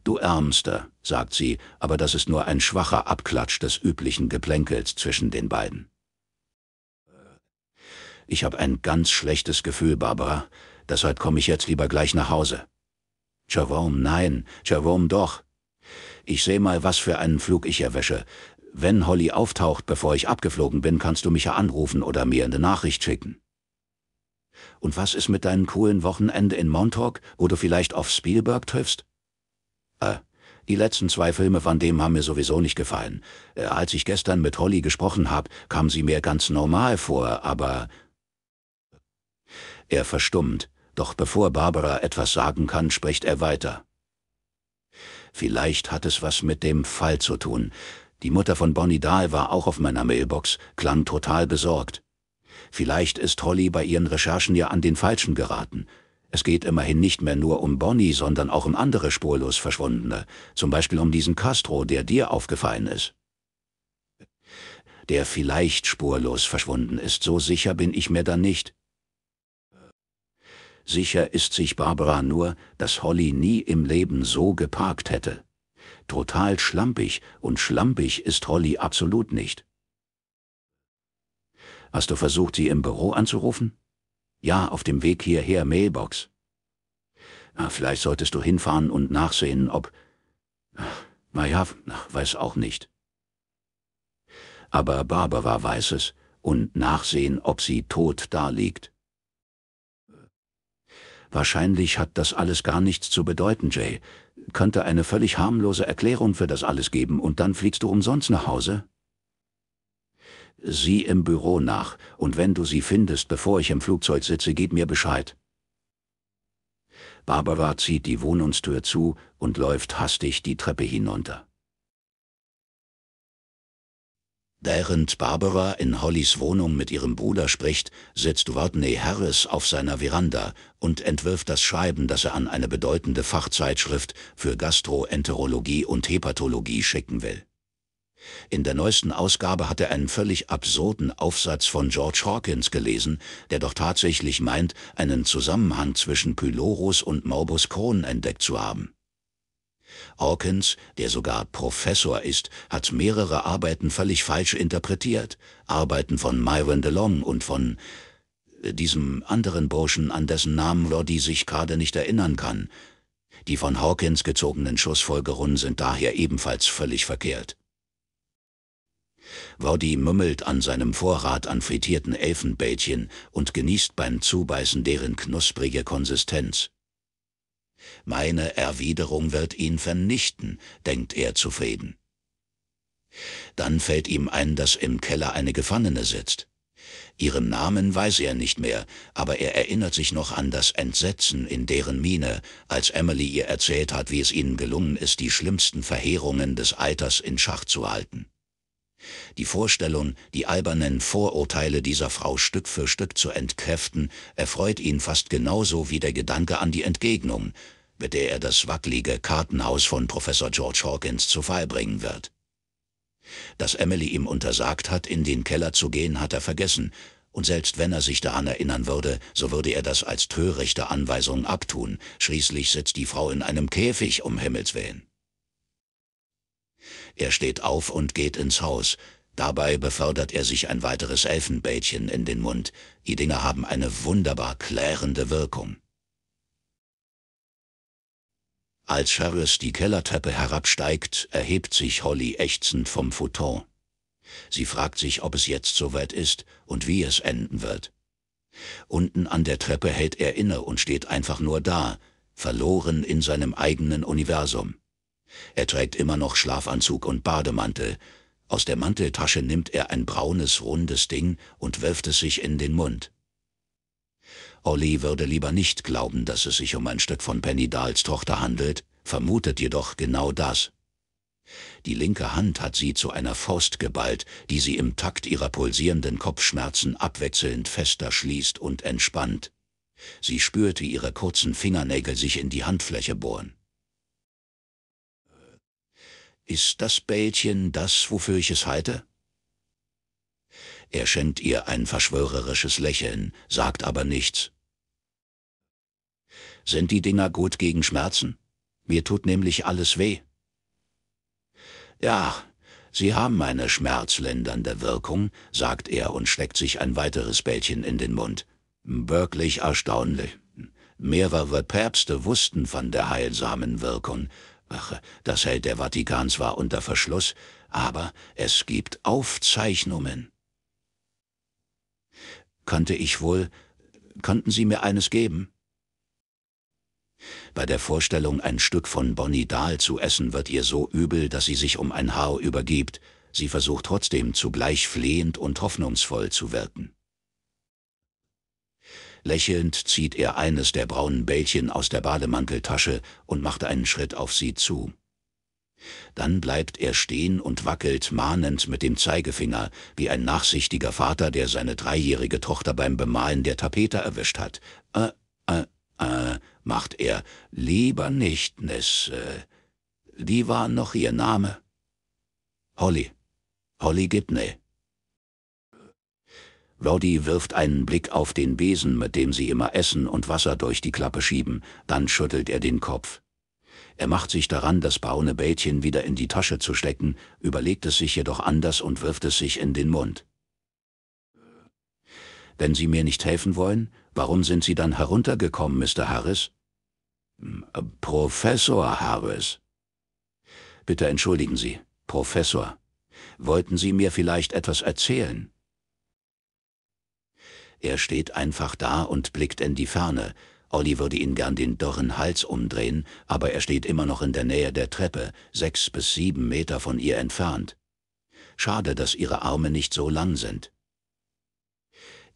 A: Du Ärmster, sagt sie, aber das ist nur ein schwacher Abklatsch des üblichen Geplänkels zwischen den beiden. Ich habe ein ganz schlechtes Gefühl, Barbara, deshalb komme ich jetzt lieber gleich nach Hause. Jerome, nein, Jerome doch. Ich seh mal, was für einen Flug ich erwäsche. Wenn Holly auftaucht, bevor ich abgeflogen bin, kannst du mich ja anrufen oder mir eine Nachricht schicken. Und was ist mit deinem coolen Wochenende in Montauk, wo du vielleicht auf Spielberg triffst? Äh, die letzten zwei Filme von dem haben mir sowieso nicht gefallen. Äh, als ich gestern mit Holly gesprochen habe, kam sie mir ganz normal vor, aber... Er verstummt. Doch bevor Barbara etwas sagen kann, spricht er weiter. Vielleicht hat es was mit dem Fall zu tun. Die Mutter von Bonnie Dahl war auch auf meiner Mailbox, klang total besorgt. Vielleicht ist Holly bei ihren Recherchen ja an den Falschen geraten. Es geht immerhin nicht mehr nur um Bonnie, sondern auch um andere spurlos Verschwundene, zum Beispiel um diesen Castro, der dir aufgefallen ist. Der vielleicht spurlos verschwunden ist, so sicher bin ich mir da nicht. Sicher ist sich Barbara nur, dass Holly nie im Leben so geparkt hätte. Total schlampig und schlampig ist Holly absolut nicht. Hast du versucht, sie im Büro anzurufen? Ja, auf dem Weg hierher Mailbox. Na, ah, vielleicht solltest du hinfahren und nachsehen, ob... Na ja, weiß auch nicht. Aber Barbara weiß es und nachsehen, ob sie tot da liegt. Wahrscheinlich hat das alles gar nichts zu bedeuten, Jay. Könnte eine völlig harmlose Erklärung für das alles geben und dann fliegst du umsonst nach Hause? Sieh im Büro nach und wenn du sie findest, bevor ich im Flugzeug sitze, gib mir Bescheid. Barbara zieht die Wohnungstür zu und läuft hastig die Treppe hinunter. Während Barbara in Hollys Wohnung mit ihrem Bruder spricht, sitzt Rodney Harris auf seiner Veranda und entwirft das Schreiben, das er an eine bedeutende Fachzeitschrift für Gastroenterologie und Hepatologie schicken will. In der neuesten Ausgabe hat er einen völlig absurden Aufsatz von George Hawkins gelesen, der doch tatsächlich meint, einen Zusammenhang zwischen Pylorus und Morbus Crohn entdeckt zu haben. Hawkins, der sogar Professor ist, hat mehrere Arbeiten völlig falsch interpretiert. Arbeiten von Myron DeLong und von äh, diesem anderen Burschen, an dessen Namen Roddy sich gerade nicht erinnern kann. Die von Hawkins gezogenen Schussfolgerungen sind daher ebenfalls völlig verkehrt. Roddy mümmelt an seinem Vorrat an frittierten Elfenbällchen und genießt beim Zubeißen deren knusprige Konsistenz. Meine Erwiderung wird ihn vernichten, denkt er zufrieden. Dann fällt ihm ein, dass im Keller eine Gefangene sitzt. Ihren Namen weiß er nicht mehr, aber er erinnert sich noch an das Entsetzen in deren Miene, als Emily ihr erzählt hat, wie es ihnen gelungen ist, die schlimmsten Verheerungen des Alters in Schach zu halten. Die Vorstellung, die albernen Vorurteile dieser Frau Stück für Stück zu entkräften, erfreut ihn fast genauso wie der Gedanke an die Entgegnung, mit der er das wackelige Kartenhaus von Professor George Hawkins zu Fall bringen wird. Dass Emily ihm untersagt hat, in den Keller zu gehen, hat er vergessen, und selbst wenn er sich daran erinnern würde, so würde er das als törichte Anweisung abtun, schließlich sitzt die Frau in einem Käfig um Himmels willen. Er steht auf und geht ins Haus, dabei befördert er sich ein weiteres Elfenbällchen in den Mund, die Dinge haben eine wunderbar klärende Wirkung. Als Sheriff die Kellertreppe herabsteigt, erhebt sich Holly ächzend vom Futon. Sie fragt sich, ob es jetzt soweit ist und wie es enden wird. Unten an der Treppe hält er inne und steht einfach nur da, verloren in seinem eigenen Universum. Er trägt immer noch Schlafanzug und Bademantel. Aus der Manteltasche nimmt er ein braunes, rundes Ding und wirft es sich in den Mund. Olli würde lieber nicht glauben, dass es sich um ein Stück von Penny Dahls Tochter handelt, vermutet jedoch genau das. Die linke Hand hat sie zu einer Faust geballt, die sie im Takt ihrer pulsierenden Kopfschmerzen abwechselnd fester schließt und entspannt. Sie spürte ihre kurzen Fingernägel sich in die Handfläche bohren. Äh, ist das Bällchen das, wofür ich es halte? Er schenkt ihr ein verschwörerisches Lächeln, sagt aber nichts sind die Dinger gut gegen Schmerzen. Mir tut nämlich alles weh. Ja, sie haben eine schmerzlindernde Wirkung, sagt er und steckt sich ein weiteres Bällchen in den Mund. Wirklich erstaunlich. Mehrere Päpste wussten von der heilsamen Wirkung. Ach, das hält der Vatikan zwar unter Verschluss, aber es gibt Aufzeichnungen. Könnte ich wohl, könnten Sie mir eines geben? Bei der Vorstellung, ein Stück von Bonnie Dahl zu essen, wird ihr so übel, dass sie sich um ein Haar übergibt, sie versucht trotzdem zugleich flehend und hoffnungsvoll zu wirken. Lächelnd zieht er eines der braunen Bällchen aus der Bademanteltasche und macht einen Schritt auf sie zu. Dann bleibt er stehen und wackelt mahnend mit dem Zeigefinger, wie ein nachsichtiger Vater, der seine dreijährige Tochter beim Bemalen der Tapete erwischt hat. Äh, äh, äh, macht er, lieber nicht, Ness. Äh, wie war noch ihr Name? Holly. Holly Gibney. Roddy wirft einen Blick auf den Besen, mit dem sie immer Essen und Wasser durch die Klappe schieben, dann schüttelt er den Kopf. Er macht sich daran, das braune Bällchen wieder in die Tasche zu stecken, überlegt es sich jedoch anders und wirft es sich in den Mund. Wenn Sie mir nicht helfen wollen, Warum sind Sie dann heruntergekommen, Mr. Harris? Hm, äh, Professor Harris. Bitte entschuldigen Sie, Professor. Wollten Sie mir vielleicht etwas erzählen? Er steht einfach da und blickt in die Ferne. Olli würde ihn gern den dürren Hals umdrehen, aber er steht immer noch in der Nähe der Treppe, sechs bis sieben Meter von ihr entfernt. Schade, dass ihre Arme nicht so lang sind.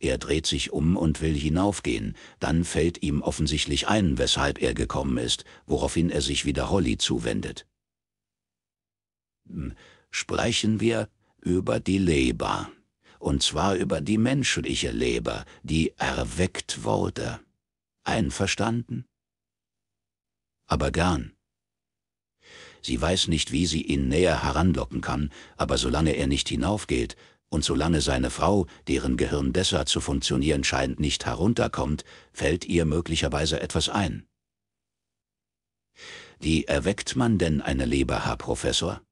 A: Er dreht sich um und will hinaufgehen, dann fällt ihm offensichtlich ein, weshalb er gekommen ist, woraufhin er sich wieder Holly zuwendet. Hm, sprechen wir über die Leber, und zwar über die menschliche Leber, die erweckt wurde. Einverstanden? Aber gern. Sie weiß nicht, wie sie ihn näher heranlocken kann, aber solange er nicht hinaufgeht, und solange seine Frau, deren Gehirn besser zu funktionieren scheint, nicht herunterkommt, fällt ihr möglicherweise etwas ein. Wie erweckt man denn eine Leber, Herr Professor?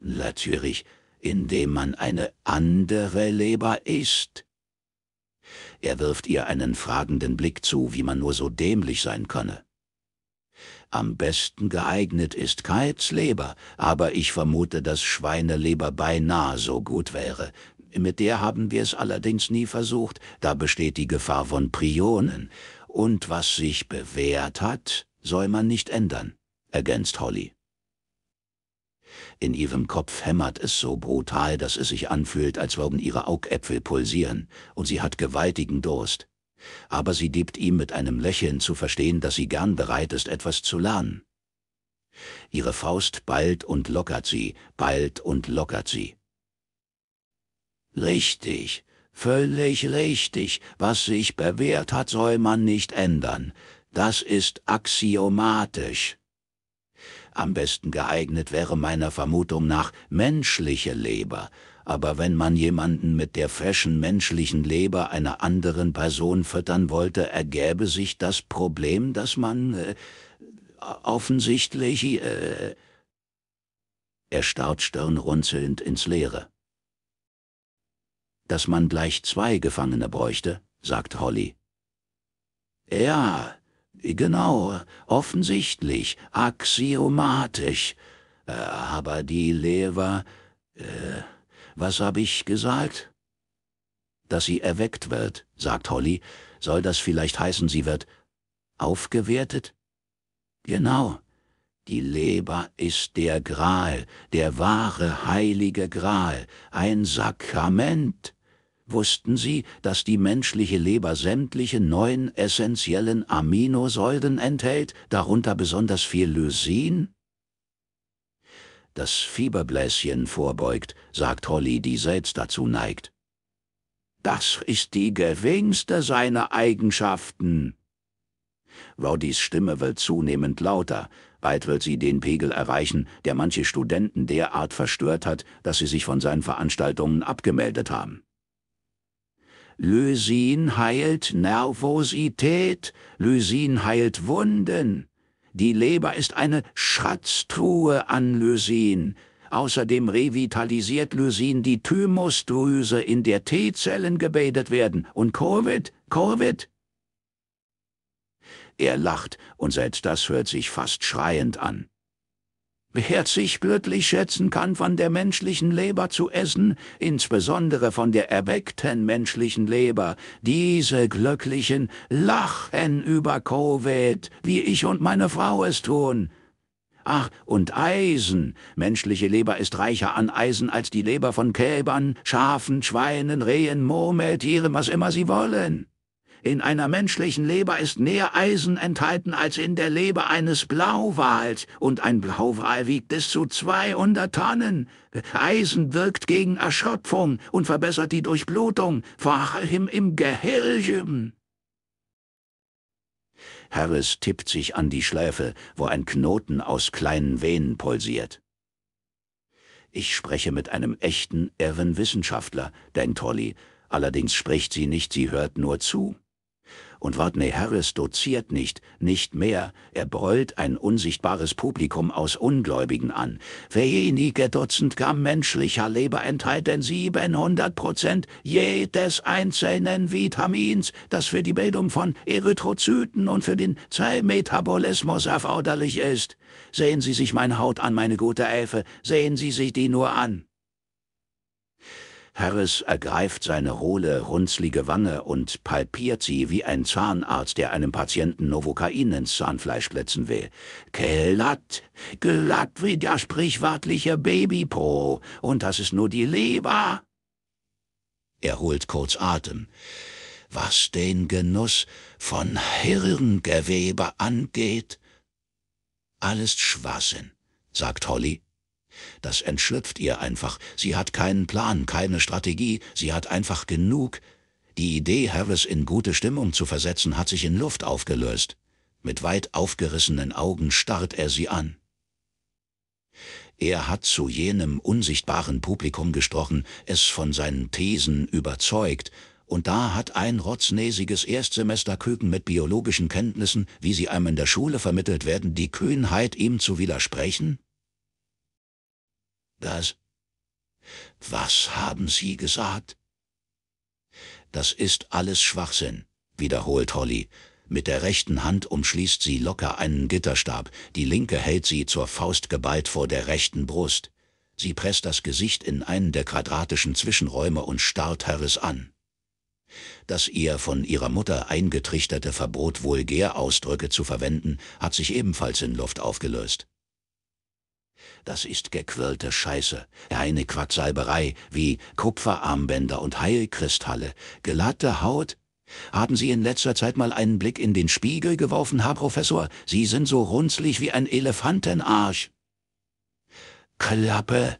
A: Natürlich, indem man eine andere Leber isst. Er wirft ihr einen fragenden Blick zu, wie man nur so dämlich sein könne. Am besten geeignet ist Kaits aber ich vermute, dass Schweineleber beinahe so gut wäre. Mit der haben wir es allerdings nie versucht, da besteht die Gefahr von Prionen. Und was sich bewährt hat, soll man nicht ändern, ergänzt Holly. In ihrem Kopf hämmert es so brutal, dass es sich anfühlt, als würden ihre Augäpfel pulsieren, und sie hat gewaltigen Durst aber sie gibt ihm mit einem Lächeln zu verstehen, dass sie gern bereit ist, etwas zu lernen. Ihre Faust ballt und lockert sie, ballt und lockert sie. Richtig, völlig richtig, was sich bewährt hat, soll man nicht ändern. Das ist axiomatisch. Am besten geeignet wäre meiner Vermutung nach menschliche Leber, aber wenn man jemanden mit der frischen menschlichen Leber einer anderen Person füttern wollte, ergäbe sich das Problem, dass man äh, offensichtlich... Äh, er starrt stirnrunzelnd ins Leere. Dass man gleich zwei Gefangene bräuchte, sagt Holly. Ja, genau, offensichtlich, axiomatisch, äh, aber die Leber... Äh, was hab ich gesagt? Dass sie erweckt wird, sagt Holly. Soll das vielleicht heißen, sie wird aufgewertet? Genau. Die Leber ist der Gral, der wahre heilige Gral, ein Sakrament. Wussten Sie, dass die menschliche Leber sämtliche neun essentiellen Aminosäuren enthält, darunter besonders viel Lysin? das Fieberbläschen vorbeugt, sagt Holly, die selbst dazu neigt. Das ist die geringste seiner Eigenschaften. Rodys Stimme wird zunehmend lauter, bald wird sie den Pegel erreichen, der manche Studenten derart verstört hat, dass sie sich von seinen Veranstaltungen abgemeldet haben. Lysin heilt Nervosität, Lysin heilt Wunden. Die Leber ist eine Schatztruhe an Lysin. Außerdem revitalisiert Lysin die Thymusdrüse, in der T-Zellen gebildet werden. Und Covid, Covid? Er lacht, und selbst das hört sich fast schreiend an. Wer sich glücklich schätzen kann, von der menschlichen Leber zu essen, insbesondere von der erweckten menschlichen Leber. Diese Glücklichen lachen über Covid, wie ich und meine Frau es tun. Ach, und Eisen. Menschliche Leber ist reicher an Eisen als die Leber von Kälbern, Schafen, Schweinen, Rehen, Murmeltieren, was immer sie wollen. In einer menschlichen Leber ist mehr Eisen enthalten als in der Leber eines Blauwals, und ein Blauwal wiegt bis zu 200 Tonnen. Eisen wirkt gegen Erschöpfung und verbessert die Durchblutung, vor allem im Gehirn. Harris tippt sich an die Schläfe, wo ein Knoten aus kleinen Venen pulsiert. Ich spreche mit einem echten, irren Wissenschaftler, denkt Holly. Allerdings spricht sie nicht, sie hört nur zu. Und Rodney Harris doziert nicht, nicht mehr, er brüllt ein unsichtbares Publikum aus Ungläubigen an. Wenige Dutzend Gramm menschlicher Leber enthalten 700 Prozent jedes einzelnen Vitamins, das für die Bildung von Erythrozyten und für den Zellmetabolismus erforderlich ist. Sehen Sie sich meine Haut an, meine gute Elfe, sehen Sie sich die nur an. Harris ergreift seine hohle, runzlige Wange und palpiert sie wie ein Zahnarzt, der einem Patienten Novokain ins Zahnfleisch plätzen will. Glatt, glatt wie der sprichwörtliche Babypo, und das ist nur die Leber. Er holt kurz Atem. Was den Genuss von Hirngewebe angeht, alles Schwachsinn, sagt Holly das entschlüpft ihr einfach. Sie hat keinen Plan, keine Strategie, sie hat einfach genug. Die Idee, Harris in gute Stimmung zu versetzen, hat sich in Luft aufgelöst. Mit weit aufgerissenen Augen starrt er sie an. Er hat zu jenem unsichtbaren Publikum gesprochen, es von seinen Thesen überzeugt, und da hat ein rotznäsiges Erstsemesterküken mit biologischen Kenntnissen, wie sie einem in der Schule vermittelt werden, die Kühnheit, ihm zu widersprechen? Das. Was haben Sie gesagt? Das ist alles Schwachsinn, wiederholt Holly. Mit der rechten Hand umschließt sie locker einen Gitterstab, die linke hält sie zur Faust geballt vor der rechten Brust. Sie presst das Gesicht in einen der quadratischen Zwischenräume und starrt Harris an. Das ihr von ihrer Mutter eingetrichterte Verbot, Vulgärausdrücke zu verwenden, hat sich ebenfalls in Luft aufgelöst. Das ist gequirlte Scheiße, reine Quacksalberei, wie Kupferarmbänder und Heilkristalle, glatte Haut. Haben Sie in letzter Zeit mal einen Blick in den Spiegel geworfen, Herr Professor? Sie sind so runzlig wie ein Elefantenarsch. Klappe!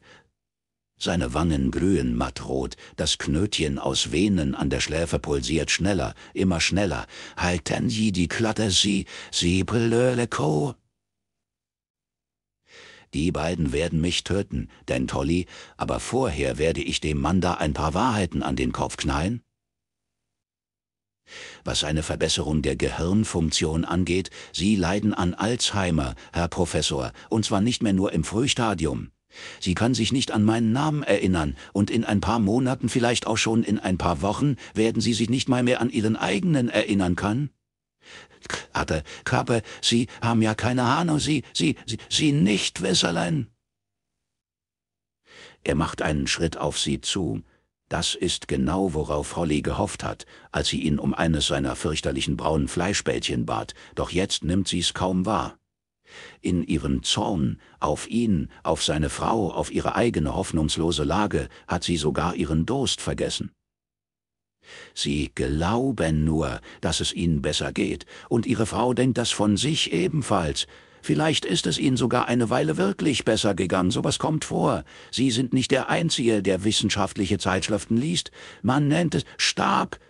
A: Seine Wangen glühen mattrot, das Knötchen aus Venen an der Schläfe pulsiert schneller, immer schneller. Halten Sie die Klatte, Sie, Sie blöde Kuh! Die beiden werden mich töten, denn Tolly, aber vorher werde ich dem Mann da ein paar Wahrheiten an den Kopf knallen? Was eine Verbesserung der Gehirnfunktion angeht, Sie leiden an Alzheimer, Herr Professor, und zwar nicht mehr nur im Frühstadium. Sie kann sich nicht an meinen Namen erinnern, und in ein paar Monaten, vielleicht auch schon in ein paar Wochen, werden Sie sich nicht mal mehr an Ihren eigenen erinnern können? Hatte Kappe, Sie haben ja keine Ahnung, Sie, Sie, Sie, Sie nicht, Wässerlein. Er macht einen Schritt auf sie zu. Das ist genau, worauf Holly gehofft hat, als sie ihn um eines seiner fürchterlichen braunen Fleischbällchen bat, doch jetzt nimmt sie's kaum wahr. In ihrem Zorn, auf ihn, auf seine Frau, auf ihre eigene hoffnungslose Lage, hat sie sogar ihren Durst vergessen. Sie glauben nur, dass es ihnen besser geht, und ihre Frau denkt das von sich ebenfalls. Vielleicht ist es ihnen sogar eine Weile wirklich besser gegangen, sowas kommt vor. Sie sind nicht der Einzige, der wissenschaftliche Zeitschriften liest. Man nennt es stark.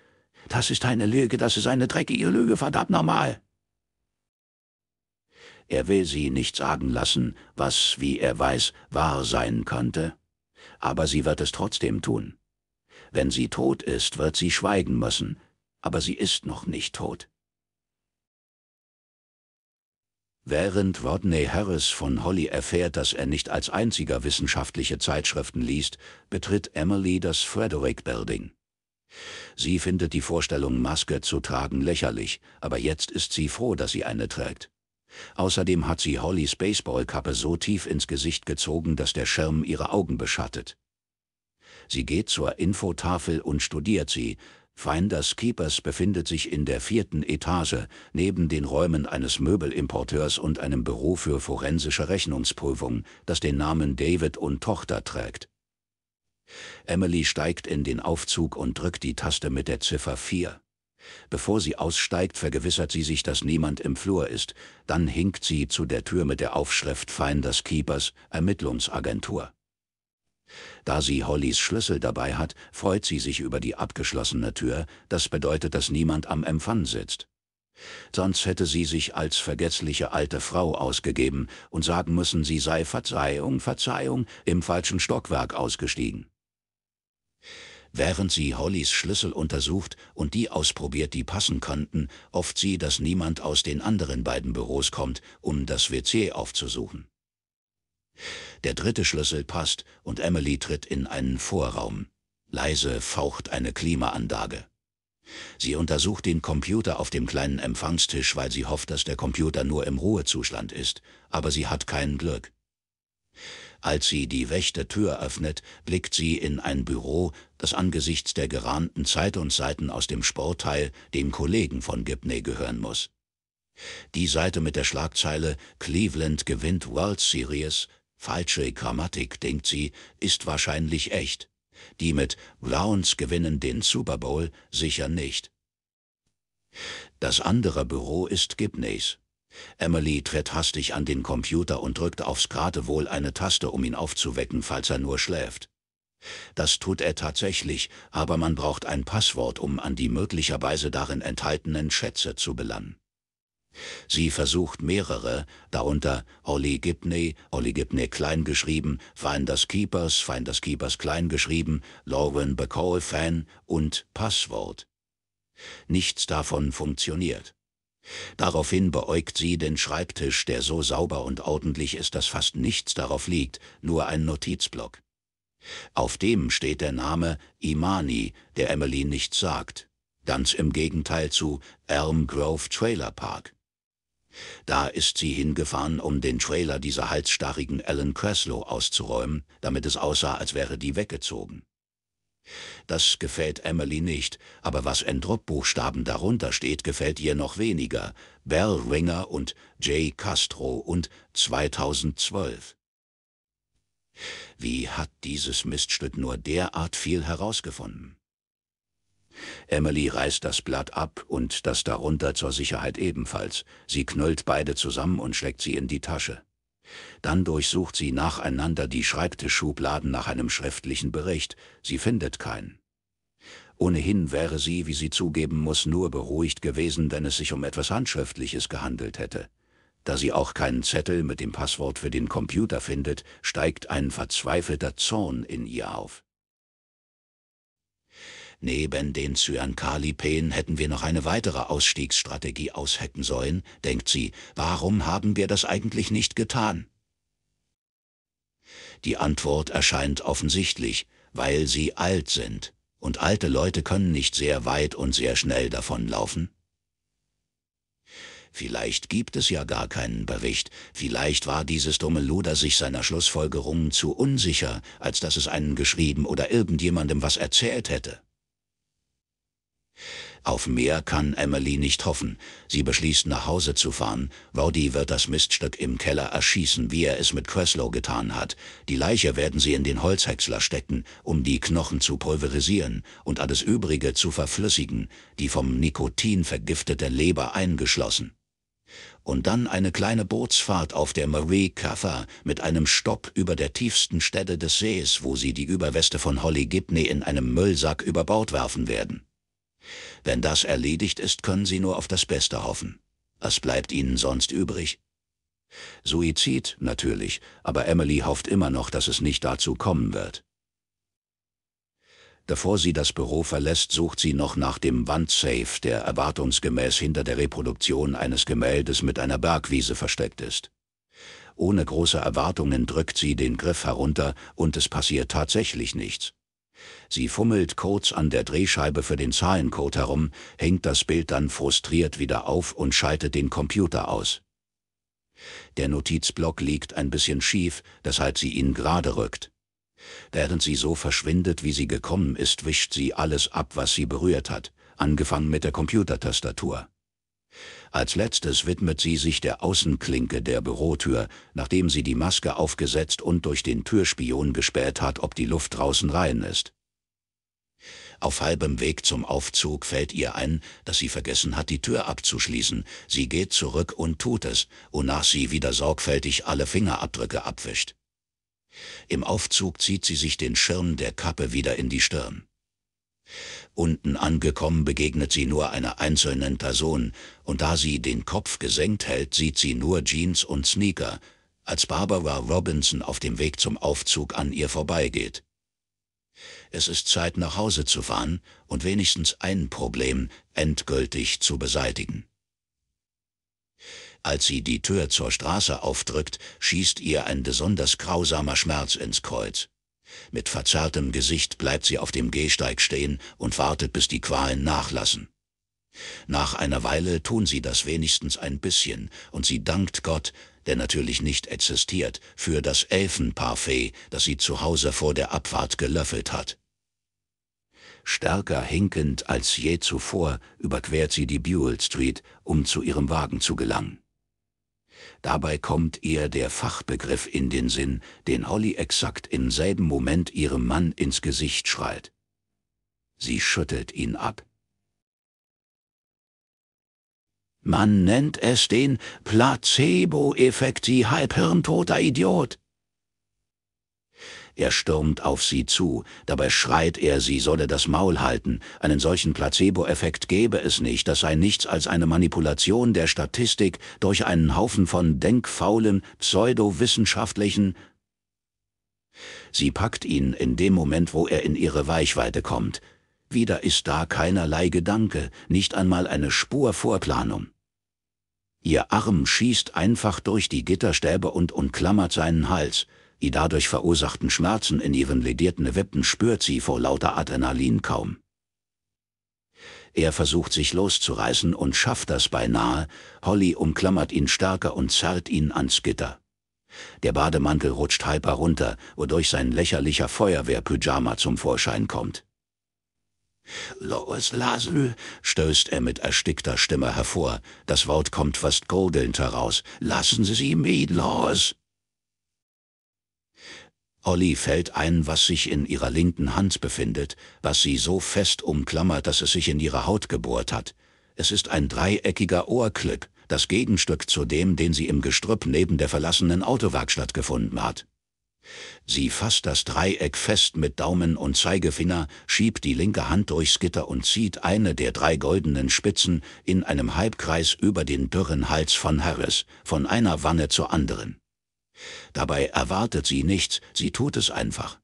A: Das ist eine Lüge, das ist eine dreckige Lüge, verdammt normal. Er will sie nicht sagen lassen, was, wie er weiß, wahr sein könnte. Aber sie wird es trotzdem tun. Wenn sie tot ist, wird sie schweigen müssen, aber sie ist noch nicht tot. Während Rodney Harris von Holly erfährt, dass er nicht als einziger wissenschaftliche Zeitschriften liest, betritt Emily das Frederick Building. Sie findet die Vorstellung, Maske zu tragen, lächerlich, aber jetzt ist sie froh, dass sie eine trägt. Außerdem hat sie Hollys Baseballkappe so tief ins Gesicht gezogen, dass der Schirm ihre Augen beschattet. Sie geht zur Infotafel und studiert sie. Finders Keepers befindet sich in der vierten Etage, neben den Räumen eines Möbelimporteurs und einem Büro für forensische Rechnungsprüfung, das den Namen David und Tochter trägt. Emily steigt in den Aufzug und drückt die Taste mit der Ziffer 4. Bevor sie aussteigt, vergewissert sie sich, dass niemand im Flur ist. Dann hinkt sie zu der Tür mit der Aufschrift Finders Keepers, Ermittlungsagentur. Da sie Hollys Schlüssel dabei hat, freut sie sich über die abgeschlossene Tür, das bedeutet, dass niemand am Empfang sitzt. Sonst hätte sie sich als vergessliche alte Frau ausgegeben und sagen müssen, sie sei Verzeihung, Verzeihung, im falschen Stockwerk ausgestiegen. Während sie Hollys Schlüssel untersucht und die ausprobiert, die passen könnten, hofft sie, dass niemand aus den anderen beiden Büros kommt, um das WC aufzusuchen. Der dritte Schlüssel passt und Emily tritt in einen Vorraum. Leise faucht eine Klimaanlage. Sie untersucht den Computer auf dem kleinen Empfangstisch, weil sie hofft, dass der Computer nur im Ruhezustand ist, aber sie hat kein Glück. Als sie die Wächtertür öffnet, blickt sie in ein Büro, das angesichts der gerahnten Zeitungsseiten aus dem Sportteil dem Kollegen von Gibney gehören muss. Die Seite mit der Schlagzeile Cleveland gewinnt World Series Falsche Grammatik, denkt sie, ist wahrscheinlich echt. Die mit Browns gewinnen den Super Bowl sicher nicht. Das andere Büro ist Gibneys. Emily tritt hastig an den Computer und drückt aufs Geratewohl eine Taste, um ihn aufzuwecken, falls er nur schläft. Das tut er tatsächlich, aber man braucht ein Passwort, um an die möglicherweise darin enthaltenen Schätze zu belangen. Sie versucht mehrere, darunter Holly Gibney, Holly Gibney klein geschrieben, Finders Keepers, Finders Keepers klein geschrieben, Lauren Bacall Fan und Passwort. Nichts davon funktioniert. Daraufhin beäugt sie den Schreibtisch, der so sauber und ordentlich ist, dass fast nichts darauf liegt, nur ein Notizblock. Auf dem steht der Name Imani, der Emily nichts sagt. Ganz im Gegenteil zu Elm Grove Trailer Park. Da ist sie hingefahren, um den Trailer dieser halsstarrigen Alan Creslow auszuräumen, damit es aussah, als wäre die weggezogen. Das gefällt Emily nicht, aber was in Druckbuchstaben darunter steht, gefällt ihr noch weniger. Bell Ringer und Jay Castro und 2012. Wie hat dieses Miststück nur derart viel herausgefunden? Emily reißt das Blatt ab und das darunter zur Sicherheit ebenfalls. Sie knüllt beide zusammen und schlägt sie in die Tasche. Dann durchsucht sie nacheinander die Schreibtischschubladen nach einem schriftlichen Bericht. Sie findet keinen. Ohnehin wäre sie, wie sie zugeben muss, nur beruhigt gewesen, wenn es sich um etwas Handschriftliches gehandelt hätte. Da sie auch keinen Zettel mit dem Passwort für den Computer findet, steigt ein verzweifelter Zorn in ihr auf. Neben den Cyankalipen hätten wir noch eine weitere Ausstiegsstrategie aushecken sollen, denkt sie. Warum haben wir das eigentlich nicht getan? Die Antwort erscheint offensichtlich, weil sie alt sind. Und alte Leute können nicht sehr weit und sehr schnell davonlaufen. Vielleicht gibt es ja gar keinen Bericht, vielleicht war dieses dumme Luder sich seiner Schlussfolgerungen zu unsicher, als dass es einen geschrieben oder irgendjemandem was erzählt hätte. Auf mehr kann Emily nicht hoffen. Sie beschließt, nach Hause zu fahren. Roddy wird das Miststück im Keller erschießen, wie er es mit Creslow getan hat. Die Leiche werden sie in den Holzhäcksler stecken, um die Knochen zu pulverisieren und alles Übrige zu verflüssigen, die vom Nikotin vergiftete Leber eingeschlossen. Und dann eine kleine Bootsfahrt auf der Marie Caffa mit einem Stopp über der tiefsten Stätte des Sees, wo sie die Überweste von Holly Gibney in einem Müllsack über Bord werfen werden. Wenn das erledigt ist, können Sie nur auf das Beste hoffen. Was bleibt Ihnen sonst übrig? Suizid, natürlich, aber Emily hofft immer noch, dass es nicht dazu kommen wird. Davor sie das Büro verlässt, sucht sie noch nach dem Wandsafe, der erwartungsgemäß hinter der Reproduktion eines Gemäldes mit einer Bergwiese versteckt ist. Ohne große Erwartungen drückt sie den Griff herunter und es passiert tatsächlich nichts. Sie fummelt kurz an der Drehscheibe für den Zahlencode herum, hängt das Bild dann frustriert wieder auf und schaltet den Computer aus. Der Notizblock liegt ein bisschen schief, deshalb sie ihn gerade rückt. Während sie so verschwindet, wie sie gekommen ist, wischt sie alles ab, was sie berührt hat, angefangen mit der Computertastatur. Als letztes widmet sie sich der Außenklinke der Bürotür, nachdem sie die Maske aufgesetzt und durch den Türspion gespäht hat, ob die Luft draußen rein ist. Auf halbem Weg zum Aufzug fällt ihr ein, dass sie vergessen hat, die Tür abzuschließen. Sie geht zurück und tut es, wonach sie wieder sorgfältig alle Fingerabdrücke abwischt. Im Aufzug zieht sie sich den Schirm der Kappe wieder in die Stirn. Unten angekommen begegnet sie nur einer einzelnen Person, und da sie den Kopf gesenkt hält, sieht sie nur Jeans und Sneaker, als Barbara Robinson auf dem Weg zum Aufzug an ihr vorbeigeht es ist Zeit nach Hause zu fahren und wenigstens ein Problem endgültig zu beseitigen. Als sie die Tür zur Straße aufdrückt, schießt ihr ein besonders grausamer Schmerz ins Kreuz. Mit verzerrtem Gesicht bleibt sie auf dem Gehsteig stehen und wartet, bis die Qualen nachlassen. Nach einer Weile tun sie das wenigstens ein bisschen, und sie dankt Gott, der natürlich nicht existiert, für das Elfenparfait, das sie zu Hause vor der Abfahrt gelöffelt hat stärker hinkend als je zuvor, überquert sie die Buell Street, um zu ihrem Wagen zu gelangen. Dabei kommt ihr der Fachbegriff in den Sinn, den Holly exakt im selben Moment ihrem Mann ins Gesicht schreit. Sie schüttelt ihn ab. Man nennt es den Placebo-Effekt, die halbhirntoter Idiot. Er stürmt auf sie zu, dabei schreit er, sie solle das Maul halten, einen solchen Placebo-Effekt gäbe es nicht, das sei nichts als eine Manipulation der Statistik durch einen Haufen von denkfaulen, pseudowissenschaftlichen... Sie packt ihn in dem Moment, wo er in ihre Weichweite kommt. Wieder ist da keinerlei Gedanke, nicht einmal eine Spur Vorplanung. Ihr Arm schießt einfach durch die Gitterstäbe und umklammert seinen Hals, die dadurch verursachten Schmerzen in ihren ledierten Wippen spürt sie vor lauter Adrenalin kaum. Er versucht sich loszureißen und schafft das beinahe, Holly umklammert ihn stärker und zerrt ihn ans Gitter. Der Bademantel rutscht halb herunter, wodurch sein lächerlicher Feuerwehrpyjama zum Vorschein kommt. Los, Lasl, stößt er mit erstickter Stimme hervor. Das Wort kommt fast gurgelnd heraus. Lassen Sie sie mit los! Olli fällt ein, was sich in ihrer linken Hand befindet, was sie so fest umklammert, dass es sich in ihre Haut gebohrt hat. Es ist ein dreieckiger Ohrclip, das Gegenstück zu dem, den sie im Gestrüpp neben der verlassenen Autowerkstatt gefunden hat. Sie fasst das Dreieck fest mit Daumen und Zeigefinger, schiebt die linke Hand durchs Gitter und zieht eine der drei goldenen Spitzen in einem Halbkreis über den dürren Hals von Harris, von einer Wanne zur anderen. Dabei erwartet sie nichts, sie tut es einfach.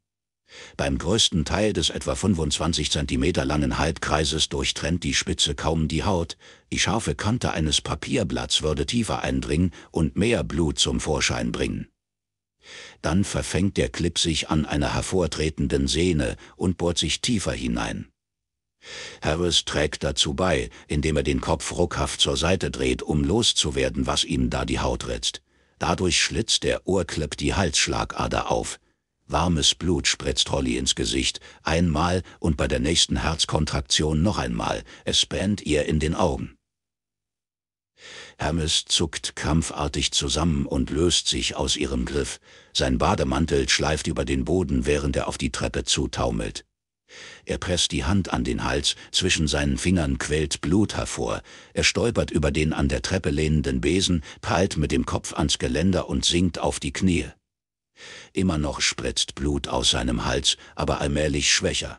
A: Beim größten Teil des etwa 25 cm langen Halbkreises durchtrennt die Spitze kaum die Haut, die scharfe Kante eines Papierblatts würde tiefer eindringen und mehr Blut zum Vorschein bringen. Dann verfängt der Clip sich an einer hervortretenden Sehne und bohrt sich tiefer hinein. Harris trägt dazu bei, indem er den Kopf ruckhaft zur Seite dreht, um loszuwerden, was ihm da die Haut ritzt. Dadurch schlitzt der Ohrklepp die Halsschlagader auf. Warmes Blut spritzt Holly ins Gesicht, einmal und bei der nächsten Herzkontraktion noch einmal. Es brennt ihr in den Augen. Hermes zuckt krampfartig zusammen und löst sich aus ihrem Griff. Sein Bademantel schleift über den Boden, während er auf die Treppe zutaumelt. Er presst die Hand an den Hals, zwischen seinen Fingern quält Blut hervor, er stolpert über den an der Treppe lehnenden Besen, prallt mit dem Kopf ans Geländer und sinkt auf die Knie. Immer noch spritzt Blut aus seinem Hals, aber allmählich schwächer.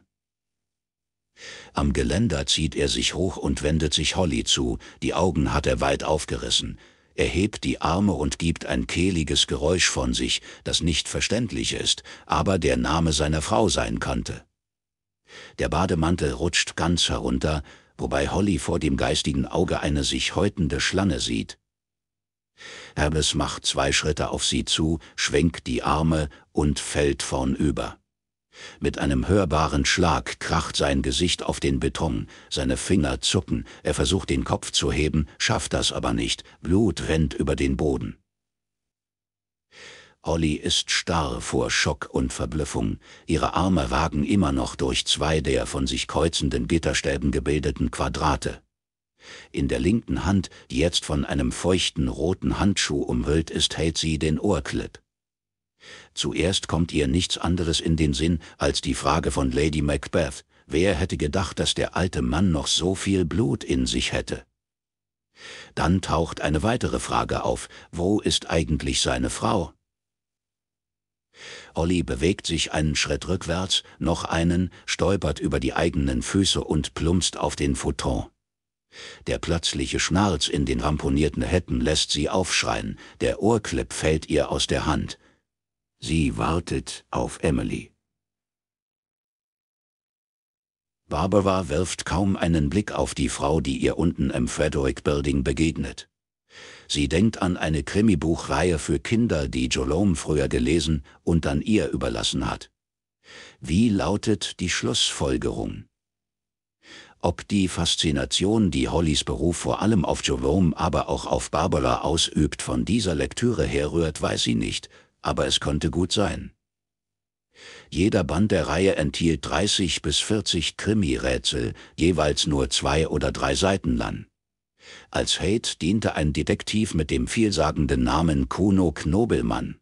A: Am Geländer zieht er sich hoch und wendet sich Holly zu, die Augen hat er weit aufgerissen. Er hebt die Arme und gibt ein kehliges Geräusch von sich, das nicht verständlich ist, aber der Name seiner Frau sein könnte. Der Bademantel rutscht ganz herunter, wobei Holly vor dem geistigen Auge eine sich häutende Schlange sieht. Herbes macht zwei Schritte auf sie zu, schwenkt die Arme und fällt vornüber. Mit einem hörbaren Schlag kracht sein Gesicht auf den Beton, seine Finger zucken, er versucht den Kopf zu heben, schafft das aber nicht, Blut rennt über den Boden. Olli ist starr vor Schock und Verblüffung. Ihre Arme wagen immer noch durch zwei der von sich kreuzenden Gitterstäben gebildeten Quadrate. In der linken Hand, die jetzt von einem feuchten roten Handschuh umhüllt ist, hält sie den Ohrclip. Zuerst kommt ihr nichts anderes in den Sinn als die Frage von Lady Macbeth, wer hätte gedacht, dass der alte Mann noch so viel Blut in sich hätte? Dann taucht eine weitere Frage auf, wo ist eigentlich seine Frau? Olli bewegt sich einen Schritt rückwärts, noch einen, stolpert über die eigenen Füße und plumpst auf den Futon. Der plötzliche Schnarz in den ramponierten Hätten lässt sie aufschreien, der Ohrklipp fällt ihr aus der Hand. Sie wartet auf Emily. Barbara wirft kaum einen Blick auf die Frau, die ihr unten im Frederick Building begegnet. Sie denkt an eine Krimi-Buchreihe für Kinder, die Jolome früher gelesen und dann ihr überlassen hat. Wie lautet die Schlussfolgerung? Ob die Faszination, die Hollys Beruf vor allem auf Jolome, aber auch auf Barbara ausübt, von dieser Lektüre herrührt, weiß sie nicht, aber es konnte gut sein. Jeder Band der Reihe enthielt 30 bis 40 Krimi-Rätsel, jeweils nur zwei oder drei Seiten lang. Als Hate diente ein Detektiv mit dem vielsagenden Namen Kuno Knobelmann.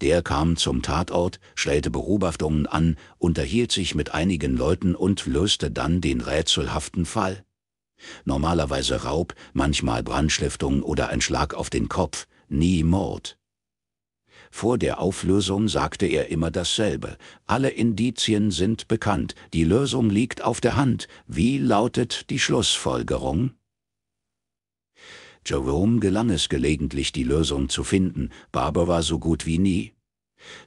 A: Der kam zum Tatort, stellte Beobachtungen an, unterhielt sich mit einigen Leuten und löste dann den rätselhaften Fall. Normalerweise Raub, manchmal Brandstiftung oder ein Schlag auf den Kopf, nie Mord. Vor der Auflösung sagte er immer dasselbe. Alle Indizien sind bekannt, die Lösung liegt auf der Hand. Wie lautet die Schlussfolgerung? Jerome gelang es gelegentlich, die Lösung zu finden, Barbara so gut wie nie.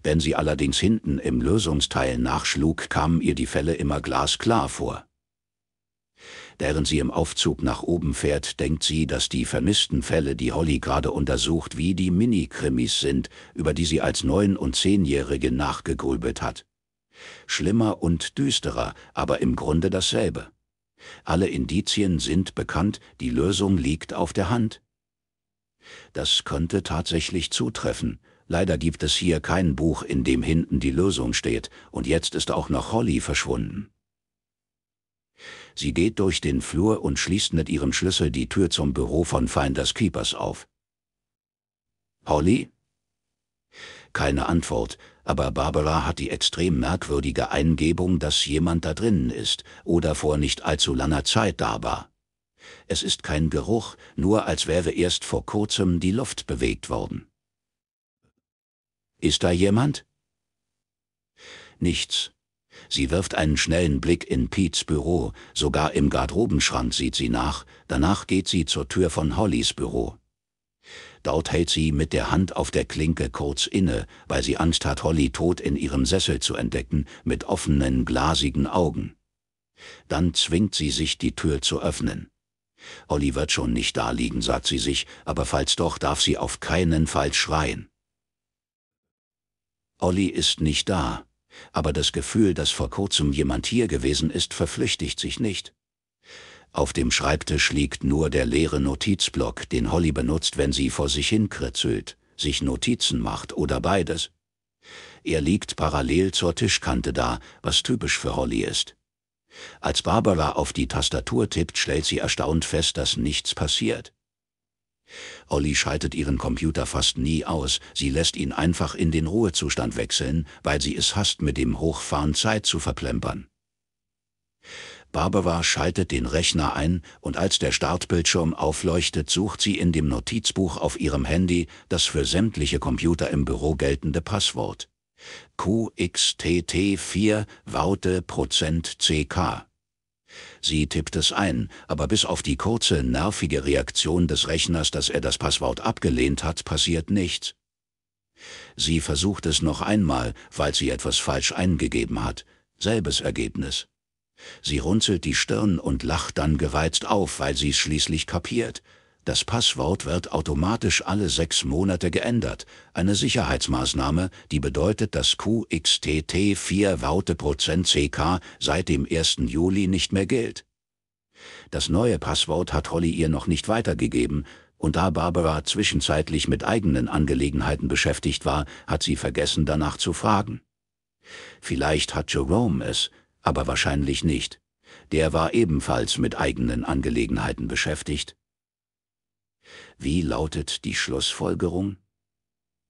A: Wenn sie allerdings hinten im Lösungsteil nachschlug, kamen ihr die Fälle immer glasklar vor. Während sie im Aufzug nach oben fährt, denkt sie, dass die vermissten Fälle, die Holly gerade untersucht, wie die Mini-Krimis sind, über die sie als Neun- und Zehnjährige nachgegrübelt hat. Schlimmer und düsterer, aber im Grunde dasselbe. Alle Indizien sind bekannt, die Lösung liegt auf der Hand. Das könnte tatsächlich zutreffen. Leider gibt es hier kein Buch, in dem hinten die Lösung steht, und jetzt ist auch noch Holly verschwunden. Sie geht durch den Flur und schließt mit ihrem Schlüssel die Tür zum Büro von Finders Keepers auf. Holly? Keine Antwort, aber Barbara hat die extrem merkwürdige Eingebung, dass jemand da drinnen ist oder vor nicht allzu langer Zeit da war. Es ist kein Geruch, nur als wäre erst vor kurzem die Luft bewegt worden. Ist da jemand? Nichts. Sie wirft einen schnellen Blick in Pete's Büro, sogar im Garderobenschrank sieht sie nach, danach geht sie zur Tür von Hollys Büro. Dort hält sie mit der Hand auf der Klinke kurz inne, weil sie Angst hat, Holly tot in ihrem Sessel zu entdecken, mit offenen, glasigen Augen. Dann zwingt sie sich, die Tür zu öffnen. Holly wird schon nicht da liegen, sagt sie sich, aber falls doch, darf sie auf keinen Fall schreien. Holly ist nicht da, aber das Gefühl, dass vor kurzem jemand hier gewesen ist, verflüchtigt sich nicht. Auf dem Schreibtisch liegt nur der leere Notizblock, den Holly benutzt, wenn sie vor sich hin kritzelt, sich Notizen macht oder beides. Er liegt parallel zur Tischkante da, was typisch für Holly ist. Als Barbara auf die Tastatur tippt, stellt sie erstaunt fest, dass nichts passiert. Olli schaltet ihren Computer fast nie aus, sie lässt ihn einfach in den Ruhezustand wechseln, weil sie es hasst, mit dem Hochfahren Zeit zu verplempern. Barbara schaltet den Rechner ein und als der Startbildschirm aufleuchtet, sucht sie in dem Notizbuch auf ihrem Handy das für sämtliche Computer im Büro geltende Passwort. QXTT4 Waute Prozent CK. Sie tippt es ein, aber bis auf die kurze, nervige Reaktion des Rechners, dass er das Passwort abgelehnt hat, passiert nichts. Sie versucht es noch einmal, weil sie etwas falsch eingegeben hat. Selbes Ergebnis. Sie runzelt die Stirn und lacht dann geweizt auf, weil sie es schließlich kapiert. Das Passwort wird automatisch alle sechs Monate geändert, eine Sicherheitsmaßnahme, die bedeutet, dass QXTT4 Vaute Prozent CK seit dem 1. Juli nicht mehr gilt. Das neue Passwort hat Holly ihr noch nicht weitergegeben, und da Barbara zwischenzeitlich mit eigenen Angelegenheiten beschäftigt war, hat sie vergessen danach zu fragen. Vielleicht hat Jerome es, aber wahrscheinlich nicht. Der war ebenfalls mit eigenen Angelegenheiten beschäftigt. Wie lautet die Schlussfolgerung?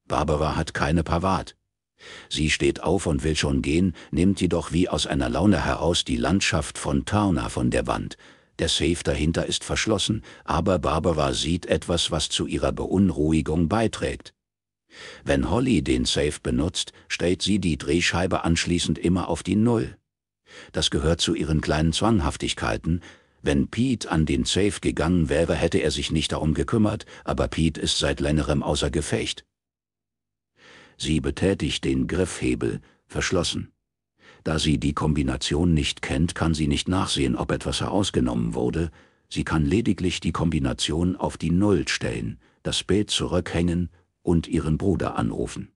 A: Barbara hat keine Pavat. Sie steht auf und will schon gehen, nimmt jedoch wie aus einer Laune heraus die Landschaft von Tauna von der Wand. Der Safe dahinter ist verschlossen, aber Barbara sieht etwas, was zu ihrer Beunruhigung beiträgt. Wenn Holly den Safe benutzt, stellt sie die Drehscheibe anschließend immer auf die Null. Das gehört zu ihren kleinen Zwanghaftigkeiten. Wenn Pete an den Safe gegangen wäre, hätte er sich nicht darum gekümmert, aber Pete ist seit längerem außer Gefecht. Sie betätigt den Griffhebel, verschlossen. Da sie die Kombination nicht kennt, kann sie nicht nachsehen, ob etwas herausgenommen wurde. Sie kann lediglich die Kombination auf die Null stellen, das Bild zurückhängen und ihren Bruder anrufen.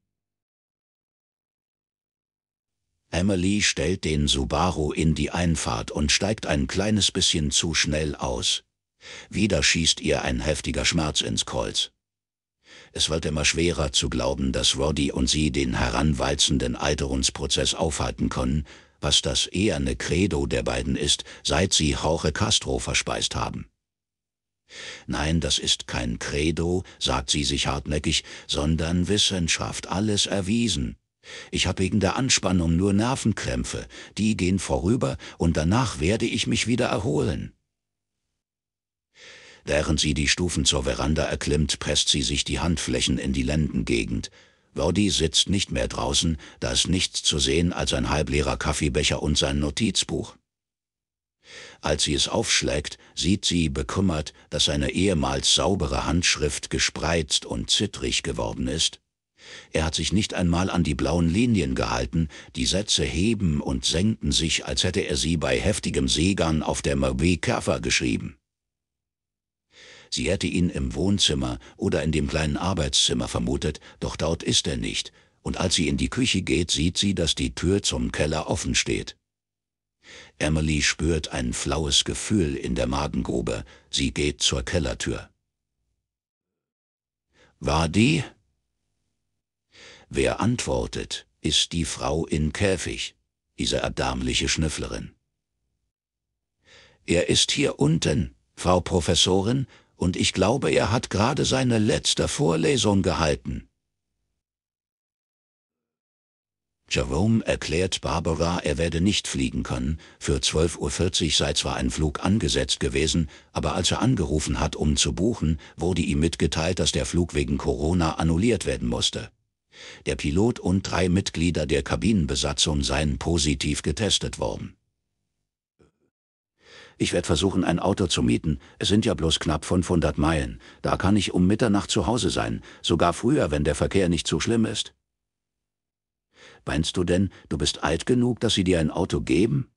A: Emily stellt den Subaru in die Einfahrt und steigt ein kleines bisschen zu schnell aus. Wieder schießt ihr ein heftiger Schmerz ins Kreuz. Es wird immer schwerer zu glauben, dass Roddy und sie den heranwalzenden Alterungsprozess aufhalten können, was das eherne Credo der beiden ist, seit sie Jorge Castro verspeist haben. Nein, das ist kein Credo, sagt sie sich hartnäckig, sondern Wissenschaft, alles erwiesen. Ich habe wegen der Anspannung nur Nervenkrämpfe, die gehen vorüber und danach werde ich mich wieder erholen. Während sie die Stufen zur Veranda erklimmt, presst sie sich die Handflächen in die Lendengegend. Roddy sitzt nicht mehr draußen, da ist nichts zu sehen als ein halbleerer Kaffeebecher und sein Notizbuch. Als sie es aufschlägt, sieht sie bekümmert, dass seine ehemals saubere Handschrift gespreizt und zittrig geworden ist. Er hat sich nicht einmal an die blauen Linien gehalten, die Sätze heben und senken sich, als hätte er sie bei heftigem Seegang auf der Mervé Kerfer geschrieben. Sie hätte ihn im Wohnzimmer oder in dem kleinen Arbeitszimmer vermutet, doch dort ist er nicht, und als sie in die Küche geht, sieht sie, dass die Tür zum Keller offen steht. Emily spürt ein flaues Gefühl in der Magengrube, sie geht zur Kellertür. War die? Wer antwortet, ist die Frau in Käfig, diese erbärmliche Schnüfflerin. Er ist hier unten, Frau Professorin, und ich glaube, er hat gerade seine letzte Vorlesung gehalten. Jerome erklärt Barbara, er werde nicht fliegen können. Für 12.40 Uhr sei zwar ein Flug angesetzt gewesen, aber als er angerufen hat, um zu buchen, wurde ihm mitgeteilt, dass der Flug wegen Corona annulliert werden musste. Der Pilot und drei Mitglieder der Kabinenbesatzung seien positiv getestet worden. Ich werde versuchen, ein Auto zu mieten. Es sind ja bloß knapp 500 Meilen. Da kann ich um Mitternacht zu Hause sein, sogar früher, wenn der Verkehr nicht so schlimm ist. Meinst du denn, du bist alt genug, dass sie dir ein Auto geben?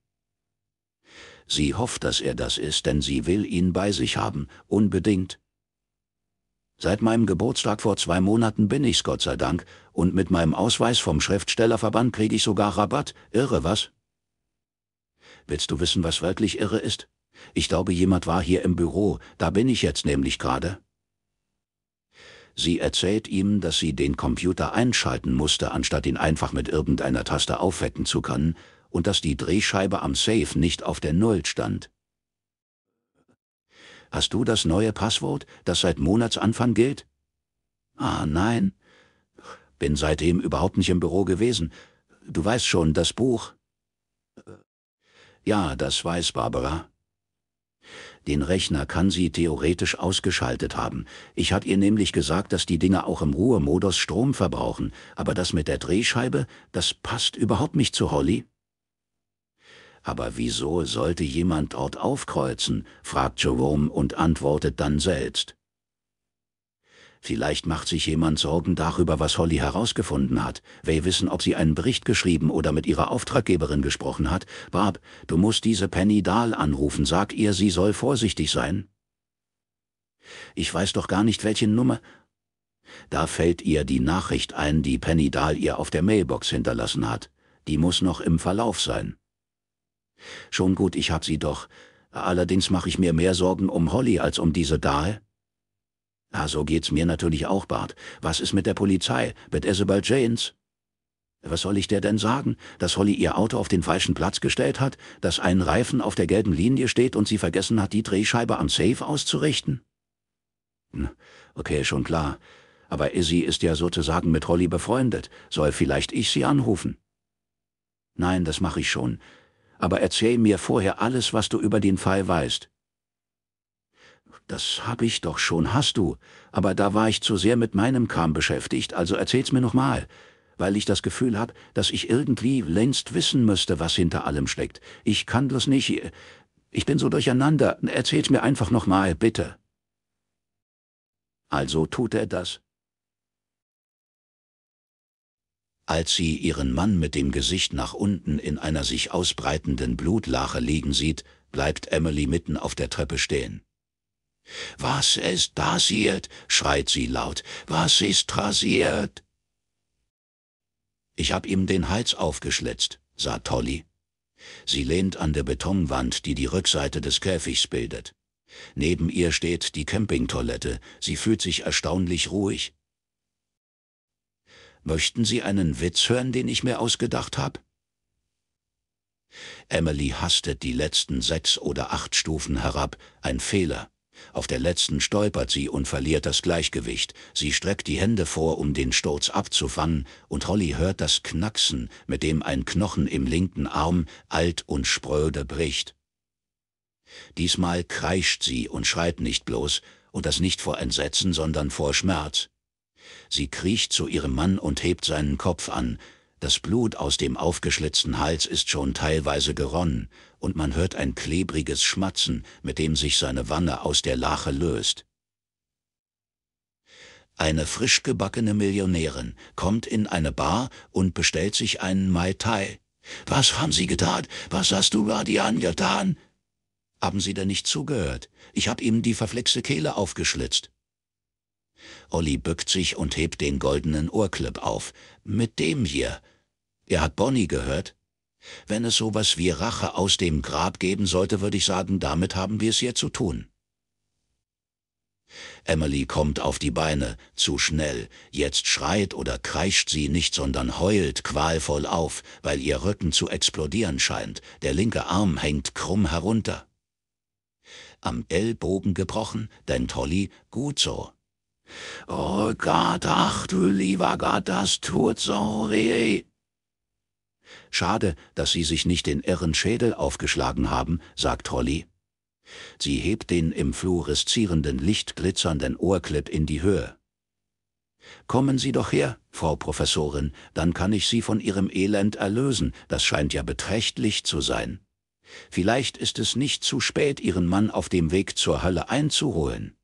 A: Sie hofft, dass er das ist, denn sie will ihn bei sich haben, unbedingt. Seit meinem Geburtstag vor zwei Monaten bin ich's Gott sei Dank, und mit meinem Ausweis vom Schriftstellerverband kriege ich sogar Rabatt, irre was? Willst du wissen, was wirklich irre ist? Ich glaube, jemand war hier im Büro, da bin ich jetzt nämlich gerade. Sie erzählt ihm, dass sie den Computer einschalten musste, anstatt ihn einfach mit irgendeiner Taste aufwecken zu können, und dass die Drehscheibe am Safe nicht auf der Null stand. Hast du das neue Passwort, das seit Monatsanfang gilt? Ah, nein. Bin seitdem überhaupt nicht im Büro gewesen. Du weißt schon, das Buch. Äh, ja, das weiß Barbara. Den Rechner kann sie theoretisch ausgeschaltet haben. Ich hatte ihr nämlich gesagt, dass die Dinger auch im Ruhemodus Strom verbrauchen, aber das mit der Drehscheibe, das passt überhaupt nicht zu Holly. Aber wieso sollte jemand dort aufkreuzen, fragt Jerome und antwortet dann selbst. Vielleicht macht sich jemand Sorgen darüber, was Holly herausgefunden hat. Wer wissen, ob sie einen Bericht geschrieben oder mit ihrer Auftraggeberin gesprochen hat. Barb, du musst diese Penny Dahl anrufen, sag ihr, sie soll vorsichtig sein. Ich weiß doch gar nicht, welche Nummer... Da fällt ihr die Nachricht ein, die Penny Dahl ihr auf der Mailbox hinterlassen hat. Die muss noch im Verlauf sein. Schon gut, ich hab sie doch. Allerdings mache ich mir mehr Sorgen um Holly als um diese Dahl. Ah, so geht's mir natürlich auch, Bart. Was ist mit der Polizei? Mit Isabel Janes? Was soll ich dir denn sagen? Dass Holly ihr Auto auf den falschen Platz gestellt hat, dass ein Reifen auf der gelben Linie steht und sie vergessen hat, die Drehscheibe am Safe auszurichten? Hm, okay, schon klar. Aber Izzy ist ja sozusagen mit Holly befreundet. Soll vielleicht ich sie anrufen? Nein, das mache ich schon aber erzähl mir vorher alles, was du über den Fall weißt. Das hab ich doch schon, hast du, aber da war ich zu sehr mit meinem Kram beschäftigt, also erzähl's mir nochmal, weil ich das Gefühl hab, dass ich irgendwie längst wissen müsste, was hinter allem steckt. Ich kann das nicht, ich bin so durcheinander, erzähl's mir einfach nochmal, bitte. Also tut er das, Als sie ihren Mann mit dem Gesicht nach unten in einer sich ausbreitenden Blutlache liegen sieht, bleibt Emily mitten auf der Treppe stehen. Was ist passiert? schreit sie laut. Was ist passiert? Ich hab ihm den Hals aufgeschlitzt, sah Tolly. Sie lehnt an der Betonwand, die die Rückseite des Käfigs bildet. Neben ihr steht die Campingtoilette, sie fühlt sich erstaunlich ruhig, Möchten Sie einen Witz hören, den ich mir ausgedacht habe? Emily hastet die letzten sechs oder acht Stufen herab, ein Fehler. Auf der letzten stolpert sie und verliert das Gleichgewicht. Sie streckt die Hände vor, um den Sturz abzufangen, und Holly hört das Knacksen, mit dem ein Knochen im linken Arm alt und spröde bricht. Diesmal kreischt sie und schreit nicht bloß, und das nicht vor Entsetzen, sondern vor Schmerz. Sie kriecht zu ihrem Mann und hebt seinen Kopf an. Das Blut aus dem aufgeschlitzten Hals ist schon teilweise geronnen, und man hört ein klebriges Schmatzen, mit dem sich seine Wanne aus der Lache löst. Eine frisch gebackene Millionärin kommt in eine Bar und bestellt sich einen Mai Tai. Was haben Sie getan? Was hast du Radi angetan? Haben Sie denn nicht zugehört? Ich hab ihm die verflixte Kehle aufgeschlitzt. Olli bückt sich und hebt den goldenen Ohrclip auf. Mit dem hier. Er hat Bonnie gehört? Wenn es sowas wie Rache aus dem Grab geben sollte, würde ich sagen, damit haben wir es hier zu tun. Emily kommt auf die Beine, zu schnell. Jetzt schreit oder kreischt sie nicht, sondern heult qualvoll auf, weil ihr Rücken zu explodieren scheint. Der linke Arm hängt krumm herunter. Am Ellbogen gebrochen, denkt Holly, gut so. Oh Gott, ach du lieber Gott, das tut so weh. Schade, dass Sie sich nicht den irren Schädel aufgeschlagen haben, sagt Holly. Sie hebt den im fluoreszierenden Licht glitzernden Ohrclip in die Höhe. Kommen Sie doch her, Frau Professorin, dann kann ich Sie von Ihrem Elend erlösen, das scheint ja beträchtlich zu sein. Vielleicht ist es nicht zu spät, Ihren Mann auf dem Weg zur Hölle einzuholen.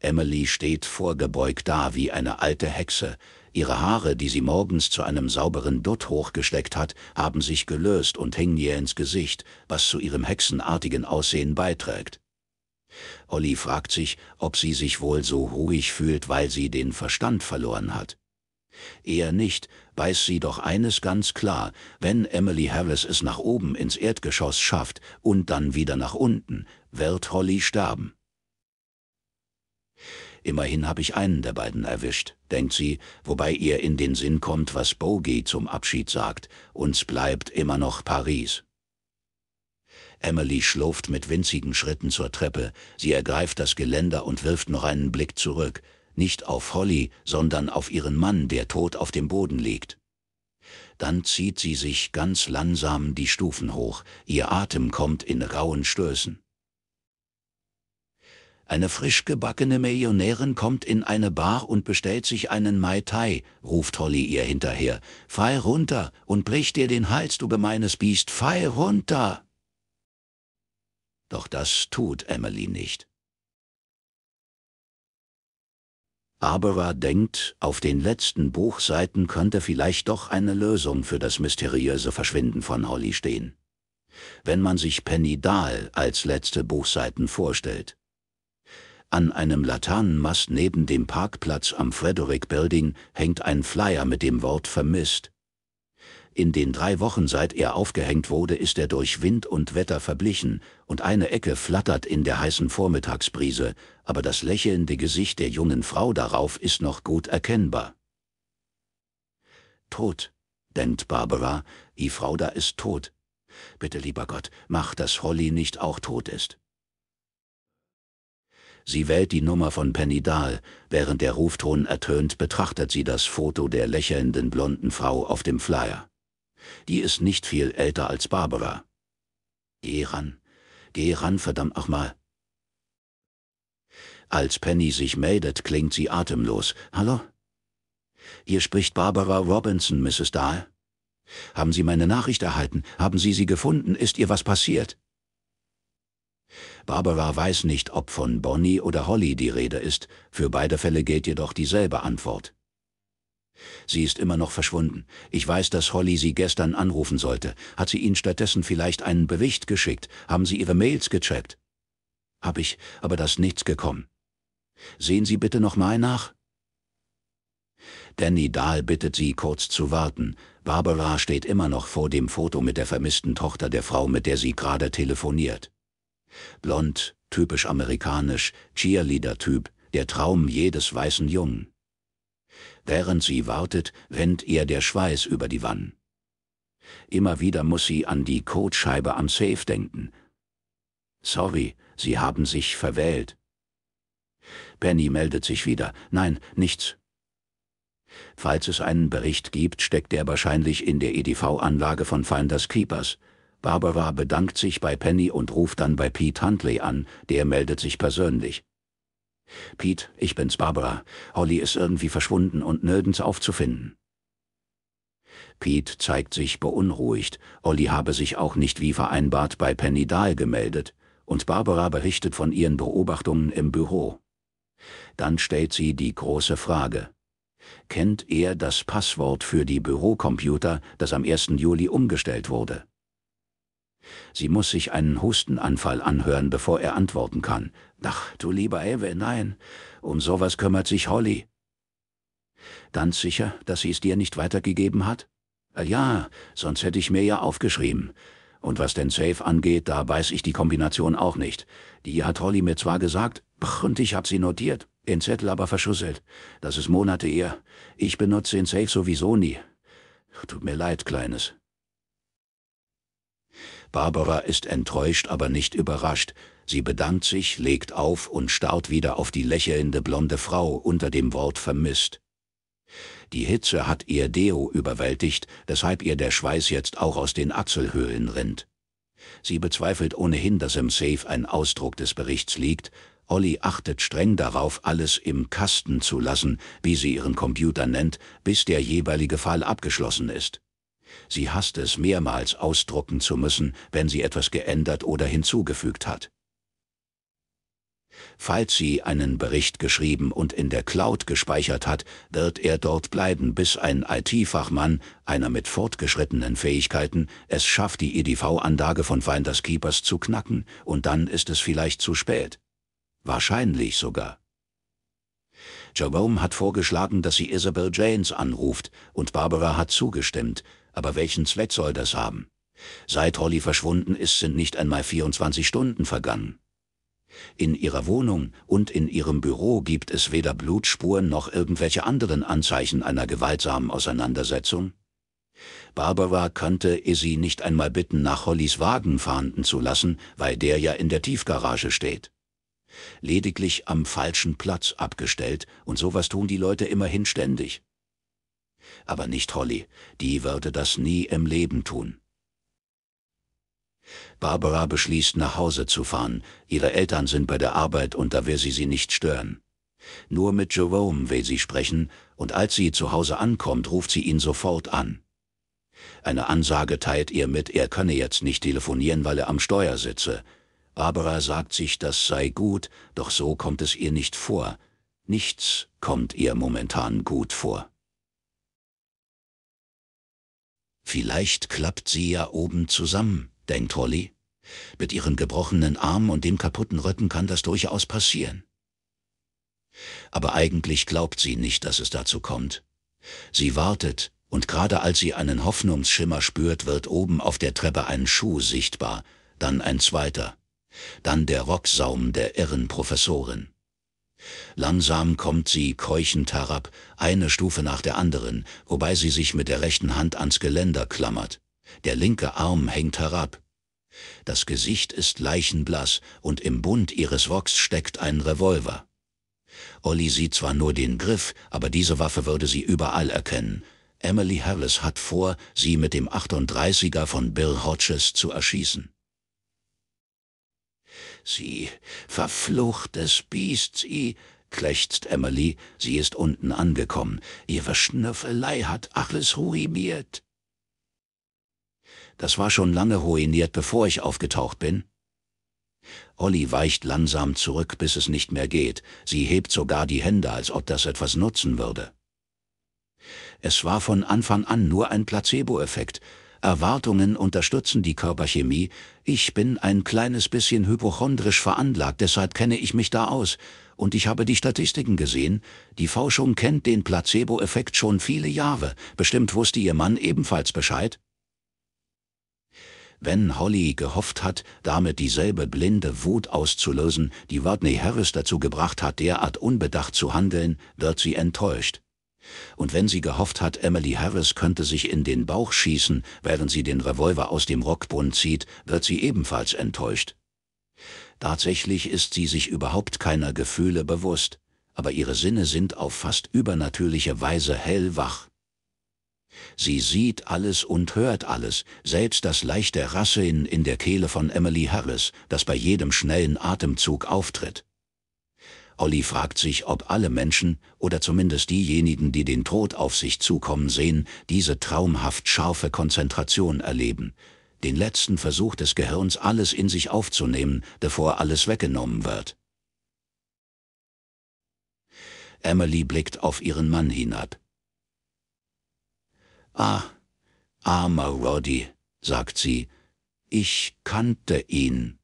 A: Emily steht vorgebeugt da wie eine alte Hexe. Ihre Haare, die sie morgens zu einem sauberen Dutt hochgesteckt hat, haben sich gelöst und hängen ihr ins Gesicht, was zu ihrem hexenartigen Aussehen beiträgt. Olli fragt sich, ob sie sich wohl so ruhig fühlt, weil sie den Verstand verloren hat. Eher nicht, weiß sie doch eines ganz klar, wenn Emily Harris es nach oben ins Erdgeschoss schafft und dann wieder nach unten, wird Holly sterben. Immerhin habe ich einen der beiden erwischt, denkt sie, wobei ihr in den Sinn kommt, was Bogie zum Abschied sagt, uns bleibt immer noch Paris. Emily schlurft mit winzigen Schritten zur Treppe, sie ergreift das Geländer und wirft noch einen Blick zurück, nicht auf Holly, sondern auf ihren Mann, der tot auf dem Boden liegt. Dann zieht sie sich ganz langsam die Stufen hoch, ihr Atem kommt in rauen Stößen. Eine frisch gebackene Millionärin kommt in eine Bar und bestellt sich einen Mai Tai, ruft Holly ihr hinterher. Fall runter und brich dir den Hals, du gemeines Biest, fall runter! Doch das tut Emily nicht. Barbara denkt, auf den letzten Buchseiten könnte vielleicht doch eine Lösung für das mysteriöse Verschwinden von Holly stehen. Wenn man sich Penny Dahl als letzte Buchseiten vorstellt. An einem Laternenmast neben dem Parkplatz am Frederick Building hängt ein Flyer mit dem Wort vermisst. In den drei Wochen seit er aufgehängt wurde, ist er durch Wind und Wetter verblichen und eine Ecke flattert in der heißen Vormittagsbrise, aber das lächelnde Gesicht der jungen Frau darauf ist noch gut erkennbar. Tot, denkt Barbara, die Frau da ist tot. Bitte, lieber Gott, mach, dass Holly nicht auch tot ist. Sie wählt die Nummer von Penny Dahl. Während der Rufton ertönt, betrachtet sie das Foto der lächelnden blonden Frau auf dem Flyer. Die ist nicht viel älter als Barbara. Geh ran. Geh ran, verdammt nochmal. Als Penny sich meldet, klingt sie atemlos. Hallo? Hier spricht Barbara Robinson, Mrs. Dahl. Haben Sie meine Nachricht erhalten? Haben Sie sie gefunden? Ist ihr was passiert? Barbara weiß nicht, ob von Bonnie oder Holly die Rede ist, für beide Fälle gilt jedoch dieselbe Antwort. Sie ist immer noch verschwunden. Ich weiß, dass Holly sie gestern anrufen sollte. Hat sie ihnen stattdessen vielleicht einen Bericht geschickt? Haben sie ihre Mails gecheckt? Hab ich, aber das ist nichts gekommen. Sehen Sie bitte nochmal nach? Danny Dahl bittet sie, kurz zu warten. Barbara steht immer noch vor dem Foto mit der vermissten Tochter der Frau, mit der sie gerade telefoniert. Blond, typisch amerikanisch, Cheerleader-Typ, der Traum jedes weißen Jungen. Während sie wartet, rennt ihr der Schweiß über die Wann. Immer wieder muss sie an die Codescheibe am Safe denken. Sorry, sie haben sich verwählt. Penny meldet sich wieder. Nein, nichts. Falls es einen Bericht gibt, steckt er wahrscheinlich in der EDV-Anlage von Finders Keepers. Barbara bedankt sich bei Penny und ruft dann bei Pete Huntley an, der meldet sich persönlich. Pete, ich bin's Barbara. Holly ist irgendwie verschwunden und nirgends aufzufinden. Pete zeigt sich beunruhigt, Holly habe sich auch nicht wie vereinbart bei Penny Dahl gemeldet, und Barbara berichtet von ihren Beobachtungen im Büro. Dann stellt sie die große Frage. Kennt er das Passwort für die Bürocomputer, das am 1. Juli umgestellt wurde? Sie muss sich einen Hustenanfall anhören, bevor er antworten kann. Ach, du lieber Ewe, nein. Um sowas kümmert sich Holly. Ganz sicher, dass sie es dir nicht weitergegeben hat? Äh, ja, sonst hätte ich mir ja aufgeschrieben. Und was den Safe angeht, da weiß ich die Kombination auch nicht. Die hat Holly mir zwar gesagt, und ich hab sie notiert, den Zettel aber verschusselt. Das ist Monate her. Ich benutze den Safe sowieso nie. Tut mir leid, Kleines. Barbara ist enttäuscht, aber nicht überrascht. Sie bedankt sich, legt auf und starrt wieder auf die lächelnde blonde Frau unter dem Wort vermisst. Die Hitze hat ihr Deo überwältigt, weshalb ihr der Schweiß jetzt auch aus den Achselhöhlen rinnt. Sie bezweifelt ohnehin, dass im Safe ein Ausdruck des Berichts liegt, Olli achtet streng darauf, alles im Kasten zu lassen, wie sie ihren Computer nennt, bis der jeweilige Fall abgeschlossen ist. Sie hasst es, mehrmals ausdrucken zu müssen, wenn sie etwas geändert oder hinzugefügt hat. Falls sie einen Bericht geschrieben und in der Cloud gespeichert hat, wird er dort bleiben, bis ein IT-Fachmann, einer mit fortgeschrittenen Fähigkeiten, es schafft, die EDV-Anlage von Finders Keepers zu knacken, und dann ist es vielleicht zu spät. Wahrscheinlich sogar. Jerome hat vorgeschlagen, dass sie Isabel Janes anruft, und Barbara hat zugestimmt, aber welchen Zweck soll das haben? Seit Holly verschwunden ist, sind nicht einmal 24 Stunden vergangen. In ihrer Wohnung und in ihrem Büro gibt es weder Blutspuren noch irgendwelche anderen Anzeichen einer gewaltsamen Auseinandersetzung. Barbara könnte Izzy nicht einmal bitten, nach Hollys Wagen fahnden zu lassen, weil der ja in der Tiefgarage steht. Lediglich am falschen Platz abgestellt, und sowas tun die Leute immerhin ständig aber nicht Holly, die würde das nie im Leben tun. Barbara beschließt, nach Hause zu fahren, ihre Eltern sind bei der Arbeit und da will sie sie nicht stören. Nur mit Jerome will sie sprechen, und als sie zu Hause ankommt, ruft sie ihn sofort an. Eine Ansage teilt ihr mit, er könne jetzt nicht telefonieren, weil er am Steuer sitze. Barbara sagt sich, das sei gut, doch so kommt es ihr nicht vor. Nichts kommt ihr momentan gut vor. Vielleicht klappt sie ja oben zusammen, denkt Holly. Mit ihren gebrochenen Armen und dem kaputten Rücken kann das durchaus passieren. Aber eigentlich glaubt sie nicht, dass es dazu kommt. Sie wartet, und gerade als sie einen Hoffnungsschimmer spürt, wird oben auf der Treppe ein Schuh sichtbar, dann ein zweiter, dann der Rocksaum der irren Professorin. Langsam kommt sie keuchend herab, eine Stufe nach der anderen, wobei sie sich mit der rechten Hand ans Geländer klammert. Der linke Arm hängt herab. Das Gesicht ist leichenblass und im Bund ihres Rocks steckt ein Revolver. Olli sieht zwar nur den Griff, aber diese Waffe würde sie überall erkennen. Emily Harris hat vor, sie mit dem 38er von Bill Hodges zu erschießen. Sie, verfluchtes Biest, Sie, klächzt Emily, sie ist unten angekommen. Ihre Schnüffelei hat alles ruiniert. Das war schon lange ruiniert, bevor ich aufgetaucht bin. Olli weicht langsam zurück, bis es nicht mehr geht. Sie hebt sogar die Hände, als ob das etwas nutzen würde. Es war von Anfang an nur ein Placebo-Effekt. Erwartungen unterstützen die Körperchemie. Ich bin ein kleines bisschen hypochondrisch veranlagt, deshalb kenne ich mich da aus. Und ich habe die Statistiken gesehen. Die Forschung kennt den Placebo-Effekt schon viele Jahre. Bestimmt wusste ihr Mann ebenfalls Bescheid. Wenn Holly gehofft hat, damit dieselbe blinde Wut auszulösen, die Rodney Harris dazu gebracht hat, derart unbedacht zu handeln, wird sie enttäuscht und wenn sie gehofft hat, Emily Harris könnte sich in den Bauch schießen, während sie den Revolver aus dem Rockbund zieht, wird sie ebenfalls enttäuscht. Tatsächlich ist sie sich überhaupt keiner Gefühle bewusst, aber ihre Sinne sind auf fast übernatürliche Weise hellwach. Sie sieht alles und hört alles, selbst das leichte Rasseln in der Kehle von Emily Harris, das bei jedem schnellen Atemzug auftritt. Olli fragt sich, ob alle Menschen, oder zumindest diejenigen, die den Tod auf sich zukommen sehen, diese traumhaft scharfe Konzentration erleben. Den letzten Versuch des Gehirns, alles in sich aufzunehmen, bevor alles weggenommen wird. Emily blickt auf ihren Mann hinab. Ah, armer Roddy, sagt sie, ich kannte ihn.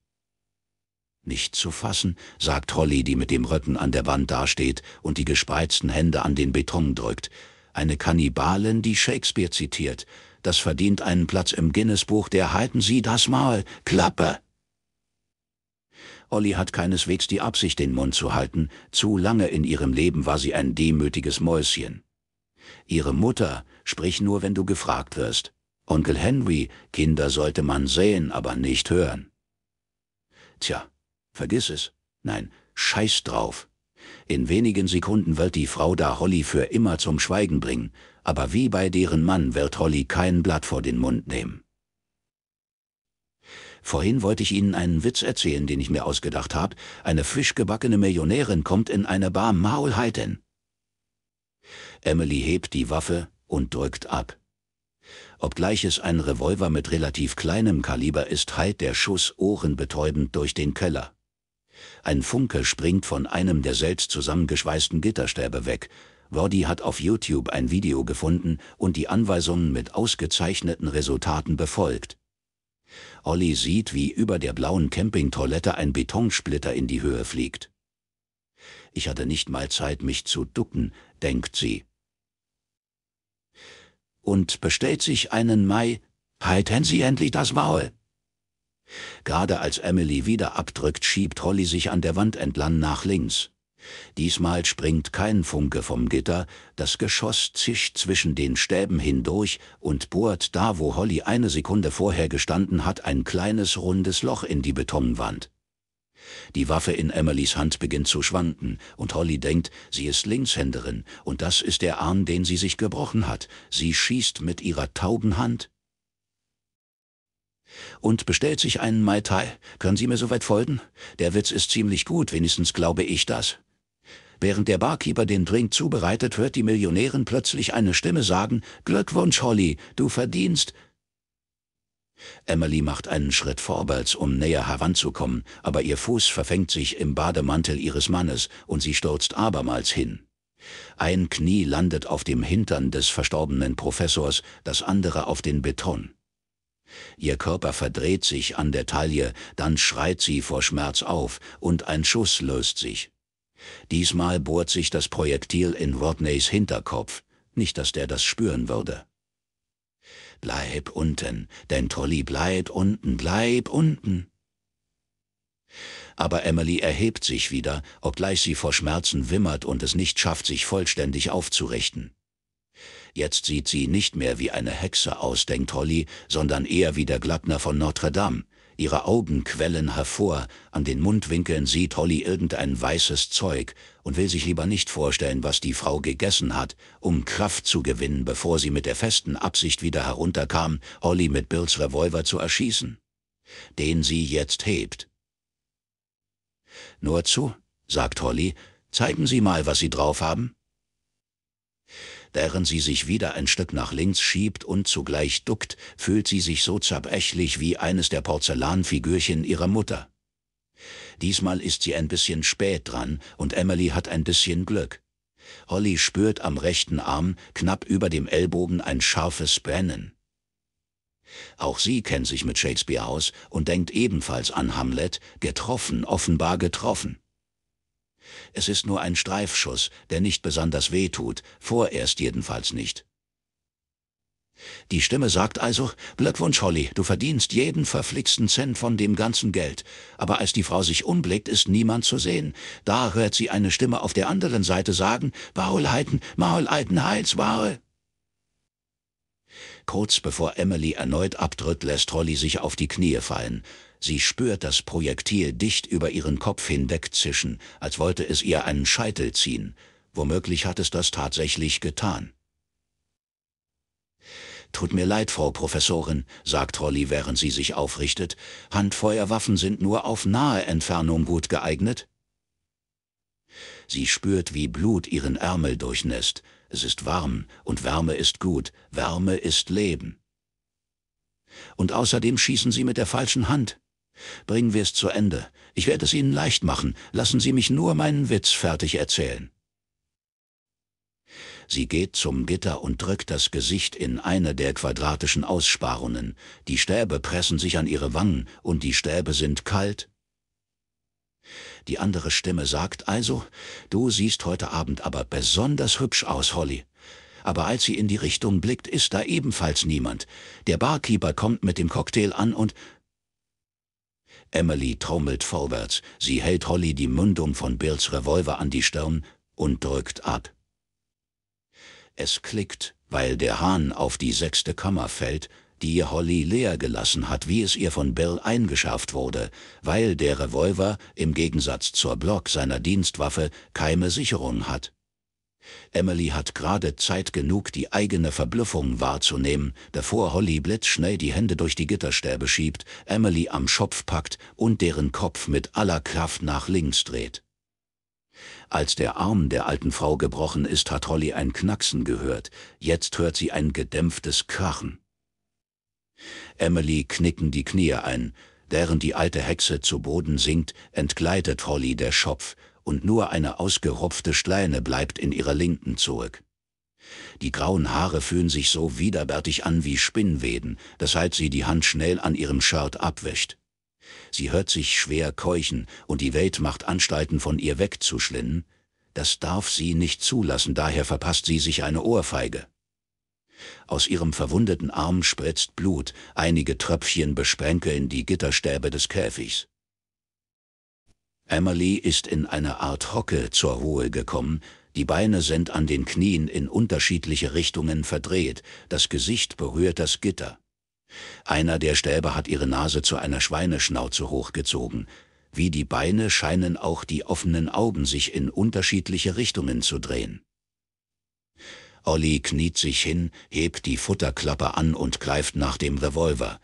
A: Nicht zu fassen, sagt Holly, die mit dem Rücken an der Wand dasteht und die gespreizten Hände an den Beton drückt. Eine Kannibalin, die Shakespeare zitiert. Das verdient einen Platz im Guinness-Buch, der halten Sie das Maul, Klappe! Olli hat keineswegs die Absicht, den Mund zu halten. Zu lange in ihrem Leben war sie ein demütiges Mäuschen. Ihre Mutter, sprich nur, wenn du gefragt wirst. Onkel Henry, Kinder sollte man sehen, aber nicht hören. Tja, Vergiss es. Nein, scheiß drauf. In wenigen Sekunden wird die Frau da Holly für immer zum Schweigen bringen, aber wie bei deren Mann wird Holly kein Blatt vor den Mund nehmen. Vorhin wollte ich Ihnen einen Witz erzählen, den ich mir ausgedacht habe. Eine fischgebackene Millionärin kommt in eine Bar Maul Heiten. Emily hebt die Waffe und drückt ab. Obgleich es ein Revolver mit relativ kleinem Kaliber ist, heilt der Schuss ohrenbetäubend durch den Keller. Ein Funke springt von einem der selbst zusammengeschweißten Gitterstäbe weg. Roddy hat auf YouTube ein Video gefunden und die Anweisungen mit ausgezeichneten Resultaten befolgt. Olli sieht, wie über der blauen Campingtoilette ein Betonsplitter in die Höhe fliegt. Ich hatte nicht mal Zeit, mich zu ducken, denkt sie. Und bestellt sich einen Mai, halten Sie endlich das Maul! Gerade als Emily wieder abdrückt, schiebt Holly sich an der Wand entlang nach links. Diesmal springt kein Funke vom Gitter, das Geschoss zischt zwischen den Stäben hindurch und bohrt da, wo Holly eine Sekunde vorher gestanden hat, ein kleines rundes Loch in die Betonwand. Die Waffe in Emilys Hand beginnt zu schwanken und Holly denkt, sie ist Linkshänderin und das ist der Arm, den sie sich gebrochen hat. Sie schießt mit ihrer tauben Hand und bestellt sich einen Mai Tai. Können Sie mir soweit folgen? Der Witz ist ziemlich gut, wenigstens glaube ich das. Während der Barkeeper den Drink zubereitet, hört die Millionärin plötzlich eine Stimme sagen, Glückwunsch, Holly, du verdienst. Emily macht einen Schritt vorwärts, um näher heranzukommen, aber ihr Fuß verfängt sich im Bademantel ihres Mannes und sie stürzt abermals hin. Ein Knie landet auf dem Hintern des verstorbenen Professors, das andere auf den Beton. Ihr Körper verdreht sich an der Taille, dann schreit sie vor Schmerz auf und ein Schuss löst sich. Diesmal bohrt sich das Projektil in Rodneys Hinterkopf, nicht dass der das spüren würde. Bleib unten, denn Tolly bleib unten, bleib unten. Aber Emily erhebt sich wieder, obgleich sie vor Schmerzen wimmert und es nicht schafft, sich vollständig aufzurichten. Jetzt sieht sie nicht mehr wie eine Hexe aus, denkt Holly, sondern eher wie der Glattner von Notre Dame. Ihre Augen quellen hervor, an den Mundwinkeln sieht Holly irgendein weißes Zeug und will sich lieber nicht vorstellen, was die Frau gegessen hat, um Kraft zu gewinnen, bevor sie mit der festen Absicht wieder herunterkam, Holly mit Bills Revolver zu erschießen, den sie jetzt hebt. Nur zu, sagt Holly, zeigen Sie mal, was Sie drauf haben während sie sich wieder ein Stück nach links schiebt und zugleich duckt, fühlt sie sich so zerbrechlich wie eines der Porzellanfigürchen ihrer Mutter. Diesmal ist sie ein bisschen spät dran und Emily hat ein bisschen Glück. Holly spürt am rechten Arm, knapp über dem Ellbogen, ein scharfes Brennen. Auch sie kennt sich mit Shakespeare aus und denkt ebenfalls an Hamlet, getroffen, offenbar getroffen. Es ist nur ein Streifschuss, der nicht besonders weh tut, vorerst jedenfalls nicht. Die Stimme sagt also, Glückwunsch Holly, du verdienst jeden verflixten Cent von dem ganzen Geld. Aber als die Frau sich umblickt, ist niemand zu sehen. Da hört sie eine Stimme auf der anderen Seite sagen, Maul Maulheiten, Maulheiten, Heiz, Maul. Kurz bevor Emily erneut abtritt, lässt Holly sich auf die Knie fallen. Sie spürt das Projektil dicht über ihren Kopf hinweg zischen, als wollte es ihr einen Scheitel ziehen. Womöglich hat es das tatsächlich getan. Tut mir leid, Frau Professorin, sagt Holly, während sie sich aufrichtet. Handfeuerwaffen sind nur auf nahe Entfernung gut geeignet. Sie spürt, wie Blut ihren Ärmel durchnässt. Es ist warm und Wärme ist gut. Wärme ist Leben. Und außerdem schießen sie mit der falschen Hand. Bringen wir es zu Ende. Ich werde es Ihnen leicht machen. Lassen Sie mich nur meinen Witz fertig erzählen. Sie geht zum Gitter und drückt das Gesicht in eine der quadratischen Aussparungen. Die Stäbe pressen sich an ihre Wangen und die Stäbe sind kalt. Die andere Stimme sagt also, du siehst heute Abend aber besonders hübsch aus, Holly. Aber als sie in die Richtung blickt, ist da ebenfalls niemand. Der Barkeeper kommt mit dem Cocktail an und Emily trommelt vorwärts, sie hält Holly die Mündung von Bills Revolver an die Stirn und drückt ab. Es klickt, weil der Hahn auf die sechste Kammer fällt, die Holly leer gelassen hat, wie es ihr von Bill eingeschärft wurde, weil der Revolver, im Gegensatz zur Block seiner Dienstwaffe, keine Sicherung hat. Emily hat gerade Zeit genug, die eigene Verblüffung wahrzunehmen, bevor Holly blitzschnell die Hände durch die Gitterstäbe schiebt, Emily am Schopf packt und deren Kopf mit aller Kraft nach links dreht. Als der Arm der alten Frau gebrochen ist, hat Holly ein Knacksen gehört, jetzt hört sie ein gedämpftes Krachen. Emily knicken die Knie ein, während die alte Hexe zu Boden sinkt, entgleitet Holly der Schopf, und nur eine ausgerupfte Schleine bleibt in ihrer linken zurück. Die grauen Haare fühlen sich so widerwärtig an wie Spinnweben, weshalb sie die Hand schnell an ihrem Shirt abwischt. Sie hört sich schwer keuchen und die Welt macht Anstalten von ihr wegzuschlinnen. Das darf sie nicht zulassen, daher verpasst sie sich eine Ohrfeige. Aus ihrem verwundeten Arm spritzt Blut, einige Tröpfchen besprenkeln die Gitterstäbe des Käfigs. Emily ist in eine Art Hocke zur Ruhe gekommen, die Beine sind an den Knien in unterschiedliche Richtungen verdreht, das Gesicht berührt das Gitter. Einer der Stäbe hat ihre Nase zu einer Schweineschnauze hochgezogen. Wie die Beine scheinen auch die offenen Augen sich in unterschiedliche Richtungen zu drehen. Olli kniet sich hin, hebt die Futterklappe an und greift nach dem Revolver.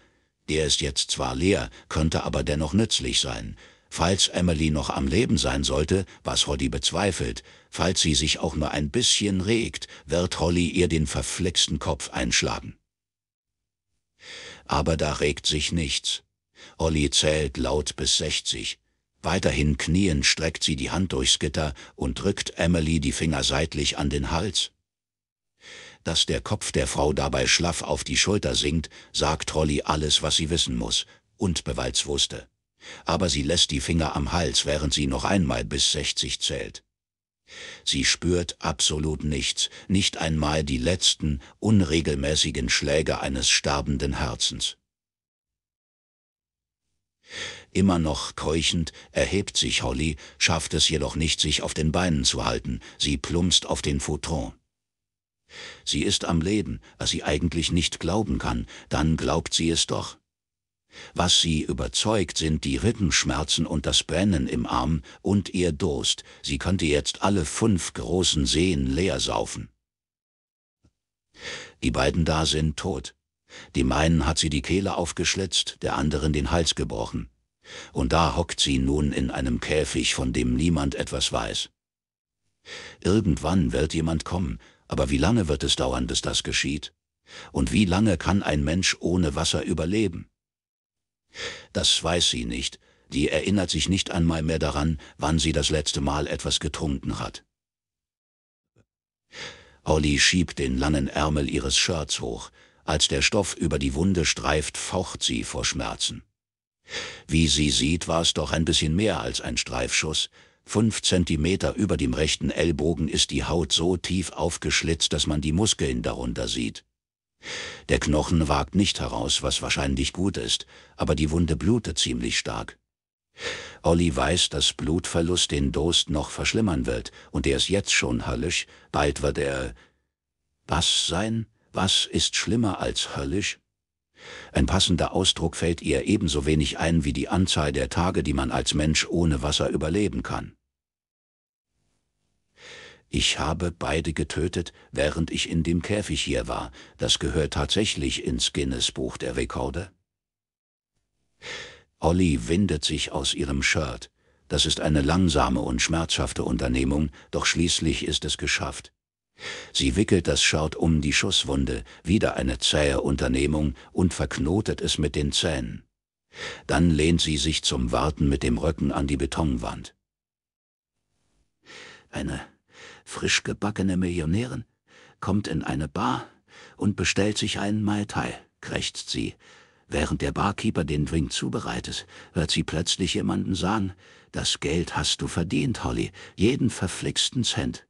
A: Der ist jetzt zwar leer, könnte aber dennoch nützlich sein. Falls Emily noch am Leben sein sollte, was Holly bezweifelt, falls sie sich auch nur ein bisschen regt, wird Holly ihr den verflixten Kopf einschlagen. Aber da regt sich nichts. Holly zählt laut bis 60. Weiterhin knien streckt sie die Hand durchs Gitter und drückt Emily die Finger seitlich an den Hals. Dass der Kopf der Frau dabei schlaff auf die Schulter sinkt, sagt Holly alles, was sie wissen muss und bereits wusste. Aber sie lässt die Finger am Hals, während sie noch einmal bis 60 zählt. Sie spürt absolut nichts, nicht einmal die letzten, unregelmäßigen Schläge eines sterbenden Herzens. Immer noch keuchend erhebt sich Holly, schafft es jedoch nicht, sich auf den Beinen zu halten, sie plumpst auf den Photon. Sie ist am Leben, was sie eigentlich nicht glauben kann, dann glaubt sie es doch. Was sie überzeugt, sind die Rippenschmerzen und das Brennen im Arm und ihr Durst. Sie könnte jetzt alle fünf großen Seen leer saufen. Die beiden da sind tot. Dem einen hat sie die Kehle aufgeschlitzt, der anderen den Hals gebrochen. Und da hockt sie nun in einem Käfig, von dem niemand etwas weiß. Irgendwann wird jemand kommen, aber wie lange wird es dauern, bis das geschieht? Und wie lange kann ein Mensch ohne Wasser überleben? Das weiß sie nicht. Die erinnert sich nicht einmal mehr daran, wann sie das letzte Mal etwas getrunken hat. Holly schiebt den langen Ärmel ihres Shirts hoch. Als der Stoff über die Wunde streift, faucht sie vor Schmerzen. Wie sie sieht, war es doch ein bisschen mehr als ein Streifschuss. Fünf Zentimeter über dem rechten Ellbogen ist die Haut so tief aufgeschlitzt, dass man die Muskeln darunter sieht. Der Knochen wagt nicht heraus, was wahrscheinlich gut ist, aber die Wunde blutet ziemlich stark. Olli weiß, dass Blutverlust den Durst noch verschlimmern wird, und er ist jetzt schon höllisch, bald wird er... Was sein? Was ist schlimmer als höllisch? Ein passender Ausdruck fällt ihr ebenso wenig ein wie die Anzahl der Tage, die man als Mensch ohne Wasser überleben kann. Ich habe beide getötet, während ich in dem Käfig hier war. Das gehört tatsächlich ins Guinness-Buch der Rekorde. Olli windet sich aus ihrem Shirt. Das ist eine langsame und schmerzhafte Unternehmung, doch schließlich ist es geschafft. Sie wickelt das Shirt um die Schusswunde, wieder eine zähe Unternehmung, und verknotet es mit den Zähnen. Dann lehnt sie sich zum Warten mit dem Rücken an die Betonwand. Eine frisch gebackene Millionärin, kommt in eine Bar und bestellt sich einen Mai Tai, krächzt sie. Während der Barkeeper den Drink zubereitet, hört sie plötzlich jemanden sagen, das Geld hast du verdient, Holly, jeden verflixten Cent.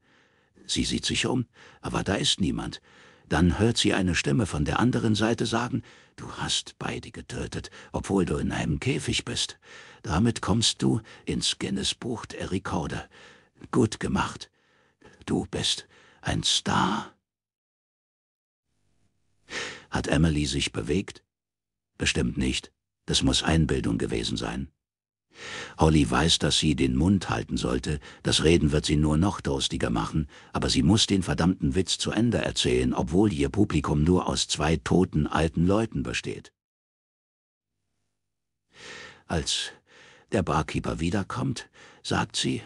A: Sie sieht sich um, aber da ist niemand. Dann hört sie eine Stimme von der anderen Seite sagen, du hast beide getötet, obwohl du in einem Käfig bist. Damit kommst du ins Guinness Buch der Rekorde. Gut gemacht. Du bist ein Star. Hat Emily sich bewegt? Bestimmt nicht. Das muss Einbildung gewesen sein. Holly weiß, dass sie den Mund halten sollte, das Reden wird sie nur noch durstiger machen, aber sie muss den verdammten Witz zu Ende erzählen, obwohl ihr Publikum nur aus zwei toten alten Leuten besteht. Als der Barkeeper wiederkommt, sagt sie,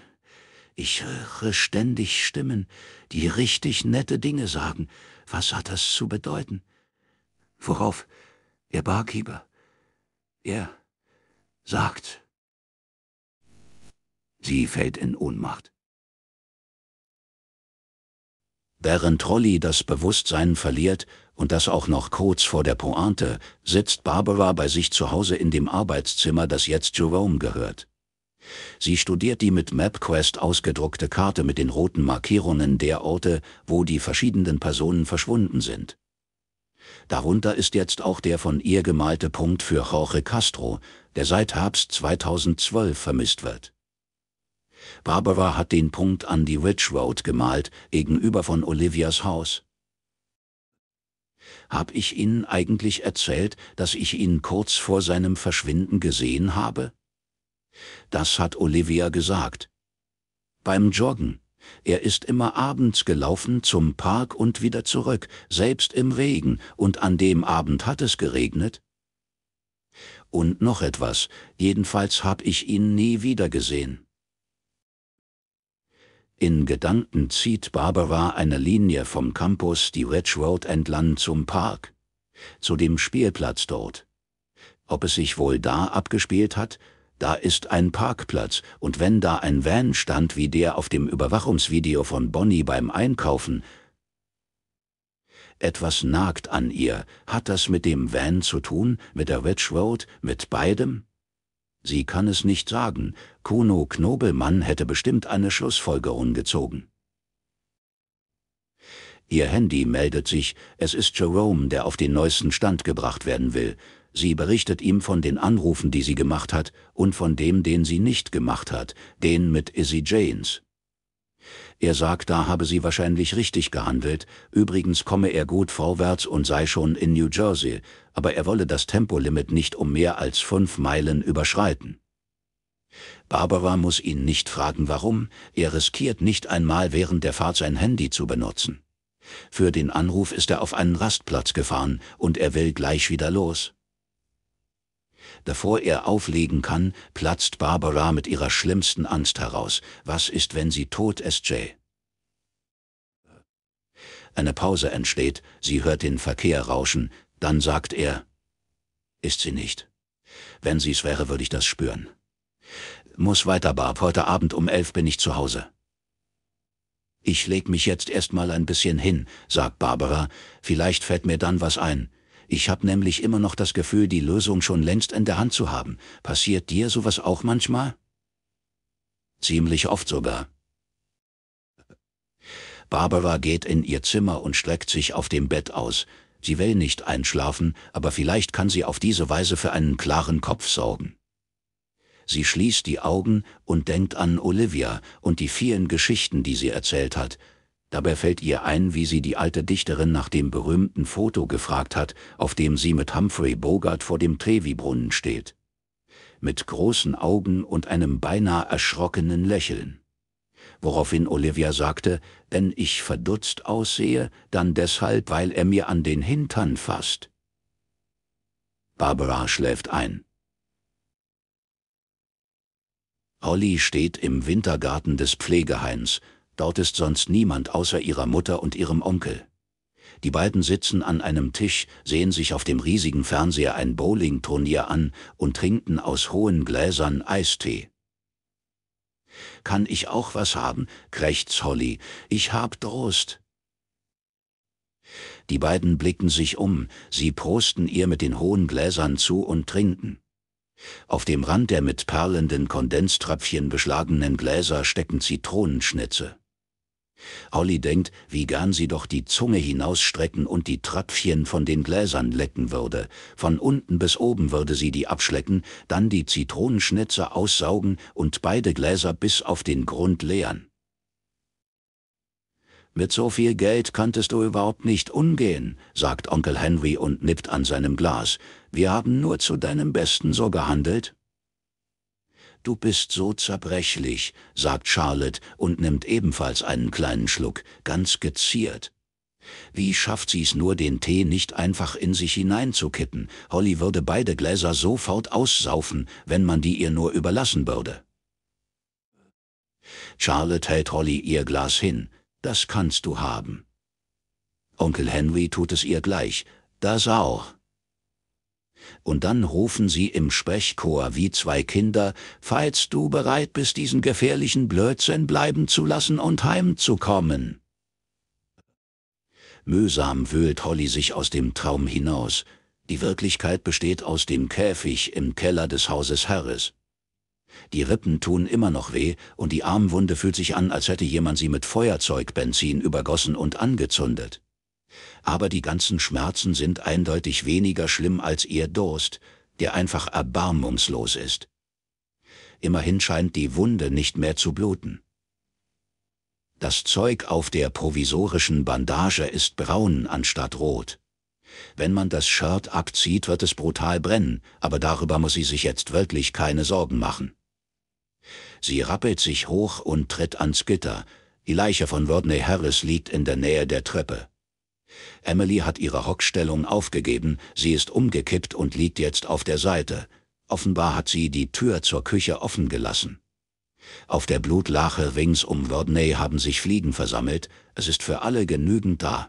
A: ich höre ständig Stimmen, die richtig nette Dinge sagen. Was hat das zu bedeuten? Worauf der Barkeeper, er sagt. Sie fällt in Ohnmacht. Während Rolli das Bewusstsein verliert und das auch noch kurz vor der Pointe, sitzt Barbara bei sich zu Hause in dem Arbeitszimmer, das jetzt Jerome gehört. Sie studiert die mit MapQuest ausgedruckte Karte mit den roten Markierungen der Orte, wo die verschiedenen Personen verschwunden sind. Darunter ist jetzt auch der von ihr gemalte Punkt für Jorge Castro, der seit Herbst 2012 vermisst wird. Barbara hat den Punkt an die Ridge Road gemalt, gegenüber von Olivias Haus. Hab ich Ihnen eigentlich erzählt, dass ich ihn kurz vor seinem Verschwinden gesehen habe? Das hat Olivia gesagt. Beim Joggen. Er ist immer abends gelaufen zum Park und wieder zurück, selbst im Regen, und an dem Abend hat es geregnet. Und noch etwas, jedenfalls habe ich ihn nie wiedergesehen. In Gedanken zieht Barbara eine Linie vom Campus die Ridge Road entlang zum Park, zu dem Spielplatz dort. Ob es sich wohl da abgespielt hat, da ist ein Parkplatz, und wenn da ein Van stand wie der auf dem Überwachungsvideo von Bonnie beim Einkaufen, etwas nagt an ihr. Hat das mit dem Van zu tun, mit der Ridge Road, mit beidem? Sie kann es nicht sagen. Kuno Knobelmann hätte bestimmt eine Schlussfolgerung gezogen. Ihr Handy meldet sich, es ist Jerome, der auf den neuesten Stand gebracht werden will. Sie berichtet ihm von den Anrufen, die sie gemacht hat, und von dem, den sie nicht gemacht hat, den mit Izzy Janes. Er sagt, da habe sie wahrscheinlich richtig gehandelt, übrigens komme er gut vorwärts und sei schon in New Jersey, aber er wolle das Tempolimit nicht um mehr als fünf Meilen überschreiten. Barbara muss ihn nicht fragen, warum, er riskiert nicht einmal während der Fahrt sein Handy zu benutzen. Für den Anruf ist er auf einen Rastplatz gefahren und er will gleich wieder los. Bevor er auflegen kann, platzt Barbara mit ihrer schlimmsten Angst heraus. Was ist, wenn sie tot ist, Jay? Eine Pause entsteht, sie hört den Verkehr rauschen, dann sagt er, ist sie nicht. Wenn sie's wäre, würde ich das spüren. Muss weiter, Barb, heute Abend um elf bin ich zu Hause. Ich leg mich jetzt erstmal ein bisschen hin, sagt Barbara, vielleicht fällt mir dann was ein, ich habe nämlich immer noch das Gefühl, die Lösung schon längst in der Hand zu haben. Passiert dir sowas auch manchmal? Ziemlich oft sogar. Barbara geht in ihr Zimmer und streckt sich auf dem Bett aus. Sie will nicht einschlafen, aber vielleicht kann sie auf diese Weise für einen klaren Kopf sorgen. Sie schließt die Augen und denkt an Olivia und die vielen Geschichten, die sie erzählt hat, Dabei fällt ihr ein, wie sie die alte Dichterin nach dem berühmten Foto gefragt hat, auf dem sie mit Humphrey Bogart vor dem Trevi-Brunnen steht. Mit großen Augen und einem beinahe erschrockenen Lächeln. Woraufhin Olivia sagte, wenn ich verdutzt aussehe, dann deshalb, weil er mir an den Hintern fasst. Barbara schläft ein. Holly steht im Wintergarten des Pflegehains, Dort ist sonst niemand außer ihrer Mutter und ihrem Onkel. Die beiden sitzen an einem Tisch, sehen sich auf dem riesigen Fernseher ein Bowling-Turnier an und trinken aus hohen Gläsern Eistee. Kann ich auch was haben, krächzt Holly, ich hab Durst. Die beiden blicken sich um, sie prosten ihr mit den hohen Gläsern zu und trinken. Auf dem Rand der mit perlenden Kondenztröpfchen beschlagenen Gläser stecken Zitronenschnitze. Holly denkt, wie gern sie doch die Zunge hinausstrecken und die Tröpfchen von den Gläsern lecken würde. Von unten bis oben würde sie die abschlecken, dann die Zitronenschnitze aussaugen und beide Gläser bis auf den Grund leeren. Mit so viel Geld könntest du überhaupt nicht umgehen, sagt Onkel Henry und nippt an seinem Glas. Wir haben nur zu deinem Besten so gehandelt. Du bist so zerbrechlich, sagt Charlotte und nimmt ebenfalls einen kleinen Schluck, ganz geziert. Wie schafft sie's nur, den Tee nicht einfach in sich hineinzukippen? Holly würde beide Gläser sofort aussaufen, wenn man die ihr nur überlassen würde. Charlotte hält Holly ihr Glas hin. Das kannst du haben. Onkel Henry tut es ihr gleich. Das auch und dann rufen sie im Sprechchor wie zwei Kinder, falls du bereit bist, diesen gefährlichen Blödsinn bleiben zu lassen und heimzukommen. Mühsam wühlt Holly sich aus dem Traum hinaus. Die Wirklichkeit besteht aus dem Käfig im Keller des Hauses Harris. Die Rippen tun immer noch weh und die Armwunde fühlt sich an, als hätte jemand sie mit Feuerzeugbenzin übergossen und angezündet aber die ganzen Schmerzen sind eindeutig weniger schlimm als ihr Durst, der einfach erbarmungslos ist. Immerhin scheint die Wunde nicht mehr zu bluten. Das Zeug auf der provisorischen Bandage ist braun anstatt rot. Wenn man das Shirt abzieht, wird es brutal brennen, aber darüber muss sie sich jetzt wirklich keine Sorgen machen. Sie rappelt sich hoch und tritt ans Gitter. Die Leiche von Rodney Harris liegt in der Nähe der Treppe. Emily hat ihre Hockstellung aufgegeben, sie ist umgekippt und liegt jetzt auf der Seite. Offenbar hat sie die Tür zur Küche offen gelassen. Auf der Blutlache rings um Rodney haben sich Fliegen versammelt, es ist für alle genügend da.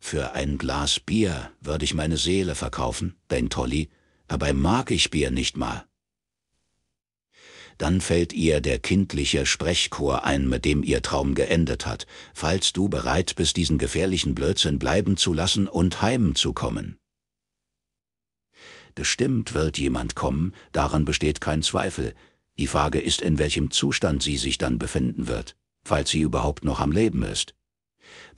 A: Für ein Glas Bier würde ich meine Seele verkaufen, Ben Tolly, dabei mag ich Bier nicht mal dann fällt ihr der kindliche Sprechchor ein, mit dem ihr Traum geendet hat, falls du bereit bist, diesen gefährlichen Blödsinn bleiben zu lassen und heimzukommen. Bestimmt wird jemand kommen, daran besteht kein Zweifel. Die Frage ist, in welchem Zustand sie sich dann befinden wird, falls sie überhaupt noch am Leben ist.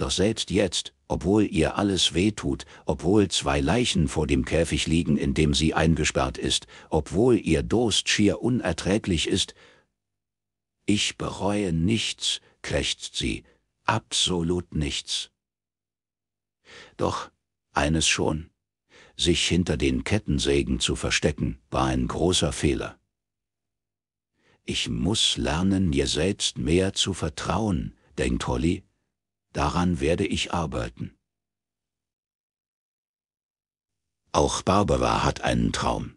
A: Doch selbst jetzt, obwohl ihr alles wehtut, obwohl zwei Leichen vor dem Käfig liegen, in dem sie eingesperrt ist, obwohl ihr Durst schier unerträglich ist, ich bereue nichts, krächzt sie, absolut nichts. Doch eines schon, sich hinter den Kettensägen zu verstecken, war ein großer Fehler. Ich muss lernen, ihr selbst mehr zu vertrauen, denkt Holly, Daran werde ich arbeiten. Auch Barbara hat einen Traum.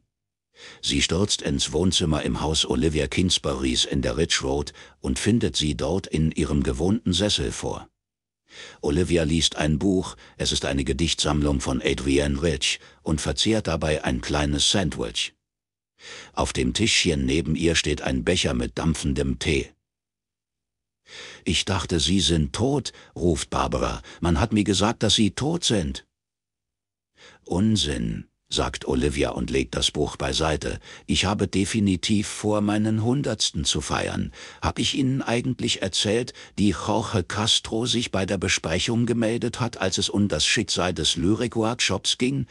A: Sie stürzt ins Wohnzimmer im Haus Olivia Kingsburys in der Ridge Road und findet sie dort in ihrem gewohnten Sessel vor. Olivia liest ein Buch, es ist eine Gedichtsammlung von Adrienne Rich und verzehrt dabei ein kleines Sandwich. Auf dem Tischchen neben ihr steht ein Becher mit dampfendem Tee. Ich dachte, Sie sind tot, ruft Barbara. Man hat mir gesagt, dass Sie tot sind. Unsinn, sagt Olivia und legt das Buch beiseite. Ich habe definitiv vor, meinen Hundertsten zu feiern. Hab ich Ihnen eigentlich erzählt, wie Jorge Castro sich bei der Besprechung gemeldet hat, als es um das Schicksal des Lyrik-Workshops ging?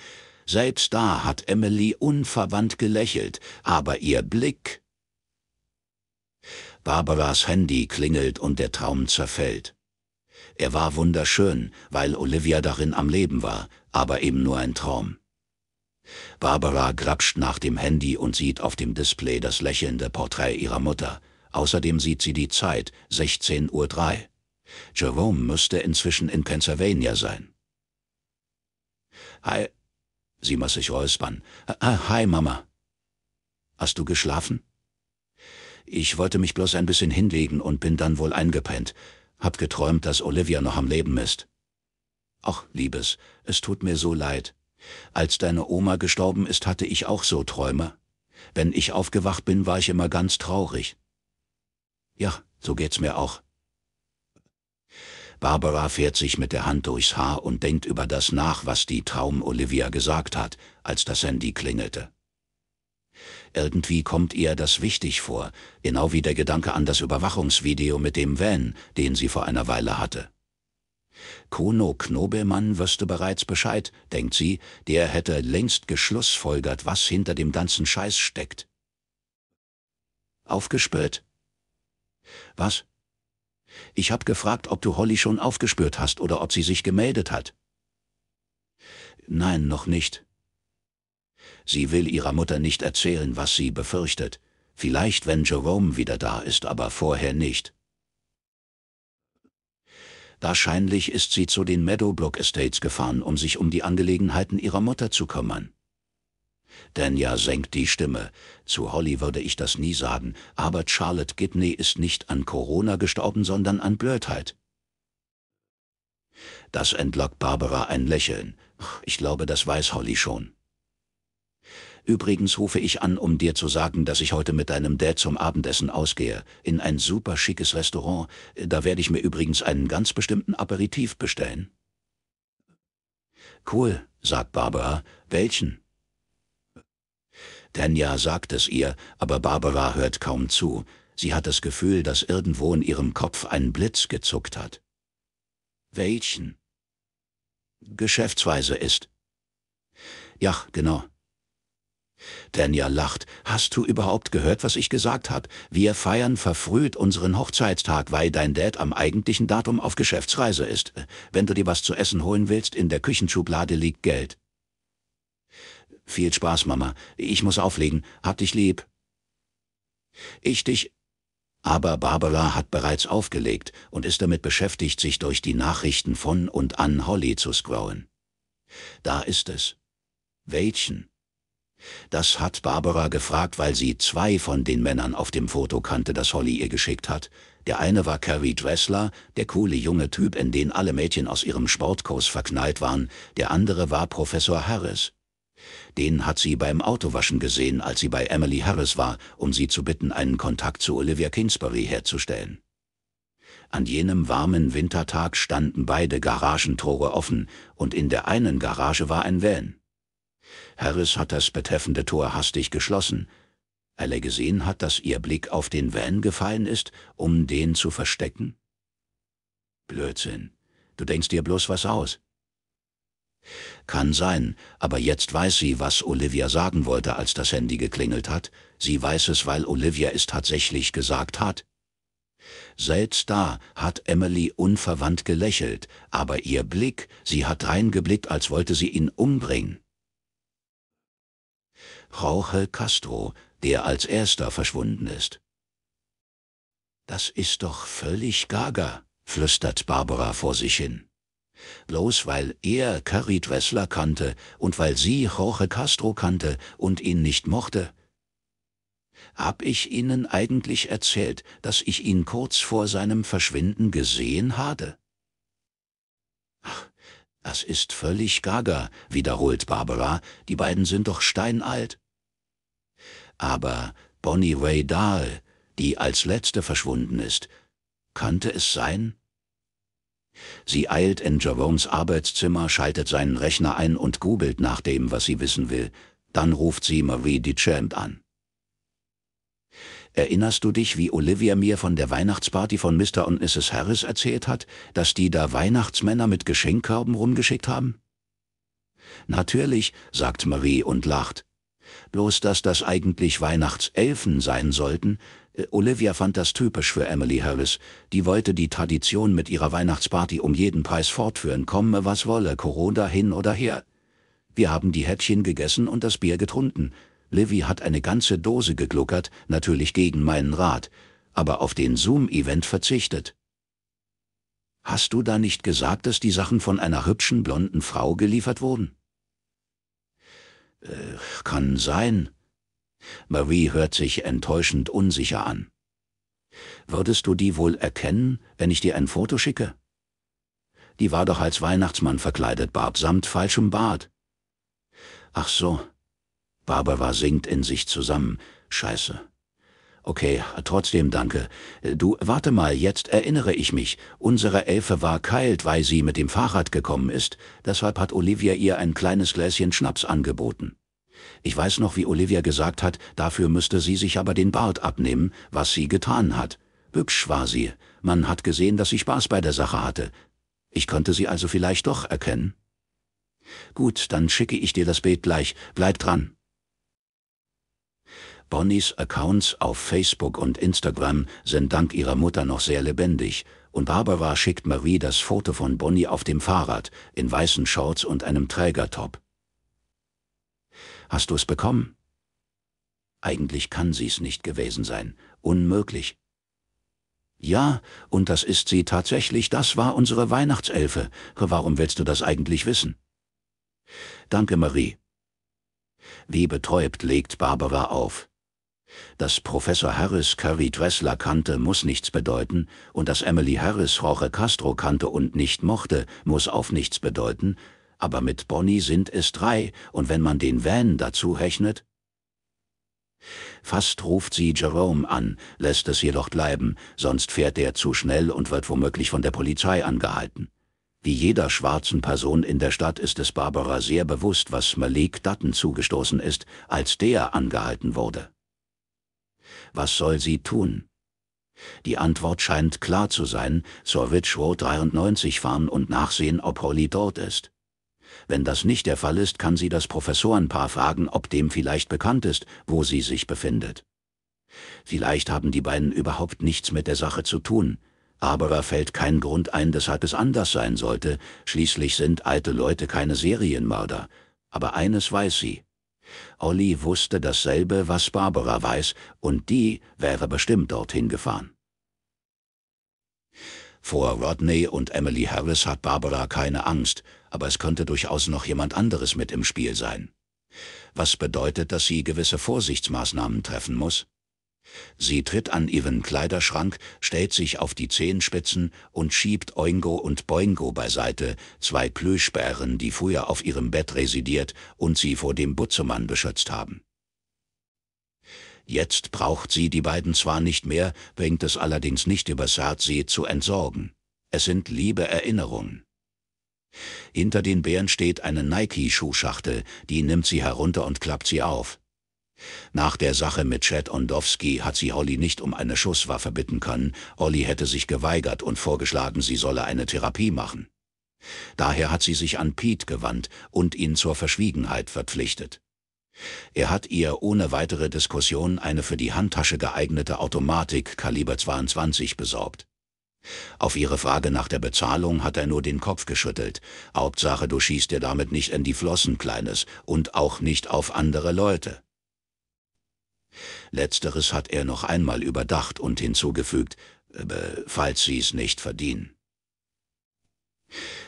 A: Selbst da hat Emily unverwandt gelächelt, aber ihr Blick Barbaras Handy klingelt und der Traum zerfällt. Er war wunderschön, weil Olivia darin am Leben war, aber eben nur ein Traum. Barbara grapscht nach dem Handy und sieht auf dem Display das lächelnde Porträt ihrer Mutter. Außerdem sieht sie die Zeit, 16.03 Uhr. Jerome müsste inzwischen in Pennsylvania sein. Hi. Sie muss sich räuspern. Äh, äh, hi, Mama. Hast du geschlafen? Ich wollte mich bloß ein bisschen hinlegen und bin dann wohl eingepennt. Hab geträumt, dass Olivia noch am Leben ist. Ach, Liebes, es tut mir so leid. Als deine Oma gestorben ist, hatte ich auch so Träume. Wenn ich aufgewacht bin, war ich immer ganz traurig. Ja, so geht's mir auch. Barbara fährt sich mit der Hand durchs Haar und denkt über das nach, was die Traum-Olivia gesagt hat, als das Handy klingelte. Irgendwie kommt ihr das wichtig vor, genau wie der Gedanke an das Überwachungsvideo mit dem Van, den sie vor einer Weile hatte. Kuno Knobelmann wüsste bereits Bescheid, denkt sie, der hätte längst geschlussfolgert, was hinter dem ganzen Scheiß steckt. Aufgespürt? Was? Ich hab gefragt, ob du Holly schon aufgespürt hast oder ob sie sich gemeldet hat. Nein, noch nicht. Sie will ihrer Mutter nicht erzählen, was sie befürchtet. Vielleicht, wenn Jerome wieder da ist, aber vorher nicht. Wahrscheinlich ist sie zu den Meadowbrook Estates gefahren, um sich um die Angelegenheiten ihrer Mutter zu kümmern. Danja senkt die Stimme. Zu Holly würde ich das nie sagen, aber Charlotte Gibney ist nicht an Corona gestorben, sondern an Blödheit. Das entlockt Barbara ein Lächeln. Ich glaube, das weiß Holly schon. Übrigens rufe ich an, um dir zu sagen, dass ich heute mit deinem Dad zum Abendessen ausgehe, in ein super schickes Restaurant. Da werde ich mir übrigens einen ganz bestimmten Aperitif bestellen. Cool, sagt Barbara. Welchen? Tanja sagt es ihr, aber Barbara hört kaum zu. Sie hat das Gefühl, dass irgendwo in ihrem Kopf ein Blitz gezuckt hat. Welchen? Geschäftsweise ist. Ja, genau. Daniel lacht. Hast du überhaupt gehört, was ich gesagt habe? Wir feiern verfrüht unseren Hochzeitstag, weil dein Dad am eigentlichen Datum auf Geschäftsreise ist. Wenn du dir was zu essen holen willst, in der Küchenschublade liegt Geld. Viel Spaß, Mama. Ich muss auflegen. Hab dich lieb. Ich dich... Aber Barbara hat bereits aufgelegt und ist damit beschäftigt, sich durch die Nachrichten von und an Holly zu scrollen. Da ist es. Welchen? Das hat Barbara gefragt, weil sie zwei von den Männern auf dem Foto kannte, das Holly ihr geschickt hat. Der eine war Carrie Dressler, der coole junge Typ, in den alle Mädchen aus ihrem Sportkurs verknallt waren. Der andere war Professor Harris. Den hat sie beim Autowaschen gesehen, als sie bei Emily Harris war, um sie zu bitten, einen Kontakt zu Olivia Kingsbury herzustellen. An jenem warmen Wintertag standen beide Garagentore offen, und in der einen Garage war ein Van. Harris hat das betreffende Tor hastig geschlossen, Alle gesehen hat, dass ihr Blick auf den Van gefallen ist, um den zu verstecken? Blödsinn. Du denkst dir bloß was aus. Kann sein, aber jetzt weiß sie, was Olivia sagen wollte, als das Handy geklingelt hat. Sie weiß es, weil Olivia es tatsächlich gesagt hat. Selbst da hat Emily unverwandt gelächelt, aber ihr Blick, sie hat reingeblickt, als wollte sie ihn umbringen. Jorge Castro, der als erster verschwunden ist. Das ist doch völlig gaga, flüstert Barbara vor sich hin. Bloß weil er Curry Dressler kannte und weil sie Jorge Castro kannte und ihn nicht mochte. Hab ich Ihnen eigentlich erzählt, dass ich ihn kurz vor seinem Verschwinden gesehen hatte? Ach, das ist völlig gaga, wiederholt Barbara, die beiden sind doch steinalt. Aber Bonnie Ray Dahl, die als letzte verschwunden ist, könnte es sein? Sie eilt in Javones Arbeitszimmer, schaltet seinen Rechner ein und googelt nach dem, was sie wissen will. Dann ruft sie Marie Duchamp an. Erinnerst du dich, wie Olivia mir von der Weihnachtsparty von Mr. und Mrs. Harris erzählt hat, dass die da Weihnachtsmänner mit Geschenkkörben rumgeschickt haben? Natürlich, sagt Marie und lacht bloß dass das eigentlich Weihnachtselfen sein sollten. Äh, Olivia fand das typisch für Emily Harris, die wollte die Tradition mit ihrer Weihnachtsparty um jeden Preis fortführen, komme was wolle, Corona hin oder her. Wir haben die Häppchen gegessen und das Bier getrunken. Livy hat eine ganze Dose gegluckert, natürlich gegen meinen Rat, aber auf den Zoom-Event verzichtet. Hast du da nicht gesagt, dass die Sachen von einer hübschen blonden Frau geliefert wurden? Äh, kann sein. Marie hört sich enttäuschend unsicher an. Würdest du die wohl erkennen, wenn ich dir ein Foto schicke? Die war doch als Weihnachtsmann verkleidet, Barb, samt falschem Bart. Ach so. Barbara sinkt in sich zusammen. Scheiße. Okay, trotzdem danke. Du, warte mal, jetzt erinnere ich mich. Unsere Elfe war keilt, weil sie mit dem Fahrrad gekommen ist. Deshalb hat Olivia ihr ein kleines Gläschen Schnaps angeboten. Ich weiß noch, wie Olivia gesagt hat, dafür müsste sie sich aber den Bart abnehmen, was sie getan hat. Hübsch war sie. Man hat gesehen, dass sie Spaß bei der Sache hatte. Ich konnte sie also vielleicht doch erkennen. Gut, dann schicke ich dir das Bild gleich. Bleib dran. Bonnies Accounts auf Facebook und Instagram sind dank ihrer Mutter noch sehr lebendig und Barbara schickt Marie das Foto von Bonnie auf dem Fahrrad in weißen Shorts und einem Trägertop. Hast du es bekommen? Eigentlich kann sie es nicht gewesen sein. Unmöglich. Ja, und das ist sie tatsächlich, das war unsere Weihnachtselfe. Warum willst du das eigentlich wissen? Danke, Marie. Wie betäubt legt Barbara auf. Dass Professor Harris Curry Dressler kannte, muss nichts bedeuten, und dass Emily Harris Jorge Castro kannte und nicht mochte, muss auf nichts bedeuten, aber mit Bonnie sind es drei, und wenn man den Van dazu rechnet... Fast ruft sie Jerome an, lässt es jedoch bleiben, sonst fährt er zu schnell und wird womöglich von der Polizei angehalten. Wie jeder schwarzen Person in der Stadt ist es Barbara sehr bewusst, was Malik Dutton zugestoßen ist, als der angehalten wurde was soll sie tun? Die Antwort scheint klar zu sein, zur Ridge Road 93 fahren und nachsehen, ob Holly dort ist. Wenn das nicht der Fall ist, kann sie das Professorenpaar fragen, ob dem vielleicht bekannt ist, wo sie sich befindet. Vielleicht haben die beiden überhaupt nichts mit der Sache zu tun, aber da fällt kein Grund ein, weshalb es anders sein sollte, schließlich sind alte Leute keine Serienmörder, aber eines weiß sie, Olli wusste dasselbe, was Barbara weiß, und die wäre bestimmt dorthin gefahren. Vor Rodney und Emily Harris hat Barbara keine Angst, aber es könnte durchaus noch jemand anderes mit im Spiel sein. Was bedeutet, dass sie gewisse Vorsichtsmaßnahmen treffen muss? Sie tritt an ihren Kleiderschrank, stellt sich auf die Zehenspitzen und schiebt Oingo und Boingo beiseite, zwei Plüschbären, die früher auf ihrem Bett residiert und sie vor dem Butzemann beschützt haben. Jetzt braucht sie die beiden zwar nicht mehr, bringt es allerdings nicht über Saatsee zu entsorgen. Es sind liebe Erinnerungen. Hinter den Bären steht eine Nike-Schuhschachtel, die nimmt sie herunter und klappt sie auf. Nach der Sache mit Chad Ondowski hat sie Holly nicht um eine Schusswaffe bitten können, Holly hätte sich geweigert und vorgeschlagen, sie solle eine Therapie machen. Daher hat sie sich an Pete gewandt und ihn zur Verschwiegenheit verpflichtet. Er hat ihr ohne weitere Diskussion eine für die Handtasche geeignete Automatik Kaliber 22 besorgt. Auf ihre Frage nach der Bezahlung hat er nur den Kopf geschüttelt. Hauptsache, du schießt dir damit nicht in die Flossen, Kleines, und auch nicht auf andere Leute. Letzteres hat er noch einmal überdacht und hinzugefügt, äh, falls sie es nicht verdienen.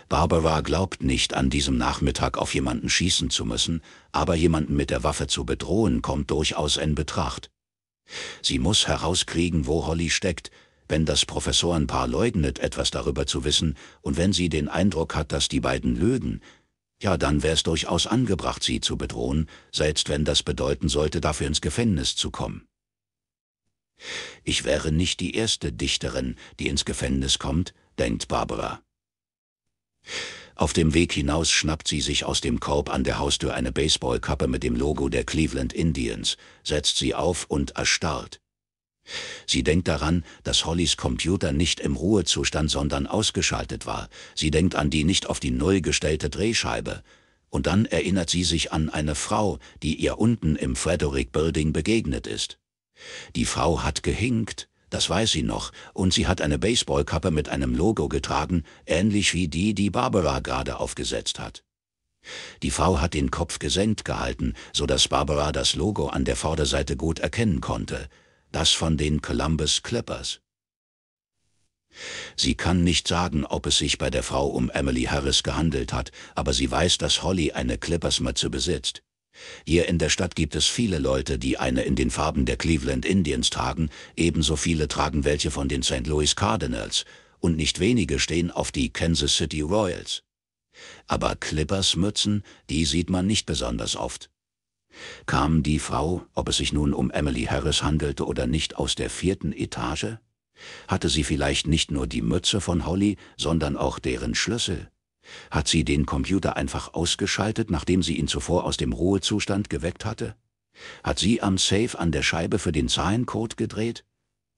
A: Barbara glaubt nicht, an diesem Nachmittag auf jemanden schießen zu müssen, aber jemanden mit der Waffe zu bedrohen, kommt durchaus in Betracht. Sie muss herauskriegen, wo Holly steckt, wenn das Professorenpaar leugnet, etwas darüber zu wissen, und wenn sie den Eindruck hat, dass die beiden lügen, ja, dann wäre es durchaus angebracht, sie zu bedrohen, selbst wenn das bedeuten sollte, dafür ins Gefängnis zu kommen. Ich wäre nicht die erste Dichterin, die ins Gefängnis kommt, denkt Barbara. Auf dem Weg hinaus schnappt sie sich aus dem Korb an der Haustür eine Baseballkappe mit dem Logo der Cleveland Indians, setzt sie auf und erstarrt. Sie denkt daran, dass Hollys Computer nicht im Ruhezustand, sondern ausgeschaltet war. Sie denkt an die nicht auf die Null gestellte Drehscheibe. Und dann erinnert sie sich an eine Frau, die ihr unten im Frederick Building begegnet ist. Die Frau hat gehinkt, das weiß sie noch, und sie hat eine Baseballkappe mit einem Logo getragen, ähnlich wie die, die Barbara gerade aufgesetzt hat. Die Frau hat den Kopf gesenkt gehalten, so dass Barbara das Logo an der Vorderseite gut erkennen konnte das von den Columbus Clippers. Sie kann nicht sagen, ob es sich bei der Frau um Emily Harris gehandelt hat, aber sie weiß, dass Holly eine Clippers-Mütze besitzt. Hier in der Stadt gibt es viele Leute, die eine in den Farben der Cleveland Indians tragen, ebenso viele tragen welche von den St. Louis Cardinals, und nicht wenige stehen auf die Kansas City Royals. Aber Clippers-Mützen, die sieht man nicht besonders oft. Kam die Frau, ob es sich nun um Emily Harris handelte oder nicht, aus der vierten Etage? Hatte sie vielleicht nicht nur die Mütze von Holly, sondern auch deren Schlüssel? Hat sie den Computer einfach ausgeschaltet, nachdem sie ihn zuvor aus dem Ruhezustand geweckt hatte? Hat sie am Safe an der Scheibe für den Zahlencode gedreht?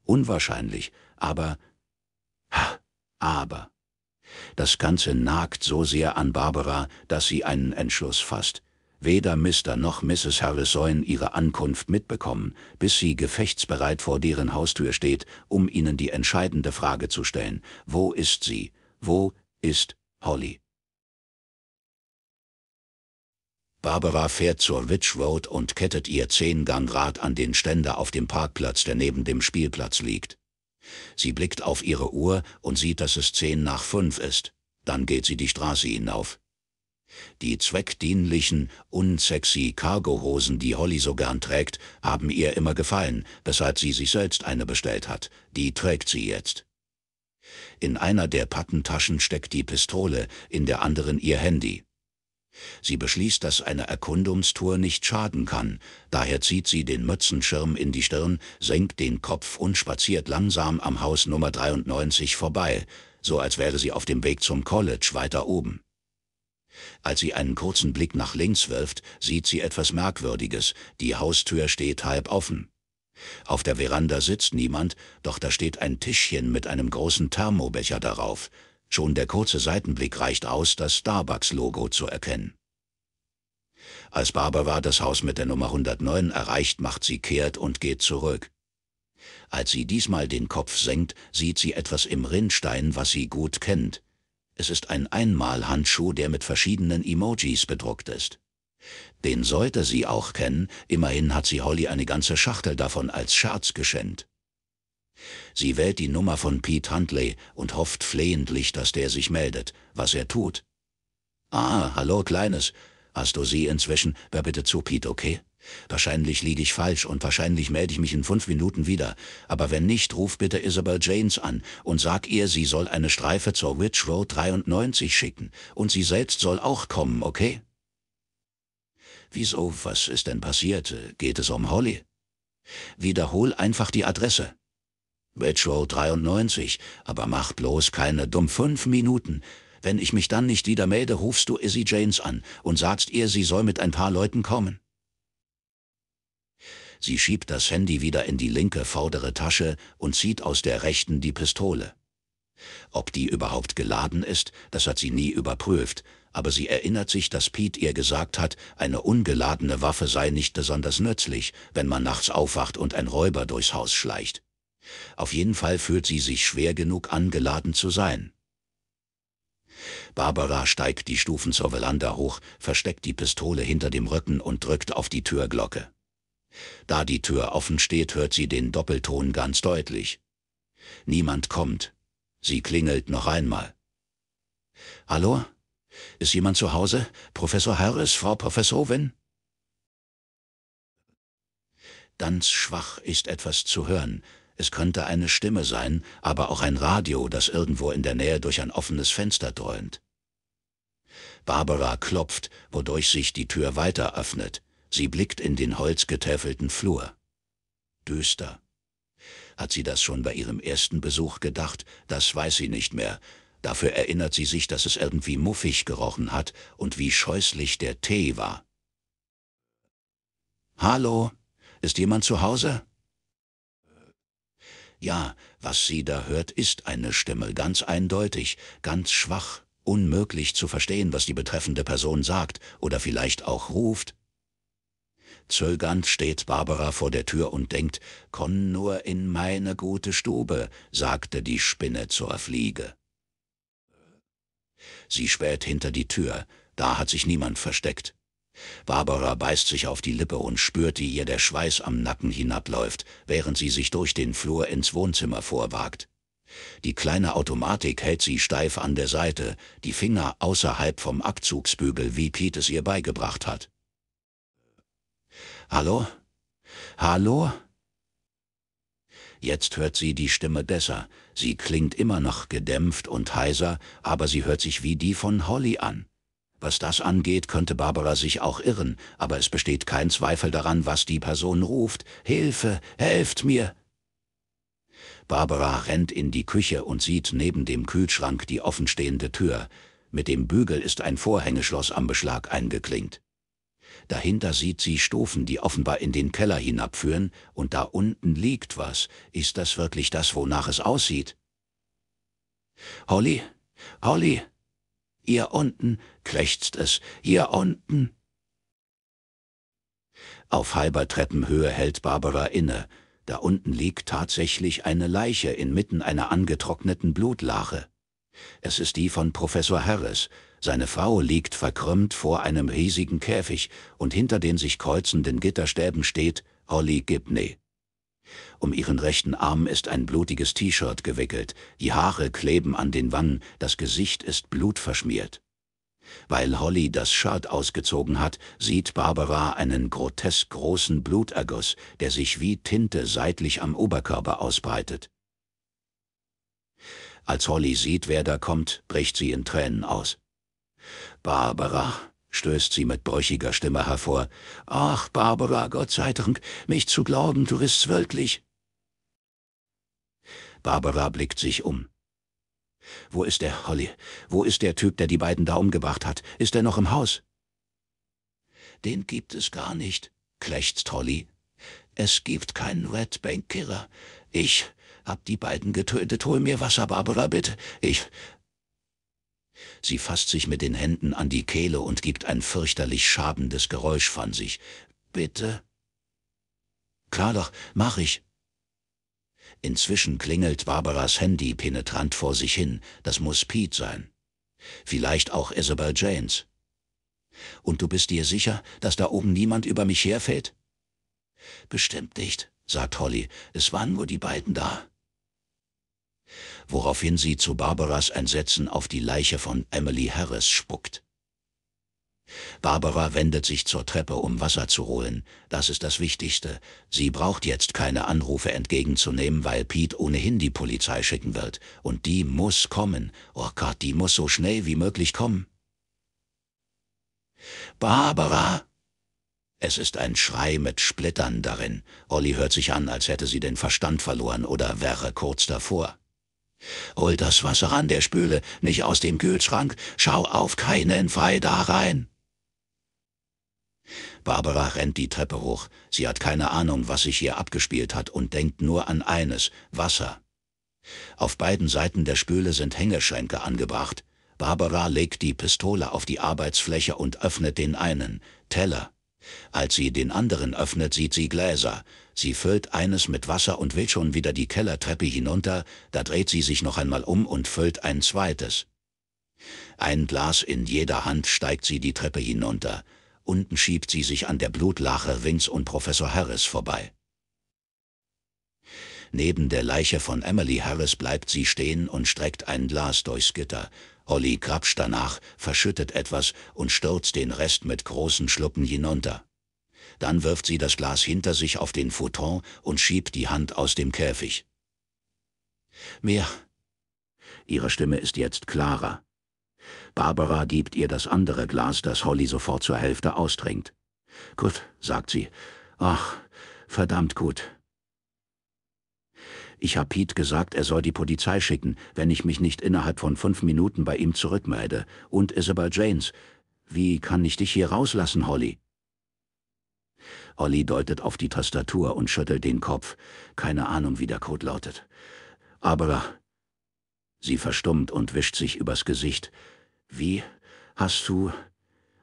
A: Unwahrscheinlich, aber... Ha, aber... Das Ganze nagt so sehr an Barbara, dass sie einen Entschluss fasst, Weder Mr. noch Mrs. Harris sollen ihre Ankunft mitbekommen, bis sie gefechtsbereit vor deren Haustür steht, um ihnen die entscheidende Frage zu stellen. Wo ist sie? Wo ist Holly? Barbara fährt zur Witch Road und kettet ihr Zehngangrad an den Ständer auf dem Parkplatz, der neben dem Spielplatz liegt. Sie blickt auf ihre Uhr und sieht, dass es zehn nach fünf ist. Dann geht sie die Straße hinauf. Die zweckdienlichen, unsexy Cargohosen, die Holly so gern trägt, haben ihr immer gefallen, weshalb sie sich selbst eine bestellt hat. Die trägt sie jetzt. In einer der Pattentaschen steckt die Pistole, in der anderen ihr Handy. Sie beschließt, dass eine Erkundungstour nicht schaden kann, daher zieht sie den Mützenschirm in die Stirn, senkt den Kopf und spaziert langsam am Haus Nummer 93 vorbei, so als wäre sie auf dem Weg zum College weiter oben. Als sie einen kurzen Blick nach links wirft, sieht sie etwas Merkwürdiges. Die Haustür steht halb offen. Auf der Veranda sitzt niemand, doch da steht ein Tischchen mit einem großen Thermobecher darauf. Schon der kurze Seitenblick reicht aus, das Starbucks-Logo zu erkennen. Als Barbara das Haus mit der Nummer 109 erreicht, macht sie kehrt und geht zurück. Als sie diesmal den Kopf senkt, sieht sie etwas im Rinnstein, was sie gut kennt. Es ist ein Einmalhandschuh, der mit verschiedenen Emojis bedruckt ist. Den sollte sie auch kennen, immerhin hat sie Holly eine ganze Schachtel davon als Scherz geschenkt. Sie wählt die Nummer von Pete Huntley und hofft flehentlich, dass der sich meldet, was er tut. Ah, hallo Kleines, hast du sie inzwischen, wer bitte zu Pete, okay? Wahrscheinlich liege ich falsch und wahrscheinlich melde ich mich in fünf Minuten wieder, aber wenn nicht, ruf bitte Isabel Janes an und sag ihr, sie soll eine Streife zur Witch Road 93 schicken und sie selbst soll auch kommen, okay? Wieso, was ist denn passiert? Geht es um Holly? Wiederhol einfach die Adresse. Witch Road 93, aber mach bloß keine dumm fünf Minuten. Wenn ich mich dann nicht wieder melde, rufst du Izzy Janes an und sagst ihr, sie soll mit ein paar Leuten kommen. Sie schiebt das Handy wieder in die linke vordere Tasche und zieht aus der rechten die Pistole. Ob die überhaupt geladen ist, das hat sie nie überprüft, aber sie erinnert sich, dass Pete ihr gesagt hat, eine ungeladene Waffe sei nicht besonders nützlich, wenn man nachts aufwacht und ein Räuber durchs Haus schleicht. Auf jeden Fall fühlt sie sich schwer genug angeladen zu sein. Barbara steigt die Stufen zur Veranda hoch, versteckt die Pistole hinter dem Rücken und drückt auf die Türglocke. Da die Tür offen steht, hört sie den Doppelton ganz deutlich. Niemand kommt. Sie klingelt noch einmal. Hallo? Ist jemand zu Hause? Professor Harris, Frau Professorin? Ganz schwach ist etwas zu hören. Es könnte eine Stimme sein, aber auch ein Radio, das irgendwo in der Nähe durch ein offenes Fenster dröhnt. Barbara klopft, wodurch sich die Tür weiter öffnet. Sie blickt in den holzgetäfelten Flur. Düster. Hat sie das schon bei ihrem ersten Besuch gedacht? Das weiß sie nicht mehr. Dafür erinnert sie sich, dass es irgendwie muffig gerochen hat und wie scheußlich der Tee war. Hallo, ist jemand zu Hause? Ja, was sie da hört, ist eine Stimme, ganz eindeutig, ganz schwach, unmöglich zu verstehen, was die betreffende Person sagt oder vielleicht auch ruft. Zögernd steht Barbara vor der Tür und denkt, »Komm nur in meine gute Stube«, sagte die Spinne zur Fliege. Sie späht hinter die Tür, da hat sich niemand versteckt. Barbara beißt sich auf die Lippe und spürt, wie ihr der Schweiß am Nacken hinabläuft, während sie sich durch den Flur ins Wohnzimmer vorwagt. Die kleine Automatik hält sie steif an der Seite, die Finger außerhalb vom Abzugsbügel, wie Piet es ihr beigebracht hat. Hallo? Hallo? Jetzt hört sie die Stimme besser. Sie klingt immer noch gedämpft und heiser, aber sie hört sich wie die von Holly an. Was das angeht, könnte Barbara sich auch irren, aber es besteht kein Zweifel daran, was die Person ruft. Hilfe, helft mir! Barbara rennt in die Küche und sieht neben dem Kühlschrank die offenstehende Tür. Mit dem Bügel ist ein Vorhängeschloss am Beschlag eingeklinkt. Dahinter sieht sie Stufen, die offenbar in den Keller hinabführen, und da unten liegt was. Ist das wirklich das, wonach es aussieht? Holly, Holly, hier unten, krächzt es, hier unten. Auf halber Treppenhöhe hält Barbara inne. Da unten liegt tatsächlich eine Leiche inmitten einer angetrockneten Blutlache. Es ist die von Professor Harris, seine Frau liegt verkrümmt vor einem riesigen Käfig und hinter den sich kreuzenden Gitterstäben steht Holly Gibney. Um ihren rechten Arm ist ein blutiges T-Shirt gewickelt, die Haare kleben an den Wannen, das Gesicht ist blutverschmiert. Weil Holly das Shirt ausgezogen hat, sieht Barbara einen grotesk großen Bluterguss, der sich wie Tinte seitlich am Oberkörper ausbreitet. Als Holly sieht, wer da kommt, bricht sie in Tränen aus. Barbara, stößt sie mit brüchiger Stimme hervor. Ach, Barbara, Gott sei Dank, mich zu glauben, du bist wirklich. Barbara blickt sich um. Wo ist der Holly? Wo ist der Typ, der die beiden da umgebracht hat? Ist er noch im Haus? Den gibt es gar nicht, klächzt Holly. Es gibt keinen Red Bank Killer. Ich hab die beiden getötet. Hol mir Wasser, Barbara, bitte. Ich Sie fasst sich mit den Händen an die Kehle und gibt ein fürchterlich schabendes Geräusch von sich. Bitte? Klar doch, mach ich. Inzwischen klingelt Barbaras Handy penetrant vor sich hin. Das muss Pete sein. Vielleicht auch Isabel Janes. Und du bist dir sicher, dass da oben niemand über mich herfällt? Bestimmt nicht, sagt Holly. Es waren nur die beiden da woraufhin sie zu Barbaras Entsetzen auf die Leiche von Emily Harris spuckt. Barbara wendet sich zur Treppe, um Wasser zu holen. Das ist das Wichtigste. Sie braucht jetzt keine Anrufe entgegenzunehmen, weil Pete ohnehin die Polizei schicken wird. Und die muss kommen. Oh Gott, die muss so schnell wie möglich kommen. Barbara! Es ist ein Schrei mit Splittern darin. Olli hört sich an, als hätte sie den Verstand verloren oder wäre kurz davor. Hol das Wasser an der Spüle, nicht aus dem Kühlschrank, schau auf keinen Fall da rein. Barbara rennt die Treppe hoch. Sie hat keine Ahnung, was sich hier abgespielt hat und denkt nur an eines, Wasser. Auf beiden Seiten der Spüle sind Hängeschränke angebracht. Barbara legt die Pistole auf die Arbeitsfläche und öffnet den einen, Teller. Als sie den anderen öffnet, sieht sie Gläser. Sie füllt eines mit Wasser und will schon wieder die Kellertreppe hinunter, da dreht sie sich noch einmal um und füllt ein zweites. Ein Glas in jeder Hand steigt sie die Treppe hinunter, unten schiebt sie sich an der Blutlache Wings und Professor Harris vorbei. Neben der Leiche von Emily Harris bleibt sie stehen und streckt ein Glas durchs Gitter. Holly krapscht danach, verschüttet etwas und stürzt den Rest mit großen Schluppen hinunter. Dann wirft sie das Glas hinter sich auf den Futon und schiebt die Hand aus dem Käfig. Mehr. Ihre Stimme ist jetzt klarer. Barbara gibt ihr das andere Glas, das Holly sofort zur Hälfte austrinkt. Gut, sagt sie. Ach, verdammt gut. Ich hab Pete gesagt, er soll die Polizei schicken, wenn ich mich nicht innerhalb von fünf Minuten bei ihm zurückmelde. Und Isabel Janes. Wie kann ich dich hier rauslassen, Holly? Olli deutet auf die Tastatur und schüttelt den Kopf. Keine Ahnung, wie der Code lautet. Aber... Sie verstummt und wischt sich übers Gesicht. Wie? Hast du...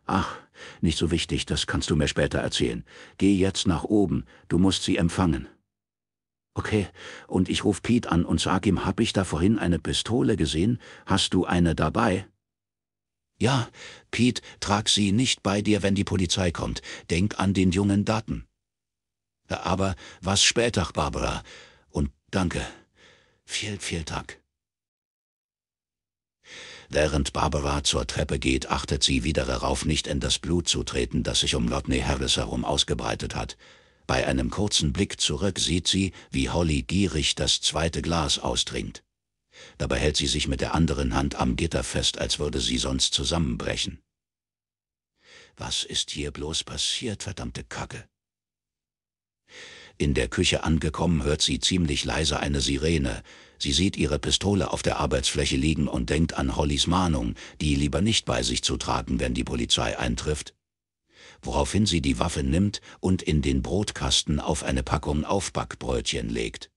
A: Ach, nicht so wichtig, das kannst du mir später erzählen. Geh jetzt nach oben, du musst sie empfangen. Okay, und ich ruf Pete an und sag ihm, hab ich da vorhin eine Pistole gesehen? Hast du eine dabei? Ja, Pete, trag sie nicht bei dir, wenn die Polizei kommt. Denk an den jungen Daten. Aber was später, Barbara. Und danke. Viel, viel Dank. Während Barbara zur Treppe geht, achtet sie wieder darauf, nicht in das Blut zu treten, das sich um Rodney Harris herum ausgebreitet hat. Bei einem kurzen Blick zurück sieht sie, wie Holly gierig das zweite Glas austrinkt. Dabei hält sie sich mit der anderen Hand am Gitter fest, als würde sie sonst zusammenbrechen. Was ist hier bloß passiert, verdammte Kacke? In der Küche angekommen, hört sie ziemlich leise eine Sirene. Sie sieht ihre Pistole auf der Arbeitsfläche liegen und denkt an Hollys Mahnung, die lieber nicht bei sich zu tragen, wenn die Polizei eintrifft. Woraufhin sie die Waffe nimmt und in den Brotkasten auf eine Packung Aufbackbrötchen legt.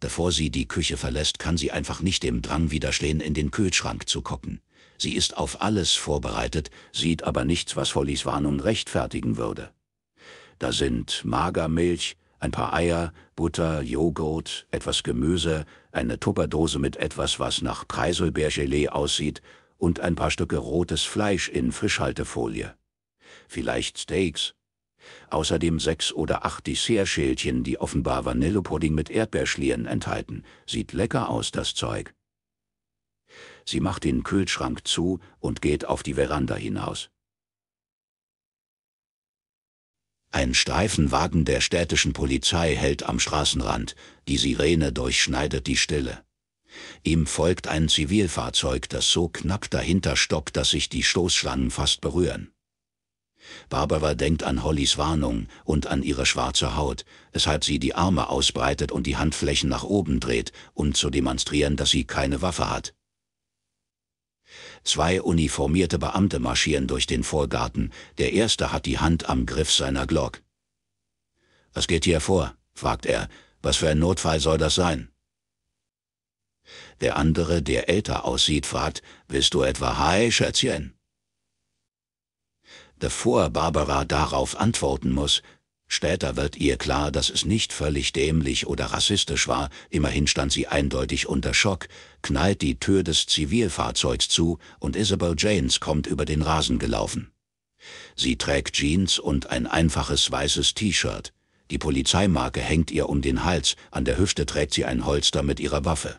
A: Bevor sie die Küche verlässt, kann sie einfach nicht dem Drang widerstehen, in den Kühlschrank zu gucken. Sie ist auf alles vorbereitet, sieht aber nichts, was Hollys Warnung rechtfertigen würde. Da sind Magermilch, ein paar Eier, Butter, Joghurt, etwas Gemüse, eine Tupperdose mit etwas, was nach Preiselbeergelee aussieht und ein paar Stücke rotes Fleisch in Frischhaltefolie. Vielleicht Steaks, außerdem sechs oder acht Dessertschälchen, die offenbar Vanillepudding mit Erdbeerschlieren enthalten. Sieht lecker aus, das Zeug. Sie macht den Kühlschrank zu und geht auf die Veranda hinaus. Ein Streifenwagen der städtischen Polizei hält am Straßenrand, die Sirene durchschneidet die Stille. Ihm folgt ein Zivilfahrzeug, das so knapp dahinter stoppt, dass sich die Stoßschlangen fast berühren. Barbara denkt an Hollys Warnung und an ihre schwarze Haut, weshalb sie die Arme ausbreitet und die Handflächen nach oben dreht, um zu demonstrieren, dass sie keine Waffe hat. Zwei uniformierte Beamte marschieren durch den Vorgarten, der erste hat die Hand am Griff seiner Glock. Was geht hier vor? fragt er. Was für ein Notfall soll das sein? Der andere, der älter aussieht, fragt, bist du etwa Hai, Schätzchen? bevor Barbara darauf antworten muss. Später wird ihr klar, dass es nicht völlig dämlich oder rassistisch war, immerhin stand sie eindeutig unter Schock, knallt die Tür des Zivilfahrzeugs zu und Isabel Janes kommt über den Rasen gelaufen. Sie trägt Jeans und ein einfaches weißes T-Shirt. Die Polizeimarke hängt ihr um den Hals, an der Hüfte trägt sie ein Holster mit ihrer Waffe.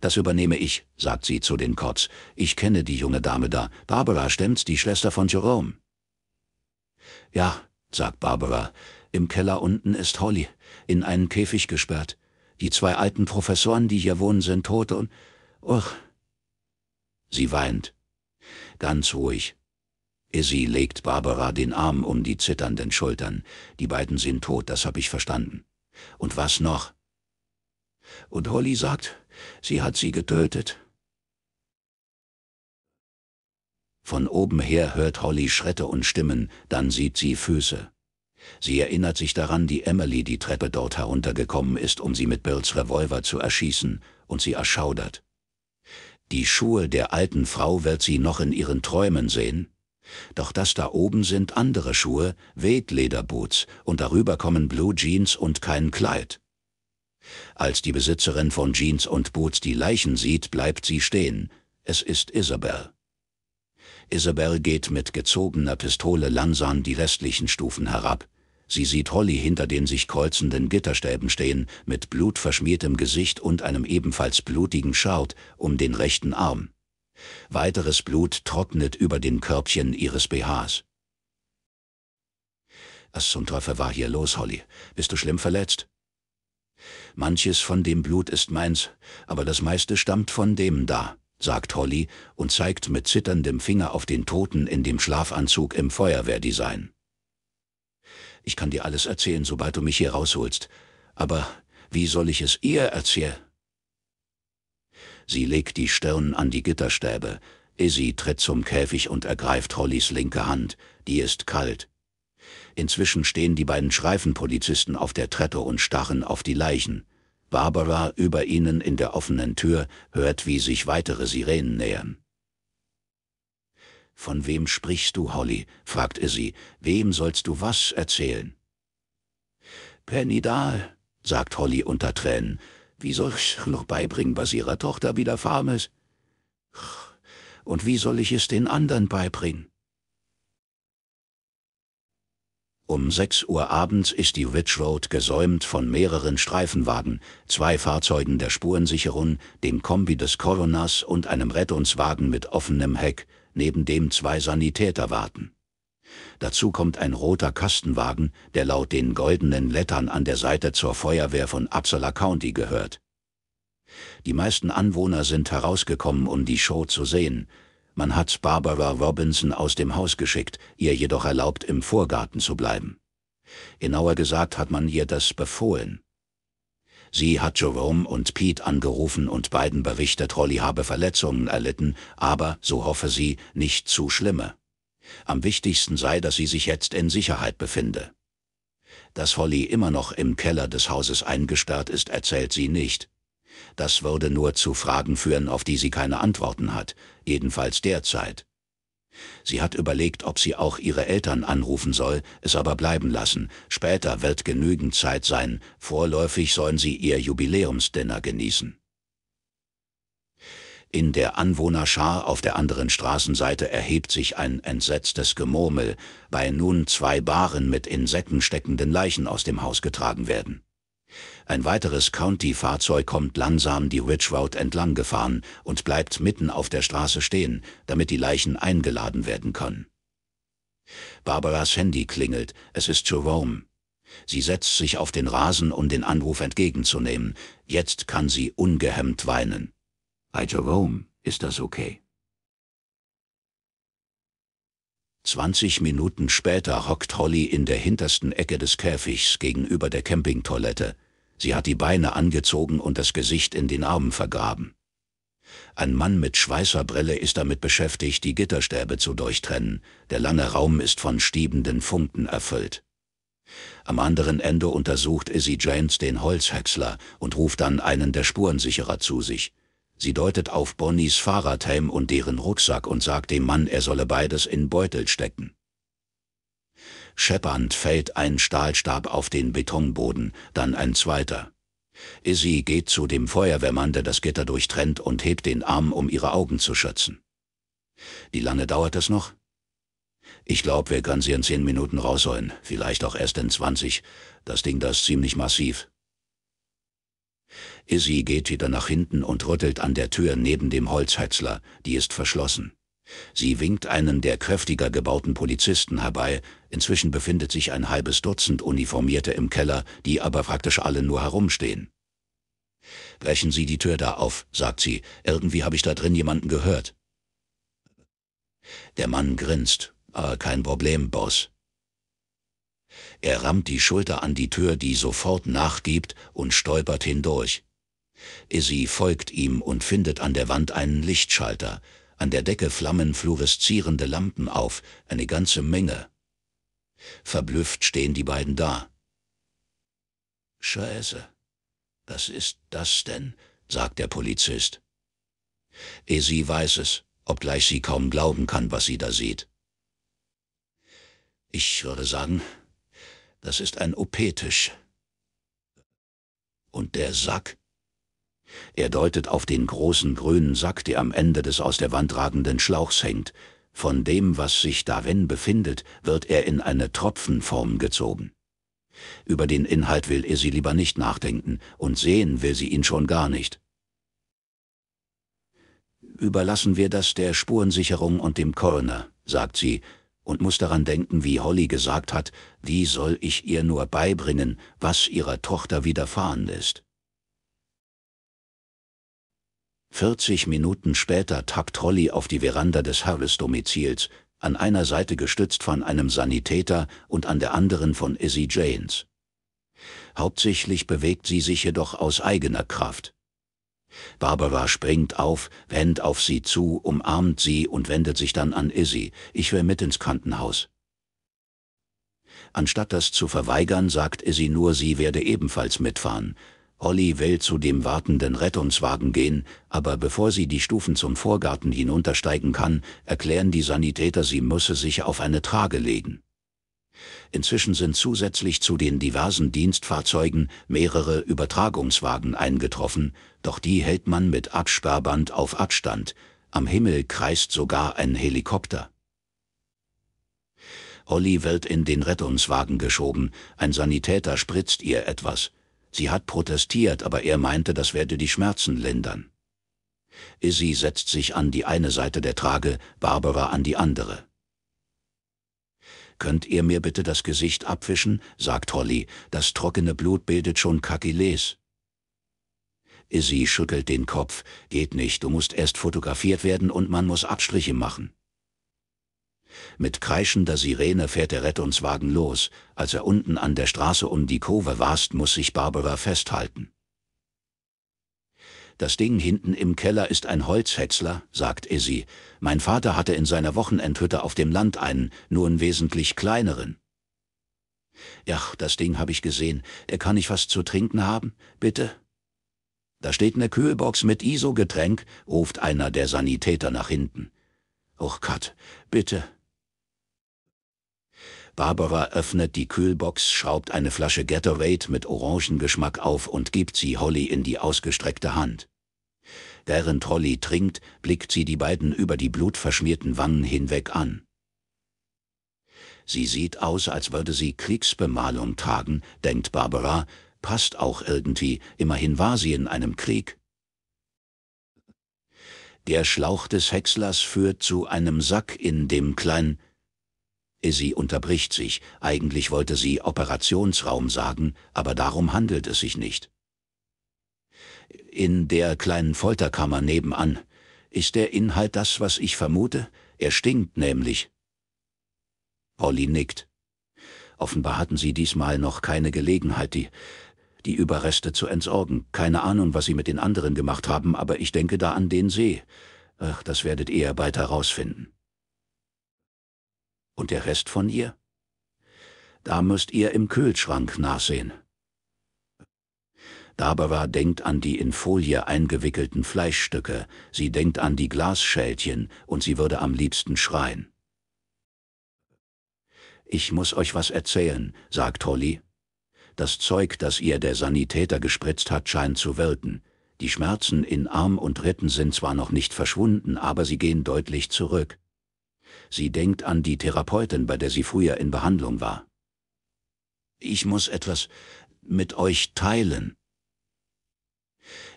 A: Das übernehme ich, sagt sie zu den Kotz. Ich kenne die junge Dame da. Barbara, stimmt's, die Schwester von Jerome? Ja, sagt Barbara. Im Keller unten ist Holly, in einen Käfig gesperrt. Die zwei alten Professoren, die hier wohnen, sind tot und... Och. Sie weint. Ganz ruhig. Izzy legt Barbara den Arm um die zitternden Schultern. Die beiden sind tot, das hab ich verstanden. Und was noch? Und Holly sagt, Sie hat sie getötet. Von oben her hört Holly Schritte und Stimmen, dann sieht sie Füße. Sie erinnert sich daran, wie Emily die Treppe dort heruntergekommen ist, um sie mit Bills Revolver zu erschießen, und sie erschaudert. Die Schuhe der alten Frau wird sie noch in ihren Träumen sehen. Doch das da oben sind andere Schuhe, Wetlederboots, und darüber kommen Blue Jeans und kein Kleid. Als die Besitzerin von Jeans und Boots die Leichen sieht, bleibt sie stehen. Es ist Isabel. Isabel geht mit gezogener Pistole langsam die restlichen Stufen herab. Sie sieht Holly hinter den sich kreuzenden Gitterstäben stehen, mit blutverschmiertem Gesicht und einem ebenfalls blutigen Schaut um den rechten Arm. Weiteres Blut trocknet über den Körbchen ihres BHs. Was zum Teufel war hier los, Holly? Bist du schlimm verletzt? Manches von dem Blut ist meins, aber das meiste stammt von dem da, sagt Holly und zeigt mit zitterndem Finger auf den Toten in dem Schlafanzug im Feuerwehrdesign. Ich kann dir alles erzählen, sobald du mich hier rausholst, aber wie soll ich es ihr erzählen? Sie legt die Stirn an die Gitterstäbe. Izzy tritt zum Käfig und ergreift Hollys linke Hand. Die ist kalt. Inzwischen stehen die beiden Schreifenpolizisten auf der Treppe und starren auf die Leichen. Barbara über ihnen in der offenen Tür hört, wie sich weitere Sirenen nähern. Von wem sprichst du, Holly? fragte sie. Wem sollst du was erzählen? Penny Dahl, sagt Holly unter Tränen. Wie soll ich noch beibringen, was ihrer Tochter widerfahren ist? Und wie soll ich es den anderen beibringen? Um 6 Uhr abends ist die Ridge Road gesäumt von mehreren Streifenwagen, zwei Fahrzeugen der Spurensicherung, dem Kombi des Coroners und einem Rettungswagen mit offenem Heck, neben dem zwei Sanitäter warten. Dazu kommt ein roter Kastenwagen, der laut den goldenen Lettern an der Seite zur Feuerwehr von Upsala County gehört. Die meisten Anwohner sind herausgekommen, um die Show zu sehen, man hat Barbara Robinson aus dem Haus geschickt, ihr jedoch erlaubt, im Vorgarten zu bleiben. Genauer gesagt hat man ihr das befohlen. Sie hat Jerome und Pete angerufen und beiden berichtet, Holly habe Verletzungen erlitten, aber, so hoffe sie, nicht zu schlimme. Am wichtigsten sei, dass sie sich jetzt in Sicherheit befinde. Dass Holly immer noch im Keller des Hauses eingesperrt ist, erzählt sie nicht, das würde nur zu Fragen führen, auf die sie keine Antworten hat, jedenfalls derzeit. Sie hat überlegt, ob sie auch ihre Eltern anrufen soll, es aber bleiben lassen. Später wird genügend Zeit sein, vorläufig sollen sie ihr Jubiläumsdinner genießen. In der Anwohnerschar auf der anderen Straßenseite erhebt sich ein entsetztes Gemurmel, weil nun zwei Bahren mit Insekten steckenden Leichen aus dem Haus getragen werden. Ein weiteres County-Fahrzeug kommt langsam die Ridge Road entlang gefahren und bleibt mitten auf der Straße stehen, damit die Leichen eingeladen werden können. Barbaras Handy klingelt, es ist Jerome. Sie setzt sich auf den Rasen, um den Anruf entgegenzunehmen. Jetzt kann sie ungehemmt weinen. Bei Jerome ist das okay. 20 Minuten später hockt Holly in der hintersten Ecke des Käfigs gegenüber der Campingtoilette. Sie hat die Beine angezogen und das Gesicht in den Armen vergraben. Ein Mann mit Schweißerbrille ist damit beschäftigt, die Gitterstäbe zu durchtrennen. Der lange Raum ist von stiebenden Funken erfüllt. Am anderen Ende untersucht Izzy Janes den Holzhäcksler und ruft dann einen der Spurensicherer zu sich. Sie deutet auf Bonnies Fahrradhelm und deren Rucksack und sagt dem Mann, er solle beides in Beutel stecken. Scheppernd fällt ein Stahlstab auf den Betonboden, dann ein zweiter. Izzy geht zu dem Feuerwehrmann, der das Gitter durchtrennt, und hebt den Arm, um ihre Augen zu schützen. Wie lange dauert das noch? Ich glaube, wir können sie in zehn Minuten rausholen, vielleicht auch erst in zwanzig. Das Ding da ist ziemlich massiv. Izzy geht wieder nach hinten und rüttelt an der Tür neben dem Holzhetzler, die ist verschlossen. Sie winkt einen der kräftiger gebauten Polizisten herbei. Inzwischen befindet sich ein halbes Dutzend Uniformierte im Keller, die aber praktisch alle nur herumstehen. Brechen Sie die Tür da auf, sagt sie. Irgendwie habe ich da drin jemanden gehört. Der Mann grinst. Ah, kein Problem, Boss. Er rammt die Schulter an die Tür, die sofort nachgibt, und stolpert hindurch. Izzy folgt ihm und findet an der Wand einen Lichtschalter. An der Decke flammen fluoreszierende Lampen auf, eine ganze Menge. Verblüfft stehen die beiden da. Scheiße, was ist das denn? sagt der Polizist. Esi weiß es, obgleich sie kaum glauben kann, was sie da sieht. Ich würde sagen, das ist ein OP-Tisch. Und der Sack er deutet auf den großen grünen Sack, der am Ende des aus der Wand ragenden Schlauchs hängt. Von dem, was sich darin befindet, wird er in eine Tropfenform gezogen. Über den Inhalt will er sie lieber nicht nachdenken, und sehen will sie ihn schon gar nicht. Überlassen wir das der Spurensicherung und dem Coroner, sagt sie, und muss daran denken, wie Holly gesagt hat, wie soll ich ihr nur beibringen, was ihrer Tochter widerfahren ist. 40 Minuten später tappt Holly auf die Veranda des Harris-Domizils, an einer Seite gestützt von einem Sanitäter und an der anderen von Izzy Janes. Hauptsächlich bewegt sie sich jedoch aus eigener Kraft. Barbara springt auf, rennt auf sie zu, umarmt sie und wendet sich dann an Izzy, ich will mit ins Krankenhaus. Anstatt das zu verweigern, sagt Izzy nur, sie werde ebenfalls mitfahren, Olli will zu dem wartenden Rettungswagen gehen, aber bevor sie die Stufen zum Vorgarten hinuntersteigen kann, erklären die Sanitäter, sie müsse sich auf eine Trage legen. Inzwischen sind zusätzlich zu den diversen Dienstfahrzeugen mehrere Übertragungswagen eingetroffen, doch die hält man mit Absperrband auf Abstand, am Himmel kreist sogar ein Helikopter. Olli wird in den Rettungswagen geschoben, ein Sanitäter spritzt ihr etwas, Sie hat protestiert, aber er meinte, das werde die Schmerzen lindern. Izzy setzt sich an die eine Seite der Trage, Barbara an die andere. Könnt ihr mir bitte das Gesicht abwischen, sagt Holly, das trockene Blut bildet schon Kakiles. Izzy schüttelt den Kopf, geht nicht, du musst erst fotografiert werden und man muss Abstriche machen. Mit kreischender Sirene fährt der Rettungswagen los. Als er unten an der Straße um die Kurve warst, muss sich Barbara festhalten. Das Ding hinten im Keller ist ein Holzhäcksler, sagt Izzy. Mein Vater hatte in seiner Wochenendhütte auf dem Land einen, nur einen wesentlich kleineren. Ja, das Ding habe ich gesehen. Äh, kann ich was zu trinken haben? Bitte? Da steht ne Kühlbox mit ISO-Getränk, ruft einer der Sanitäter nach hinten. Och Gott, bitte. Barbara öffnet die Kühlbox, schraubt eine Flasche Gatorade mit Orangengeschmack auf und gibt sie Holly in die ausgestreckte Hand. Während Holly trinkt, blickt sie die beiden über die blutverschmierten Wangen hinweg an. Sie sieht aus, als würde sie Kriegsbemalung tragen, denkt Barbara, passt auch irgendwie, immerhin war sie in einem Krieg. Der Schlauch des Häckslers führt zu einem Sack, in dem klein Sie unterbricht sich, eigentlich wollte sie Operationsraum sagen, aber darum handelt es sich nicht. In der kleinen Folterkammer nebenan ist der Inhalt das, was ich vermute? Er stinkt nämlich. Olli nickt. Offenbar hatten sie diesmal noch keine Gelegenheit, die, die Überreste zu entsorgen. Keine Ahnung, was sie mit den anderen gemacht haben, aber ich denke da an den See. Ach, das werdet ihr bald herausfinden. Und der Rest von ihr? Da müsst ihr im Kühlschrank nachsehen. Dabara denkt an die in Folie eingewickelten Fleischstücke, sie denkt an die Glasschältchen und sie würde am liebsten schreien. Ich muss euch was erzählen, sagt Holly. Das Zeug, das ihr der Sanitäter gespritzt hat, scheint zu wirken. Die Schmerzen in Arm und Ritten sind zwar noch nicht verschwunden, aber sie gehen deutlich zurück. Sie denkt an die Therapeutin, bei der sie früher in Behandlung war. Ich muss etwas mit euch teilen.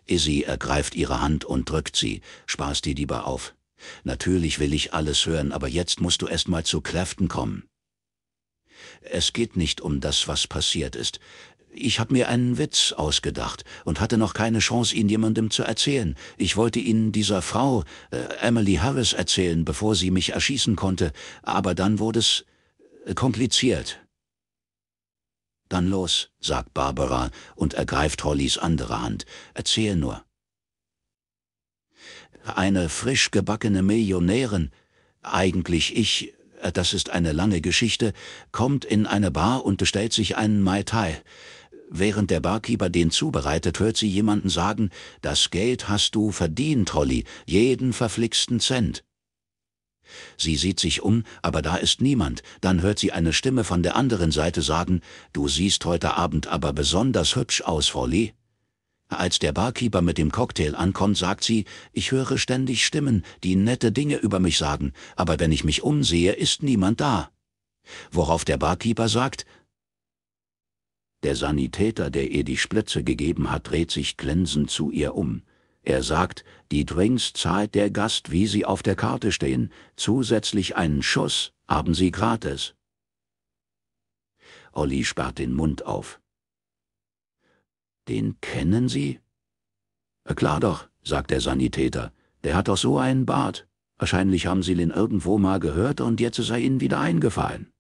A: Izzy ergreift ihre Hand und drückt sie, spaß die lieber auf. Natürlich will ich alles hören, aber jetzt musst du erst mal zu Kräften kommen. Es geht nicht um das, was passiert ist. Ich habe mir einen Witz ausgedacht und hatte noch keine Chance, ihn jemandem zu erzählen. Ich wollte ihn dieser Frau, äh, Emily Harris, erzählen, bevor sie mich erschießen konnte, aber dann wurde es äh, kompliziert. Dann los, sagt Barbara und ergreift Hollys andere Hand. Erzähl nur. Eine frisch gebackene Millionärin, eigentlich ich, äh, das ist eine lange Geschichte, kommt in eine Bar und bestellt sich einen Mai Tai. Während der Barkeeper den zubereitet, hört sie jemanden sagen, das Geld hast du verdient, Holly, jeden verflixten Cent. Sie sieht sich um, aber da ist niemand, dann hört sie eine Stimme von der anderen Seite sagen, du siehst heute Abend aber besonders hübsch aus, Holly. Als der Barkeeper mit dem Cocktail ankommt, sagt sie, ich höre ständig Stimmen, die nette Dinge über mich sagen, aber wenn ich mich umsehe, ist niemand da. Worauf der Barkeeper sagt, der Sanitäter, der ihr die Splitze gegeben hat, dreht sich glänzend zu ihr um. Er sagt, die Drinks zahlt der Gast, wie sie auf der Karte stehen, zusätzlich einen Schuss haben sie gratis. Olli sperrt den Mund auf. Den kennen Sie? Äh, klar doch, sagt der Sanitäter. Der hat doch so einen Bart. Wahrscheinlich haben Sie den irgendwo mal gehört und jetzt ist er Ihnen wieder eingefallen.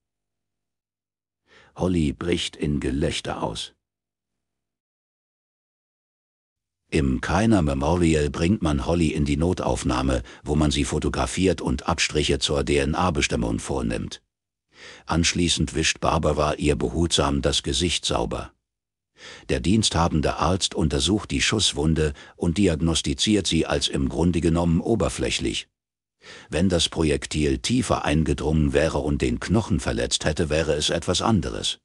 A: Holly bricht in Gelächter aus. Im Keiner Memorial bringt man Holly in die Notaufnahme, wo man sie fotografiert und Abstriche zur DNA-Bestimmung vornimmt. Anschließend wischt Barbara ihr behutsam das Gesicht sauber. Der diensthabende Arzt untersucht die Schusswunde und diagnostiziert sie als im Grunde genommen oberflächlich. Wenn das Projektil tiefer eingedrungen wäre und den Knochen verletzt hätte, wäre es etwas anderes.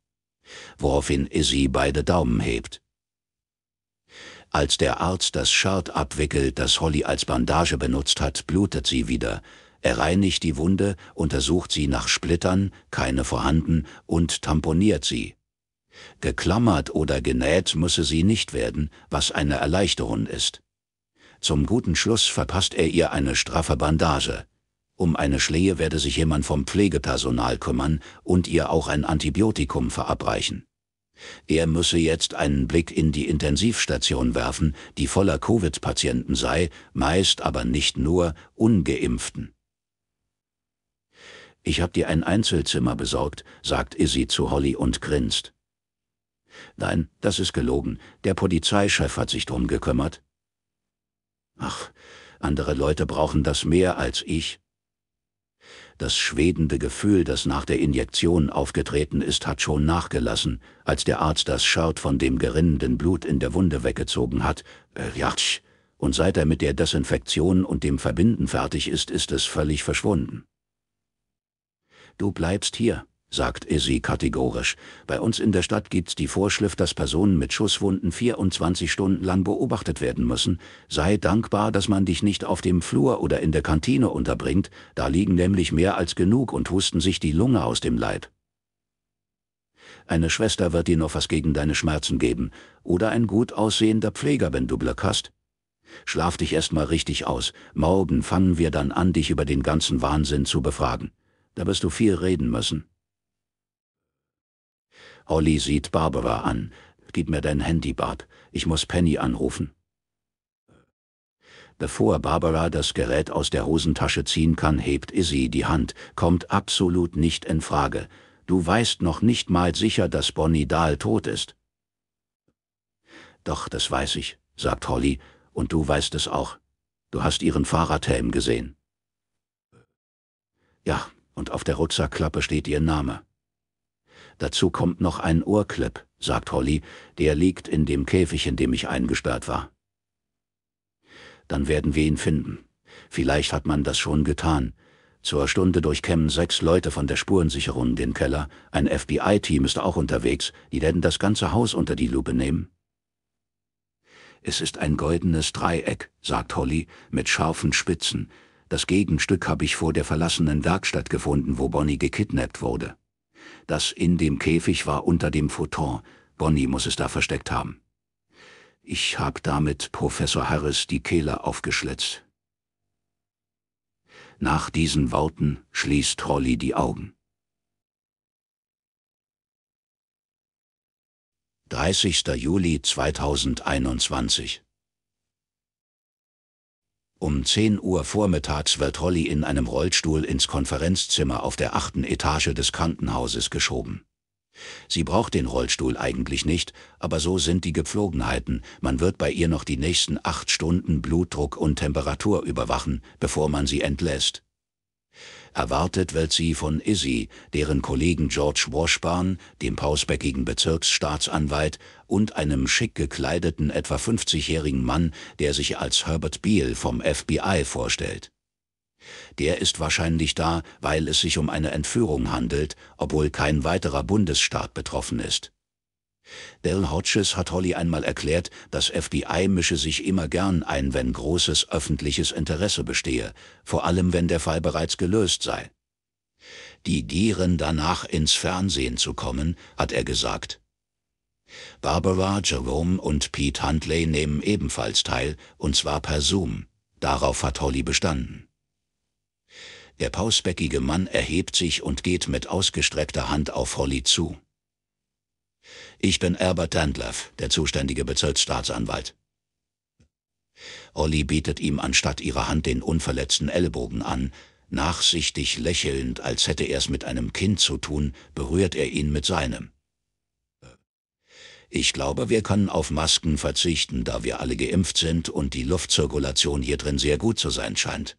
A: Woraufhin Izzy beide Daumen hebt. Als der Arzt das Shirt abwickelt, das Holly als Bandage benutzt hat, blutet sie wieder. Er reinigt die Wunde, untersucht sie nach Splittern, keine vorhanden, und tamponiert sie. Geklammert oder genäht müsse sie nicht werden, was eine Erleichterung ist. Zum guten Schluss verpasst er ihr eine straffe Bandage. Um eine Schlehe werde sich jemand vom Pflegepersonal kümmern und ihr auch ein Antibiotikum verabreichen. Er müsse jetzt einen Blick in die Intensivstation werfen, die voller Covid-Patienten sei, meist aber nicht nur ungeimpften. Ich hab dir ein Einzelzimmer besorgt, sagt Izzy zu Holly und grinst. Nein, das ist gelogen, der Polizeichef hat sich drum gekümmert. Ach, andere Leute brauchen das mehr als ich. Das schwedende Gefühl, das nach der Injektion aufgetreten ist, hat schon nachgelassen, als der Arzt das Shirt von dem gerinnenden Blut in der Wunde weggezogen hat. Äh, Jatsch! Und seit er mit der Desinfektion und dem Verbinden fertig ist, ist es völlig verschwunden. Du bleibst hier, sagt Izzy kategorisch. Bei uns in der Stadt gibt's die Vorschrift, dass Personen mit Schusswunden 24 Stunden lang beobachtet werden müssen. Sei dankbar, dass man dich nicht auf dem Flur oder in der Kantine unterbringt, da liegen nämlich mehr als genug und husten sich die Lunge aus dem Leib. Eine Schwester wird dir noch was gegen deine Schmerzen geben oder ein gut aussehender Pfleger, wenn du Glück hast. Schlaf dich erstmal richtig aus, morgen fangen wir dann an, dich über den ganzen Wahnsinn zu befragen. Da wirst du viel reden müssen. Holly sieht Barbara an. Gib mir dein Handy, Barb. Ich muss Penny anrufen. Bevor Barbara das Gerät aus der Hosentasche ziehen kann, hebt Izzy die Hand. Kommt absolut nicht in Frage. Du weißt noch nicht mal sicher, dass Bonnie Dahl tot ist. Doch, das weiß ich, sagt Holly, und du weißt es auch. Du hast ihren Fahrradhelm gesehen. Ja, und auf der Rutzerklappe steht ihr Name. Dazu kommt noch ein Ohrclip, sagt Holly, der liegt in dem Käfig, in dem ich eingesperrt war. Dann werden wir ihn finden. Vielleicht hat man das schon getan. Zur Stunde durchkämmen sechs Leute von der Spurensicherung den Keller. Ein FBI-Team ist auch unterwegs. Die werden das ganze Haus unter die Lupe nehmen. Es ist ein goldenes Dreieck, sagt Holly, mit scharfen Spitzen. Das Gegenstück habe ich vor der verlassenen Werkstatt gefunden, wo Bonnie gekidnappt wurde. Das in dem Käfig war unter dem Photon. Bonnie muss es da versteckt haben. Ich hab damit Professor Harris die Kehle aufgeschlitzt. Nach diesen Worten schließt Holly die Augen. 30. Juli 2021 um 10 Uhr vormittags wird Holly in einem Rollstuhl ins Konferenzzimmer auf der achten Etage des Krankenhauses geschoben. Sie braucht den Rollstuhl eigentlich nicht, aber so sind die Gepflogenheiten. Man wird bei ihr noch die nächsten acht Stunden Blutdruck und Temperatur überwachen, bevor man sie entlässt. Erwartet wird sie von Izzy, deren Kollegen George Washburn, dem pausbäckigen Bezirksstaatsanwalt, und einem schick gekleideten etwa 50-jährigen Mann, der sich als Herbert Beale vom FBI vorstellt. Der ist wahrscheinlich da, weil es sich um eine Entführung handelt, obwohl kein weiterer Bundesstaat betroffen ist. Dale Hodges hat Holly einmal erklärt, das FBI mische sich immer gern ein, wenn großes öffentliches Interesse bestehe, vor allem wenn der Fall bereits gelöst sei. Die gieren danach ins Fernsehen zu kommen, hat er gesagt. Barbara, Jerome und Pete Huntley nehmen ebenfalls teil, und zwar per Zoom. Darauf hat Holly bestanden. Der pausbäckige Mann erhebt sich und geht mit ausgestreckter Hand auf Holly zu. Ich bin Herbert Dandleff, der zuständige Bezirksstaatsanwalt. Olli bietet ihm anstatt ihrer Hand den unverletzten Ellbogen an. Nachsichtig lächelnd, als hätte er es mit einem Kind zu tun, berührt er ihn mit seinem. Ich glaube, wir können auf Masken verzichten, da wir alle geimpft sind und die Luftzirkulation hier drin sehr gut zu sein scheint.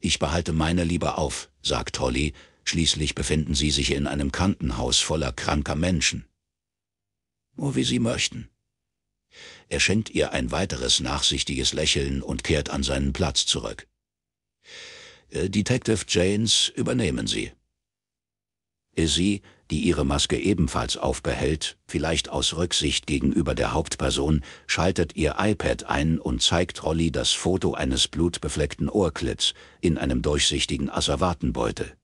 A: Ich behalte meine lieber auf, sagt Holly, Schließlich befinden Sie sich in einem Krankenhaus voller kranker Menschen. Nur wie Sie möchten. Er schenkt ihr ein weiteres nachsichtiges Lächeln und kehrt an seinen Platz zurück. Äh, Detective Janes übernehmen Sie. Sie, die ihre Maske ebenfalls aufbehält, vielleicht aus Rücksicht gegenüber der Hauptperson, schaltet ihr iPad ein und zeigt Rolly das Foto eines blutbefleckten Ohrklitts in einem durchsichtigen Asservatenbeutel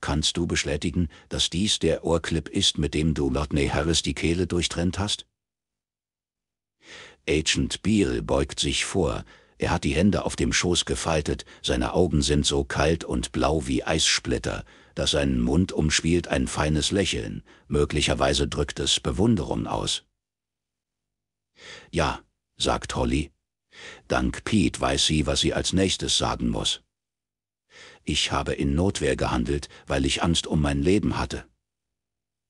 A: kannst du bestätigen, dass dies der Ohrclip ist, mit dem du Rodney Harris die Kehle durchtrennt hast? Agent Beale beugt sich vor, er hat die Hände auf dem Schoß gefaltet, seine Augen sind so kalt und blau wie Eissplitter, dass sein Mund umspielt ein feines Lächeln, möglicherweise drückt es Bewunderung aus. Ja, sagt Holly. Dank Pete weiß sie, was sie als nächstes sagen muss ich habe in Notwehr gehandelt, weil ich Angst um mein Leben hatte.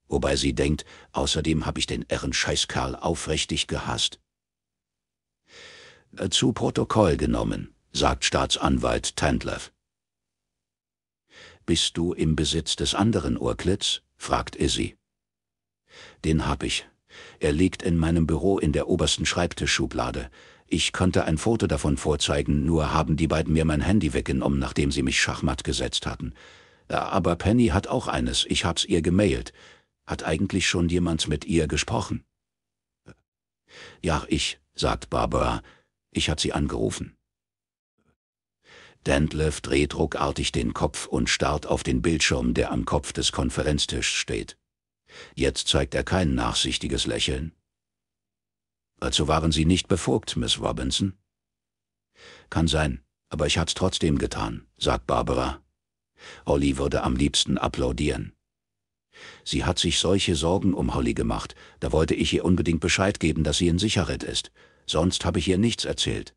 A: Wobei sie denkt, außerdem habe ich den irren Scheißkerl aufrichtig gehasst. Äh, zu Protokoll genommen, sagt Staatsanwalt Tandlev. Bist du im Besitz des anderen Urklitz? fragt Izzy. Den hab ich. Er liegt in meinem Büro in der obersten Schreibtischschublade. Ich konnte ein Foto davon vorzeigen, nur haben die beiden mir mein Handy weggenommen, nachdem sie mich schachmatt gesetzt hatten. Aber Penny hat auch eines, ich hab's ihr gemailt. Hat eigentlich schon jemand mit ihr gesprochen? Ja, ich, sagt Barbara. Ich hat sie angerufen. Dentlev dreht ruckartig den Kopf und starrt auf den Bildschirm, der am Kopf des Konferenztischs steht. Jetzt zeigt er kein nachsichtiges Lächeln. Also waren Sie nicht befugt, Miss Robinson. Kann sein, aber ich hat's trotzdem getan, sagt Barbara. Holly würde am liebsten applaudieren. Sie hat sich solche Sorgen um Holly gemacht, da wollte ich ihr unbedingt Bescheid geben, dass sie in Sicherheit ist. Sonst habe ich ihr nichts erzählt.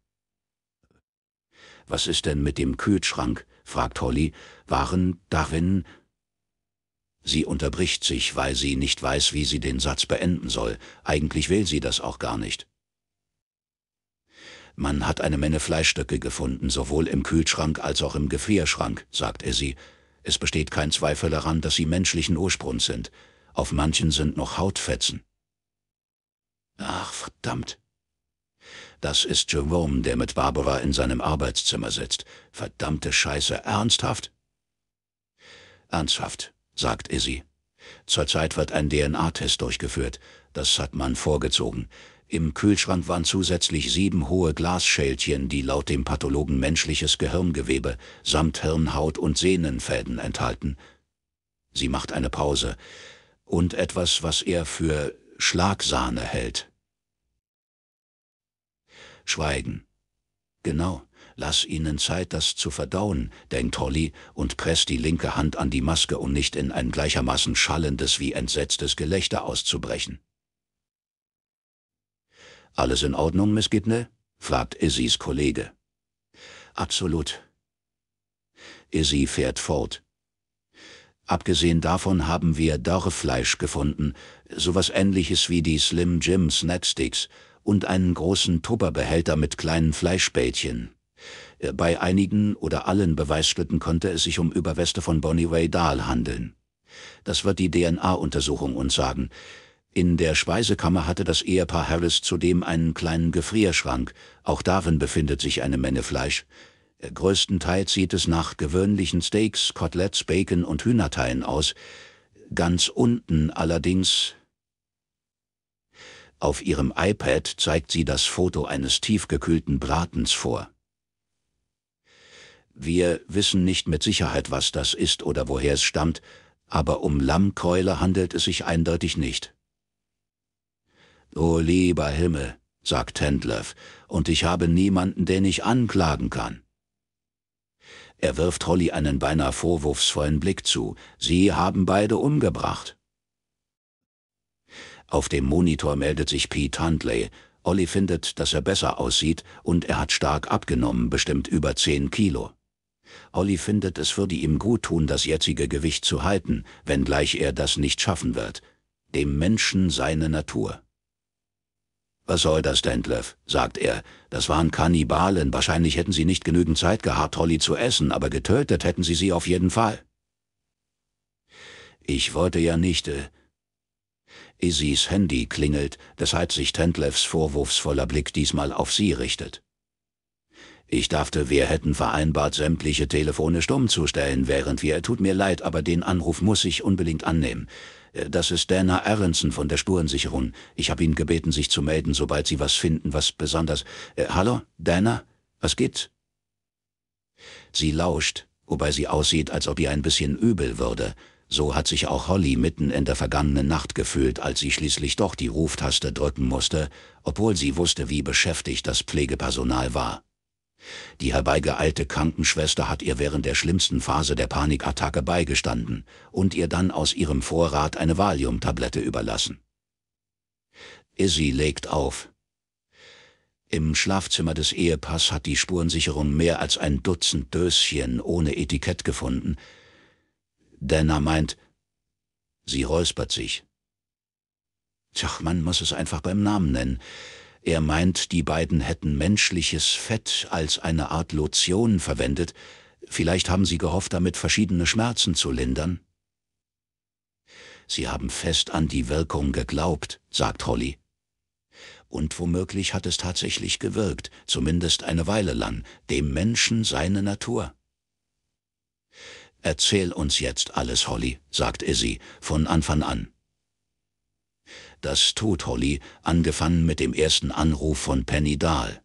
A: Was ist denn mit dem Kühlschrank? fragt Holly. Waren darin Sie unterbricht sich, weil sie nicht weiß, wie sie den Satz beenden soll. Eigentlich will sie das auch gar nicht. Man hat eine Menge Fleischstücke gefunden, sowohl im Kühlschrank als auch im Gefrierschrank, sagt er sie. Es besteht kein Zweifel daran, dass sie menschlichen Ursprungs sind. Auf manchen sind noch Hautfetzen. Ach, verdammt. Das ist Jerome, der mit Barbara in seinem Arbeitszimmer sitzt. Verdammte Scheiße, ernsthaft? Ernsthaft, sagt Izzy. Zurzeit wird ein DNA-Test durchgeführt. Das hat man vorgezogen. Im Kühlschrank waren zusätzlich sieben hohe Glasschälchen, die laut dem Pathologen menschliches Gehirngewebe samt Hirnhaut und Sehnenfäden enthalten. Sie macht eine Pause. Und etwas, was er für Schlagsahne hält. Schweigen. Genau. Lass ihnen Zeit, das zu verdauen, denkt Holly und presst die linke Hand an die Maske, um nicht in ein gleichermaßen schallendes wie entsetztes Gelächter auszubrechen. Alles in Ordnung, Miss Gibney? fragt Izzys Kollege. Absolut. Izzy fährt fort. Abgesehen davon haben wir Dörrfleisch gefunden, sowas ähnliches wie die Slim Jim Snacksticks und einen großen Tupperbehälter mit kleinen Fleischbällchen. Äh, bei einigen oder allen Beweisstücken konnte es sich um Überreste von Bonnie Ray Dahl handeln. Das wird die DNA-Untersuchung uns sagen. In der Speisekammer hatte das Ehepaar Harris zudem einen kleinen Gefrierschrank. Auch darin befindet sich eine Menge Fleisch. Äh, größtenteils sieht es nach gewöhnlichen Steaks, Koteletts, Bacon und Hühnerteilen aus. Ganz unten allerdings... Auf ihrem iPad zeigt sie das Foto eines tiefgekühlten Bratens vor. Wir wissen nicht mit Sicherheit, was das ist oder woher es stammt, aber um Lammkeule handelt es sich eindeutig nicht. O lieber Himmel, sagt Tendlöff, und ich habe niemanden, den ich anklagen kann. Er wirft Holly einen beinahe vorwurfsvollen Blick zu. Sie haben beide umgebracht. Auf dem Monitor meldet sich Pete Huntley. Olli findet, dass er besser aussieht und er hat stark abgenommen, bestimmt über 10 Kilo. Holly findet, es würde ihm gut tun, das jetzige Gewicht zu halten, wenngleich er das nicht schaffen wird. Dem Menschen seine Natur. Was soll das, Dentlev? sagt er. Das waren Kannibalen, wahrscheinlich hätten sie nicht genügend Zeit gehabt, Holly zu essen, aber getötet hätten sie sie auf jeden Fall. Ich wollte ja nicht... Äh Isis Handy klingelt, deshalb sich Tentlevs vorwurfsvoller Blick diesmal auf sie richtet. Ich dachte, wir hätten vereinbart, sämtliche Telefone stumm zu stellen, während wir, tut mir leid, aber den Anruf muss ich unbedingt annehmen. Äh, das ist Dana Aronson von der Spurensicherung. Ich habe ihn gebeten, sich zu melden, sobald sie was finden, was besonders... Äh, hallo, Dana? Was geht? Sie lauscht, wobei sie aussieht, als ob ihr ein bisschen übel würde. So hat sich auch Holly mitten in der vergangenen Nacht gefühlt, als sie schließlich doch die Ruftaste drücken musste, obwohl sie wusste, wie beschäftigt das Pflegepersonal war. Die herbeigeeilte Krankenschwester hat ihr während der schlimmsten Phase der Panikattacke beigestanden und ihr dann aus ihrem Vorrat eine Valium-Tablette überlassen. Izzy legt auf. Im Schlafzimmer des Ehepaars hat die Spurensicherung mehr als ein Dutzend Döschen ohne Etikett gefunden. Denner meint, sie räuspert sich. Tja, man muss es einfach beim Namen nennen. Er meint, die beiden hätten menschliches Fett als eine Art Lotion verwendet, vielleicht haben sie gehofft, damit verschiedene Schmerzen zu lindern. Sie haben fest an die Wirkung geglaubt, sagt Holly. Und womöglich hat es tatsächlich gewirkt, zumindest eine Weile lang, dem Menschen seine Natur. Erzähl uns jetzt alles, Holly, sagt Izzy, von Anfang an das tut Holly, angefangen mit dem ersten Anruf von Penny Dahl.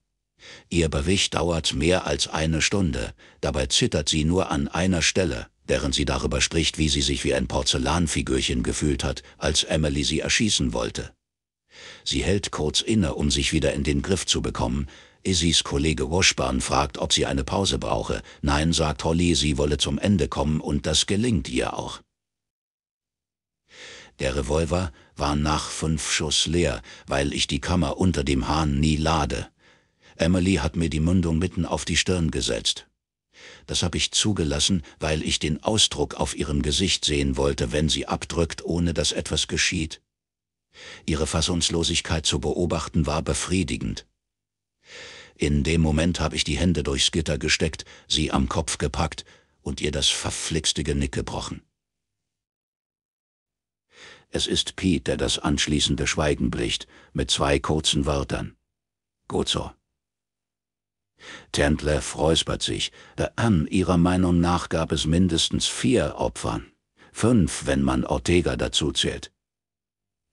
A: Ihr Bericht dauert mehr als eine Stunde, dabei zittert sie nur an einer Stelle, während sie darüber spricht, wie sie sich wie ein Porzellanfigürchen gefühlt hat, als Emily sie erschießen wollte. Sie hält kurz inne, um sich wieder in den Griff zu bekommen. Isis Kollege Washburn fragt, ob sie eine Pause brauche. Nein, sagt Holly, sie wolle zum Ende kommen und das gelingt ihr auch. Der Revolver, war nach fünf Schuss leer, weil ich die Kammer unter dem Hahn nie lade. Emily hat mir die Mündung mitten auf die Stirn gesetzt. Das habe ich zugelassen, weil ich den Ausdruck auf ihrem Gesicht sehen wollte, wenn sie abdrückt, ohne dass etwas geschieht. Ihre Fassungslosigkeit zu beobachten war befriedigend. In dem Moment habe ich die Hände durchs Gitter gesteckt, sie am Kopf gepackt und ihr das verflixte Genick gebrochen. Es ist Pete, der das anschließende Schweigen bricht, mit zwei kurzen Wörtern. Gut so. Tentleff räuspert sich. An ihrer Meinung nach gab es mindestens vier Opfern. Fünf, wenn man Ortega dazu zählt.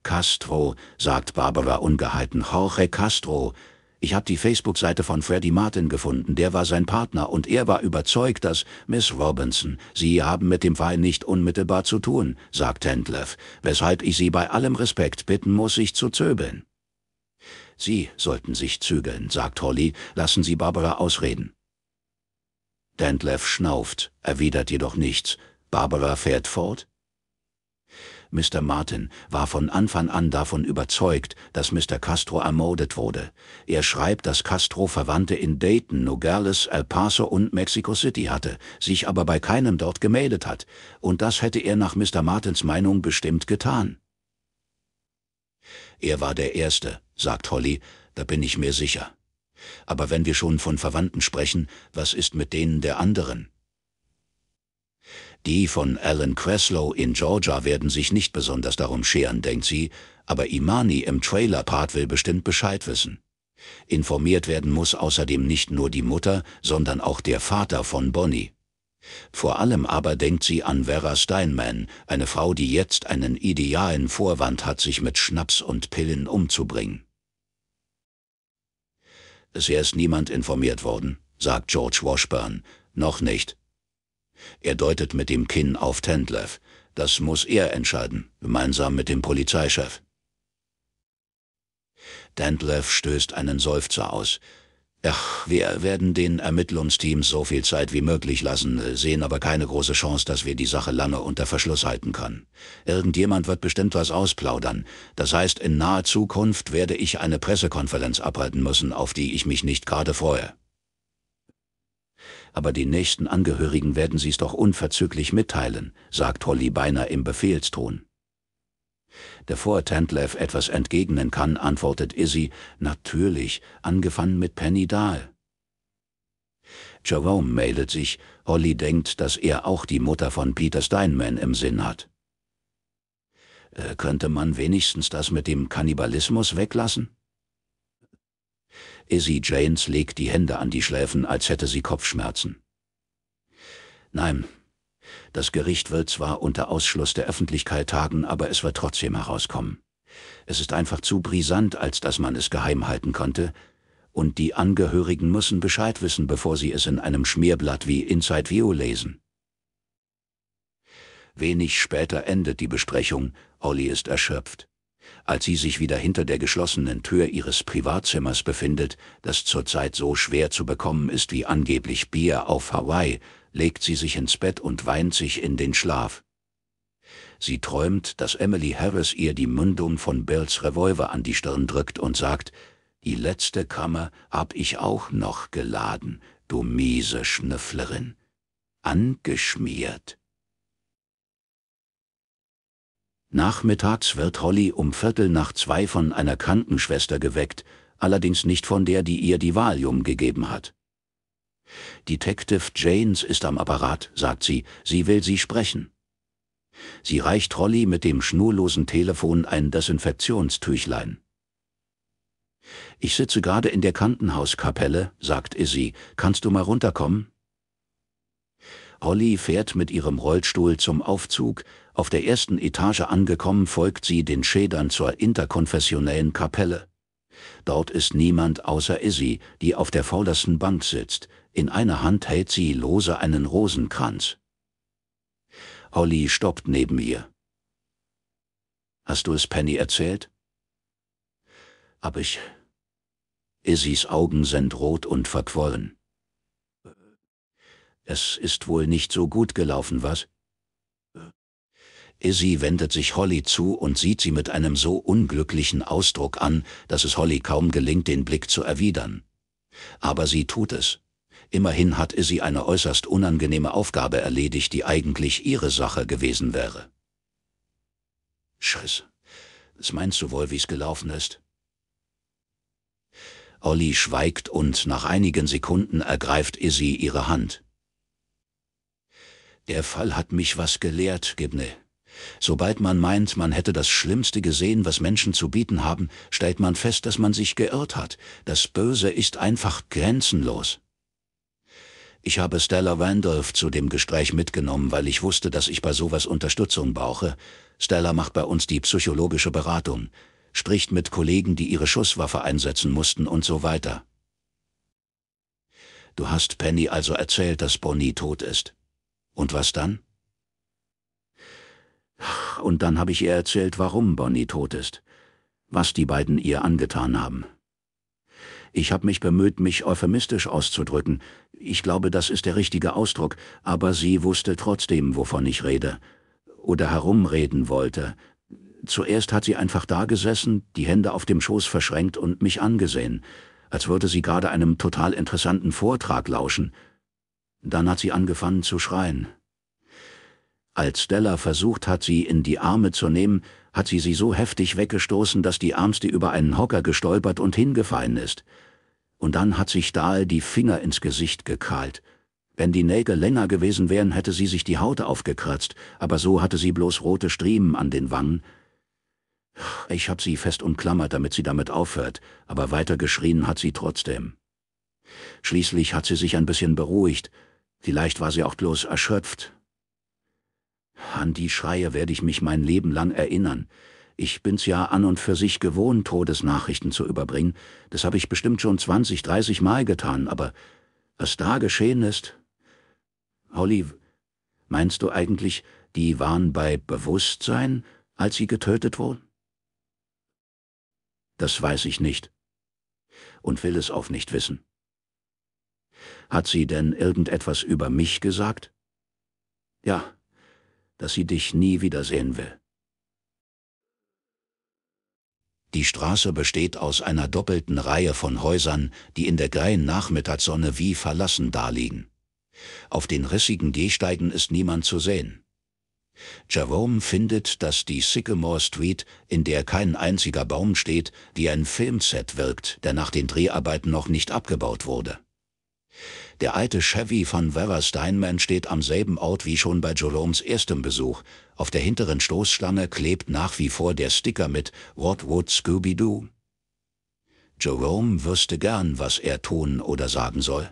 A: Castro, sagt Barbara ungehalten, Jorge Castro, ich habe die Facebook-Seite von Freddie Martin gefunden, der war sein Partner und er war überzeugt, dass Miss Robinson, Sie haben mit dem Fall nicht unmittelbar zu tun, sagt Tentleff, weshalb ich Sie bei allem Respekt bitten muss, sich zu zöbeln. Sie sollten sich zügeln, sagt Holly, lassen Sie Barbara ausreden. Tentleff schnauft, erwidert jedoch nichts. Barbara fährt fort. Mr. Martin war von Anfang an davon überzeugt, dass Mr. Castro ermordet wurde. Er schreibt, dass Castro Verwandte in Dayton, Nogales, El Paso und Mexico City hatte, sich aber bei keinem dort gemeldet hat, und das hätte er nach Mr. Martins Meinung bestimmt getan. Er war der Erste, sagt Holly, da bin ich mir sicher. Aber wenn wir schon von Verwandten sprechen, was ist mit denen der anderen? Die von Alan Creslow in Georgia werden sich nicht besonders darum scheren, denkt sie, aber Imani im Trailerpart will bestimmt Bescheid wissen. Informiert werden muss außerdem nicht nur die Mutter, sondern auch der Vater von Bonnie. Vor allem aber denkt sie an Vera Steinman, eine Frau, die jetzt einen idealen Vorwand hat, sich mit Schnaps und Pillen umzubringen. Es ist niemand informiert worden, sagt George Washburn. Noch nicht. Er deutet mit dem Kinn auf Tendlev. Das muss er entscheiden, gemeinsam mit dem Polizeichef. Tendlev stößt einen Seufzer aus. Ach, wir werden den Ermittlungsteams so viel Zeit wie möglich lassen, sehen aber keine große Chance, dass wir die Sache lange unter Verschluss halten können. Irgendjemand wird bestimmt was ausplaudern. Das heißt, in naher Zukunft werde ich eine Pressekonferenz abhalten müssen, auf die ich mich nicht gerade freue aber die nächsten Angehörigen werden sie's doch unverzüglich mitteilen, sagt Holly beinahe im Befehlston. Davor Tantlev etwas entgegnen kann, antwortet Izzy, natürlich, angefangen mit Penny Dahl. Jerome meldet sich, Holly denkt, dass er auch die Mutter von Peter Steinman im Sinn hat. Äh, könnte man wenigstens das mit dem Kannibalismus weglassen? Izzy Janes legt die Hände an die Schläfen, als hätte sie Kopfschmerzen. Nein, das Gericht wird zwar unter Ausschluss der Öffentlichkeit tagen, aber es wird trotzdem herauskommen. Es ist einfach zu brisant, als dass man es geheim halten konnte, und die Angehörigen müssen Bescheid wissen, bevor sie es in einem Schmierblatt wie Inside View lesen. Wenig später endet die Besprechung, Olli ist erschöpft als sie sich wieder hinter der geschlossenen Tür ihres Privatzimmers befindet, das zurzeit so schwer zu bekommen ist wie angeblich Bier auf Hawaii, legt sie sich ins Bett und weint sich in den Schlaf. Sie träumt, dass Emily Harris ihr die Mündung von Bills Revolver an die Stirn drückt und sagt, die letzte Kammer hab ich auch noch geladen, du miese Schnüfflerin. Angeschmiert. Nachmittags wird Holly um Viertel nach zwei von einer Krankenschwester geweckt, allerdings nicht von der, die ihr die Valium gegeben hat. Detective Janes ist am Apparat, sagt sie, sie will Sie sprechen. Sie reicht Holly mit dem schnurlosen Telefon ein Desinfektionstüchlein. Ich sitze gerade in der Kantenhauskapelle, sagt Izzy, kannst du mal runterkommen? Holly fährt mit ihrem Rollstuhl zum Aufzug, auf der ersten Etage angekommen folgt sie den Schädern zur interkonfessionellen Kapelle. Dort ist niemand außer Izzy, die auf der vordersten Bank sitzt. In einer Hand hält sie lose einen Rosenkranz. Holly stoppt neben ihr. Hast du es Penny erzählt? Hab ich. Izzys Augen sind rot und verquollen. Es ist wohl nicht so gut gelaufen, was? Izzy wendet sich Holly zu und sieht sie mit einem so unglücklichen Ausdruck an, dass es Holly kaum gelingt, den Blick zu erwidern. Aber sie tut es. Immerhin hat Izzy eine äußerst unangenehme Aufgabe erledigt, die eigentlich ihre Sache gewesen wäre. Schiss. Das meinst du wohl, wie's gelaufen ist? Holly schweigt und nach einigen Sekunden ergreift Izzy ihre Hand. Der Fall hat mich was gelehrt, Gibne. Sobald man meint, man hätte das Schlimmste gesehen, was Menschen zu bieten haben, stellt man fest, dass man sich geirrt hat. Das Böse ist einfach grenzenlos. Ich habe Stella Randolph zu dem Gespräch mitgenommen, weil ich wusste, dass ich bei sowas Unterstützung brauche. Stella macht bei uns die psychologische Beratung, spricht mit Kollegen, die ihre Schusswaffe einsetzen mussten und so weiter. Du hast Penny also erzählt, dass Bonnie tot ist. Und was dann? Und dann habe ich ihr erzählt, warum Bonnie tot ist, was die beiden ihr angetan haben. Ich habe mich bemüht, mich euphemistisch auszudrücken. Ich glaube, das ist der richtige Ausdruck, aber sie wusste trotzdem, wovon ich rede. Oder herumreden wollte. Zuerst hat sie einfach dagesessen, die Hände auf dem Schoß verschränkt und mich angesehen, als würde sie gerade einem total interessanten Vortrag lauschen. Dann hat sie angefangen zu schreien. Als Stella versucht hat, sie in die Arme zu nehmen, hat sie sie so heftig weggestoßen, dass die Ärmste über einen Hocker gestolpert und hingefallen ist. Und dann hat sich Dahl die Finger ins Gesicht gekahlt. Wenn die Nägel länger gewesen wären, hätte sie sich die Haut aufgekratzt, aber so hatte sie bloß rote Striemen an den Wangen. Ich hab sie fest umklammert, damit sie damit aufhört, aber weiter geschrien hat sie trotzdem. Schließlich hat sie sich ein bisschen beruhigt, vielleicht war sie auch bloß erschöpft, an die Schreie werde ich mich mein Leben lang erinnern. Ich bin's ja an und für sich gewohnt, Todesnachrichten zu überbringen. Das habe ich bestimmt schon 20, 30 Mal getan, aber was da geschehen ist... Holly, meinst du eigentlich, die waren bei Bewusstsein, als sie getötet wurden? Das weiß ich nicht. Und will es auch nicht wissen. Hat sie denn irgendetwas über mich gesagt? Ja, dass sie dich nie wiedersehen will. Die Straße besteht aus einer doppelten Reihe von Häusern, die in der grellen Nachmittagssonne wie verlassen daliegen. Auf den rissigen Gehsteigen ist niemand zu sehen. Jerome findet, dass die Sycamore Street, in der kein einziger Baum steht, wie ein Filmset wirkt, der nach den Dreharbeiten noch nicht abgebaut wurde. Der alte Chevy von Weber Steinman steht am selben Ort wie schon bei Jeromes erstem Besuch. Auf der hinteren Stoßstange klebt nach wie vor der Sticker mit What would Scooby do? Jerome wüsste gern, was er tun oder sagen soll.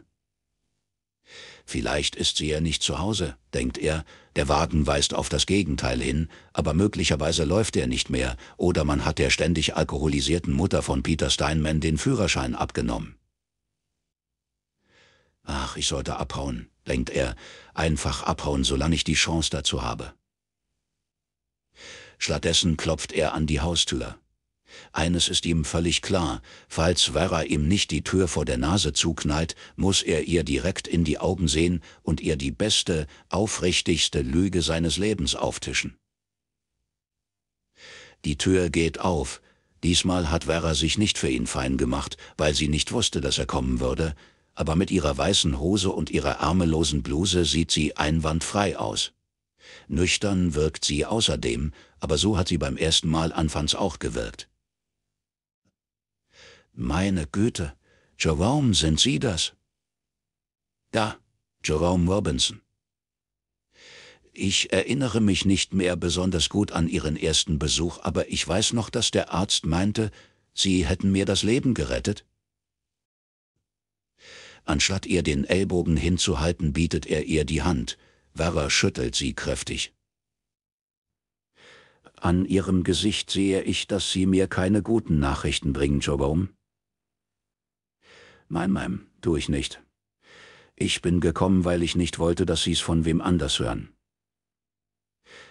A: Vielleicht ist sie ja nicht zu Hause, denkt er. Der Wagen weist auf das Gegenteil hin, aber möglicherweise läuft er nicht mehr, oder man hat der ständig alkoholisierten Mutter von Peter Steinman den Führerschein abgenommen. Ach, ich sollte abhauen, denkt er, einfach abhauen, solange ich die Chance dazu habe. Stattdessen klopft er an die Haustür. Eines ist ihm völlig klar, falls Vera ihm nicht die Tür vor der Nase zuknallt, muss er ihr direkt in die Augen sehen und ihr die beste, aufrichtigste Lüge seines Lebens auftischen. Die Tür geht auf. Diesmal hat Vera sich nicht für ihn fein gemacht, weil sie nicht wusste, dass er kommen würde, aber mit ihrer weißen Hose und ihrer armelosen Bluse sieht sie einwandfrei aus. Nüchtern wirkt sie außerdem, aber so hat sie beim ersten Mal anfangs auch gewirkt. Meine Güte, Jerome, sind Sie das? Da, Jerome Robinson. Ich erinnere mich nicht mehr besonders gut an Ihren ersten Besuch, aber ich weiß noch, dass der Arzt meinte, Sie hätten mir das Leben gerettet. Anstatt ihr den Ellbogen hinzuhalten, bietet er ihr die Hand. Werra schüttelt sie kräftig. An ihrem Gesicht sehe ich, dass Sie mir keine guten Nachrichten bringen, Jobaum. Mein, mein, tu ich nicht. Ich bin gekommen, weil ich nicht wollte, dass Sie's von wem anders hören.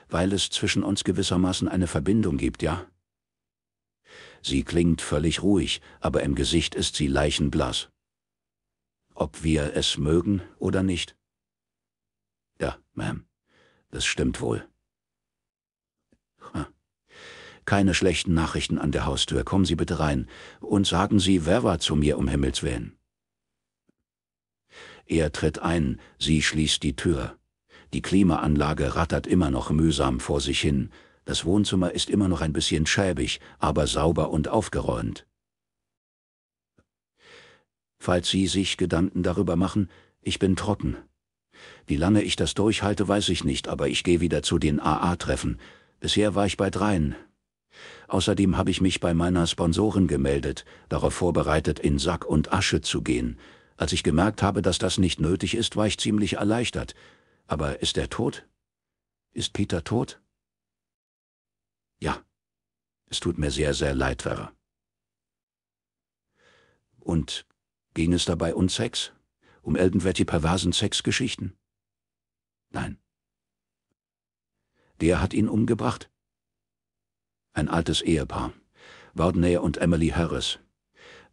A: Weil es zwischen uns gewissermaßen eine Verbindung gibt, ja? Sie klingt völlig ruhig, aber im Gesicht ist sie leichenblass ob wir es mögen oder nicht? Ja, Ma'am, das stimmt wohl. Keine schlechten Nachrichten an der Haustür. Kommen Sie bitte rein und sagen Sie, wer war zu mir um Himmels willen? Er tritt ein, sie schließt die Tür. Die Klimaanlage rattert immer noch mühsam vor sich hin. Das Wohnzimmer ist immer noch ein bisschen schäbig, aber sauber und aufgeräumt. Falls Sie sich Gedanken darüber machen, ich bin trocken. Wie lange ich das durchhalte, weiß ich nicht, aber ich gehe wieder zu den AA-Treffen. Bisher war ich bei dreien. Außerdem habe ich mich bei meiner Sponsorin gemeldet, darauf vorbereitet, in Sack und Asche zu gehen. Als ich gemerkt habe, dass das nicht nötig ist, war ich ziemlich erleichtert. Aber ist er tot? Ist Peter tot? Ja. Es tut mir sehr, sehr leid, Vera. Und Ging es dabei um Sex? Um irgendwelche perversen Sexgeschichten? Nein. Der hat ihn umgebracht? Ein altes Ehepaar. Wardney und Emily Harris.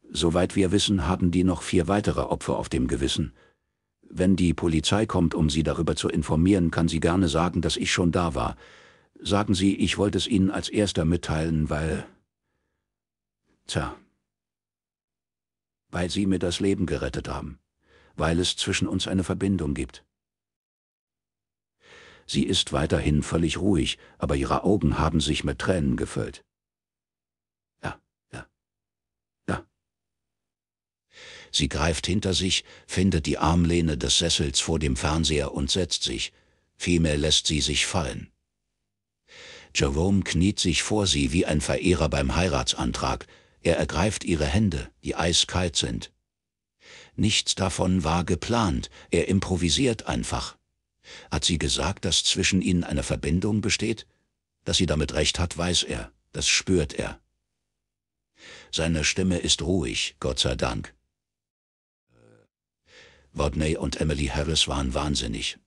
A: Soweit wir wissen, haben die noch vier weitere Opfer auf dem Gewissen. Wenn die Polizei kommt, um sie darüber zu informieren, kann sie gerne sagen, dass ich schon da war. Sagen Sie, ich wollte es Ihnen als erster mitteilen, weil... Tja, weil sie mir das Leben gerettet haben, weil es zwischen uns eine Verbindung gibt. Sie ist weiterhin völlig ruhig, aber ihre Augen haben sich mit Tränen gefüllt. Ja, ja, ja. Sie greift hinter sich, findet die Armlehne des Sessels vor dem Fernseher und setzt sich, vielmehr lässt sie sich fallen. Jerome kniet sich vor sie wie ein Verehrer beim Heiratsantrag, er ergreift ihre Hände, die eiskalt sind. Nichts davon war geplant, er improvisiert einfach. Hat sie gesagt, dass zwischen ihnen eine Verbindung besteht? Dass sie damit recht hat, weiß er, das spürt er. Seine Stimme ist ruhig, Gott sei Dank. Rodney und Emily Harris waren wahnsinnig.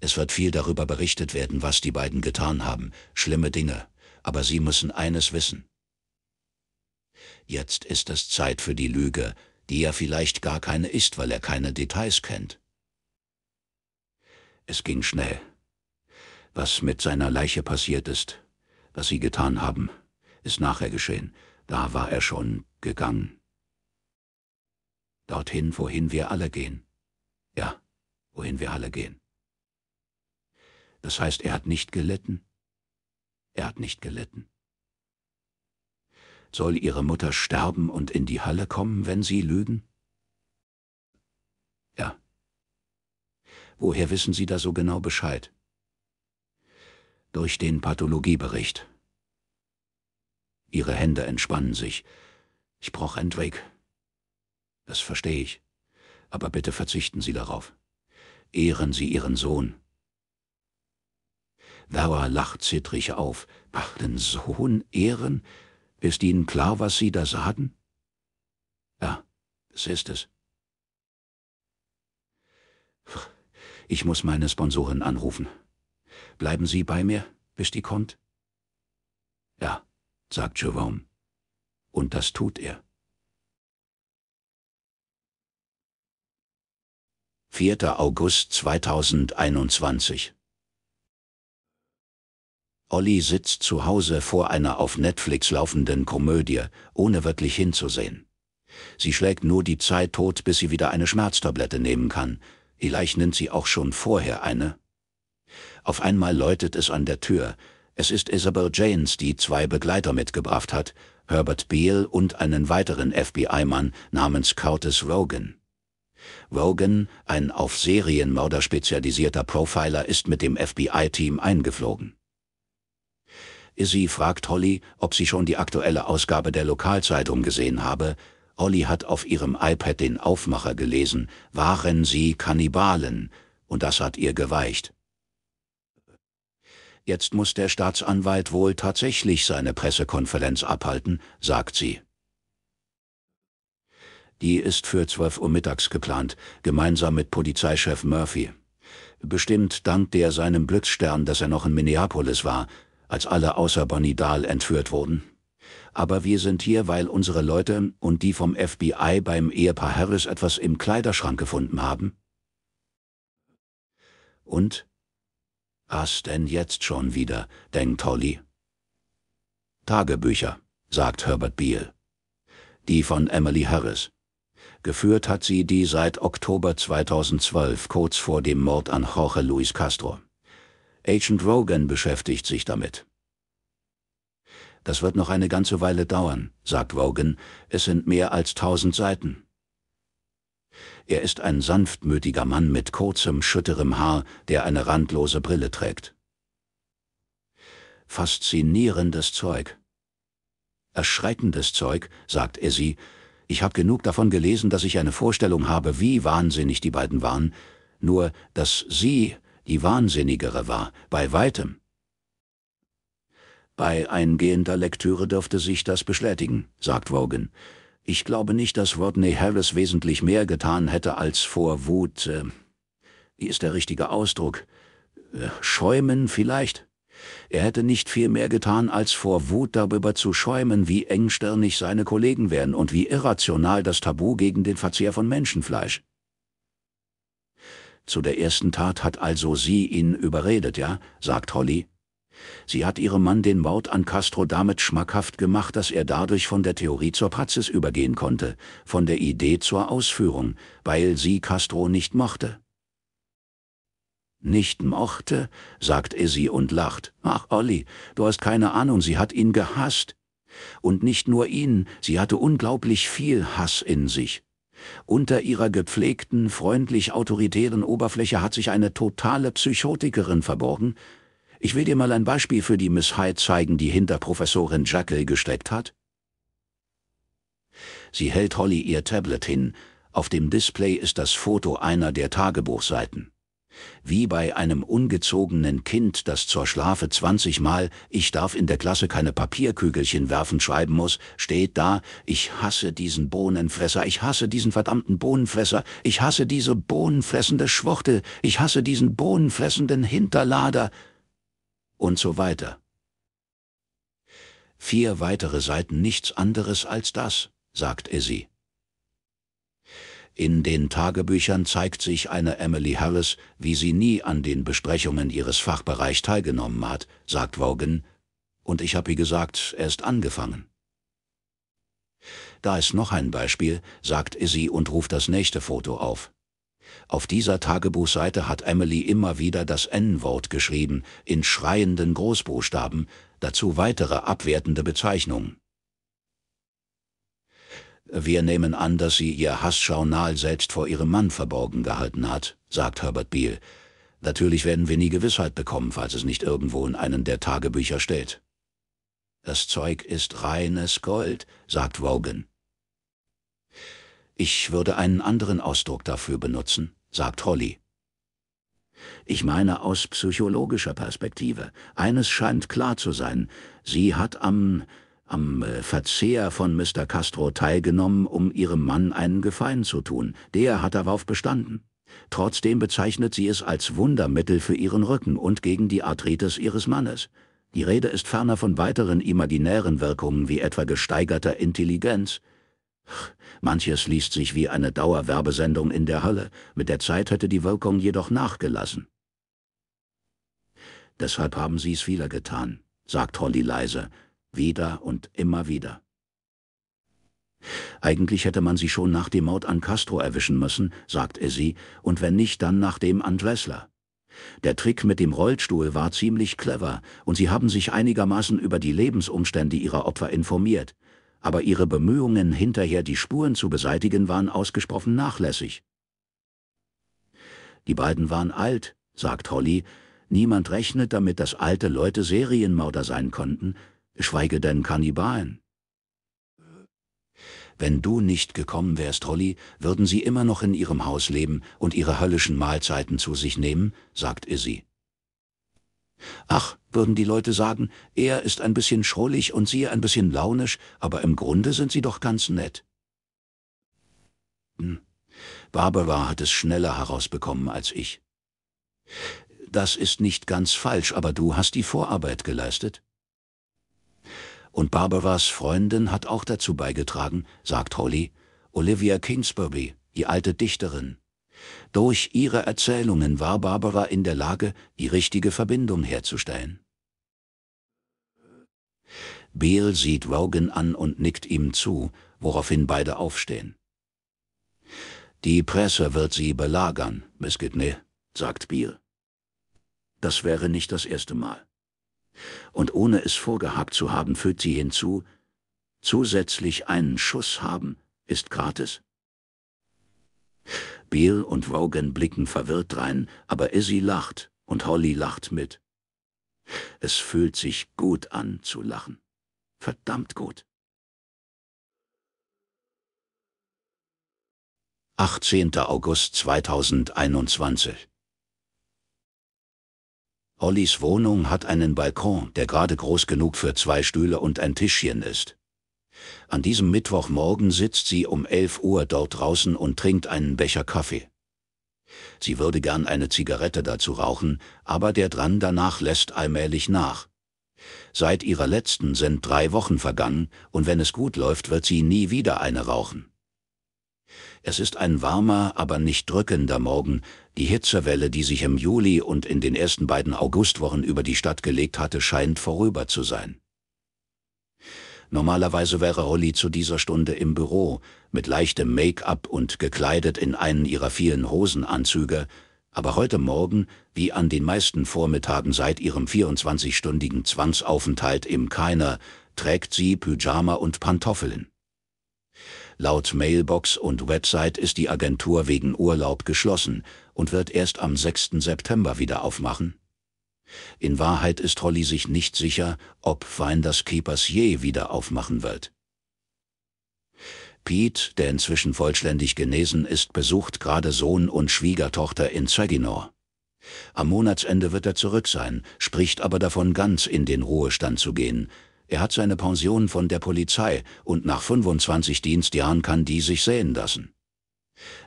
A: Es wird viel darüber berichtet werden, was die beiden getan haben, schlimme Dinge, aber sie müssen eines wissen. Jetzt ist es Zeit für die Lüge, die ja vielleicht gar keine ist, weil er keine Details kennt. Es ging schnell. Was mit seiner Leiche passiert ist, was sie getan haben, ist nachher geschehen. Da war er schon gegangen. Dorthin, wohin wir alle gehen. Ja, wohin wir alle gehen. Das heißt, er hat nicht gelitten. Er hat nicht gelitten. Soll ihre Mutter sterben und in die Halle kommen, wenn sie lügen? Ja. Woher wissen Sie da so genau Bescheid? Durch den Pathologiebericht. Ihre Hände entspannen sich. Ich brauche einen Drake. Das verstehe ich. Aber bitte verzichten Sie darauf. Ehren Sie Ihren Sohn. Werra lacht zittrig auf. Ach, den Sohn ehren? Ist Ihnen klar, was Sie da sagen? Ja, es ist es. Ich muss meine Sponsorin anrufen. Bleiben Sie bei mir, bis die kommt? Ja, sagt Jerome. Und das tut er. Vierter August 2021 Olli sitzt zu Hause vor einer auf Netflix laufenden Komödie, ohne wirklich hinzusehen. Sie schlägt nur die Zeit tot, bis sie wieder eine Schmerztablette nehmen kann. Vielleicht nimmt sie auch schon vorher eine. Auf einmal läutet es an der Tür. Es ist Isabel Janes, die zwei Begleiter mitgebracht hat, Herbert Beale und einen weiteren FBI-Mann namens Curtis Rogan. Rogan, ein auf Serienmörder spezialisierter Profiler, ist mit dem FBI-Team eingeflogen. Izzy fragt Holly, ob sie schon die aktuelle Ausgabe der Lokalzeitung gesehen habe. Holly hat auf ihrem iPad den Aufmacher gelesen, waren sie Kannibalen, und das hat ihr geweicht. Jetzt muss der Staatsanwalt wohl tatsächlich seine Pressekonferenz abhalten, sagt sie. Die ist für 12 Uhr mittags geplant, gemeinsam mit Polizeichef Murphy. Bestimmt dankt er seinem Glücksstern, dass er noch in Minneapolis war, als alle außer Bonnie entführt wurden. Aber wir sind hier, weil unsere Leute und die vom FBI beim Ehepaar Harris etwas im Kleiderschrank gefunden haben. Und? Was denn jetzt schon wieder, denkt Holly. Tagebücher, sagt Herbert Beale. Die von Emily Harris. Geführt hat sie die seit Oktober 2012, kurz vor dem Mord an Jorge Luis Castro. Agent Rogan beschäftigt sich damit. Das wird noch eine ganze Weile dauern, sagt Rogan, es sind mehr als tausend Seiten. Er ist ein sanftmütiger Mann mit kurzem, schütterem Haar, der eine randlose Brille trägt. Faszinierendes Zeug. Erschreckendes Zeug, sagt Essie. Ich habe genug davon gelesen, dass ich eine Vorstellung habe, wie wahnsinnig die beiden waren, nur dass sie die wahnsinnigere war, bei weitem. Bei eingehender Lektüre dürfte sich das bestätigen, sagt Wogan. Ich glaube nicht, dass Rodney Harris wesentlich mehr getan hätte als vor Wut, äh, wie ist der richtige Ausdruck, äh, schäumen vielleicht. Er hätte nicht viel mehr getan, als vor Wut darüber zu schäumen, wie engstirnig seine Kollegen wären und wie irrational das Tabu gegen den Verzehr von Menschenfleisch. Zu der ersten Tat hat also sie ihn überredet, ja? sagt Holly. Sie hat ihrem Mann den Mord an Castro damit schmackhaft gemacht, dass er dadurch von der Theorie zur Praxis übergehen konnte, von der Idee zur Ausführung, weil sie Castro nicht mochte. Nicht mochte, sagt Izzy und lacht. Ach, Olli, du hast keine Ahnung, sie hat ihn gehasst. Und nicht nur ihn, sie hatte unglaublich viel Hass in sich. Unter ihrer gepflegten, freundlich autoritären Oberfläche hat sich eine totale Psychotikerin verborgen. Ich will dir mal ein Beispiel für die Miss Hyde zeigen, die hinter Professorin Jekyll gesteckt hat. Sie hält Holly ihr Tablet hin. Auf dem Display ist das Foto einer der Tagebuchseiten. Wie bei einem ungezogenen Kind, das zur Schlafe 20 Mal Ich darf in der Klasse keine Papierkügelchen werfen schreiben muss, steht da Ich hasse diesen Bohnenfresser, ich hasse diesen verdammten Bohnenfresser, ich hasse diese bohnenfressende Schwuchtel, ich hasse diesen bohnenfressenden Hinterlader und so weiter. Vier weitere Seiten nichts anderes als das, sagt Essie. In den Tagebüchern zeigt sich eine Emily Harris, wie sie nie an den Besprechungen ihres Fachbereichs teilgenommen hat, sagt Vaughan, und ich habe ihr gesagt, er ist angefangen. Da ist noch ein Beispiel, sagt Izzy und ruft das nächste Foto auf. Auf dieser Tagebuchseite hat Emily immer wieder das N-Wort geschrieben, in schreienden Großbuchstaben, dazu weitere abwertende Bezeichnungen. Wir nehmen an, dass sie ihr Hassjournal selbst vor ihrem Mann verborgen gehalten hat, sagt Herbert Beale. Natürlich werden wir nie Gewissheit bekommen, falls es nicht irgendwo in einem der Tagebücher steht. Das Zeug ist reines Gold, sagt Wogan. Ich würde einen anderen Ausdruck dafür benutzen, sagt Holly. Ich meine aus psychologischer Perspektive. Eines scheint klar zu sein. Sie hat am am äh, Verzehr von Mr. Castro teilgenommen, um ihrem Mann einen Gefallen zu tun. Der hat darauf bestanden. Trotzdem bezeichnet sie es als Wundermittel für ihren Rücken und gegen die Arthritis ihres Mannes. Die Rede ist ferner von weiteren imaginären Wirkungen wie etwa gesteigerter Intelligenz. Manches liest sich wie eine Dauerwerbesendung in der Hölle, mit der Zeit hätte die Wirkung jedoch nachgelassen. Deshalb haben sie es wieder getan, sagt Holly leise, wieder und immer wieder. Eigentlich hätte man sie schon nach dem Mord an Castro erwischen müssen, sagte sie, und wenn nicht, dann nach dem an Dressler. Der Trick mit dem Rollstuhl war ziemlich clever, und sie haben sich einigermaßen über die Lebensumstände ihrer Opfer informiert, aber ihre Bemühungen, hinterher die Spuren zu beseitigen, waren ausgesprochen nachlässig. Die beiden waren alt, sagt Holly, niemand rechnet damit, dass alte Leute Serienmörder sein konnten, schweige denn Kannibalen. Wenn du nicht gekommen wärst, Holly, würden sie immer noch in ihrem Haus leben und ihre höllischen Mahlzeiten zu sich nehmen, sagt Izzy. Ach, würden die Leute sagen, er ist ein bisschen schrullig und sie ein bisschen launisch, aber im Grunde sind sie doch ganz nett. Hm. Barbara hat es schneller herausbekommen als ich. Das ist nicht ganz falsch, aber du hast die Vorarbeit geleistet. Und Barbaras Freundin hat auch dazu beigetragen, sagt Holly, Olivia Kingsbury, die alte Dichterin. Durch ihre Erzählungen war Barbara in der Lage, die richtige Verbindung herzustellen. Beale sieht Rogan an und nickt ihm zu, woraufhin beide aufstehen. Die Presse wird sie belagern, Miss Gidney, sagt Beale. Das wäre nicht das erste Mal. Und ohne es vorgehabt zu haben, fügt sie hinzu, zusätzlich einen Schuss haben ist gratis. Beal und Rogan blicken verwirrt rein, aber Izzy lacht und Holly lacht mit. Es fühlt sich gut an zu lachen. Verdammt gut. 18. August 2021 Ollis Wohnung hat einen Balkon, der gerade groß genug für zwei Stühle und ein Tischchen ist. An diesem Mittwochmorgen sitzt sie um 11 Uhr dort draußen und trinkt einen Becher Kaffee. Sie würde gern eine Zigarette dazu rauchen, aber der Drang danach lässt allmählich nach. Seit ihrer letzten sind drei Wochen vergangen und wenn es gut läuft, wird sie nie wieder eine rauchen. Es ist ein warmer, aber nicht drückender Morgen. Die Hitzewelle, die sich im Juli und in den ersten beiden Augustwochen über die Stadt gelegt hatte, scheint vorüber zu sein. Normalerweise wäre Holly zu dieser Stunde im Büro, mit leichtem Make-up und gekleidet in einen ihrer vielen Hosenanzüge, aber heute Morgen, wie an den meisten Vormittagen seit ihrem 24-stündigen Zwangsaufenthalt im Keiner, trägt sie Pyjama und Pantoffeln. Laut Mailbox und Website ist die Agentur wegen Urlaub geschlossen und wird erst am 6. September wieder aufmachen. In Wahrheit ist Holly sich nicht sicher, ob Finders Keepers je wieder aufmachen wird. Pete, der inzwischen vollständig genesen ist, besucht gerade Sohn und Schwiegertochter in Saginaw. Am Monatsende wird er zurück sein, spricht aber davon, ganz in den Ruhestand zu gehen, er hat seine Pension von der Polizei und nach 25 Dienstjahren kann die sich sehen lassen.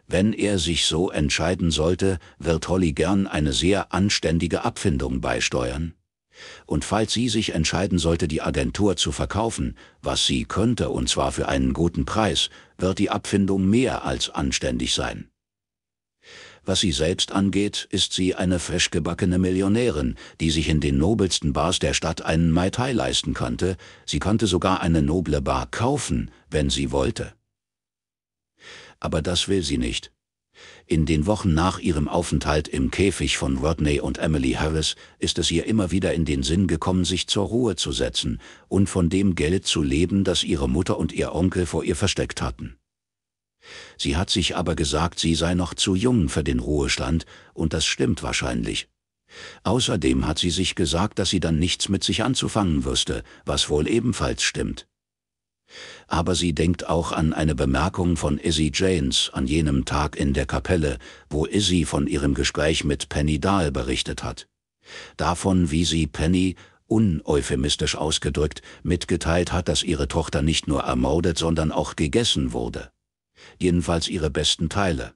A: Wenn er sich so entscheiden sollte, wird Holly gern eine sehr anständige Abfindung beisteuern. Und falls sie sich entscheiden sollte, die Agentur zu verkaufen, was sie könnte und zwar für einen guten Preis, wird die Abfindung mehr als anständig sein. Was sie selbst angeht, ist sie eine frischgebackene Millionärin, die sich in den nobelsten Bars der Stadt einen Mai Tai leisten konnte. Sie konnte sogar eine noble Bar kaufen, wenn sie wollte. Aber das will sie nicht. In den Wochen nach ihrem Aufenthalt im Käfig von Rodney und Emily Harris ist es ihr immer wieder in den Sinn gekommen, sich zur Ruhe zu setzen und von dem Geld zu leben, das ihre Mutter und ihr Onkel vor ihr versteckt hatten. Sie hat sich aber gesagt, sie sei noch zu jung für den Ruhestand, und das stimmt wahrscheinlich. Außerdem hat sie sich gesagt, dass sie dann nichts mit sich anzufangen wüsste, was wohl ebenfalls stimmt. Aber sie denkt auch an eine Bemerkung von Izzy Janes an jenem Tag in der Kapelle, wo Izzy von ihrem Gespräch mit Penny Dahl berichtet hat. Davon, wie sie Penny, uneuphemistisch ausgedrückt, mitgeteilt hat, dass ihre Tochter nicht nur ermordet, sondern auch gegessen wurde jedenfalls ihre besten Teile.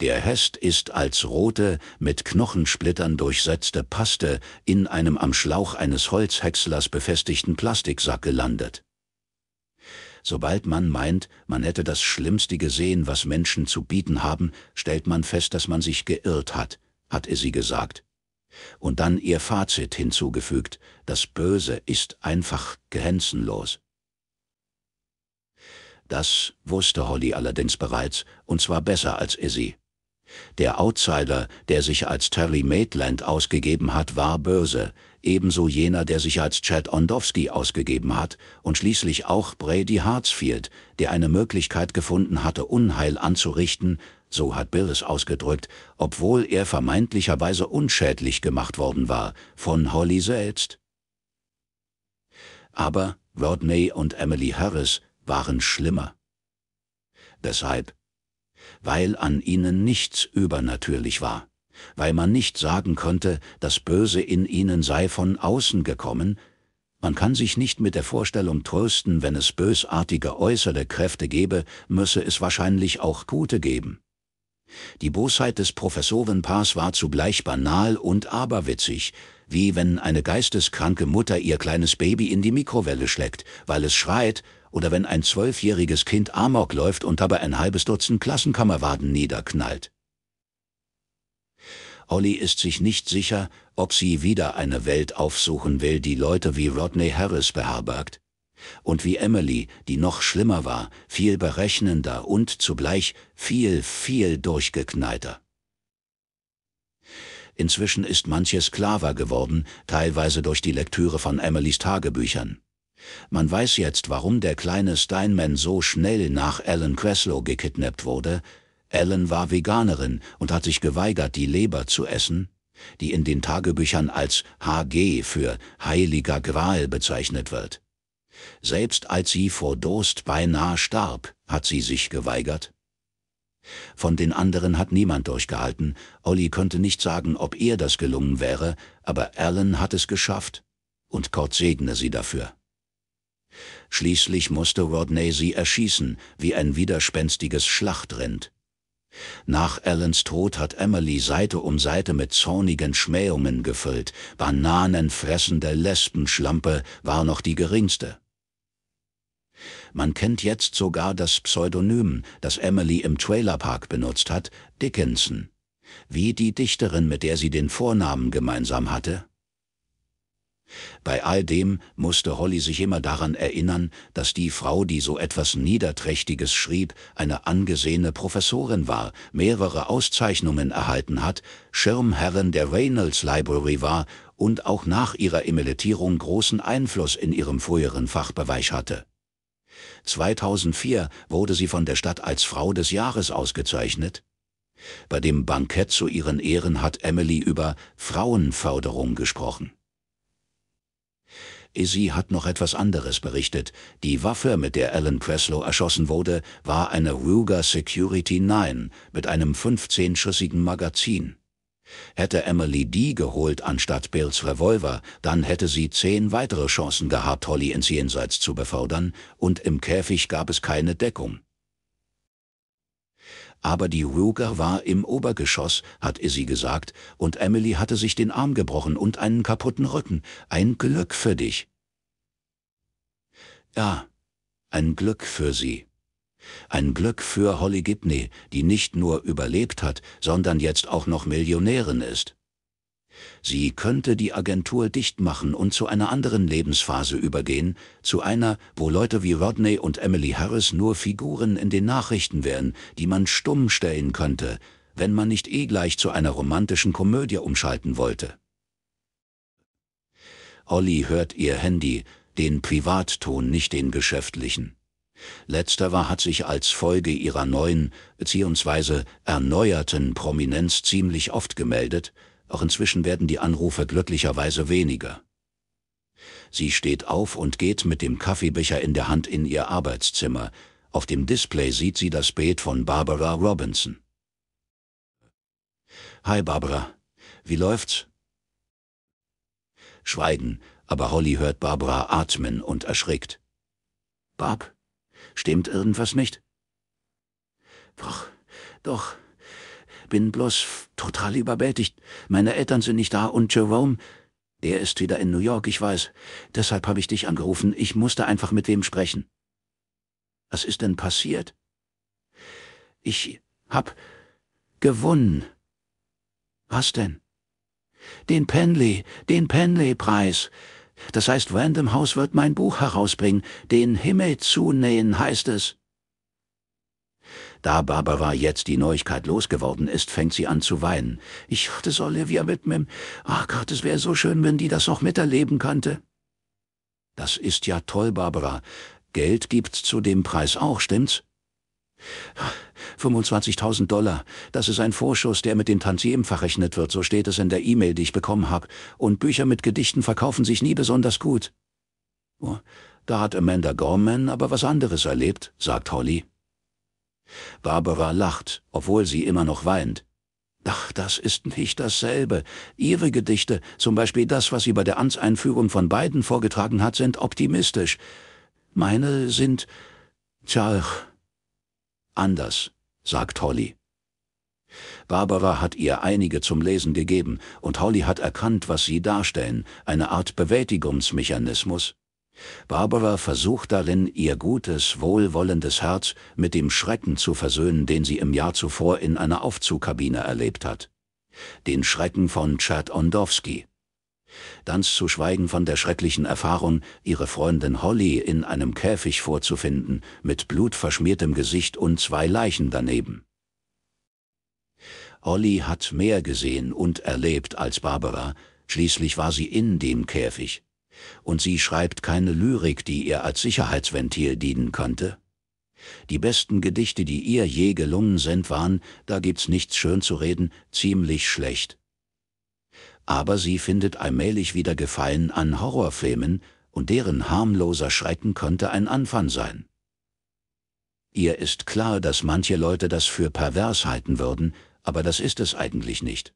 A: Der Hest ist als rote, mit Knochensplittern durchsetzte Paste in einem am Schlauch eines Holzhäckslers befestigten Plastiksack gelandet. Sobald man meint, man hätte das Schlimmste gesehen, was Menschen zu bieten haben, stellt man fest, dass man sich geirrt hat, hat sie gesagt. Und dann ihr Fazit hinzugefügt, das Böse ist einfach grenzenlos. Das wusste Holly allerdings bereits, und zwar besser als Izzy. Der Outsider, der sich als Terry Maitland ausgegeben hat, war böse, ebenso jener, der sich als Chad Ondowski ausgegeben hat, und schließlich auch Brady Hartsfield, der eine Möglichkeit gefunden hatte, Unheil anzurichten, so hat Bill es ausgedrückt, obwohl er vermeintlicherweise unschädlich gemacht worden war, von Holly selbst. Aber Rodney und Emily Harris waren schlimmer. Deshalb, weil an ihnen nichts übernatürlich war, weil man nicht sagen konnte, das Böse in ihnen sei von außen gekommen, man kann sich nicht mit der Vorstellung trösten, wenn es bösartige äußere Kräfte gebe, müsse es wahrscheinlich auch gute geben. Die Bosheit des Professorenpaars war zugleich banal und aberwitzig, wie wenn eine geisteskranke Mutter ihr kleines Baby in die Mikrowelle schlägt, weil es schreit oder wenn ein zwölfjähriges Kind Amok läuft und dabei ein halbes Dutzend Klassenkameraden niederknallt. Olli ist sich nicht sicher, ob sie wieder eine Welt aufsuchen will, die Leute wie Rodney Harris beherbergt. Und wie Emily, die noch schlimmer war, viel berechnender und zugleich viel, viel durchgeknallter. Inzwischen ist manches klarer geworden, teilweise durch die Lektüre von Emilys Tagebüchern. Man weiß jetzt, warum der kleine Steinman so schnell nach Alan Creslow gekidnappt wurde. Alan war Veganerin und hat sich geweigert, die Leber zu essen, die in den Tagebüchern als HG für Heiliger Gral bezeichnet wird. Selbst als sie vor Durst beinahe starb, hat sie sich geweigert. Von den anderen hat niemand durchgehalten. Olli könnte nicht sagen, ob ihr das gelungen wäre, aber Alan hat es geschafft. Und Gott segne sie dafür. Schließlich musste Rodney sie erschießen, wie ein widerspenstiges Schlachtrind. Nach Allens Tod hat Emily Seite um Seite mit zornigen Schmähungen gefüllt, bananenfressende Lesbenschlampe war noch die geringste. Man kennt jetzt sogar das Pseudonym, das Emily im Trailerpark benutzt hat, Dickinson. Wie die Dichterin, mit der sie den Vornamen gemeinsam hatte? Bei all dem musste Holly sich immer daran erinnern, dass die Frau, die so etwas Niederträchtiges schrieb, eine angesehene Professorin war, mehrere Auszeichnungen erhalten hat, Schirmherrin der Reynolds Library war und auch nach ihrer Emeritierung großen Einfluss in ihrem früheren Fachbereich hatte. 2004 wurde sie von der Stadt als Frau des Jahres ausgezeichnet. Bei dem Bankett zu ihren Ehren hat Emily über Frauenförderung gesprochen. Izzy hat noch etwas anderes berichtet. Die Waffe, mit der Alan Preslow erschossen wurde, war eine Ruger Security 9 mit einem 15-schüssigen Magazin. Hätte Emily die geholt anstatt Bills Revolver, dann hätte sie zehn weitere Chancen gehabt, Holly ins Jenseits zu befördern, und im Käfig gab es keine Deckung aber die Ruger war im Obergeschoss, hat sie gesagt, und Emily hatte sich den Arm gebrochen und einen kaputten Rücken. Ein Glück für dich. Ja, ein Glück für sie. Ein Glück für Holly Gibney, die nicht nur überlebt hat, sondern jetzt auch noch Millionärin ist. Sie könnte die Agentur dicht machen und zu einer anderen Lebensphase übergehen, zu einer, wo Leute wie Rodney und Emily Harris nur Figuren in den Nachrichten wären, die man stumm stellen könnte, wenn man nicht eh gleich zu einer romantischen Komödie umschalten wollte. Olli hört ihr Handy, den Privatton, nicht den geschäftlichen. Letzterer hat sich als Folge ihrer neuen bzw. erneuerten Prominenz ziemlich oft gemeldet, auch inzwischen werden die Anrufe glücklicherweise weniger. Sie steht auf und geht mit dem Kaffeebecher in der Hand in ihr Arbeitszimmer. Auf dem Display sieht sie das Bild von Barbara Robinson. Hi Barbara, wie läuft's? Schweigen, aber Holly hört Barbara atmen und erschrickt. Barb, stimmt irgendwas nicht? Doch, doch, bin bloß total überwältigt. Meine Eltern sind nicht da und Jerome, der ist wieder in New York, ich weiß. Deshalb habe ich dich angerufen. Ich musste einfach mit wem sprechen. Was ist denn passiert? Ich hab gewonnen. Was denn? Den Penley, den Penley-Preis. Das heißt, Random House wird mein Buch herausbringen. Den Himmel zunähen heißt es. Da Barbara jetzt die Neuigkeit losgeworden ist, fängt sie an zu weinen. Ich hatte so Olivia mir. Ach Gott, es wäre so schön, wenn die das auch miterleben könnte. Das ist ja toll, Barbara. Geld gibt's zu dem Preis auch, stimmt's? 25.000 Dollar. Das ist ein Vorschuss, der mit dem Tantiem verrechnet wird, so steht es in der E-Mail, die ich bekommen habe. Und Bücher mit Gedichten verkaufen sich nie besonders gut. Oh, da hat Amanda Gorman aber was anderes erlebt, sagt Holly. Barbara lacht, obwohl sie immer noch weint. Ach, das ist nicht dasselbe. Ihre Gedichte, zum Beispiel das, was sie bei der Amtseinführung von beiden vorgetragen hat, sind optimistisch. Meine sind... Tja, anders, sagt Holly. Barbara hat ihr einige zum Lesen gegeben, und Holly hat erkannt, was sie darstellen, eine Art Bewältigungsmechanismus. Barbara versucht darin, ihr gutes, wohlwollendes Herz mit dem Schrecken zu versöhnen, den sie im Jahr zuvor in einer Aufzugkabine erlebt hat. Den Schrecken von Chad Ondowski. Ganz zu schweigen von der schrecklichen Erfahrung, ihre Freundin Holly in einem Käfig vorzufinden, mit blutverschmiertem Gesicht und zwei Leichen daneben. Holly hat mehr gesehen und erlebt als Barbara, schließlich war sie in dem Käfig und sie schreibt keine Lyrik, die ihr als Sicherheitsventil dienen könnte. Die besten Gedichte, die ihr je gelungen sind, waren, da gibt's nichts schön zu reden, ziemlich schlecht. Aber sie findet allmählich wieder Gefallen an Horrorfilmen, und deren harmloser Schrecken könnte ein Anfang sein. Ihr ist klar, dass manche Leute das für pervers halten würden, aber das ist es eigentlich nicht.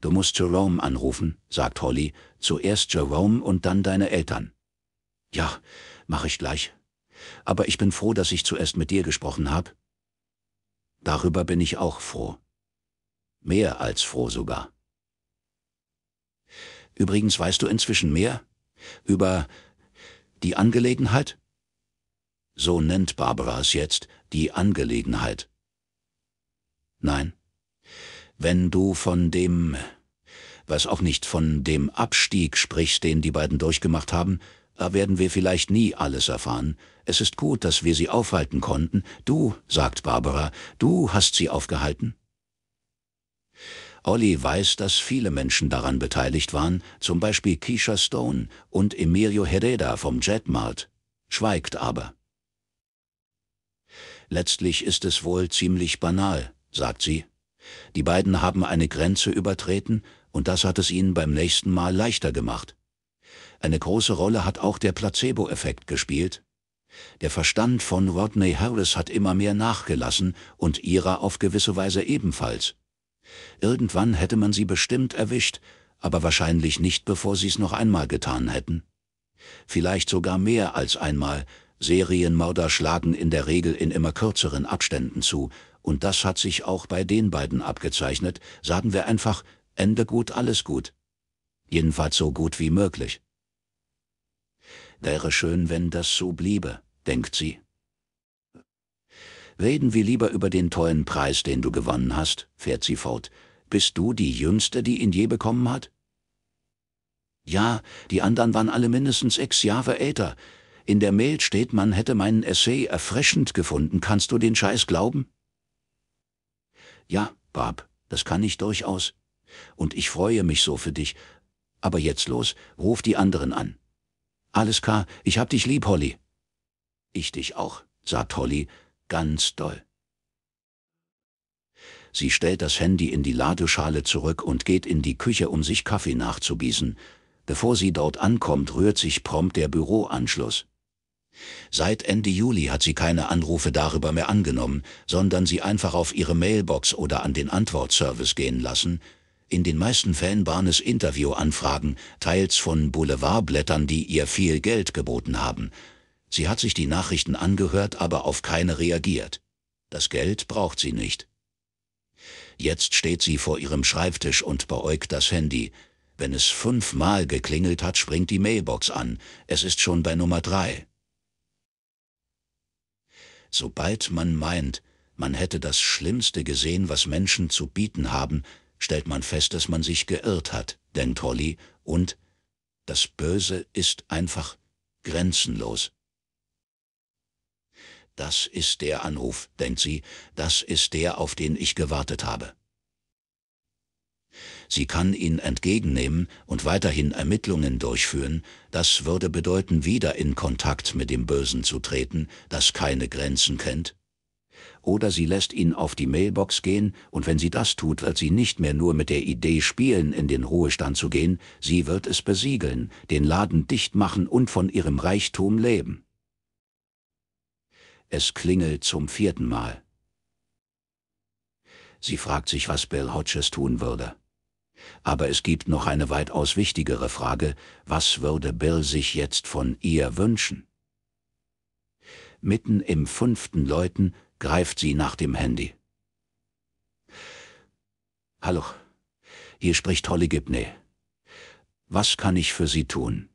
A: Du musst Jerome anrufen, sagt Holly, zuerst Jerome und dann deine Eltern. Ja, mache ich gleich. Aber ich bin froh, dass ich zuerst mit dir gesprochen habe. Darüber bin ich auch froh. Mehr als froh sogar. Übrigens weißt du inzwischen mehr über die Angelegenheit? So nennt Barbara es jetzt, die Angelegenheit. Nein. Wenn du von dem, was auch nicht, von dem Abstieg sprichst, den die beiden durchgemacht haben, da werden wir vielleicht nie alles erfahren. Es ist gut, dass wir sie aufhalten konnten. Du, sagt Barbara, du hast sie aufgehalten. Olli weiß, dass viele Menschen daran beteiligt waren, zum Beispiel Keisha Stone und Emilio Herrera vom Jetmart, schweigt aber. Letztlich ist es wohl ziemlich banal, sagt sie, die beiden haben eine Grenze übertreten und das hat es ihnen beim nächsten Mal leichter gemacht. Eine große Rolle hat auch der Placebo-Effekt gespielt. Der Verstand von Rodney Harris hat immer mehr nachgelassen und ihrer auf gewisse Weise ebenfalls. Irgendwann hätte man sie bestimmt erwischt, aber wahrscheinlich nicht, bevor sie es noch einmal getan hätten. Vielleicht sogar mehr als einmal, Serienmörder schlagen in der Regel in immer kürzeren Abständen zu, und das hat sich auch bei den beiden abgezeichnet, sagen wir einfach, Ende gut, alles gut. Jedenfalls so gut wie möglich. Wäre schön, wenn das so bliebe, denkt sie. Reden wir lieber über den tollen Preis, den du gewonnen hast, fährt sie fort. Bist du die Jüngste, die ihn je bekommen hat? Ja, die anderen waren alle mindestens x Jahre älter. In der Mail steht, man hätte meinen Essay erfrischend gefunden. Kannst du den Scheiß glauben? Ja, Barb, das kann ich durchaus. Und ich freue mich so für dich. Aber jetzt los, ruf die anderen an. Alles klar, ich hab dich lieb, Holly. Ich dich auch, sagt Holly, ganz doll. Sie stellt das Handy in die Ladeschale zurück und geht in die Küche, um sich Kaffee nachzubießen. Bevor sie dort ankommt, rührt sich prompt der Büroanschluss. Seit Ende Juli hat sie keine Anrufe darüber mehr angenommen, sondern sie einfach auf ihre Mailbox oder an den Antwortservice gehen lassen. In den meisten Fällen waren es Interviewanfragen, teils von Boulevardblättern, die ihr viel Geld geboten haben. Sie hat sich die Nachrichten angehört, aber auf keine reagiert. Das Geld braucht sie nicht. Jetzt steht sie vor ihrem Schreibtisch und beäugt das Handy. Wenn es fünfmal geklingelt hat, springt die Mailbox an. Es ist schon bei Nummer drei. Sobald man meint, man hätte das Schlimmste gesehen, was Menschen zu bieten haben, stellt man fest, dass man sich geirrt hat, denkt Holly, und das Böse ist einfach grenzenlos. Das ist der Anruf, denkt sie, das ist der, auf den ich gewartet habe. Sie kann ihn entgegennehmen und weiterhin Ermittlungen durchführen. Das würde bedeuten, wieder in Kontakt mit dem Bösen zu treten, das keine Grenzen kennt. Oder sie lässt ihn auf die Mailbox gehen, und wenn sie das tut, wird sie nicht mehr nur mit der Idee spielen, in den Ruhestand zu gehen, sie wird es besiegeln, den Laden dicht machen und von ihrem Reichtum leben. Es klingelt zum vierten Mal. Sie fragt sich, was Bill Hodges tun würde. Aber es gibt noch eine weitaus wichtigere Frage, was würde Bill sich jetzt von ihr wünschen? Mitten im fünften Läuten greift sie nach dem Handy. Hallo, hier spricht Holly Gibney. Was kann ich für Sie tun?